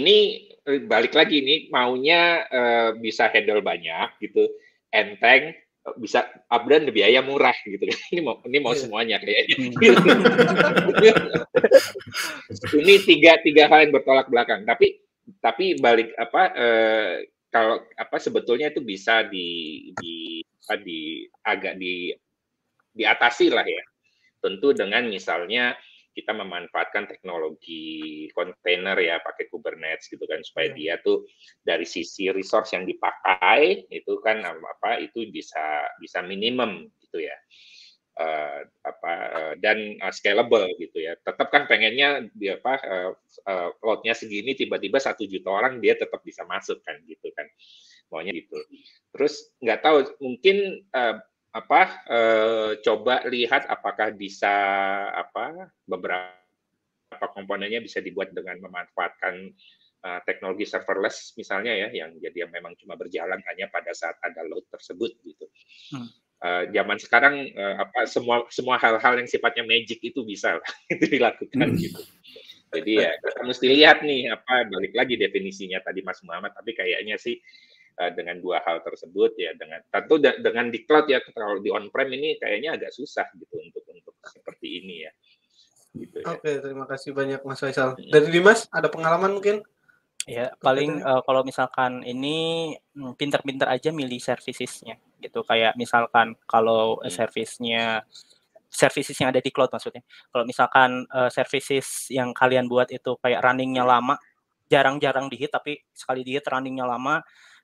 ini Eh, balik lagi ini maunya uh, bisa handle banyak gitu, enteng, eh, bisa abdan lebih biaya murah gitu ini mau ini mau iya. semuanya kayaknya hmm. ini tiga tiga hal yang bertolak belakang tapi tapi balik apa eh, kalau apa sebetulnya itu bisa di di apa, di agak di diatasi lah ya tentu dengan misalnya kita memanfaatkan teknologi kontainer ya pakai Kubernetes gitu kan supaya iya. dia tuh dari sisi resource yang dipakai itu kan apa itu bisa bisa minimum gitu ya uh, apa uh, dan uh, scalable gitu ya. Tetap kan pengennya dia apa uh, uh, loadnya segini tiba-tiba satu juta orang dia tetap bisa masuk kan gitu kan maunya gitu. Terus nggak tahu mungkin uh, apa uh, coba lihat apakah bisa apa beberapa komponennya bisa dibuat dengan memanfaatkan uh, teknologi serverless misalnya ya yang jadi yang memang cuma berjalan hanya pada saat ada load tersebut gitu. Hmm. Uh, zaman sekarang uh, apa semua semua hal-hal yang sifatnya magic itu bisa itu dilakukan hmm. gitu. Jadi ya kita mesti lihat nih apa balik lagi definisinya tadi Mas Muhammad tapi kayaknya sih Eh, dengan dua hal tersebut ya dengan tentu dengan di cloud ya kalau di on prem ini kayaknya agak susah gitu untuk untuk seperti ini ya. Gitu, ya. Oke, terima kasih banyak Mas Faisal. Dari Dimas ada pengalaman mungkin? Ya, paling uh, kalau misalkan ini mm, pinter-pinter aja milih servicesnya gitu. Kayak misalkan kalau hmm. servisnya services yang ada di cloud maksudnya. Kalau misalkan uh, eh, services yang kalian buat itu kayak runningnya lama, jarang-jarang dihit tapi sekali dihit runningnya lama,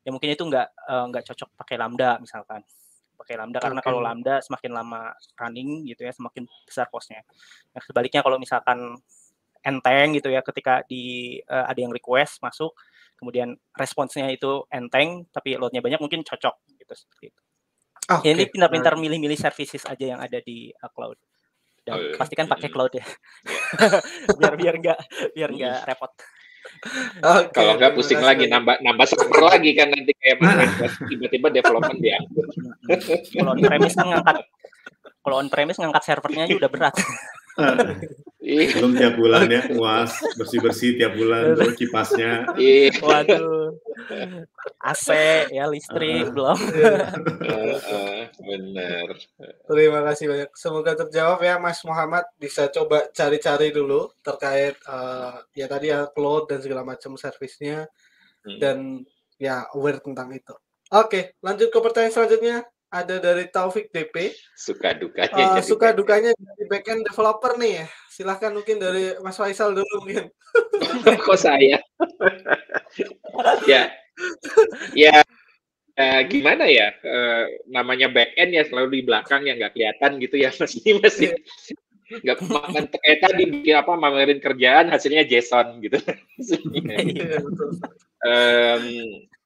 ya mungkin itu nggak eh, nggak uh, cocok pakai lambda misalkan pakai lambda karena okay. kalau lambda semakin lama running gitu ya semakin besar costnya. Nah, sebaliknya kalau misalkan enteng gitu ya ketika di uh, ada yang request masuk kemudian responsnya itu enteng tapi loadnya banyak mungkin cocok gitu seperti itu. Okay. Ya, pintar-pintar milih-milih services aja yang ada di uh, cloud dan oh, iya. pastikan pakai cloud ya biar biar nggak biar nggak repot okay, kalau nggak pusing lagi nambah nambah sektor lagi kan nanti kayak nah. tiba-tiba development dia kalau on premise ngangkat kalau on premise ngangkat servernya aja udah berat. Iya. Belum tiap bulan ya, uas bersih-bersih tiap bulan tuh kipasnya. Iya. Waduh. AC ya listrik ah. belum. uh, uh, bener. Terima kasih banyak. Semoga terjawab ya Mas Muhammad bisa coba cari-cari dulu terkait uh, ya tadi ya cloud dan segala macam servisnya hmm. dan ya aware tentang itu. Oke, lanjut ke pertanyaan selanjutnya ada dari Taufik DP. Suka dukanya. Uh, suka dukanya dukanya dari backend developer nih ya. Silahkan mungkin dari Mas Faisal dulu mungkin. Kok saya? ya. Ya. Uh, gimana ya uh, namanya backend ya selalu di belakang yang nggak kelihatan gitu ya masih masih nggak kemakan eh tadi bikin apa mamerin kerjaan hasilnya JSON gitu iya, um,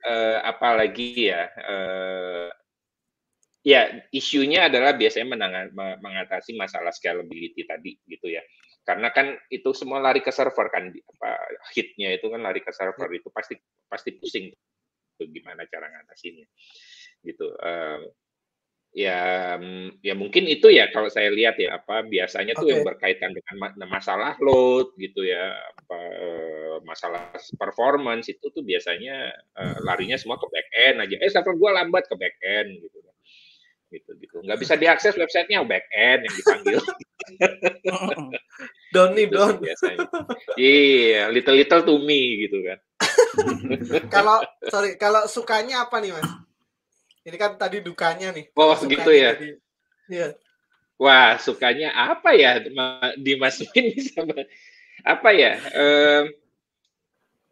uh, apalagi ya uh, ya isunya adalah biasanya menangan, mengatasi masalah scalability tadi gitu ya karena kan itu semua lari ke server kan hitnya itu kan lari ke server ya. itu pasti pasti pusing tuh gimana cara ngatasinnya gitu um, ya mm, ya mungkin itu ya kalau saya lihat ya apa biasanya okay. tuh yang berkaitan dengan masalah load gitu ya apa masalah performance itu tuh biasanya uh, larinya semua ke back end aja eh server gua lambat ke back end gitu kan gitu gitu nggak bisa diakses websitenya back end yang dipanggil don't need gitu don biasanya iya yeah, little little to me gitu kan kalau sorry kalau sukanya apa nih mas ini kan tadi dukanya nih oh gitu ya jadi, iya wah sukanya apa ya dimasukin sama apa ya um,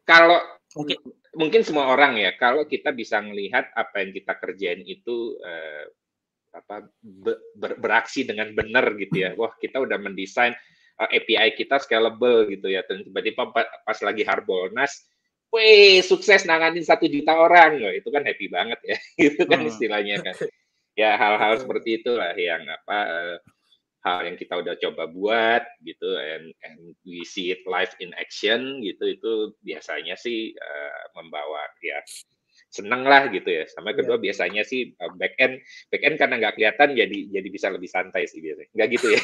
kalau okay. mungkin semua orang ya kalau kita bisa melihat apa yang kita kerjain itu uh, apa ber, beraksi dengan benar gitu ya. Wah, kita udah mendesain uh, eh, API kita scalable gitu ya. tiba-tiba pas lagi Harbolnas, weh sukses nanganin satu juta orang loh. Itu kan happy banget ya. Itu kan hmm. istilahnya kan. Ya hal-hal seperti itulah yang apa uh, hal yang kita udah coba buat gitu and, and we see it live in action gitu itu biasanya sih uh, membawa ya seneng lah gitu ya. Sama kedua yeah. biasanya sih eh, back end back end karena nggak kelihatan jadi jadi bisa lebih santai sih biasanya. Nggak gitu ya.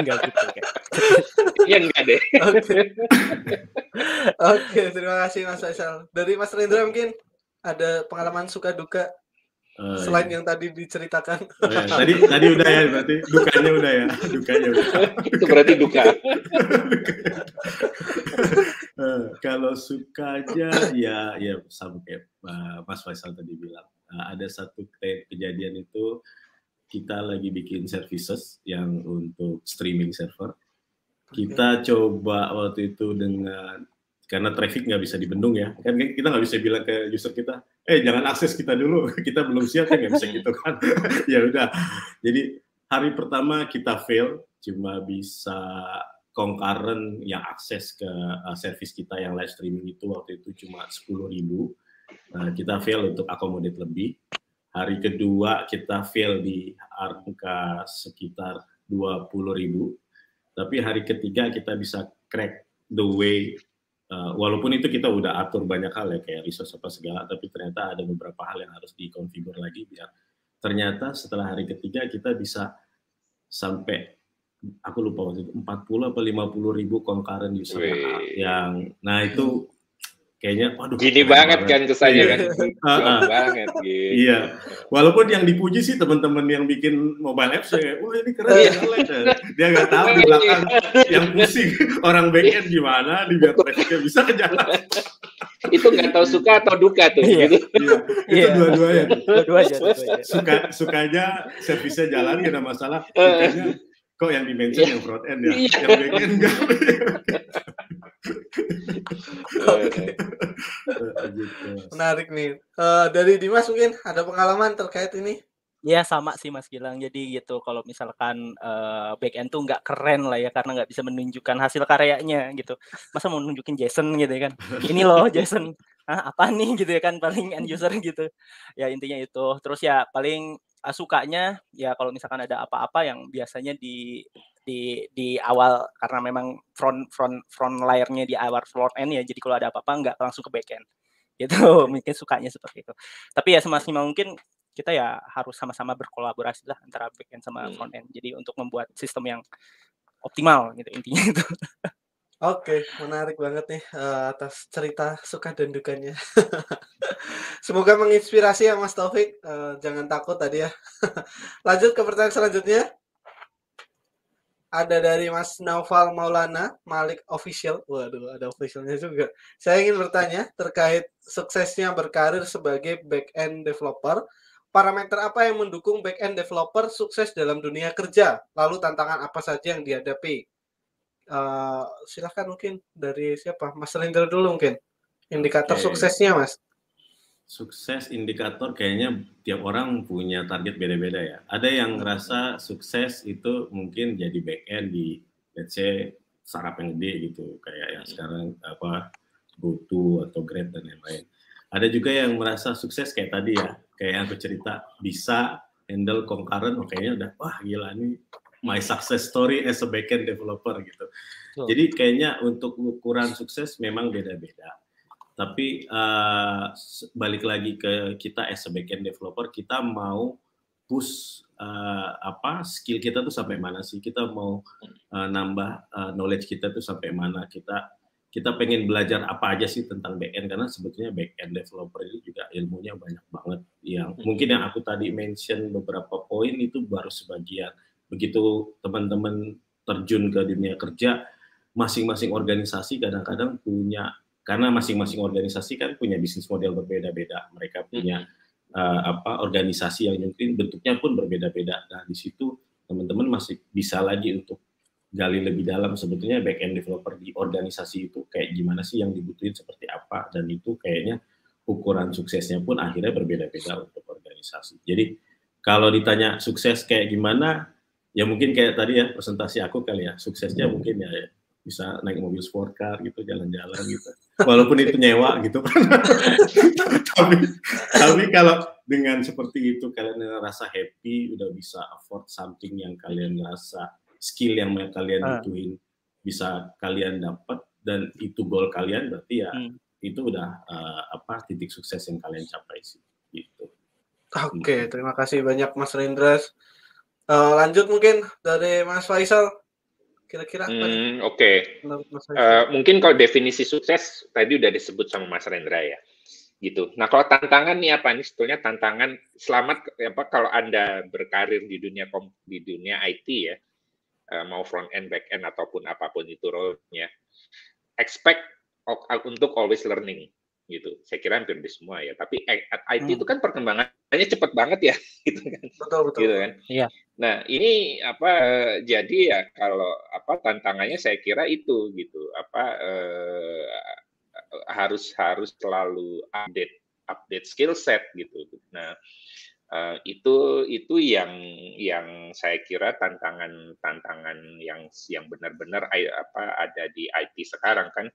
enggak gitu kayak. ya enggak deh. Oke. Okay. okay, terima kasih Mas Faisal. Dari Mas Rendra mungkin ada pengalaman suka duka Uh, Selain iya. yang tadi diceritakan. Oh, iya. Tadi tadi udah ya berarti dukanya udah ya, dukanya. Udah. Itu berarti duka. Eh, iya. Kalau kalau aja ya ya sama kayak eh, Mas Faisal tadi bilang eh, ada satu kejadian itu kita lagi bikin services yang untuk streaming server kita okay. coba waktu itu dengan karena traffic nggak bisa dibendung ya kan kita nggak bisa bilang ke user kita eh jangan akses kita dulu kita belum siap kan nggak bisa gitu kan ya udah jadi hari pertama kita fail cuma bisa concurrent yang akses ke uh, service kita yang live streaming itu waktu itu cuma 10.000 ribu. Uh, kita fail untuk akomodir lebih. Hari kedua kita fail di angka sekitar 20 ribu. Tapi hari ketiga kita bisa crack the way. Uh, walaupun itu kita udah atur banyak hal ya kayak resource apa segala, tapi ternyata ada beberapa hal yang harus dikonfigur lagi biar ternyata setelah hari ketiga kita bisa sampai aku lupa waktu itu 40 apa 50 ribu concurrent user Wee. yang nah itu kayaknya waduh gini banget, kan iya. kan kesannya kan banget iya walaupun yang dipuji sih teman-teman yang bikin mobile apps ya wah oh, ini keren iya. dia nggak tahu di belakang iya. yang pusing orang backend gimana biar mereka bisa ke jalan itu nggak tahu suka atau duka tuh iya. gitu. Iya. Itu dua-duanya. Dua-duanya. Suka sukanya servisnya jalan tidak masalah. Dukanya eh. Kok yang dimention iya. yang front end ya? Iya. yang back end enggak. okay. Iya, Menarik nih. Uh, dari Dimas mungkin ada pengalaman terkait ini? Ya sama sih Mas Gilang. Jadi gitu kalau misalkan uh, back end tuh nggak keren lah ya karena nggak bisa menunjukkan hasil karyanya gitu. Masa mau nunjukin Jason gitu ya kan? Ini loh Jason. Hah, apa nih gitu ya kan paling end user gitu. Ya intinya itu. Terus ya paling Eh, sukanya ya kalau misalkan ada apa-apa yang biasanya di di di awal karena memang front front front layernya di awal front end ya jadi kalau ada apa-apa nggak langsung ke back end gitu mungkin sukanya seperti itu tapi ya semaksimal mungkin kita ya harus sama-sama berkolaborasi lah antara back end sama hmm. front end jadi untuk membuat sistem yang optimal gitu intinya itu Oke, menarik banget nih uh, atas cerita suka dan dukanya. Semoga menginspirasi ya Mas Taufik. Uh, jangan takut tadi ya. Lanjut ke pertanyaan selanjutnya. Ada dari Mas Naufal Maulana, Malik Official. Waduh, ada officialnya juga. Saya ingin bertanya terkait suksesnya berkarir sebagai back-end developer. Parameter apa yang mendukung back-end developer sukses dalam dunia kerja? Lalu tantangan apa saja yang dihadapi? Eh, silahkan mungkin dari siapa Mas Rindel dulu mungkin indikator okay. suksesnya Mas sukses indikator kayaknya tiap orang punya target beda-beda ya ada yang ngerasa sukses itu mungkin jadi back end di let's say sarap yang gede gitu kayak yang sekarang apa GoTo atau Grab dan lain-lain ada juga yang merasa sukses kayak tadi ya kayak yang aku cerita bisa handle concurrent makanya oh, udah wah gila ini my success story as a backend developer gitu. So. Jadi kayaknya untuk ukuran sukses memang beda-beda. Tapi uh, balik lagi ke kita as a backend developer, kita mau push uh, apa skill kita tuh sampai mana sih? Kita mau uh, nambah uh, knowledge kita tuh sampai mana? Kita kita pengen belajar apa aja sih tentang backend karena sebetulnya backend developer ini juga ilmunya banyak banget yang hmm. mungkin yang aku tadi mention beberapa poin itu baru sebagian begitu teman-teman terjun ke dunia kerja, masing-masing organisasi kadang-kadang punya karena masing-masing organisasi kan punya bisnis model berbeda-beda. Mereka punya hmm. uh, apa organisasi yang mungkin bentuknya pun berbeda-beda. Nah, di situ teman-teman masih bisa lagi untuk gali lebih dalam sebetulnya back end developer di organisasi itu kayak gimana sih yang dibutuhin seperti apa dan itu kayaknya ukuran suksesnya pun akhirnya berbeda-beda untuk organisasi. Jadi kalau ditanya sukses kayak gimana, ya mungkin kayak tadi ya presentasi aku kali ya suksesnya mungkin ya, ya, bisa naik mobil sport car gitu jalan-jalan gitu walaupun itu nyewa gitu tapi tapi kalau dengan seperti itu kalian rasa happy udah bisa afford something yang kalian rasa skill yang kalian ah. butuhin bisa kalian dapat dan itu goal kalian berarti ya hmm. itu udah uh, apa titik sukses yang kalian capai sih gitu Oke, okay, hmm. terima kasih banyak Mas Rendras. Eh, lanjut mungkin dari Mas Faisal kira-kira hmm, oke okay. uh, eh, mungkin kalau definisi sukses tadi udah disebut sama Mas Rendra ya gitu nah kalau tantangan nih apa nih sebetulnya tantangan selamat apa kalau anda berkarir di dunia kom di dunia IT ya uh, mau front end back end ataupun apapun itu role-nya expect untuk always learning gitu. Saya kira hampir di semua ya. Tapi eh, IT hmm. itu kan perkembangannya cepat banget ya, gitu kan. Betul betul. Gitu kan. Iya. Nah ini apa? Eh, jadi ya kalau apa tantangannya saya kira itu gitu. Apa eh, harus harus selalu update update skill set gitu. Nah eh, itu itu yang yang saya kira tantangan tantangan yang yang benar-benar eh, apa ada di IT sekarang kan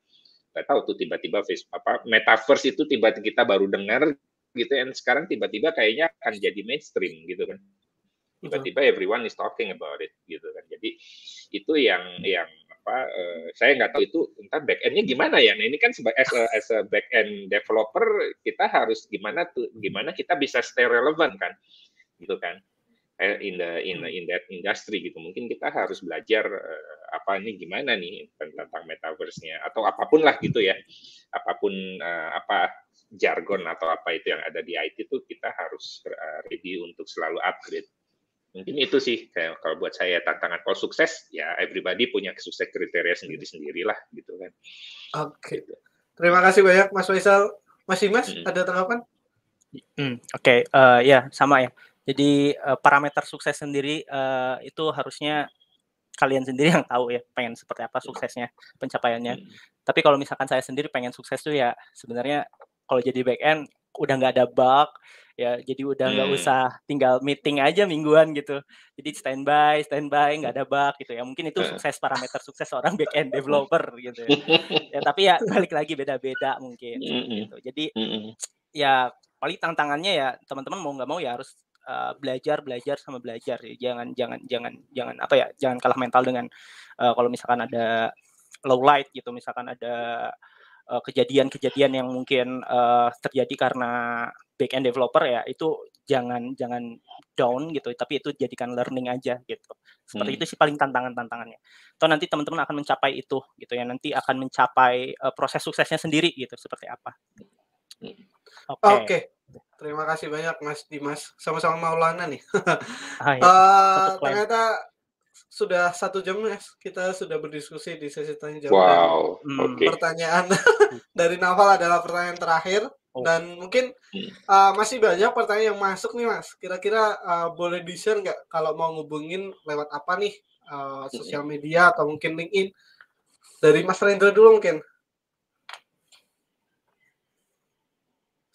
nggak tahu tuh tiba-tiba face apa metaverse itu tiba-tiba kita baru dengar gitu dan sekarang tiba-tiba kayaknya akan jadi mainstream gitu kan tiba-tiba everyone is talking about it gitu kan jadi itu yang yang apa uh, saya nggak tahu itu entah back endnya gimana ya nah ini kan sebagai as a, as a back end developer kita harus gimana tuh gimana kita bisa stay relevant kan gitu kan Eh, in the in the, hmm. in that industry gitu mungkin kita harus belajar uh, apa ini gimana nih tentang metaverse-nya atau apapun lah gitu ya apapun uh, apa jargon atau apa itu yang ada di IT itu kita harus uh, review untuk selalu upgrade mungkin itu sih kalau buat saya tantangan kalau sukses ya everybody punya sukses kriteria sendiri sendirilah gitu kan oke okay. gitu. terima kasih banyak Mas Faisal Mas Imas hmm. ada tanggapan hmm, oke okay. uh, ya sama ya jadi uh, parameter sukses sendiri uh, itu harusnya kalian sendiri yang tahu ya pengen seperti apa suksesnya pencapaiannya. Hmm. Tapi kalau misalkan saya sendiri pengen sukses tuh ya sebenarnya kalau jadi back end udah nggak ada bug ya jadi udah nggak hmm. usah tinggal meeting aja mingguan gitu. Jadi standby, standby nggak ada bug gitu ya. Mungkin itu eh. sukses parameter sukses orang back end developer gitu ya. ya tapi ya balik lagi beda-beda mungkin hmm. gitu. Jadi hmm. ya paling tantangannya ya teman-teman mau nggak mau ya harus Eh, belajar belajar sama belajar ya. jangan jangan jangan jangan apa ya jangan kalah mental dengan uh, kalau misalkan ada low light gitu misalkan ada kejadian eh, kejadian-kejadian yang mungkin uh, terjadi karena back end developer ya itu jangan jangan down gitu tapi itu jadikan learning aja gitu seperti hmm. itu sih paling tantangan tantangannya atau nanti teman-teman akan mencapai itu gitu ya nanti akan mencapai uh, proses suksesnya sendiri gitu seperti apa iya. oke okay. okay. Terima kasih banyak Mas Dimas. Sama-sama Maulana nih. ah, iya. uh, ternyata sudah satu jam ya kita sudah berdiskusi di sesi tanya jawab. Wow. hmm, okay. Pertanyaan dari Naval adalah pertanyaan terakhir oh. dan mungkin uh, masih banyak pertanyaan yang masuk nih Mas. Kira-kira uh, boleh di share nggak kalau mau ngubungin lewat apa nih uh, sosial hmm. media atau mungkin LinkedIn dari Mas Rendra dulu mungkin.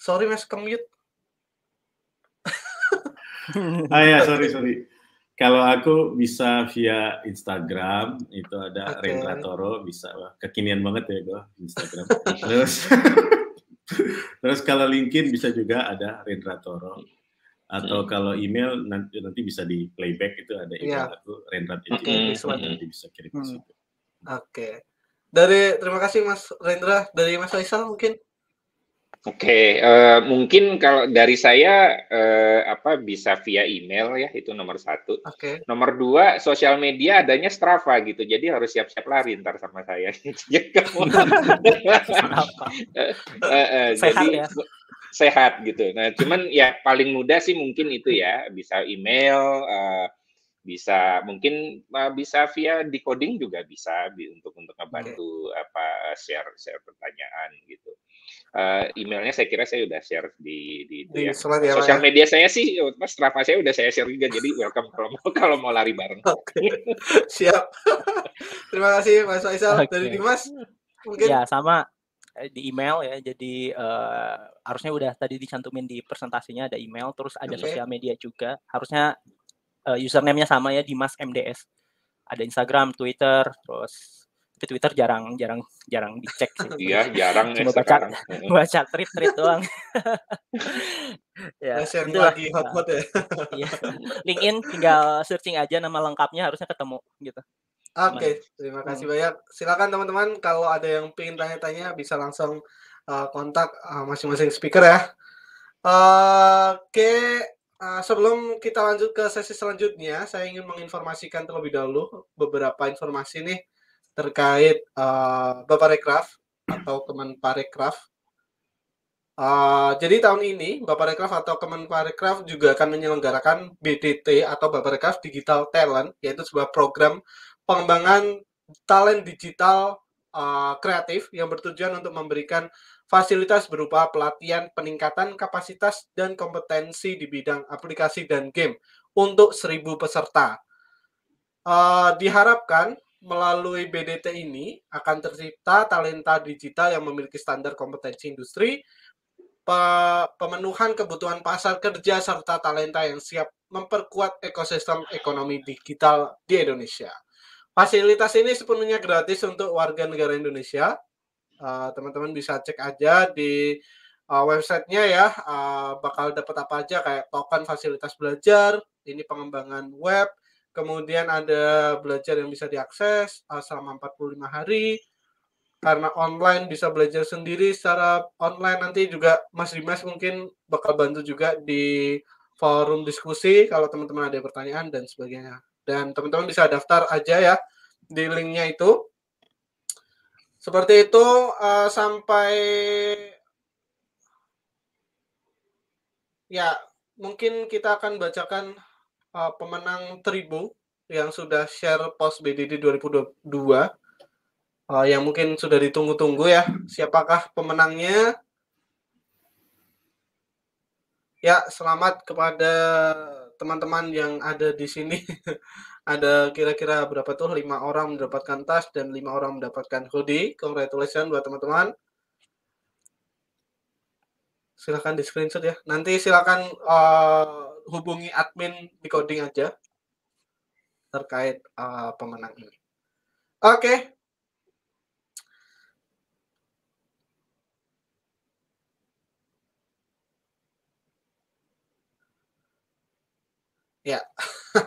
Sorry Mas, kemute ah ya, sorry sorry. Kalau aku bisa via Instagram, itu ada okay. Rendra Toro, bisa kekinian banget ya gua Instagram. terus terus kalau LinkedIn bisa juga ada Rendra Toro. Atau hmm. kalau email nanti nanti bisa di playback itu ada email yeah. aku Rendra okay. itu okay. nanti bisa kirim ke hmm. situ. Oke. Okay. Dari terima kasih Mas Rendra, dari Mas Faisal mungkin Oke, okay, uh, eh, mungkin kalau dari saya uh, apa bisa via email ya itu nomor satu. Oke. Okay. Nomor dua, sosial media adanya Strava gitu, jadi harus siap-siap lari ntar sama saya. Strava. uh, uh, sehat jadi, ya. Sehat gitu. Nah, cuman ya paling mudah sih mungkin itu ya bisa email. Uh, bisa mungkin bisa via decoding juga bisa untuk untuk ngebantu okay. apa share share pertanyaan gitu uh, emailnya saya kira saya sudah share di di, di, ya. ya sosial ya? media saya sih oh, mas Strava saya sudah saya share juga jadi welcome kalau mau kalau mau lari bareng okay. siap terima kasih mas Faisal okay. dari Dimas mungkin ya sama eh, di email ya jadi uh, harusnya udah tadi dicantumin di presentasinya ada email terus ada okay. sosial media juga harusnya uh, username-nya sama ya Dimas MDS. Ada Instagram, Twitter, terus tapi Twitter jarang jarang jarang dicek sih. Iya, jarang ya Cuma ya baca baca tweet tweet doang. ya, share lagi hot hot ya. ya. LinkedIn tinggal searching aja nama lengkapnya harusnya ketemu gitu. Oke, okay, terima hmm. kasih banyak. Silakan teman-teman kalau ada yang pingin tanya-tanya bisa langsung uh, kontak masing eh, masing-masing speaker ya. Uh, Oke, okay. Eh, sebelum kita lanjut ke sesi selanjutnya, saya ingin menginformasikan terlebih dahulu beberapa informasi nih terkait uh, Rekraf atau Kemenparekraf. Uh, eh, jadi tahun ini Bapak Rekraf atau Kemenparekraf juga akan menyelenggarakan BDT atau Bapak Rekraf Digital Talent, yaitu sebuah program pengembangan talent digital uh, kreatif yang bertujuan untuk memberikan fasilitas berupa pelatihan peningkatan kapasitas dan kompetensi di bidang aplikasi dan game untuk 1000 peserta. Uh, diharapkan melalui BDT ini akan tercipta talenta digital yang memiliki standar kompetensi industri, pe pemenuhan kebutuhan pasar kerja serta talenta yang siap memperkuat ekosistem ekonomi digital di Indonesia. Fasilitas ini sepenuhnya gratis untuk warga negara Indonesia Eh, teman-teman uh, bisa cek aja di uh, websitenya ya uh, bakal dapat apa aja kayak token fasilitas belajar ini pengembangan web kemudian ada belajar yang bisa diakses uh, selama 45 hari karena online bisa belajar sendiri secara online nanti juga Mas Dimas mungkin bakal bantu juga di forum diskusi kalau teman-teman ada pertanyaan dan sebagainya dan teman-teman bisa daftar aja ya di linknya itu seperti itu uh, sampai ya mungkin kita akan bacakan uh, pemenang Tribu yang sudah share post BDD 2022 uh, yang mungkin sudah ditunggu-tunggu ya. Siapakah pemenangnya? Ya, selamat kepada teman-teman yang ada di sini. ada kira-kira berapa tuh lima orang mendapatkan tas dan lima orang mendapatkan hoodie. Congratulations buat teman-teman. Silahkan di screenshot ya. Nanti silahkan uh, eh, hubungi admin di coding aja terkait uh, pemenang ini. Oke, okay. Ya,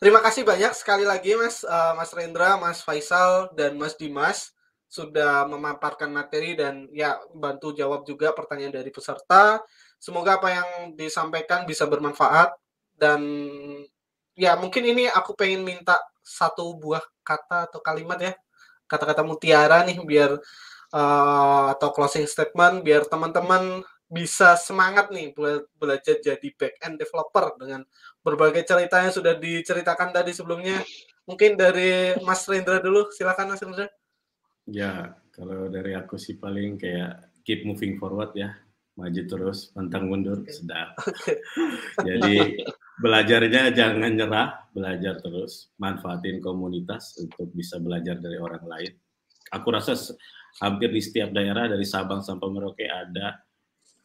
terima kasih banyak sekali lagi Mas uh, Mas Rendra, Mas Faisal, dan Mas Dimas sudah memaparkan materi dan ya bantu jawab juga pertanyaan dari peserta. Semoga apa yang disampaikan bisa bermanfaat dan ya mungkin ini aku pengen minta satu buah kata atau kalimat ya kata-kata mutiara nih biar uh, atau closing statement biar teman-teman bisa semangat nih buat belajar jadi back end developer dengan berbagai cerita yang sudah diceritakan tadi sebelumnya. Mungkin dari Mas Rendra dulu, silakan Mas Rendra. Ya, kalau dari aku sih paling kayak keep moving forward ya, maju terus, pantang mundur, sedap. Okay. Jadi belajarnya jangan nyerah, belajar terus, manfaatin komunitas untuk bisa belajar dari orang lain. Aku rasa hampir di setiap daerah dari Sabang sampai Merauke ada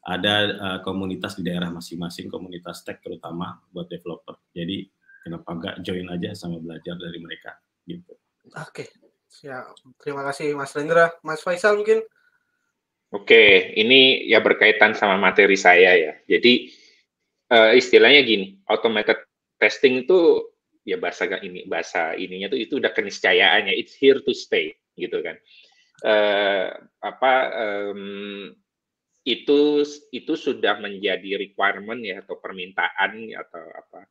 ada uh, komunitas di daerah masing-masing, komunitas tech terutama buat developer. Jadi kenapa nggak join aja sama belajar dari mereka gitu. Oke, ya terima kasih Mas Rendra, Mas Faisal mungkin. Oke, ini ya berkaitan sama materi saya ya. Jadi uh, istilahnya gini, automated testing itu ya bahasa ini bahasa ininya tuh itu udah keniscayaannya, it's here to stay gitu kan. Uh, apa um, itu itu sudah menjadi requirement ya atau permintaan atau apa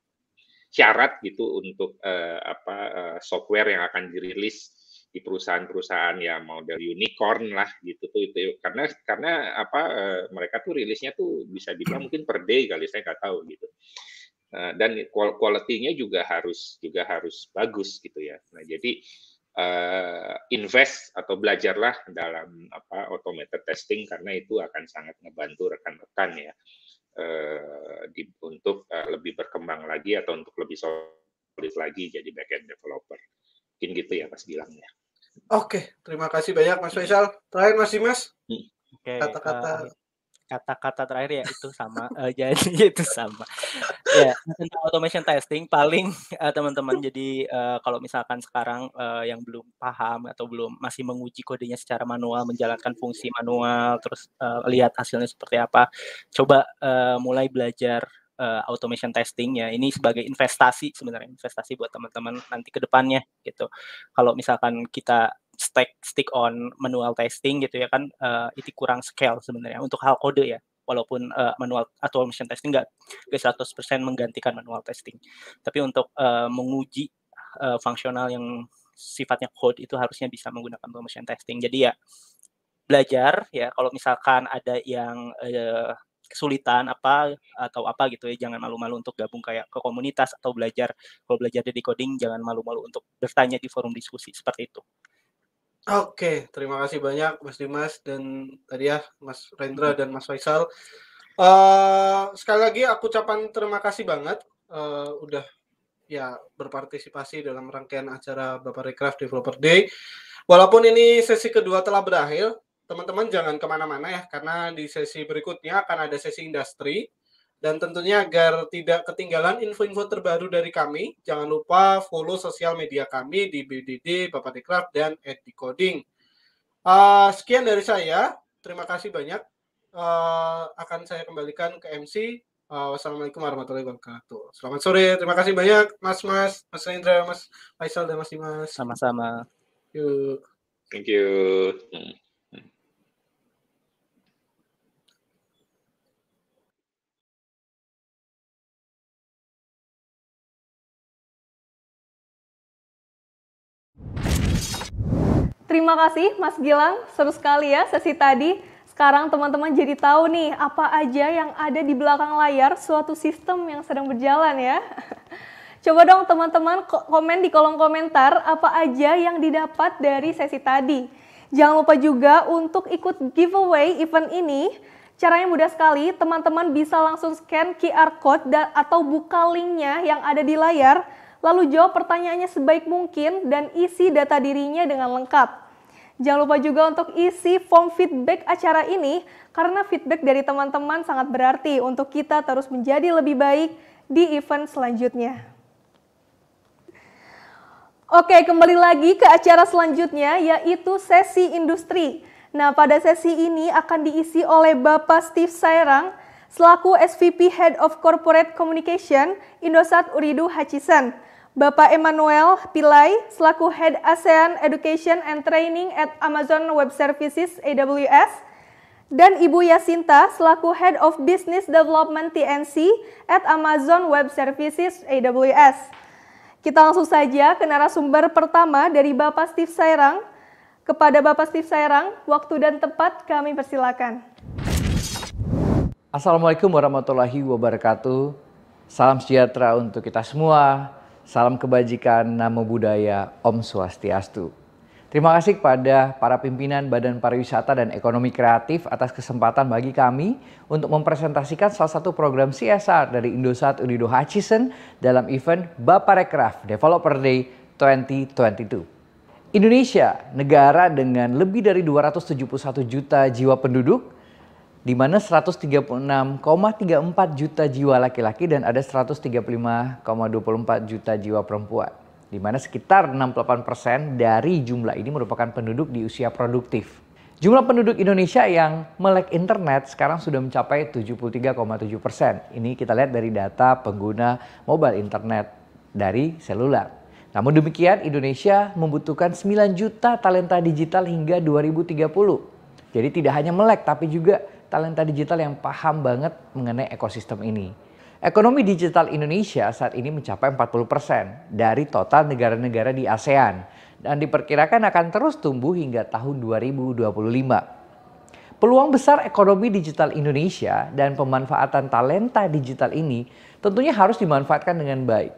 syarat gitu untuk uh, apa uh, software yang akan dirilis di perusahaan-perusahaan yang mau dari unicorn lah gitu tuh itu karena karena apa uh, mereka tuh rilisnya tuh bisa dibilang mungkin per day kali saya nggak tahu gitu uh, dan quality-nya juga harus juga harus bagus gitu ya nah jadi uh, invest atau belajarlah dalam apa automated testing karena itu akan sangat membantu rekan-rekan ya uh, di, untuk uh, lebih berkembang lagi atau untuk lebih solid lagi jadi backend developer. Mungkin gitu ya Mas bilangnya. Oke, terima kasih banyak Mas Faisal. Terakhir Mas Dimas. Hmm. Okay, kata-kata uh, kata-kata terakhir ya itu sama uh, jadi itu sama ya yeah, tentang automation testing paling uh, teman-teman jadi uh, kalau misalkan sekarang uh, yang belum paham atau belum masih menguji kodenya secara manual menjalankan fungsi manual terus uh, lihat hasilnya seperti apa coba uh, mulai belajar uh, automation testing ya ini sebagai investasi sebenarnya investasi buat teman-teman nanti ke depannya gitu kalau misalkan kita stick stick on manual testing gitu ya kan uh, itu kurang scale sebenarnya untuk hal kode ya walaupun uh, manual atau automation testing nggak 100% menggantikan manual testing tapi untuk uh, menguji uh, fungsional yang sifatnya code itu harusnya bisa menggunakan automation testing jadi ya belajar ya kalau misalkan ada yang uh, kesulitan apa atau apa gitu ya jangan malu-malu untuk gabung kayak ke komunitas atau belajar kalau belajar di coding jangan malu-malu untuk bertanya di forum diskusi seperti itu Oke, terima kasih banyak Mas Dimas dan tadi ya Mas Rendra mhm. dan Mas Faisal. Uh, sekali lagi aku ucapan terima kasih banget uh, udah ya berpartisipasi dalam rangkaian acara Bapak Recraft Developer Day. Walaupun ini sesi kedua telah berakhir, teman-teman jangan kemana-mana ya karena di sesi berikutnya akan ada sesi industri dan tentunya agar tidak ketinggalan info-info terbaru dari kami, jangan lupa follow sosial media kami di BDD, Bapak Dekraf, dan at Decoding. Uh, ah, sekian dari saya, terima kasih banyak. Uh, akan saya kembalikan ke MC. Uh, ah, wassalamualaikum warahmatullahi wabarakatuh. Selamat sore, terima kasih banyak Mas Mas, Mas Indra, Mas Faisal, dan Mas Dimas. Sama-sama. Yuk. Thank you. Hmm. Terima kasih Mas Gilang, seru sekali ya sesi tadi. Sekarang teman-teman jadi tahu nih apa aja yang ada di belakang layar suatu sistem yang sedang berjalan ya. Coba dong teman-teman komen di kolom komentar apa aja yang didapat dari sesi tadi. Jangan lupa juga untuk ikut giveaway event ini. Caranya mudah sekali, teman-teman bisa langsung scan QR code atau buka linknya yang ada di layar lalu jawab pertanyaannya sebaik mungkin dan isi data dirinya dengan lengkap. Jangan lupa juga untuk isi form feedback acara ini karena feedback dari teman-teman sangat berarti untuk kita terus menjadi lebih baik di event selanjutnya. Oke, kembali lagi ke acara selanjutnya yaitu sesi industri. Nah, pada sesi ini akan diisi oleh Bapak Steve Sairang selaku SVP Head of Corporate Communication Indosat Uridu Hachisan. Bapak Emmanuel Pillai selaku Head ASEAN Education and Training at Amazon Web Services AWS dan Ibu Yasinta selaku Head of Business Development TNC at Amazon Web Services AWS. Kita langsung saja ke narasumber pertama dari Bapak Steve Sairang. Kepada Bapak Steve Sairang, waktu dan tempat kami persilakan. Assalamualaikum warahmatullahi wabarakatuh. Salam sejahtera untuk kita semua. Salam kebajikan, namo budaya om swastiastu. Terima kasih kepada para pimpinan Badan Pariwisata dan Ekonomi Kreatif atas kesempatan bagi kami untuk mempresentasikan salah satu program CSR dari Indosat Unido Hutchison dalam event Baparekraf Developer Day 2022. Indonesia, negara dengan lebih dari 271 juta jiwa penduduk, di mana 136,34 juta jiwa laki-laki dan ada 135,24 juta jiwa perempuan. Di mana sekitar 68% dari jumlah ini merupakan penduduk di usia produktif. Jumlah penduduk Indonesia yang melek internet sekarang sudah mencapai 73,7 persen. Ini kita lihat dari data pengguna mobile internet dari seluler. Namun demikian Indonesia membutuhkan 9 juta talenta digital hingga 2030. Jadi tidak hanya melek tapi juga talenta digital yang paham banget mengenai ekosistem ini. Ekonomi digital Indonesia saat ini mencapai 40% dari total negara-negara di ASEAN dan diperkirakan akan terus tumbuh hingga tahun 2025. Peluang besar ekonomi digital Indonesia dan pemanfaatan talenta digital ini tentunya harus dimanfaatkan dengan baik.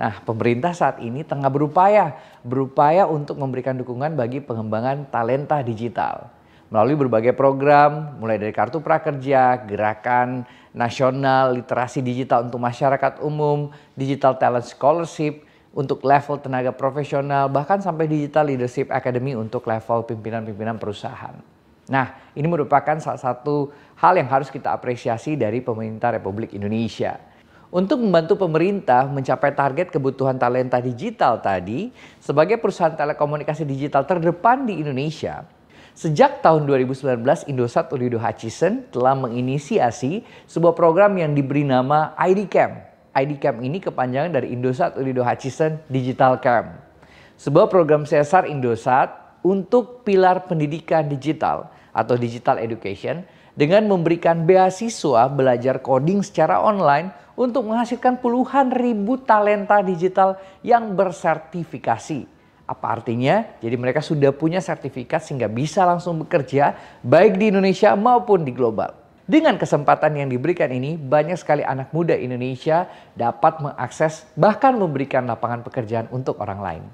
Nah, pemerintah saat ini tengah berupaya, berupaya untuk memberikan dukungan bagi pengembangan talenta digital melalui berbagai program mulai dari kartu prakerja, gerakan nasional, literasi digital untuk masyarakat umum, digital talent scholarship untuk level tenaga profesional, bahkan sampai digital leadership academy untuk level pimpinan-pimpinan perusahaan. Nah, ini merupakan salah satu hal yang harus kita apresiasi dari pemerintah Republik Indonesia. Untuk membantu pemerintah mencapai target kebutuhan talenta digital tadi, sebagai perusahaan telekomunikasi digital terdepan di Indonesia, Sejak tahun 2019, Indosat Ulido Hutchison telah menginisiasi sebuah program yang diberi nama ID Camp. ID Camp ini kepanjangan dari Indosat Ulido Hutchison Digital Camp. Sebuah program sesar Indosat untuk pilar pendidikan digital atau digital education dengan memberikan beasiswa belajar coding secara online untuk menghasilkan puluhan ribu talenta digital yang bersertifikasi apa artinya? Jadi mereka sudah punya sertifikat sehingga bisa langsung bekerja baik di Indonesia maupun di global. Dengan kesempatan yang diberikan ini, banyak sekali anak muda Indonesia dapat mengakses bahkan memberikan lapangan pekerjaan untuk orang lain.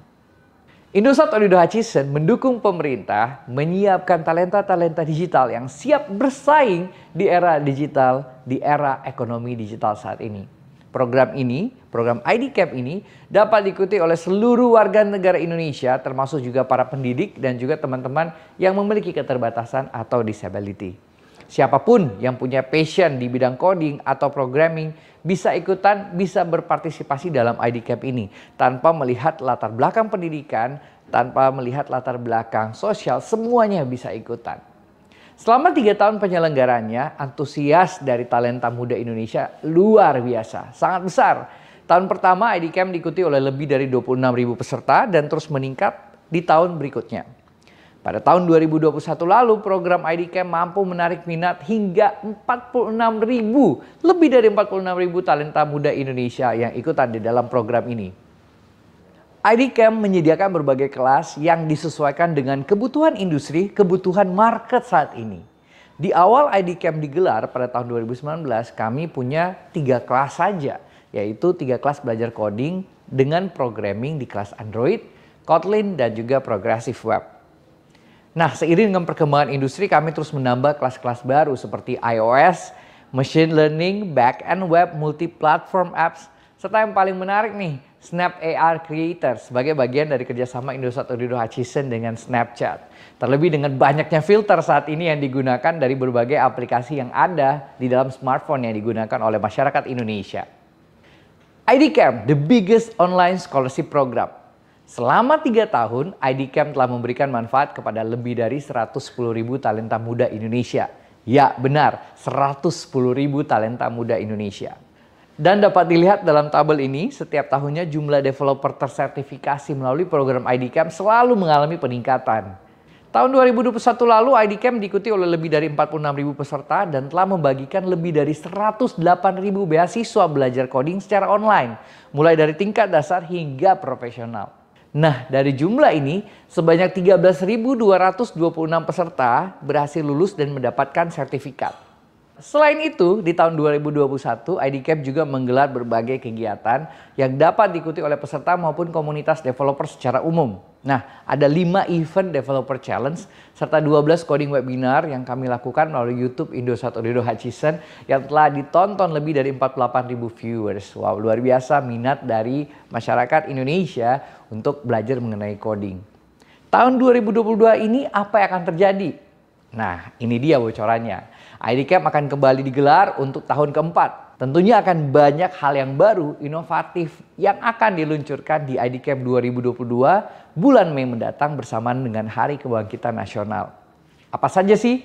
Indosat Onido Hutchison mendukung pemerintah menyiapkan talenta-talenta digital yang siap bersaing di era digital, di era ekonomi digital saat ini. Program ini, program ID Cap ini dapat diikuti oleh seluruh warga negara Indonesia termasuk juga para pendidik dan juga teman-teman yang memiliki keterbatasan atau disability. Siapapun yang punya passion di bidang coding atau programming bisa ikutan, bisa berpartisipasi dalam ID Cap ini tanpa melihat latar belakang pendidikan, tanpa melihat latar belakang sosial, semuanya bisa ikutan. Selama tiga tahun penyelenggarannya antusias dari talenta muda Indonesia luar biasa, sangat besar. Tahun pertama ID Camp diikuti oleh lebih dari 26 ribu peserta dan terus meningkat di tahun berikutnya. Pada tahun 2021 lalu, program ID Camp mampu menarik minat hingga 46 ribu, lebih dari 46 ribu talenta muda Indonesia yang ikutan di dalam program ini. IDCamp menyediakan berbagai kelas yang disesuaikan dengan kebutuhan industri, kebutuhan market saat ini. Di awal IDCamp digelar pada tahun 2019, kami punya tiga kelas saja, yaitu tiga kelas belajar coding dengan programming di kelas Android, Kotlin, dan juga Progressive Web. Nah, seiring dengan perkembangan industri, kami terus menambah kelas-kelas baru seperti iOS, Machine Learning, Back-end Web, Multi-Platform Apps, serta yang paling menarik nih, Snap AR Creator sebagai bagian dari kerjasama Indosat Odido Hutchison dengan Snapchat. Terlebih dengan banyaknya filter saat ini yang digunakan dari berbagai aplikasi yang ada di dalam smartphone yang digunakan oleh masyarakat Indonesia. IDCamp, the biggest online scholarship program. Selama tiga tahun, IDCamp telah memberikan manfaat kepada lebih dari 110 ribu talenta muda Indonesia. Ya benar, 110 ribu talenta muda Indonesia. Dan dapat dilihat dalam tabel ini, setiap tahunnya jumlah developer tersertifikasi melalui program IDCAM selalu mengalami peningkatan. Tahun 2021 lalu IDCAM diikuti oleh lebih dari 46.000 peserta dan telah membagikan lebih dari 108.000 beasiswa belajar coding secara online, mulai dari tingkat dasar hingga profesional. Nah, dari jumlah ini, sebanyak 13.226 peserta berhasil lulus dan mendapatkan sertifikat. Selain itu, di tahun 2021, IDCAP juga menggelar berbagai kegiatan yang dapat diikuti oleh peserta maupun komunitas developer secara umum. Nah, ada 5 event developer challenge serta 12 coding webinar yang kami lakukan melalui YouTube Indosat Ododo Hutchison yang telah ditonton lebih dari 48.000 viewers. Wow, luar biasa minat dari masyarakat Indonesia untuk belajar mengenai coding. Tahun 2022 ini apa yang akan terjadi? Nah, ini dia bocorannya. IDCAP akan kembali digelar untuk tahun keempat. Tentunya akan banyak hal yang baru, inovatif yang akan diluncurkan di IDCAP 2022 bulan Mei mendatang bersamaan dengan Hari Kebangkitan Nasional. Apa saja sih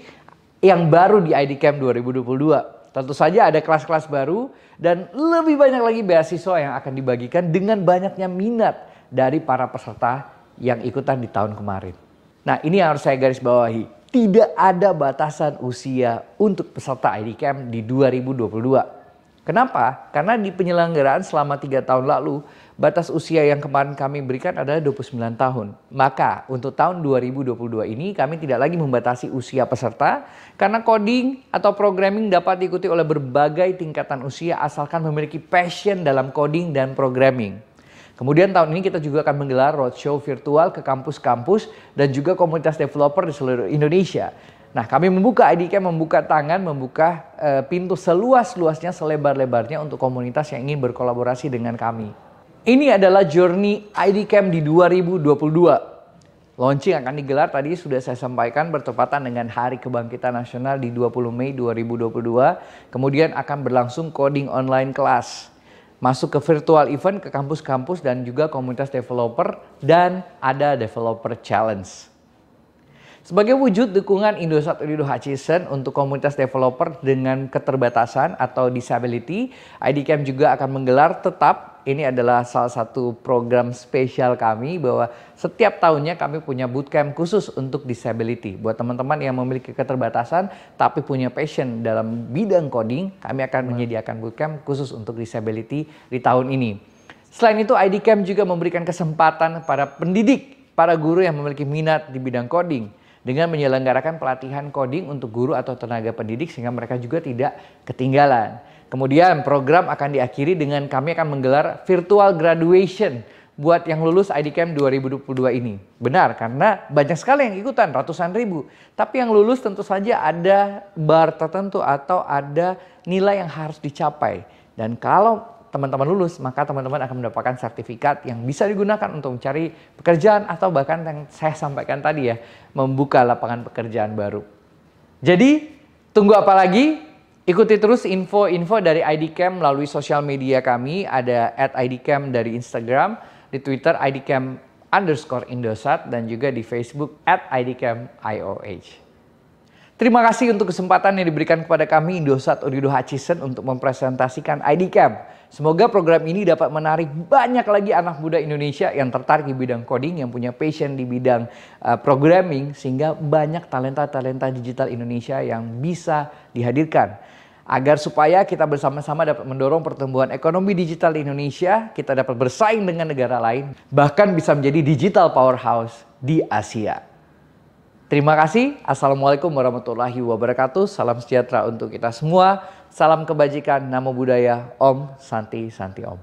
yang baru di IDCAP 2022? Tentu saja ada kelas-kelas baru dan lebih banyak lagi beasiswa yang akan dibagikan dengan banyaknya minat dari para peserta yang ikutan di tahun kemarin. Nah, ini yang harus saya garis bawahi tidak ada batasan usia untuk peserta ID Camp di 2022. Kenapa? Karena di penyelenggaraan selama tiga tahun lalu, batas usia yang kemarin kami berikan adalah 29 tahun. Maka untuk tahun 2022 ini kami tidak lagi membatasi usia peserta karena coding atau programming dapat diikuti oleh berbagai tingkatan usia asalkan memiliki passion dalam coding dan programming. Kemudian tahun ini kita juga akan menggelar roadshow virtual ke kampus-kampus dan juga komunitas developer di seluruh Indonesia. Nah, kami membuka IDK membuka tangan, membuka uh, pintu seluas-luasnya, selebar-lebarnya untuk komunitas yang ingin berkolaborasi dengan kami. Ini adalah journey IDCamp di 2022. Launching akan digelar tadi sudah saya sampaikan bertepatan dengan Hari Kebangkitan Nasional di 20 Mei 2022. Kemudian akan berlangsung coding online kelas masuk ke virtual event ke kampus-kampus dan juga komunitas developer dan ada developer challenge. Sebagai wujud dukungan Indosat Rido Hutchison untuk komunitas developer dengan keterbatasan atau disability, IDCamp juga akan menggelar tetap ini adalah salah satu program spesial kami bahwa setiap tahunnya kami punya bootcamp khusus untuk disability. Buat teman-teman yang memiliki keterbatasan tapi punya passion dalam bidang coding, kami akan menyediakan bootcamp khusus untuk disability di tahun ini. Selain itu, IDCamp juga memberikan kesempatan para pendidik, para guru yang memiliki minat di bidang coding dengan menyelenggarakan pelatihan coding untuk guru atau tenaga pendidik sehingga mereka juga tidak ketinggalan. Kemudian program akan diakhiri dengan kami akan menggelar virtual graduation buat yang lulus IDCamp 2022 ini. Benar, karena banyak sekali yang ikutan, ratusan ribu. Tapi yang lulus tentu saja ada bar tertentu atau ada nilai yang harus dicapai. Dan kalau teman-teman lulus, maka teman-teman akan mendapatkan sertifikat yang bisa digunakan untuk mencari pekerjaan atau bahkan yang saya sampaikan tadi ya, membuka lapangan pekerjaan baru. Jadi, tunggu apa lagi? Ikuti terus info-info dari IDCam melalui sosial media kami. Ada at IDCam dari Instagram, di Twitter IDCam underscore Indosat, dan juga di Facebook at IDCam IOH. Terima kasih untuk kesempatan yang diberikan kepada kami Indosat Odido Hutchison untuk mempresentasikan IDCam. Semoga program ini dapat menarik banyak lagi anak muda Indonesia yang tertarik di bidang coding, yang punya passion di bidang uh, programming, sehingga banyak talenta-talenta digital Indonesia yang bisa dihadirkan agar supaya kita bersama-sama dapat mendorong pertumbuhan ekonomi digital di Indonesia, kita dapat bersaing dengan negara lain, bahkan bisa menjadi digital powerhouse di Asia. Terima kasih. Assalamualaikum warahmatullahi wabarakatuh. Salam sejahtera untuk kita semua. Salam kebajikan, namo budaya, Om Santi Santi Om.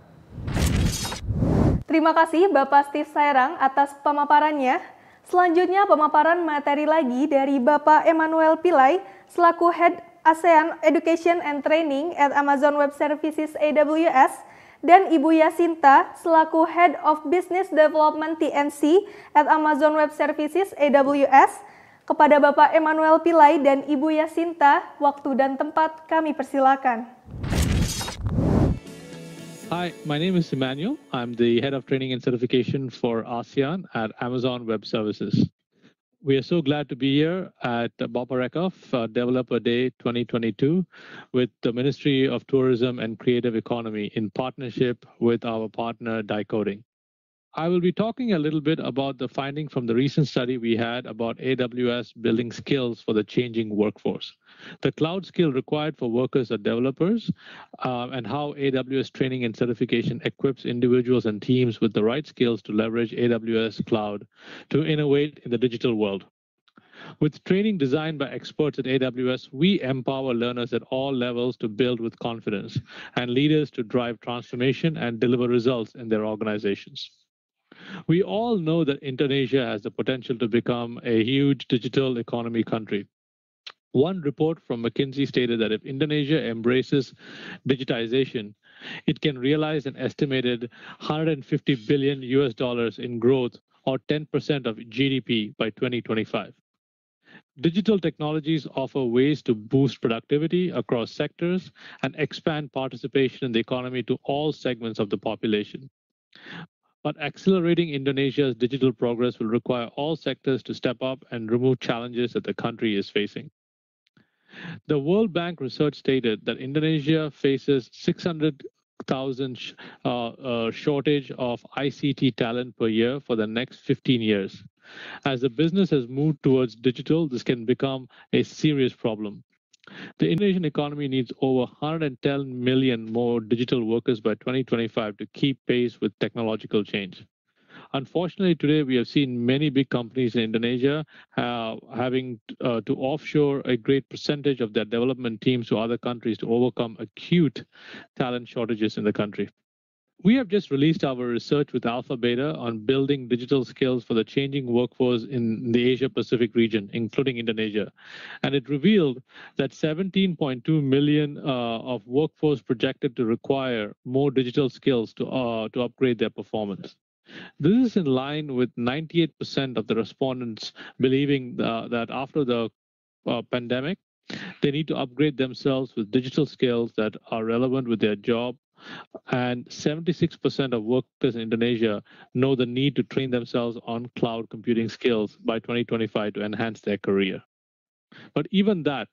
Terima kasih Bapak Steve Sairang atas pemaparannya. Selanjutnya pemaparan materi lagi dari Bapak Emmanuel Pilai selaku Head ASEAN Education and Training at Amazon Web Services AWS dan Ibu Yasinta selaku Head of Business Development TNC at Amazon Web Services AWS. Kepada Bapak Emmanuel Pillai dan Ibu Yasinta, waktu dan tempat kami persilakan. Hi, my name is Emmanuel. I'm the Head of Training and Certification for ASEAN at Amazon Web Services. We are so glad to be here at Boparekov uh, Developer Day 2022 with the Ministry of Tourism and Creative Economy in partnership with our partner Dicoding. I will be talking a little bit about the finding from the recent study we had about AWS building skills for the changing workforce, the cloud skill required for workers or developers, uh, and how AWS training and certification equips individuals and teams with the right skills to leverage AWS cloud to innovate in the digital world. With training designed by experts at AWS, we empower learners at all levels to build with confidence and leaders to drive transformation and deliver results in their organizations we all know that Indonesia has the potential to become a huge digital economy country. One report from McKinsey stated that if Indonesia embraces digitization, it can realize an estimated 150 billion US dollars in growth or 10% of GDP by 2025. Digital technologies offer ways to boost productivity across sectors and expand participation in the economy to all segments of the population but accelerating Indonesia's digital progress will require all sectors to step up and remove challenges that the country is facing. The World Bank research stated that Indonesia faces 600,000 uh, uh, shortage of ICT talent per year for the next 15 years. As the business has moved towards digital, this can become a serious problem. The Indonesian economy needs over 110 million more digital workers by 2025 to keep pace with technological change. Unfortunately, today we have seen many big companies in Indonesia having uh, to offshore a great percentage of their development teams to other countries to overcome acute talent shortages in the country. We have just released our research with Alpha Beta on building digital skills for the changing workforce in the Asia Pacific region, including Indonesia. And it revealed that 17.2 million uh, of workforce projected to require more digital skills to, uh, to upgrade their performance. This is in line with 98% of the respondents believing uh, that after the uh, pandemic, they need to upgrade themselves with digital skills that are relevant with their job and 76% of workers in Indonesia know the need to train themselves on cloud computing skills by 2025 to enhance their career. But even that,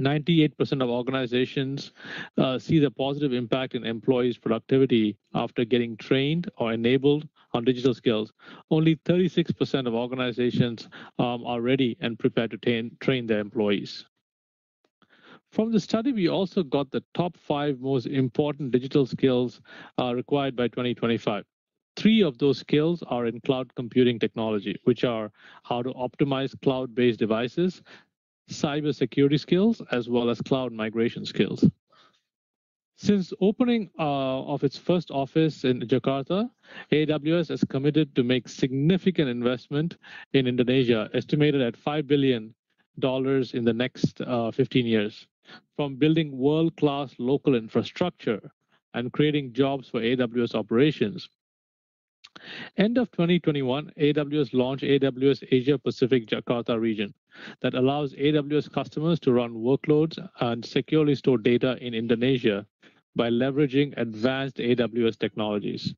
98% of organizations uh, see the positive impact in employees' productivity after getting trained or enabled on digital skills. Only 36% of organizations um, are ready and prepared to train, train their employees. From the study, we also got the top five most important digital skills uh, required by 2025. Three of those skills are in cloud computing technology, which are how to optimize cloud based devices, cybersecurity skills, as well as cloud migration skills. Since opening uh, of its first office in Jakarta, AWS has committed to make significant investment in Indonesia, estimated at $5 billion in the next uh, 15 years from building world-class local infrastructure and creating jobs for AWS operations. End of 2021, AWS launched AWS Asia Pacific Jakarta region that allows AWS customers to run workloads and securely store data in Indonesia by leveraging advanced AWS technologies.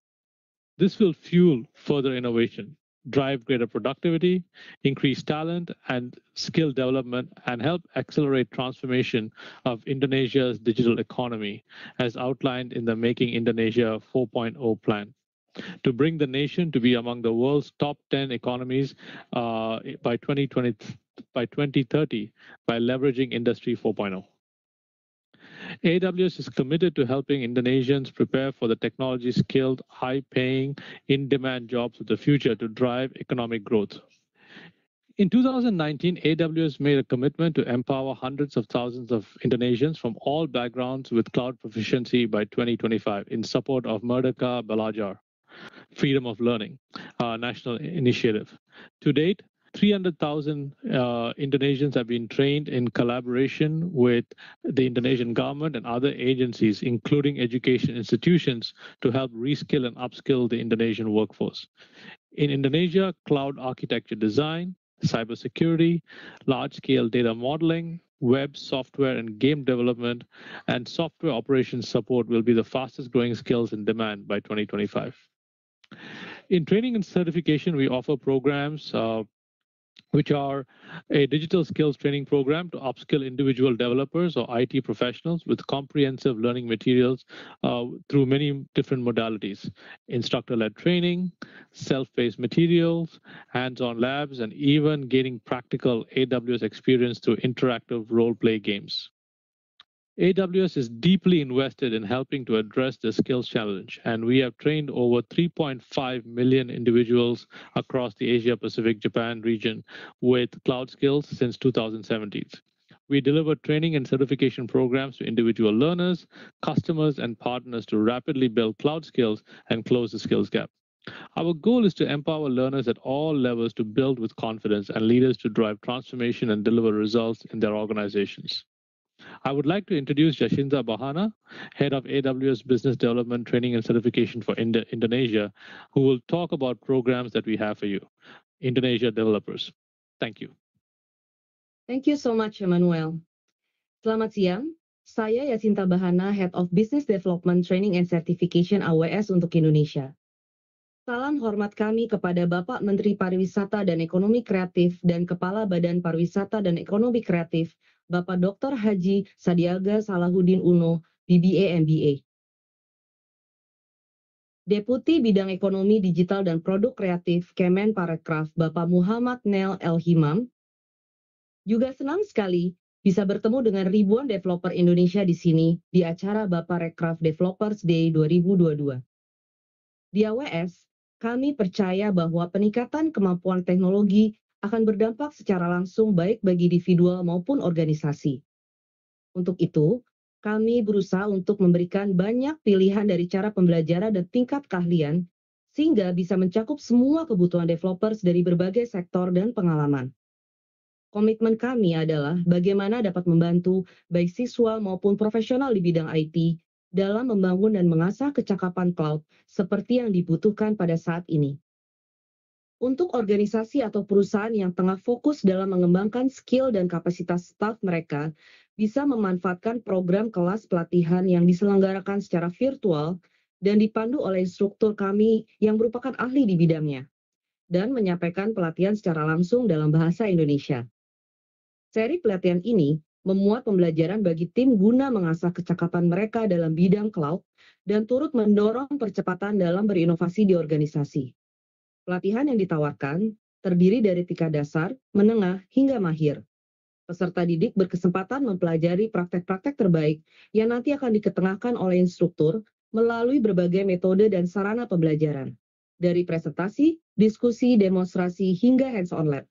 This will fuel further innovation drive greater productivity, increase talent and skill development, and help accelerate transformation of Indonesia's digital economy, as outlined in the Making Indonesia 4.0 plan. To bring the nation to be among the world's top 10 economies uh, by 2020, by 2030 by leveraging Industry 4.0. AWS is committed to helping Indonesians prepare for the technology skilled, high paying, in demand jobs of the future to drive economic growth. In 2019, AWS made a commitment to empower hundreds of thousands of Indonesians from all backgrounds with cloud proficiency by 2025 in support of Merdeka Belajar, Freedom of Learning, national initiative. To date, 300,000 uh, Indonesians have been trained in collaboration with the Indonesian government and other agencies, including education institutions, to help reskill and upskill the Indonesian workforce. In Indonesia, cloud architecture design, cybersecurity, large scale data modeling, web software and game development, and software operations support will be the fastest growing skills in demand by 2025. In training and certification, we offer programs uh, which are a digital skills training program to upskill individual developers or IT professionals with comprehensive learning materials uh, through many different modalities instructor led training, self paced materials, hands on labs, and even gaining practical AWS experience through interactive role play games. AWS is deeply invested in helping to address the skills challenge, and we have trained over 3.5 million individuals across the Asia Pacific Japan region with cloud skills since 2017. We deliver training and certification programs to individual learners, customers, and partners to rapidly build cloud skills and close the skills gap. Our goal is to empower learners at all levels to build with confidence and leaders to drive transformation and deliver results in their organizations. I would like to introduce Jashinda Bahana, Head of AWS Business Development Training and Certification for Indo- Indonesia, who will talk about programs that we have for you, Indonesia developers. Thank you. Thank you so much, Emmanuel. Selamat siang. Saya Yasinta Bahana, Head of Business Development Training and Certification AWS untuk Indonesia. Salam hormat kami kepada Bapak Menteri Pariwisata dan Ekonomi Kreatif dan Kepala Badan Pariwisata dan Ekonomi Kreatif Bapak Dr. Haji Sadiaga Salahuddin Uno, BBA MBA. Deputi Bidang Ekonomi Digital dan Produk Kreatif Kemen Parekraf Bapak Muhammad Nel El Himam. Juga senang sekali bisa bertemu dengan ribuan developer Indonesia di sini di acara Bapak Rekraf Developers Day 2022. Di AWS, kami percaya bahwa peningkatan kemampuan teknologi akan berdampak secara langsung baik bagi individual maupun organisasi. Untuk itu, kami berusaha untuk memberikan banyak pilihan dari cara pembelajaran dan tingkat keahlian sehingga bisa mencakup semua kebutuhan developers dari berbagai sektor dan pengalaman. Komitmen kami adalah bagaimana dapat membantu baik siswa maupun profesional di bidang IT dalam membangun dan mengasah kecakapan cloud seperti yang dibutuhkan pada saat ini. Untuk organisasi atau perusahaan yang tengah fokus dalam mengembangkan skill dan kapasitas staff mereka, bisa memanfaatkan program kelas pelatihan yang diselenggarakan secara virtual dan dipandu oleh instruktur kami yang merupakan ahli di bidangnya, dan menyampaikan pelatihan secara langsung dalam bahasa Indonesia. Seri pelatihan ini memuat pembelajaran bagi tim guna mengasah kecakapan mereka dalam bidang cloud dan turut mendorong percepatan dalam berinovasi di organisasi. Pelatihan yang ditawarkan terdiri dari tingkat dasar, menengah, hingga mahir. Peserta didik berkesempatan mempelajari praktek-praktek terbaik yang nanti akan diketengahkan oleh instruktur melalui berbagai metode dan sarana pembelajaran, dari presentasi, diskusi, demonstrasi, hingga hands-on lab.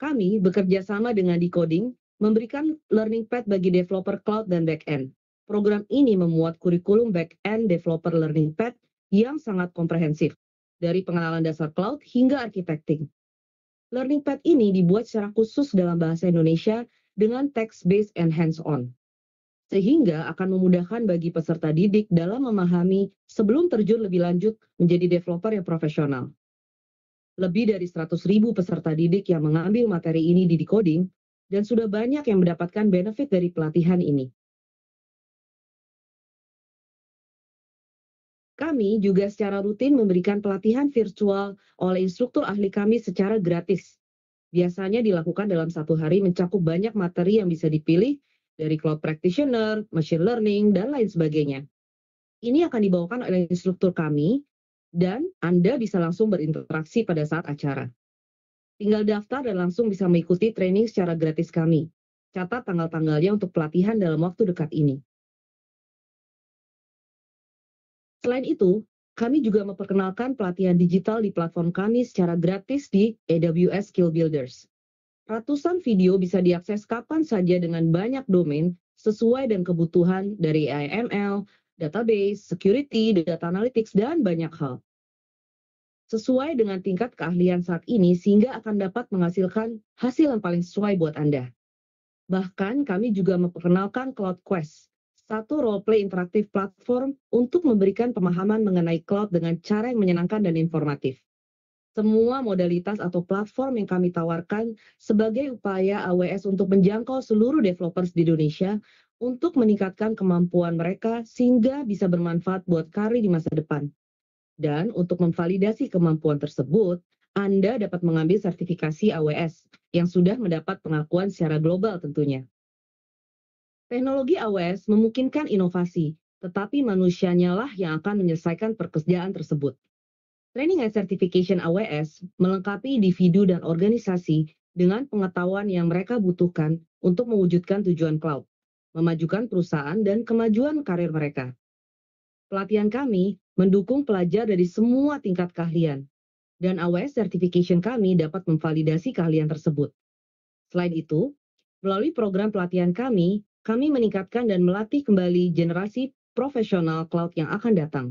Kami bekerja sama dengan Decoding memberikan learning pad bagi developer cloud dan back-end. Program ini memuat kurikulum back-end developer learning pad yang sangat komprehensif, dari pengenalan dasar cloud hingga architecting. Learning Path ini dibuat secara khusus dalam bahasa Indonesia dengan text-based and hands-on, sehingga akan memudahkan bagi peserta didik dalam memahami sebelum terjun lebih lanjut menjadi developer yang profesional. Lebih dari 100 peserta didik yang mengambil materi ini di decoding, dan sudah banyak yang mendapatkan benefit dari pelatihan ini. Kami juga secara rutin memberikan pelatihan virtual oleh instruktur ahli kami secara gratis. Biasanya dilakukan dalam satu hari mencakup banyak materi yang bisa dipilih dari cloud practitioner, machine learning, dan lain sebagainya. Ini akan dibawakan oleh instruktur kami dan Anda bisa langsung berinteraksi pada saat acara. Tinggal daftar dan langsung bisa mengikuti training secara gratis kami. Catat tanggal-tanggalnya untuk pelatihan dalam waktu dekat ini. Selain itu, kami juga memperkenalkan pelatihan digital di platform kami secara gratis di AWS Skill Builders. Ratusan video bisa diakses kapan saja dengan banyak domain sesuai dengan kebutuhan dari AIML, database, security, data analytics, dan banyak hal. Sesuai dengan tingkat keahlian saat ini sehingga akan dapat menghasilkan hasil yang paling sesuai buat Anda. Bahkan kami juga memperkenalkan Cloud Quest, satu role play interaktif platform untuk memberikan pemahaman mengenai cloud dengan cara yang menyenangkan dan informatif. Semua modalitas atau platform yang kami tawarkan sebagai upaya AWS untuk menjangkau seluruh developers di Indonesia untuk meningkatkan kemampuan mereka sehingga bisa bermanfaat buat kari di masa depan. Dan untuk memvalidasi kemampuan tersebut, Anda dapat mengambil sertifikasi AWS yang sudah mendapat pengakuan secara global tentunya. Teknologi AWS memungkinkan inovasi, tetapi manusianya lah yang akan menyelesaikan pekerjaan tersebut. Training and Certification AWS melengkapi individu dan organisasi dengan pengetahuan yang mereka butuhkan untuk mewujudkan tujuan cloud, memajukan perusahaan dan kemajuan karir mereka. Pelatihan kami mendukung pelajar dari semua tingkat keahlian, dan AWS Certification kami dapat memvalidasi keahlian tersebut. Selain itu, melalui program pelatihan kami, kami meningkatkan dan melatih kembali generasi profesional cloud yang akan datang.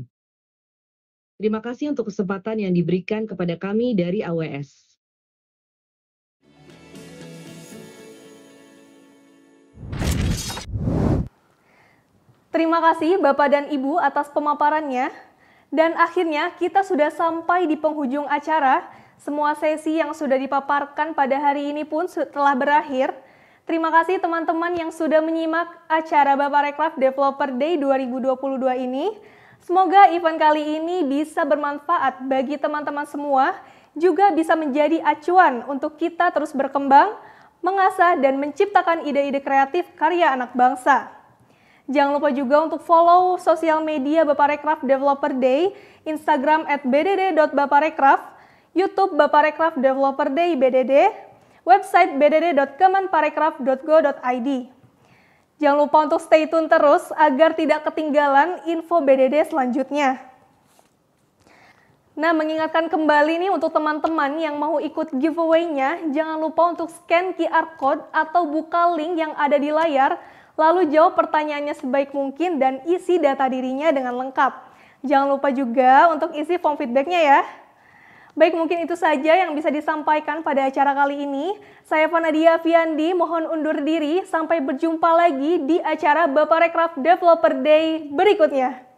Terima kasih untuk kesempatan yang diberikan kepada kami dari AWS. Terima kasih Bapak dan Ibu atas pemaparannya. Dan akhirnya kita sudah sampai di penghujung acara. Semua sesi yang sudah dipaparkan pada hari ini pun telah berakhir. Terima kasih teman-teman yang sudah menyimak acara Bapak Reklaf Developer Day 2022 ini. Semoga event kali ini bisa bermanfaat bagi teman-teman semua, juga bisa menjadi acuan untuk kita terus berkembang, mengasah dan menciptakan ide-ide kreatif karya anak bangsa. Jangan lupa juga untuk follow sosial media Bapak Rekraf Developer Day, Instagram at bdd.baparekraf, YouTube Bapak Rekraf Developer Day BDD, website bdd.kemenparekraf.go.id. Jangan lupa untuk stay tune terus agar tidak ketinggalan info BDD selanjutnya. Nah, mengingatkan kembali nih untuk teman-teman yang mau ikut giveaway-nya, jangan lupa untuk scan QR code atau buka link yang ada di layar, lalu jawab pertanyaannya sebaik mungkin dan isi data dirinya dengan lengkap. Jangan lupa juga untuk isi form feedback-nya ya. Baik, mungkin itu saja yang bisa disampaikan pada acara kali ini. Saya Fanadia Fiandi, mohon undur diri. Sampai berjumpa lagi di acara Bapak Rekraf Developer Day berikutnya.